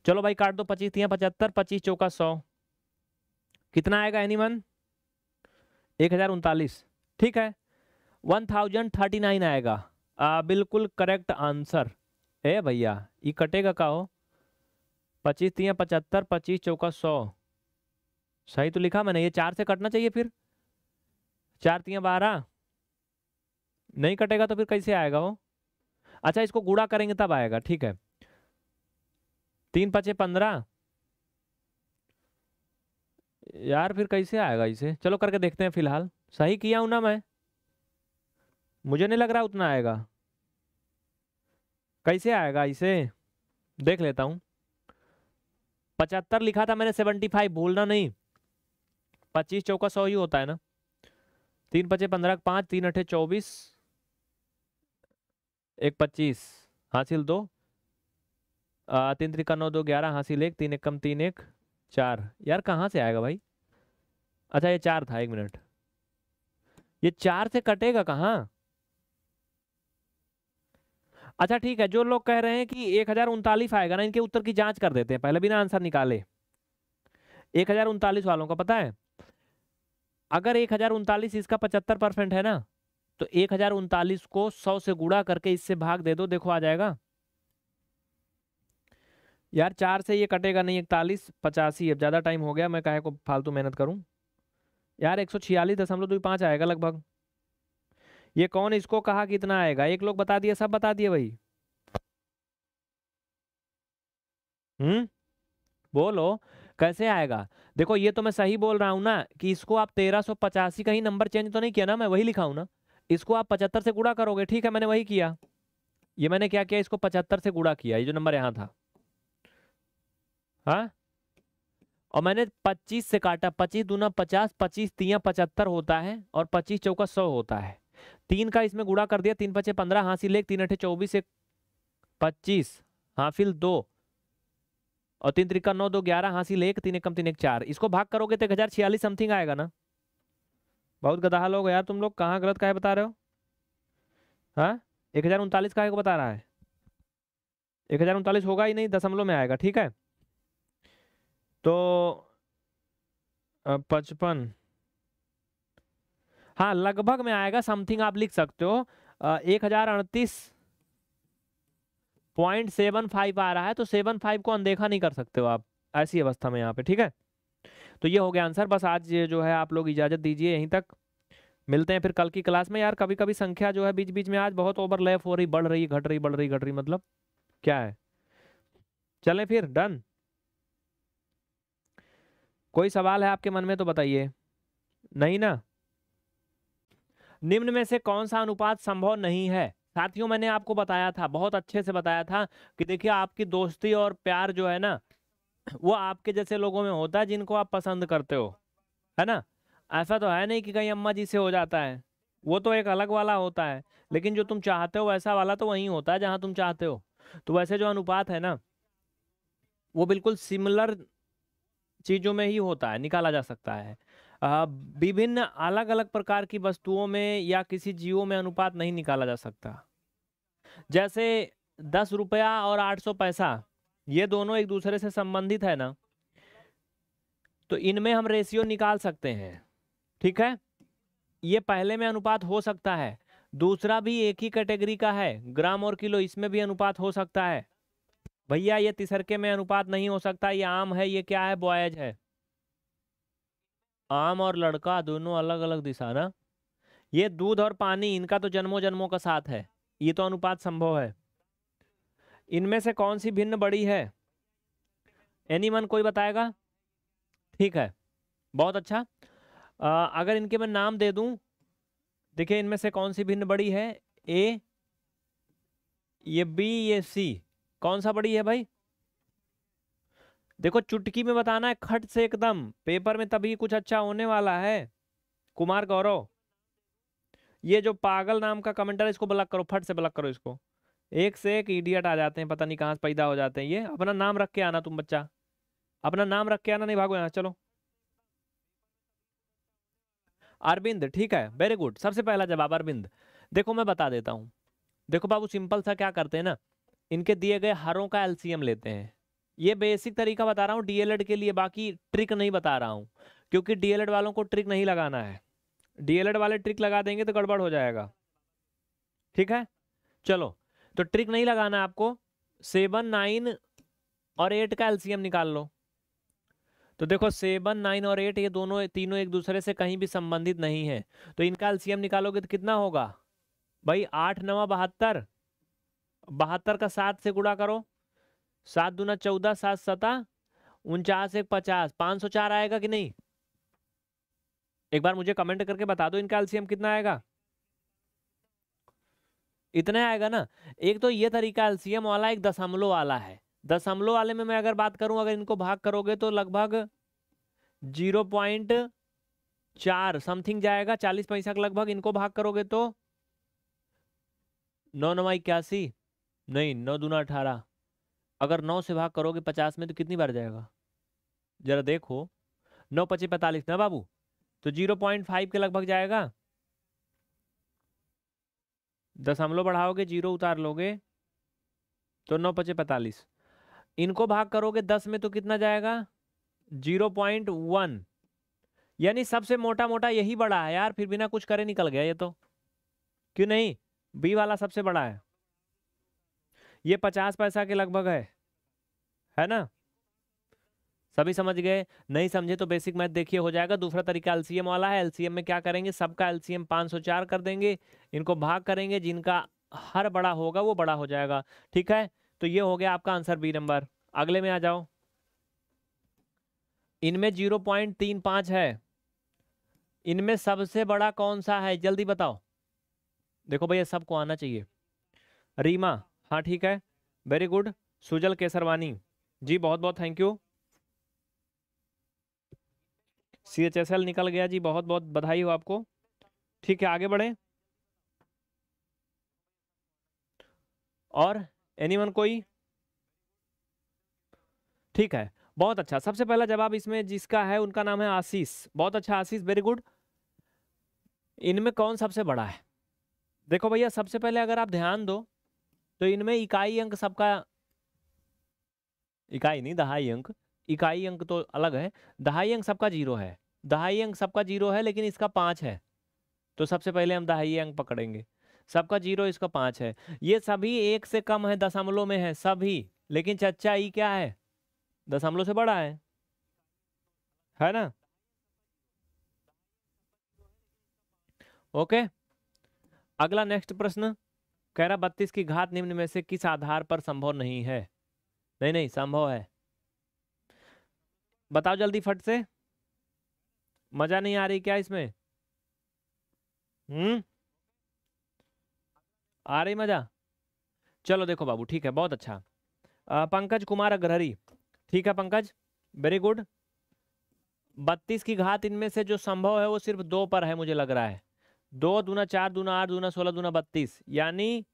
चलो भाई काट दो पच्चीस थी पचहत्तर पच्चीस चौका सौ कितना आएगा एनी वन एक हज़ार उनतालीस ठीक है वन थाउजेंड थर्टी नाइन आएगा आ, बिल्कुल करेक्ट आंसर ए भैया ये कटेगा का हो पच्चीस तीन पचहत्तर पच्चीस चौका सौ सही तो लिखा मैंने ये चार से कटना चाहिए फिर चार तीन बारह नहीं कटेगा तो फिर कैसे आएगा वो अच्छा इसको गुड़ा करेंगे तब आएगा ठीक है तीन पचे पंद्रह यार फिर कैसे आएगा इसे चलो करके देखते हैं फिलहाल सही किया हूँ ना मैं मुझे नहीं लग रहा उतना आएगा कैसे आएगा इसे देख लेता हूँ पचहत्तर लिखा था मैंने सेवेंटी फाइव भूलना नहीं पच्चीस चौका सौ ही होता है ना तीन पचे पंद्रह पाँच तीन अठे चौबीस एक पच्चीस हासिल दो तीन त्रिका नौ दो ग्यारह हासिल एक तीन एक कम तीन एक चार यार कहाँ से आएगा भाई अच्छा ये चार था एक मिनट ये चार से कटेगा कहाँ अच्छा ठीक है जो लोग कह रहे हैं कि एक हजार उनतालीस आएगा ना इनके उत्तर की जांच कर देते हैं पहले बिना आंसर निकाले एक हजार उनतालीस वालों का पता है अगर एक हजार उनतालीस इसका पचहत्तर परसेंट है ना तो एक हजार उनतालीस को सौ से गुड़ा करके इससे भाग दे दो देखो आ जाएगा यार चार से ये कटेगा नहीं इकतालीस पचासी अब ज़्यादा टाइम हो गया मैं कहे को फालतू मेहनत करूँ यार एक सौ छियालीस दशमलव दो पाँच आएगा लगभग ये कौन इसको कहा कि इतना आएगा एक लोग बता दिए सब बता दिए भाई हम्म बोलो कैसे आएगा देखो ये तो मैं सही बोल रहा हूँ ना कि इसको आप तेरह सौ पचासी का ही नंबर चेंज तो नहीं किया ना मैं वही लिखा हूँ ना इसको आप पचहत्तर से गुड़ा करोगे ठीक है मैंने वही किया ये मैंने क्या किया इसको पचहत्तर से गुड़ा किया ये जो नंबर यहाँ था हाँ और मैंने पच्चीस से काटा पच्चीस दूना पचास पच्चीस तिया पचहत्तर होता है और पच्चीस चौका सौ होता है तीन का इसमें गुड़ा कर दिया तीन पचे पंद्रह हासिल एक तीन अठे चौबीस एक पच्चीस हाफिल दो और तीन त्रिका नौ दो ग्यारह हासिल एक तीन एकम तीन एक चार इसको भाग करोगे तो एक हजार छियालीस समथिंग आएगा ना बहुत गदाहा लोग यार तुम लोग कहाँ गलत है बता रहे हो हाँ एक हजार उनतालीस का को बता रहा है एक हजार उनतालीस होगा ही नहीं दशमलव में आएगा ठीक है तो पचपन हाँ लगभग में आएगा समथिंग आप लिख सकते हो एक हजार अड़तीस पॉइंट सेवन फाइव आ रहा है तो सेवन फाइव को अनदेखा नहीं कर सकते हो आप ऐसी अवस्था में यहाँ पे ठीक है तो ये हो गया आंसर बस आज जो है आप लोग इजाजत दीजिए यहीं तक मिलते हैं फिर कल की क्लास में यार कभी कभी संख्या जो है बीच बीच में आज बहुत ओवरलैप हो रही बढ़ रही घट रही बढ़ रही घट रही मतलब क्या है चलें फिर डन कोई सवाल है आपके मन में तो बताइए नहीं ना निम्न में से कौन सा अनुपात संभव नहीं है साथियों मैंने आपको बताया था बहुत अच्छे से बताया था कि देखिए आपकी दोस्ती और प्यार जो है ना वो आपके जैसे लोगों में होता है जिनको आप पसंद करते हो है ना ऐसा तो है नहीं कि कहीं अम्मा जी से हो जाता है वो तो एक अलग वाला होता है लेकिन जो तुम चाहते हो वैसा वाला तो वहीं होता है जहां तुम चाहते हो तो वैसे जो अनुपात है ना वो बिल्कुल सिमिलर चीज़ों में ही होता है निकाला जा सकता है विभिन्न अलग अलग प्रकार की वस्तुओं में या किसी जीवों में अनुपात नहीं निकाला जा सकता जैसे दस रुपया और आठ सौ पैसा ये दोनों एक दूसरे से संबंधित है ना तो इनमें हम रेशियो निकाल सकते हैं ठीक है ये पहले में अनुपात हो सकता है दूसरा भी एक ही कैटेगरी का है ग्राम और किलो इसमें भी अनुपात हो सकता है भैया ये तिसरके में अनुपात नहीं हो सकता ये आम है ये क्या है बॉयज है आम और लड़का दोनों अलग अलग दिशा ना ये दूध और पानी इनका तो जन्मों जन्मों का साथ है ये तो अनुपात संभव है इनमें से कौन सी भिन्न बड़ी है एनी मन कोई बताएगा ठीक है बहुत अच्छा आ, अगर इनके मैं नाम दे दूं देखिए इनमें से कौन सी भिन्न बड़ी है ए ये बी ये सी कौन सा बड़ी है भाई देखो चुटकी में बताना है खट से एकदम पेपर में तभी कुछ अच्छा होने वाला है कुमार गौरव ये जो पागल नाम का कमेंटर है इसको ब्लॉक करो फट से ब्लॉक करो इसको एक से एक इडियट आ जाते हैं पता नहीं कहाँ से पैदा हो जाते हैं ये अपना नाम रख के आना तुम बच्चा अपना नाम रख के आना नहीं भागो यहाँ चलो अरविंद ठीक है वेरी गुड सबसे पहला जवाब अरविंद देखो मैं बता देता हूँ देखो बाबू सिंपल सा क्या करते हैं ना इनके दिए गए हरों का एल्सियम लेते हैं ये बेसिक तरीका बता रहा हूँ डीएलएड के लिए बाकी ट्रिक नहीं बता रहा हूँ क्योंकि डीएलएड वालों को ट्रिक नहीं लगाना है डीएलएड वाले ट्रिक लगा देंगे तो गड़बड़ हो जाएगा ठीक है चलो तो ट्रिक नहीं लगाना आपको सेवन नाइन और एट का एल्सियम निकाल लो तो देखो सेवन नाइन और एट ये दोनों तीनों एक दूसरे से कहीं भी संबंधित नहीं है तो इनका एल्सियम निकालोगे तो कितना होगा भाई आठ नवा बहत्तर बहत्तर का सात से गुड़ा करो सात दूना चौदह सात सता उनचास एक पचास पाँच सौ चार आएगा कि नहीं एक बार मुझे कमेंट करके बता दो इनका एल्सियम कितना आएगा इतना आएगा ना एक तो ये तरीका एल्सियम वाला एक दशमलव वाला है दशमलव वाले में मैं अगर बात करूं अगर इनको भाग करोगे तो लगभग जीरो पॉइंट चार समथिंग जाएगा चालीस पैसा लगभग इनको भाग करोगे तो नौ नवा इक्यासी नहीं नौ दूना अठारह अगर नौ से भाग करोगे पचास में तो कितनी बार जाएगा जरा देखो नौ पचे पैंतालीस ना बाबू तो जीरो पॉइंट फाइव के लगभग जाएगा दस दशमलव बढ़ाओगे जीरो उतार लोगे तो नौ पचे पैंतालीस इनको भाग करोगे दस में तो कितना जाएगा जीरो पॉइंट वन यानी सबसे मोटा मोटा यही बड़ा है यार फिर बिना कुछ करे निकल गया ये तो क्यों नहीं बी वाला सबसे बड़ा है ये पचास पैसा के लगभग है है ना सभी समझ गए नहीं समझे तो बेसिक मैथ देखिए हो जाएगा दूसरा तरीका एलसीएम वाला है एलसीएम में क्या करेंगे सबका एलसीएम 504 कर देंगे इनको भाग करेंगे जिनका हर बड़ा होगा वो बड़ा हो जाएगा ठीक है तो ये हो गया आपका आंसर बी नंबर अगले में आ जाओ इनमें जीरो पॉइंट तीन पाँच है इनमें सबसे बड़ा कौन सा है जल्दी बताओ देखो भैया सबको आना चाहिए रीमा हाँ ठीक है वेरी गुड सुजल केसरवानी जी बहुत बहुत thank you C H S L निकल गया जी बहुत बहुत बधाई हो आपको ठीक है आगे बढ़े और एनीवन कोई ठीक है बहुत अच्छा सबसे पहला जवाब इसमें जिसका है उनका नाम है आशीष बहुत अच्छा आशीष वेरी गुड इनमें कौन सबसे बड़ा है देखो भैया सबसे पहले अगर आप ध्यान दो तो इनमें इकाई अंक सबका इकाई नहीं दहाई अंक इकाई अंक तो अलग है दहाई अंक सबका जीरो है दहाई अंक सबका जीरो है लेकिन इसका पांच है तो सबसे पहले हम दहाई अंक पकड़ेंगे सबका जीरो इसका पांच है ये सभी एक से कम है दशमलव में है सभी लेकिन चच्चा ई क्या है दशमलव से बड़ा है है ना ओके अगला नेक्स्ट प्रश्न कह रहा बत्तीस की घात निम्न में से किस आधार पर संभव नहीं है नहीं नहीं संभव है बताओ जल्दी फट से मजा नहीं आ रही क्या इसमें हम्म आ रही मजा चलो देखो बाबू ठीक है बहुत अच्छा पंकज कुमार अग्रहरी ठीक है पंकज वेरी गुड बत्तीस की घात इनमें से जो संभव है वो सिर्फ दो पर है मुझे लग रहा है दो दूना चार दूना आठ दूना सोलह दूना बत्तीस यानी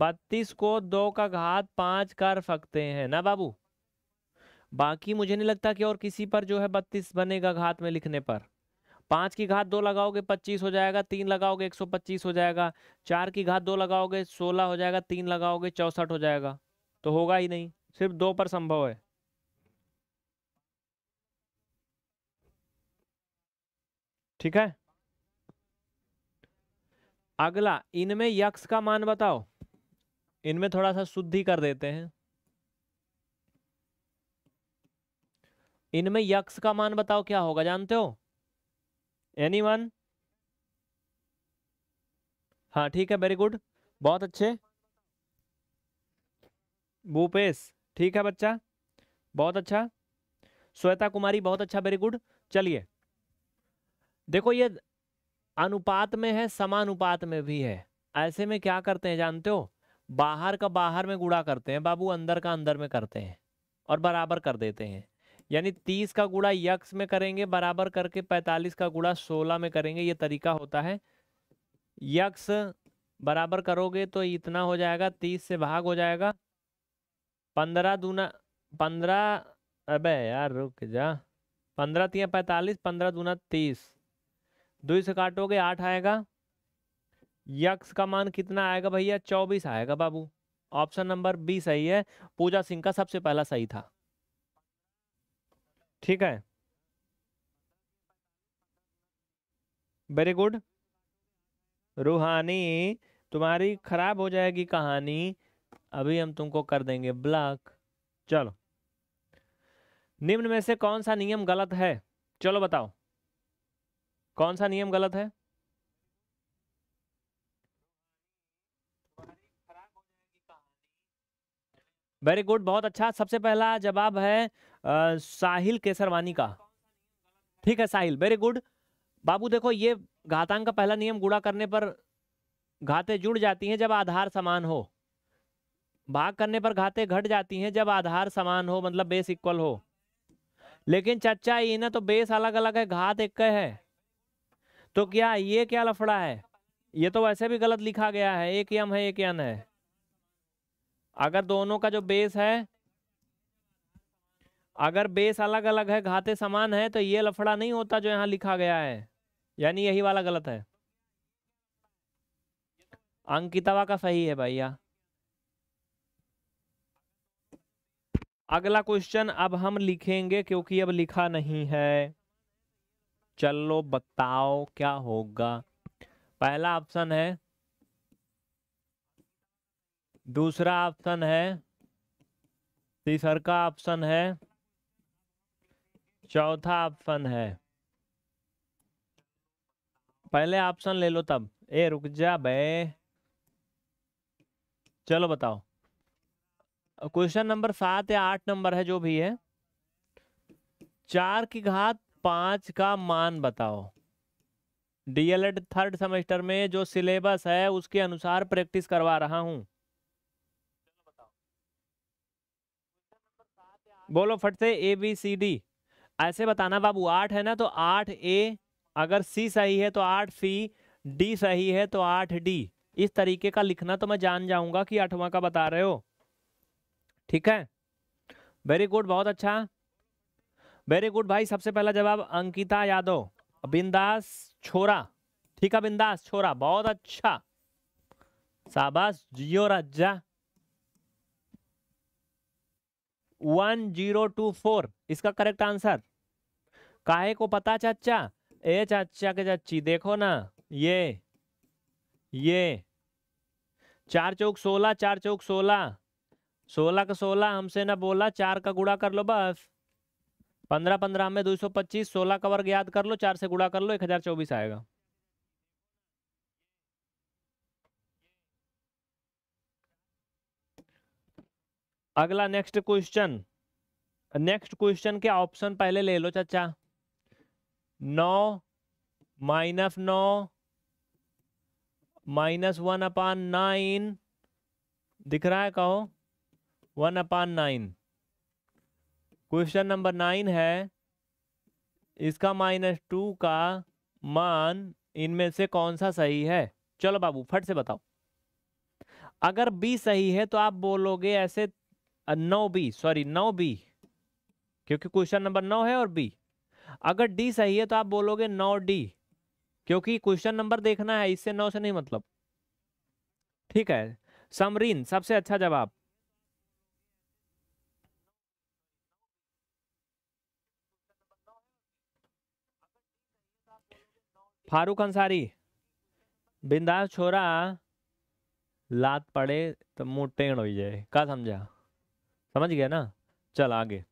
बत्तीस को दो का घात पांच कर सकते हैं ना बाबू बाकी मुझे नहीं लगता कि और किसी पर जो है बत्तीस बनेगा घात में लिखने पर पांच की घात दो लगाओगे पच्चीस हो जाएगा तीन लगाओगे एक सौ पच्चीस हो जाएगा चार की घात दो लगाओगे सोलह हो जाएगा तीन लगाओगे चौसठ हो जाएगा तो होगा ही नहीं सिर्फ दो पर संभव है ठीक है अगला इनमें यक्ष का मान बताओ इनमें थोड़ा सा शुद्धि कर देते हैं इनमें यक्ष का मान बताओ क्या होगा जानते हो एनी वन हाँ ठीक है वेरी गुड बहुत अच्छे भूपेश ठीक है बच्चा बहुत अच्छा श्वेता कुमारी बहुत अच्छा वेरी गुड चलिए देखो ये अनुपात में है समानुपात में भी है ऐसे में क्या करते हैं जानते हो बाहर का बाहर में गुड़ा करते हैं बाबू अंदर का अंदर में करते हैं और बराबर कर देते हैं यानी तीस का गुड़ा यक्स में करेंगे बराबर करके पैंतालीस का गुड़ा सोलह में करेंगे ये तरीका होता है यक्स बराबर करोगे तो इतना हो जाएगा तीस से भाग हो जाएगा पंद्रह दूना पंद्रह अबे यार रुक जा पंद्रह तीन पैंतालीस पंद्रह दूना तीस दो से काटोगे आठ आएगा यक्स का मान कितना आएगा भैया चौबीस आएगा बाबू ऑप्शन नंबर बी सही है पूजा सिंह का सबसे पहला सही था ठीक है वेरी गुड रूहानी तुम्हारी खराब हो जाएगी कहानी अभी हम तुमको कर देंगे ब्लॉक चलो निम्न में से कौन सा नियम गलत है चलो बताओ कौन सा नियम गलत है वेरी गुड बहुत अच्छा सबसे पहला जवाब है आ, साहिल केसरवानी का ठीक है साहिल वेरी गुड बाबू देखो ये घातांक का पहला नियम गुड़ा करने पर घाते जुड़ जाती हैं जब आधार समान हो भाग करने पर घाते घट जाती हैं जब आधार समान हो मतलब बेस इक्वल हो लेकिन चर्चा ये ना तो बेस अलग अलग है घात एक है तो क्या ये क्या लफड़ा है ये तो वैसे भी गलत लिखा गया है एक यम है एक यन है अगर दोनों का जो बेस है अगर बेस अलग अलग है घाते समान है तो ये लफड़ा नहीं होता जो यहां लिखा गया है यानी यही वाला गलत है अंकितवा का सही है भैया अगला क्वेश्चन अब हम लिखेंगे क्योंकि अब लिखा नहीं है चलो बताओ क्या होगा पहला ऑप्शन है दूसरा ऑप्शन है तीसरा ऑप्शन है चौथा ऑप्शन है पहले ऑप्शन ले लो तब ए रुक जा बे चलो बताओ क्वेश्चन नंबर सात या आठ नंबर है जो भी है चार की घात पांच का मान बताओ डीएलएड थर्ड सेमेस्टर में जो सिलेबस है उसके अनुसार प्रैक्टिस करवा रहा हूं बोलो फट से ए बी सी डी ऐसे बताना बाबू आठ है ना तो आठ ए अगर सी सही है तो आठ सी डी सही है तो आठ डी इस तरीके का लिखना तो मैं जान जाऊंगा कि आठवां का बता रहे हो ठीक है वेरी गुड बहुत अच्छा वेरी गुड भाई सबसे पहला जवाब अंकिता यादव बिंदास छोरा ठीक है बिंदास छोरा बहुत अच्छा शाबाश जियो राजा वन जीरो टू फोर इसका करेक्ट आंसर काहे को पता चाचा ए चाचा के चाची देखो ना ये ये चार चौक सोलह चार चौक सोलह सोलह का सोलह हमसे ना बोला चार का गुड़ा कर लो बस पंद्रह पंद्रह में दो सौ पच्चीस सोलह का वर्ग याद कर लो चार से गुड़ा कर लो एक हजार चौबीस आएगा अगला नेक्स्ट क्वेश्चन नेक्स्ट क्वेश्चन के ऑप्शन पहले ले लो चाचा नौ माइनस नौ माइनस वन अपान नाइन दिख रहा है कहो one upon nine question number nine है इसका माइनस टू का मान इनमें से कौन सा सही है चलो बाबू फट से बताओ अगर बी सही है तो आप बोलोगे ऐसे नौ बी सॉरी नौ बी क्योंकि क्वेश्चन नंबर नौ है और बी अगर डी सही है तो आप बोलोगे नौ डी क्योंकि क्वेश्चन नंबर देखना है इससे नौ से नहीं मतलब ठीक है समरीन सबसे अच्छा जवाब फारूक अंसारी बिंदास छोरा लात पड़े तो मुँह टेण हो जाए का समझा समझ गया ना चल आगे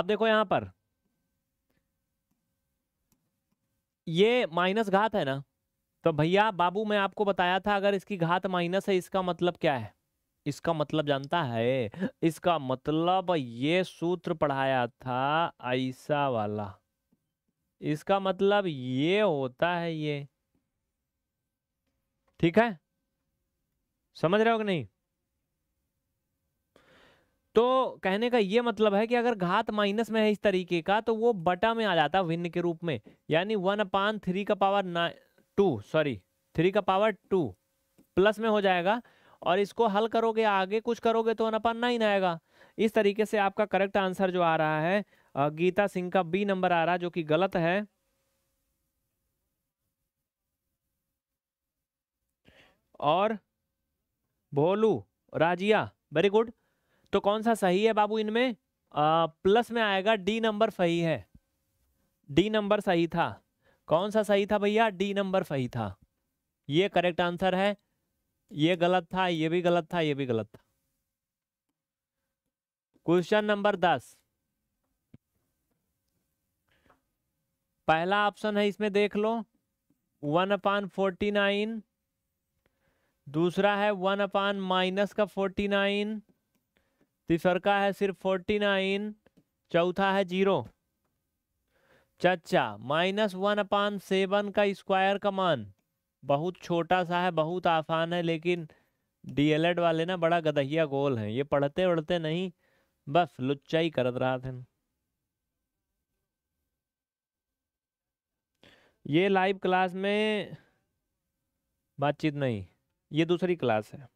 अब देखो यहां पर ये माइनस घात है ना तो भैया बाबू मैं आपको बताया था अगर इसकी घात माइनस है इसका मतलब क्या है इसका मतलब जानता है इसका मतलब ये सूत्र पढ़ाया था ऐसा वाला इसका मतलब ये होता है ये ठीक है समझ रहे हो कि नहीं तो कहने का ये मतलब है कि अगर घात माइनस में है इस तरीके का तो वो बटा में आ जाता भिन्न के रूप में यानी वन अपान थ्री का पावर ना टू सॉरी थ्री का पावर टू प्लस में हो जाएगा और इसको हल करोगे आगे कुछ करोगे तो वन अपान नाइन आएगा इस तरीके से आपका करेक्ट आंसर जो आ रहा है गीता सिंह का बी नंबर आ रहा जो कि गलत है और भोलू राजिया वेरी गुड तो कौन सा सही है बाबू इनमें प्लस में आएगा डी नंबर सही है डी नंबर सही था कौन सा सही था भैया डी नंबर सही था ये करेक्ट आंसर है ये गलत था ये भी गलत था ये भी गलत था क्वेश्चन नंबर दस पहला ऑप्शन है इसमें देख लो वन अपान फोर्टी नाइन दूसरा है वन अपान माइनस का फोर्टी नाइन तीसर का है सिर्फ फोर्टी नाइन चौथा है जीरो चचा माइनस वन अपान सेवन का स्क्वायर का मान बहुत छोटा सा है बहुत आसान है लेकिन डीएलएड वाले ना बड़ा गदहिया गोल है ये पढ़ते वढ़ते नहीं बस लुच्चाई करत रहा था ये लाइव क्लास में बातचीत नहीं ये दूसरी क्लास है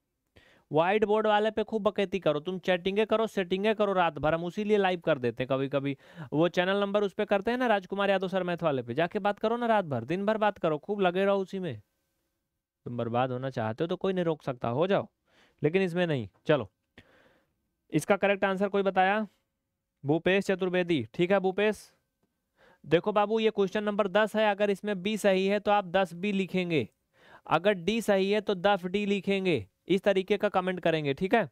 वाइट बोर्ड वाले पे खूब बकैती करो तुम चैटिंगे करो सेटिंगे करो रात भर हम उसी लिए लाइव कर देते हैं कभी कभी वो चैनल नंबर उस पर करते हैं ना राजकुमार यादव सर मैथ वाले पे जाके बात करो ना रात भर दिन भर बात करो खूब लगे रहो उसी में तुम बर्बाद होना चाहते हो तो कोई नहीं रोक सकता हो जाओ लेकिन इसमें नहीं चलो इसका करेक्ट आंसर कोई बताया भूपेश चतुर्वेदी ठीक है भूपेश देखो बाबू ये क्वेश्चन नंबर दस है अगर इसमें बी सही है तो आप दस बी लिखेंगे अगर डी सही है तो दस डी लिखेंगे इस तरीके का कमेंट करेंगे ठीक है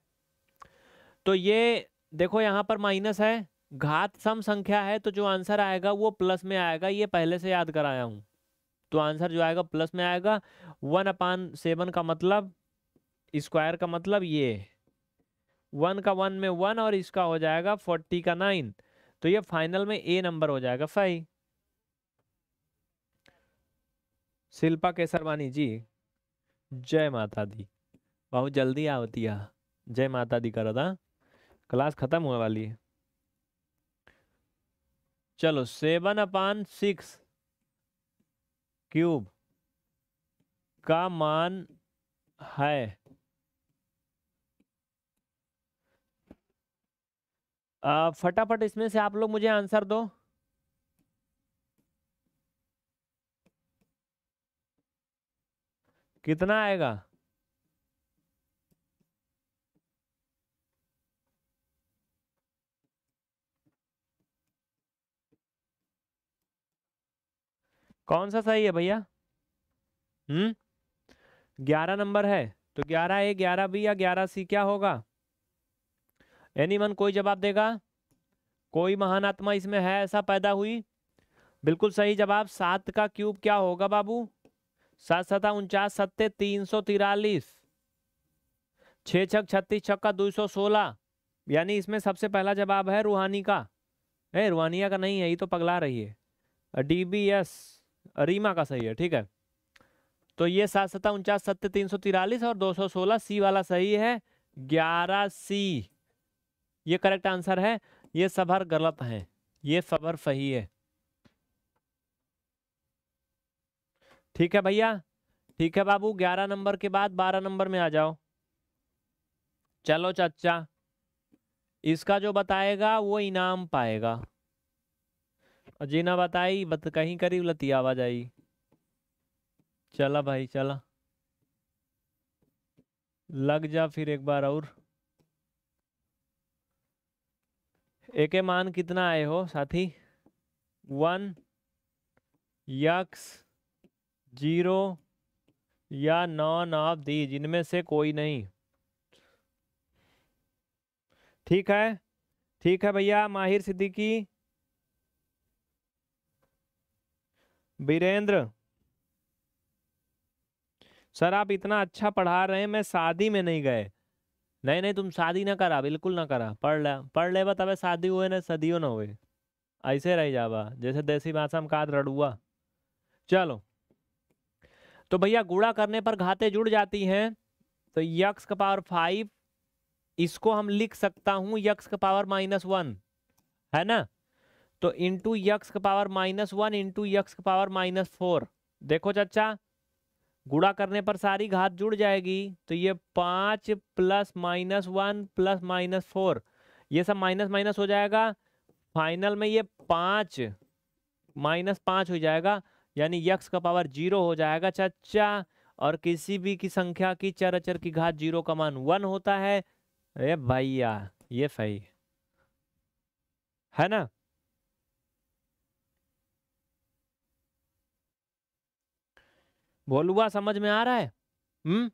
तो ये देखो यहाँ पर माइनस है घात सम संख्या है तो जो आंसर आएगा वो प्लस में आएगा ये पहले से याद कराया हूँ तो आंसर जो आएगा प्लस में आएगा वन अपान सेवन का मतलब स्क्वायर का मतलब ये वन का वन में वन और इसका हो जाएगा फोर्टी का नाइन तो ये फाइनल में ए नंबर हो जाएगा फाइव शिल्पा केसरवानी जी जय माता दी बहुत जल्दी होती है जय माता दी करो था क्लास खत्म होने वाली है चलो सेवन अपान सिक्स क्यूब का मान है फटाफट इसमें से आप लोग मुझे आंसर दो कितना आएगा कौन सा सही है भैया हम्म ग्यारह नंबर है तो ग्यारह ए ग्यारह बी या ग्यारह सी क्या होगा एनीमन कोई जवाब देगा कोई महान आत्मा इसमें है ऐसा पैदा हुई बिल्कुल सही जवाब सात का क्यूब क्या होगा बाबू सात सता उनचास सत्ते तीन सौ तिरालीस छः छक छत्तीस छक्का दो सौ सोलह यानी इसमें सबसे पहला जवाब है रूहानी का है रूहानिया का नहीं है ये तो पगला रही है डी बी एस रीमा का सही है ठीक है तो ये सात सता उनचास सत्य तीन सौ तिरालीस और दो सौ सोलह सी वाला सही है ग्यारह सी ये करेक्ट आंसर है ये सबर गलत है ये सबर सही है ठीक है भैया ठीक है बाबू ग्यारह नंबर के बाद बारह नंबर में आ जाओ चलो चाचा इसका जो बताएगा वो इनाम पाएगा ना बताई बत कहीं करीब लती आवाज आई चला भाई चला लग जा फिर एक बार और ए के मान कितना आए हो साथी वन यक्स जीरो या नॉन ऑफ दी जिनमें से कोई नहीं ठीक है ठीक है भैया माहिर सिद्दीकी वीरेंद्र सर आप इतना अच्छा पढ़ा रहे हैं मैं शादी में नहीं गए नहीं नहीं तुम शादी ना करा बिल्कुल ना करा पढ़ ले पढ़ ले तबे शादी हुए ना सदियों ना हुए ऐसे रह जावा जैसे देसी भाषा में काद रड़ुआ चलो तो भैया गुड़ा करने पर घाते जुड़ जाती हैं तो यक्स का पावर फाइव इसको हम लिख सकता हूँ यक्स का पावर माइनस वन है ना तो इंटू यक्स का power minus one into x का पावर माइनस फोर देखो चचा गुड़ा करने पर सारी घात जुड़ जाएगी तो ये पाँच plus minus one plus minus four ये सब माइनस माइनस हो जाएगा फाइनल में ये पाँच माइनस पाँच हो जाएगा यानी यक्स का पावर जीरो हो जाएगा चचा और किसी भी की संख्या की चर अचर की घात जीरो का मान वन होता है अरे भैया ये सही है ना भोलुआ समझ में आ रहा है हम्म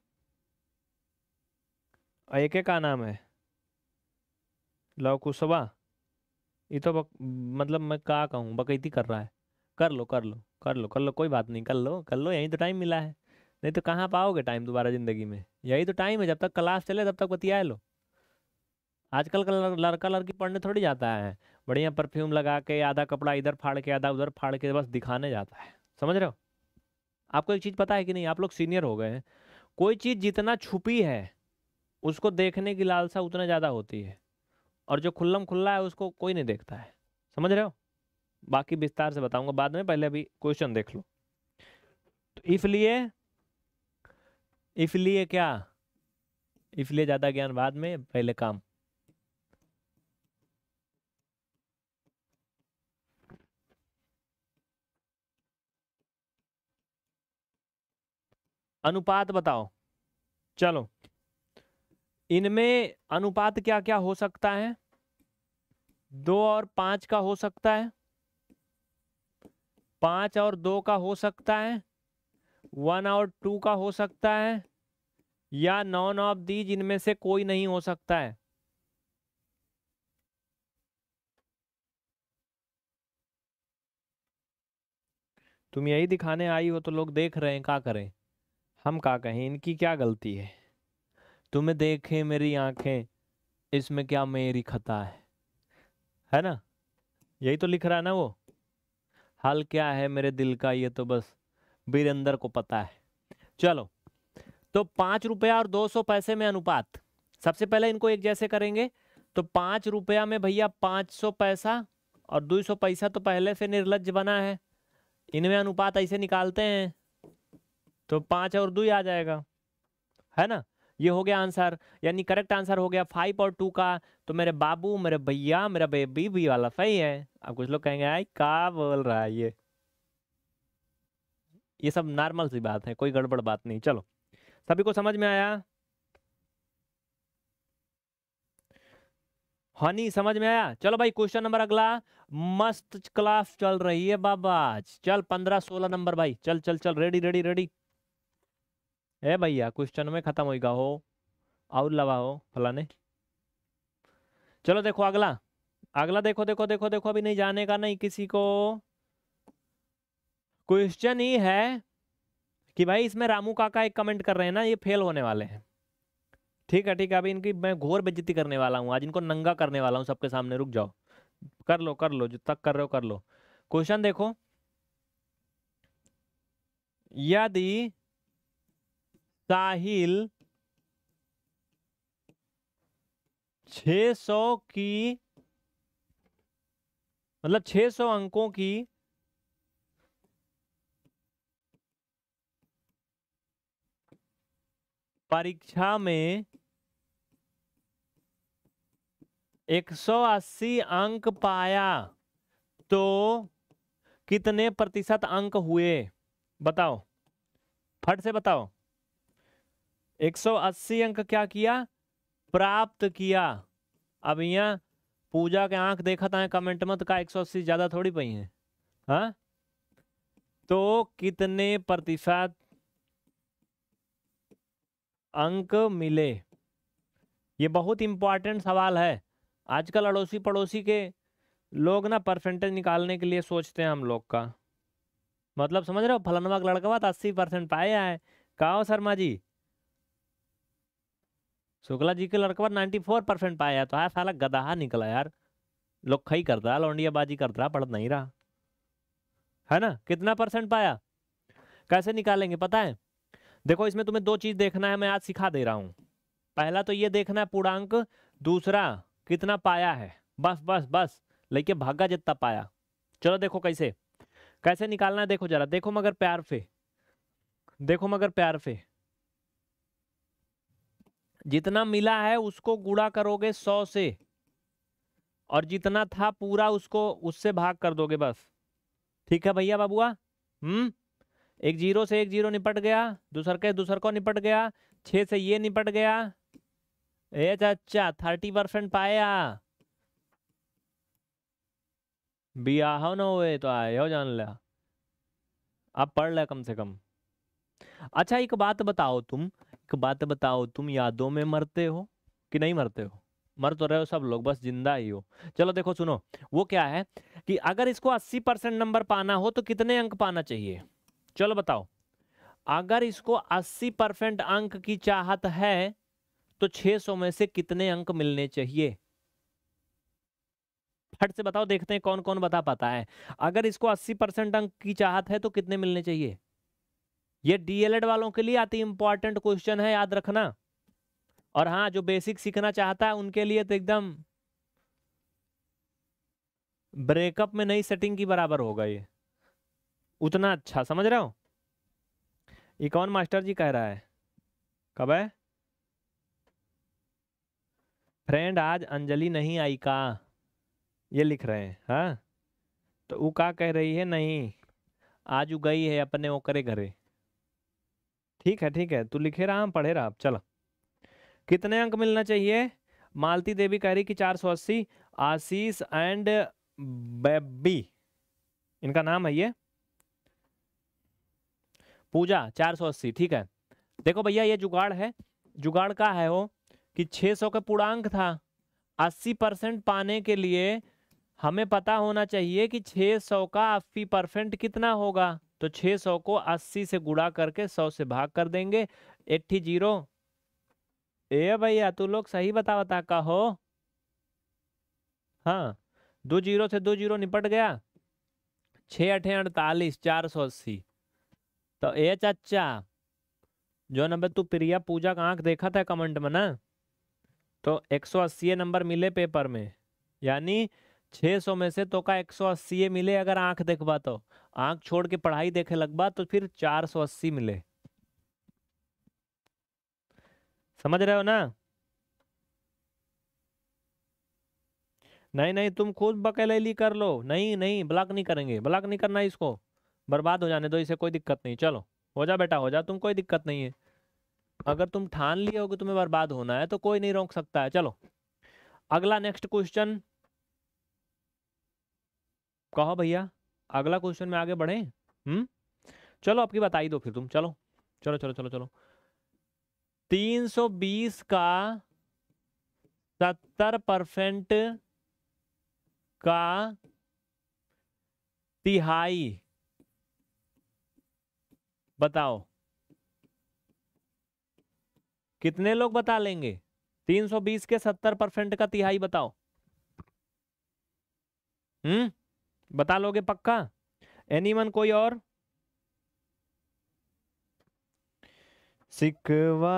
एक का नाम है लवकुशवा ये तो बक, मतलब मैं क्या कहूँ बकैती कर रहा है कर लो कर लो कर लो कर लो कोई बात नहीं कर लो कर लो यही तो टाइम मिला है नहीं तो कहाँ पाओगे टाइम दोबारा ज़िंदगी में यही तो टाइम है जब तक क्लास चले तब तक बतिया लो आजकल का लड़का लड़की पढ़ने थोड़ी जाता है बढ़िया परफ्यूम लगा के आधा कपड़ा इधर फाड़ के आधा उधर फाड़ के बस दिखाने जाता है समझ रहे हो आपको एक चीज़ पता है कि नहीं आप लोग सीनियर हो गए हैं कोई चीज़ जितना छुपी है उसको देखने की लालसा उतना ज़्यादा होती है और जो खुल्लम खुल्ला है उसको कोई नहीं देखता है समझ रहे हो बाकी विस्तार से बताऊंगा बाद में पहले अभी क्वेश्चन देख लो तो इसलिए इसलिए क्या इसलिए ज़्यादा ज्ञान बाद में पहले काम अनुपात बताओ चलो इनमें अनुपात क्या क्या हो सकता है दो और पांच का हो सकता है पांच और दो का हो सकता है वन और टू का हो सकता है या नॉन ऑफ दी जिनमें से कोई नहीं हो सकता है तुम यही दिखाने आई हो तो लोग देख रहे हैं क्या करें हम क्या कहें इनकी क्या गलती है तुम्हें देखें मेरी आंखें इसमें क्या मेरी खता है है ना यही तो लिख रहा है ना वो हाल क्या है मेरे दिल का ये तो बस वीरेंद्र को पता है चलो तो पाँच रुपया और दो सौ पैसे में अनुपात सबसे पहले इनको एक जैसे करेंगे तो पाँच रुपया में भैया पाँच सौ पैसा और दो सौ पैसा तो पहले से निर्लज बना है इनमें अनुपात ऐसे निकालते हैं तो पाँच और दो ही आ जाएगा है ना ये हो गया आंसर यानी करेक्ट आंसर हो गया फाइव और टू का तो मेरे बाबू मेरे भैया मेरा बेबी भी वाला सही है अब कुछ लोग कहेंगे आई का बोल रहा है ये ये सब नॉर्मल सी बात है कोई गड़बड़ बात नहीं चलो सभी को समझ में आया हनी समझ में आया चलो भाई क्वेश्चन नंबर अगला मस्त क्लास चल रही है बाबा चल पंद्रह सोलह नंबर भाई चल चल चल रेडी रेडी रेडी ए भैया क्वेश्चन में खत्म होगा हो और लगाओ फलाने चलो देखो अगला अगला देखो देखो देखो देखो अभी नहीं जाने का नहीं किसी को क्वेश्चन ये है कि भाई इसमें रामू काका एक कमेंट कर रहे हैं ना ये फेल होने वाले हैं ठीक है ठीक है अभी इनकी मैं घोर बेजती करने वाला हूँ आज इनको नंगा करने वाला हूँ सबके सामने रुक जाओ कर लो कर लो जो तक कर रहे हो कर लो क्वेश्चन देखो यदि साहिल 600 की मतलब 600 अंकों की परीक्षा में 180 अंक पाया तो कितने प्रतिशत अंक हुए बताओ फट से बताओ 180 अंक क्या किया प्राप्त किया अब यहाँ पूजा के आंख देखा था तो कमेंट मत का 180 ज्यादा थोड़ी पई है हा? तो कितने प्रतिशत अंक मिले ये बहुत इंपॉर्टेंट सवाल है आजकल अड़ोसी पड़ोसी के लोग ना परसेंटेज निकालने के लिए सोचते हैं हम लोग का मतलब समझ रहे हो फलनवा का लड़का बात अस्सी परसेंट पाया है कहा शर्मा जी शुक्ला जी के पर नाइन्टी फोर परसेंट पाया तो हाँ साला गदाहा निकला यार लोग खई कर रहा लौंडियाबाजी कर रहा पढ़ नहीं रहा है ना कितना परसेंट पाया कैसे निकालेंगे पता है देखो इसमें तुम्हें दो चीज देखना है मैं आज सिखा दे रहा हूँ पहला तो ये देखना है पूर्णांक दूसरा कितना पाया है बस बस बस लेके भागा जितना पाया चलो देखो कैसे कैसे निकालना है देखो जरा देखो मगर प्यार फे देखो मगर प्यार फे जितना मिला है उसको गुड़ा करोगे सौ से और जितना था पूरा उसको उससे भाग कर दोगे बस ठीक है भैया बाबुआ हम्म एक जीरो से एक जीरो निपट गया दूसर के दूसर को निपट गया छः से ये निपट गया अच्छा अच्छा थर्टी परसेंट पाया हो ना हुए तो आए हो जान लिया आप पढ़ ले कम से कम अच्छा एक बात बताओ तुम एक बात बताओ तुम यादों में मरते हो कि नहीं मरते हो मर तो रहे हो सब लोग बस जिंदा ही हो चलो देखो सुनो वो क्या है कि अगर इसको 80 परसेंट नंबर पाना हो तो कितने अंक पाना चाहिए चलो बताओ अगर इसको 80 परसेंट अंक की चाहत है तो 600 में से कितने अंक मिलने चाहिए फट से बताओ देखते हैं कौन कौन बता पाता है अगर इसको 80 परसेंट अंक की चाहत है तो कितने मिलने चाहिए ये डीएलएड वालों के लिए अति इंपॉर्टेंट क्वेश्चन है याद रखना और हाँ जो बेसिक सीखना चाहता है उनके लिए तो एकदम ब्रेकअप में नई सेटिंग की बराबर होगा ये उतना अच्छा समझ रहे हो ये कौन मास्टर जी कह रहा है कब है फ्रेंड आज अंजलि नहीं आई का ये लिख रहे हैं हाँ तो वो का कह रही है नहीं आज गई है अपने ओकरे घरे ठीक है ठीक है तू लिखे रहा हम पढ़े रहा चलो कितने अंक मिलना चाहिए मालती देवी कह रही कि चार सौ अस्सी आशीष एंड बेबी इनका नाम है ये पूजा चार सौ अस्सी ठीक है देखो भैया ये जुगाड़ है जुगाड़ का है वो कि 600 का पूर्णांक था 80 परसेंट पाने के लिए हमें पता होना चाहिए कि 600 का 80 परसेंट कितना होगा तो 600 को 80 से गुड़ा करके 100 से भाग कर देंगे एट्टी जीरो ए भैया तू लोग सही बता बता का हो हाँ दो जीरो से दो जीरो निपट गया छ अठे अड़तालीस चार सौ अस्सी तो ए चाचा जो नंबर तू प्रिया पूजा का आंख देखा था कमेंट में ना तो एक सौ अस्सी नंबर मिले पेपर में यानी 600 में से तो का 180 ये मिले अगर आंख देखबा तो आंख छोड़ के पढ़ाई देखे लगबा तो फिर 480 मिले समझ रहे हो ना नहीं नहीं तुम खुद बकेलेली कर लो नहीं नहीं ब्लॉक नहीं करेंगे ब्लॉक नहीं करना इसको बर्बाद हो जाने दो इसे कोई दिक्कत नहीं चलो हो जा बेटा हो जा तुम कोई दिक्कत नहीं है अगर तुम ठान लिए हो कि तुम्हें बर्बाद होना है तो कोई नहीं रोक सकता है चलो अगला नेक्स्ट क्वेश्चन कहो भैया अगला क्वेश्चन में आगे बढ़े हम्म चलो आपकी बताई दो तो फिर तुम चलो चलो चलो चलो चलो 320 का 70 परसेंट का तिहाई बताओ कितने लोग बता लेंगे 320 के 70 परसेंट का तिहाई बताओ हम्म बता लोगे पक्का एनीवन कोई और सिखवा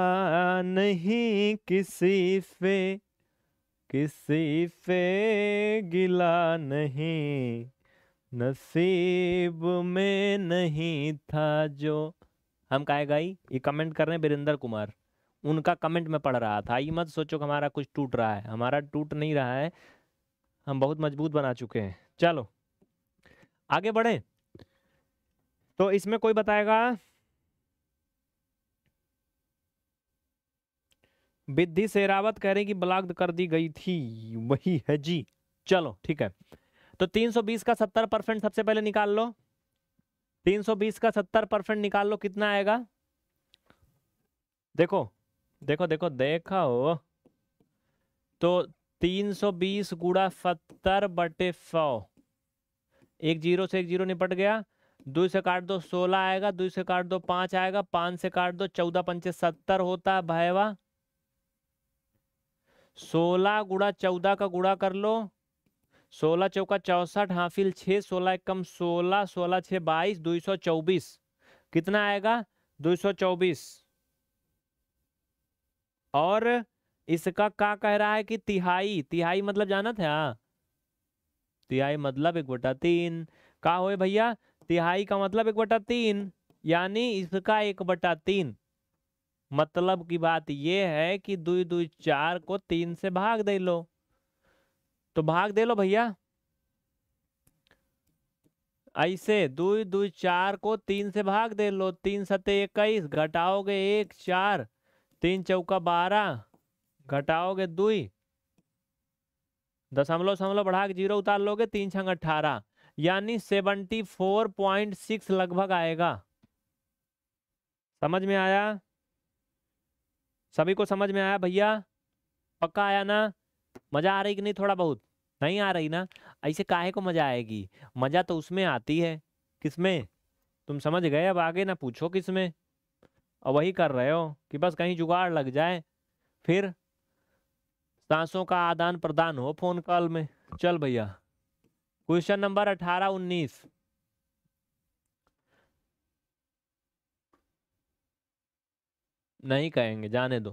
नहीं किसी पे किसी पे गिला नहीं नसीब में नहीं था जो हम कहे गाई ये कमेंट कर रहे हैं बीरेंद्र कुमार उनका कमेंट में पढ़ रहा था ये मत सोचो हमारा कुछ टूट रहा है हमारा टूट नहीं रहा है हम बहुत मजबूत बना चुके हैं चलो आगे बढ़े तो इसमें कोई बताएगा विद्धि शेरावत कह रही कि ब्लॉक कर दी गई थी वही है जी चलो ठीक है तो 320 का 70 परसेंट सबसे पहले निकाल लो 320 का 70 परसेंट निकाल लो कितना आएगा देखो देखो देखो देखा हो तो 320 सौ बीस गुड़ा सत्तर बटे सौ एक जीरो से एक जीरो निपट गया दो से काट दो सोलह आएगा दो से काट दो पांच आएगा पांच से काट दो चौदह पंचे सत्तर होता है भाईवा सोलह गुड़ा चौदह का गुड़ा कर लो सोलह चौका चौसठ हाफिल छः सोलह एकम सोलह सोलह छः बाईस दो सौ चौबीस कितना आएगा दो सौ चौबीस और इसका का कह रहा है कि तिहाई तिहाई मतलब जाना हाँ? था तिहाई मतलब एक बटा तीन का हो भैया तिहाई का मतलब एक बटा तीन यानी इसका एक बटा तीन मतलब की बात यह है कि दुई दुई चार को तीन से भाग दे लो तो भाग दे लो भैया ऐसे दुई दुई चार को तीन से भाग दे लो तीन सते इक्कीस घटाओगे एक चार तीन चौका बारह घटाओगे दुई दशमलव दशमलव बढ़ा के जीरो उतार लोगे तीन छंग अट्ठारह यानी सेवनटी फोर पॉइंट सिक्स लगभग आएगा समझ में आया सभी को समझ में आया भैया पक्का आया ना मजा आ रही कि नहीं थोड़ा बहुत नहीं आ रही ना ऐसे काहे को मजा आएगी मजा तो उसमें आती है किसमें तुम समझ गए अब आगे ना पूछो किसमें और वही कर रहे हो कि बस कहीं जुगाड़ लग जाए फिर सांसों का आदान प्रदान हो फोन कॉल में चल भैया क्वेश्चन नंबर अठारह उन्नीस नहीं कहेंगे जाने दो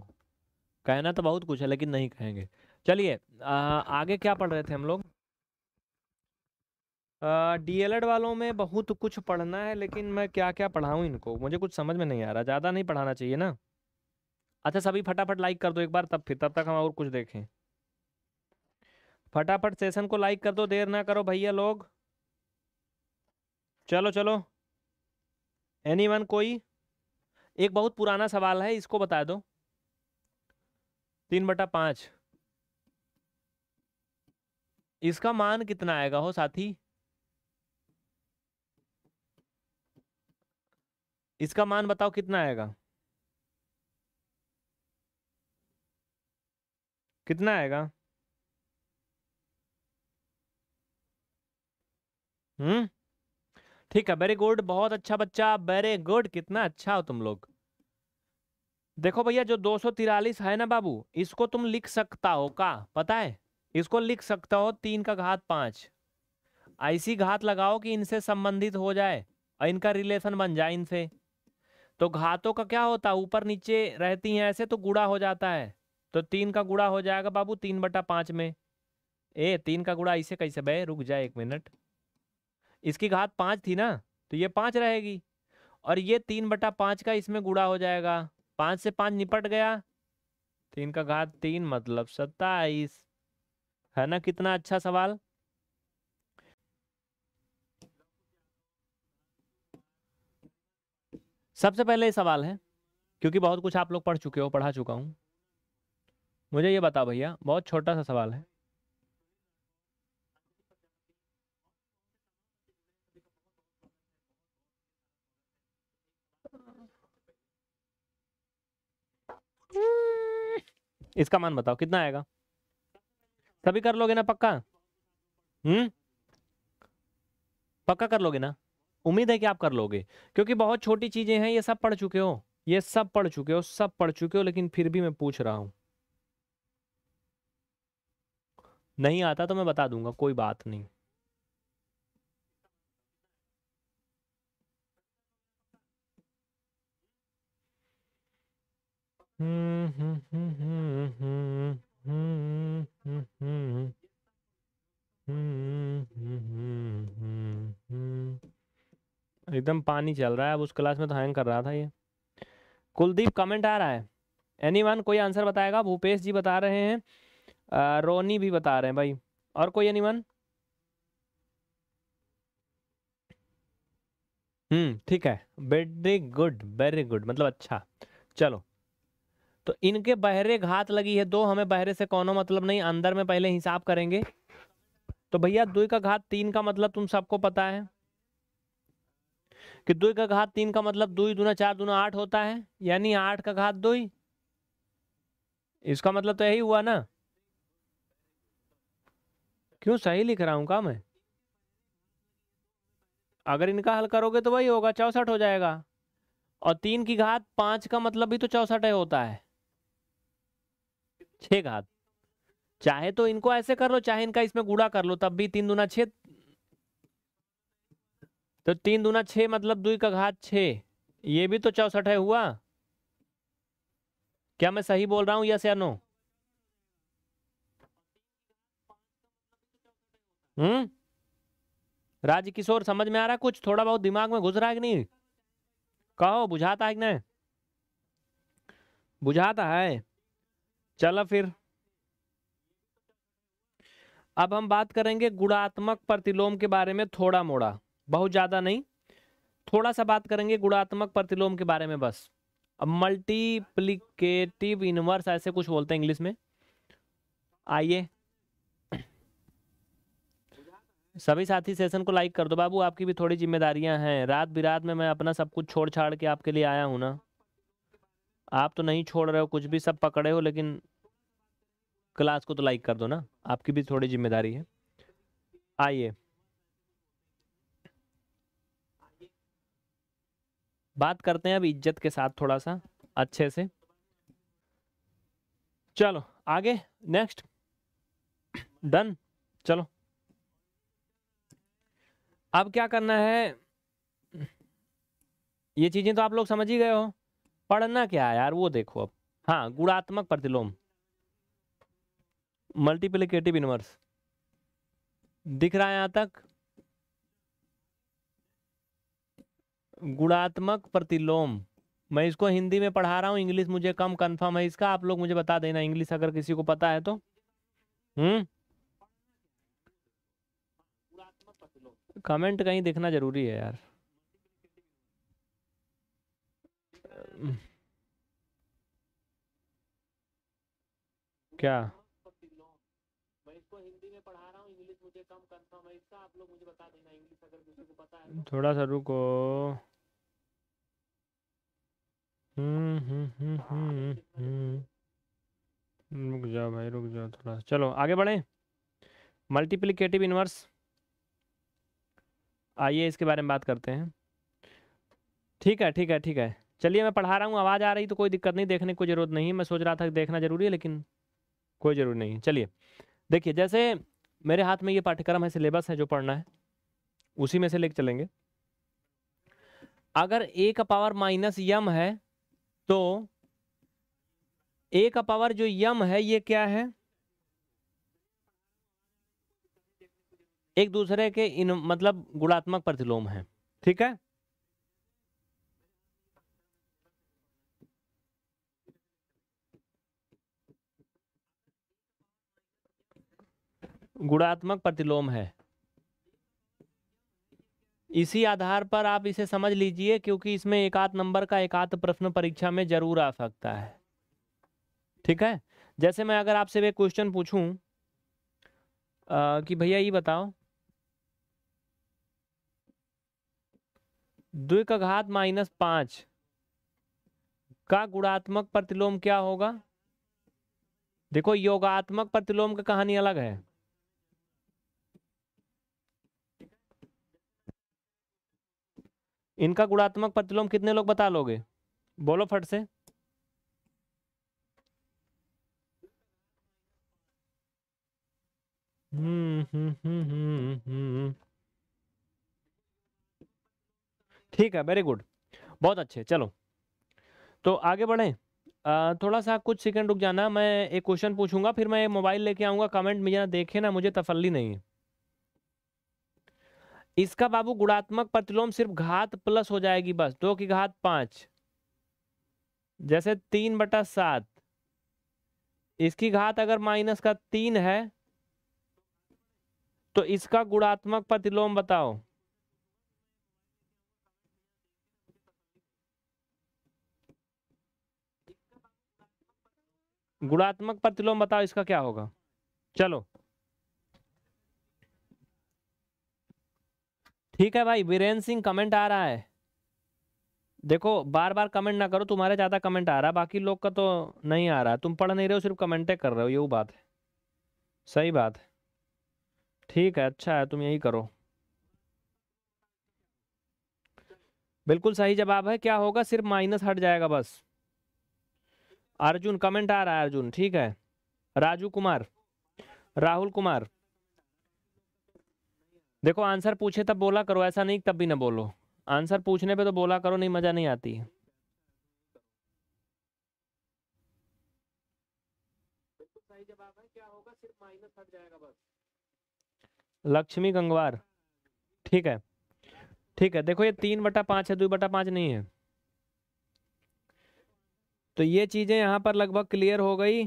कहना तो बहुत कुछ है लेकिन नहीं कहेंगे चलिए आगे क्या पढ़ रहे थे हम लोग डीएलएड वालों में बहुत कुछ पढ़ना है लेकिन मैं क्या क्या पढ़ाऊँ इनको मुझे कुछ समझ में नहीं आ रहा ज़्यादा नहीं पढ़ाना चाहिए ना अच्छा सभी फटाफट लाइक कर दो एक बार तब फिर तब तक हम और कुछ देखें फटाफट सेशन को लाइक कर दो देर ना करो भैया लोग चलो चलो एनी वन कोई एक बहुत पुराना सवाल है इसको बता दो तीन बटा पांच इसका मान कितना आएगा हो साथी इसका मान बताओ कितना आएगा कितना आएगा हम्म ठीक है वेरी गुड बहुत अच्छा बच्चा वेरी गुड कितना अच्छा हो तुम लोग देखो भैया जो दो है ना बाबू इसको तुम लिख सकता हो का पता है इसको लिख सकता हो तीन का घात पांच ऐसी घात लगाओ कि इनसे संबंधित हो जाए और इनका रिलेशन बन जाए इनसे तो घातों का क्या होता है ऊपर नीचे रहती हैं ऐसे तो गुड़ा हो जाता है तो तीन का गुड़ा हो जाएगा बाबू तीन बटा पांच में ए तीन का गुड़ा ऐसे कैसे बे रुक जाए एक मिनट इसकी घात पांच थी ना तो ये पांच रहेगी और ये तीन बटा पांच का इसमें गुड़ा हो जाएगा पांच से पांच निपट गया तीन का घात तीन मतलब सत्ताईस है ना कितना अच्छा सवाल सबसे पहले ये सवाल है क्योंकि बहुत कुछ आप लोग पढ़ चुके हो पढ़ा चुका हूं मुझे ये बता भैया बहुत छोटा सा सवाल है इसका मान बताओ कितना आएगा सभी कर लोगे ना पक्का हम्म पक्का कर लोगे ना उम्मीद है कि आप कर लोगे क्योंकि बहुत छोटी चीजें हैं ये सब पढ़ चुके हो ये सब पढ़ चुके हो सब पढ़ चुके हो लेकिन फिर भी मैं पूछ रहा हूं नहीं आता तो मैं बता दूंगा कोई बात नहीं एकदम पानी चल रहा है अब उस क्लास में तो हैंग कर रहा था ये कुलदीप कमेंट आ रहा है एनीवन कोई आंसर बताएगा भूपेश जी बता रहे हैं रोनी भी बता रहे हैं भाई और कोई अनिमन हम्म ठीक है वेरी गुड वेरी गुड मतलब अच्छा चलो तो इनके बहरे घात लगी है दो हमें बहरे से कौनो मतलब नहीं अंदर में पहले हिसाब करेंगे तो भैया दुई का घात तीन का मतलब तुम सबको पता है कि दुई का घात तीन का मतलब दुई दूना चार दूना आठ होता है यानी आठ का घात दुई इसका मतलब तो यही हुआ ना क्यों सही लिख रहा हूं का मैं अगर इनका हल करोगे तो वही होगा चौसठ हो जाएगा और तीन की घात पांच का मतलब भी तो चौसठ होता है छह घात चाहे तो इनको ऐसे कर लो चाहे इनका इसमें गुड़ा कर लो तब भी तीन दुना छः तो तीन दुना छ मतलब दुई का घात छे ये भी तो चौसठ हुआ क्या मैं सही बोल रहा हूं यस या नो हम्म राज किशोर समझ में आ रहा है कुछ थोड़ा बहुत दिमाग में घुस रहा है कि नहीं कहो बुझाता है कि नहीं बुझाता है चलो फिर अब हम बात करेंगे गुणात्मक प्रतिलोम के बारे में थोड़ा मोड़ा बहुत ज़्यादा नहीं थोड़ा सा बात करेंगे गुणात्मक प्रतिलोम के बारे में बस अब मल्टीप्लीकेटिव इनवर्स ऐसे कुछ बोलते हैं इंग्लिश में आइए सभी साथी सेशन को लाइक कर दो बाबू आपकी भी थोड़ी जिम्मेदारियां हैं रात बिरात में मैं अपना सब कुछ छोड़ छाड़ के आपके लिए आया हूं ना आप तो नहीं छोड़ रहे हो कुछ भी सब पकड़े हो लेकिन क्लास को तो लाइक कर दो ना आपकी भी थोड़ी जिम्मेदारी है आइए बात करते हैं अब इज्जत के साथ थोड़ा सा अच्छे से चलो आगे नेक्स्ट डन चलो अब क्या करना है ये चीज़ें तो आप लोग समझ ही गए हो पढ़ना क्या है यार वो देखो अब हाँ गुणात्मक प्रतिलोम मल्टीप्लीकेटिव इनवर्स दिख रहा है यहां तक गुणात्मक प्रतिलोम मैं इसको हिंदी में पढ़ा रहा हूं इंग्लिश मुझे कम कंफर्म है इसका आप लोग मुझे बता देना इंग्लिश अगर किसी को पता है तो हम्म कमेंट कहीं देखना ज़रूरी है यार क्या थोड़ा सा रुको हम्म, हम्म हम्म हम्म हम्म रुक जाओ भाई रुक जाओ थोड़ा चलो आगे बढ़े मल्टीप्लिकेटिव इनवर्स आइए इसके बारे में बात करते हैं ठीक है ठीक है ठीक है चलिए मैं पढ़ा रहा हूँ आवाज़ आ रही तो कोई दिक्कत नहीं देखने की जरूरत नहीं मैं सोच रहा था देखना जरूरी है लेकिन कोई ज़रूरी नहीं चलिए देखिए जैसे मेरे हाथ में ये पाठ्यक्रम है सिलेबस है जो पढ़ना है उसी में से लेकर चलेंगे अगर ए का पावर माइनस यम है तो ए का पावर जो यम है ये क्या है एक दूसरे के इन मतलब गुणात्मक प्रतिलोम है ठीक है गुणात्मक प्रतिलोम है इसी आधार पर आप इसे समझ लीजिए क्योंकि इसमें एकात नंबर का एकाध प्रश्न परीक्षा में जरूर आ सकता है ठीक है जैसे मैं अगर आपसे वे क्वेश्चन पूछूं कि भैया ये बताओ द्वि का घात माइनस पांच का गुणात्मक प्रतिलोम क्या होगा देखो योगात्मक प्रतिलोम का कहानी अलग है इनका गुणात्मक प्रतिलोम कितने लोग बता लोगे बोलो फट से हम्म हम्म हम्म हम्म, हम्म, हम्म। ठीक है वेरी गुड बहुत अच्छे चलो तो आगे बढ़ें थोड़ा सा कुछ सेकंड रुक जाना मैं एक क्वेश्चन पूछूंगा फिर मैं मोबाइल लेके आऊँगा कमेंट में जरा देखे ना मुझे तफल्ली नहीं है इसका बाबू गुणात्मक प्रतिलोम सिर्फ घात प्लस हो जाएगी बस दो की घात पाँच जैसे तीन बटा सात इसकी घात अगर माइनस का तीन है तो इसका गुणात्मक प्रतिलोम बताओ गुणात्मक प्रतिलोम बताओ इसका क्या होगा चलो ठीक है भाई वीरेन्द्र सिंह कमेंट आ रहा है देखो बार बार कमेंट ना करो तुम्हारे ज़्यादा कमेंट आ रहा है बाकी लोग का तो नहीं आ रहा है तुम पढ़ नहीं रहे हो सिर्फ कमेंटे कर रहे हो यही बात है सही बात है ठीक है अच्छा है तुम यही करो बिल्कुल सही जवाब है क्या होगा सिर्फ माइनस हट जाएगा बस अर्जुन कमेंट आ रहा है अर्जुन ठीक है राजू कुमार राहुल कुमार देखो आंसर पूछे तब बोला करो ऐसा नहीं तब भी ना बोलो आंसर पूछने पे तो बोला करो नहीं मजा नहीं आती लक्ष्मी गंगवार ठीक है ठीक है देखो ये तीन बटा पांच है दो बटा पांच नहीं है तो ये चीज़ें यहाँ पर लगभग क्लियर हो गई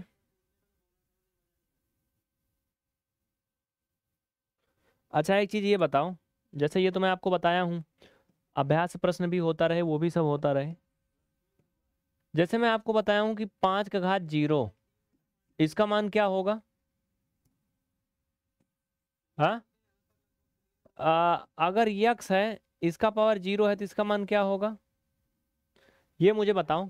अच्छा एक चीज़ ये बताओ जैसे ये तो मैं आपको बताया हूँ अभ्यास प्रश्न भी होता रहे वो भी सब होता रहे जैसे मैं आपको बताया हूँ कि पाँच का घात जीरो इसका मान क्या होगा हाँ आ, अगर यक्स है इसका पावर जीरो है तो इसका मान क्या होगा ये मुझे बताओ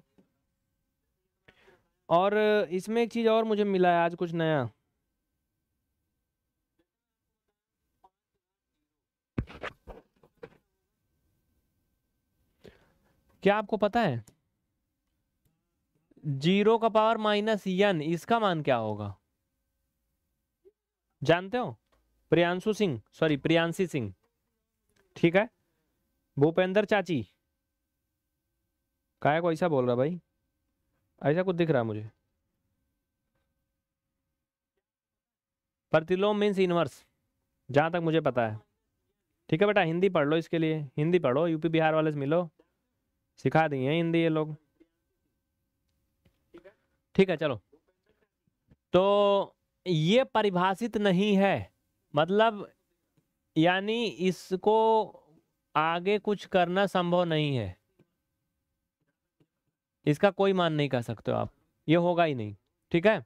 और इसमें एक चीज़ और मुझे मिला है आज कुछ नया क्या आपको पता है जीरो का पावर माइनस यन इसका मान क्या होगा जानते हो प्रियांशु सिंह सॉरी प्रियांशी सिंह ठीक है भूपेंद्र चाची काय को ऐसा बोल रहा भाई ऐसा कुछ दिख रहा है मुझे प्रतिलोम मीन्स इनवर्स जहाँ तक मुझे पता है ठीक है बेटा हिंदी पढ़ लो इसके लिए हिंदी पढ़ो यूपी बिहार वाले से मिलो सिखा दिए हैं हिंदी ये लोग ठीक है चलो तो ये परिभाषित नहीं है मतलब यानी इसको आगे कुछ करना संभव नहीं है इसका कोई मान नहीं कह सकते आप ये होगा ही नहीं ठीक है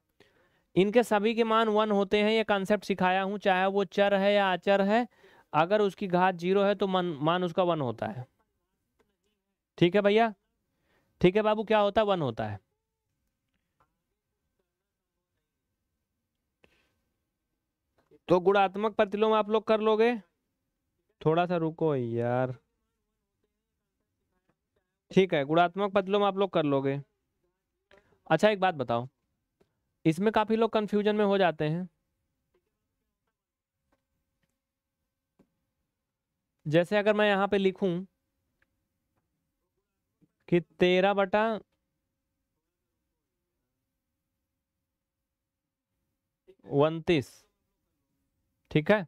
इनके सभी के मान वन होते हैं ये कॉन्सेप्ट सिखाया हूँ चाहे वो चर है या अचर है अगर उसकी घात जीरो है तो मन मान उसका वन होता है ठीक है भैया ठीक है बाबू क्या होता है वन होता है तो गुणात्मक प्रतिलोम आप लोग कर लोगे थोड़ा सा रुको यार ठीक है गुणात्मक बदलों में आप लोग कर लोगे अच्छा एक बात बताओ इसमें काफी लोग कंफ्यूजन में हो जाते हैं जैसे अगर मैं यहां पे लिखूं कि तेरह बटा उन्तीस ठीक है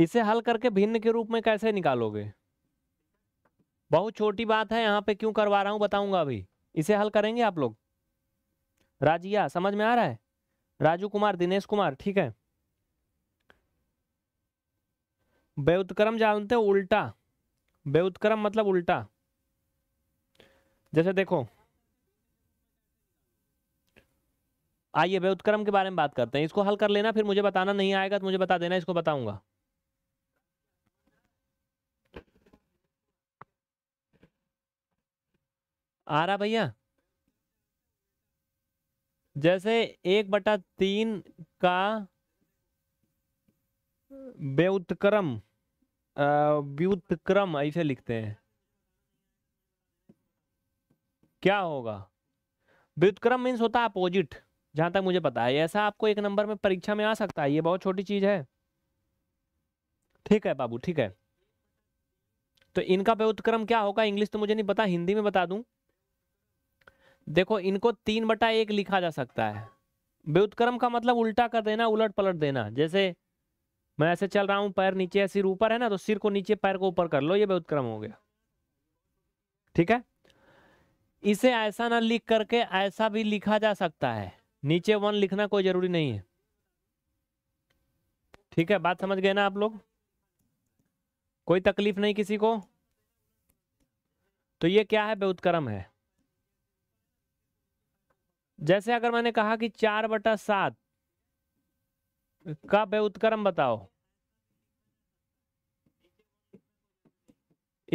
इसे हल करके भिन्न के रूप में कैसे निकालोगे बहुत छोटी बात है यहाँ पे क्यों करवा रहा हूँ बताऊंगा अभी इसे हल करेंगे आप लोग राजिया समझ में आ रहा है राजू कुमार दिनेश कुमार ठीक है बेउत्क्रम जानते हो उल्टा बेउत्क्रम मतलब उल्टा जैसे देखो आइए बेउत्क्रम के बारे में बात करते हैं इसको हल कर लेना फिर मुझे बताना नहीं आएगा तो मुझे बता देना इसको बताऊंगा आ रहा भैया जैसे एक बटा तीन का व्युतक्रम व्युतक्रम ऐसे लिखते हैं क्या होगा व्युतक्रम मीन्स होता है अपोजिट जहां तक मुझे पता है ऐसा आपको एक नंबर में परीक्षा में आ सकता है ये बहुत छोटी चीज है ठीक है बाबू ठीक है तो इनका व्युतक्रम क्या होगा इंग्लिश तो मुझे नहीं पता हिंदी में बता दूं देखो इनको तीन बटा एक लिखा जा सकता है व्युतक्रम का मतलब उल्टा कर देना उलट पलट देना जैसे मैं ऐसे चल रहा हूं पैर नीचे या सिर ऊपर है ना तो सिर को नीचे पैर को ऊपर कर लो ये व्युतक्रम हो गया ठीक है इसे ऐसा ना लिख करके ऐसा भी लिखा जा सकता है नीचे वन लिखना कोई जरूरी नहीं है ठीक है बात समझ गए ना आप लोग कोई तकलीफ नहीं किसी को तो ये क्या है व्युतक्रम है जैसे अगर मैंने कहा कि चार बटा सात का व्युत्क्रम बताओ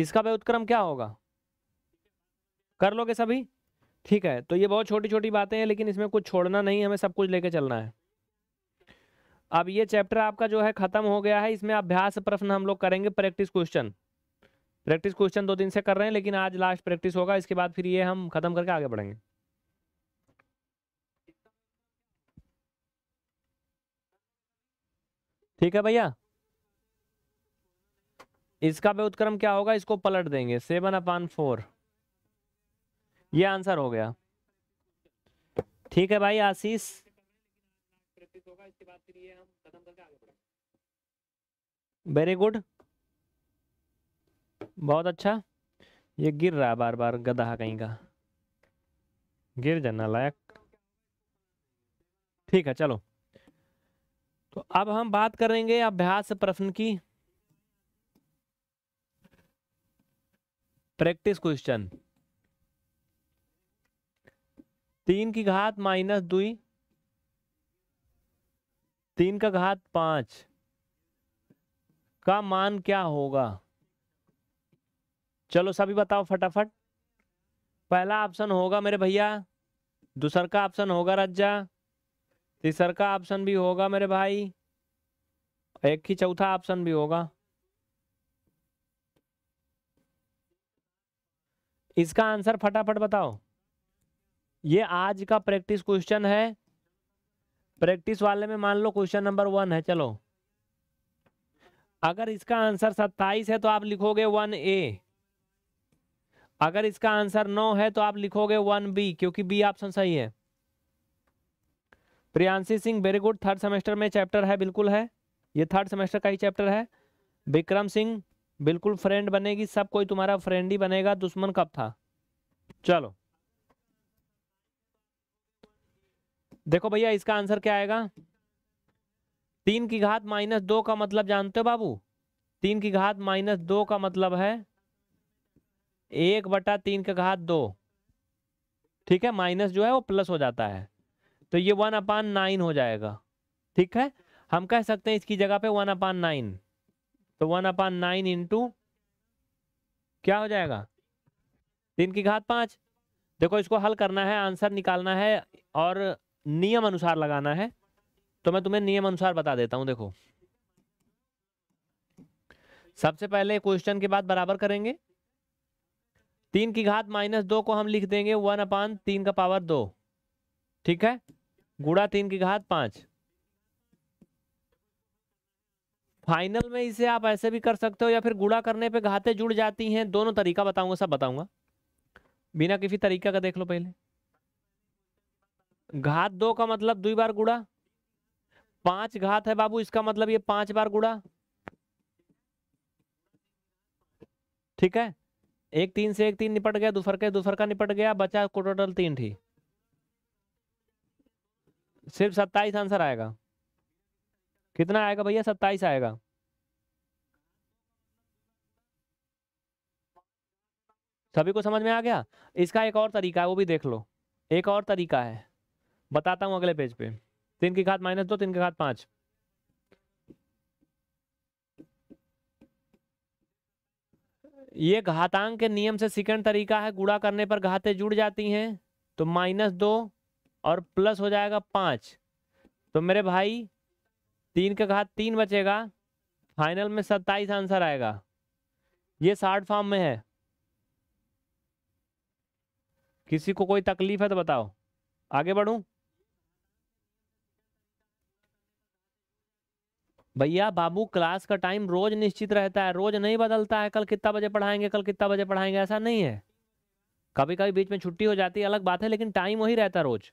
इसका व्युत्क्रम क्या होगा कर लोगे सभी ठीक है तो ये बहुत छोटी छोटी बातें हैं लेकिन इसमें कुछ छोड़ना नहीं हमें सब कुछ लेके चलना है अब ये चैप्टर आपका जो है खत्म हो गया है इसमें अभ्यास प्रश्न हम लोग करेंगे प्रैक्टिस क्वेश्चन प्रैक्टिस क्वेश्चन दो दिन से कर रहे हैं लेकिन आज लास्ट प्रैक्टिस होगा इसके बाद फिर ये हम खत्म करके आगे बढ़ेंगे ठीक है भैया इसका उत्क्रम क्या होगा इसको पलट देंगे सेवन अपान फोर ये आंसर हो गया ठीक है भाई आशीष वेरी गुड बहुत अच्छा ये गिर रहा है बार बार गधा कहीं का गिर जाना लायक ठीक है चलो तो अब हम बात करेंगे अभ्यास प्रश्न की प्रैक्टिस क्वेश्चन तीन की घात माइनस दुई तीन का घात पांच का मान क्या होगा चलो सभी बताओ फटाफट पहला ऑप्शन होगा मेरे भैया दूसर का ऑप्शन होगा रज्जा तीसर का ऑप्शन भी होगा मेरे भाई एक ही चौथा ऑप्शन भी होगा इसका आंसर फटाफट बताओ ये आज का प्रैक्टिस क्वेश्चन है प्रैक्टिस वाले में मान लो क्वेश्चन नंबर वन है चलो अगर इसका आंसर सत्ताईस है तो आप लिखोगे वन ए अगर इसका आंसर नौ है तो आप लिखोगे वन बी क्योंकि बी ऑप्शन सही है Priyanshi Singh very good third semester में चैप्टर है बिल्कुल है ये थर्ड सेमेस्टर का ही चैप्टर है विक्रम सिंह बिल्कुल फ्रेंड बनेगी सब कोई तुम्हारा फ्रेंड ही बनेगा दुश्मन कब था चलो देखो भैया इसका आंसर क्या आएगा तीन की घात माइनस दो का मतलब जानते हो बाबू तीन की घात माइनस दो का मतलब है एक बटा तीन का घात दो ठीक है माइनस जो है वो प्लस हो जाता है तो ये वन अपान नाइन हो जाएगा ठीक है हम कह सकते हैं इसकी जगह पे वन अपान नाइन तो वन अपान नाइन इंटू क्या हो जाएगा तीन की घात पांच देखो इसको हल करना है आंसर निकालना है और नियम अनुसार लगाना है तो मैं तुम्हें नियम अनुसार बता देता हूं देखो सबसे पहले क्वेश्चन के बाद बराबर करेंगे तीन की घात माइनस दो को हम लिख देंगे वन अपान तीन का पावर दो ठीक है गुड़ा तीन की घात पांच फाइनल में इसे आप ऐसे भी कर सकते हो या फिर गुड़ा करने पे घाते जुड़ जाती हैं दोनों तरीका बताऊंगा सब बताऊंगा बिना किसी तरीका का देख लो पहले घात दो का मतलब दुई बार गुड़ा पांच घात है बाबू इसका मतलब ये पांच बार गुड़ा ठीक है एक तीन से एक तीन निपट गया दूसर के दूसर का निपट गया बचा टोटल तीन थी सिर्फ सत्ताईस आंसर आएगा कितना आएगा भैया सत्ताईस आएगा सभी को समझ में आ गया इसका एक और तरीका है वो भी देख लो एक और तरीका है बताता हूँ अगले पेज पे तीन की घात माइनस दो तीन की घात पांच ये घातांक के नियम से सिकंड तरीका है गुड़ा करने पर घाते जुड़ जाती हैं तो माइनस दो और प्लस हो जाएगा पाँच तो मेरे भाई तीन का घात तीन बचेगा फाइनल में सत्ताईस आंसर आएगा ये शार्ट फॉर्म में है किसी को कोई तकलीफ है तो बताओ आगे बढ़ूं भैया बाबू क्लास का टाइम रोज निश्चित रहता है रोज नहीं बदलता है कल कितना बजे पढ़ाएंगे कल कितना बजे पढ़ाएंगे ऐसा नहीं है कभी कभी बीच में छुट्टी हो जाती है अलग बात है लेकिन टाइम वही रहता है रोज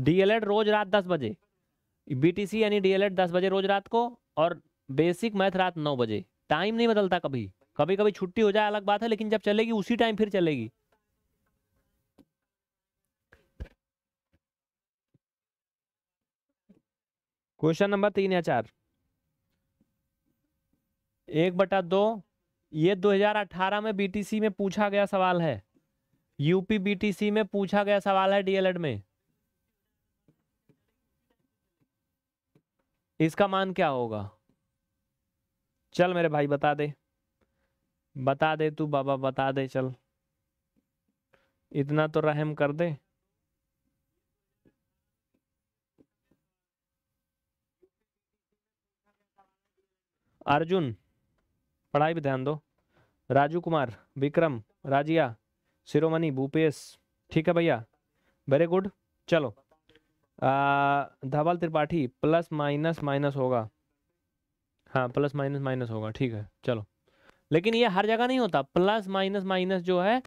डीएलएड रोज रात दस बजे बीटीसी यानी डीएलएड दस बजे रोज रात को और बेसिक मैथ रात नौ बजे टाइम नहीं बदलता कभी कभी कभी छुट्टी हो जाए अलग बात है लेकिन जब चलेगी उसी टाइम फिर चलेगी क्वेश्चन नंबर तीन या चार एक बटा दो ये 2018 में बीटीसी में पूछा गया सवाल है यूपी बीटीसी में पूछा गया सवाल है डीएलएड में इसका मान क्या होगा चल मेरे भाई बता दे बता दे तू बाबा बता दे चल इतना तो रहम कर दे अर्जुन पढ़ाई पे ध्यान दो राजू कुमार विक्रम राजिया शिरोमणि भूपेश ठीक है भैया वेरी गुड चलो Dhaval Tripathi plus minus minus होगा हाँ प्लस माइनस माइनस होगा ठीक है चलो लेकिन ये हर जगह नहीं होता प्लस माइनस माइनस जो है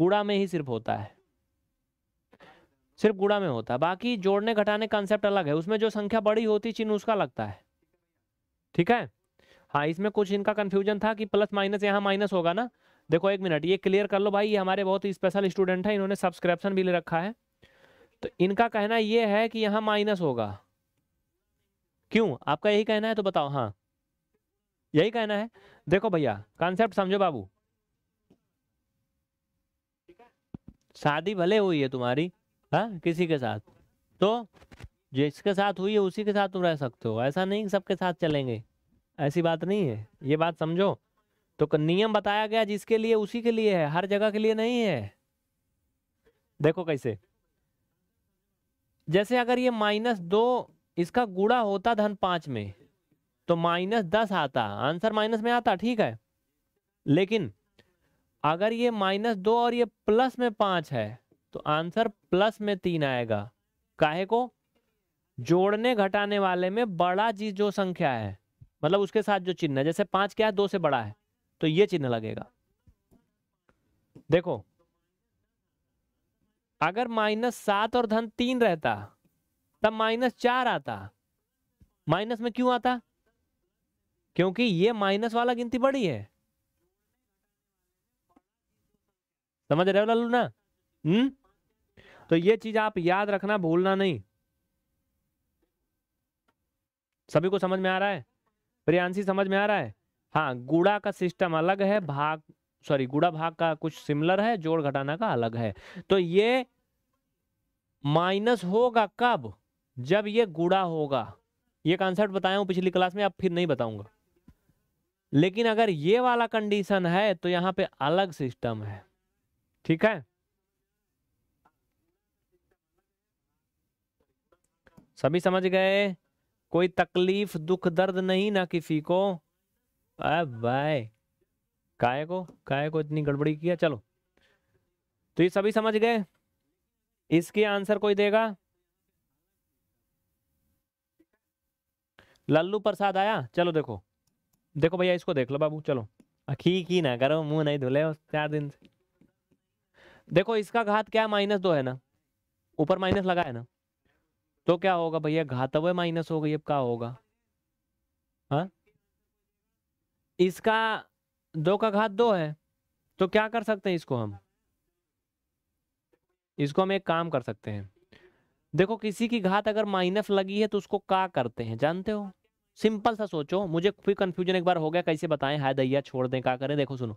गुड़ा में ही सिर्फ होता है सिर्फ गुड़ा में होता है बाकी जोड़ने घटाने कॉन्सेप्ट अलग है उसमें जो संख्या बड़ी होती चिन्ह उसका लगता है ठीक है हाँ इसमें कुछ इनका कन्फ्यूजन था कि प्लस माइनस यहाँ माइनस होगा ना देखो एक मिनट ये क्लियर कर लो भाई ये हमारे बहुत स्पेशल स्टूडेंट है इन्होंने सब्सक्रिप्शन भी ले रखा है तो इनका कहना यह है कि यहां माइनस होगा क्यों आपका यही कहना है तो बताओ हाँ यही कहना है देखो भैया कॉन्सेप्ट समझो बाबू शादी भले हुई है तुम्हारी हाँ किसी के साथ तो जिसके साथ हुई है उसी के साथ तुम रह सकते हो ऐसा नहीं सबके साथ चलेंगे ऐसी बात नहीं है ये बात समझो तो नियम बताया गया जिसके लिए उसी के लिए है हर जगह के लिए नहीं है देखो कैसे जैसे अगर ये माइनस दो इसका गुड़ा होता धन पांच में तो माइनस दस आता आंसर माइनस में आता ठीक है लेकिन अगर ये माइनस दो और ये प्लस में पांच है तो आंसर प्लस में तीन आएगा काहे को जोड़ने घटाने वाले में बड़ा जी जो संख्या है मतलब उसके साथ जो चिन्ह है जैसे पांच क्या है दो से बड़ा है तो ये चिन्ह लगेगा देखो अगर माइनस सात और धन तीन रहता तब माइनस चार आता माइनस में क्यों आता क्योंकि ये माइनस वाला गिनती बड़ी है समझ रहे हो लल्लू ना हम्म तो ये चीज आप याद रखना भूलना नहीं सभी को समझ में आ रहा है प्रियांशी समझ में आ रहा है हाँ गुड़ा का सिस्टम अलग है भाग सॉरी गुड़ा भाग का कुछ सिमिलर है जोड़ घटाना का अलग है तो ये माइनस होगा कब जब ये गुड़ा होगा ये कॉन्सेप्ट बताया हूं पिछली क्लास में अब फिर नहीं बताऊंगा लेकिन अगर ये वाला कंडीशन है तो यहां पे अलग सिस्टम है ठीक है सभी समझ गए कोई तकलीफ दुख दर्द नहीं ना किसी को अब भाई काय को काय को इतनी गड़बड़ी किया चलो तो ये सभी समझ गए इसके आंसर कोई देगा लल्लू प्रसाद आया चलो देखो देखो भैया इसको देख लो बाबू चलो अखी ही ना करो मुंह नहीं धुले चार दिन से देखो इसका घात क्या माइनस दो है ना ऊपर माइनस लगा है ना तो क्या होगा भैया घातव माइनस हो गई अब क्या होगा हा इसका दो का घात दो है तो क्या कर सकते हैं इसको हम इसको हम एक काम कर सकते हैं देखो किसी की घात अगर माइनस लगी है तो उसको का करते हैं जानते हो सिंपल सा सोचो मुझे कोई कंफ्यूजन एक बार हो गया कैसे बताएं हाय दैया छोड़ दें का करें देखो सुनो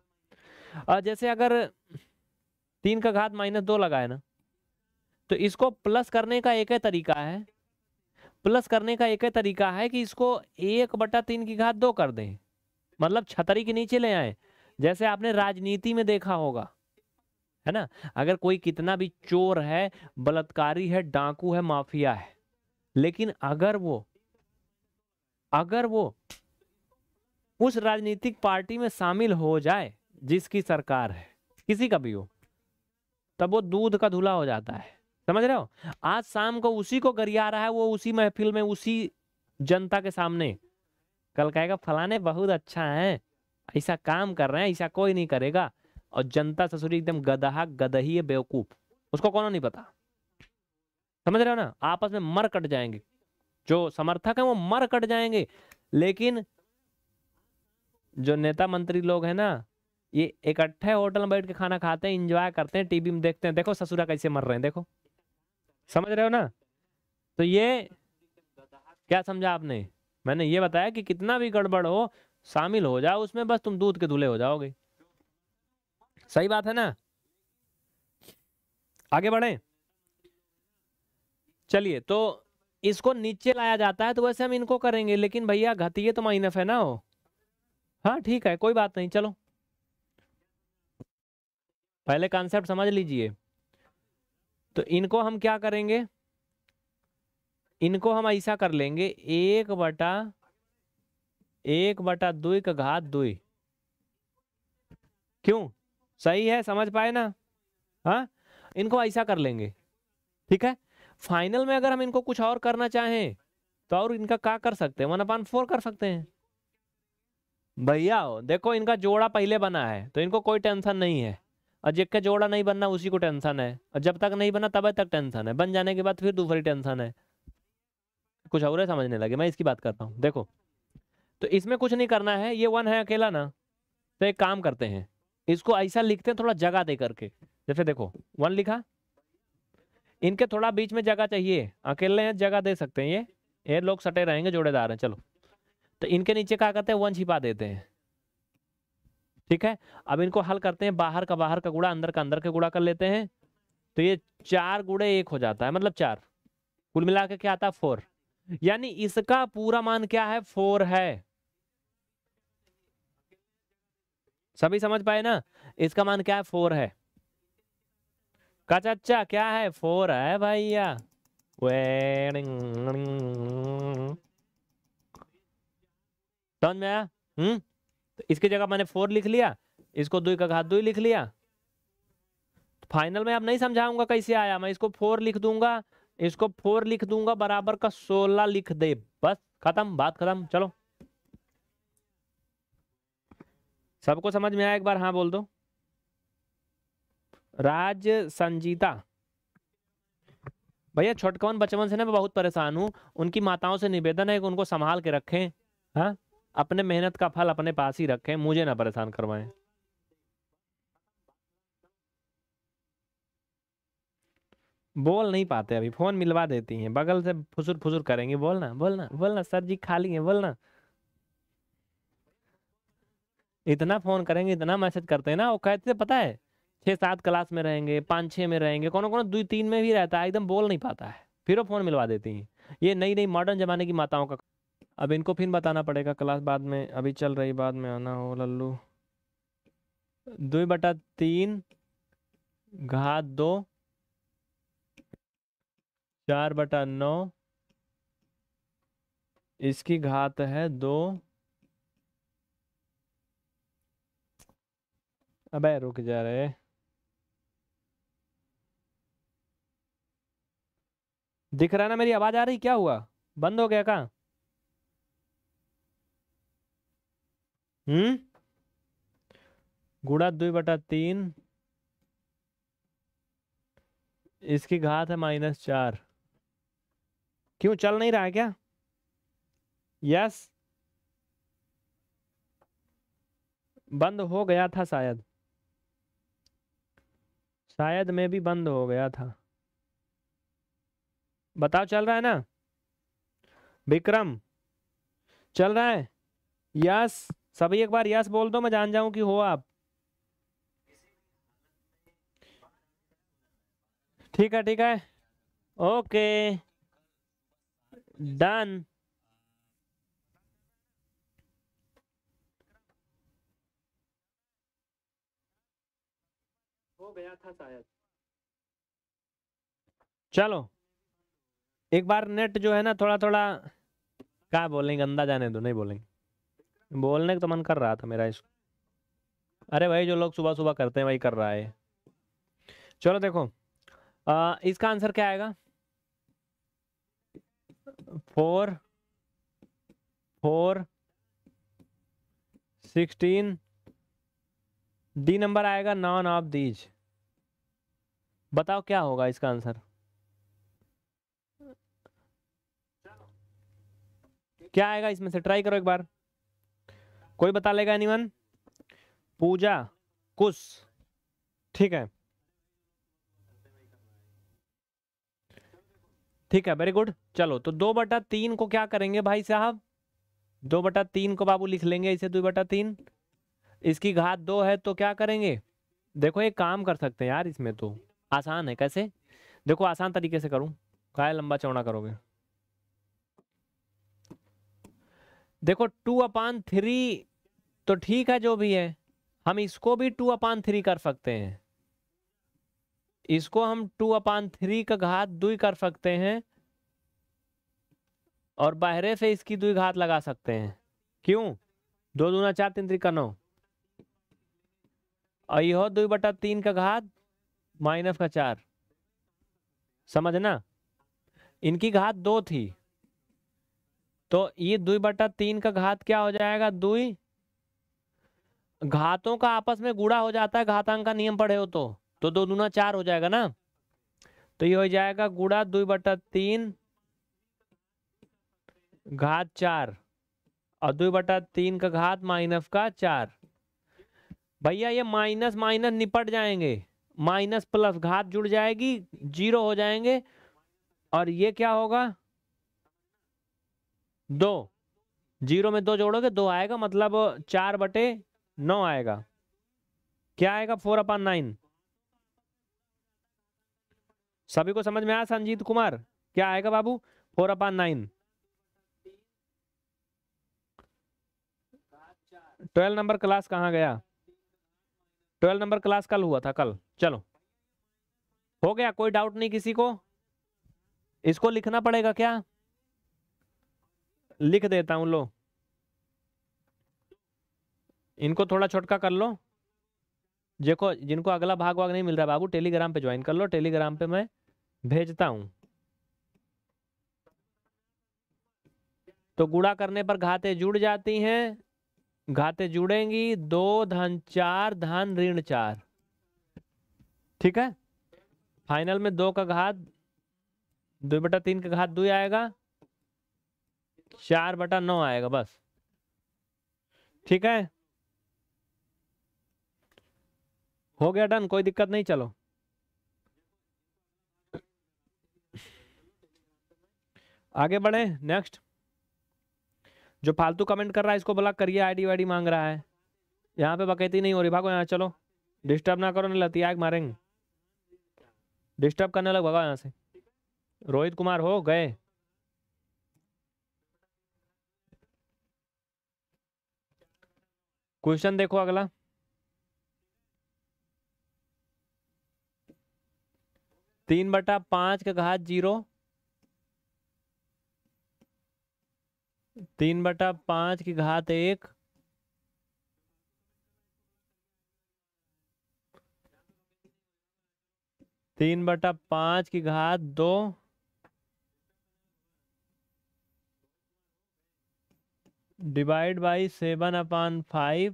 और जैसे अगर तीन का घात माइनस दो लगाए ना तो इसको प्लस करने का एक ही तरीका है प्लस करने का एक ही तरीका है कि इसको एक बटा तीन की घात दो कर दें मतलब छतरी के नीचे ले आए जैसे आपने राजनीति में देखा होगा है ना अगर कोई कितना भी चोर है बलात्कारी है डाकू है माफिया है लेकिन अगर वो अगर वो उस राजनीतिक पार्टी में शामिल हो जाए जिसकी सरकार है किसी का भी हो तब वो दूध का धुला हो जाता है समझ रहे हो आज शाम को उसी को गरिया रहा है वो उसी महफिल में उसी जनता के सामने कल कहेगा फलाने बहुत अच्छा है ऐसा काम कर रहे हैं ऐसा कोई नहीं करेगा और जनता ससुरी एकदम गदहा गदही है बेवकूफ उसको कौन नहीं पता समझ रहे हो ना आपस में मर कट जाएंगे जो समर्थक है वो मर कट जाएंगे लेकिन जो नेता मंत्री लोग हैं ना ये इकट्ठे होटल में बैठ के खाना खाते हैं इंजॉय करते हैं टीवी में देखते हैं देखो ससुरा कैसे मर रहे हैं देखो समझ रहे हो ना तो ये क्या समझा आपने मैंने ये बताया कि कितना भी गड़बड़ हो शामिल हो जाओ उसमें बस तुम दूध के दूल्हे हो जाओगे सही बात है ना आगे बढ़े चलिए तो इसको नीचे लाया जाता है तो वैसे हम इनको करेंगे लेकिन भैया है तो माइनफ है ना हो हाँ ठीक है कोई बात नहीं चलो पहले कॉन्सेप्ट समझ लीजिए तो इनको हम क्या करेंगे इनको हम ऐसा कर लेंगे एक बटा एक बटा दुई का घात दुई क्यों सही है समझ पाए ना हाँ इनको ऐसा कर लेंगे ठीक है फाइनल में अगर हम इनको कुछ और करना चाहें तो और इनका क्या कर सकते हैं वन अपान फोर कर सकते हैं भैया हो देखो इनका जोड़ा पहले बना है तो इनको कोई टेंशन नहीं है और जिसका जोड़ा नहीं बनना उसी को टेंशन है और जब तक नहीं बना तब तक टेंशन है बन जाने के बाद फिर दूसरी टेंशन है कुछ और समझने लगे मैं इसकी बात करता हूँ देखो तो इसमें कुछ नहीं करना है ये वन है अकेला ना तो एक काम करते हैं इसको ऐसा लिखते हैं थोड़ा जगह दे करके जैसे देखो वन लिखा इनके थोड़ा बीच में जगह चाहिए अकेले हैं जगह दे सकते हैं ये ये लोग सटे रहेंगे जोड़ेदार हैं चलो तो इनके नीचे क्या करते हैं वन छिपा देते हैं ठीक है अब इनको हल करते हैं बाहर का बाहर का गुड़ा अंदर का अंदर का गुड़ा कर लेते हैं तो ये चार गुड़े एक हो जाता है मतलब चार कुल मिला के क्या आता है फोर यानी इसका पूरा मान क्या है फोर है सभी समझ पाए ना इसका मान क्या है फोर है कचच्चा क्या है फोर है भैया समझ में आया हम्म तो इसकी जगह मैंने फोर लिख लिया इसको दुई का घात दुई लिख लिया तो फाइनल में अब नहीं समझाऊंगा कैसे आया मैं इसको फोर लिख दूंगा इसको फोर लिख दूंगा बराबर का सोलह लिख दे बस खत्म बात खत्म चलो सबको समझ में आया एक बार हाँ बोल दो राज संजीता भैया छोटकवन बचपन से ना मैं बहुत परेशान हूँ उनकी माताओं से निवेदन है कि उनको संभाल के रखें हाँ अपने मेहनत का फल अपने पास ही रखें मुझे ना परेशान करवाएं बोल नहीं पाते अभी फोन मिलवा देती हैं बगल से फुसुर फुसुर करेंगे बोलना बोलना बोलना सर जी खाली है बोलना इतना फोन करेंगे इतना मैसेज करते हैं ना वो कहते पता है छः सात क्लास में रहेंगे पाँच छः में रहेंगे कोनो कोनो दो तीन में भी रहता है एकदम बोल नहीं पाता है फिर वो फ़ोन मिलवा देती हैं ये नई नई मॉडर्न ज़माने की माताओं का अब इनको फिर बताना पड़ेगा क्लास बाद में अभी चल रही बाद में आना हो लल्लू दो बटा तीन घात दो चार बटा नौ इसकी घात है दो अब रुक जा रहे दिख रहा ना मेरी आवाज आ रही क्या हुआ बंद हो गया कहा हम्म गुड़ा दुई बटा तीन इसकी घात है माइनस चार क्यों चल नहीं रहा है क्या यस बंद हो गया था शायद शायद में भी बंद हो गया था बताओ चल रहा है ना विक्रम चल रहा है यस सभी एक बार यस बोल दो मैं जान जाऊं कि हो आप ठीक है ठीक है ओके Done. गया था चलो एक बार नेट जो है ना थोड़ा थोड़ा क्या बोलेंगे अंदा जाने दो नहीं बोलेंगे बोलने का तो मन कर रहा था मेरा इसको अरे भाई जो लोग सुबह सुबह करते हैं वही कर रहा है चलो देखो आ, इसका आंसर क्या आएगा four four sixteen D number आएगा नॉन ऑफ दीज बताओ क्या होगा इसका आंसर क्या आएगा इसमें से ट्राई करो एक बार कोई बता लेगा एनीवन पूजा कुश ठीक है ठीक है वेरी गुड चलो तो दो बटा तीन को क्या करेंगे भाई साहब दो बटा तीन को बाबू लिख लेंगे इसे दो बटा तीन इसकी घात दो है तो क्या करेंगे देखो एक काम कर सकते हैं यार इसमें तो आसान है कैसे देखो आसान तरीके से करूं काय लंबा चौड़ा करोगे देखो टू अपान थ्री तो ठीक है जो भी है हम इसको भी टू अपान थ्री कर सकते हैं इसको हम टू अपान थ्री का घात दुई कर सकते हैं और बाहरे से इसकी दुई घात लगा सकते हैं क्यों दो दूना चार तीन का नौ और यह दुई बटा तीन का घात माइनस का चार समझना इनकी घात दो थी तो ये दुई बटा तीन का घात क्या हो जाएगा दुई घातों का आपस में गुड़ा हो जाता है घातांक का नियम पढ़े हो तो तो दो दूना चार हो जाएगा ना तो ये हो जाएगा गुड़ा दुई बटा तीन घात चार और दुई बटा तीन का घात माइनस का चार भैया ये माइनस माइनस निपट जाएंगे माइनस प्लस घात जुड़ जाएगी जीरो हो जाएंगे और ये क्या होगा दो जीरो में दो जोड़ोगे दो आएगा मतलब चार बटे नौ आएगा क्या आएगा फोर अपॉन नाइन सभी को समझ में आया संजीत कुमार क्या आएगा बाबू four upon nine twelve number class कहाँ गया ट्वेल्व नंबर क्लास कल हुआ था कल चलो हो गया कोई डाउट नहीं किसी को इसको लिखना पड़ेगा क्या लिख देता हूं लो इनको थोड़ा छोटका कर लो देखो जिनको अगला भाग वाग नहीं मिल रहा बाबू टेलीग्राम पे ज्वाइन कर लो टेलीग्राम पे मैं भेजता हूं तो गुड़ा करने पर घाते जुड़ जाती हैं घाते जुड़ेंगी दो धन चार धन ऋण चार ठीक है फाइनल में दो का घात दो बटा तीन का घात दो आएगा चार बटा नौ आएगा बस ठीक है हो गया डन कोई दिक्कत नहीं चलो आगे बढ़े नेक्स्ट जो फालतू कमेंट कर रहा है इसको ब्लॉक करिए आईडी वाईडी मांग रहा है यहाँ पे बकैती नहीं हो रही भागो यहाँ चलो डिस्टर्ब ना करो ना तो लतियाग मारेंगे डिस्टर्ब करने लग भगा यहाँ से रोहित कुमार हो गए क्वेश्चन देखो अगला तीन बटा पांच का घात जीरो तीन बटा पांच की घात एक तीन बटा पांच की घात दो divide by seven upon five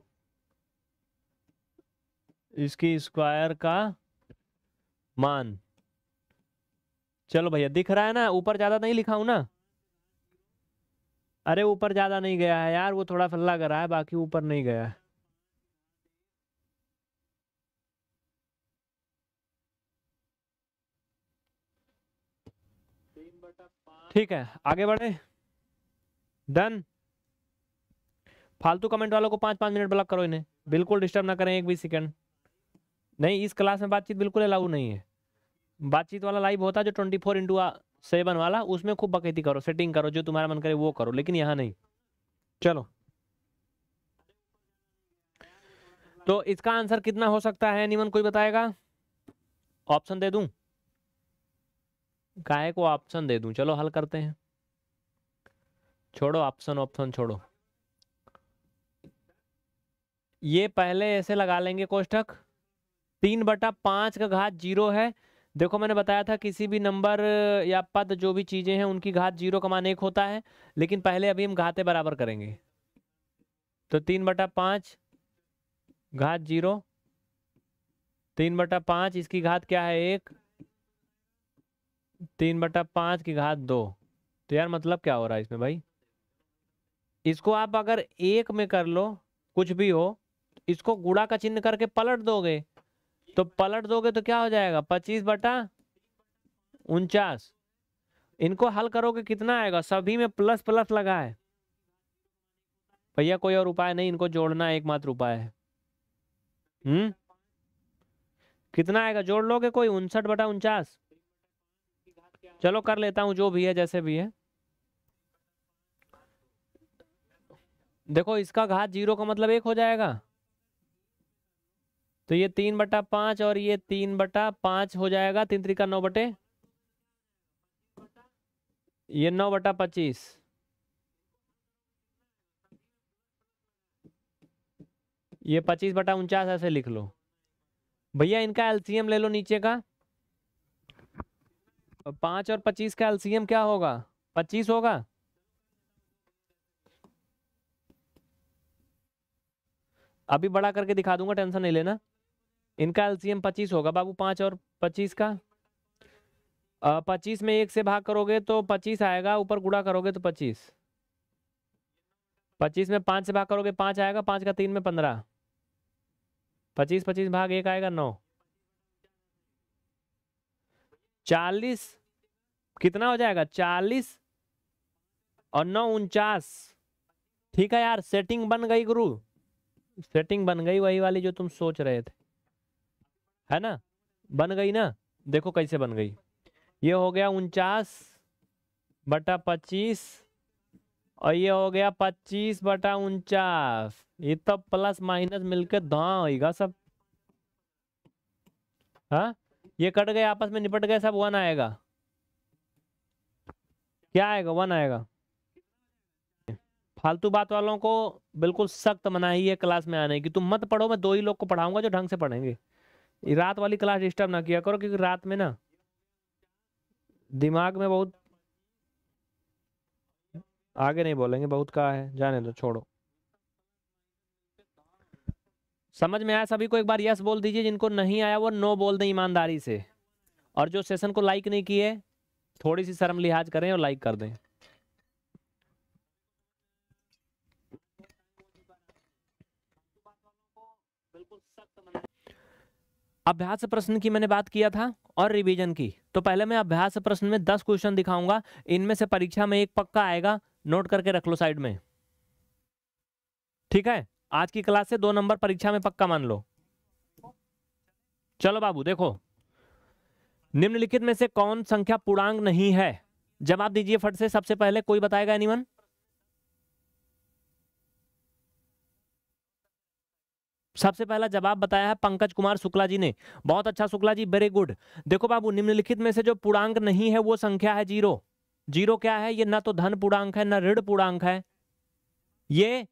इसकी स्क्वायर का मान चलो भैया दिख रहा है ना ऊपर ज्यादा नहीं लिखा हूं ना अरे ऊपर ज़्यादा नहीं गया है यार वो थोड़ा फल्ला कर रहा है बाकी ऊपर नहीं गया है ठीक है आगे बढ़े डन फालतू कमेंट वालों को पाँच पांच मिनट ब्लॉक करो इन्हें बिल्कुल डिस्टर्ब ना करें एक भी सेकंड नहीं इस क्लास में बातचीत बिल्कुल अलाउ नहीं है बातचीत वाला लाइव होता है जो ट्वेंटी फोर इंटू सेवन वाला उसमें खूब बकैती करो सेटिंग करो जो तुम्हारा मन करे वो करो लेकिन यहाँ नहीं चलो तो इसका आंसर कितना हो सकता है निमन कोई बताएगा ऑप्शन दे दूं काहे को ऑप्शन दे दूं चलो हल करते हैं छोड़ो ऑप्शन ऑप्शन छोड़ो ये पहले ऐसे लगा लेंगे कोष्टक तीन बटा पांच का घात जीरो है देखो मैंने बताया था किसी भी नंबर या पद जो भी चीज़ें हैं उनकी घात जीरो कमान एक होता है लेकिन पहले अभी हम घाते बराबर करेंगे तो तीन बटा पाँच घात जीरो तीन बटा पाँच इसकी घात क्या है एक तीन बटा पाँच की घात दो तो यार मतलब क्या हो रहा है इसमें भाई इसको आप अगर एक में कर लो कुछ भी हो इसको गुड़ा का चिन्ह करके पलट दोगे तो पलट दोगे तो क्या हो जाएगा पच्चीस बटा उनचास इनको हल करोगे कितना आएगा सभी में प्लस प्लस लगा है भैया कोई और उपाय नहीं इनको जोड़ना एकमात्र उपाय है हम्म कितना आएगा जोड़ लोगे कोई उनसठ बटा उनचास चलो कर लेता हूं जो भी है जैसे भी है देखो इसका घात जीरो का मतलब एक हो जाएगा तो ये तीन बटा पांच और ये तीन बटा पांच हो जाएगा तीन त्रिका नौ बटे ये नौ बटा पच्चीस ये पच्चीस बटा उनचास ऐसे लिख लो भैया इनका एलसीएम ले लो नीचे का पांच और पच्चीस का एलसीएम क्या होगा पच्चीस होगा अभी बड़ा करके दिखा दूंगा टेंशन नहीं लेना इनका एल्सियम पच्चीस होगा बाबू पाँच और पच्चीस का पच्चीस में एक से भाग करोगे तो पच्चीस आएगा ऊपर गुड़ा करोगे तो पच्चीस पच्चीस में पाँच से भाग करोगे पाँच आएगा पाँच का तीन में पंद्रह पच्चीस पच्चीस भाग एक आएगा नौ चालीस कितना हो जाएगा चालीस और नौ उनचास ठीक है यार सेटिंग बन गई गुरु सेटिंग बन गई वही वाली जो तुम सोच रहे थे है ना बन गई ना देखो कैसे बन गई ये हो गया उनचास बटा पच्चीस और ये हो गया पच्चीस बटा उनचास ये तो प्लस माइनस मिलकर होगा सब हाँ ये कट गए आपस में निपट गए सब वन आएगा क्या आएगा वन आएगा फालतू बात वालों को बिल्कुल सख्त मनाही है क्लास में आने की तुम मत पढ़ो मैं दो ही लोग को पढ़ाऊंगा जो ढंग से पढ़ेंगे रात वाली क्लास डिस्टर्ब ना किया करो क्योंकि रात में ना दिमाग में बहुत आगे नहीं बोलेंगे बहुत कहा है जाने दो छोड़ो समझ में आया सभी को एक बार यस बोल दीजिए जिनको नहीं आया वो नो बोल दें ईमानदारी से और जो सेशन को लाइक नहीं किए थोड़ी सी शर्म लिहाज करें और लाइक कर दें अभ्यास प्रश्न की मैंने बात किया था और रिवीजन की तो पहले मैं अभ्यास प्रश्न में दस क्वेश्चन दिखाऊंगा इनमें से परीक्षा में एक पक्का आएगा नोट करके रख लो साइड में ठीक है आज की क्लास से दो नंबर परीक्षा में पक्का मान लो चलो बाबू देखो निम्नलिखित में से कौन संख्या पूर्णांक नहीं है जवाब दीजिए फट से सबसे पहले कोई बताएगा एनीवन सबसे पहला जवाब बताया है पंकज कुमार शुक्ला जी ने बहुत अच्छा शुक्ला जी वेरी गुड देखो बाबू निम्नलिखित में से जो पूर्णांक नहीं है वो संख्या है जीरो जीरो क्या है ये ना तो धन पूर्णांक है ना ऋण पूर्णांक है ये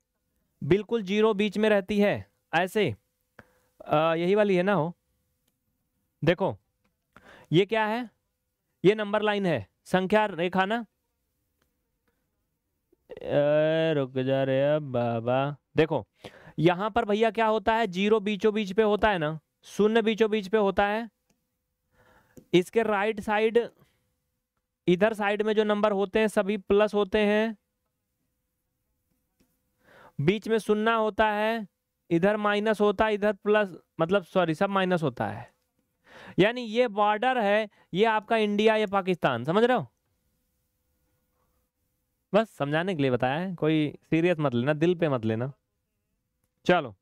बिल्कुल जीरो बीच में रहती है ऐसे आ, यही वाली है ना हो देखो ये क्या है ये नंबर लाइन है संख्या रेखा ना रुक जा रे बाबा देखो यहां पर भैया क्या होता है जीरो बीचों बीच पे होता है ना शून्य बीचों बीच पे होता है इसके राइट साइड इधर साइड में जो नंबर होते हैं सभी प्लस होते हैं बीच में सुनना होता है इधर माइनस होता है इधर प्लस मतलब सॉरी सब माइनस होता है यानी ये बॉर्डर है ये आपका इंडिया या पाकिस्तान समझ रहे हो बस समझाने के लिए बताया है कोई सीरियस मत लेना दिल पे मत लेना चलो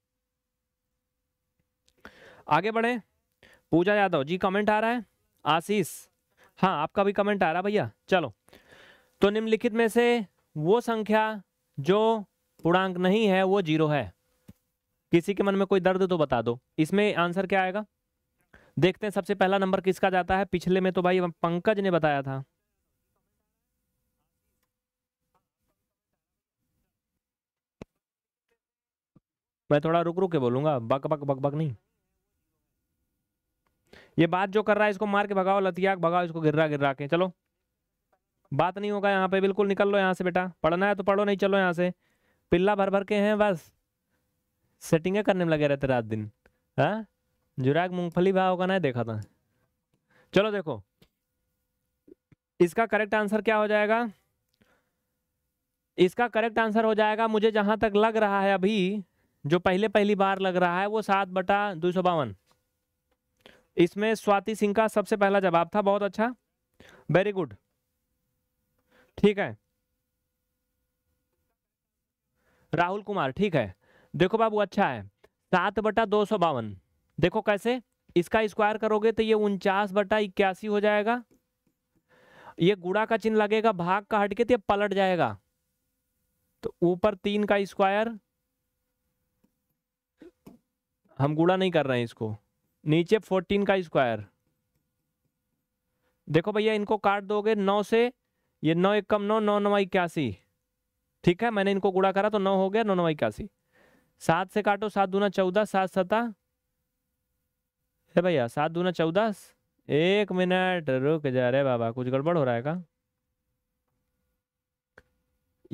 आगे बढ़े पूजा यादव जी कमेंट आ रहा है आशीष हाँ आपका भी कमेंट आ रहा है भैया चलो तो निम्नलिखित में से वो संख्या जो पूर्णांक नहीं है वो जीरो है किसी के मन में कोई दर्द तो बता दो इसमें आंसर क्या आएगा देखते हैं सबसे पहला नंबर किसका जाता है पिछले में तो भाई पंकज ने बताया था मैं थोड़ा रुक रुक के बोलूंगा बक बक बक बक नहीं ये बात जो कर रहा है इसको मार के भगाओ लतिया भगाओ इसको गिर्रा गिर्रा के चलो बात नहीं होगा यहाँ पे बिल्कुल निकल लो यहाँ से बेटा पढ़ना है तो पढ़ो नहीं चलो यहाँ से पिल्ला भर भर के हैं बस सेटिंगे करने में लगे रहते रात दिन है हाँ? जुराग मूंगफली भाव का नहीं देखा था चलो देखो इसका करेक्ट आंसर क्या हो जाएगा इसका करेक्ट आंसर हो जाएगा मुझे जहां तक लग रहा है अभी जो पहले पहली बार लग रहा है वो सात बटा दो सौ बावन इसमें स्वाति सिंह का सबसे पहला जवाब था बहुत अच्छा वेरी गुड ठीक है राहुल कुमार ठीक है देखो बाबू अच्छा है सात बटा दो सौ बावन देखो कैसे इसका स्क्वायर करोगे तो ये उनचास बटा इक्यासी हो जाएगा ये गुड़ा का चिन्ह लगेगा भाग का हटके तो ये पलट जाएगा तो ऊपर तीन का स्क्वायर हम गुड़ा नहीं कर रहे हैं इसको नीचे फोर्टीन का स्क्वायर देखो भैया इनको काट दोगे नौ से ये नौ एक कम नौ नौ नौ इक्यासी ठीक है मैंने इनको गुड़ा करा तो नौ हो गया नौ नौ इक्यासी सात से काटो सात दूना चौदह सात सता है भैया सात दूना चौदह एक मिनट रुक जा रहे बाबा कुछ गड़बड़ हो रहा है का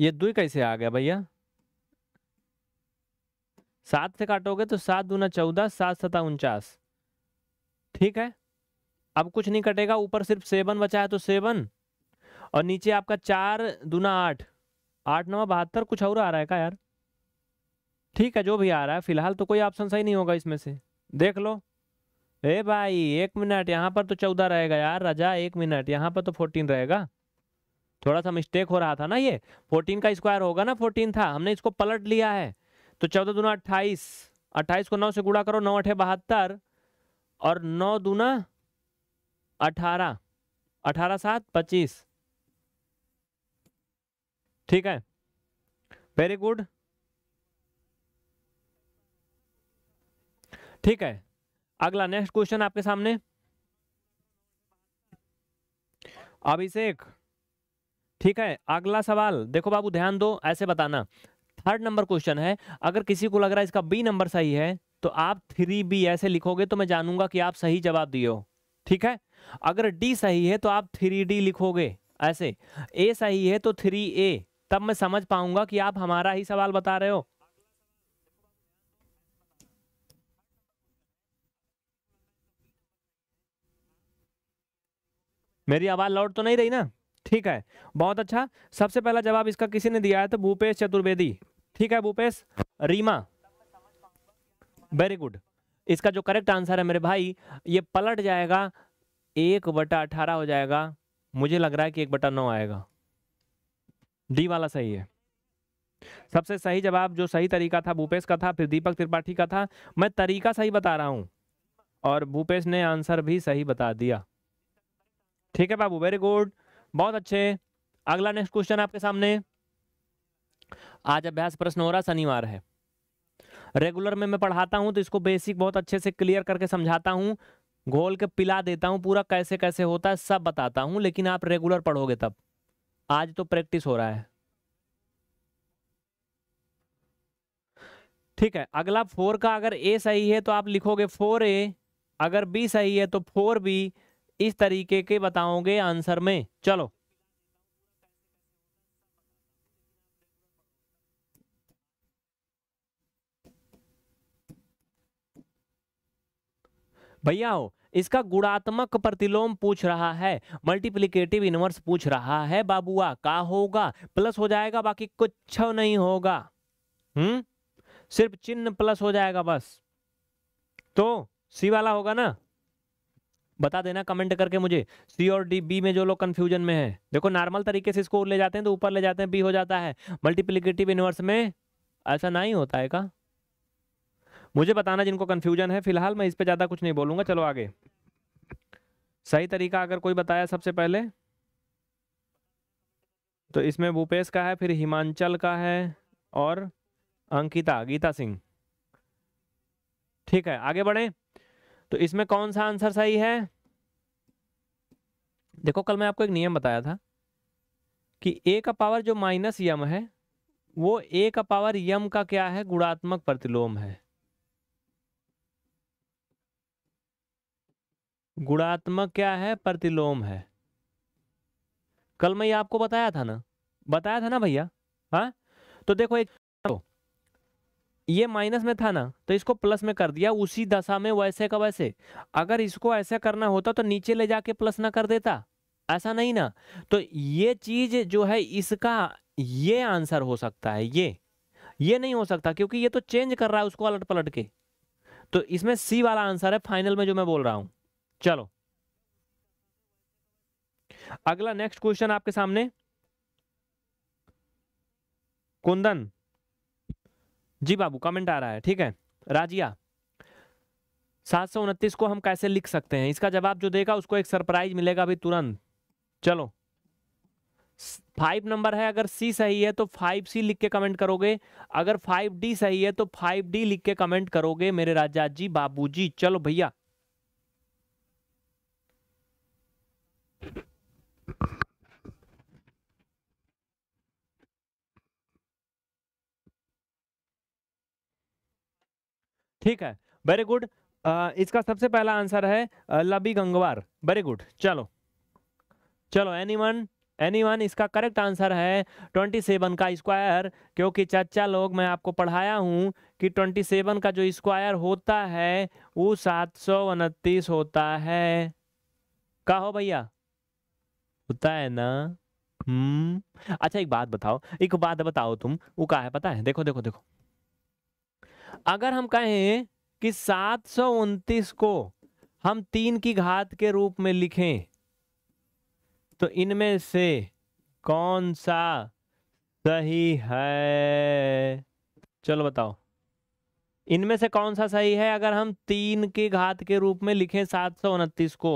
ये दुई कैसे आ गया भैया सात से काटोगे तो सात दूना चौदह सात सता उनचास ठीक है अब कुछ नहीं कटेगा ऊपर सिर्फ सेवन बचा है तो सेवन और नीचे आपका चार दूना आठ आठ नवा बहत्तर कुछ और आ रहा है का यार ठीक है जो भी आ रहा है फिलहाल तो कोई ऑप्शन सही नहीं होगा इसमें से देख लो ए भाई एक मिनट यहाँ पर तो चौदह रहेगा यार राजा एक मिनट यहाँ पर तो फोर्टीन रहेगा थोड़ा सा मिस्टेक हो रहा था ना ये फोर्टीन का स्क्वायर होगा ना फोर्टीन था हमने इसको पलट लिया है तो चौदह दूना अट्ठाईस अट्ठाईस को नौ से गुड़ा करो नौ अठे बहत्तर और नौ दूना अठारह अठारह सात पच्चीस ठीक है वेरी गुड ठीक है अगला नेक्स्ट क्वेश्चन आपके सामने अभिषेक ठीक है अगला सवाल देखो बाबू ध्यान दो ऐसे बताना थर्ड नंबर क्वेश्चन है अगर किसी को लग रहा है इसका बी नंबर सही है तो आप थ्री बी ऐसे लिखोगे तो मैं जानूंगा कि आप सही जवाब दियो ठीक है अगर डी सही है तो आप थ्री डी लिखोगे ऐसे ए सही है तो थ्री ए तब मैं समझ पाऊंगा कि आप हमारा ही सवाल बता रहे हो मेरी आवाज लौट तो नहीं रही ना ठीक है बहुत अच्छा सबसे पहला जवाब इसका किसी ने दिया है तो भूपेश चतुर्वेदी ठीक है भूपेश रीमा वेरी गुड इसका जो करेक्ट आंसर है मेरे भाई ये पलट जाएगा एक बटा अठारह हो जाएगा मुझे लग रहा है कि एक बटा नौ आएगा डी वाला सही है सबसे सही जवाब जो सही तरीका था भूपेश का था फिर दीपक त्रिपाठी का था मैं तरीका सही बता रहा हूं और भूपेश ने आंसर भी सही बता दिया ठीक है बाबू वेरी गुड बहुत अच्छे अगला नेक्स्ट क्वेश्चन आपके सामने आज अभ्यास प्रश्न हो रहा शनिवार है रेगुलर में मैं पढ़ाता हूं तो इसको बेसिक बहुत अच्छे से क्लियर करके समझाता हूं घोल के पिला देता हूं पूरा कैसे कैसे होता है सब बताता हूं लेकिन आप रेगुलर पढ़ोगे तब आज तो प्रैक्टिस हो रहा है ठीक है अगला फोर का अगर ए सही है तो आप लिखोगे फोर ए अगर बी सही है तो फोर बी इस तरीके के बताओगे आंसर में चलो हो इसका गुणात्मक प्रतिलोम पूछ रहा है मल्टीप्लीकेटिव इनवर्स पूछ रहा है बाबुआ का होगा प्लस हो जाएगा बाकी कुछ नहीं होगा हम्म सिर्फ चिन्ह प्लस हो जाएगा बस तो सी वाला होगा ना बता देना कमेंट करके मुझे सी और डी बी में जो लोग कंफ्यूजन में है देखो नॉर्मल तरीके से इसको ले जाते हैं तो ऊपर ले जाते हैं बी हो जाता है मल्टीप्लीकेटिव इनवर्स में ऐसा नहीं होता है का मुझे बताना जिनको कन्फ्यूजन है फिलहाल मैं इस पर ज़्यादा कुछ नहीं बोलूँगा चलो आगे सही तरीका अगर कोई बताया सबसे पहले तो इसमें भूपेश का है फिर हिमांचल का है और अंकिता गीता सिंह ठीक है आगे बढ़े तो इसमें कौन सा आंसर सही है देखो कल मैं आपको एक नियम बताया था कि ए का पावर जो माइनस यम है वो ए का पावर यम का क्या है गुणात्मक प्रतिलोम है गुणात्मक क्या है प्रतिलोम है कल मैं आपको बताया था ना बताया था ना भैया हाँ तो देखो एक तो, ये माइनस में था ना तो इसको प्लस में कर दिया उसी दशा में वैसे का वैसे अगर इसको ऐसा करना होता तो नीचे ले जाके प्लस ना कर देता ऐसा नहीं ना तो ये चीज जो है इसका ये आंसर हो सकता है ये ये नहीं हो सकता क्योंकि ये तो चेंज कर रहा है उसको अलट पलट के तो इसमें सी वाला आंसर है फाइनल में जो मैं बोल रहा हूं चलो अगला नेक्स्ट क्वेश्चन आपके सामने कुंदन जी बाबू कमेंट आ रहा है ठीक है राजिया सात सौ उनतीस को हम कैसे लिख सकते हैं इसका जवाब जो देगा उसको एक सरप्राइज मिलेगा अभी तुरंत चलो फाइव नंबर है अगर सी सही है तो फाइव सी लिख के कमेंट करोगे अगर फाइव डी सही है तो फाइव डी लिख के कमेंट करोगे मेरे राजा जी बाबूजी चलो भैया ठीक है वेरी गुड इसका सबसे पहला आंसर है लबी गंगवार वेरी गुड चलो चलो एनीवन एनीवन इसका करेक्ट आंसर है ट्वेंटी सेवन का स्क्वायर क्योंकि चचा लोग मैं आपको पढ़ाया हूँ कि ट्वेंटी सेवन का जो स्क्वायर होता है वो सात सौ उनतीस होता है कहो भैया होता है ना हम्म अच्छा एक बात बताओ एक बात बताओ तुम वो का है पता है देखो देखो देखो अगर हम कहें कि सात को हम तीन की घात के रूप में लिखें तो इनमें से कौन सा सही है चलो बताओ इनमें से कौन सा सही है अगर हम तीन की घात के रूप में लिखें सात सौ उनतीस को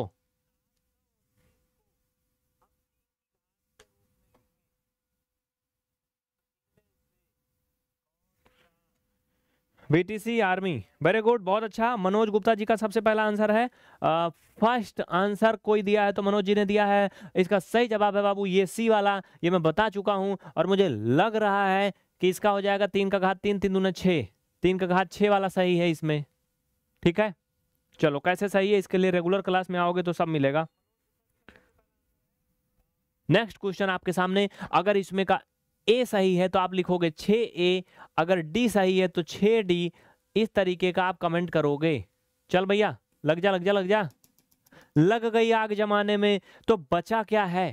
बीटीसी आर्मी वेरी गुड बहुत अच्छा मनोज गुप्ता जी का सबसे पहला आंसर है फर्स्ट आंसर कोई दिया है तो मनोज जी ने दिया है इसका सही जवाब है बाबू ये सी वाला ये मैं बता चुका हूं और मुझे लग रहा है कि इसका हो जाएगा तीन का घात तीन तीन दून छः तीन का घात छः वाला सही है इसमें ठीक है चलो कैसे सही है इसके लिए रेगुलर क्लास में आओगे तो सब मिलेगा नेक्स्ट क्वेश्चन आपके सामने अगर इसमें का ए सही है तो आप लिखोगे छ ए अगर डी सही है तो छ डी इस तरीके का आप कमेंट करोगे चल भैया लग जा लग जा लग जा लग गई आग जमाने में तो बचा क्या है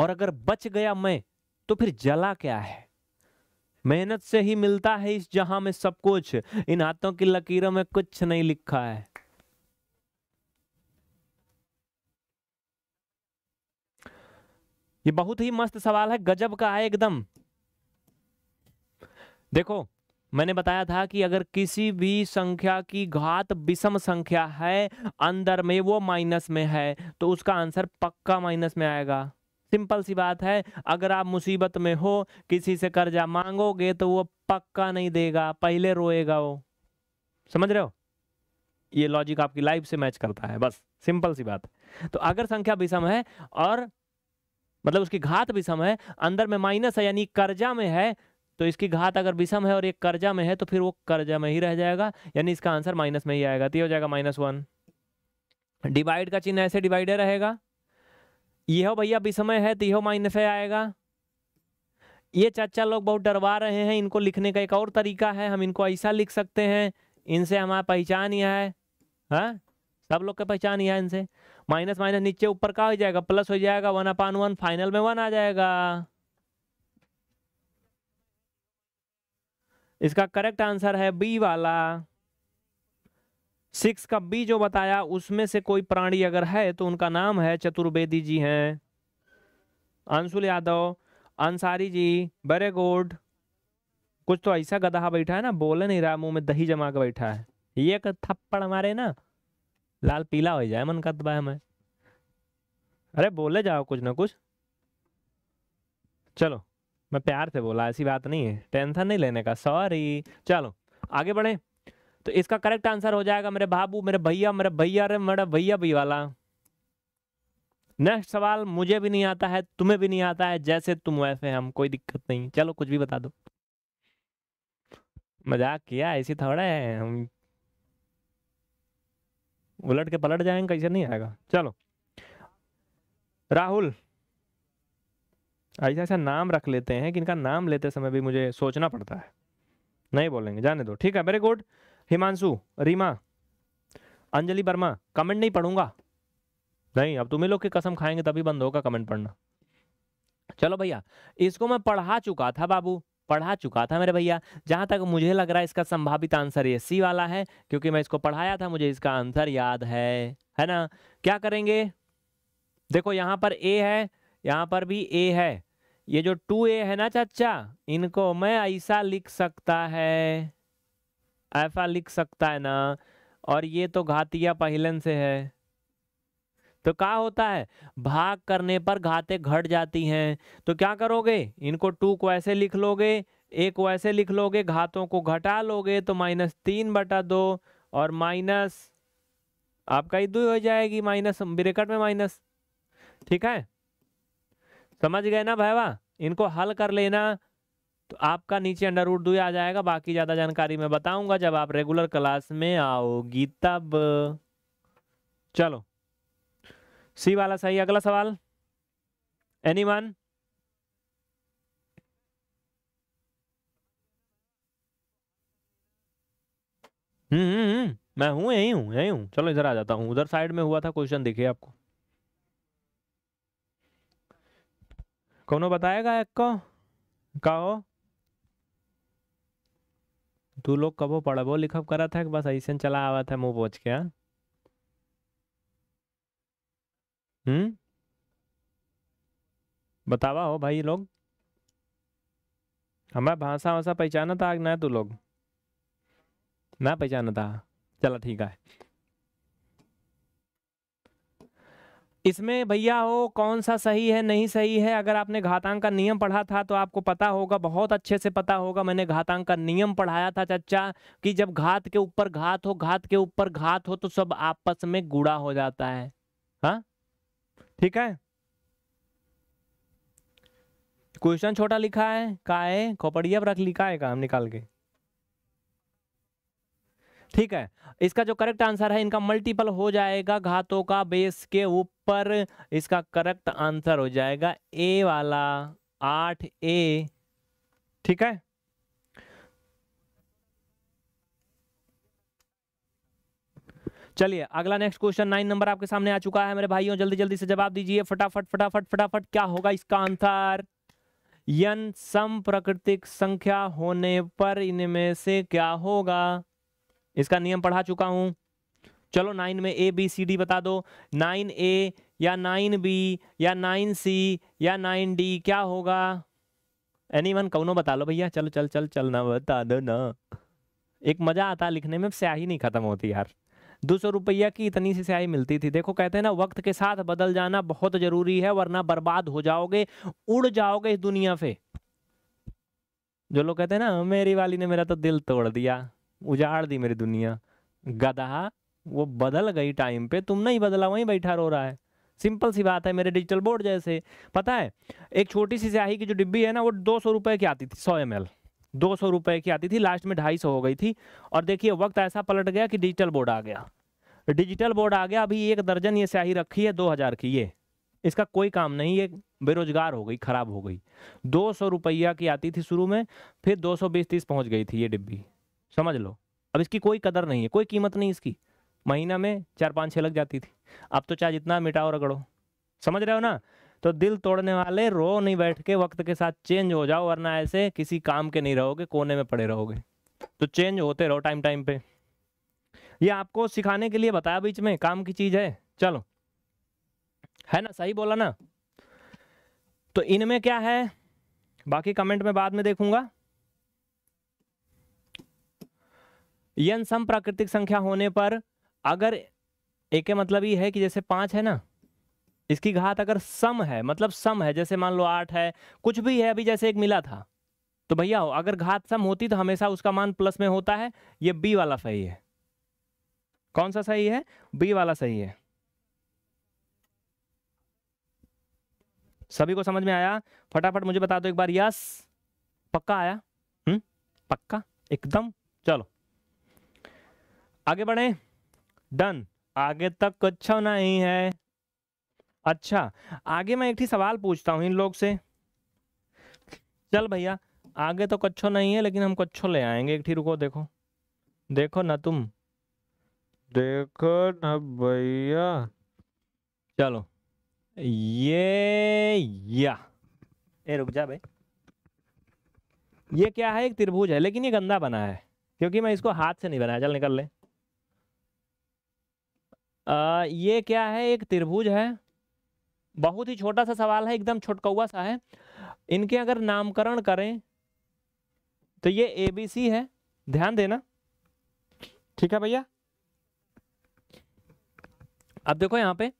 और अगर बच गया मैं तो फिर जला क्या है मेहनत से ही मिलता है इस जहां में सब कुछ इन हाथों की लकीरों में कुछ नहीं लिखा है ये बहुत ही मस्त सवाल है गजब का है एकदम देखो मैंने बताया था कि अगर किसी भी संख्या की घात विषम संख्या है अंदर में वो माइनस में है तो उसका आंसर पक्का माइनस में आएगा सिंपल सी बात है अगर आप मुसीबत में हो किसी से कर्जा मांगोगे तो वो पक्का नहीं देगा पहले रोएगा वो समझ रहे हो ये लॉजिक आपकी लाइफ से मैच करता है बस सिंपल सी बात तो अगर संख्या विषम है और मतलब उसकी घात विषम है अंदर में माइनस है यानी कर्जा में है तो इसकी घात अगर विषम है और एक कर्जा में है तो फिर वो कर्जा में ही रह जाएगा यानी इसका आंसर माइनस में ही आएगा तो ये हो जाएगा माइनस वन डिवाइड का चिन्ह ऐसे डिवाइडर रहेगा यह भैया विषमय है तो यह माइनस है आएगा ये चाचा लोग बहुत डरवा रहे हैं इनको लिखने का एक और तरीका है हम इनको ऐसा लिख सकते हैं इनसे हमारा पहचान यह है हा? सब लोग का पहचान यह है इनसे माइनस माइनस नीचे ऊपर का हो जाएगा प्लस हो जाएगा वन अपान वन फाइनल में वन आ जाएगा इसका करेक्ट आंसर है बी वाला सिक्स का बी जो बताया उसमें से कोई प्राणी अगर है तो उनका नाम है चतुर्वेदी जी हैं अंशुल यादव अंसारी जी बरे गुड कुछ तो ऐसा गधा बैठा है ना बोले नहीं रहा मुंह में दही जमा के बैठा है ये एक थप्पड़ मारे ना लाल पीला हो जाए मन का दबा हमें अरे बोले जाओ कुछ ना कुछ चलो मैं प्यार से बोला ऐसी बात नहीं है टेंशन नहीं लेने का सॉरी चलो आगे बढ़े तो इसका करेक्ट आंसर हो जाएगा मेरे बाबू मेरे भैया मेरे भैया अरे मेरा भैया भी वाला नेक्स्ट सवाल मुझे भी नहीं आता है तुम्हें भी नहीं आता है जैसे तुम वैसे हम कोई दिक्कत नहीं चलो कुछ भी बता दो मजाक किया ऐसी थोड़ा है हम उलट के पलट जाएंगे कैसे नहीं आएगा चलो राहुल ऐसा ऐसा नाम रख लेते हैं कि इनका नाम लेते समय भी मुझे सोचना पड़ता है नहीं बोलेंगे जाने दो ठीक है very good Himanshu Reema Anjali Verma comment नहीं पढ़ूंगा नहीं अब तुम्हें लोग की कसम खाएंगे तभी बंद होगा कमेंट पढ़ना चलो भैया इसको मैं पढ़ा चुका था बाबू पढ़ा चुका था मेरे भैया जहां तक मुझे लग रहा है इसका संभावित आंसर ये सी वाला है क्योंकि मैं इसको पढ़ाया था मुझे इसका आंसर याद है है ना क्या करेंगे देखो यहां पर ए है यहाँ पर भी ए है ये जो टू ए है ना चाचा इनको मैं ऐसा लिख सकता है ऐसा लिख सकता है ना और ये तो घातिया पहलन से है तो क्या होता है भाग करने पर घाते घट जाती हैं तो क्या करोगे इनको टू को ऐसे लिख लोगे ए को ऐसे लिख लोगे घातों को घटा लोगे तो माइनस तीन बटा दो और माइनस आपका ही दो हो जाएगी माइनस ब्रेकट में माइनस ठीक है समझ गए ना भाईवा इनको हल कर लेना तो आपका नीचे अंडर रूट दू आ जाएगा बाकी ज़्यादा जानकारी मैं बताऊंगा जब आप रेगुलर क्लास में आओगी तब चलो सी वाला सही अगला सवाल एनी वन हम्म, हम्म, हम्म मैं हूं यही हूँ यही हूँ चलो इधर आ जाता हूँ उधर साइड में हुआ था क्वेश्चन देखिए आपको कौनो बताएगा एक को कहो तू लोग कबो पढ़बो लिखब करा था बस ऐसे चला आवा था मुंह पोछ के हम्म बतावा हो भाई लोग हमें भाषा वाषा पहचाना था ना तू लोग ना पहचाना था चला ठीक है इसमें भैया हो कौन सा सही है नहीं सही है अगर आपने घातांक का नियम पढ़ा था तो आपको पता होगा बहुत अच्छे से पता होगा मैंने घातांक का नियम पढ़ाया था चचा कि जब घात के ऊपर घात हो घात के ऊपर घात हो तो सब आपस में गुड़ा हो जाता है हा ठीक है क्वेश्चन छोटा लिखा है का है खोपड़िया रख लिखा है काम निकाल के ठीक है इसका जो करेक्ट आंसर है इनका मल्टीपल हो जाएगा घातों का बेस के ऊपर इसका करेक्ट आंसर हो जाएगा ए वाला आठ ए ठीक है चलिए अगला नेक्स्ट क्वेश्चन नाइन नंबर आपके सामने आ चुका है मेरे भाइयों जल्दी जल्दी से जवाब दीजिए फटाफट फटाफट फटाफट क्या होगा इसका आंसर यन सम प्राकृतिक संख्या होने पर इनमें से क्या होगा इसका नियम पढ़ा चुका हूं चलो नाइन में ए बी सी डी बता दो नाइन ए या नाइन बी या नाइन सी या नाइन डी क्या होगा एनी वन कौनो बता लो भैया चलो चल चल ना बता दो ना एक मज़ा आता लिखने में स्याही नहीं ख़त्म होती यार दो सौ रुपया की इतनी सी स्याही मिलती थी देखो कहते हैं ना वक्त के साथ बदल जाना बहुत ज़रूरी है वरना बर्बाद हो जाओगे उड़ जाओगे इस दुनिया से जो लोग कहते हैं ना मेरी वाली ने मेरा तो दिल तोड़ दिया उजाड़ दी मेरी दुनिया गधा वो बदल गई टाइम पे तुम नहीं बदला वहीं बैठा रो रहा है सिंपल सी बात है मेरे डिजिटल बोर्ड जैसे पता है एक छोटी सी स्याही की जो डिब्बी है ना वो दो सौ रुपये की आती थी सौ एम एल दो सौ रुपये की आती थी लास्ट में ढाई सौ हो गई थी और देखिए वक्त ऐसा पलट गया कि डिजिटल बोर्ड आ गया डिजिटल बोर्ड आ गया अभी एक दर्जन ये स्याही रखी है दो हज़ार की ये इसका कोई काम नहीं ये बेरोजगार हो गई ख़राब हो गई दो सौ रुपया की आती थी शुरू में फिर दो सौ बीस तीस पहुँच गई थी ये डिब्बी समझ लो अब इसकी कोई कदर नहीं है कोई कीमत नहीं इसकी महीना में चार पाँच छः लग जाती थी अब तो चाहे जितना मिटाओ रगड़ो समझ रहे हो ना तो दिल तोड़ने वाले रो नहीं बैठ के वक्त के साथ चेंज हो जाओ वरना ऐसे किसी काम के नहीं रहोगे कोने में पड़े रहोगे तो चेंज होते रहो टाइम टाइम पे ये आपको सिखाने के लिए बताया बीच में काम की चीज़ है चलो है ना सही बोला ना तो इनमें क्या है बाकी कमेंट में बाद में देखूंगा यन सम प्राकृतिक संख्या होने पर अगर एक मतलब ये है कि जैसे पाँच है ना इसकी घात अगर सम है मतलब सम है जैसे मान लो आठ है कुछ भी है अभी जैसे एक मिला था तो भैया हो अगर घात सम होती तो हमेशा उसका मान प्लस में होता है ये बी वाला सही है कौन सा सही है बी वाला सही है सभी को समझ में आया फटाफट मुझे बता दो एक बार यस पक्का आया हम्म पक्का एकदम चलो आगे बढ़े डन आगे तक कुछ नहीं है अच्छा आगे मैं एक ही सवाल पूछता हूं इन लोग से चल भैया आगे तो कच्छो नहीं है लेकिन हम कच्छो ले आएंगे एक ठीक रुको देखो देखो ना तुम देखो ना भैया चलो ये या ए रुक जा भाई ये क्या है एक त्रिभुज है लेकिन ये गंदा बना है क्योंकि मैं इसको हाथ से नहीं बनाया चल निकल ले आ, ये क्या है एक त्रिभुज है बहुत ही छोटा सा सवाल है एकदम छोटकौआ सा है इनके अगर नामकरण करें तो ये ए बी सी है ध्यान देना ठीक है भैया अब देखो यहां पे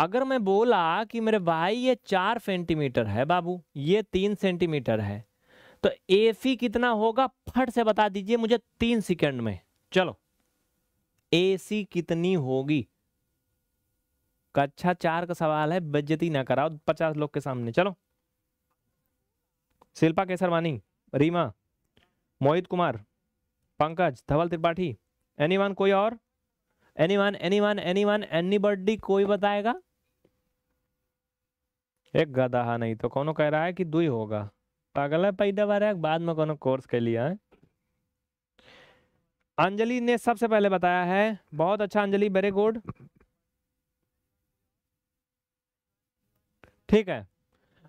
अगर मैं बोला कि मेरे भाई ये चार सेंटीमीटर है बाबू ये तीन सेंटीमीटर है तो ए सी कितना होगा फट से बता दीजिए मुझे तीन सेकेंड में चलो एसी कितनी होगी कक्षा अच्छा चार का सवाल है बेज्जती ना कराओ पचास लोग के सामने चलो शिल्पा केसरवानी रीमा मोहित कुमार पंकज धवल त्रिपाठी एनीवन कोई और एनीवन एनीवन एनीवन एनीबडी कोई बताएगा एक गदाहा नहीं तो कौन कह रहा है कि दुई होगा पागल है पैदा बार है बाद में कोनो कोर्स के लिए है अंजलि ने सबसे पहले बताया है बहुत अच्छा अंजलि वेरी गुड ठीक है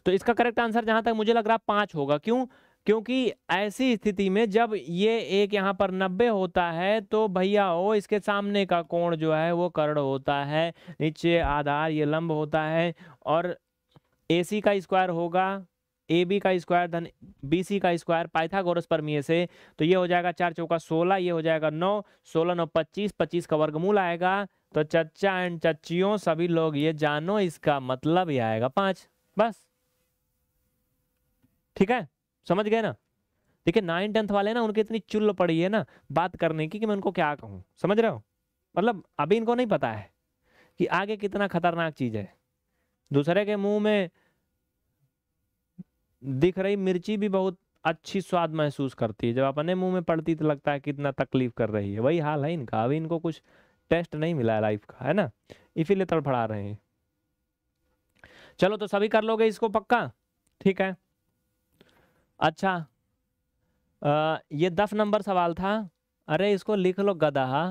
तो इसका करेक्ट आंसर जहां तक मुझे लग रहा पांच होगा क्यों क्योंकि ऐसी स्थिति में जब ये एक यहाँ पर नब्बे होता है तो भैया ओ इसके सामने का कोण जो है वो करड़ होता है नीचे आधार ये लंब होता है और एसी का स्क्वायर होगा ए बी का स्क्वायर धन बी सी का स्क्वायर पाइथागोरस परमीय से तो ये हो जाएगा चार चौका सोलह ये हो जाएगा नौ सोलह नौ पच्चीस पच्चीस का वर्गमूल आएगा तो चच्चा एंड चच्चियों सभी लोग ये जानो इसका मतलब ये आएगा पांच बस ठीक है समझ गए ना देखिए नाइन टेंथ वाले ना उनकी इतनी चुल्ल पड़ी है ना बात करने की कि मैं उनको क्या कहूँ समझ रहे हो मतलब अभी इनको नहीं पता है कि आगे कितना खतरनाक चीज है दूसरे के मुंह में दिख रही मिर्ची भी बहुत अच्छी स्वाद महसूस करती है जब अपने मुंह में पड़ती तो लगता है कितना तकलीफ कर रही है वही हाल है इनका अभी इनको कुछ टेस्ट नहीं मिला है लाइफ का है ना इसीलिए तड़फड़ा रहे हैं चलो तो सभी कर लोगे इसको पक्का ठीक है अच्छा आ, ये दस नंबर सवाल था अरे इसको लिख लो गदाहा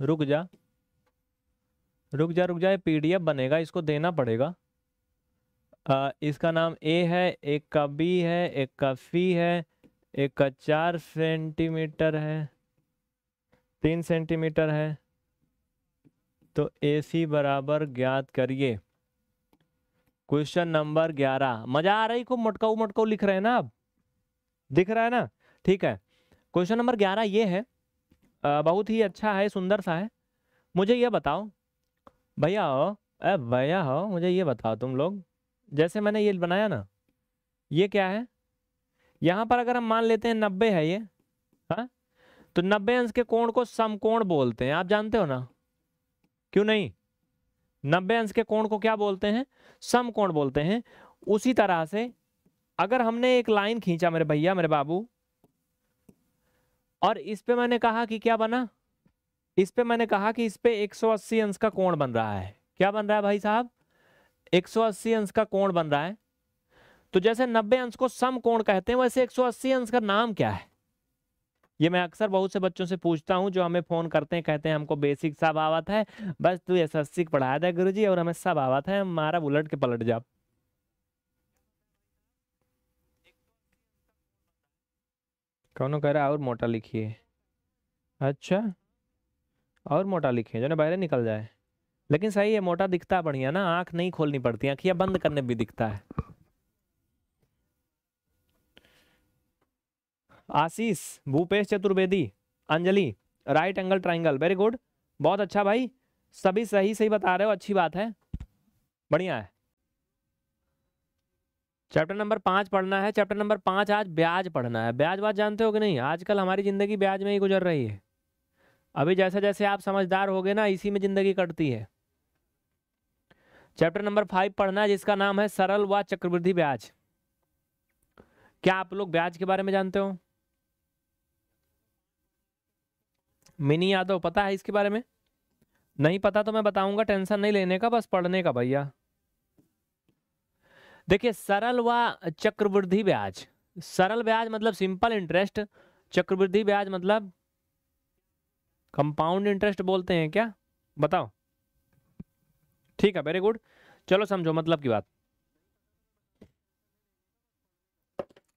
रुक जा रुक जा रुक जा ये पीडीएफ बनेगा इसको देना पड़ेगा आ, इसका नाम ए है एक का बी है एक का सी है एक का चार सेंटीमीटर है तीन सेंटीमीटर है तो ए सी बराबर ज्ञात करिए क्वेश्चन नंबर ग्यारह मजा आ रही खूब मटकाऊ मटकाऊ लिख रहे हैं ना आप दिख रहा है ना ठीक है क्वेश्चन नंबर ग्यारह ये है आ, बहुत ही अच्छा है सुंदर सा है मुझे ये बताओ भैया हो ए भैया हो मुझे ये बताओ तुम लोग जैसे मैंने ये बनाया ना ये क्या है यहाँ पर अगर हम मान लेते हैं नब्बे है ये हाँ तो नब्बे अंश के कोण को समकोण बोलते हैं आप जानते हो ना क्यों नहीं नब्बे अंश के कोण को क्या बोलते हैं समकोण बोलते हैं उसी तरह से अगर हमने एक लाइन खींचा मेरे भैया मेरे बाबू और इस पे मैंने कहा कि क्या बना इस पे मैंने कहा कि इस पे 180 अंश का कोण बन रहा है क्या बन रहा है भाई साहब 180 अंश का कोण बन रहा है तो जैसे 90 अंश को सम कोण कहते हैं वैसे 180 अंश का नाम क्या है ये मैं अक्सर बहुत से बच्चों से पूछता हूँ जो हमें फोन करते हैं कहते हैं हमको बेसिक सब आवत है बस तू एस एस सी पढ़ाया था गुरु जी और हमें सब आवत है हमारा उलट के पलट जाओ कौन कह रहा और मोटा लिखिए अच्छा और मोटा लिखिए जो ना बाहर निकल जाए लेकिन सही है मोटा दिखता बढ़िया ना आंख नहीं खोलनी पड़ती आंखिया बंद करने भी दिखता है Ashish Bhupesh Chaturvedi Anjali right angle triangle very good बहुत अच्छा भाई सभी सही सही बता रहे हो अच्छी बात है बढ़िया है चैप्टर नंबर पांच पढ़ना है चैप्टर नंबर पांच आज ब्याज पढ़ना है ब्याज बात जानते हो कि नहीं आजकल हमारी ज़िंदगी ब्याज में ही गुजर रही है अभी जैसे जैसे आप समझदार गए ना इसी में ज़िंदगी कटती है चैप्टर नंबर फाइव पढ़ना है जिसका नाम है सरल व चक्रवृद्धि ब्याज क्या आप लोग ब्याज के बारे में जानते हो मिनी यादव पता है इसके बारे में नहीं पता तो मैं बताऊंगा टेंशन नहीं लेने का बस पढ़ने का भैया देखिए सरल व चक्रवृद्धि ब्याज सरल ब्याज मतलब सिंपल इंटरेस्ट चक्रवृद्धि ब्याज मतलब कंपाउंड इंटरेस्ट बोलते हैं क्या बताओ ठीक है वेरी गुड चलो समझो मतलब की बात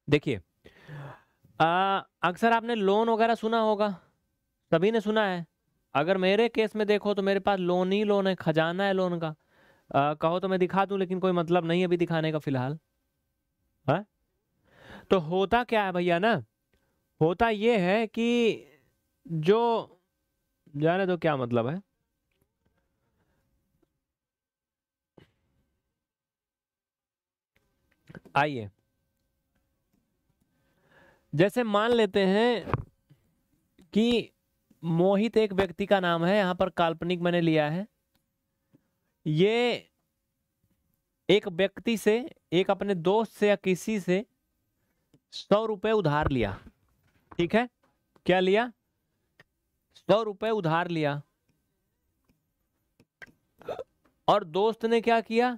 देखिए अक्सर आपने लोन वगैरह सुना होगा सभी ने सुना है अगर मेरे केस में देखो तो मेरे पास लोन ही लोन है खजाना है लोन का आ, कहो तो मैं दिखा दूं लेकिन कोई मतलब नहीं अभी दिखाने का फिलहाल है तो होता क्या है भैया ना होता ये है कि जो जाने तो क्या मतलब है आइए जैसे मान लेते हैं कि मोहित एक व्यक्ति का नाम है यहां पर काल्पनिक मैंने लिया है ये एक व्यक्ति से एक अपने दोस्त से या किसी से सौ रुपये उधार लिया ठीक है क्या लिया सौ रुपये उधार लिया और दोस्त ने क्या किया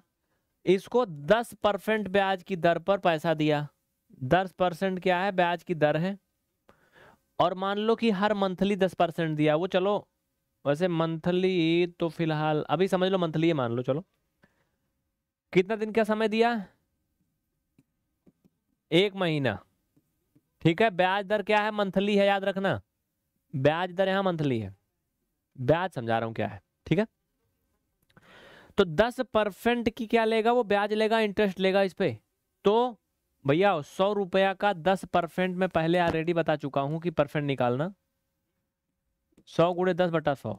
इसको दस परसेंट ब्याज की दर पर पैसा दिया दस परसेंट क्या है ब्याज की दर है और मान लो कि हर मंथली दस परसेंट दिया वो चलो वैसे मंथली तो फिलहाल अभी समझ लो मंथली है मान लो चलो कितना दिन का समय दिया एक महीना ठीक है ब्याज दर क्या है मंथली है याद रखना ब्याज दर यहां मंथली है ब्याज समझा रहा हूं क्या है ठीक है तो दस परसेंट की क्या लेगा वो ब्याज लेगा इंटरेस्ट लेगा इस पर तो भैया सौ रुपया का दस परसेंट में पहले ऑलरेडी बता चुका हूं कि परसेंट निकालना सौ गुड़े दस बटा सौ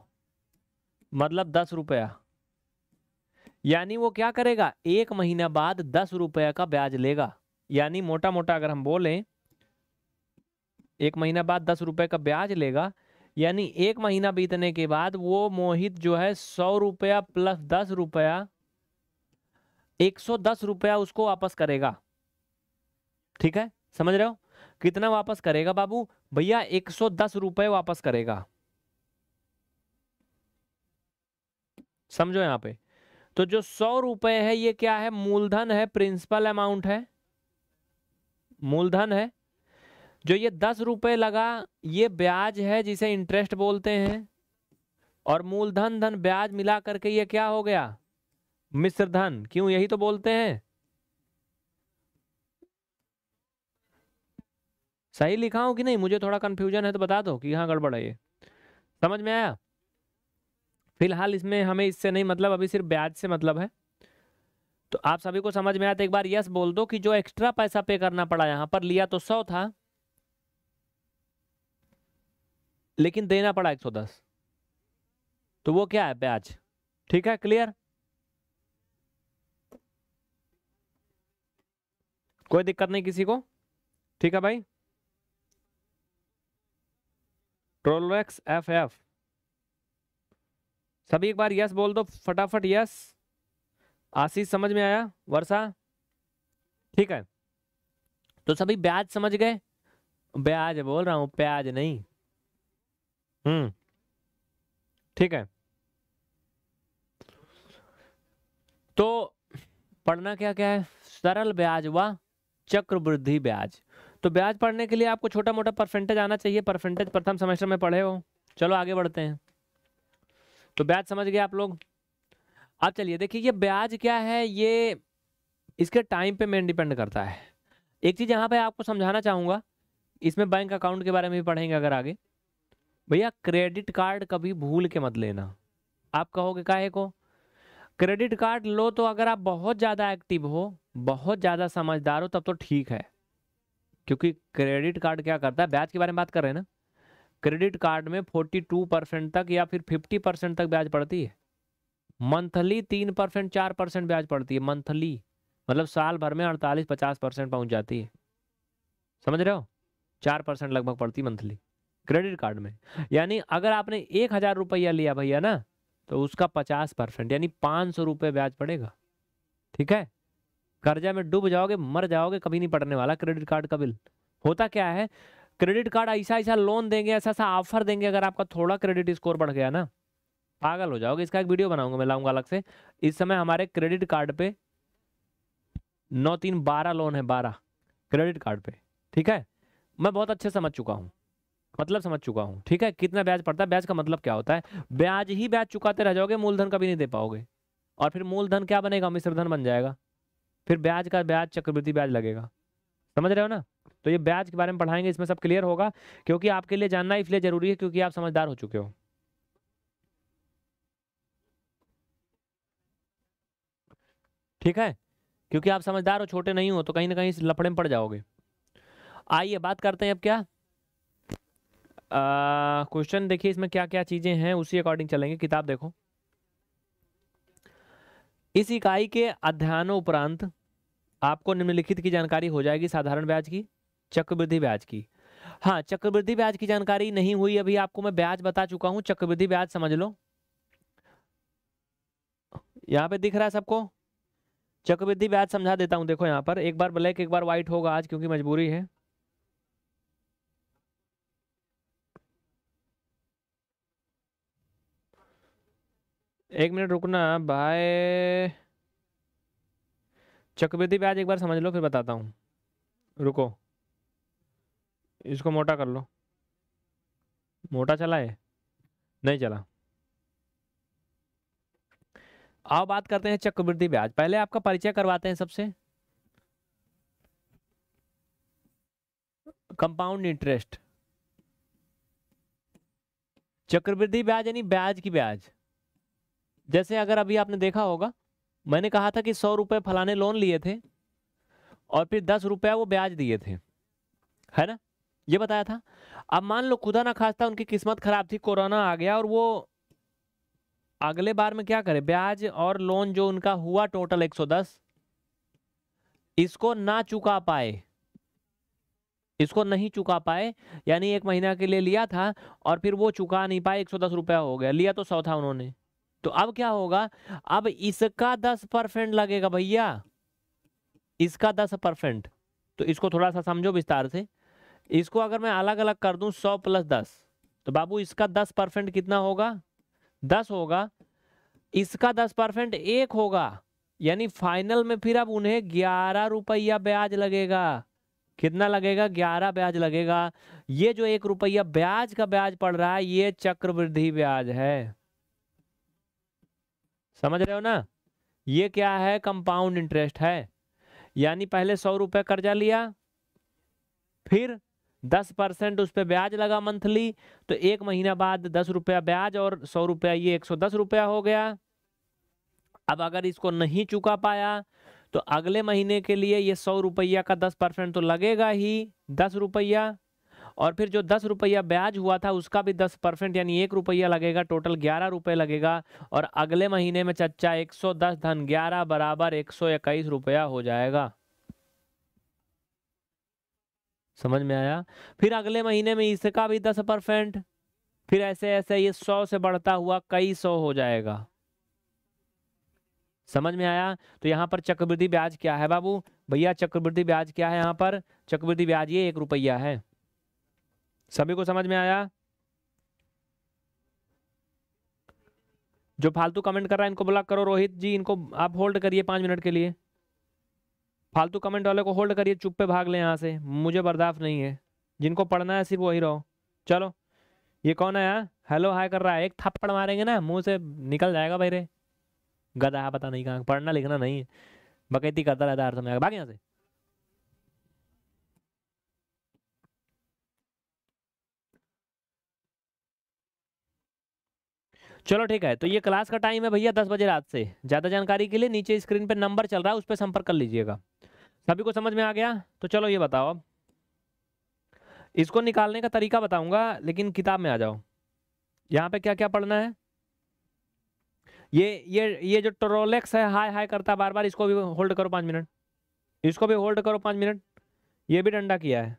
मतलब दस रुपया यानी वो क्या करेगा एक महीना बाद दस रुपया का ब्याज लेगा यानी मोटा मोटा अगर हम बोलें एक महीना बाद दस रुपये का ब्याज लेगा यानी एक महीना बीतने के बाद वो मोहित जो है सौ रुपया प्लस दस रुपया एक सौ दस रुपया उसको वापस करेगा ठीक है समझ रहे हो कितना वापस करेगा बाबू भैया एक सौ दस रुपये वापस करेगा समझो यहां पे तो जो सौ रुपये है ये क्या है मूलधन है प्रिंसिपल अमाउंट है मूलधन है जो ये दस रुपये लगा ये ब्याज है जिसे इंटरेस्ट बोलते हैं और मूलधन धन ब्याज मिला करके ये क्या हो गया मिश्र धन क्यों यही तो बोलते हैं सही लिखा हूं कि नहीं मुझे थोड़ा कंफ्यूजन है तो बता दो कि हाँ गड़बड़ है ये समझ में आया फिलहाल इसमें हमें इससे नहीं मतलब अभी सिर्फ ब्याज से मतलब है तो आप सभी को समझ में आया तो एक बार यस बोल दो कि जो एक्स्ट्रा पैसा पे करना पड़ा यहाँ पर लिया तो सौ था लेकिन देना पड़ा एक सौ दस तो वो क्या है ब्याज ठीक है क्लियर कोई दिक्कत नहीं किसी को ठीक है भाई ट्रोलोक्स एफ एफ सभी एक बार यस बोल दो फटाफट यस आशीष समझ में आया वर्षा ठीक है तो सभी ब्याज समझ गए ब्याज बोल रहा हूं प्याज नहीं हम्म ठीक है तो पढ़ना क्या क्या है सरल ब्याज व चक्रवृद्धि ब्याज तो ब्याज पढ़ने के लिए आपको छोटा मोटा परसेंटेज आना चाहिए परसेंटेज प्रथम सेमेस्टर में पढ़े हो चलो आगे बढ़ते हैं तो ब्याज समझ गए आप लोग अब चलिए देखिए ये ब्याज क्या है ये इसके टाइम पे मेन डिपेंड करता है एक चीज़ यहाँ पे आपको समझाना चाहूंगा इसमें बैंक अकाउंट के बारे में भी पढ़ेंगे अगर आगे भैया क्रेडिट कार्ड कभी भूल के मत लेना आप कहोगे काहे को क्रेडिट कार्ड लो तो अगर आप बहुत ज़्यादा एक्टिव हो बहुत ज़्यादा समझदार हो तब तो ठीक है क्योंकि क्रेडिट कार्ड क्या करता है ब्याज के बारे में बात कर रहे हैं ना क्रेडिट कार्ड में फोर्टी टू परसेंट तक या फिर फिफ्टी परसेंट तक ब्याज पड़ती है मंथली तीन परसेंट चार परसेंट ब्याज पड़ती है मंथली मतलब साल भर में अड़तालीस पचास परसेंट पहुँच जाती है समझ रहे हो चार परसेंट लगभग पड़ती मंथली क्रेडिट कार्ड में यानी अगर आपने एक हज़ार रुपया लिया भैया ना तो उसका पचास परसेंट यानी पाँच सौ रुपये ब्याज पड़ेगा ठीक है कर्जा में डूब जाओगे मर जाओगे कभी नहीं पड़ने वाला क्रेडिट कार्ड का बिल होता क्या है क्रेडिट कार्ड ऐसा ऐसा लोन देंगे ऐसा ऐसा ऑफर देंगे अगर आपका थोड़ा क्रेडिट स्कोर बढ़ गया ना पागल हो जाओगे इसका एक वीडियो बनाऊंगा मैं लाऊंगा अलग से इस समय हमारे क्रेडिट कार्ड पे नौ तीन बारह लोन है बारह क्रेडिट कार्ड पे ठीक है मैं बहुत अच्छे समझ चुका हूँ मतलब समझ चुका हूँ ठीक है कितना ब्याज पड़ता है ब्याज का मतलब क्या होता है ब्याज ही ब्याज चुकाते रह जाओगे मूलधन कभी नहीं दे पाओगे और फिर मूलधन क्या बनेगा मिश्रधन बन जाएगा फिर ब्याज का ब्याज चक्रवृद्धि ब्याज लगेगा समझ रहे हो ना तो ये ब्याज के बारे में पढ़ाएंगे इसमें सब क्लियर होगा क्योंकि आपके लिए जानना इसलिए जरूरी है क्योंकि आप समझदार हो चुके हो ठीक है क्योंकि आप समझदार हो छोटे नहीं हो तो कहीं ना कहीं लफड़े में पड़ जाओगे आइए बात करते हैं अब क्या क्वेश्चन देखिए इसमें क्या क्या चीज़ें हैं उसी अकॉर्डिंग चलेंगे किताब देखो इस इकाई के उपरांत आपको निम्नलिखित की जानकारी हो जाएगी साधारण ब्याज की चक्रवृद्धि ब्याज की हाँ चक्रवृद्धि ब्याज की जानकारी नहीं हुई अभी आपको मैं ब्याज बता चुका हूं चक्रवृद्धि ब्याज समझ लो यहाँ पे दिख रहा है सबको चक्रवृद्धि ब्याज समझा देता हूँ देखो यहाँ पर एक बार ब्लैक एक बार व्हाइट होगा आज क्योंकि मजबूरी है एक मिनट रुकना बाय चक्रवृद्धि ब्याज एक बार समझ लो फिर बताता हूँ रुको इसको मोटा कर लो मोटा चला है नहीं चला आओ बात करते हैं चक्रवृद्धि ब्याज पहले आपका परिचय करवाते हैं सबसे कंपाउंड इंटरेस्ट चक्रवृद्धि ब्याज यानी ब्याज की ब्याज जैसे अगर अभी आपने देखा होगा मैंने कहा था कि सौ रुपये फलाने लोन लिए थे और फिर दस रुपया वो ब्याज दिए थे है ना ये बताया था अब मान लो खुदा ना खास्ता उनकी किस्मत खराब थी कोरोना आ गया और वो अगले बार में क्या करे ब्याज और लोन जो उनका हुआ टोटल 110 इसको ना चुका पाए इसको नहीं चुका पाए यानी एक महीना के लिए लिया था और फिर वो चुका नहीं पाए 110 रुपया हो गया लिया तो सौ था उन्होंने तो अब क्या होगा अब इसका दस परसेंट लगेगा भैया इसका दस परसेंट तो इसको थोड़ा सा समझो विस्तार से इसको अगर मैं अलग अलग कर दूं सौ प्लस दस तो बाबू इसका दस परसेंट कितना होगा दस होगा इसका दस परसेंट एक होगा यानी फाइनल में फिर अब उन्हें ग्यारह रुपया ब्याज लगेगा कितना लगेगा ग्यारह ब्याज लगेगा ये जो एक रुपया ब्याज का ब्याज पड़ रहा है ये चक्रवृद्धि ब्याज है समझ रहे हो ना ये क्या है कंपाउंड इंटरेस्ट है यानी पहले सौ रुपये कर्जा लिया फिर दस परसेंट उस पर ब्याज लगा मंथली तो एक महीना बाद दस रुपया ब्याज और सौ रुपया ये एक सौ दस रुपया हो गया अब अगर इसको नहीं चुका पाया तो अगले महीने के लिए ये सौ रुपया का दस परसेंट तो लगेगा ही दस रुपया और फिर जो दस रुपया ब्याज हुआ था उसका भी दस परसेंट यानी एक रुपया लगेगा टोटल ग्यारह रुपये लगेगा और अगले महीने में चच्चा एक सौ दस धन ग्यारह बराबर एक सौ इक्कीस रुपया हो जाएगा समझ में आया फिर अगले महीने में इसका भी दस परसेंट फिर ऐसे ऐसे ये सौ से बढ़ता हुआ कई सौ हो जाएगा समझ में आया तो यहाँ पर चक्रवृद्धि ब्याज क्या है बाबू भैया चक्रवृद्धि ब्याज क्या है यहाँ पर चक्रवृद्धि ब्याज ये एक रुपया है सभी को समझ में आया जो फालतू कमेंट कर रहा है इनको ब्लॉक करो रोहित जी इनको आप होल्ड करिए पांच मिनट के लिए फालतू कमेंट वाले को होल्ड करिए चुप पे भाग लें यहाँ से मुझे बर्दाश्त नहीं है जिनको पढ़ना है सिर्फ वही रहो चलो ये कौन है यहाँ हेलो हाय कर रहा है एक थप्पड़ मारेंगे ना मुंह से निकल जाएगा भाई रे गधा पता नहीं कहाँ पढ़ना लिखना नहीं है बकैती करता रहता है हर समय भाग यहाँ से चलो ठीक है तो ये क्लास का टाइम है भैया दस बजे रात से ज़्यादा जानकारी के लिए नीचे स्क्रीन पर नंबर चल रहा है उस पर संपर्क कर लीजिएगा सभी को समझ में आ गया तो चलो ये बताओ अब इसको निकालने का तरीका बताऊंगा लेकिन किताब में आ जाओ यहाँ पे क्या क्या पढ़ना है ये ये ये जो ट्रोलेक्स है हाय हाय करता बार बार इसको भी होल्ड करो पाँच मिनट इसको भी होल्ड करो पाँच मिनट ये भी डंडा किया है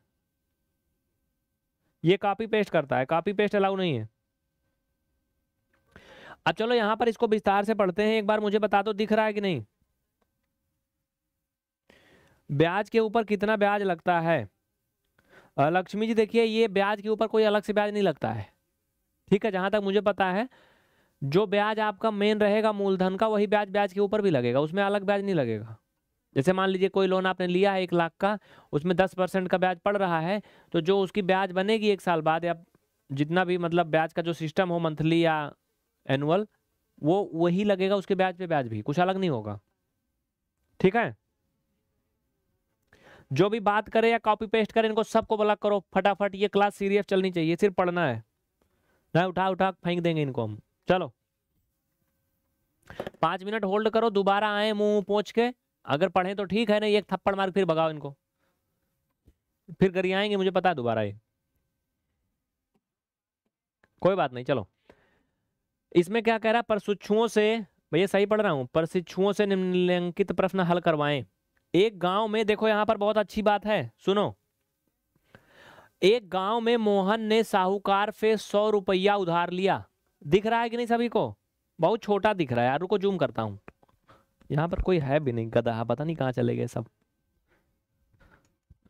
ये कॉपी पेस्ट करता है कॉपी पेस्ट अलाउ नहीं है अब चलो यहां पर इसको विस्तार से पढ़ते हैं एक बार मुझे बता दो दिख रहा है कि नहीं ब्याज के ऊपर कितना ब्याज लगता है लक्ष्मी जी देखिए ये ब्याज के ऊपर कोई अलग से ब्याज नहीं लगता है ठीक है जहां तक मुझे पता है जो ब्याज आपका मेन रहेगा मूलधन का वही ब्याज ब्याज के ऊपर भी लगेगा उसमें अलग ब्याज नहीं लगेगा जैसे मान लीजिए कोई लोन आपने लिया है एक लाख का उसमें दस परसेंट का ब्याज पड़ रहा है तो जो उसकी ब्याज बनेगी एक साल बाद या जितना भी मतलब ब्याज का जो सिस्टम हो मंथली या एनुअल वो वही लगेगा उसके ब्याज पे ब्याज भी कुछ अलग नहीं होगा ठीक है जो भी बात करे या कॉपी पेस्ट करे इनको सबको ब्लॉक करो फटाफट ये क्लास सीरियस चलनी चाहिए सिर्फ पढ़ना है ना उठा उठा फेंक देंगे इनको हम चलो पाँच मिनट होल्ड करो दोबारा आए मुंह पहुंच के अगर पढ़े तो ठीक है नहीं एक थप्पड़ मार फिर भगाओ इनको फिर करिए आएंगे मुझे पता है दोबारा ये कोई बात नहीं चलो इसमें क्या कह रहा है प्रशिक्षुओं से भैया सही पढ़ रहा हूँ प्रशिक्षुओं से निम्नलिखित प्रश्न हल करवाएं एक गांव में देखो यहाँ पर बहुत अच्छी बात है सुनो एक गांव में मोहन ने साहूकार से सौ रुपया उधार लिया दिख रहा है कि नहीं सभी को बहुत छोटा दिख रहा है यार रुको जूम करता हूँ यहाँ पर कोई है भी नहीं गदा पता नहीं कहाँ चले गए सब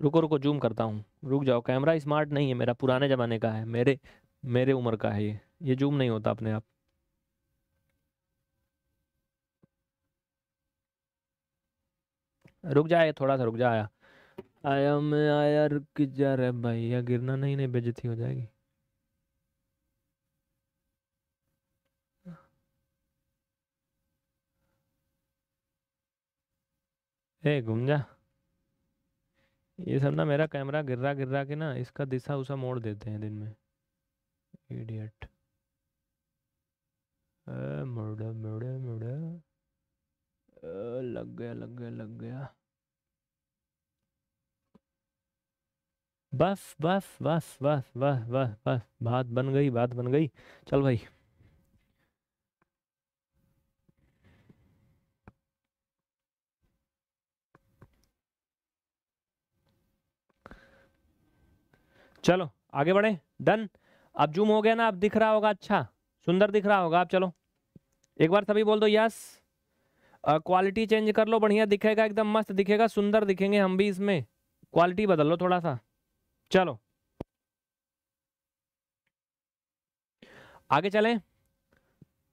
रुको रुको जूम करता हूँ रुक जाओ कैमरा स्मार्ट नहीं है मेरा पुराने ज़माने का है मेरे मेरे उम्र का है ये ये जूम नहीं होता अपने आप रुक जाए थोड़ा सा रुक जा आया आया मैं आया रुक जा रहा भाई या गिरना नहीं नहीं बेजती हो जाएगी ए घूम जा ये सब ना मेरा कैमरा गिर रहा गिर रहा के ना इसका दिशा उसा मोड़ देते हैं दिन में इडियट मुड़ा मुड़ा मुड़ा लग गया लग गया लग गया बस बस बस बस बस बस बस बात बन गई बात बन गई चल भाई चलो आगे बढ़े डन अब जूम हो गया ना अब दिख रहा होगा अच्छा सुंदर दिख रहा होगा आप चलो एक बार सभी बोल दो यस क्वालिटी चेंज कर लो बढ़िया दिखेगा एकदम मस्त दिखेगा सुंदर दिखेंगे हम भी इसमें क्वालिटी बदल लो थोड़ा सा चलो आगे चलें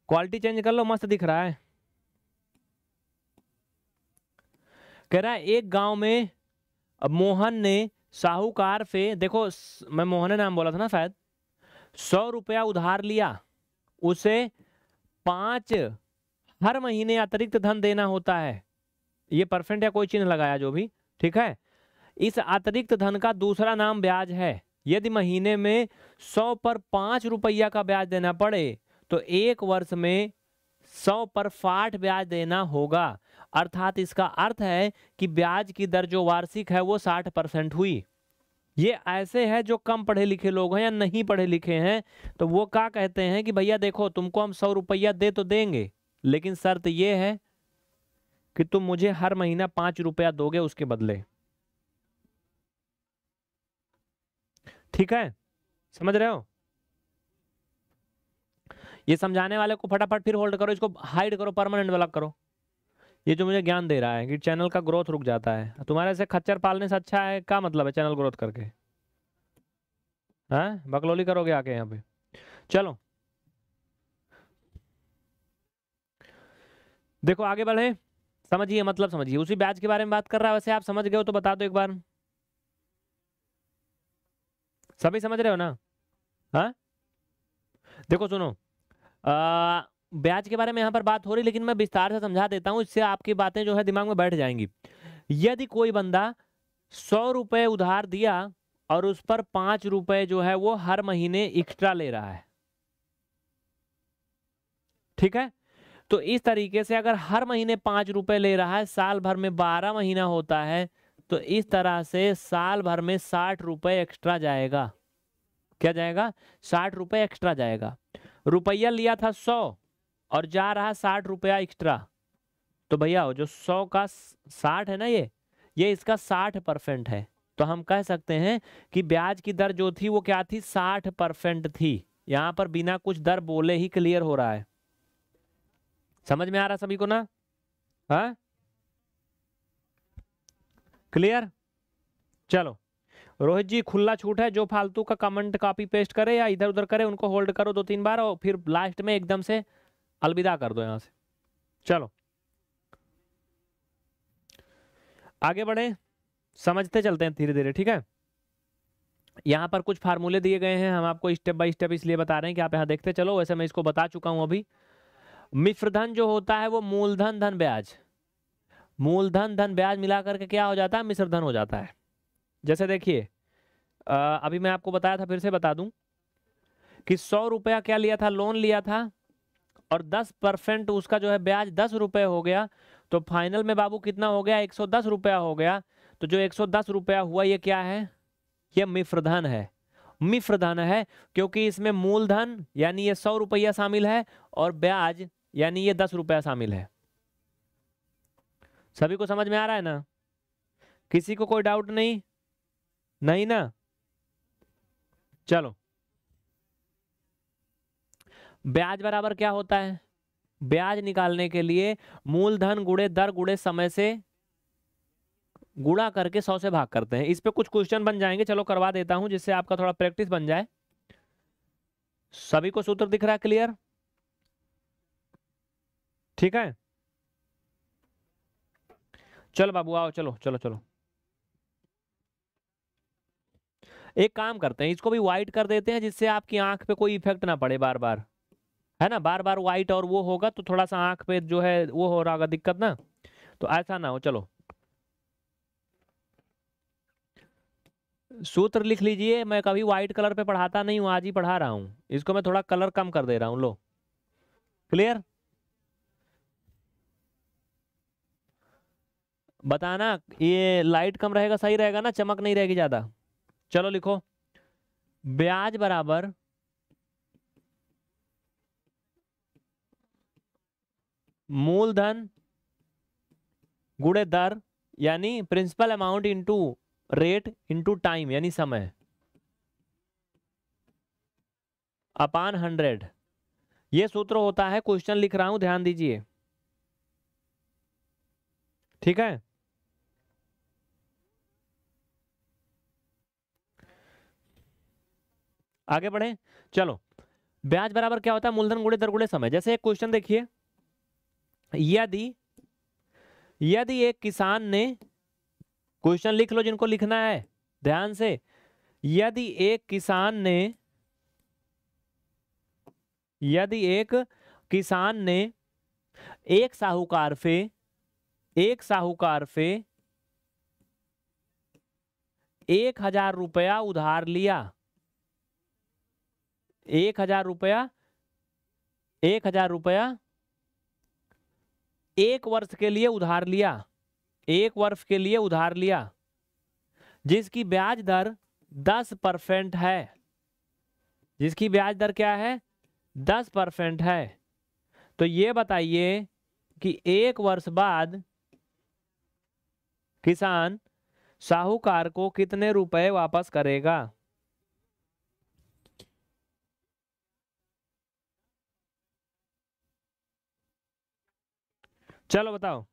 क्वालिटी चेंज कर लो मस्त दिख रहा है कह रहा है एक गांव में मोहन ने साहूकार से देखो मैं मोहन ने नाम बोला था ना शायद सौ रुपया उधार लिया उसे पांच हर महीने अतिरिक्त धन देना होता है ये परसेंट या कोई चिन्ह लगाया जो भी ठीक है इस अतिरिक्त धन का दूसरा नाम ब्याज है यदि महीने में सौ पर पांच रुपया का ब्याज देना पड़े तो एक वर्ष में सौ पर साठ ब्याज देना होगा अर्थात इसका अर्थ है कि ब्याज की दर जो वार्षिक है वो साठ परसेंट हुई ये ऐसे है जो कम पढ़े लिखे लोग हैं या नहीं पढ़े लिखे हैं तो वो क्या कहते हैं कि भैया देखो तुमको हम सौ रुपया दे तो देंगे लेकिन शर्त यह है कि तुम मुझे हर महीना पांच रुपया दोगे उसके बदले ठीक है समझ रहे हो ये समझाने वाले को फटाफट फिर होल्ड करो इसको हाइड करो परमानेंट ब्लॉक करो ये जो मुझे ज्ञान दे रहा है कि चैनल का ग्रोथ रुक जाता है तुम्हारे से खच्चर पालने से अच्छा है क्या मतलब है चैनल ग्रोथ करके हाँ बकलोली करोगे आके यहाँ पे चलो देखो आगे बढ़े समझिए मतलब समझिए उसी ब्याज के बारे में बात कर रहा है वैसे आप समझ गए हो तो बता दो एक बार सभी समझ रहे हो ना हा? देखो सुनो आ, ब्याज के बारे में यहां पर बात हो रही लेकिन मैं विस्तार से समझा देता हूँ इससे आपकी बातें जो है दिमाग में बैठ जाएंगी यदि कोई बंदा सौ रुपये उधार दिया और उस पर पांच रुपये जो है वो हर महीने एक्स्ट्रा ले रहा है ठीक है तो इस तरीके से अगर हर महीने पाँच रुपये ले रहा है साल भर में बारह महीना होता है तो इस तरह से साल भर में साठ रुपये एक्स्ट्रा जाएगा क्या जाएगा साठ रुपये एक्स्ट्रा जाएगा रुपया लिया था सौ और जा रहा साठ रुपया एक्स्ट्रा तो भैया हो जो सौ का साठ है ना ये ये इसका साठ परसेंट है तो हम कह सकते हैं कि ब्याज की दर जो थी वो क्या थी साठ परसेंट थी यहाँ पर बिना कुछ दर बोले ही क्लियर हो रहा है समझ में आ रहा सभी को ना हा? क्लियर चलो रोहित जी खुला छूट है जो फालतू का कमेंट कॉपी पेस्ट करे या इधर उधर करे उनको होल्ड करो दो तीन बार और फिर लास्ट में एकदम से अलविदा कर दो यहां से चलो आगे बढ़े समझते चलते हैं धीरे धीरे ठीक है यहां पर कुछ फार्मूले दिए गए हैं हम आपको स्टेप बाय स्टेप इसलिए बता रहे हैं कि आप यहां देखते चलो वैसे मैं इसको बता चुका हूं अभी मिश्रधन जो होता है वो मूलधन धन ब्याज मूलधन धन ब्याज मिला करके क्या हो जाता है मिश्रधन हो जाता है जैसे देखिए अभी मैं आपको बताया था फिर से बता दूं कि सौ रुपया क्या लिया था लोन लिया था और दस परसेंट उसका जो है ब्याज दस रुपये हो गया तो फाइनल में बाबू कितना हो गया एक सौ दस रुपया हो गया तो जो एक सौ दस रुपया हुआ ये क्या है ये मिफ्रधन है मिफ्रधन है क्योंकि इसमें मूलधन यानी ये सौ रुपया शामिल है और ब्याज यानी ये दस रुपया शामिल है सभी को समझ में आ रहा है ना किसी को कोई डाउट नहीं नहीं ना चलो ब्याज बराबर क्या होता है ब्याज निकालने के लिए मूलधन गुड़े दर गुड़े समय से गुड़ा करके सौ से भाग करते हैं इस पे कुछ क्वेश्चन बन जाएंगे चलो करवा देता हूं जिससे आपका थोड़ा प्रैक्टिस बन जाए सभी को सूत्र दिख रहा है क्लियर ठीक है चलो बाबू आओ चलो चलो चलो एक काम करते हैं इसको भी वाइट कर देते हैं जिससे आपकी आंख पे कोई इफेक्ट ना पड़े बार बार है ना बार बार वाइट और वो होगा तो थोड़ा सा आंख पे जो है वो हो रहा होगा दिक्कत ना तो ऐसा ना हो चलो सूत्र लिख लीजिए मैं कभी व्हाइट कलर पे पढ़ाता नहीं हूँ आज ही पढ़ा रहा हूँ इसको मैं थोड़ा कलर कम कर दे रहा हूँ लो क्लियर बताना ये लाइट कम रहेगा सही रहेगा ना चमक नहीं रहेगी ज़्यादा चलो लिखो ब्याज बराबर मूलधन गुड़े दर यानी principal amount into rate into time यानी समय अपान हंड्रेड ये सूत्र होता है क्वेश्चन लिख रहा हूं ध्यान दीजिए ठीक है आगे बढ़े चलो ब्याज बराबर क्या होता है मूलधन गुड़े दर गुड़े समय जैसे एक क्वेश्चन देखिए यदि यदि एक किसान ने क्वेश्चन लिख लो जिनको लिखना है ध्यान से यदि एक किसान ने यदि एक किसान ने एक साहूकार से एक साहूकार से एक हजार रुपया उधार लिया एक हजार रुपया एक हजार रुपया एक वर्ष के लिए उधार लिया एक वर्ष के लिए उधार लिया जिसकी ब्याज दर दस परसेंट है जिसकी ब्याज दर क्या है दस परसेंट है तो ये बताइए कि एक वर्ष बाद किसान साहूकार को कितने रुपए वापस करेगा चलो बताओ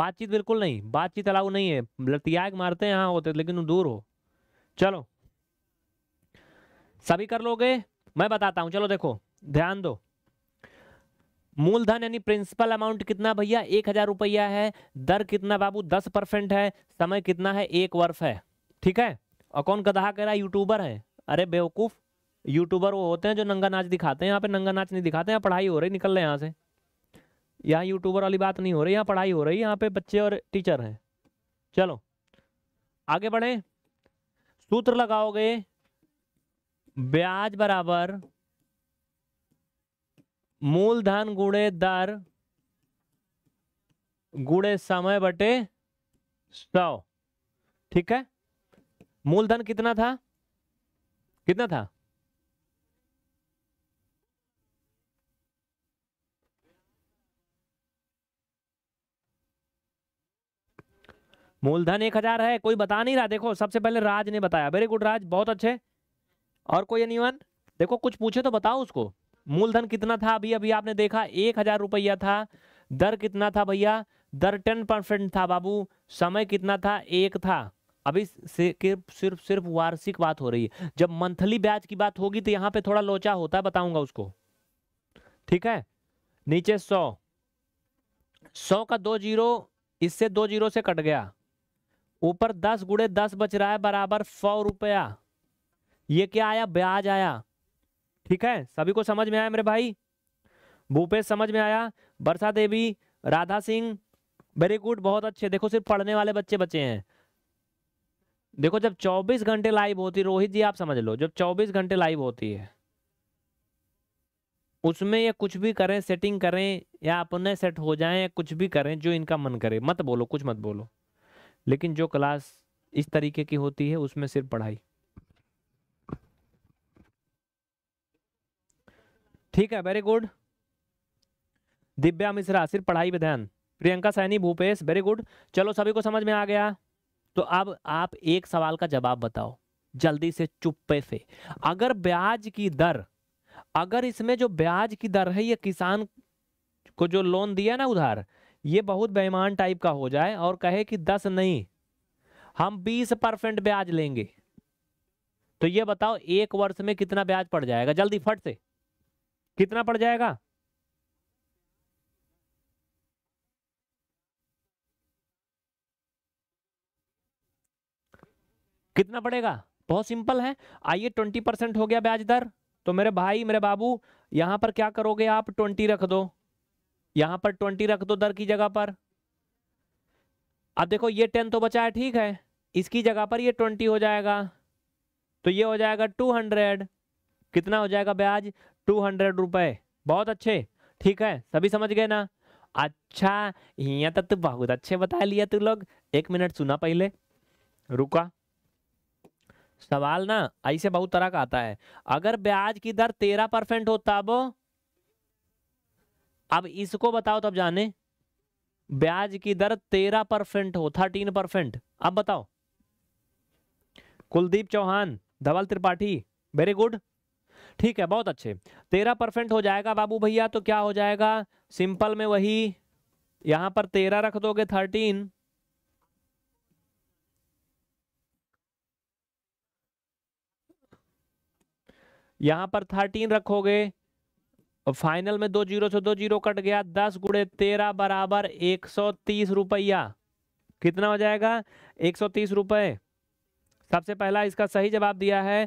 बातचीत बिल्कुल नहीं बातचीत अलाउ नहीं है लतियाग मारते हैं यहाँ होते लेकिन दूर हो चलो सभी कर लोगे मैं बताता हूँ चलो देखो ध्यान दो मूलधन यानी प्रिंसिपल अमाउंट कितना भैया एक हजार रुपया है दर कितना बाबू दस परसेंट है समय कितना है एक वर्ष है ठीक है और कौन गधा कह रहा है यूट्यूबर है अरे बेवकूफ यूट्यूबर वो होते हैं जो नंगा नाच दिखाते हैं यहाँ पे नंगा नाच नहीं दिखाते हैं पढ़ाई हो रही निकल रहे यहाँ से यहाँ यूट्यूबर वाली बात नहीं हो रही यहाँ पढ़ाई हो रही है यहाँ पे बच्चे और टीचर हैं चलो आगे बढ़े सूत्र लगाओगे ब्याज बराबर मूलधन गुणे दर गुणे समय बटे सौ ठीक है मूलधन कितना था कितना था मूलधन एक हजार है कोई बता नहीं रहा देखो सबसे पहले राज ने बताया वेरी गुड राज बहुत अच्छे और कोई एनीवन देखो कुछ पूछे तो बताओ उसको मूलधन कितना था अभी अभी आपने देखा एक हजार रुपया था दर कितना था भैया दर टेन परसेंट था बाबू समय कितना था एक था अभी सिर्फ सिर्फ वार्षिक बात हो रही है जब मंथली ब्याज की बात होगी तो यहाँ पे थोड़ा लोचा होता है बताऊंगा उसको ठीक है नीचे सौ सौ का दो जीरो इससे दो जीरो से कट गया ऊपर दस गुड़े दस बच रहा है बराबर सौ रुपया ये क्या आया ब्याज आया ठीक है सभी को समझ में आया मेरे भाई भूपेश समझ में आया वर्षा देवी राधा सिंह वेरी गुड बहुत अच्छे देखो सिर्फ पढ़ने वाले बच्चे बचे हैं देखो जब 24 घंटे लाइव होती रोहित जी आप समझ लो जब 24 घंटे लाइव होती है उसमें ये कुछ भी करें सेटिंग करें या अपने सेट हो जाएं कुछ भी करें जो इनका मन करे मत बोलो कुछ मत बोलो लेकिन जो क्लास इस तरीके की होती है उसमें सिर्फ पढ़ाई ठीक है वेरी गुड दिव्या मिश्रा सिर्फ पढ़ाई में ध्यान प्रियंका सैनी भूपेश वेरी गुड चलो सभी को समझ में आ गया तो अब आप एक सवाल का जवाब बताओ जल्दी से चुप्पे से अगर ब्याज की दर अगर इसमें जो ब्याज की दर है ये किसान को जो लोन दिया ना उधार ये बहुत बेईमान टाइप का हो जाए और कहे कि दस नहीं हम बीस परसेंट ब्याज लेंगे तो ये बताओ एक वर्ष में कितना ब्याज पड़ जाएगा जल्दी फट से कितना पड़ जाएगा कितना पड़ेगा बहुत सिंपल है आइए ट्वेंटी परसेंट हो गया ब्याज दर तो मेरे भाई मेरे बाबू यहां पर क्या करोगे आप ट्वेंटी रख दो यहां पर ट्वेंटी रख दो दर की जगह पर अब देखो ये टेन तो बचा है ठीक है इसकी जगह पर ये ट्वेंटी हो जाएगा तो ये हो जाएगा टू हंड्रेड कितना हो जाएगा ब्याज टू हंड्रेड रुपये बहुत अच्छे ठीक है सभी समझ गए ना अच्छा यहाँ तक तो बहुत अच्छे बता लिया तू लोग एक मिनट सुना पहले रुका सवाल ना ऐसे बहुत तरह का आता है अगर ब्याज की दर तेरह परसेंट हो तब अब इसको बताओ तब तो जाने ब्याज की दर तेरह परसेंट हो थर्टीन परसेंट अब बताओ कुलदीप चौहान धवल त्रिपाठी वेरी गुड ठीक है बहुत अच्छे तेरह परसेंट हो जाएगा बाबू भैया तो क्या हो जाएगा सिंपल में वही यहां पर तेरह रख दोगे थर्टीन यहां पर थर्टीन रखोगे और फाइनल में दो जीरो से दो जीरो कट गया दस गुड़े तेरह बराबर एक सौ तीस रुपया कितना हो जाएगा एक सौ तीस रुपये सबसे पहला इसका सही जवाब दिया है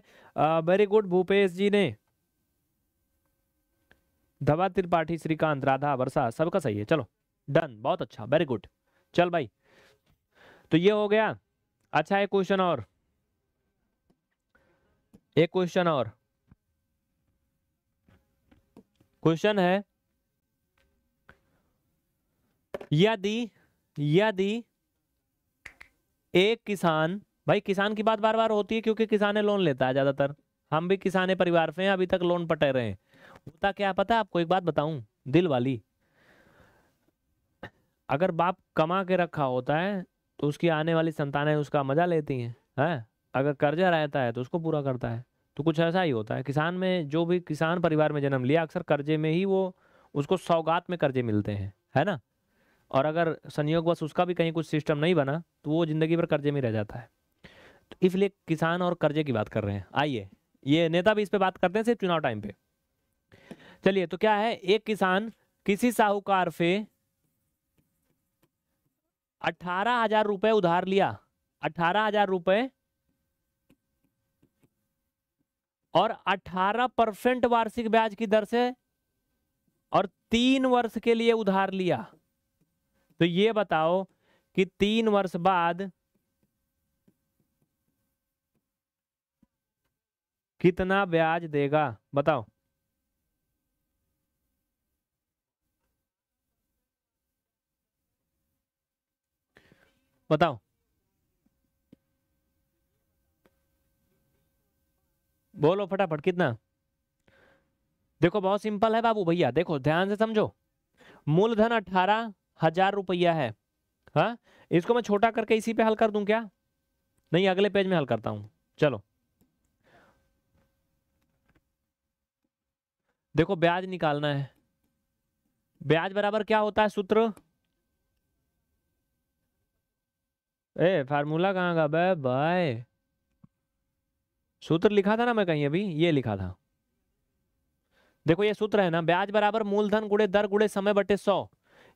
वेरी गुड भूपेश जी ने धवा त्रिपाठी श्रीकांत राधा वर्षा सबका सही है चलो डन बहुत अच्छा वेरी गुड चल भाई तो ये हो गया अच्छा एक क्वेश्चन और एक क्वेश्चन और क्वेश्चन है यदि यदि एक किसान भाई किसान की बात बार बार होती है क्योंकि किसान लोन लेता है ज्यादातर हम भी किसान परिवार से हैं अभी तक लोन पटे रहे हैं होता क्या पता आपको एक बात बताऊं दिल वाली अगर बाप कमा के रखा होता है तो उसकी आने वाली संतानें उसका मजा लेती हैं है अगर कर्जा रहता है तो उसको पूरा करता है तो कुछ ऐसा ही होता है किसान में जो भी किसान परिवार में जन्म लिया अक्सर कर्जे में ही वो उसको सौगात में कर्जे मिलते हैं है ना और अगर बस उसका भी कहीं कुछ सिस्टम नहीं बना तो वो ज़िंदगी भर कर्जे में रह जाता है तो इसलिए किसान और कर्जे की बात कर रहे हैं आइए ये नेता भी इस पर बात करते हैं सिर्फ चुनाव टाइम पे चलिए तो क्या है एक किसान किसी साहूकार से अठारह हजार रुपये उधार लिया अठारह हजार रुपये और 18 परसेंट वार्षिक ब्याज की दर से और तीन वर्ष के लिए उधार लिया तो ये बताओ कि तीन वर्ष बाद कितना ब्याज देगा बताओ बताओ बोलो फटाफट कितना देखो बहुत सिंपल है बाबू भैया देखो ध्यान से समझो मूलधन अठारह हजार रुपया है हा? इसको मैं छोटा करके इसी पे हल कर दूं क्या नहीं अगले पेज में हल करता हूं चलो देखो ब्याज निकालना है ब्याज बराबर क्या होता है सूत्र ए फार्मूला कहाँ का बाय बाय सूत्र लिखा था ना मैं कहीं अभी ये लिखा था देखो ये सूत्र है ना ब्याज बराबर मूलधन गुड़े दर गुड़े समय बटे सौ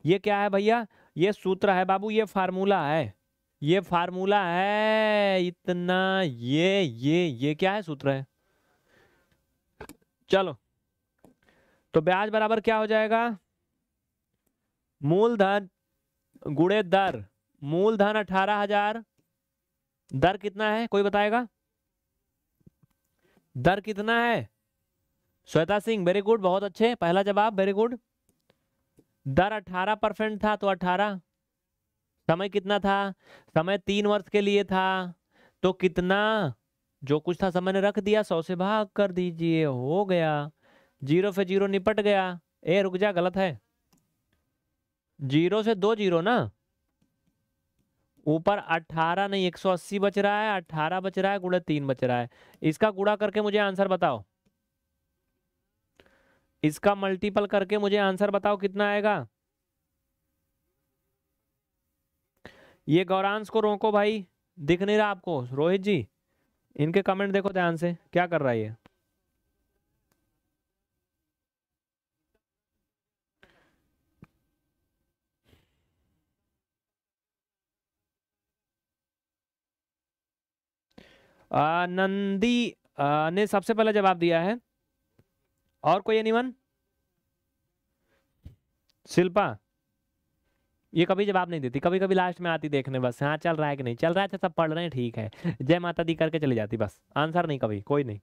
ये क्या है भैया ये सूत्र है बाबू ये फार्मूला है ये फार्मूला है इतना ये ये ये क्या है सूत्र है चलो तो ब्याज बराबर क्या हो जाएगा मूलधन गुड़े दर मूलधन अठारह हजार दर कितना है कोई बताएगा दर कितना है श्वेता सिंह वेरी गुड बहुत अच्छे पहला जवाब वेरी गुड दर अठारह परसेंट था तो अठारह समय कितना था समय तीन वर्ष के लिए था तो कितना जो कुछ था समय ने रख दिया सौ से भाग कर दीजिए हो गया जीरो से जीरो निपट गया ए रुक जा गलत है जीरो से दो जीरो ना ऊपर 18 नहीं 180 बच रहा है 18 बच रहा है गुड़ा तीन बच रहा है इसका गुड़ा करके मुझे आंसर बताओ इसका मल्टीपल करके मुझे आंसर बताओ कितना आएगा ये गौरांश को रोको भाई दिख नहीं रहा आपको रोहित जी इनके कमेंट देखो ध्यान से क्या कर रहा है ये नंदी ने सबसे पहले जवाब दिया है और कोई एनीवन शिल्पा ये कभी जवाब नहीं देती कभी कभी लास्ट में आती देखने बस हाँ चल रहा है कि नहीं चल रहा है तो सब पढ़ रहे हैं ठीक है जय माता दी करके चली जाती बस आंसर नहीं कभी कोई नहीं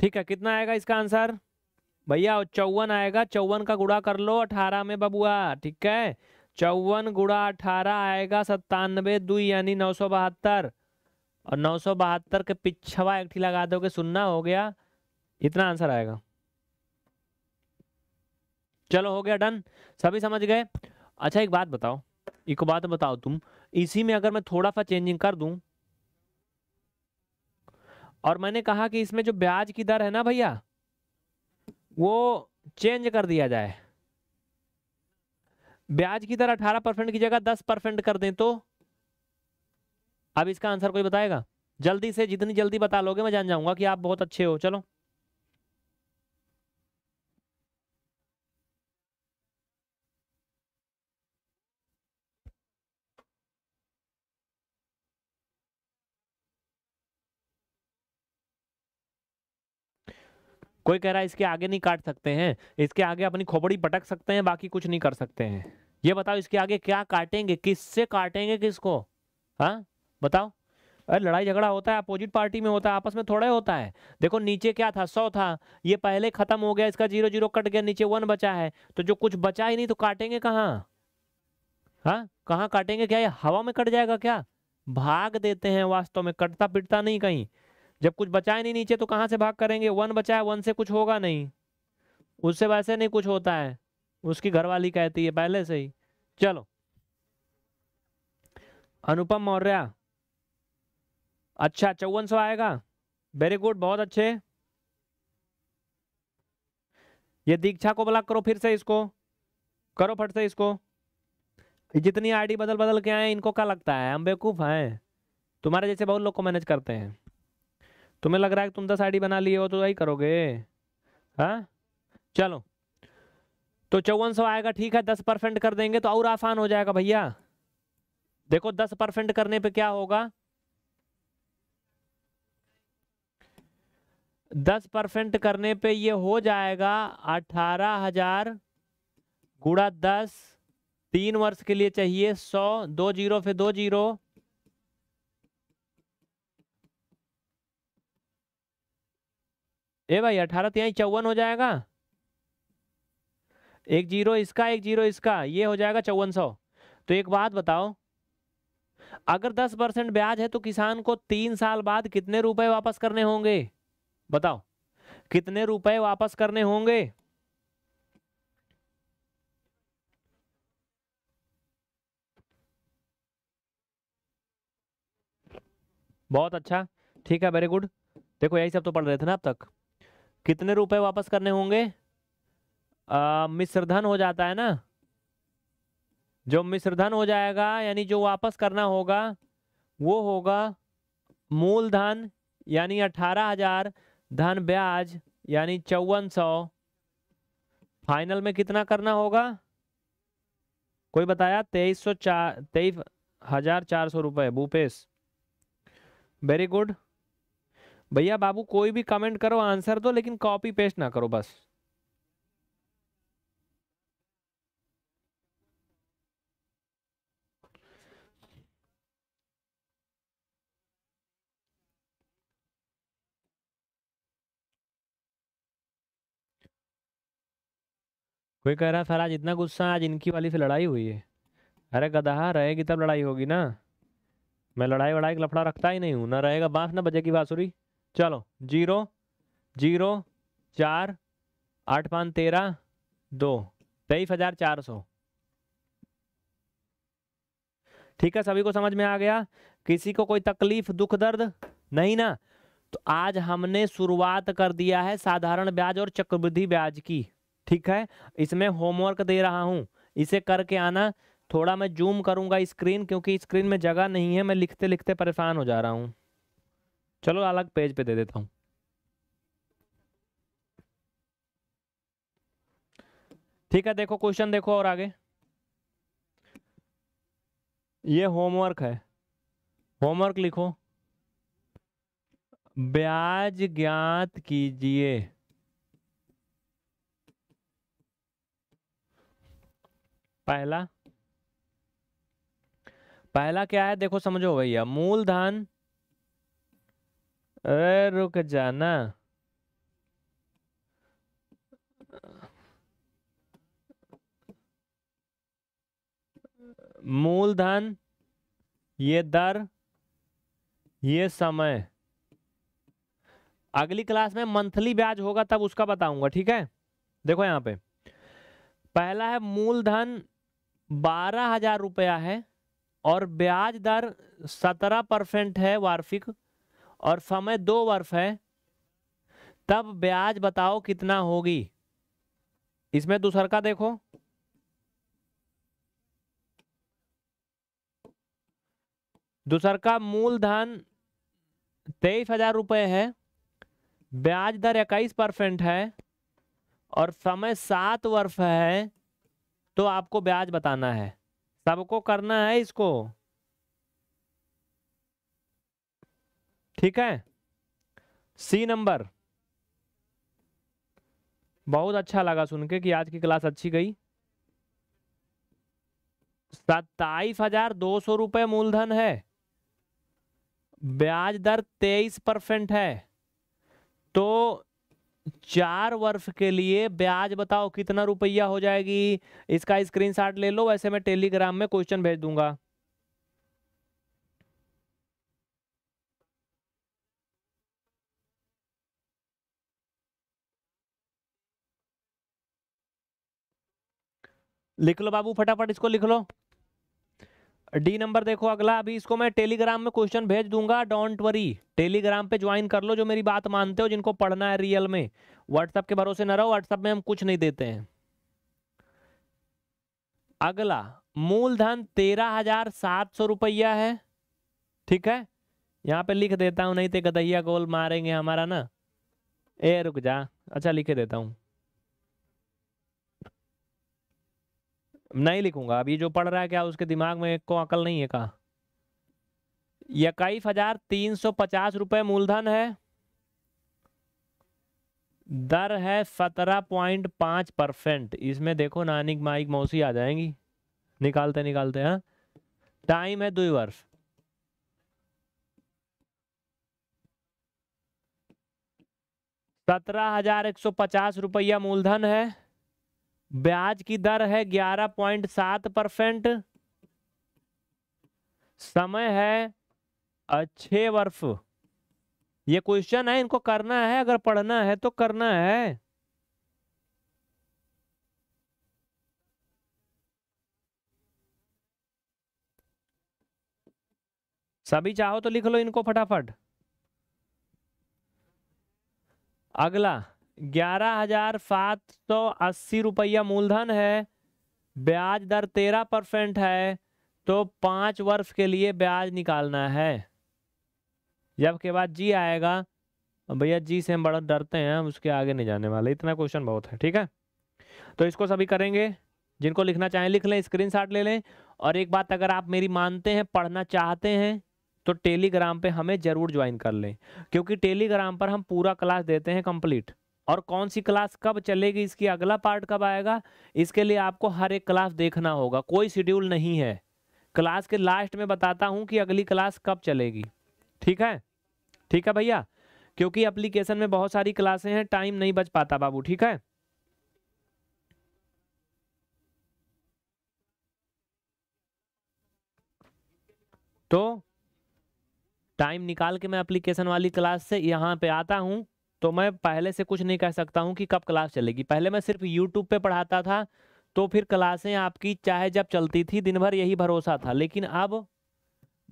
ठीक है कितना आएगा इसका आंसर भैया चौवन आएगा चौवन का गुड़ा कर लो अठारह में बबुआ ठीक है चौवन गुड़ा अठारह आएगा सत्तानबे दुई यानी नौ सौ बहत्तर और नौ सौ बहत्तर के पिछवा एक लगा दोगे सुनना हो गया इतना आंसर आएगा चलो हो गया डन सभी समझ गए अच्छा एक बात बताओ एक बात बताओ तुम इसी में अगर मैं थोड़ा सा चेंजिंग कर दूं और मैंने कहा कि इसमें जो ब्याज की दर है ना भैया वो चेंज कर दिया जाए ब्याज की दर 18 परसेंट की जगह 10 परसेंट कर दें तो अब इसका आंसर कोई बताएगा जल्दी से जितनी जल्दी बता लोगे मैं जान जाऊंगा कि आप बहुत अच्छे हो चलो कोई कह रहा है इसके आगे नहीं काट सकते हैं इसके आगे अपनी खोपड़ी पटक सकते हैं बाकी कुछ नहीं कर सकते हैं ये बताओ इसके आगे क्या काटेंगे किससे काटेंगे किसको हाँ बताओ अरे लड़ाई झगड़ा होता है अपोजिट पार्टी में होता है आपस में थोड़ा होता है देखो नीचे क्या था सौ था ये पहले खत्म हो गया इसका जीरो जीरो कट गया नीचे वन बचा है तो जो कुछ बचा ही नहीं तो काटेंगे कहाँ हाँ कहाँ काटेंगे क्या ये हवा में कट जाएगा क्या भाग देते हैं वास्तव में कटता पिटता नहीं कहीं जब कुछ बचाए नहीं नीचे तो कहाँ से भाग करेंगे वन बचाए वन से कुछ होगा नहीं उससे वैसे नहीं कुछ होता है उसकी घरवाली कहती है पहले से ही चलो अनुपम मौर्य अच्छा चौवन सौ आएगा वेरी गुड बहुत अच्छे ये दीक्षा को ब्लॉक करो फिर से इसको करो फट से इसको जितनी आईडी बदल बदल के आए इनको क्या लगता है हम बेवकूफ़ हैं तुम्हारे जैसे बहुत लोग को मैनेज करते हैं तुम्हें लग रहा है कि तुम दस आईडी बना लिए हो तो वही करोगे हाँ चलो तो चौवन सौ आएगा ठीक है दस परसेंट कर देंगे तो और आसान हो जाएगा भैया देखो दस परसेंट करने पे क्या होगा दस परसेंट करने पे ये हो जाएगा अठारह हजार गुड़ा दस तीन वर्ष के लिए चाहिए सौ दो जीरो फिर दो जीरो ए भाई अठारह तिहाई तो चौवन हो जाएगा एक जीरो इसका एक जीरो इसका ये हो जाएगा चौवन सौ तो एक बात बताओ अगर दस परसेंट ब्याज है तो किसान को तीन साल बाद कितने रुपए वापस करने होंगे बताओ कितने रुपए वापस करने होंगे बहुत अच्छा ठीक है वेरी गुड देखो यही सब तो पढ़ रहे थे ना अब तक कितने रुपए वापस करने होंगे मिश्रधन हो जाता है ना जो मिश्रधन हो जाएगा यानी जो वापस करना होगा वो होगा मूलधन यानी अठारह हजार धन ब्याज यानी चौवन सौ फाइनल में कितना करना होगा कोई बताया तेईस सौ चार तेईस हजार चार सौ रुपये भूपेश वेरी गुड भैया बाबू कोई भी कमेंट करो आंसर दो लेकिन कॉपी पेस्ट ना करो बस कोई कह रहा सर आज इतना गुस्सा आज इनकी वाली से लड़ाई हुई है अरे गदहा रहेगी तब लड़ाई होगी ना मैं लड़ाई वड़ाई का लफड़ा रखता ही नहीं हूँ ना रहेगा बांस ना बजेगी बांसुरी चलो जीरो जीरो चार आठ पाँच तेरह दो तेईस हजार चार सौ ठीक है सभी को समझ में आ गया किसी को कोई तकलीफ दुख दर्द नहीं ना तो आज हमने शुरुआत कर दिया है साधारण ब्याज और चक्रवृद्धि ब्याज की ठीक है इसमें होमवर्क दे रहा हूँ इसे करके आना थोड़ा मैं जूम करूंगा स्क्रीन क्योंकि स्क्रीन में जगह नहीं है मैं लिखते लिखते परेशान हो जा रहा हूँ चलो अलग पेज पे दे देता हूँ ठीक है देखो क्वेश्चन देखो और आगे ये होमवर्क है होमवर्क लिखो ब्याज ज्ञात कीजिए पहला पहला क्या है देखो समझो भैया मूलधन अरे रुक जाना मूलधन ये दर ये समय अगली क्लास में मंथली ब्याज होगा तब उसका बताऊंगा ठीक है देखो यहां पे पहला है मूलधन बारह हजार रुपया है और ब्याज दर सत्रह परसेंट है वार्षिक और समय दो वर्ष है तब ब्याज बताओ कितना होगी इसमें दूसर तो का देखो दूसर का मूलधन तेईस हजार रुपये है ब्याज दर इक्कीस परसेंट है और समय सात वर्ष है तो आपको ब्याज बताना है सबको करना है इसको ठीक है सी नंबर बहुत अच्छा लगा सुन के कि आज की क्लास अच्छी गई सत्ताईस हजार दो सौ रुपये मूलधन है ब्याज दर तेईस परसेंट है तो चार वर्ष के लिए ब्याज बताओ कितना रुपया हो जाएगी इसका स्क्रीनशॉट ले लो वैसे मैं टेलीग्राम में क्वेश्चन भेज दूंगा लिख लो बाबू फटाफट इसको लिख लो डी नंबर देखो अगला अभी इसको मैं टेलीग्राम में क्वेश्चन भेज दूंगा डोंट वरी टेलीग्राम पे ज्वाइन कर लो जो मेरी बात मानते हो जिनको पढ़ना है रियल में व्हाट्सएप के भरोसे न रहो व्हाट्सएप में हम कुछ नहीं देते हैं अगला मूलधन तेरह हजार सात सौ रुपया है ठीक है यहाँ पे लिख देता हूँ नहीं तो गदैया गोल मारेंगे हमारा ना ए रुक जा अच्छा लिखे देता हूँ नहीं लिखूंगा अभी जो पढ़ रहा है क्या उसके दिमाग में को अकल नहीं है कहा इक्कीस हजार तीन सौ पचास रुपये मूलधन है दर है सत्रह पॉइंट पाँच परसेंट इसमें देखो नानिक माइक मौसी आ जाएंगी निकालते निकालते हैं हाँ। टाइम है दो वर्ष सत्रह हजार एक सौ पचास रुपया मूलधन है ब्याज की दर है ग्यारह पॉइंट सात परसेंट समय है छः वर्ष ये क्वेश्चन है इनको करना है अगर पढ़ना है तो करना है सभी चाहो तो लिख लो इनको फटाफट अगला ग्यारह हजार सात सौ अस्सी रुपया मूलधन है ब्याज दर तेरह परसेंट है तो पाँच वर्ष के लिए ब्याज निकालना है जब के बाद जी आएगा भैया जी से हम बड़ा डरते हैं हम उसके आगे नहीं जाने वाले इतना क्वेश्चन बहुत है ठीक है तो इसको सभी करेंगे जिनको लिखना चाहें लिख लें स्क्रीन ले लें और एक बात अगर आप मेरी मानते हैं पढ़ना चाहते हैं तो टेलीग्राम पे हमें ज़रूर ज्वाइन कर लें क्योंकि टेलीग्राम पर हम पूरा क्लास देते हैं कंप्लीट और कौन सी क्लास कब चलेगी इसकी अगला पार्ट कब आएगा इसके लिए आपको हर एक क्लास देखना होगा कोई शेड्यूल नहीं है क्लास के लास्ट में बताता हूं कि अगली क्लास कब चलेगी ठीक है ठीक है भैया क्योंकि एप्लीकेशन में बहुत सारी क्लासें हैं टाइम नहीं बच पाता बाबू ठीक है तो टाइम निकाल के मैं एप्लीकेशन वाली क्लास से यहां पे आता हूं तो मैं पहले से कुछ नहीं कह सकता हूँ कि कब क्लास चलेगी पहले मैं सिर्फ यूट्यूब पे पढ़ाता था तो फिर क्लासें आपकी चाहे जब चलती थी दिन भर यही भरोसा था लेकिन अब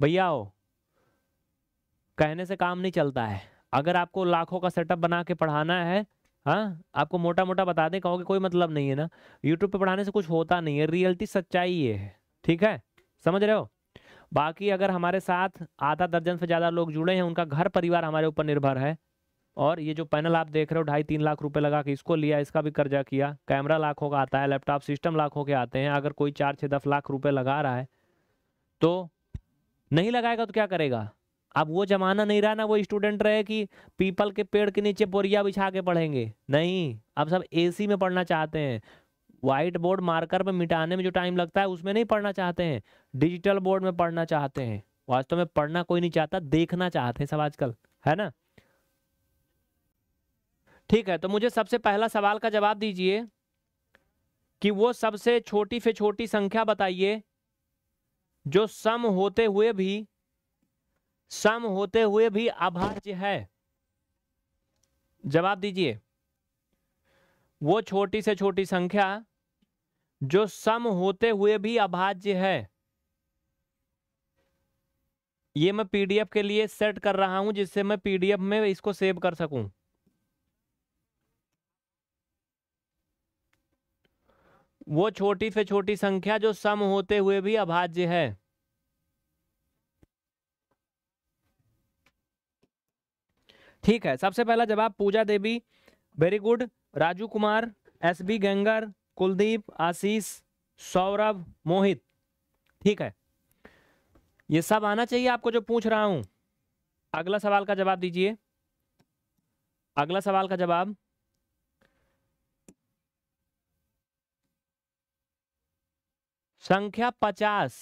भैया हो कहने से काम नहीं चलता है अगर आपको लाखों का सेटअप बना के पढ़ाना है हाँ आपको मोटा मोटा बता दें कहोगे कोई मतलब नहीं है ना यूट्यूब पे पढ़ाने से कुछ होता नहीं है रियलिटी सच्चाई ये है ठीक है समझ रहे हो बाकी अगर हमारे साथ आधा दर्जन से ज़्यादा लोग जुड़े हैं उनका घर परिवार हमारे ऊपर निर्भर है और ये जो पैनल आप देख रहे हो ढाई तीन लाख रुपए लगा के इसको लिया इसका भी कर्जा किया कैमरा लाखों का आता है लैपटॉप सिस्टम लाखों के आते हैं अगर कोई चार छः दस लाख रुपए लगा रहा है तो नहीं लगाएगा तो क्या करेगा अब वो जमाना नहीं रहा ना वो स्टूडेंट रहे कि पीपल के पेड़ के नीचे बोरिया बिछा के पढ़ेंगे नहीं अब सब ए में पढ़ना चाहते हैं वाइट बोर्ड मार्कर में मिटाने में जो टाइम लगता है उसमें नहीं पढ़ना चाहते हैं डिजिटल बोर्ड में पढ़ना चाहते हैं वास्तव में पढ़ना कोई नहीं चाहता देखना चाहते हैं सब आजकल है ना ठीक है तो मुझे सबसे पहला सवाल का जवाब दीजिए कि वो सबसे छोटी से छोटी संख्या बताइए जो सम होते हुए भी सम होते हुए भी अभाज्य है जवाब दीजिए वो छोटी से छोटी संख्या जो सम होते हुए भी अभाज्य है ये मैं पीडीएफ के लिए सेट कर रहा हूं जिससे मैं पीडीएफ में इसको सेव कर सकूं वो छोटी से छोटी संख्या जो सम होते हुए भी अभाज्य है ठीक है सबसे पहला जवाब Pooja Devi very good Raju Kumar S B Gangar Kuldeep Ashish Saurabh Mohit ठीक है ये सब आना चाहिए आपको जो पूछ रहा हूं अगला सवाल का जवाब दीजिए अगला सवाल का जवाब संख्या पचास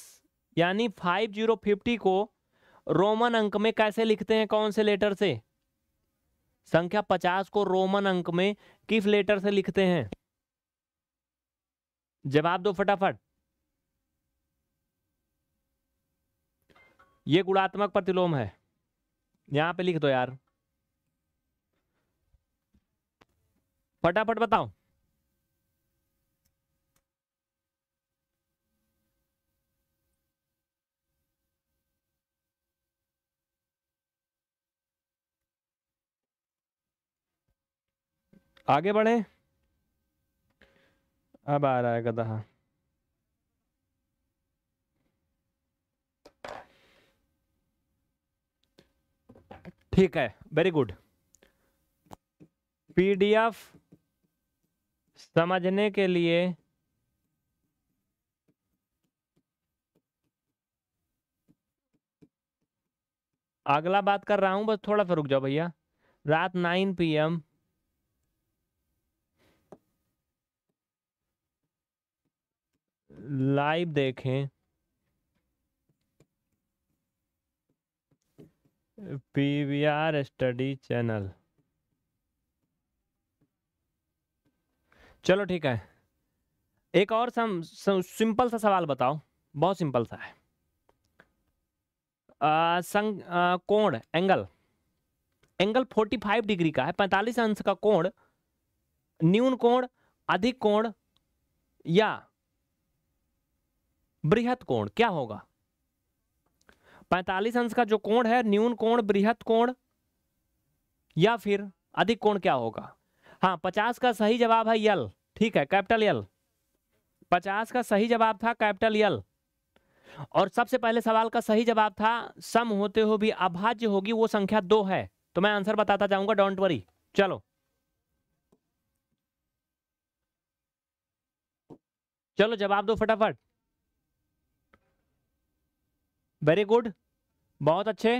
यानी फाइव जीरो फिफ्टी को रोमन अंक में कैसे लिखते हैं कौन से लेटर से संख्या पचास को रोमन अंक में किस लेटर से लिखते हैं जवाब दो फटाफट ये गुणात्मक प्रतिलोम है यहां पे लिख दो यार फटाफट बताओ आगे बढ़ें अब आ रहा है गदहा ठीक है वेरी गुड पीडीएफ समझने के लिए अगला बात कर रहा हूं बस थोड़ा सा रुक जाओ भैया रात नाइन पीएम लाइव देखें पीवीआर स्टडी चैनल चलो ठीक है एक और सम, सम सिंपल सा सवाल बताओ बहुत सिंपल सा है आ, संग कोण एंगल एंगल 45 डिग्री का है 45 अंश का कोण न्यून कोण अधिक कोण या बृहत कोण क्या होगा पैंतालीस अंश का जो कोण है न्यून कोण बृहत कोण या फिर अधिक कोण क्या होगा हाँ पचास का सही जवाब है यल ठीक है कैपिटल यल पचास का सही जवाब था कैपिटल यल और सबसे पहले सवाल का सही जवाब था सम होते हो भी अभाज्य होगी वो संख्या दो है तो मैं आंसर बताता जाऊंगा डोंट वरी चलो चलो जवाब दो फटाफट वेरी गुड बहुत अच्छे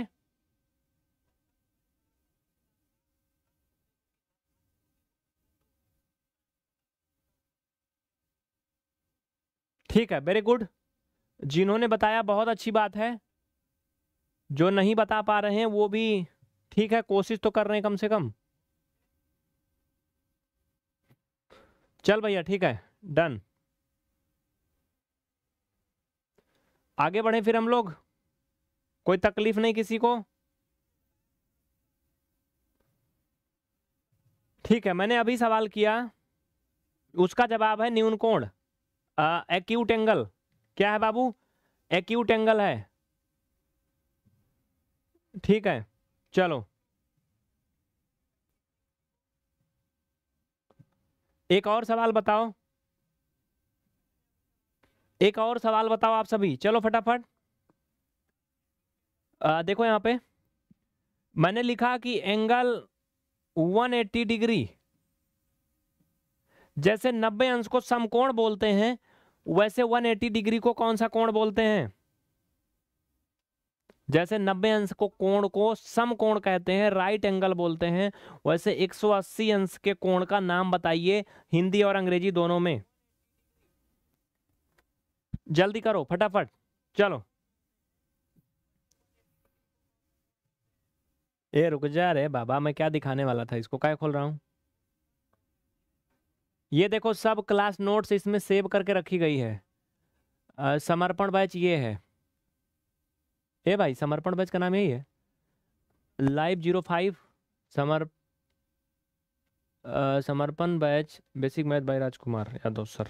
ठीक है वेरी गुड जिन्होंने बताया बहुत अच्छी बात है जो नहीं बता पा रहे हैं वो भी ठीक है कोशिश तो कर रहे हैं कम से कम चल भैया ठीक है डन आगे बढ़े फिर हम लोग कोई तकलीफ नहीं किसी को ठीक है मैंने अभी सवाल किया उसका जवाब है न्यून कोण एक्यूट एंगल क्या है बाबू एक्यूट एंगल है ठीक है चलो एक और सवाल बताओ एक और सवाल बताओ आप सभी चलो फटाफट आ, देखो यहाँ पे मैंने लिखा कि एंगल 180 डिग्री जैसे 90 अंश को समकोण बोलते हैं वैसे 180 डिग्री को कौन सा कोण बोलते हैं जैसे 90 अंश को कोण को समकोण कहते हैं राइट एंगल बोलते हैं वैसे 180 अंश के कोण का नाम बताइए हिंदी और अंग्रेजी दोनों में जल्दी करो फटाफट चलो ए रुक जा रे बाबा मैं क्या दिखाने वाला था इसको क्या खोल रहा हूँ ये देखो सब क्लास नोट्स इसमें सेव करके रखी गई है समर्पण बैच ये है ए भाई समर्पण बैच का नाम यही है लाइव जीरो फाइव समर समर्पण बैच बेसिक मैथ भाई राजकुमार यादव सर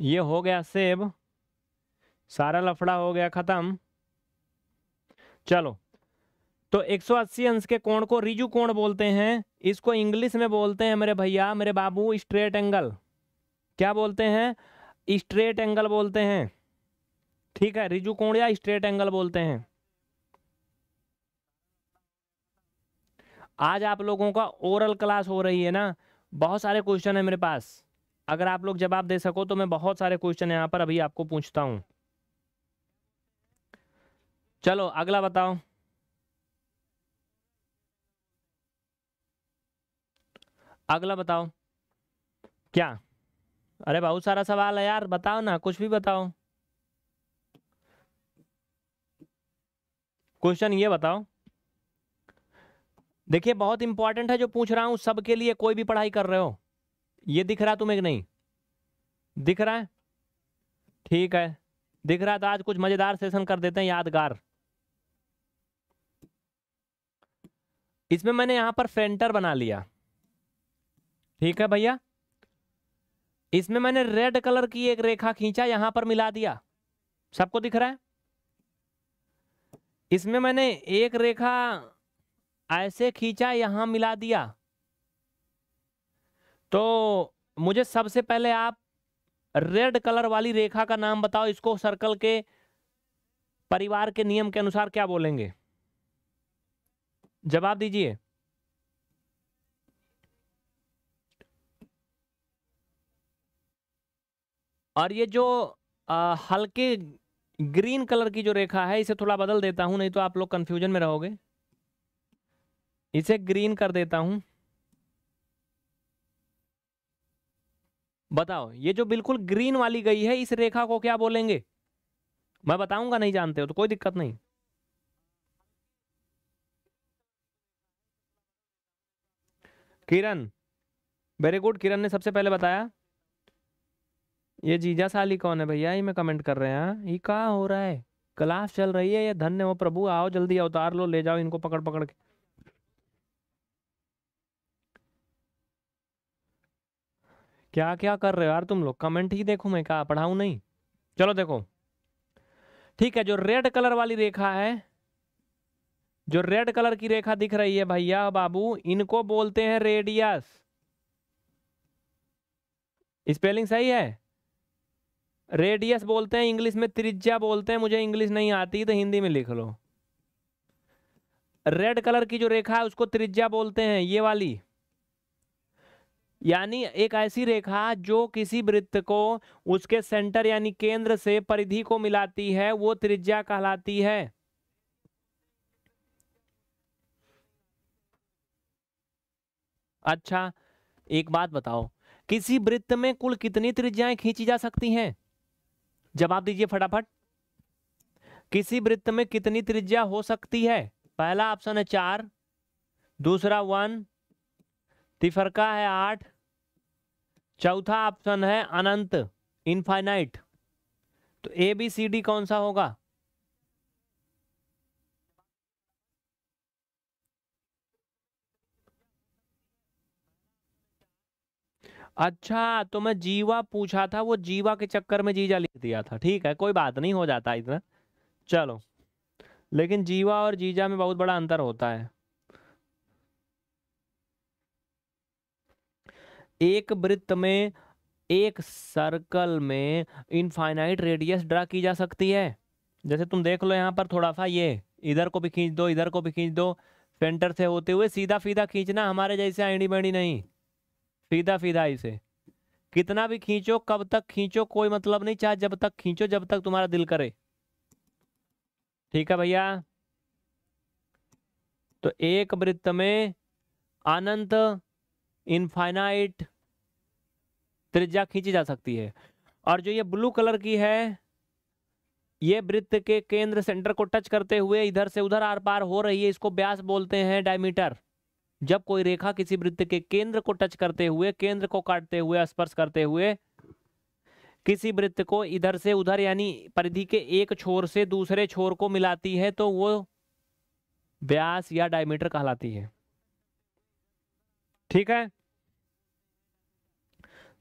ये हो गया सेब सारा लफड़ा हो गया ख़त्म चलो तो 180 अंश के कोण को रिजु कोण बोलते हैं इसको इंग्लिश में बोलते हैं मेरे भैया मेरे बाबू स्ट्रेट एंगल क्या बोलते हैं स्ट्रेट एंगल बोलते हैं ठीक है रिजु कोण या स्ट्रेट एंगल बोलते हैं आज आप लोगों का ओरल क्लास हो रही है ना बहुत सारे क्वेश्चन है मेरे पास अगर आप लोग जवाब दे सको तो मैं बहुत सारे क्वेश्चन यहाँ पर अभी आपको पूछता हूँ चलो अगला बताओ अगला बताओ क्या अरे बहुत सारा सवाल है यार बताओ ना कुछ भी बताओ क्वेश्चन ये बताओ देखिए बहुत इंपॉर्टेंट है जो पूछ रहा हूं सबके लिए कोई भी पढ़ाई कर रहे हो ये दिख रहा तुम्हें कि नहीं दिख रहा है ठीक है दिख रहा है तो आज कुछ मज़ेदार सेशन कर देते हैं यादगार इसमें मैंने यहां पर फेंटर बना लिया ठीक है भैया इसमें मैंने रेड कलर की एक रेखा खींचा यहां पर मिला दिया सबको दिख रहा है इसमें मैंने एक रेखा ऐसे खींचा यहां मिला दिया तो मुझे सबसे पहले आप रेड कलर वाली रेखा का नाम बताओ इसको सर्कल के परिवार के नियम के अनुसार क्या बोलेंगे जवाब दीजिए और ये जो हल्के ग्रीन कलर की जो रेखा है इसे थोड़ा बदल देता हूं नहीं तो आप लोग कंफ्यूजन में रहोगे इसे ग्रीन कर देता हूं बताओ ये जो बिल्कुल ग्रीन वाली गई है इस रेखा को क्या बोलेंगे मैं बताऊंगा नहीं जानते हो तो कोई दिक्कत नहीं किरण वेरी गुड किरण ने सबसे पहले बताया ये जीजा साली कौन है भैया ये मैं कमेंट कर रहे हैं हाँ? ये कहा हो रहा है क्लास चल रही है ये धन्य हो प्रभु आओ जल्दी अवतार लो ले जाओ इनको पकड़ पकड़ के क्या क्या कर रहे हो यार तुम लोग कमेंट ही देखो मैं कहा पढ़ाऊ नहीं चलो देखो ठीक है जो रेड कलर वाली रेखा है जो रेड कलर की रेखा दिख रही है भैया बाबू इनको बोलते हैं रेडियस स्पेलिंग सही है रेडियस बोलते हैं इंग्लिश में त्रिज्या बोलते हैं मुझे इंग्लिश नहीं आती तो हिंदी में लिख लो रेड कलर की जो रेखा है उसको त्रिज्या बोलते हैं ये वाली यानी एक ऐसी रेखा जो किसी वृत्त को उसके सेंटर यानी केंद्र से परिधि को मिलाती है वो त्रिज्या कहलाती है अच्छा एक बात बताओ किसी वृत्त में कुल कितनी त्रिज्याएं खींची जा सकती हैं जवाब दीजिए फटाफट किसी वृत्त में कितनी त्रिज्या हो सकती है पहला ऑप्शन है चार दूसरा वन तिफरका है आठ चौथा ऑप्शन है अनंत इनफाइनाइट तो ए बी सी डी कौन सा होगा अच्छा तो मैं जीवा पूछा था वो जीवा के चक्कर में जीजा लिख दिया था ठीक है कोई बात नहीं हो जाता इतना चलो लेकिन जीवा और जीजा में बहुत बड़ा अंतर होता है एक वृत्त में एक सर्कल में इनफाइनाइट रेडियस ड्रा की जा सकती है जैसे तुम देख लो यहाँ पर थोड़ा सा ये इधर को भी खींच दो इधर को भी खींच दो सेंटर से होते हुए सीधा सीधा खींचना हमारे जैसे आईडी बैंडी नहीं सीधा सीधा इसे कितना भी खींचो कब तक खींचो कोई मतलब नहीं चाहे जब तक खींचो जब तक तुम्हारा दिल करे ठीक है भैया तो एक वृत्त में अनंत इनफाइनाइट त्रिज्या खींची जा सकती है और जो ये ब्लू कलर की है ये वृत्त के केंद्र सेंटर को टच करते हुए इधर से उधर आर पार हो रही है इसको ब्यास बोलते हैं डायमीटर जब कोई रेखा किसी वृत्त के केंद्र को टच करते हुए केंद्र को काटते हुए स्पर्श करते हुए किसी वृत्त को इधर से उधर यानी परिधि के एक छोर से दूसरे छोर को मिलाती है तो वो व्यास या डायमीटर कहलाती है ठीक है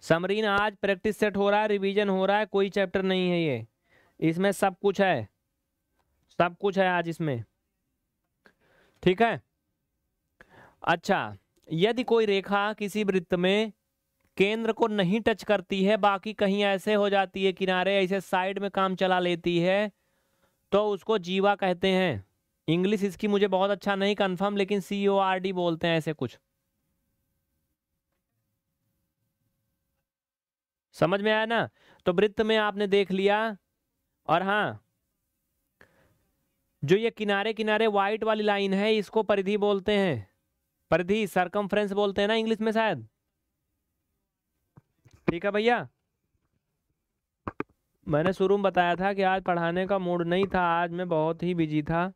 समरीन आज प्रैक्टिस सेट हो रहा है रिवीजन हो रहा है कोई चैप्टर नहीं है ये इसमें सब कुछ है सब कुछ है आज इसमें ठीक है अच्छा यदि कोई रेखा किसी वृत्त में केंद्र को नहीं टच करती है बाकी कहीं ऐसे हो जाती है किनारे ऐसे साइड में काम चला लेती है तो उसको जीवा कहते हैं इंग्लिश इसकी मुझे बहुत अच्छा नहीं कंफर्म लेकिन सी ओ आर डी बोलते हैं ऐसे कुछ समझ में आया ना तो वृत्त में आपने देख लिया और हाँ जो ये किनारे किनारे व्हाइट वाली लाइन है इसको परिधि बोलते हैं परिधि सरकमफ्रेंस बोलते हैं ना इंग्लिश में शायद ठीक है भैया मैंने शुरू में बताया था कि आज पढ़ाने का मूड नहीं था आज मैं बहुत ही बिजी था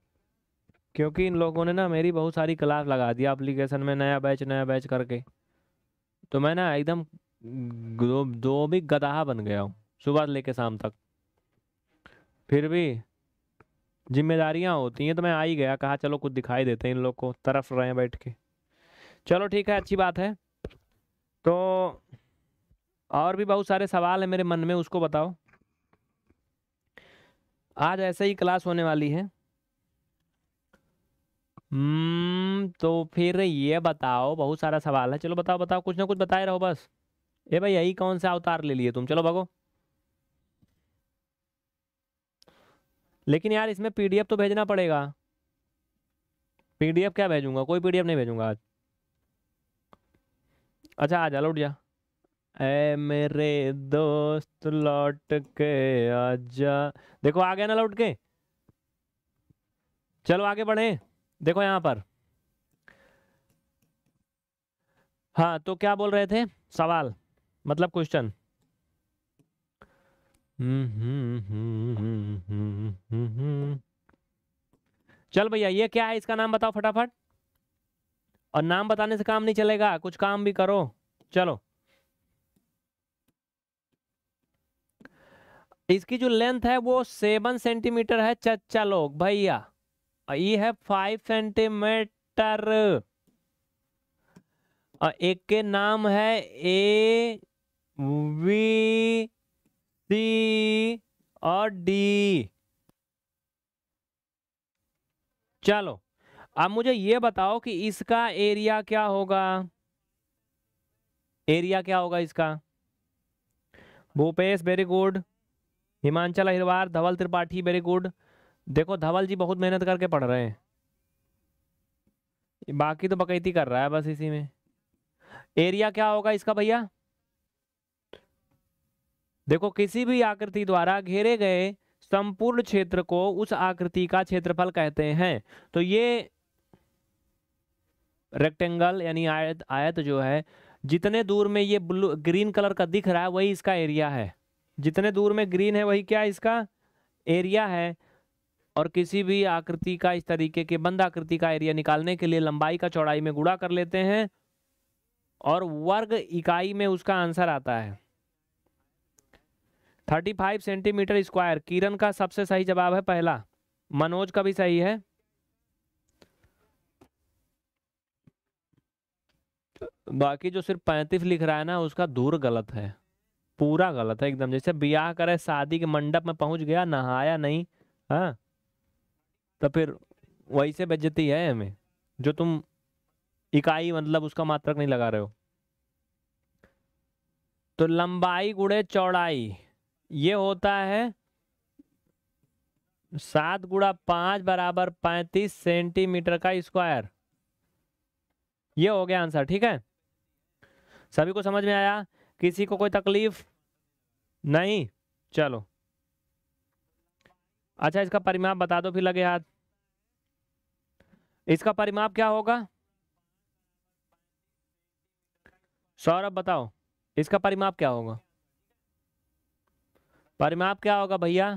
क्योंकि इन लोगों ने ना मेरी बहुत सारी क्लास लगा दी एप्लीकेशन में नया बैच नया बैच करके तो मैं ना एकदम दो, दो भी गदाहा बन गया हूँ सुबह लेके शाम तक फिर भी जिम्मेदारियाँ होती हैं तो मैं आ ही गया कहा चलो कुछ दिखाई देते हैं इन लोग को तरफ रहे हैं बैठ के चलो ठीक है अच्छी बात है तो और भी बहुत सारे सवाल हैं मेरे मन में उसको बताओ आज ऐसे ही क्लास होने वाली है हम्म, तो फिर ये बताओ बहुत सारा सवाल है चलो बताओ बताओ कुछ ना कुछ बताए रहो बस ए भाई यही कौन सा अवतार ले लिए तुम चलो भागो लेकिन यार इसमें पीडीएफ तो भेजना पड़ेगा पीडीएफ क्या भेजूंगा कोई पीडीएफ नहीं भेजूंगा आज अच्छा आ जा लौट जा ए मेरे दोस्त लौट के आजा देखो आ गया ना लौट के चलो आगे बढ़े देखो यहाँ पर हाँ तो क्या बोल रहे थे सवाल मतलब क्वेश्चन चल भैया ये क्या है इसका नाम बताओ फटाफट और नाम बताने से काम नहीं चलेगा कुछ काम भी करो चलो इसकी जो लेंथ है वो सेवन सेंटीमीटर है चच्चा लोग भैया ये है फाइव सेंटीमीटर और एक के नाम है ए वी सी और डी चलो अब मुझे ये बताओ कि इसका एरिया क्या होगा एरिया क्या होगा इसका Bhupesh very good Himanchal Ahirwar Dhawal Tripathi very good देखो धवल जी बहुत मेहनत करके पढ़ रहे हैं बाकी तो बकैती कर रहा है बस इसी में एरिया क्या होगा इसका भैया देखो किसी भी आकृति द्वारा घेरे गए संपूर्ण क्षेत्र को उस आकृति का क्षेत्रफल कहते हैं तो ये रेक्टेंगल यानी आयत आयत जो है जितने दूर में ये ब्लू ग्रीन कलर का दिख रहा है वही इसका एरिया है जितने दूर में ग्रीन है वही क्या इसका एरिया है और किसी भी आकृति का इस तरीके के बंद आकृति का एरिया निकालने के लिए लंबाई का चौड़ाई में गुड़ा कर लेते हैं और वर्ग इकाई में उसका आंसर आता है thirty five centimetre square Kiran का सबसे सही जवाब है पहला मनोज का भी सही है बाकी जो सिर्फ पैंतीस लिख रहा है ना उसका दूर गलत है पूरा गलत है एकदम जैसे ब्याह करे शादी के मंडप में पहुंच गया नहाया नहीं हाँ तो फिर वही से बेजती है हमें जो तुम इकाई मतलब उसका मात्रक नहीं लगा रहे हो तो लंबाई गुड़े चौड़ाई ये होता है सात गुड़ा पांच बराबर पैंतीस सेंटीमीटर का स्क्वायर ये हो गया आंसर ठीक है सभी को समझ में आया किसी को कोई तकलीफ नहीं चलो अच्छा इसका परिमाप बता दो फिर लगे हाथ इसका परिमाप क्या होगा सौरभ बताओ इसका परिमाप क्या होगा परिमाप क्या होगा भैया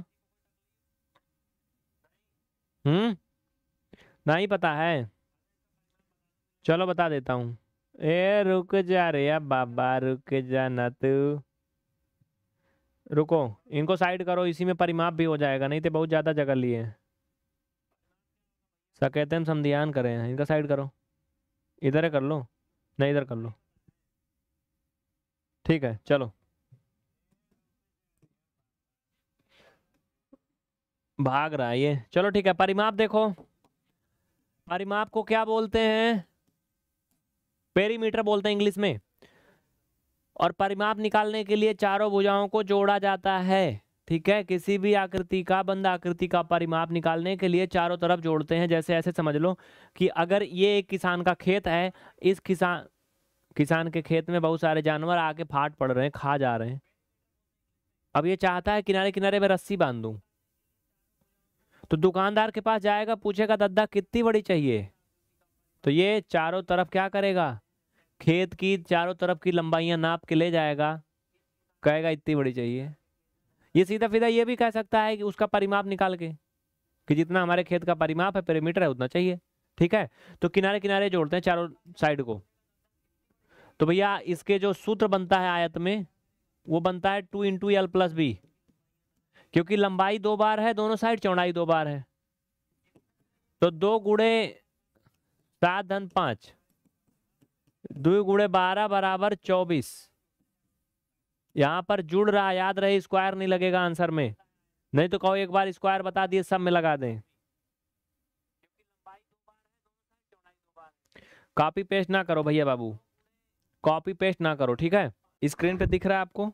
हम्म नहीं पता है चलो बता देता हूँ ए रुक जा रे या बाबा रुक जा ना तू रुको इनको साइड करो इसी में परिमाप भी हो जाएगा नहीं तो बहुत ज़्यादा जगह लिए सकेतन समधियान करें इनका साइड करो इधर कर लो नहीं इधर कर लो ठीक है चलो भाग रहा है ये चलो ठीक है परिमाप देखो परिमाप को क्या बोलते हैं पेरीमीटर बोलते हैं इंग्लिश में और परिमाप निकालने के लिए चारों भुजाओं को जोड़ा जाता है ठीक है किसी भी आकृति का बंद आकृति का परिमाप निकालने के लिए चारों तरफ जोड़ते हैं जैसे ऐसे समझ लो कि अगर ये एक किसान का खेत है इस किसान किसान के खेत में बहुत सारे जानवर आके फाट पड़ रहे हैं खा जा रहे हैं अब ये चाहता है किनारे किनारे में रस्सी बांध दूँ तो दुकानदार के पास जाएगा पूछेगा दद्दा कितनी बड़ी चाहिए तो ये चारों तरफ क्या करेगा खेत की चारों तरफ की लंबाइयां नाप के ले जाएगा कहेगा इतनी बड़ी चाहिए ये सीधा फीधा ये भी कह सकता है कि उसका परिमाप निकाल के कि जितना हमारे खेत का परिमाप है पेरीमीटर है उतना चाहिए ठीक है तो किनारे किनारे जोड़ते हैं चारों साइड को तो भैया इसके जो सूत्र बनता है आयत में वो बनता है two into L plus B क्योंकि लंबाई दो बार है दोनों साइड चौड़ाई दो बार है तो दो गुड़े सात धन पांच दो गुड़े बारह बराबर चौबीस यहां पर जुड़ रहा याद रहे स्क्वायर नहीं लगेगा आंसर में नहीं तो कहो एक बार स्क्वायर बता दिए सब में लगा दें कॉपी पेस्ट ना करो भैया बाबू कॉपी पेस्ट ना करो ठीक है स्क्रीन पे दिख रहा है आपको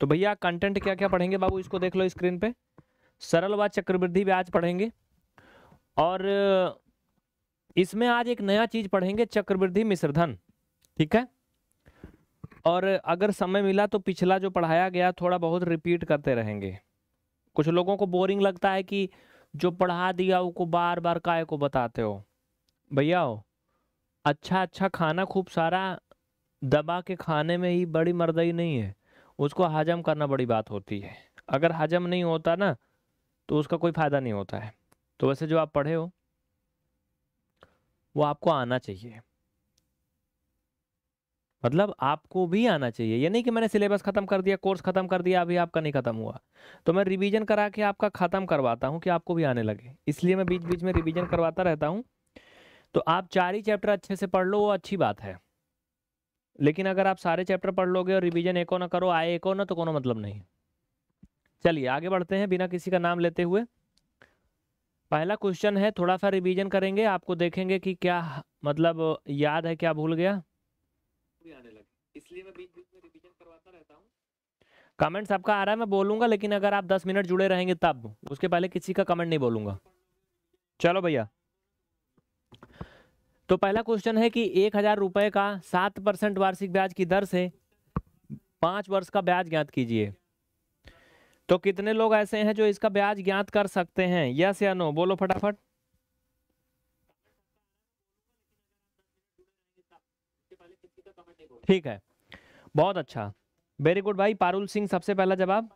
तो भैया कंटेंट क्या क्या पढ़ेंगे बाबू इसको देख लो स्क्रीन पे सरल व चक्रवृद्धि ब्याज पढ़ेंगे और इसमें आज एक नया चीज पढ़ेंगे चक्रवृद्धि मिश्रधन ठीक है और अगर समय मिला तो पिछला जो पढ़ाया गया थोड़ा बहुत रिपीट करते रहेंगे कुछ लोगों को बोरिंग लगता है कि जो पढ़ा दिया उसको बार बार काय को बताते हो भैया हो अच्छा अच्छा खाना खूब सारा दबा के खाने में ही बड़ी मर्दई नहीं है उसको हजम करना बड़ी बात होती है अगर हजम नहीं होता ना तो उसका कोई फ़ायदा नहीं होता है तो वैसे जो आप पढ़े हो वो आपको आना चाहिए मतलब आपको भी आना चाहिए ये नहीं कि मैंने सिलेबस ख़त्म कर दिया कोर्स ख़त्म कर दिया अभी आपका नहीं ख़त्म हुआ तो मैं रिवीजन करा के आपका ख़त्म करवाता हूँ कि आपको भी आने लगे इसलिए मैं बीच बीच में रिवीजन करवाता रहता हूँ तो आप चार ही चैप्टर अच्छे से पढ़ लो वो अच्छी बात है लेकिन अगर आप सारे चैप्टर पढ़ लोगे और रिवीजन एको ना करो आए एको ना तो कोनो मतलब नहीं चलिए आगे बढ़ते हैं बिना किसी का नाम लेते हुए पहला क्वेश्चन है थोड़ा सा रिवीजन करेंगे आपको देखेंगे कि क्या मतलब याद है क्या भूल गया कमेंट सबका आ रहा है मैं बोलूंगा लेकिन अगर आप दस मिनट जुड़े रहेंगे तब उसके पहले किसी का कमेंट नहीं बोलूंगा चलो भैया तो पहला क्वेश्चन है कि एक हजार रुपये का सात परसेंट वार्षिक ब्याज की दर से पांच वर्ष का ब्याज ज्ञात कीजिए तो कितने लोग ऐसे हैं जो इसका ब्याज ज्ञात कर सकते हैं यस या नो बोलो फटाफट ठीक है बहुत अच्छा वेरी गुड भाई पारुल सिंह सबसे पहला जवाब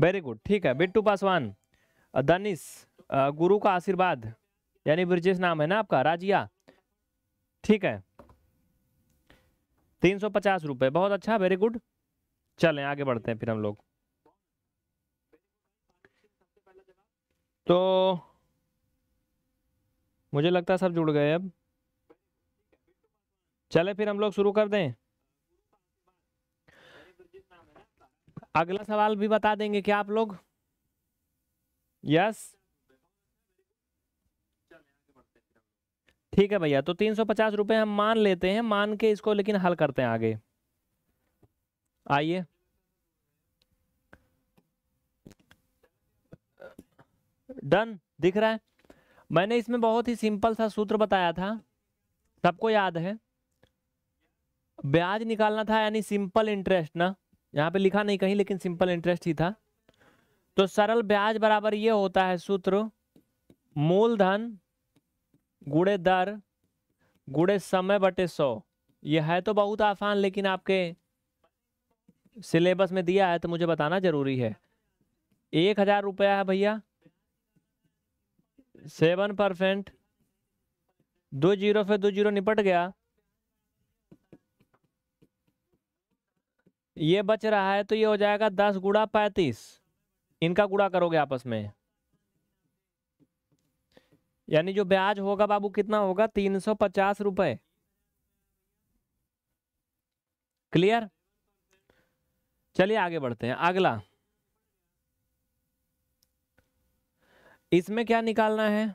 वेरी गुड ठीक है बिट्टू पासवान दनिस गुरु का आशीर्वाद यानी ब्रजेश नाम है ना आपका राजिया ठीक है तीन सौ पचास रुपये बहुत अच्छा वेरी गुड चलें आगे बढ़ते हैं फिर हम लोग तो मुझे लगता है सब जुड़ गए अब चले फिर हम लोग शुरू कर दें अगला सवाल भी बता देंगे क्या आप लोग यस ठीक है भैया तो तीन सौ पचास रुपये हम मान लेते हैं मान के इसको लेकिन हल करते हैं आगे आइए डन दिख रहा है मैंने इसमें बहुत ही सिंपल सा सूत्र बताया था सबको याद है ब्याज निकालना था यानी सिंपल इंटरेस्ट ना यहाँ पे लिखा नहीं कहीं लेकिन सिंपल इंटरेस्ट ही था तो सरल ब्याज बराबर ये होता है सूत्र मूलधन गुड़े दर गुड़े समय बटे सौ यह है तो बहुत आसान लेकिन आपके सिलेबस में दिया है तो मुझे बताना जरूरी है एक हजार रुपया है भैया सेवन परसेंट दो जीरो से दो जीरो निपट गया ये बच रहा है तो ये हो जाएगा दस गुड़ा पैंतीस इनका गुड़ा करोगे आपस में यानी जो ब्याज होगा बाबू कितना होगा तीन सौ पचास रुपए क्लियर चलिए आगे बढ़ते हैं अगला इसमें क्या निकालना है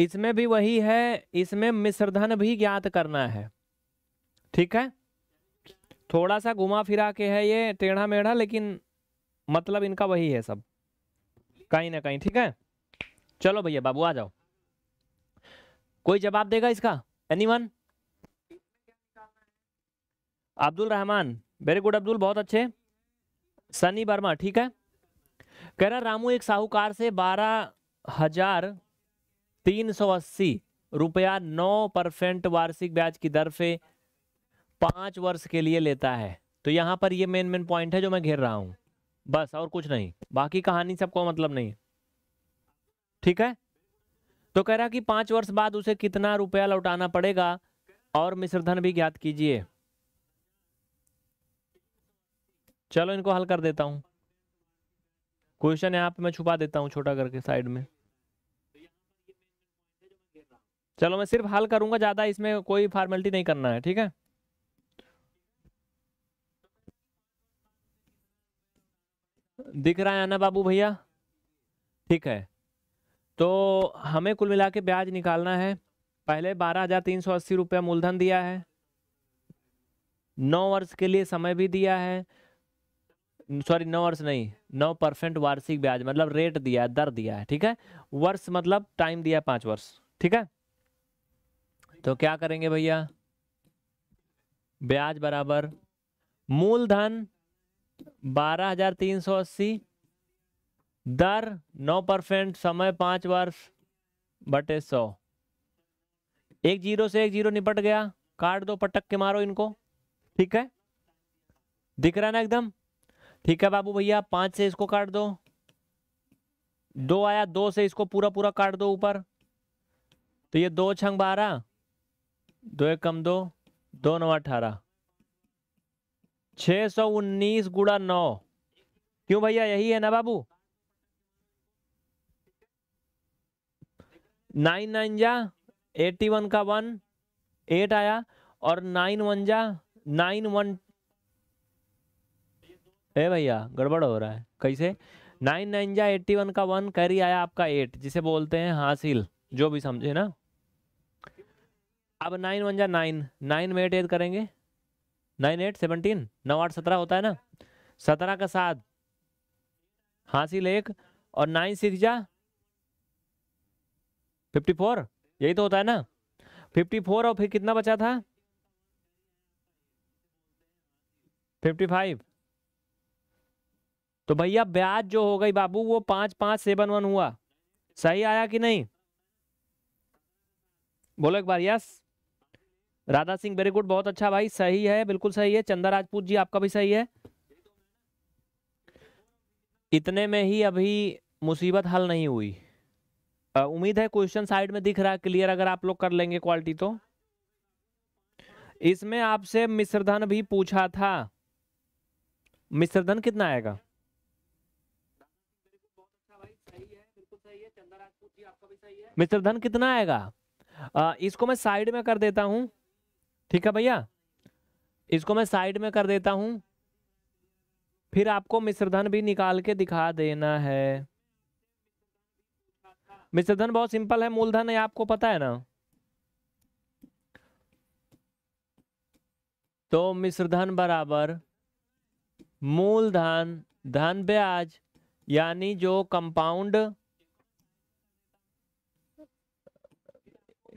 इसमें भी वही है इसमें मिश्रधन भी ज्ञात करना है ठीक है थोड़ा सा घुमा फिरा के है ये टेढ़ा मेढ़ा लेकिन मतलब इनका वही है सब कहीं ना कहीं ठीक है चलो भैया बाबू आ जाओ कोई जवाब देगा इसका anyone Abdul Rahman very good Abdul बहुत अच्छे सनी वर्मा ठीक है कह रहा रामू एक साहूकार से बारह हजार तीन सौ अस्सी रुपया नौ परसेंट वार्षिक ब्याज की दर से पांच वर्ष के लिए लेता है तो यहां पर ये मेन मेन पॉइंट है जो मैं घेर रहा हूँ बस और कुछ नहीं बाकी कहानी सबको मतलब नहीं ठीक है तो कह रहा कि पांच वर्ष बाद उसे कितना रुपया लौटाना पड़ेगा और मिश्रधन भी ज्ञात कीजिए चलो इनको हल कर देता हूं क्वेश्चन यहां पे मैं छुपा देता हूँ छोटा करके साइड में चलो मैं सिर्फ हल करूंगा ज्यादा इसमें कोई फॉर्मेलिटी नहीं करना है ठीक है दिख रहा है ना बाबू भैया ठीक है तो हमें कुल मिला के ब्याज निकालना है पहले बारह हजार तीन सौ अस्सी रुपया मूलधन दिया है नौ वर्ष के लिए समय भी दिया है सॉरी नौ वर्ष नहीं नौ परसेंट वार्षिक ब्याज मतलब रेट दिया है दर दिया है ठीक है वर्ष मतलब टाइम दिया पांच वर्ष ठीक है तो क्या करेंगे भैया ब्याज बराबर मूलधन बारह हजार तीन सौ अस्सी दर नौ परसेंट समय पांच वर्ष बटे सौ एक जीरो से एक जीरो निपट गया काट दो पटक के मारो इनको ठीक है दिख रहा ना एकदम ठीक है बाबू भैया पांच से इसको काट दो दो आया दो से इसको पूरा पूरा काट दो ऊपर तो ये दो छंग बारह दो एक कम दो दो नौ अठारह छः सौ उन्नीस गुड़ा नौ क्यों भैया यही है ना बाबू नाइन नाइन जा एट्टी वन का वन एट आया और नाइन वन जा नाइन वन ए भैया गड़बड़ हो रहा है कैसे नाइन नाइन जा एट्टी वन का वन कैरी आया आपका एट जिसे बोलते हैं हासिल जो भी समझे ना अब नाइन वन जा नाइन नाइन में एट एट करेंगे नाइन एट सेवनटीन नौ आठ सत्रह होता है ना सत्रह का सात हांसी लेक और नाइन सिक्स जा फिफ्टी फोर यही तो होता है ना फिफ्टी फोर और फिर कितना बचा था फिफ्टी फाइव तो भैया ब्याज जो हो गई बाबू वो पांच पांच सेवन वन हुआ सही आया कि नहीं बोलो एक बार yes Radha Singh very good बहुत अच्छा भाई सही है बिल्कुल सही है चंदा राजपूत जी आपका भी सही है इतने में ही अभी मुसीबत हल नहीं हुई उम्मीद है क्वेश्चन साइड में दिख रहा है क्लियर अगर आप लोग कर लेंगे क्वालिटी तो इसमें आपसे मिश्रधन भी पूछा था मिश्रधन कितना आएगा मिश्रधन कितना आएगा आ, इसको मैं साइड में कर देता हूँ ठीक है भैया इसको मैं साइड में कर देता हूं फिर आपको मिश्रधन भी निकाल के दिखा देना है मिश्रधन बहुत सिंपल है मूलधन है आपको पता है ना तो मिश्रधन बराबर मूलधन धन ब्याज यानी जो कंपाउंड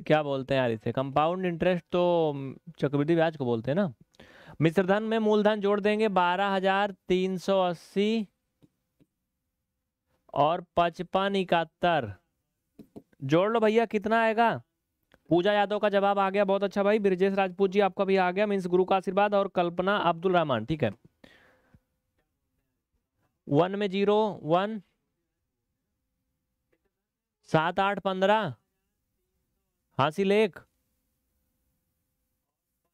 क्या बोलते हैं यार इसे कंपाउंड इंटरेस्ट तो चक्रवृद्धि ब्याज को बोलते हैं ना मिश्रधन में मूलधन जोड़ देंगे बारह हजार तीन सौ अस्सी और पचपन इकहत्तर जोड़ लो भैया कितना आएगा पूजा यादव का जवाब आ गया बहुत अच्छा भाई ब्रजेश राजपूत जी आपका भी आ गया मीन्स गुरु का आशीर्वाद और कल्पना अब्दुल रहमान ठीक है वन में जीरो वन सात आठ पंद्रह हासिल एक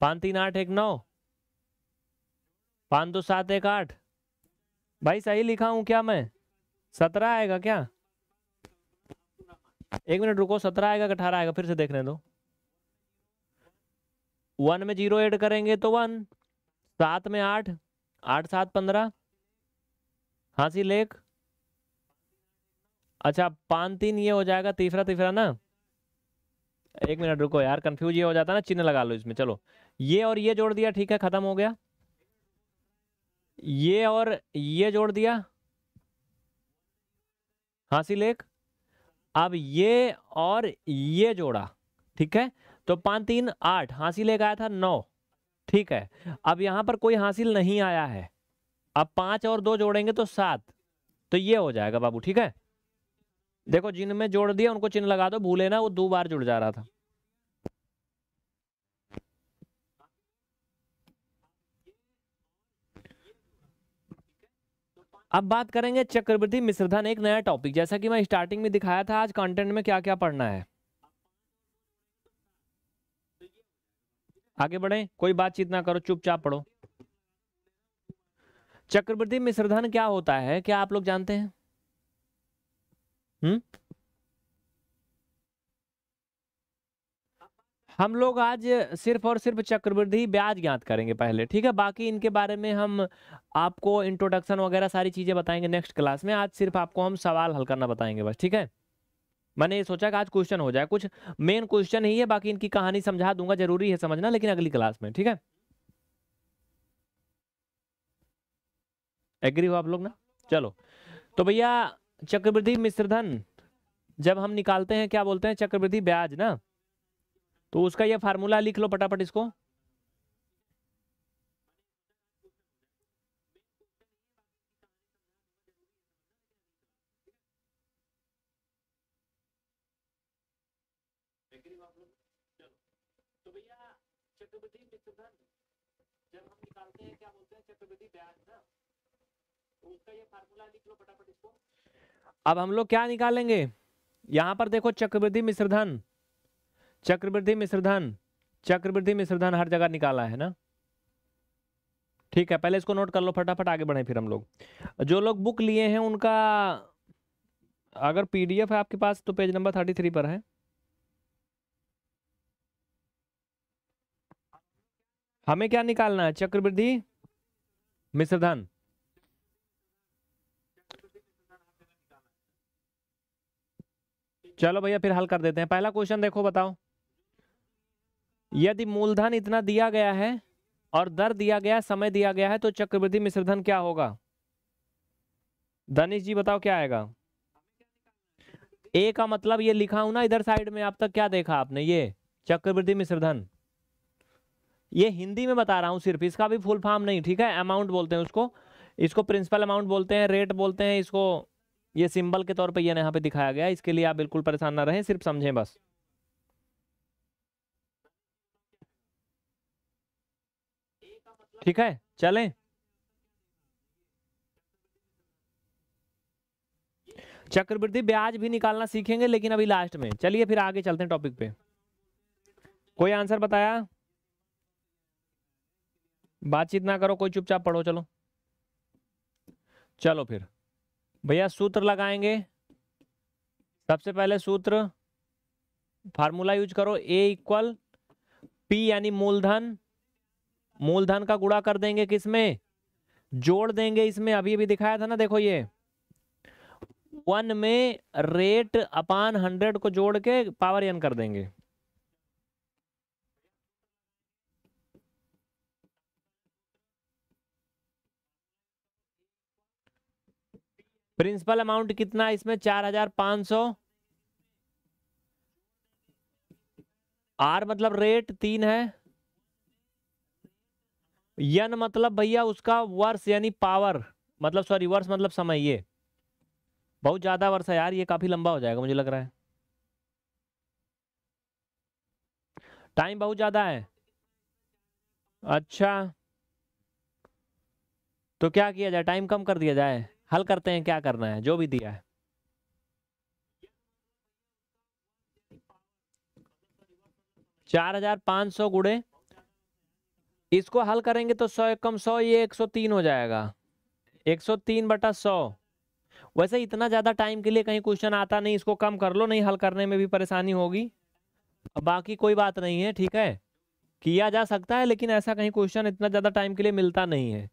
पाँच तीन आठ एक नौ पाँच दो सात एक आठ भाई सही लिखा हूँ क्या मैं सत्रह आएगा क्या एक मिनट रुको सत्रह आएगा अठारह आएगा फिर से देखने दो वन में जीरो ऐड करेंगे तो वन सात में आठ आठ सात पंद्रह हाँसी लेख अच्छा पाँच तीन ये हो जाएगा तीसरा तीसरा ना एक मिनट रुको यार कंफ्यूज ये हो जाता है ना चिन्ह लगा लो इसमें चलो ये और ये जोड़ दिया ठीक है ख़त्म हो गया ये और ये जोड़ दिया हासिल एक अब ये और ये जोड़ा ठीक है तो पांच तीन आठ हासिल एक आया था नौ ठीक है अब यहां पर कोई हासिल नहीं आया है अब पांच और दो जोड़ेंगे तो सात तो ये हो जाएगा बाबू ठीक है देखो जिनमें जोड़ दिया उनको चिन्ह लगा दो भूले ना वो दो बार जुड़ जा रहा था अब बात करेंगे चक्रवर्ती मिश्रधन एक नया टॉपिक जैसा कि मैं स्टार्टिंग में दिखाया था आज कंटेंट में क्या क्या पढ़ना है आगे बढ़े कोई बातचीत ना करो चुपचाप पढ़ो चक्रवृद्धि मिश्रधन क्या होता है क्या आप लोग जानते हैं हम्म? हम लोग आज सिर्फ और सिर्फ चक्रवृद्धि ब्याज ज्ञात करेंगे पहले ठीक है बाकी इनके बारे में हम आपको इंट्रोडक्शन वगैरह सारी चीज़ें बताएंगे नेक्स्ट क्लास में आज सिर्फ आपको हम सवाल हल करना बताएंगे बस ठीक है मैंने ये सोचा कि आज क्वेश्चन हो जाए कुछ मेन क्वेश्चन ही है बाकी इनकी कहानी समझा दूंगा जरूरी है समझना लेकिन अगली क्लास में ठीक है एग्री हो आप लोग ना चलो तो भैया चक्रवृद्धि मिश्रधन जब हम निकालते हैं क्या बोलते हैं चक्रवृद्धि ब्याज ना तो उसका ये फार्मूला लिख लो पटापट इसको चक्रवृद्धि मिश्रधन जब हम निकालते हैं क्या बोलते हैं चक्रवृद्धि ब्याज ना अब हम लोग क्या निकालेंगे यहां पर देखो चक्रवृद्धि मिश्रधन चक्रवृद्धि मिश्रधन चक्रवृद्धि मिश्रधन हर जगह निकाला है ना ठीक है पहले इसको नोट कर लो फटाफट आगे बढ़े फिर हम लोग जो लोग बुक लिए हैं उनका अगर पीडीएफ है आपके पास तो पेज नंबर थर्टी थ्री पर है हमें क्या निकालना है चक्रवृद्धि मिश्रधन चलो भैया फिर हल कर देते हैं पहला क्वेश्चन देखो बताओ यदि मूलधन इतना दिया गया है और दर दिया गया समय दिया गया है तो चक्रवृद्धि मिश्रधन क्या होगा दनिश जी बताओ क्या आएगा ए का मतलब ये लिखा हूं ना इधर साइड में आप तक क्या देखा आपने ये चक्रवृद्धि मिश्रधन ये हिंदी में बता रहा हूं सिर्फ इसका भी फुल फॉर्म नहीं ठीक है अमाउंट बोलते हैं उसको इसको प्रिंसिपल अमाउंट बोलते हैं रेट बोलते हैं इसको ये सिंबल के तौर पर यह यहाँ पे दिखाया गया इसके लिए आप बिल्कुल परेशान ना रहें सिर्फ समझें बस ठीक है चलें चक्रवृद्धि ब्याज भी निकालना सीखेंगे लेकिन अभी लास्ट में चलिए फिर आगे चलते हैं टॉपिक पे कोई आंसर बताया बातचीत ना करो कोई चुपचाप पढ़ो चलो चलो फिर भैया सूत्र लगाएंगे सबसे पहले सूत्र फार्मूला यूज करो ए इक्वल पी यानी मूलधन मूलधन का गुड़ा कर देंगे किसमें जोड़ देंगे इसमें अभी अभी दिखाया था ना देखो ये वन में रेट अपान हंड्रेड को जोड़ के पावर एन कर देंगे प्रिंसिपल अमाउंट कितना है इसमें चार हजार पांच सौ आर मतलब रेट तीन है यन मतलब भैया उसका वर्ष यानी पावर मतलब सॉरी वर्ष मतलब समय ये बहुत ज़्यादा वर्ष है यार ये काफ़ी लंबा हो जाएगा मुझे लग रहा है टाइम बहुत ज़्यादा है अच्छा तो क्या किया जाए टाइम कम कर दिया जाए हल करते हैं क्या करना है जो भी दिया है चार हजार पांच सौ गुड़े इसको हल करेंगे तो सौ कम सौ ये एक सौ तीन हो जाएगा एक सौ तीन बटा सौ वैसे इतना ज़्यादा टाइम के लिए कहीं क्वेश्चन आता नहीं इसको कम कर लो नहीं हल करने में भी परेशानी होगी बाकी कोई बात नहीं है ठीक है किया जा सकता है लेकिन ऐसा कहीं क्वेश्चन इतना ज़्यादा टाइम के लिए मिलता नहीं है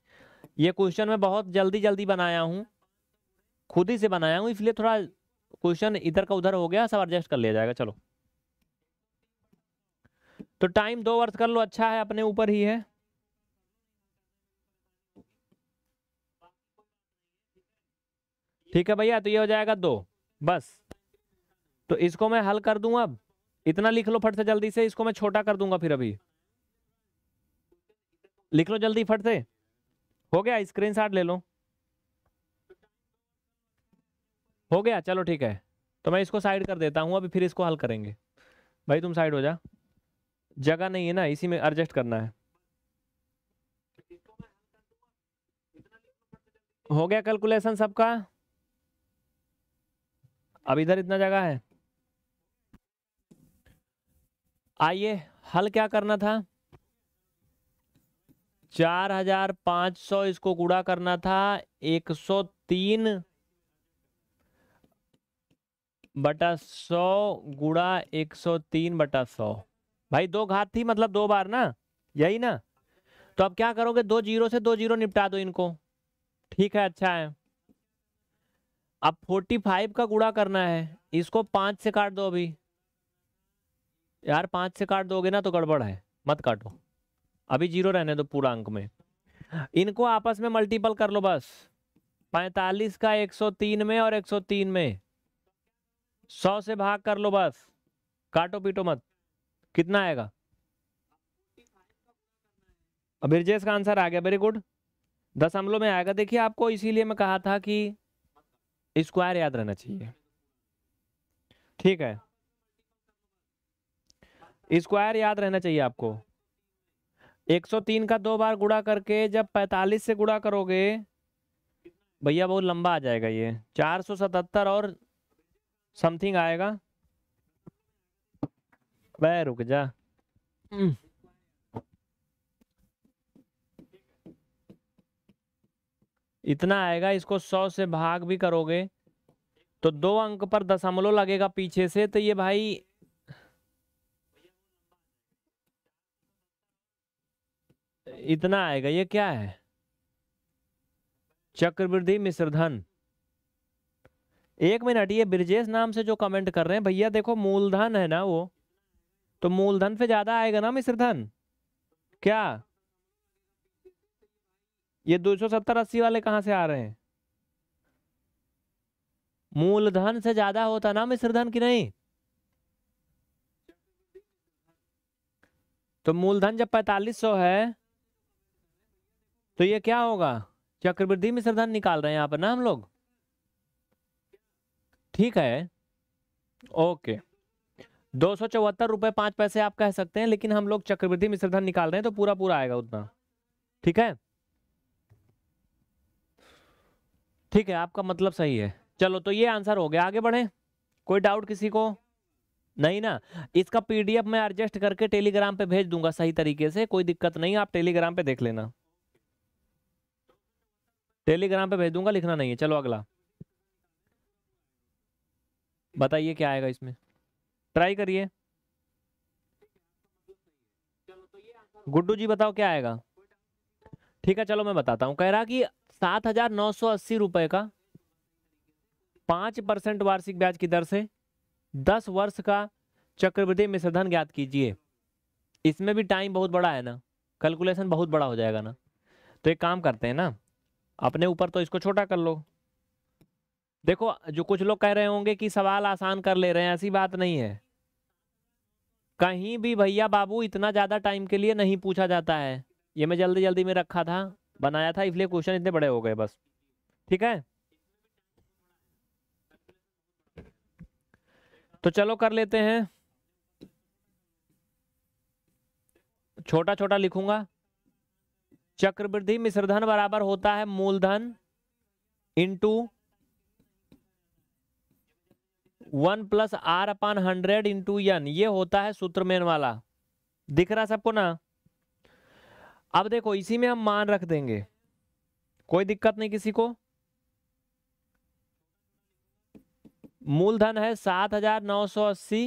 ये क्वेश्चन मैं बहुत जल्दी जल्दी बनाया हूँ खुद ही से बनाया हूँ इसलिए थोड़ा क्वेश्चन इधर का उधर हो गया सब एडजस्ट कर लिया जाएगा चलो तो टाइम दो वर्ष कर लो अच्छा है अपने ऊपर ही है ठीक है भैया तो ये हो जाएगा दो बस तो इसको मैं हल कर दूं अब इतना लिख लो फट से जल्दी से इसको मैं छोटा कर दूंगा फिर अभी लिख लो जल्दी फट से हो गया स्क्रीनशॉट ले लो हो गया चलो ठीक है तो मैं इसको साइड कर देता हूँ अभी फिर इसको हल करेंगे भाई तुम साइड हो जा जगह नहीं है ना इसी में एडजस्ट करना है हो गया कैलकुलेशन सबका अब इधर इतना जगह है आइए हल क्या करना था चार हजार पांच सौ इसको गुड़ा करना था एक सौ तीन बटा सौ गुड़ा एक सौ तीन बटा सौ भाई दो घात थी मतलब दो बार ना यही ना तो अब क्या करोगे दो जीरो से दो जीरो निपटा दो इनको ठीक है अच्छा है अब फोर्टी फाइव का गुड़ा करना है इसको पांच से काट दो अभी यार पांच से काट दोगे ना तो गड़बड़ है मत काटो अभी जीरो रहने दो पूरा अंक में इनको आपस में मल्टीपल कर लो बस पैतालीस का 103 में और 103 में 100 से भाग कर लो बस काटो पीटो मत कितना आएगा ब्रजेश का आंसर आ गया वेरी गुड दस हमलों में आएगा देखिए आपको इसीलिए मैं कहा था कि स्क्वायर याद रहना चाहिए ठीक है स्क्वायर याद रहना चाहिए आपको 103 का दो बार गुड़ा करके जब 45 से गुड़ा करोगे भैया बहुत लंबा आ जाएगा ये 477 और समथिंग आएगा वह रुक जा इतना आएगा इसको सौ से भाग भी करोगे तो दो अंक पर दशमलव लगेगा पीछे से तो ये भाई इतना आएगा ये क्या है चक्रवृद्धि मिश्रधन एक मिनट ये ब्रिजेश नाम से जो कमेंट कर रहे हैं भैया देखो मूलधन है ना वो तो मूलधन पे ज्यादा आएगा ना मिश्रधन क्या ये दो सौ सत्तर अस्सी वाले कहां से आ रहे हैं मूलधन से ज्यादा होता ना मिश्रधन की नहीं तो मूलधन जब पैतालीस सौ है तो ये क्या होगा चक्रवृद्धि मिश्रधन निकाल रहे हैं यहाँ पर ना हम लोग ठीक है ओके दो सौ चौहत्तर रुपये पाँच पैसे आप कह सकते हैं लेकिन हम लोग चक्रवृद्धि मिश्रधन निकाल रहे हैं तो पूरा पूरा आएगा उतना ठीक है ठीक है आपका मतलब सही है चलो तो ये आंसर हो गया आगे बढ़े कोई डाउट किसी को नहीं ना इसका पीडीएफ मैं एडजस्ट करके टेलीग्राम पे भेज दूंगा सही तरीके से कोई दिक्कत नहीं आप टेलीग्राम पे देख लेना टेलीग्राम पे भेज दूंगा लिखना नहीं है चलो अगला बताइए क्या आएगा इसमें ट्राई करिए गुड्डू जी बताओ क्या आएगा ठीक है चलो मैं बताता हूँ कह रहा कि सात हजार नौ सौ अस्सी रुपये का पाँच परसेंट वार्षिक ब्याज की दर से दस वर्ष का चक्रवृद्धि मिश्रधन ज्ञात कीजिए इसमें भी टाइम बहुत बड़ा है ना कैलकुलेशन बहुत बड़ा हो जाएगा ना तो एक काम करते हैं ना अपने ऊपर तो इसको छोटा कर लो देखो जो कुछ लोग कह रहे होंगे कि सवाल आसान कर ले रहे हैं ऐसी बात नहीं है कहीं भी भैया बाबू इतना ज़्यादा टाइम के लिए नहीं पूछा जाता है ये मैं जल्दी जल्दी में रखा था बनाया था इसलिए क्वेश्चन इतने बड़े हो गए बस ठीक है तो चलो कर लेते हैं छोटा छोटा लिखूंगा चक्रवृद्धि मिश्रधन बराबर होता है मूलधन into one plus R upon hundred into N ये होता है सूत्रमेन वाला दिख रहा सबको ना अब देखो इसी में हम मान रख देंगे कोई दिक्कत नहीं किसी को मूलधन है सात हजार नौ सौ अस्सी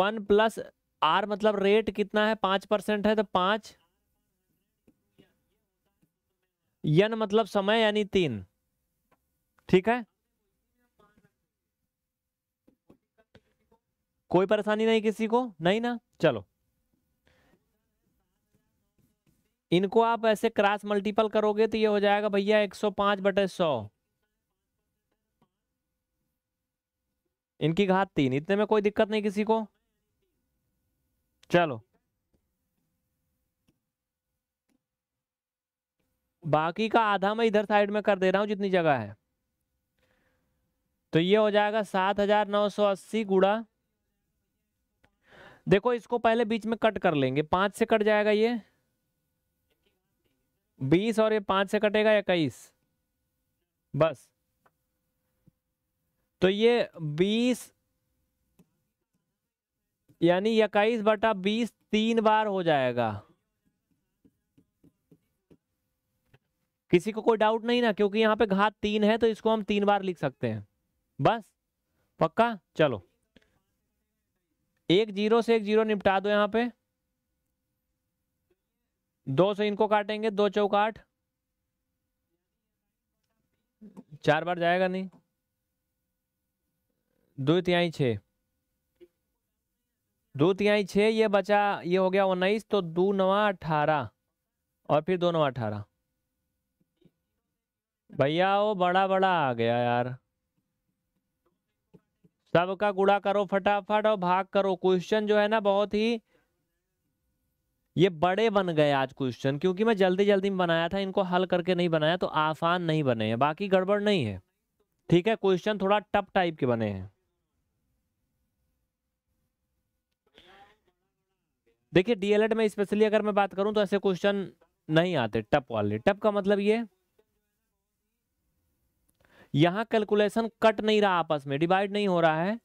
वन प्लस आर मतलब रेट कितना है पांच परसेंट है तो पांच यन मतलब समय यानी तीन ठीक है कोई परेशानी नहीं किसी को नहीं ना चलो इनको आप ऐसे क्रॉस मल्टीपल करोगे तो ये हो जाएगा भैया 105 सौ पांच बटे सौ इनकी घात तीन इतने में कोई दिक्कत नहीं किसी को चलो बाकी का आधा मैं इधर साइड में कर दे रहा हूं जितनी जगह है तो ये हो जाएगा सात हजार नौ सौ अस्सी गुड़ा देखो इसको पहले बीच में कट कर लेंगे पांच से कट जाएगा ये बीस और ये पांच से कटेगा इक्कीस बस तो ये बीस यानी इक्कीस बटा बीस तीन बार हो जाएगा किसी को कोई डाउट नहीं ना क्योंकि यहां पे घात तीन है तो इसको हम तीन बार लिख सकते हैं बस पक्का चलो एक जीरो से एक जीरो निपटा दो यहां पे दो से इनको काटेंगे दो चौक आठ चार बार जाएगा नहीं दो तिहाई छः दो तिहाई छः ये बचा ये हो गया उन्नीस तो दो नवा अठारह और फिर दो नवा अठारह भैया वो बड़ा बड़ा आ गया यार सबका गुड़ा करो फटाफट और भाग करो क्वेश्चन जो है ना बहुत ही ये बड़े बन गए आज क्वेश्चन क्योंकि मैं जल्दी जल्दी में बनाया था इनको हल करके नहीं बनाया तो आसान नहीं बने हैं बाकी गड़बड़ नहीं है ठीक है क्वेश्चन थोड़ा टप टाइप के बने हैं देखिए डीएलएड में स्पेशली अगर मैं बात करूं तो ऐसे क्वेश्चन नहीं आते टप वाले टप का मतलब ये यहाँ कैलकुलेशन कट नहीं रहा आपस में डिवाइड नहीं हो रहा है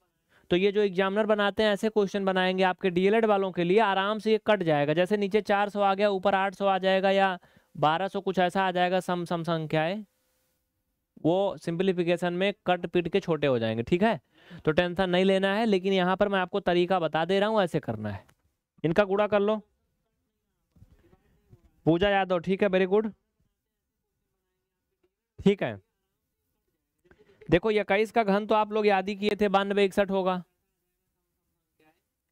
तो ये जो एग्जामिनर बनाते हैं ऐसे क्वेश्चन बनाएंगे आपके डीएलएड वालों के लिए आराम से ये कट जाएगा जैसे नीचे 400 आ गया ऊपर 800 आ जाएगा या 1200 कुछ ऐसा आ जाएगा सम सम संख्याएं वो सिंप्लीफिकेशन में कट पीट के छोटे हो जाएंगे ठीक है तो टेंशन नहीं लेना है लेकिन यहाँ पर मैं आपको तरीका बता दे रहा हूँ ऐसे करना है इनका गुड़ा कर लो पूजा यादव ठीक है वेरी गुड ठीक है देखो इक्कीस का घन तो आप लोग याद ही किए थे बानवे इकसठ होगा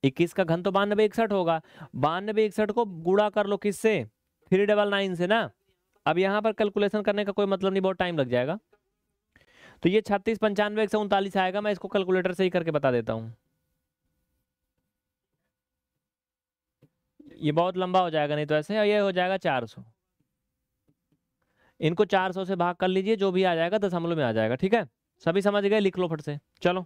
इक्कीस का घन तो बानवे इकसठ होगा बानवे इकसठ को गुड़ा कर लो किससे थ्री डबल नाइन से ना अब यहाँ पर कैलकुलेशन करने का कोई मतलब नहीं बहुत टाइम लग जाएगा तो ये छत्तीस पंचानवे एक सौ उनतालीस आएगा मैं इसको कैलकुलेटर से ही करके बता देता हूँ ये बहुत लंबा हो जाएगा नहीं तो ऐसे ये हो जाएगा चार सौ इनको चार सौ से भाग कर लीजिए जो भी आ जाएगा दशमलव में आ जाएगा ठीक है सभी समझ गए लिख लो फट से चलो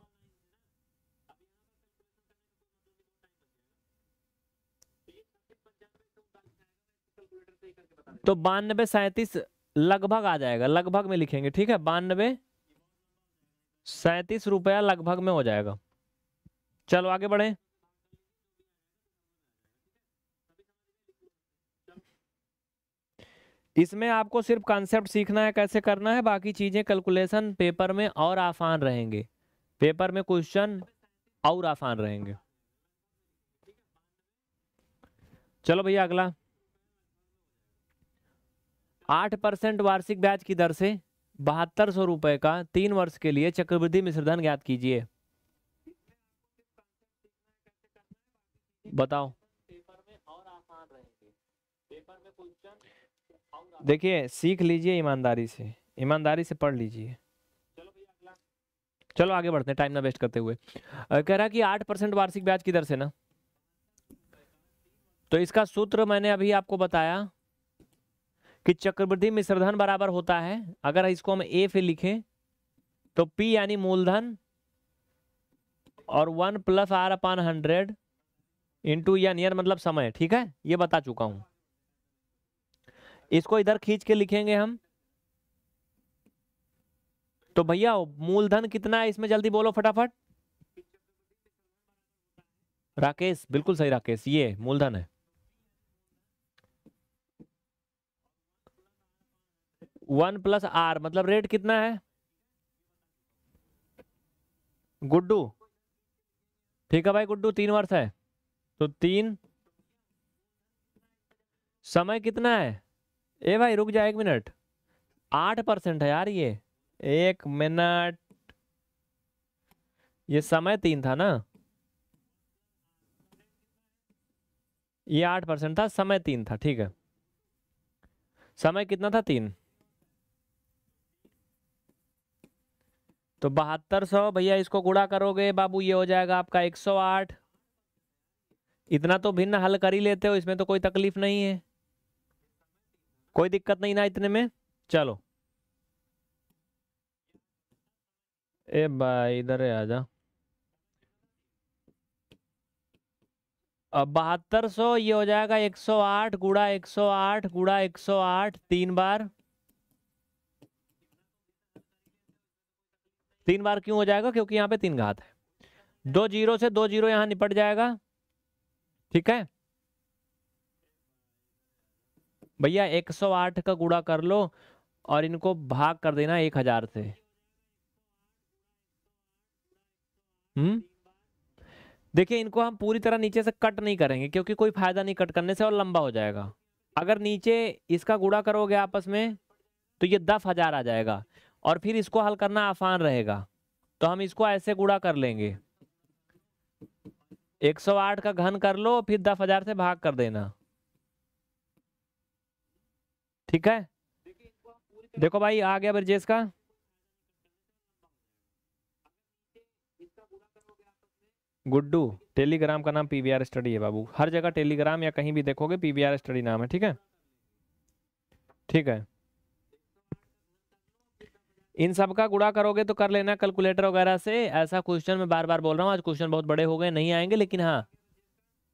तो बानबे सैतीस लगभग आ जाएगा लगभग में लिखेंगे ठीक है बानबे सैतीस रुपया लगभग में हो जाएगा चलो आगे बढ़े इसमें आपको सिर्फ कॉन्सेप्ट सीखना है कैसे करना है बाकी चीज़ें कैलकुलेशन पेपर में और आसान रहेंगे पेपर में क्वेश्चन और आसान रहेंगे चलो भैया अगला आठ परसेंट वार्षिक ब्याज की दर से बहत्तर सौ रुपए का तीन वर्ष के लिए चक्रवृद्धि मिश्रधन ज्ञात कीजिए बताओ देखिए सीख लीजिए ईमानदारी से ईमानदारी से पढ़ लीजिए चलो आगे बढ़ते हैं टाइम ना वेस्ट करते हुए कह रहा कि आठ परसेंट वार्षिक ब्याज किधर से ना तो इसका सूत्र मैंने अभी आपको बताया कि चक्रवृद्धि मिश्रधन बराबर होता है अगर इसको हम ए फिर लिखें तो पी यानी मूलधन और one plus R upon hundred into या नियर मतलब समय ठीक है ये बता चुका हूं इसको इधर खींच के लिखेंगे हम तो भैया मूलधन कितना है इसमें जल्दी बोलो फटाफट राकेश बिल्कुल सही राकेश ये मूलधन है वन प्लस आर मतलब रेट कितना है गुड्डू ठीक है भाई गुड्डू तीन वर्ष है तो तीन समय कितना है ए भाई रुक जाए एक मिनट आठ परसेंट है यार ये एक मिनट ये समय तीन था ना ये आठ परसेंट था समय तीन था ठीक है समय कितना था तीन तो बहत्तर सौ भैया इसको गुड़ा करोगे बाबू ये हो जाएगा आपका एक सौ आठ इतना तो भिन्न हल कर ही लेते हो इसमें तो कोई तकलीफ नहीं है कोई दिक्कत नहीं ना इतने में चलो ए भाई इधर आ जा बहत्तर सौ ये हो जाएगा एक सौ आठ गुड़ा एक सौ आठ गुड़ा एक सौ आठ तीन बार तीन बार क्यों हो जाएगा क्योंकि यहाँ पे तीन घात है दो जीरो से दो जीरो यहाँ निपट जाएगा ठीक है भैया 108 का गुड़ा कर लो और इनको भाग कर देना एक हजार से हम्म देखिए इनको हम पूरी तरह नीचे से कट नहीं करेंगे क्योंकि कोई फायदा नहीं कट करने से और लंबा हो जाएगा अगर नीचे इसका गुड़ा करोगे आपस में तो ये दस हजार आ जाएगा और फिर इसको हल करना आसान रहेगा तो हम इसको ऐसे गुड़ा कर लेंगे 108 का घन कर लो फिर दस हजार से भाग कर देना ठीक है देखो भाई आ गया ब्रजेश का गुड्डू टेलीग्राम का नाम पीवीआर स्टडी है बाबू हर जगह टेलीग्राम या कहीं भी देखोगे पीवीआर स्टडी नाम है ठीक है ठीक है इन सब का गुड़ा करोगे तो कर लेना कैलकुलेटर वगैरह से ऐसा क्वेश्चन मैं बार बार बोल रहा हूँ आज क्वेश्चन बहुत बड़े हो गए नहीं आएंगे लेकिन हाँ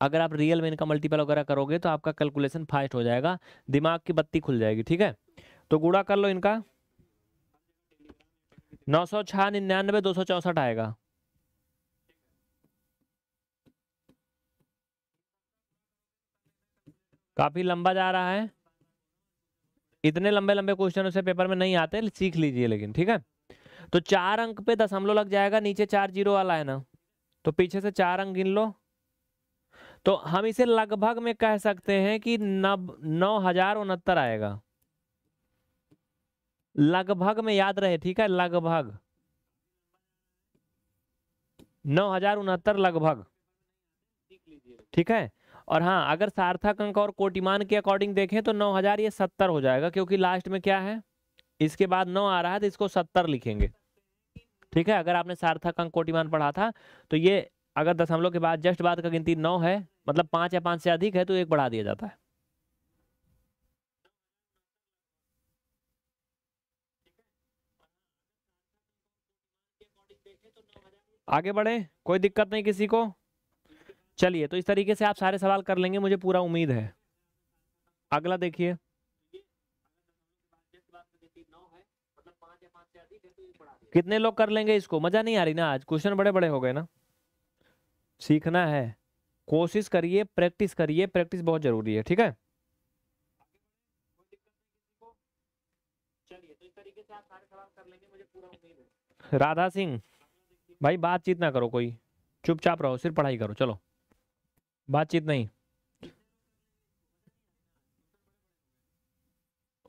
अगर आप रियल में इनका मल्टीपल वगैरह करोगे तो आपका कैलकुलेशन फास्ट हो जाएगा दिमाग की बत्ती खुल जाएगी ठीक है तो गुड़ा कर लो इनका नौ सौ छह निन्यानवे दो सौ चौसठ आएगा काफ़ी लंबा जा रहा है इतने लंबे लंबे क्वेश्चन उसे पेपर में नहीं आते सीख लीजिए लेकिन ठीक है तो चार अंक पे दशमलव लग जाएगा नीचे चार जीरो वाला है ना तो पीछे से चार अंक गिन लो तो हम इसे लगभग में कह सकते हैं कि नब नौ हजार उनहत्तर आएगा लगभग में याद रहे ठीक है लगभग नौ हजार उनहत्तर लगभग ठीक है और हाँ अगर सार्थक अंक और कोटिमान के अकॉर्डिंग देखें तो नौ हजार ये सत्तर हो जाएगा क्योंकि लास्ट में क्या है इसके बाद नौ आ रहा है तो इसको सत्तर लिखेंगे ठीक है अगर आपने सार्थक अंक कोटिमान पढ़ा था तो ये अगर दशमलव के बाद जस्ट बाद का गिनती नौ है मतलब पांच या पांच से अधिक है तो एक बढ़ा दिया जाता है आगे बढ़े कोई दिक्कत नहीं किसी को चलिए तो इस तरीके से आप सारे सवाल कर लेंगे मुझे पूरा उम्मीद है अगला देखिए कितने लोग कर लेंगे इसको मजा नहीं आ रही ना आज क्वेश्चन बड़े बड़े हो गए ना सीखना है कोशिश करिए प्रैक्टिस करिए प्रैक्टिस बहुत ज़रूरी है ठीक है राधा सिंह भाई बातचीत ना करो कोई चुपचाप रहो सिर्फ पढ़ाई करो चलो बातचीत नहीं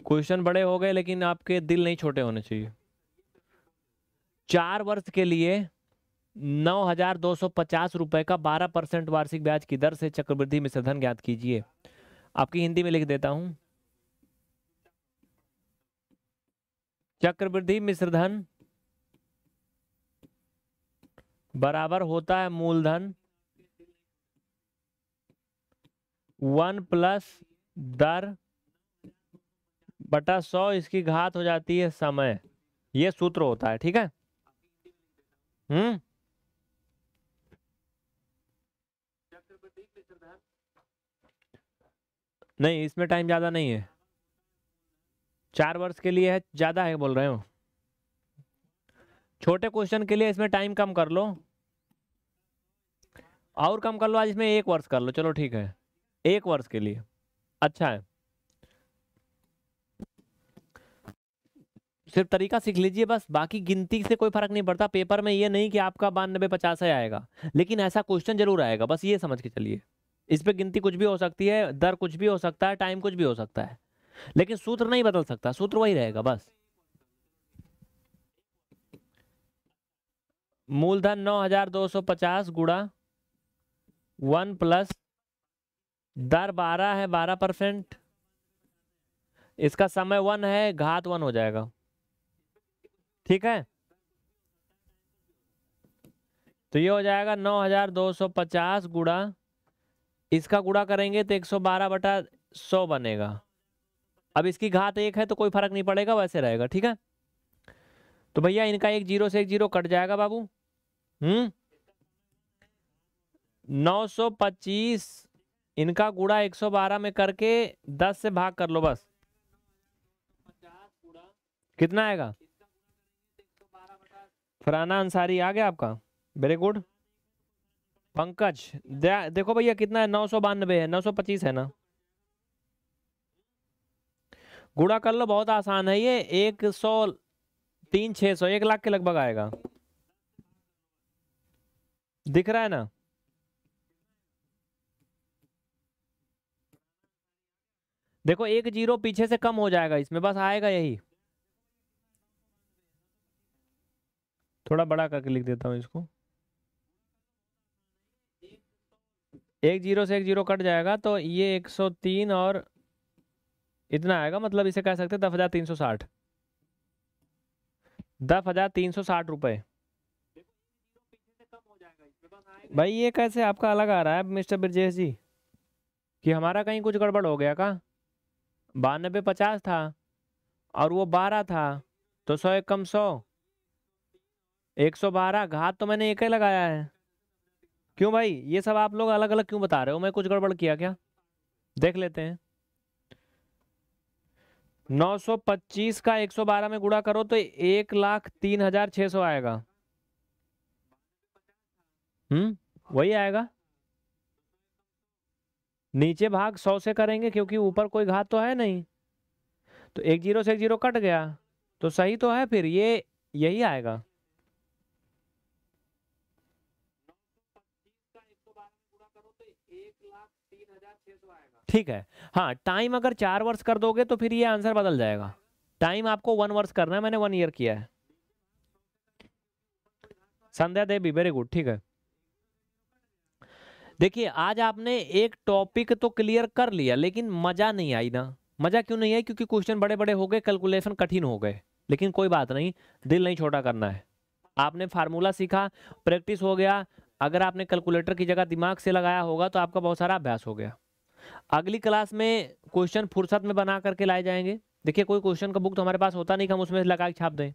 क्वेश्चन बड़े हो गए लेकिन आपके दिल नहीं छोटे होने चाहिए चार वर्ष के लिए नौ हजार दो सौ पचास रुपए का बारह परसेंट वार्षिक ब्याज की दर से चक्रवृद्धि मिश्रधन ज्ञात कीजिए आपकी हिंदी में लिख देता हूं चक्रवृद्धि मिश्रधन बराबर होता है मूलधन वन प्लस दर बटा सौ इसकी घात हो जाती है समय यह सूत्र होता है ठीक है हम्म नहीं इसमें टाइम ज़्यादा नहीं है चार वर्ष के लिए है ज़्यादा है बोल रहे हो छोटे क्वेश्चन के लिए इसमें टाइम कम कर लो और कम कर लो आज इसमें एक वर्ष कर लो चलो ठीक है एक वर्ष के लिए अच्छा है सिर्फ तरीका सीख लीजिए बस बाकी गिनती से कोई फर्क नहीं पड़ता पेपर में ये नहीं कि आपका बानबे पचास आएगा लेकिन ऐसा क्वेश्चन जरूर आएगा बस ये समझ के चलिए इस पर गिनती कुछ भी हो सकती है दर कुछ भी हो सकता है टाइम कुछ भी हो सकता है लेकिन सूत्र नहीं बदल सकता सूत्र वही रहेगा बस मूलधन नौ हजार दो सौ पचास गुड़ा वन प्लस दर बारह है बारह परसेंट इसका समय वन है घात वन हो जाएगा ठीक है तो ये हो जाएगा नौ हजार दो सौ पचास गुड़ा इसका गुड़ा करेंगे तो 112 बटा 100 बनेगा अब इसकी घात एक है तो कोई फर्क नहीं पड़ेगा वैसे रहेगा ठीक है तो भैया इनका एक जीरो से एक जीरो कट जाएगा बाबू हम्म 925 इनका गुड़ा 112 में करके 10 से भाग कर लो बस कितना आएगा फराना अंसारी आ गया आपका वेरी गुड पंकज देखो भैया कितना है नौ सौ बानबे है नौ सौ पच्चीस है ना गुड़ा कर लो बहुत आसान है ये एक सौ तीन छः सौ एक लाख के लगभग आएगा दिख रहा है ना देखो एक जीरो पीछे से कम हो जाएगा इसमें बस आएगा यही थोड़ा बड़ा करके लिख देता हूँ इसको एक जीरो से एक जीरो कट जाएगा तो ये एक सौ तीन और इतना आएगा मतलब इसे कह सकते दस हज़ार तीन सौ साठ दस हज़ार तीन सौ साठ रुपये भाई ये कैसे आपका अलग आ रहा है मिस्टर ब्रजेश जी कि हमारा कहीं कुछ गड़बड़ हो गया का बानबे पचास था और वो बारह था तो सौ एक कम सौ एक सौ बारह घात तो मैंने एक ही लगाया है क्यों भाई ये सब आप लोग अलग अलग क्यों बता रहे हो मैं कुछ गड़बड़ किया क्या देख लेते हैं 925 का 112 में गुड़ा करो तो एक लाख तीन हजार छह सौ आएगा हम्म वही आएगा नीचे भाग सौ से करेंगे क्योंकि ऊपर कोई घात तो है नहीं तो एक जीरो से एक जीरो कट गया तो सही तो है फिर ये यही आएगा ठीक है हाँ टाइम अगर चार वर्ष कर दोगे तो फिर ये आंसर बदल जाएगा टाइम आपको वन वर्ष करना है मैंने वन ईयर किया है संध्या देवी वेरी गुड ठीक है देखिए आज आपने एक टॉपिक तो क्लियर कर लिया लेकिन मजा नहीं आई ना मजा क्यों नहीं आई क्योंकि क्वेश्चन बड़े बड़े हो गए कैलकुलेशन कठिन हो गए लेकिन कोई बात नहीं दिल नहीं छोटा करना है आपने फार्मूला सीखा प्रैक्टिस हो गया अगर आपने कैलकुलेटर की जगह दिमाग से लगाया होगा तो आपका बहुत सारा अभ्यास हो गया अगली क्लास में क्वेश्चन फुर्सत में बना करके लाए जाएंगे देखिए कोई क्वेश्चन का बुक तो हमारे पास होता नहीं कि हम उसमें लगा के छाप दें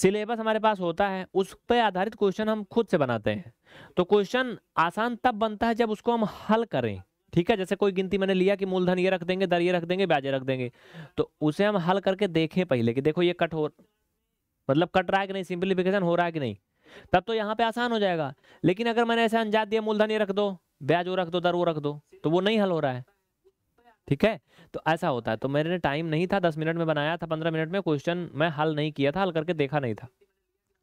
सिलेबस हमारे पास होता है उस पर आधारित क्वेश्चन हम खुद से बनाते हैं तो क्वेश्चन आसान तब बनता है जब उसको हम हल करें ठीक है जैसे कोई गिनती मैंने लिया कि मूलधन ये रख देंगे दर ये रख देंगे ब्याजे रख देंगे तो उसे हम हल करके देखें पहले कि देखो ये कट हो मतलब कट रहा है कि नहीं सिंपलीफिकेशन हो रहा है कि नहीं तब तो यहाँ पे आसान हो जाएगा लेकिन अगर मैंने ऐसे अनजात दिया मूलधन ये रख दो ब्याज वो रख दो दर वो रख दो तो वो नहीं हल हो रहा है ठीक है तो ऐसा होता है तो मेरे टाइम नहीं था दस मिनट में बनाया था पंद्रह मिनट में क्वेश्चन मैं हल नहीं किया था हल करके देखा नहीं था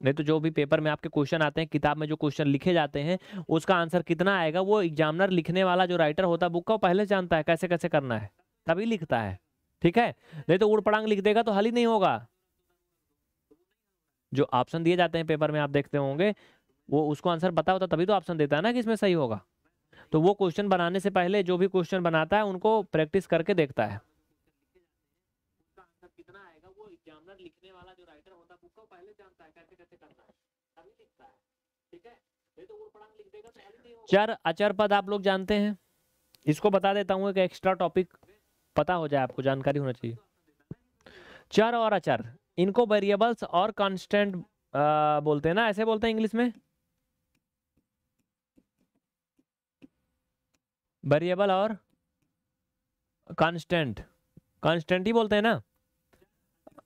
नहीं तो जो भी पेपर में आपके क्वेश्चन आते हैं किताब में जो क्वेश्चन लिखे जाते हैं उसका आंसर कितना आएगा वो एग्जामिनर लिखने वाला जो राइटर होता है बुक का वो पहले जानता है कैसे कैसे करना है तभी लिखता है ठीक है नहीं तो उड़ पड़ांग लिख देगा तो हल ही नहीं होगा जो ऑप्शन दिए जाते हैं पेपर में आप देखते होंगे वो उसको आंसर पता होता तभी तो ऑप्शन देता है ना कि इसमें सही होगा तो वो क्वेश्चन बनाने से पहले जो भी क्वेश्चन बनाता है उनको प्रैक्टिस करके देखता है लिखने वाला चर अचर पद आप लोग जानते हैं इसको बता देता हूँ एक एक्स्ट्रा टॉपिक पता हो जाए आपको जानकारी होना चाहिए चर और अचर इनको वेरिएबल्स और कॉन्स्टेंट बोलते हैं ना ऐसे बोलते हैं इंग्लिश में वेरिएबल और कॉन्स्टेंट कॉन्स्टेंट ही बोलते हैं ना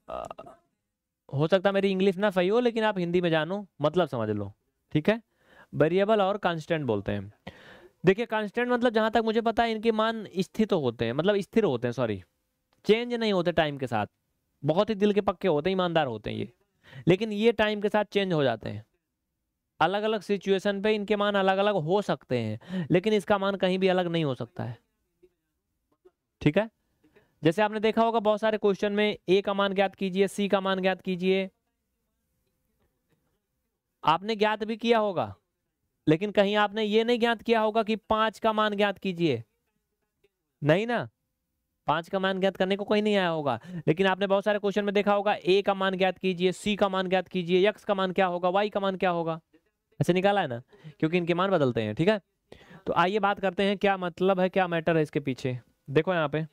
आ, हो सकता मेरी इंग्लिश ना सही हो लेकिन आप हिंदी में जानो मतलब समझ लो ठीक है वेरिएबल और कॉन्स्टेंट बोलते हैं देखिए कॉन्स्टेंट मतलब जहां तक मुझे पता है इनके मान स्थित तो होते हैं मतलब स्थिर होते हैं सॉरी चेंज नहीं होते टाइम के साथ बहुत ही दिल के पक्के होते हैं ईमानदार होते हैं ये लेकिन ये टाइम के साथ चेंज हो जाते हैं अलग अलग सिचुएशन पे इनके मान अलग अलग हो सकते हैं लेकिन इसका मान कहीं भी अलग नहीं हो सकता है ठीक है जैसे आपने देखा होगा बहुत सारे क्वेश्चन में ए का मान ज्ञात कीजिए सी का मान ज्ञात कीजिए आपने ज्ञात भी किया होगा लेकिन कहीं आपने ये नहीं ज्ञात किया होगा कि पांच का मान ज्ञात कीजिए नहीं ना पांच का मान ज्ञात करने को कोई नहीं आया होगा लेकिन आपने बहुत सारे क्वेश्चन में देखा होगा ए का मान ज्ञात कीजिए सी का मान ज्ञात कीजिए यक्स का मान क्या होगा वाई का मान क्या होगा ऐसे निकाला है ना क्योंकि इनके मान बदलते हैं ठीक है तो आइए बात करते हैं क्या मतलब है क्या मैटर है इसके पीछे देखो यहाँ पे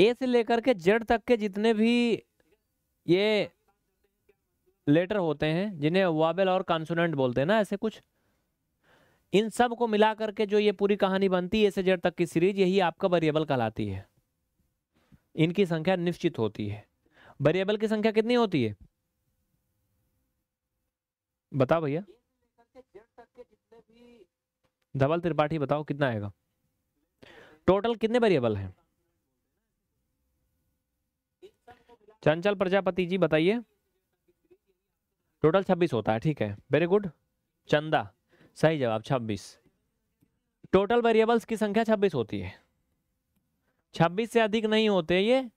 ए से लेकर के जेड तक के जितने भी ये लेटर होते हैं जिन्हें वाबेल और कॉन्सोनेंट बोलते हैं ना ऐसे कुछ इन सब को मिला करके जो ये पूरी कहानी बनती है ए से जेड तक की सीरीज यही आपका वेरिएबल कहलाती है इनकी संख्या निश्चित होती है वेरिएबल की संख्या कितनी होती है बताओ भैया धवल त्रिपाठी बताओ कितना आएगा टोटल कितने वेरिएबल हैं चंचल प्रजापति जी बताइए टोटल छब्बीस होता है ठीक है वेरी गुड चंदा सही जवाब छब्बीस टोटल वेरिएबल्स की संख्या छब्बीस होती है छब्बीस से अधिक नहीं होते ये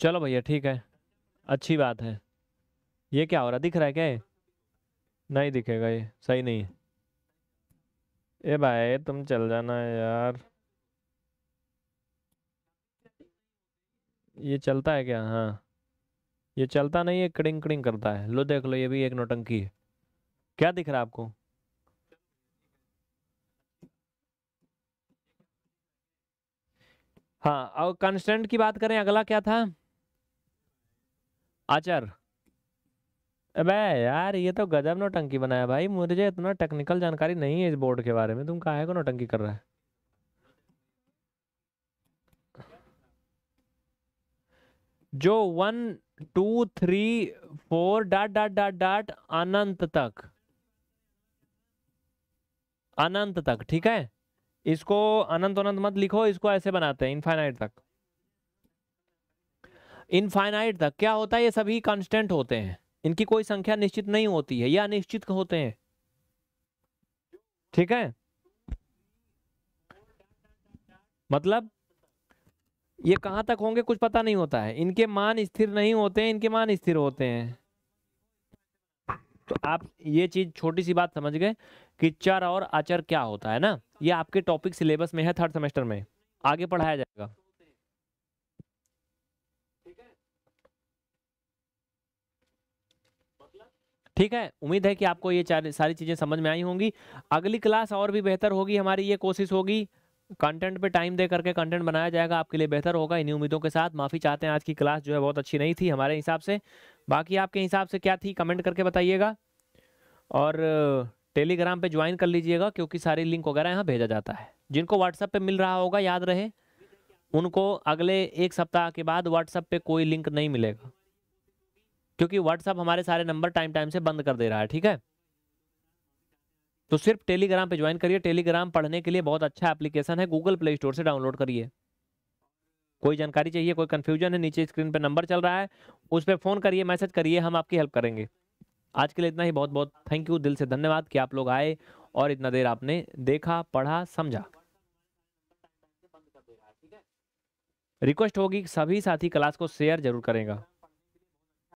चलो भैया ठीक है अच्छी बात है ये क्या हो रहा दिख रहा है क्या नहीं दिखेगा ये सही नहीं है ए भाई तुम चल जाना यार ये चलता है क्या हाँ ये चलता नहीं है कड़िंग कड़िंग करता है लो देख लो ये भी एक नोटंकी है क्या दिख रहा है आपको हाँ और कांस्टेंट की बात करें अगला क्या था आचार अबे यार ये तो गजब टंकी बनाया भाई मुझे इतना टेक्निकल जानकारी नहीं है इस बोर्ड के बारे में तुम कहा को टंकी कर रहा है जो one two three four dot dot dot dot अनंत तक अनंत तक ठीक है इसको अनंत अनंत मत लिखो इसको ऐसे बनाते हैं इनफाइनाइट तक इनफाइनाइट तक क्या होता है ये सभी कांस्टेंट होते हैं इनकी कोई संख्या निश्चित नहीं होती है या अनिश्चित होते हैं ठीक है मतलब ये कहां तक होंगे कुछ पता नहीं होता है इनके मान स्थिर नहीं होते हैं इनके मान स्थिर होते हैं तो आप ये चीज़ छोटी सी बात समझ गए कि चर और अचर क्या होता है ना ये आपके टॉपिक सिलेबस में है थर्ड सेमेस्टर में आगे पढ़ाया जाएगा ठीक है उम्मीद है कि आपको ये सारी चीज़ें समझ में आई होंगी अगली क्लास और भी बेहतर होगी हमारी ये कोशिश होगी कंटेंट पे टाइम दे करके कंटेंट बनाया जाएगा आपके लिए बेहतर होगा इन्हीं उम्मीदों के साथ माफ़ी चाहते हैं आज की क्लास जो है बहुत अच्छी नहीं थी हमारे हिसाब से बाकी आपके हिसाब से क्या थी कमेंट करके बताइएगा और टेलीग्राम पे ज्वाइन कर लीजिएगा क्योंकि सारी लिंक वगैरह यहाँ भेजा जाता है जिनको व्हाट्सअप पर मिल रहा होगा याद रहे उनको अगले एक सप्ताह के बाद व्हाट्सअप पर कोई लिंक नहीं मिलेगा क्योंकि व्हाट्सअप हमारे सारे नंबर टाइम टाइम से बंद कर दे रहा है ठीक है तो सिर्फ टेलीग्राम पे ज्वाइन करिए टेलीग्राम पढ़ने के लिए बहुत अच्छा एप्लीकेशन है गूगल प्ले स्टोर से डाउनलोड करिए कोई जानकारी चाहिए कोई कन्फ्यूजन है नीचे स्क्रीन पे नंबर चल रहा है उस पर फ़ोन करिए मैसेज करिए हम आपकी हेल्प करेंगे आज के लिए इतना ही बहुत बहुत थैंक यू दिल से धन्यवाद कि आप लोग आए और इतना देर आपने देखा पढ़ा समझा रिक्वेस्ट होगी सभी साथी क्लास को शेयर जरूर करेगा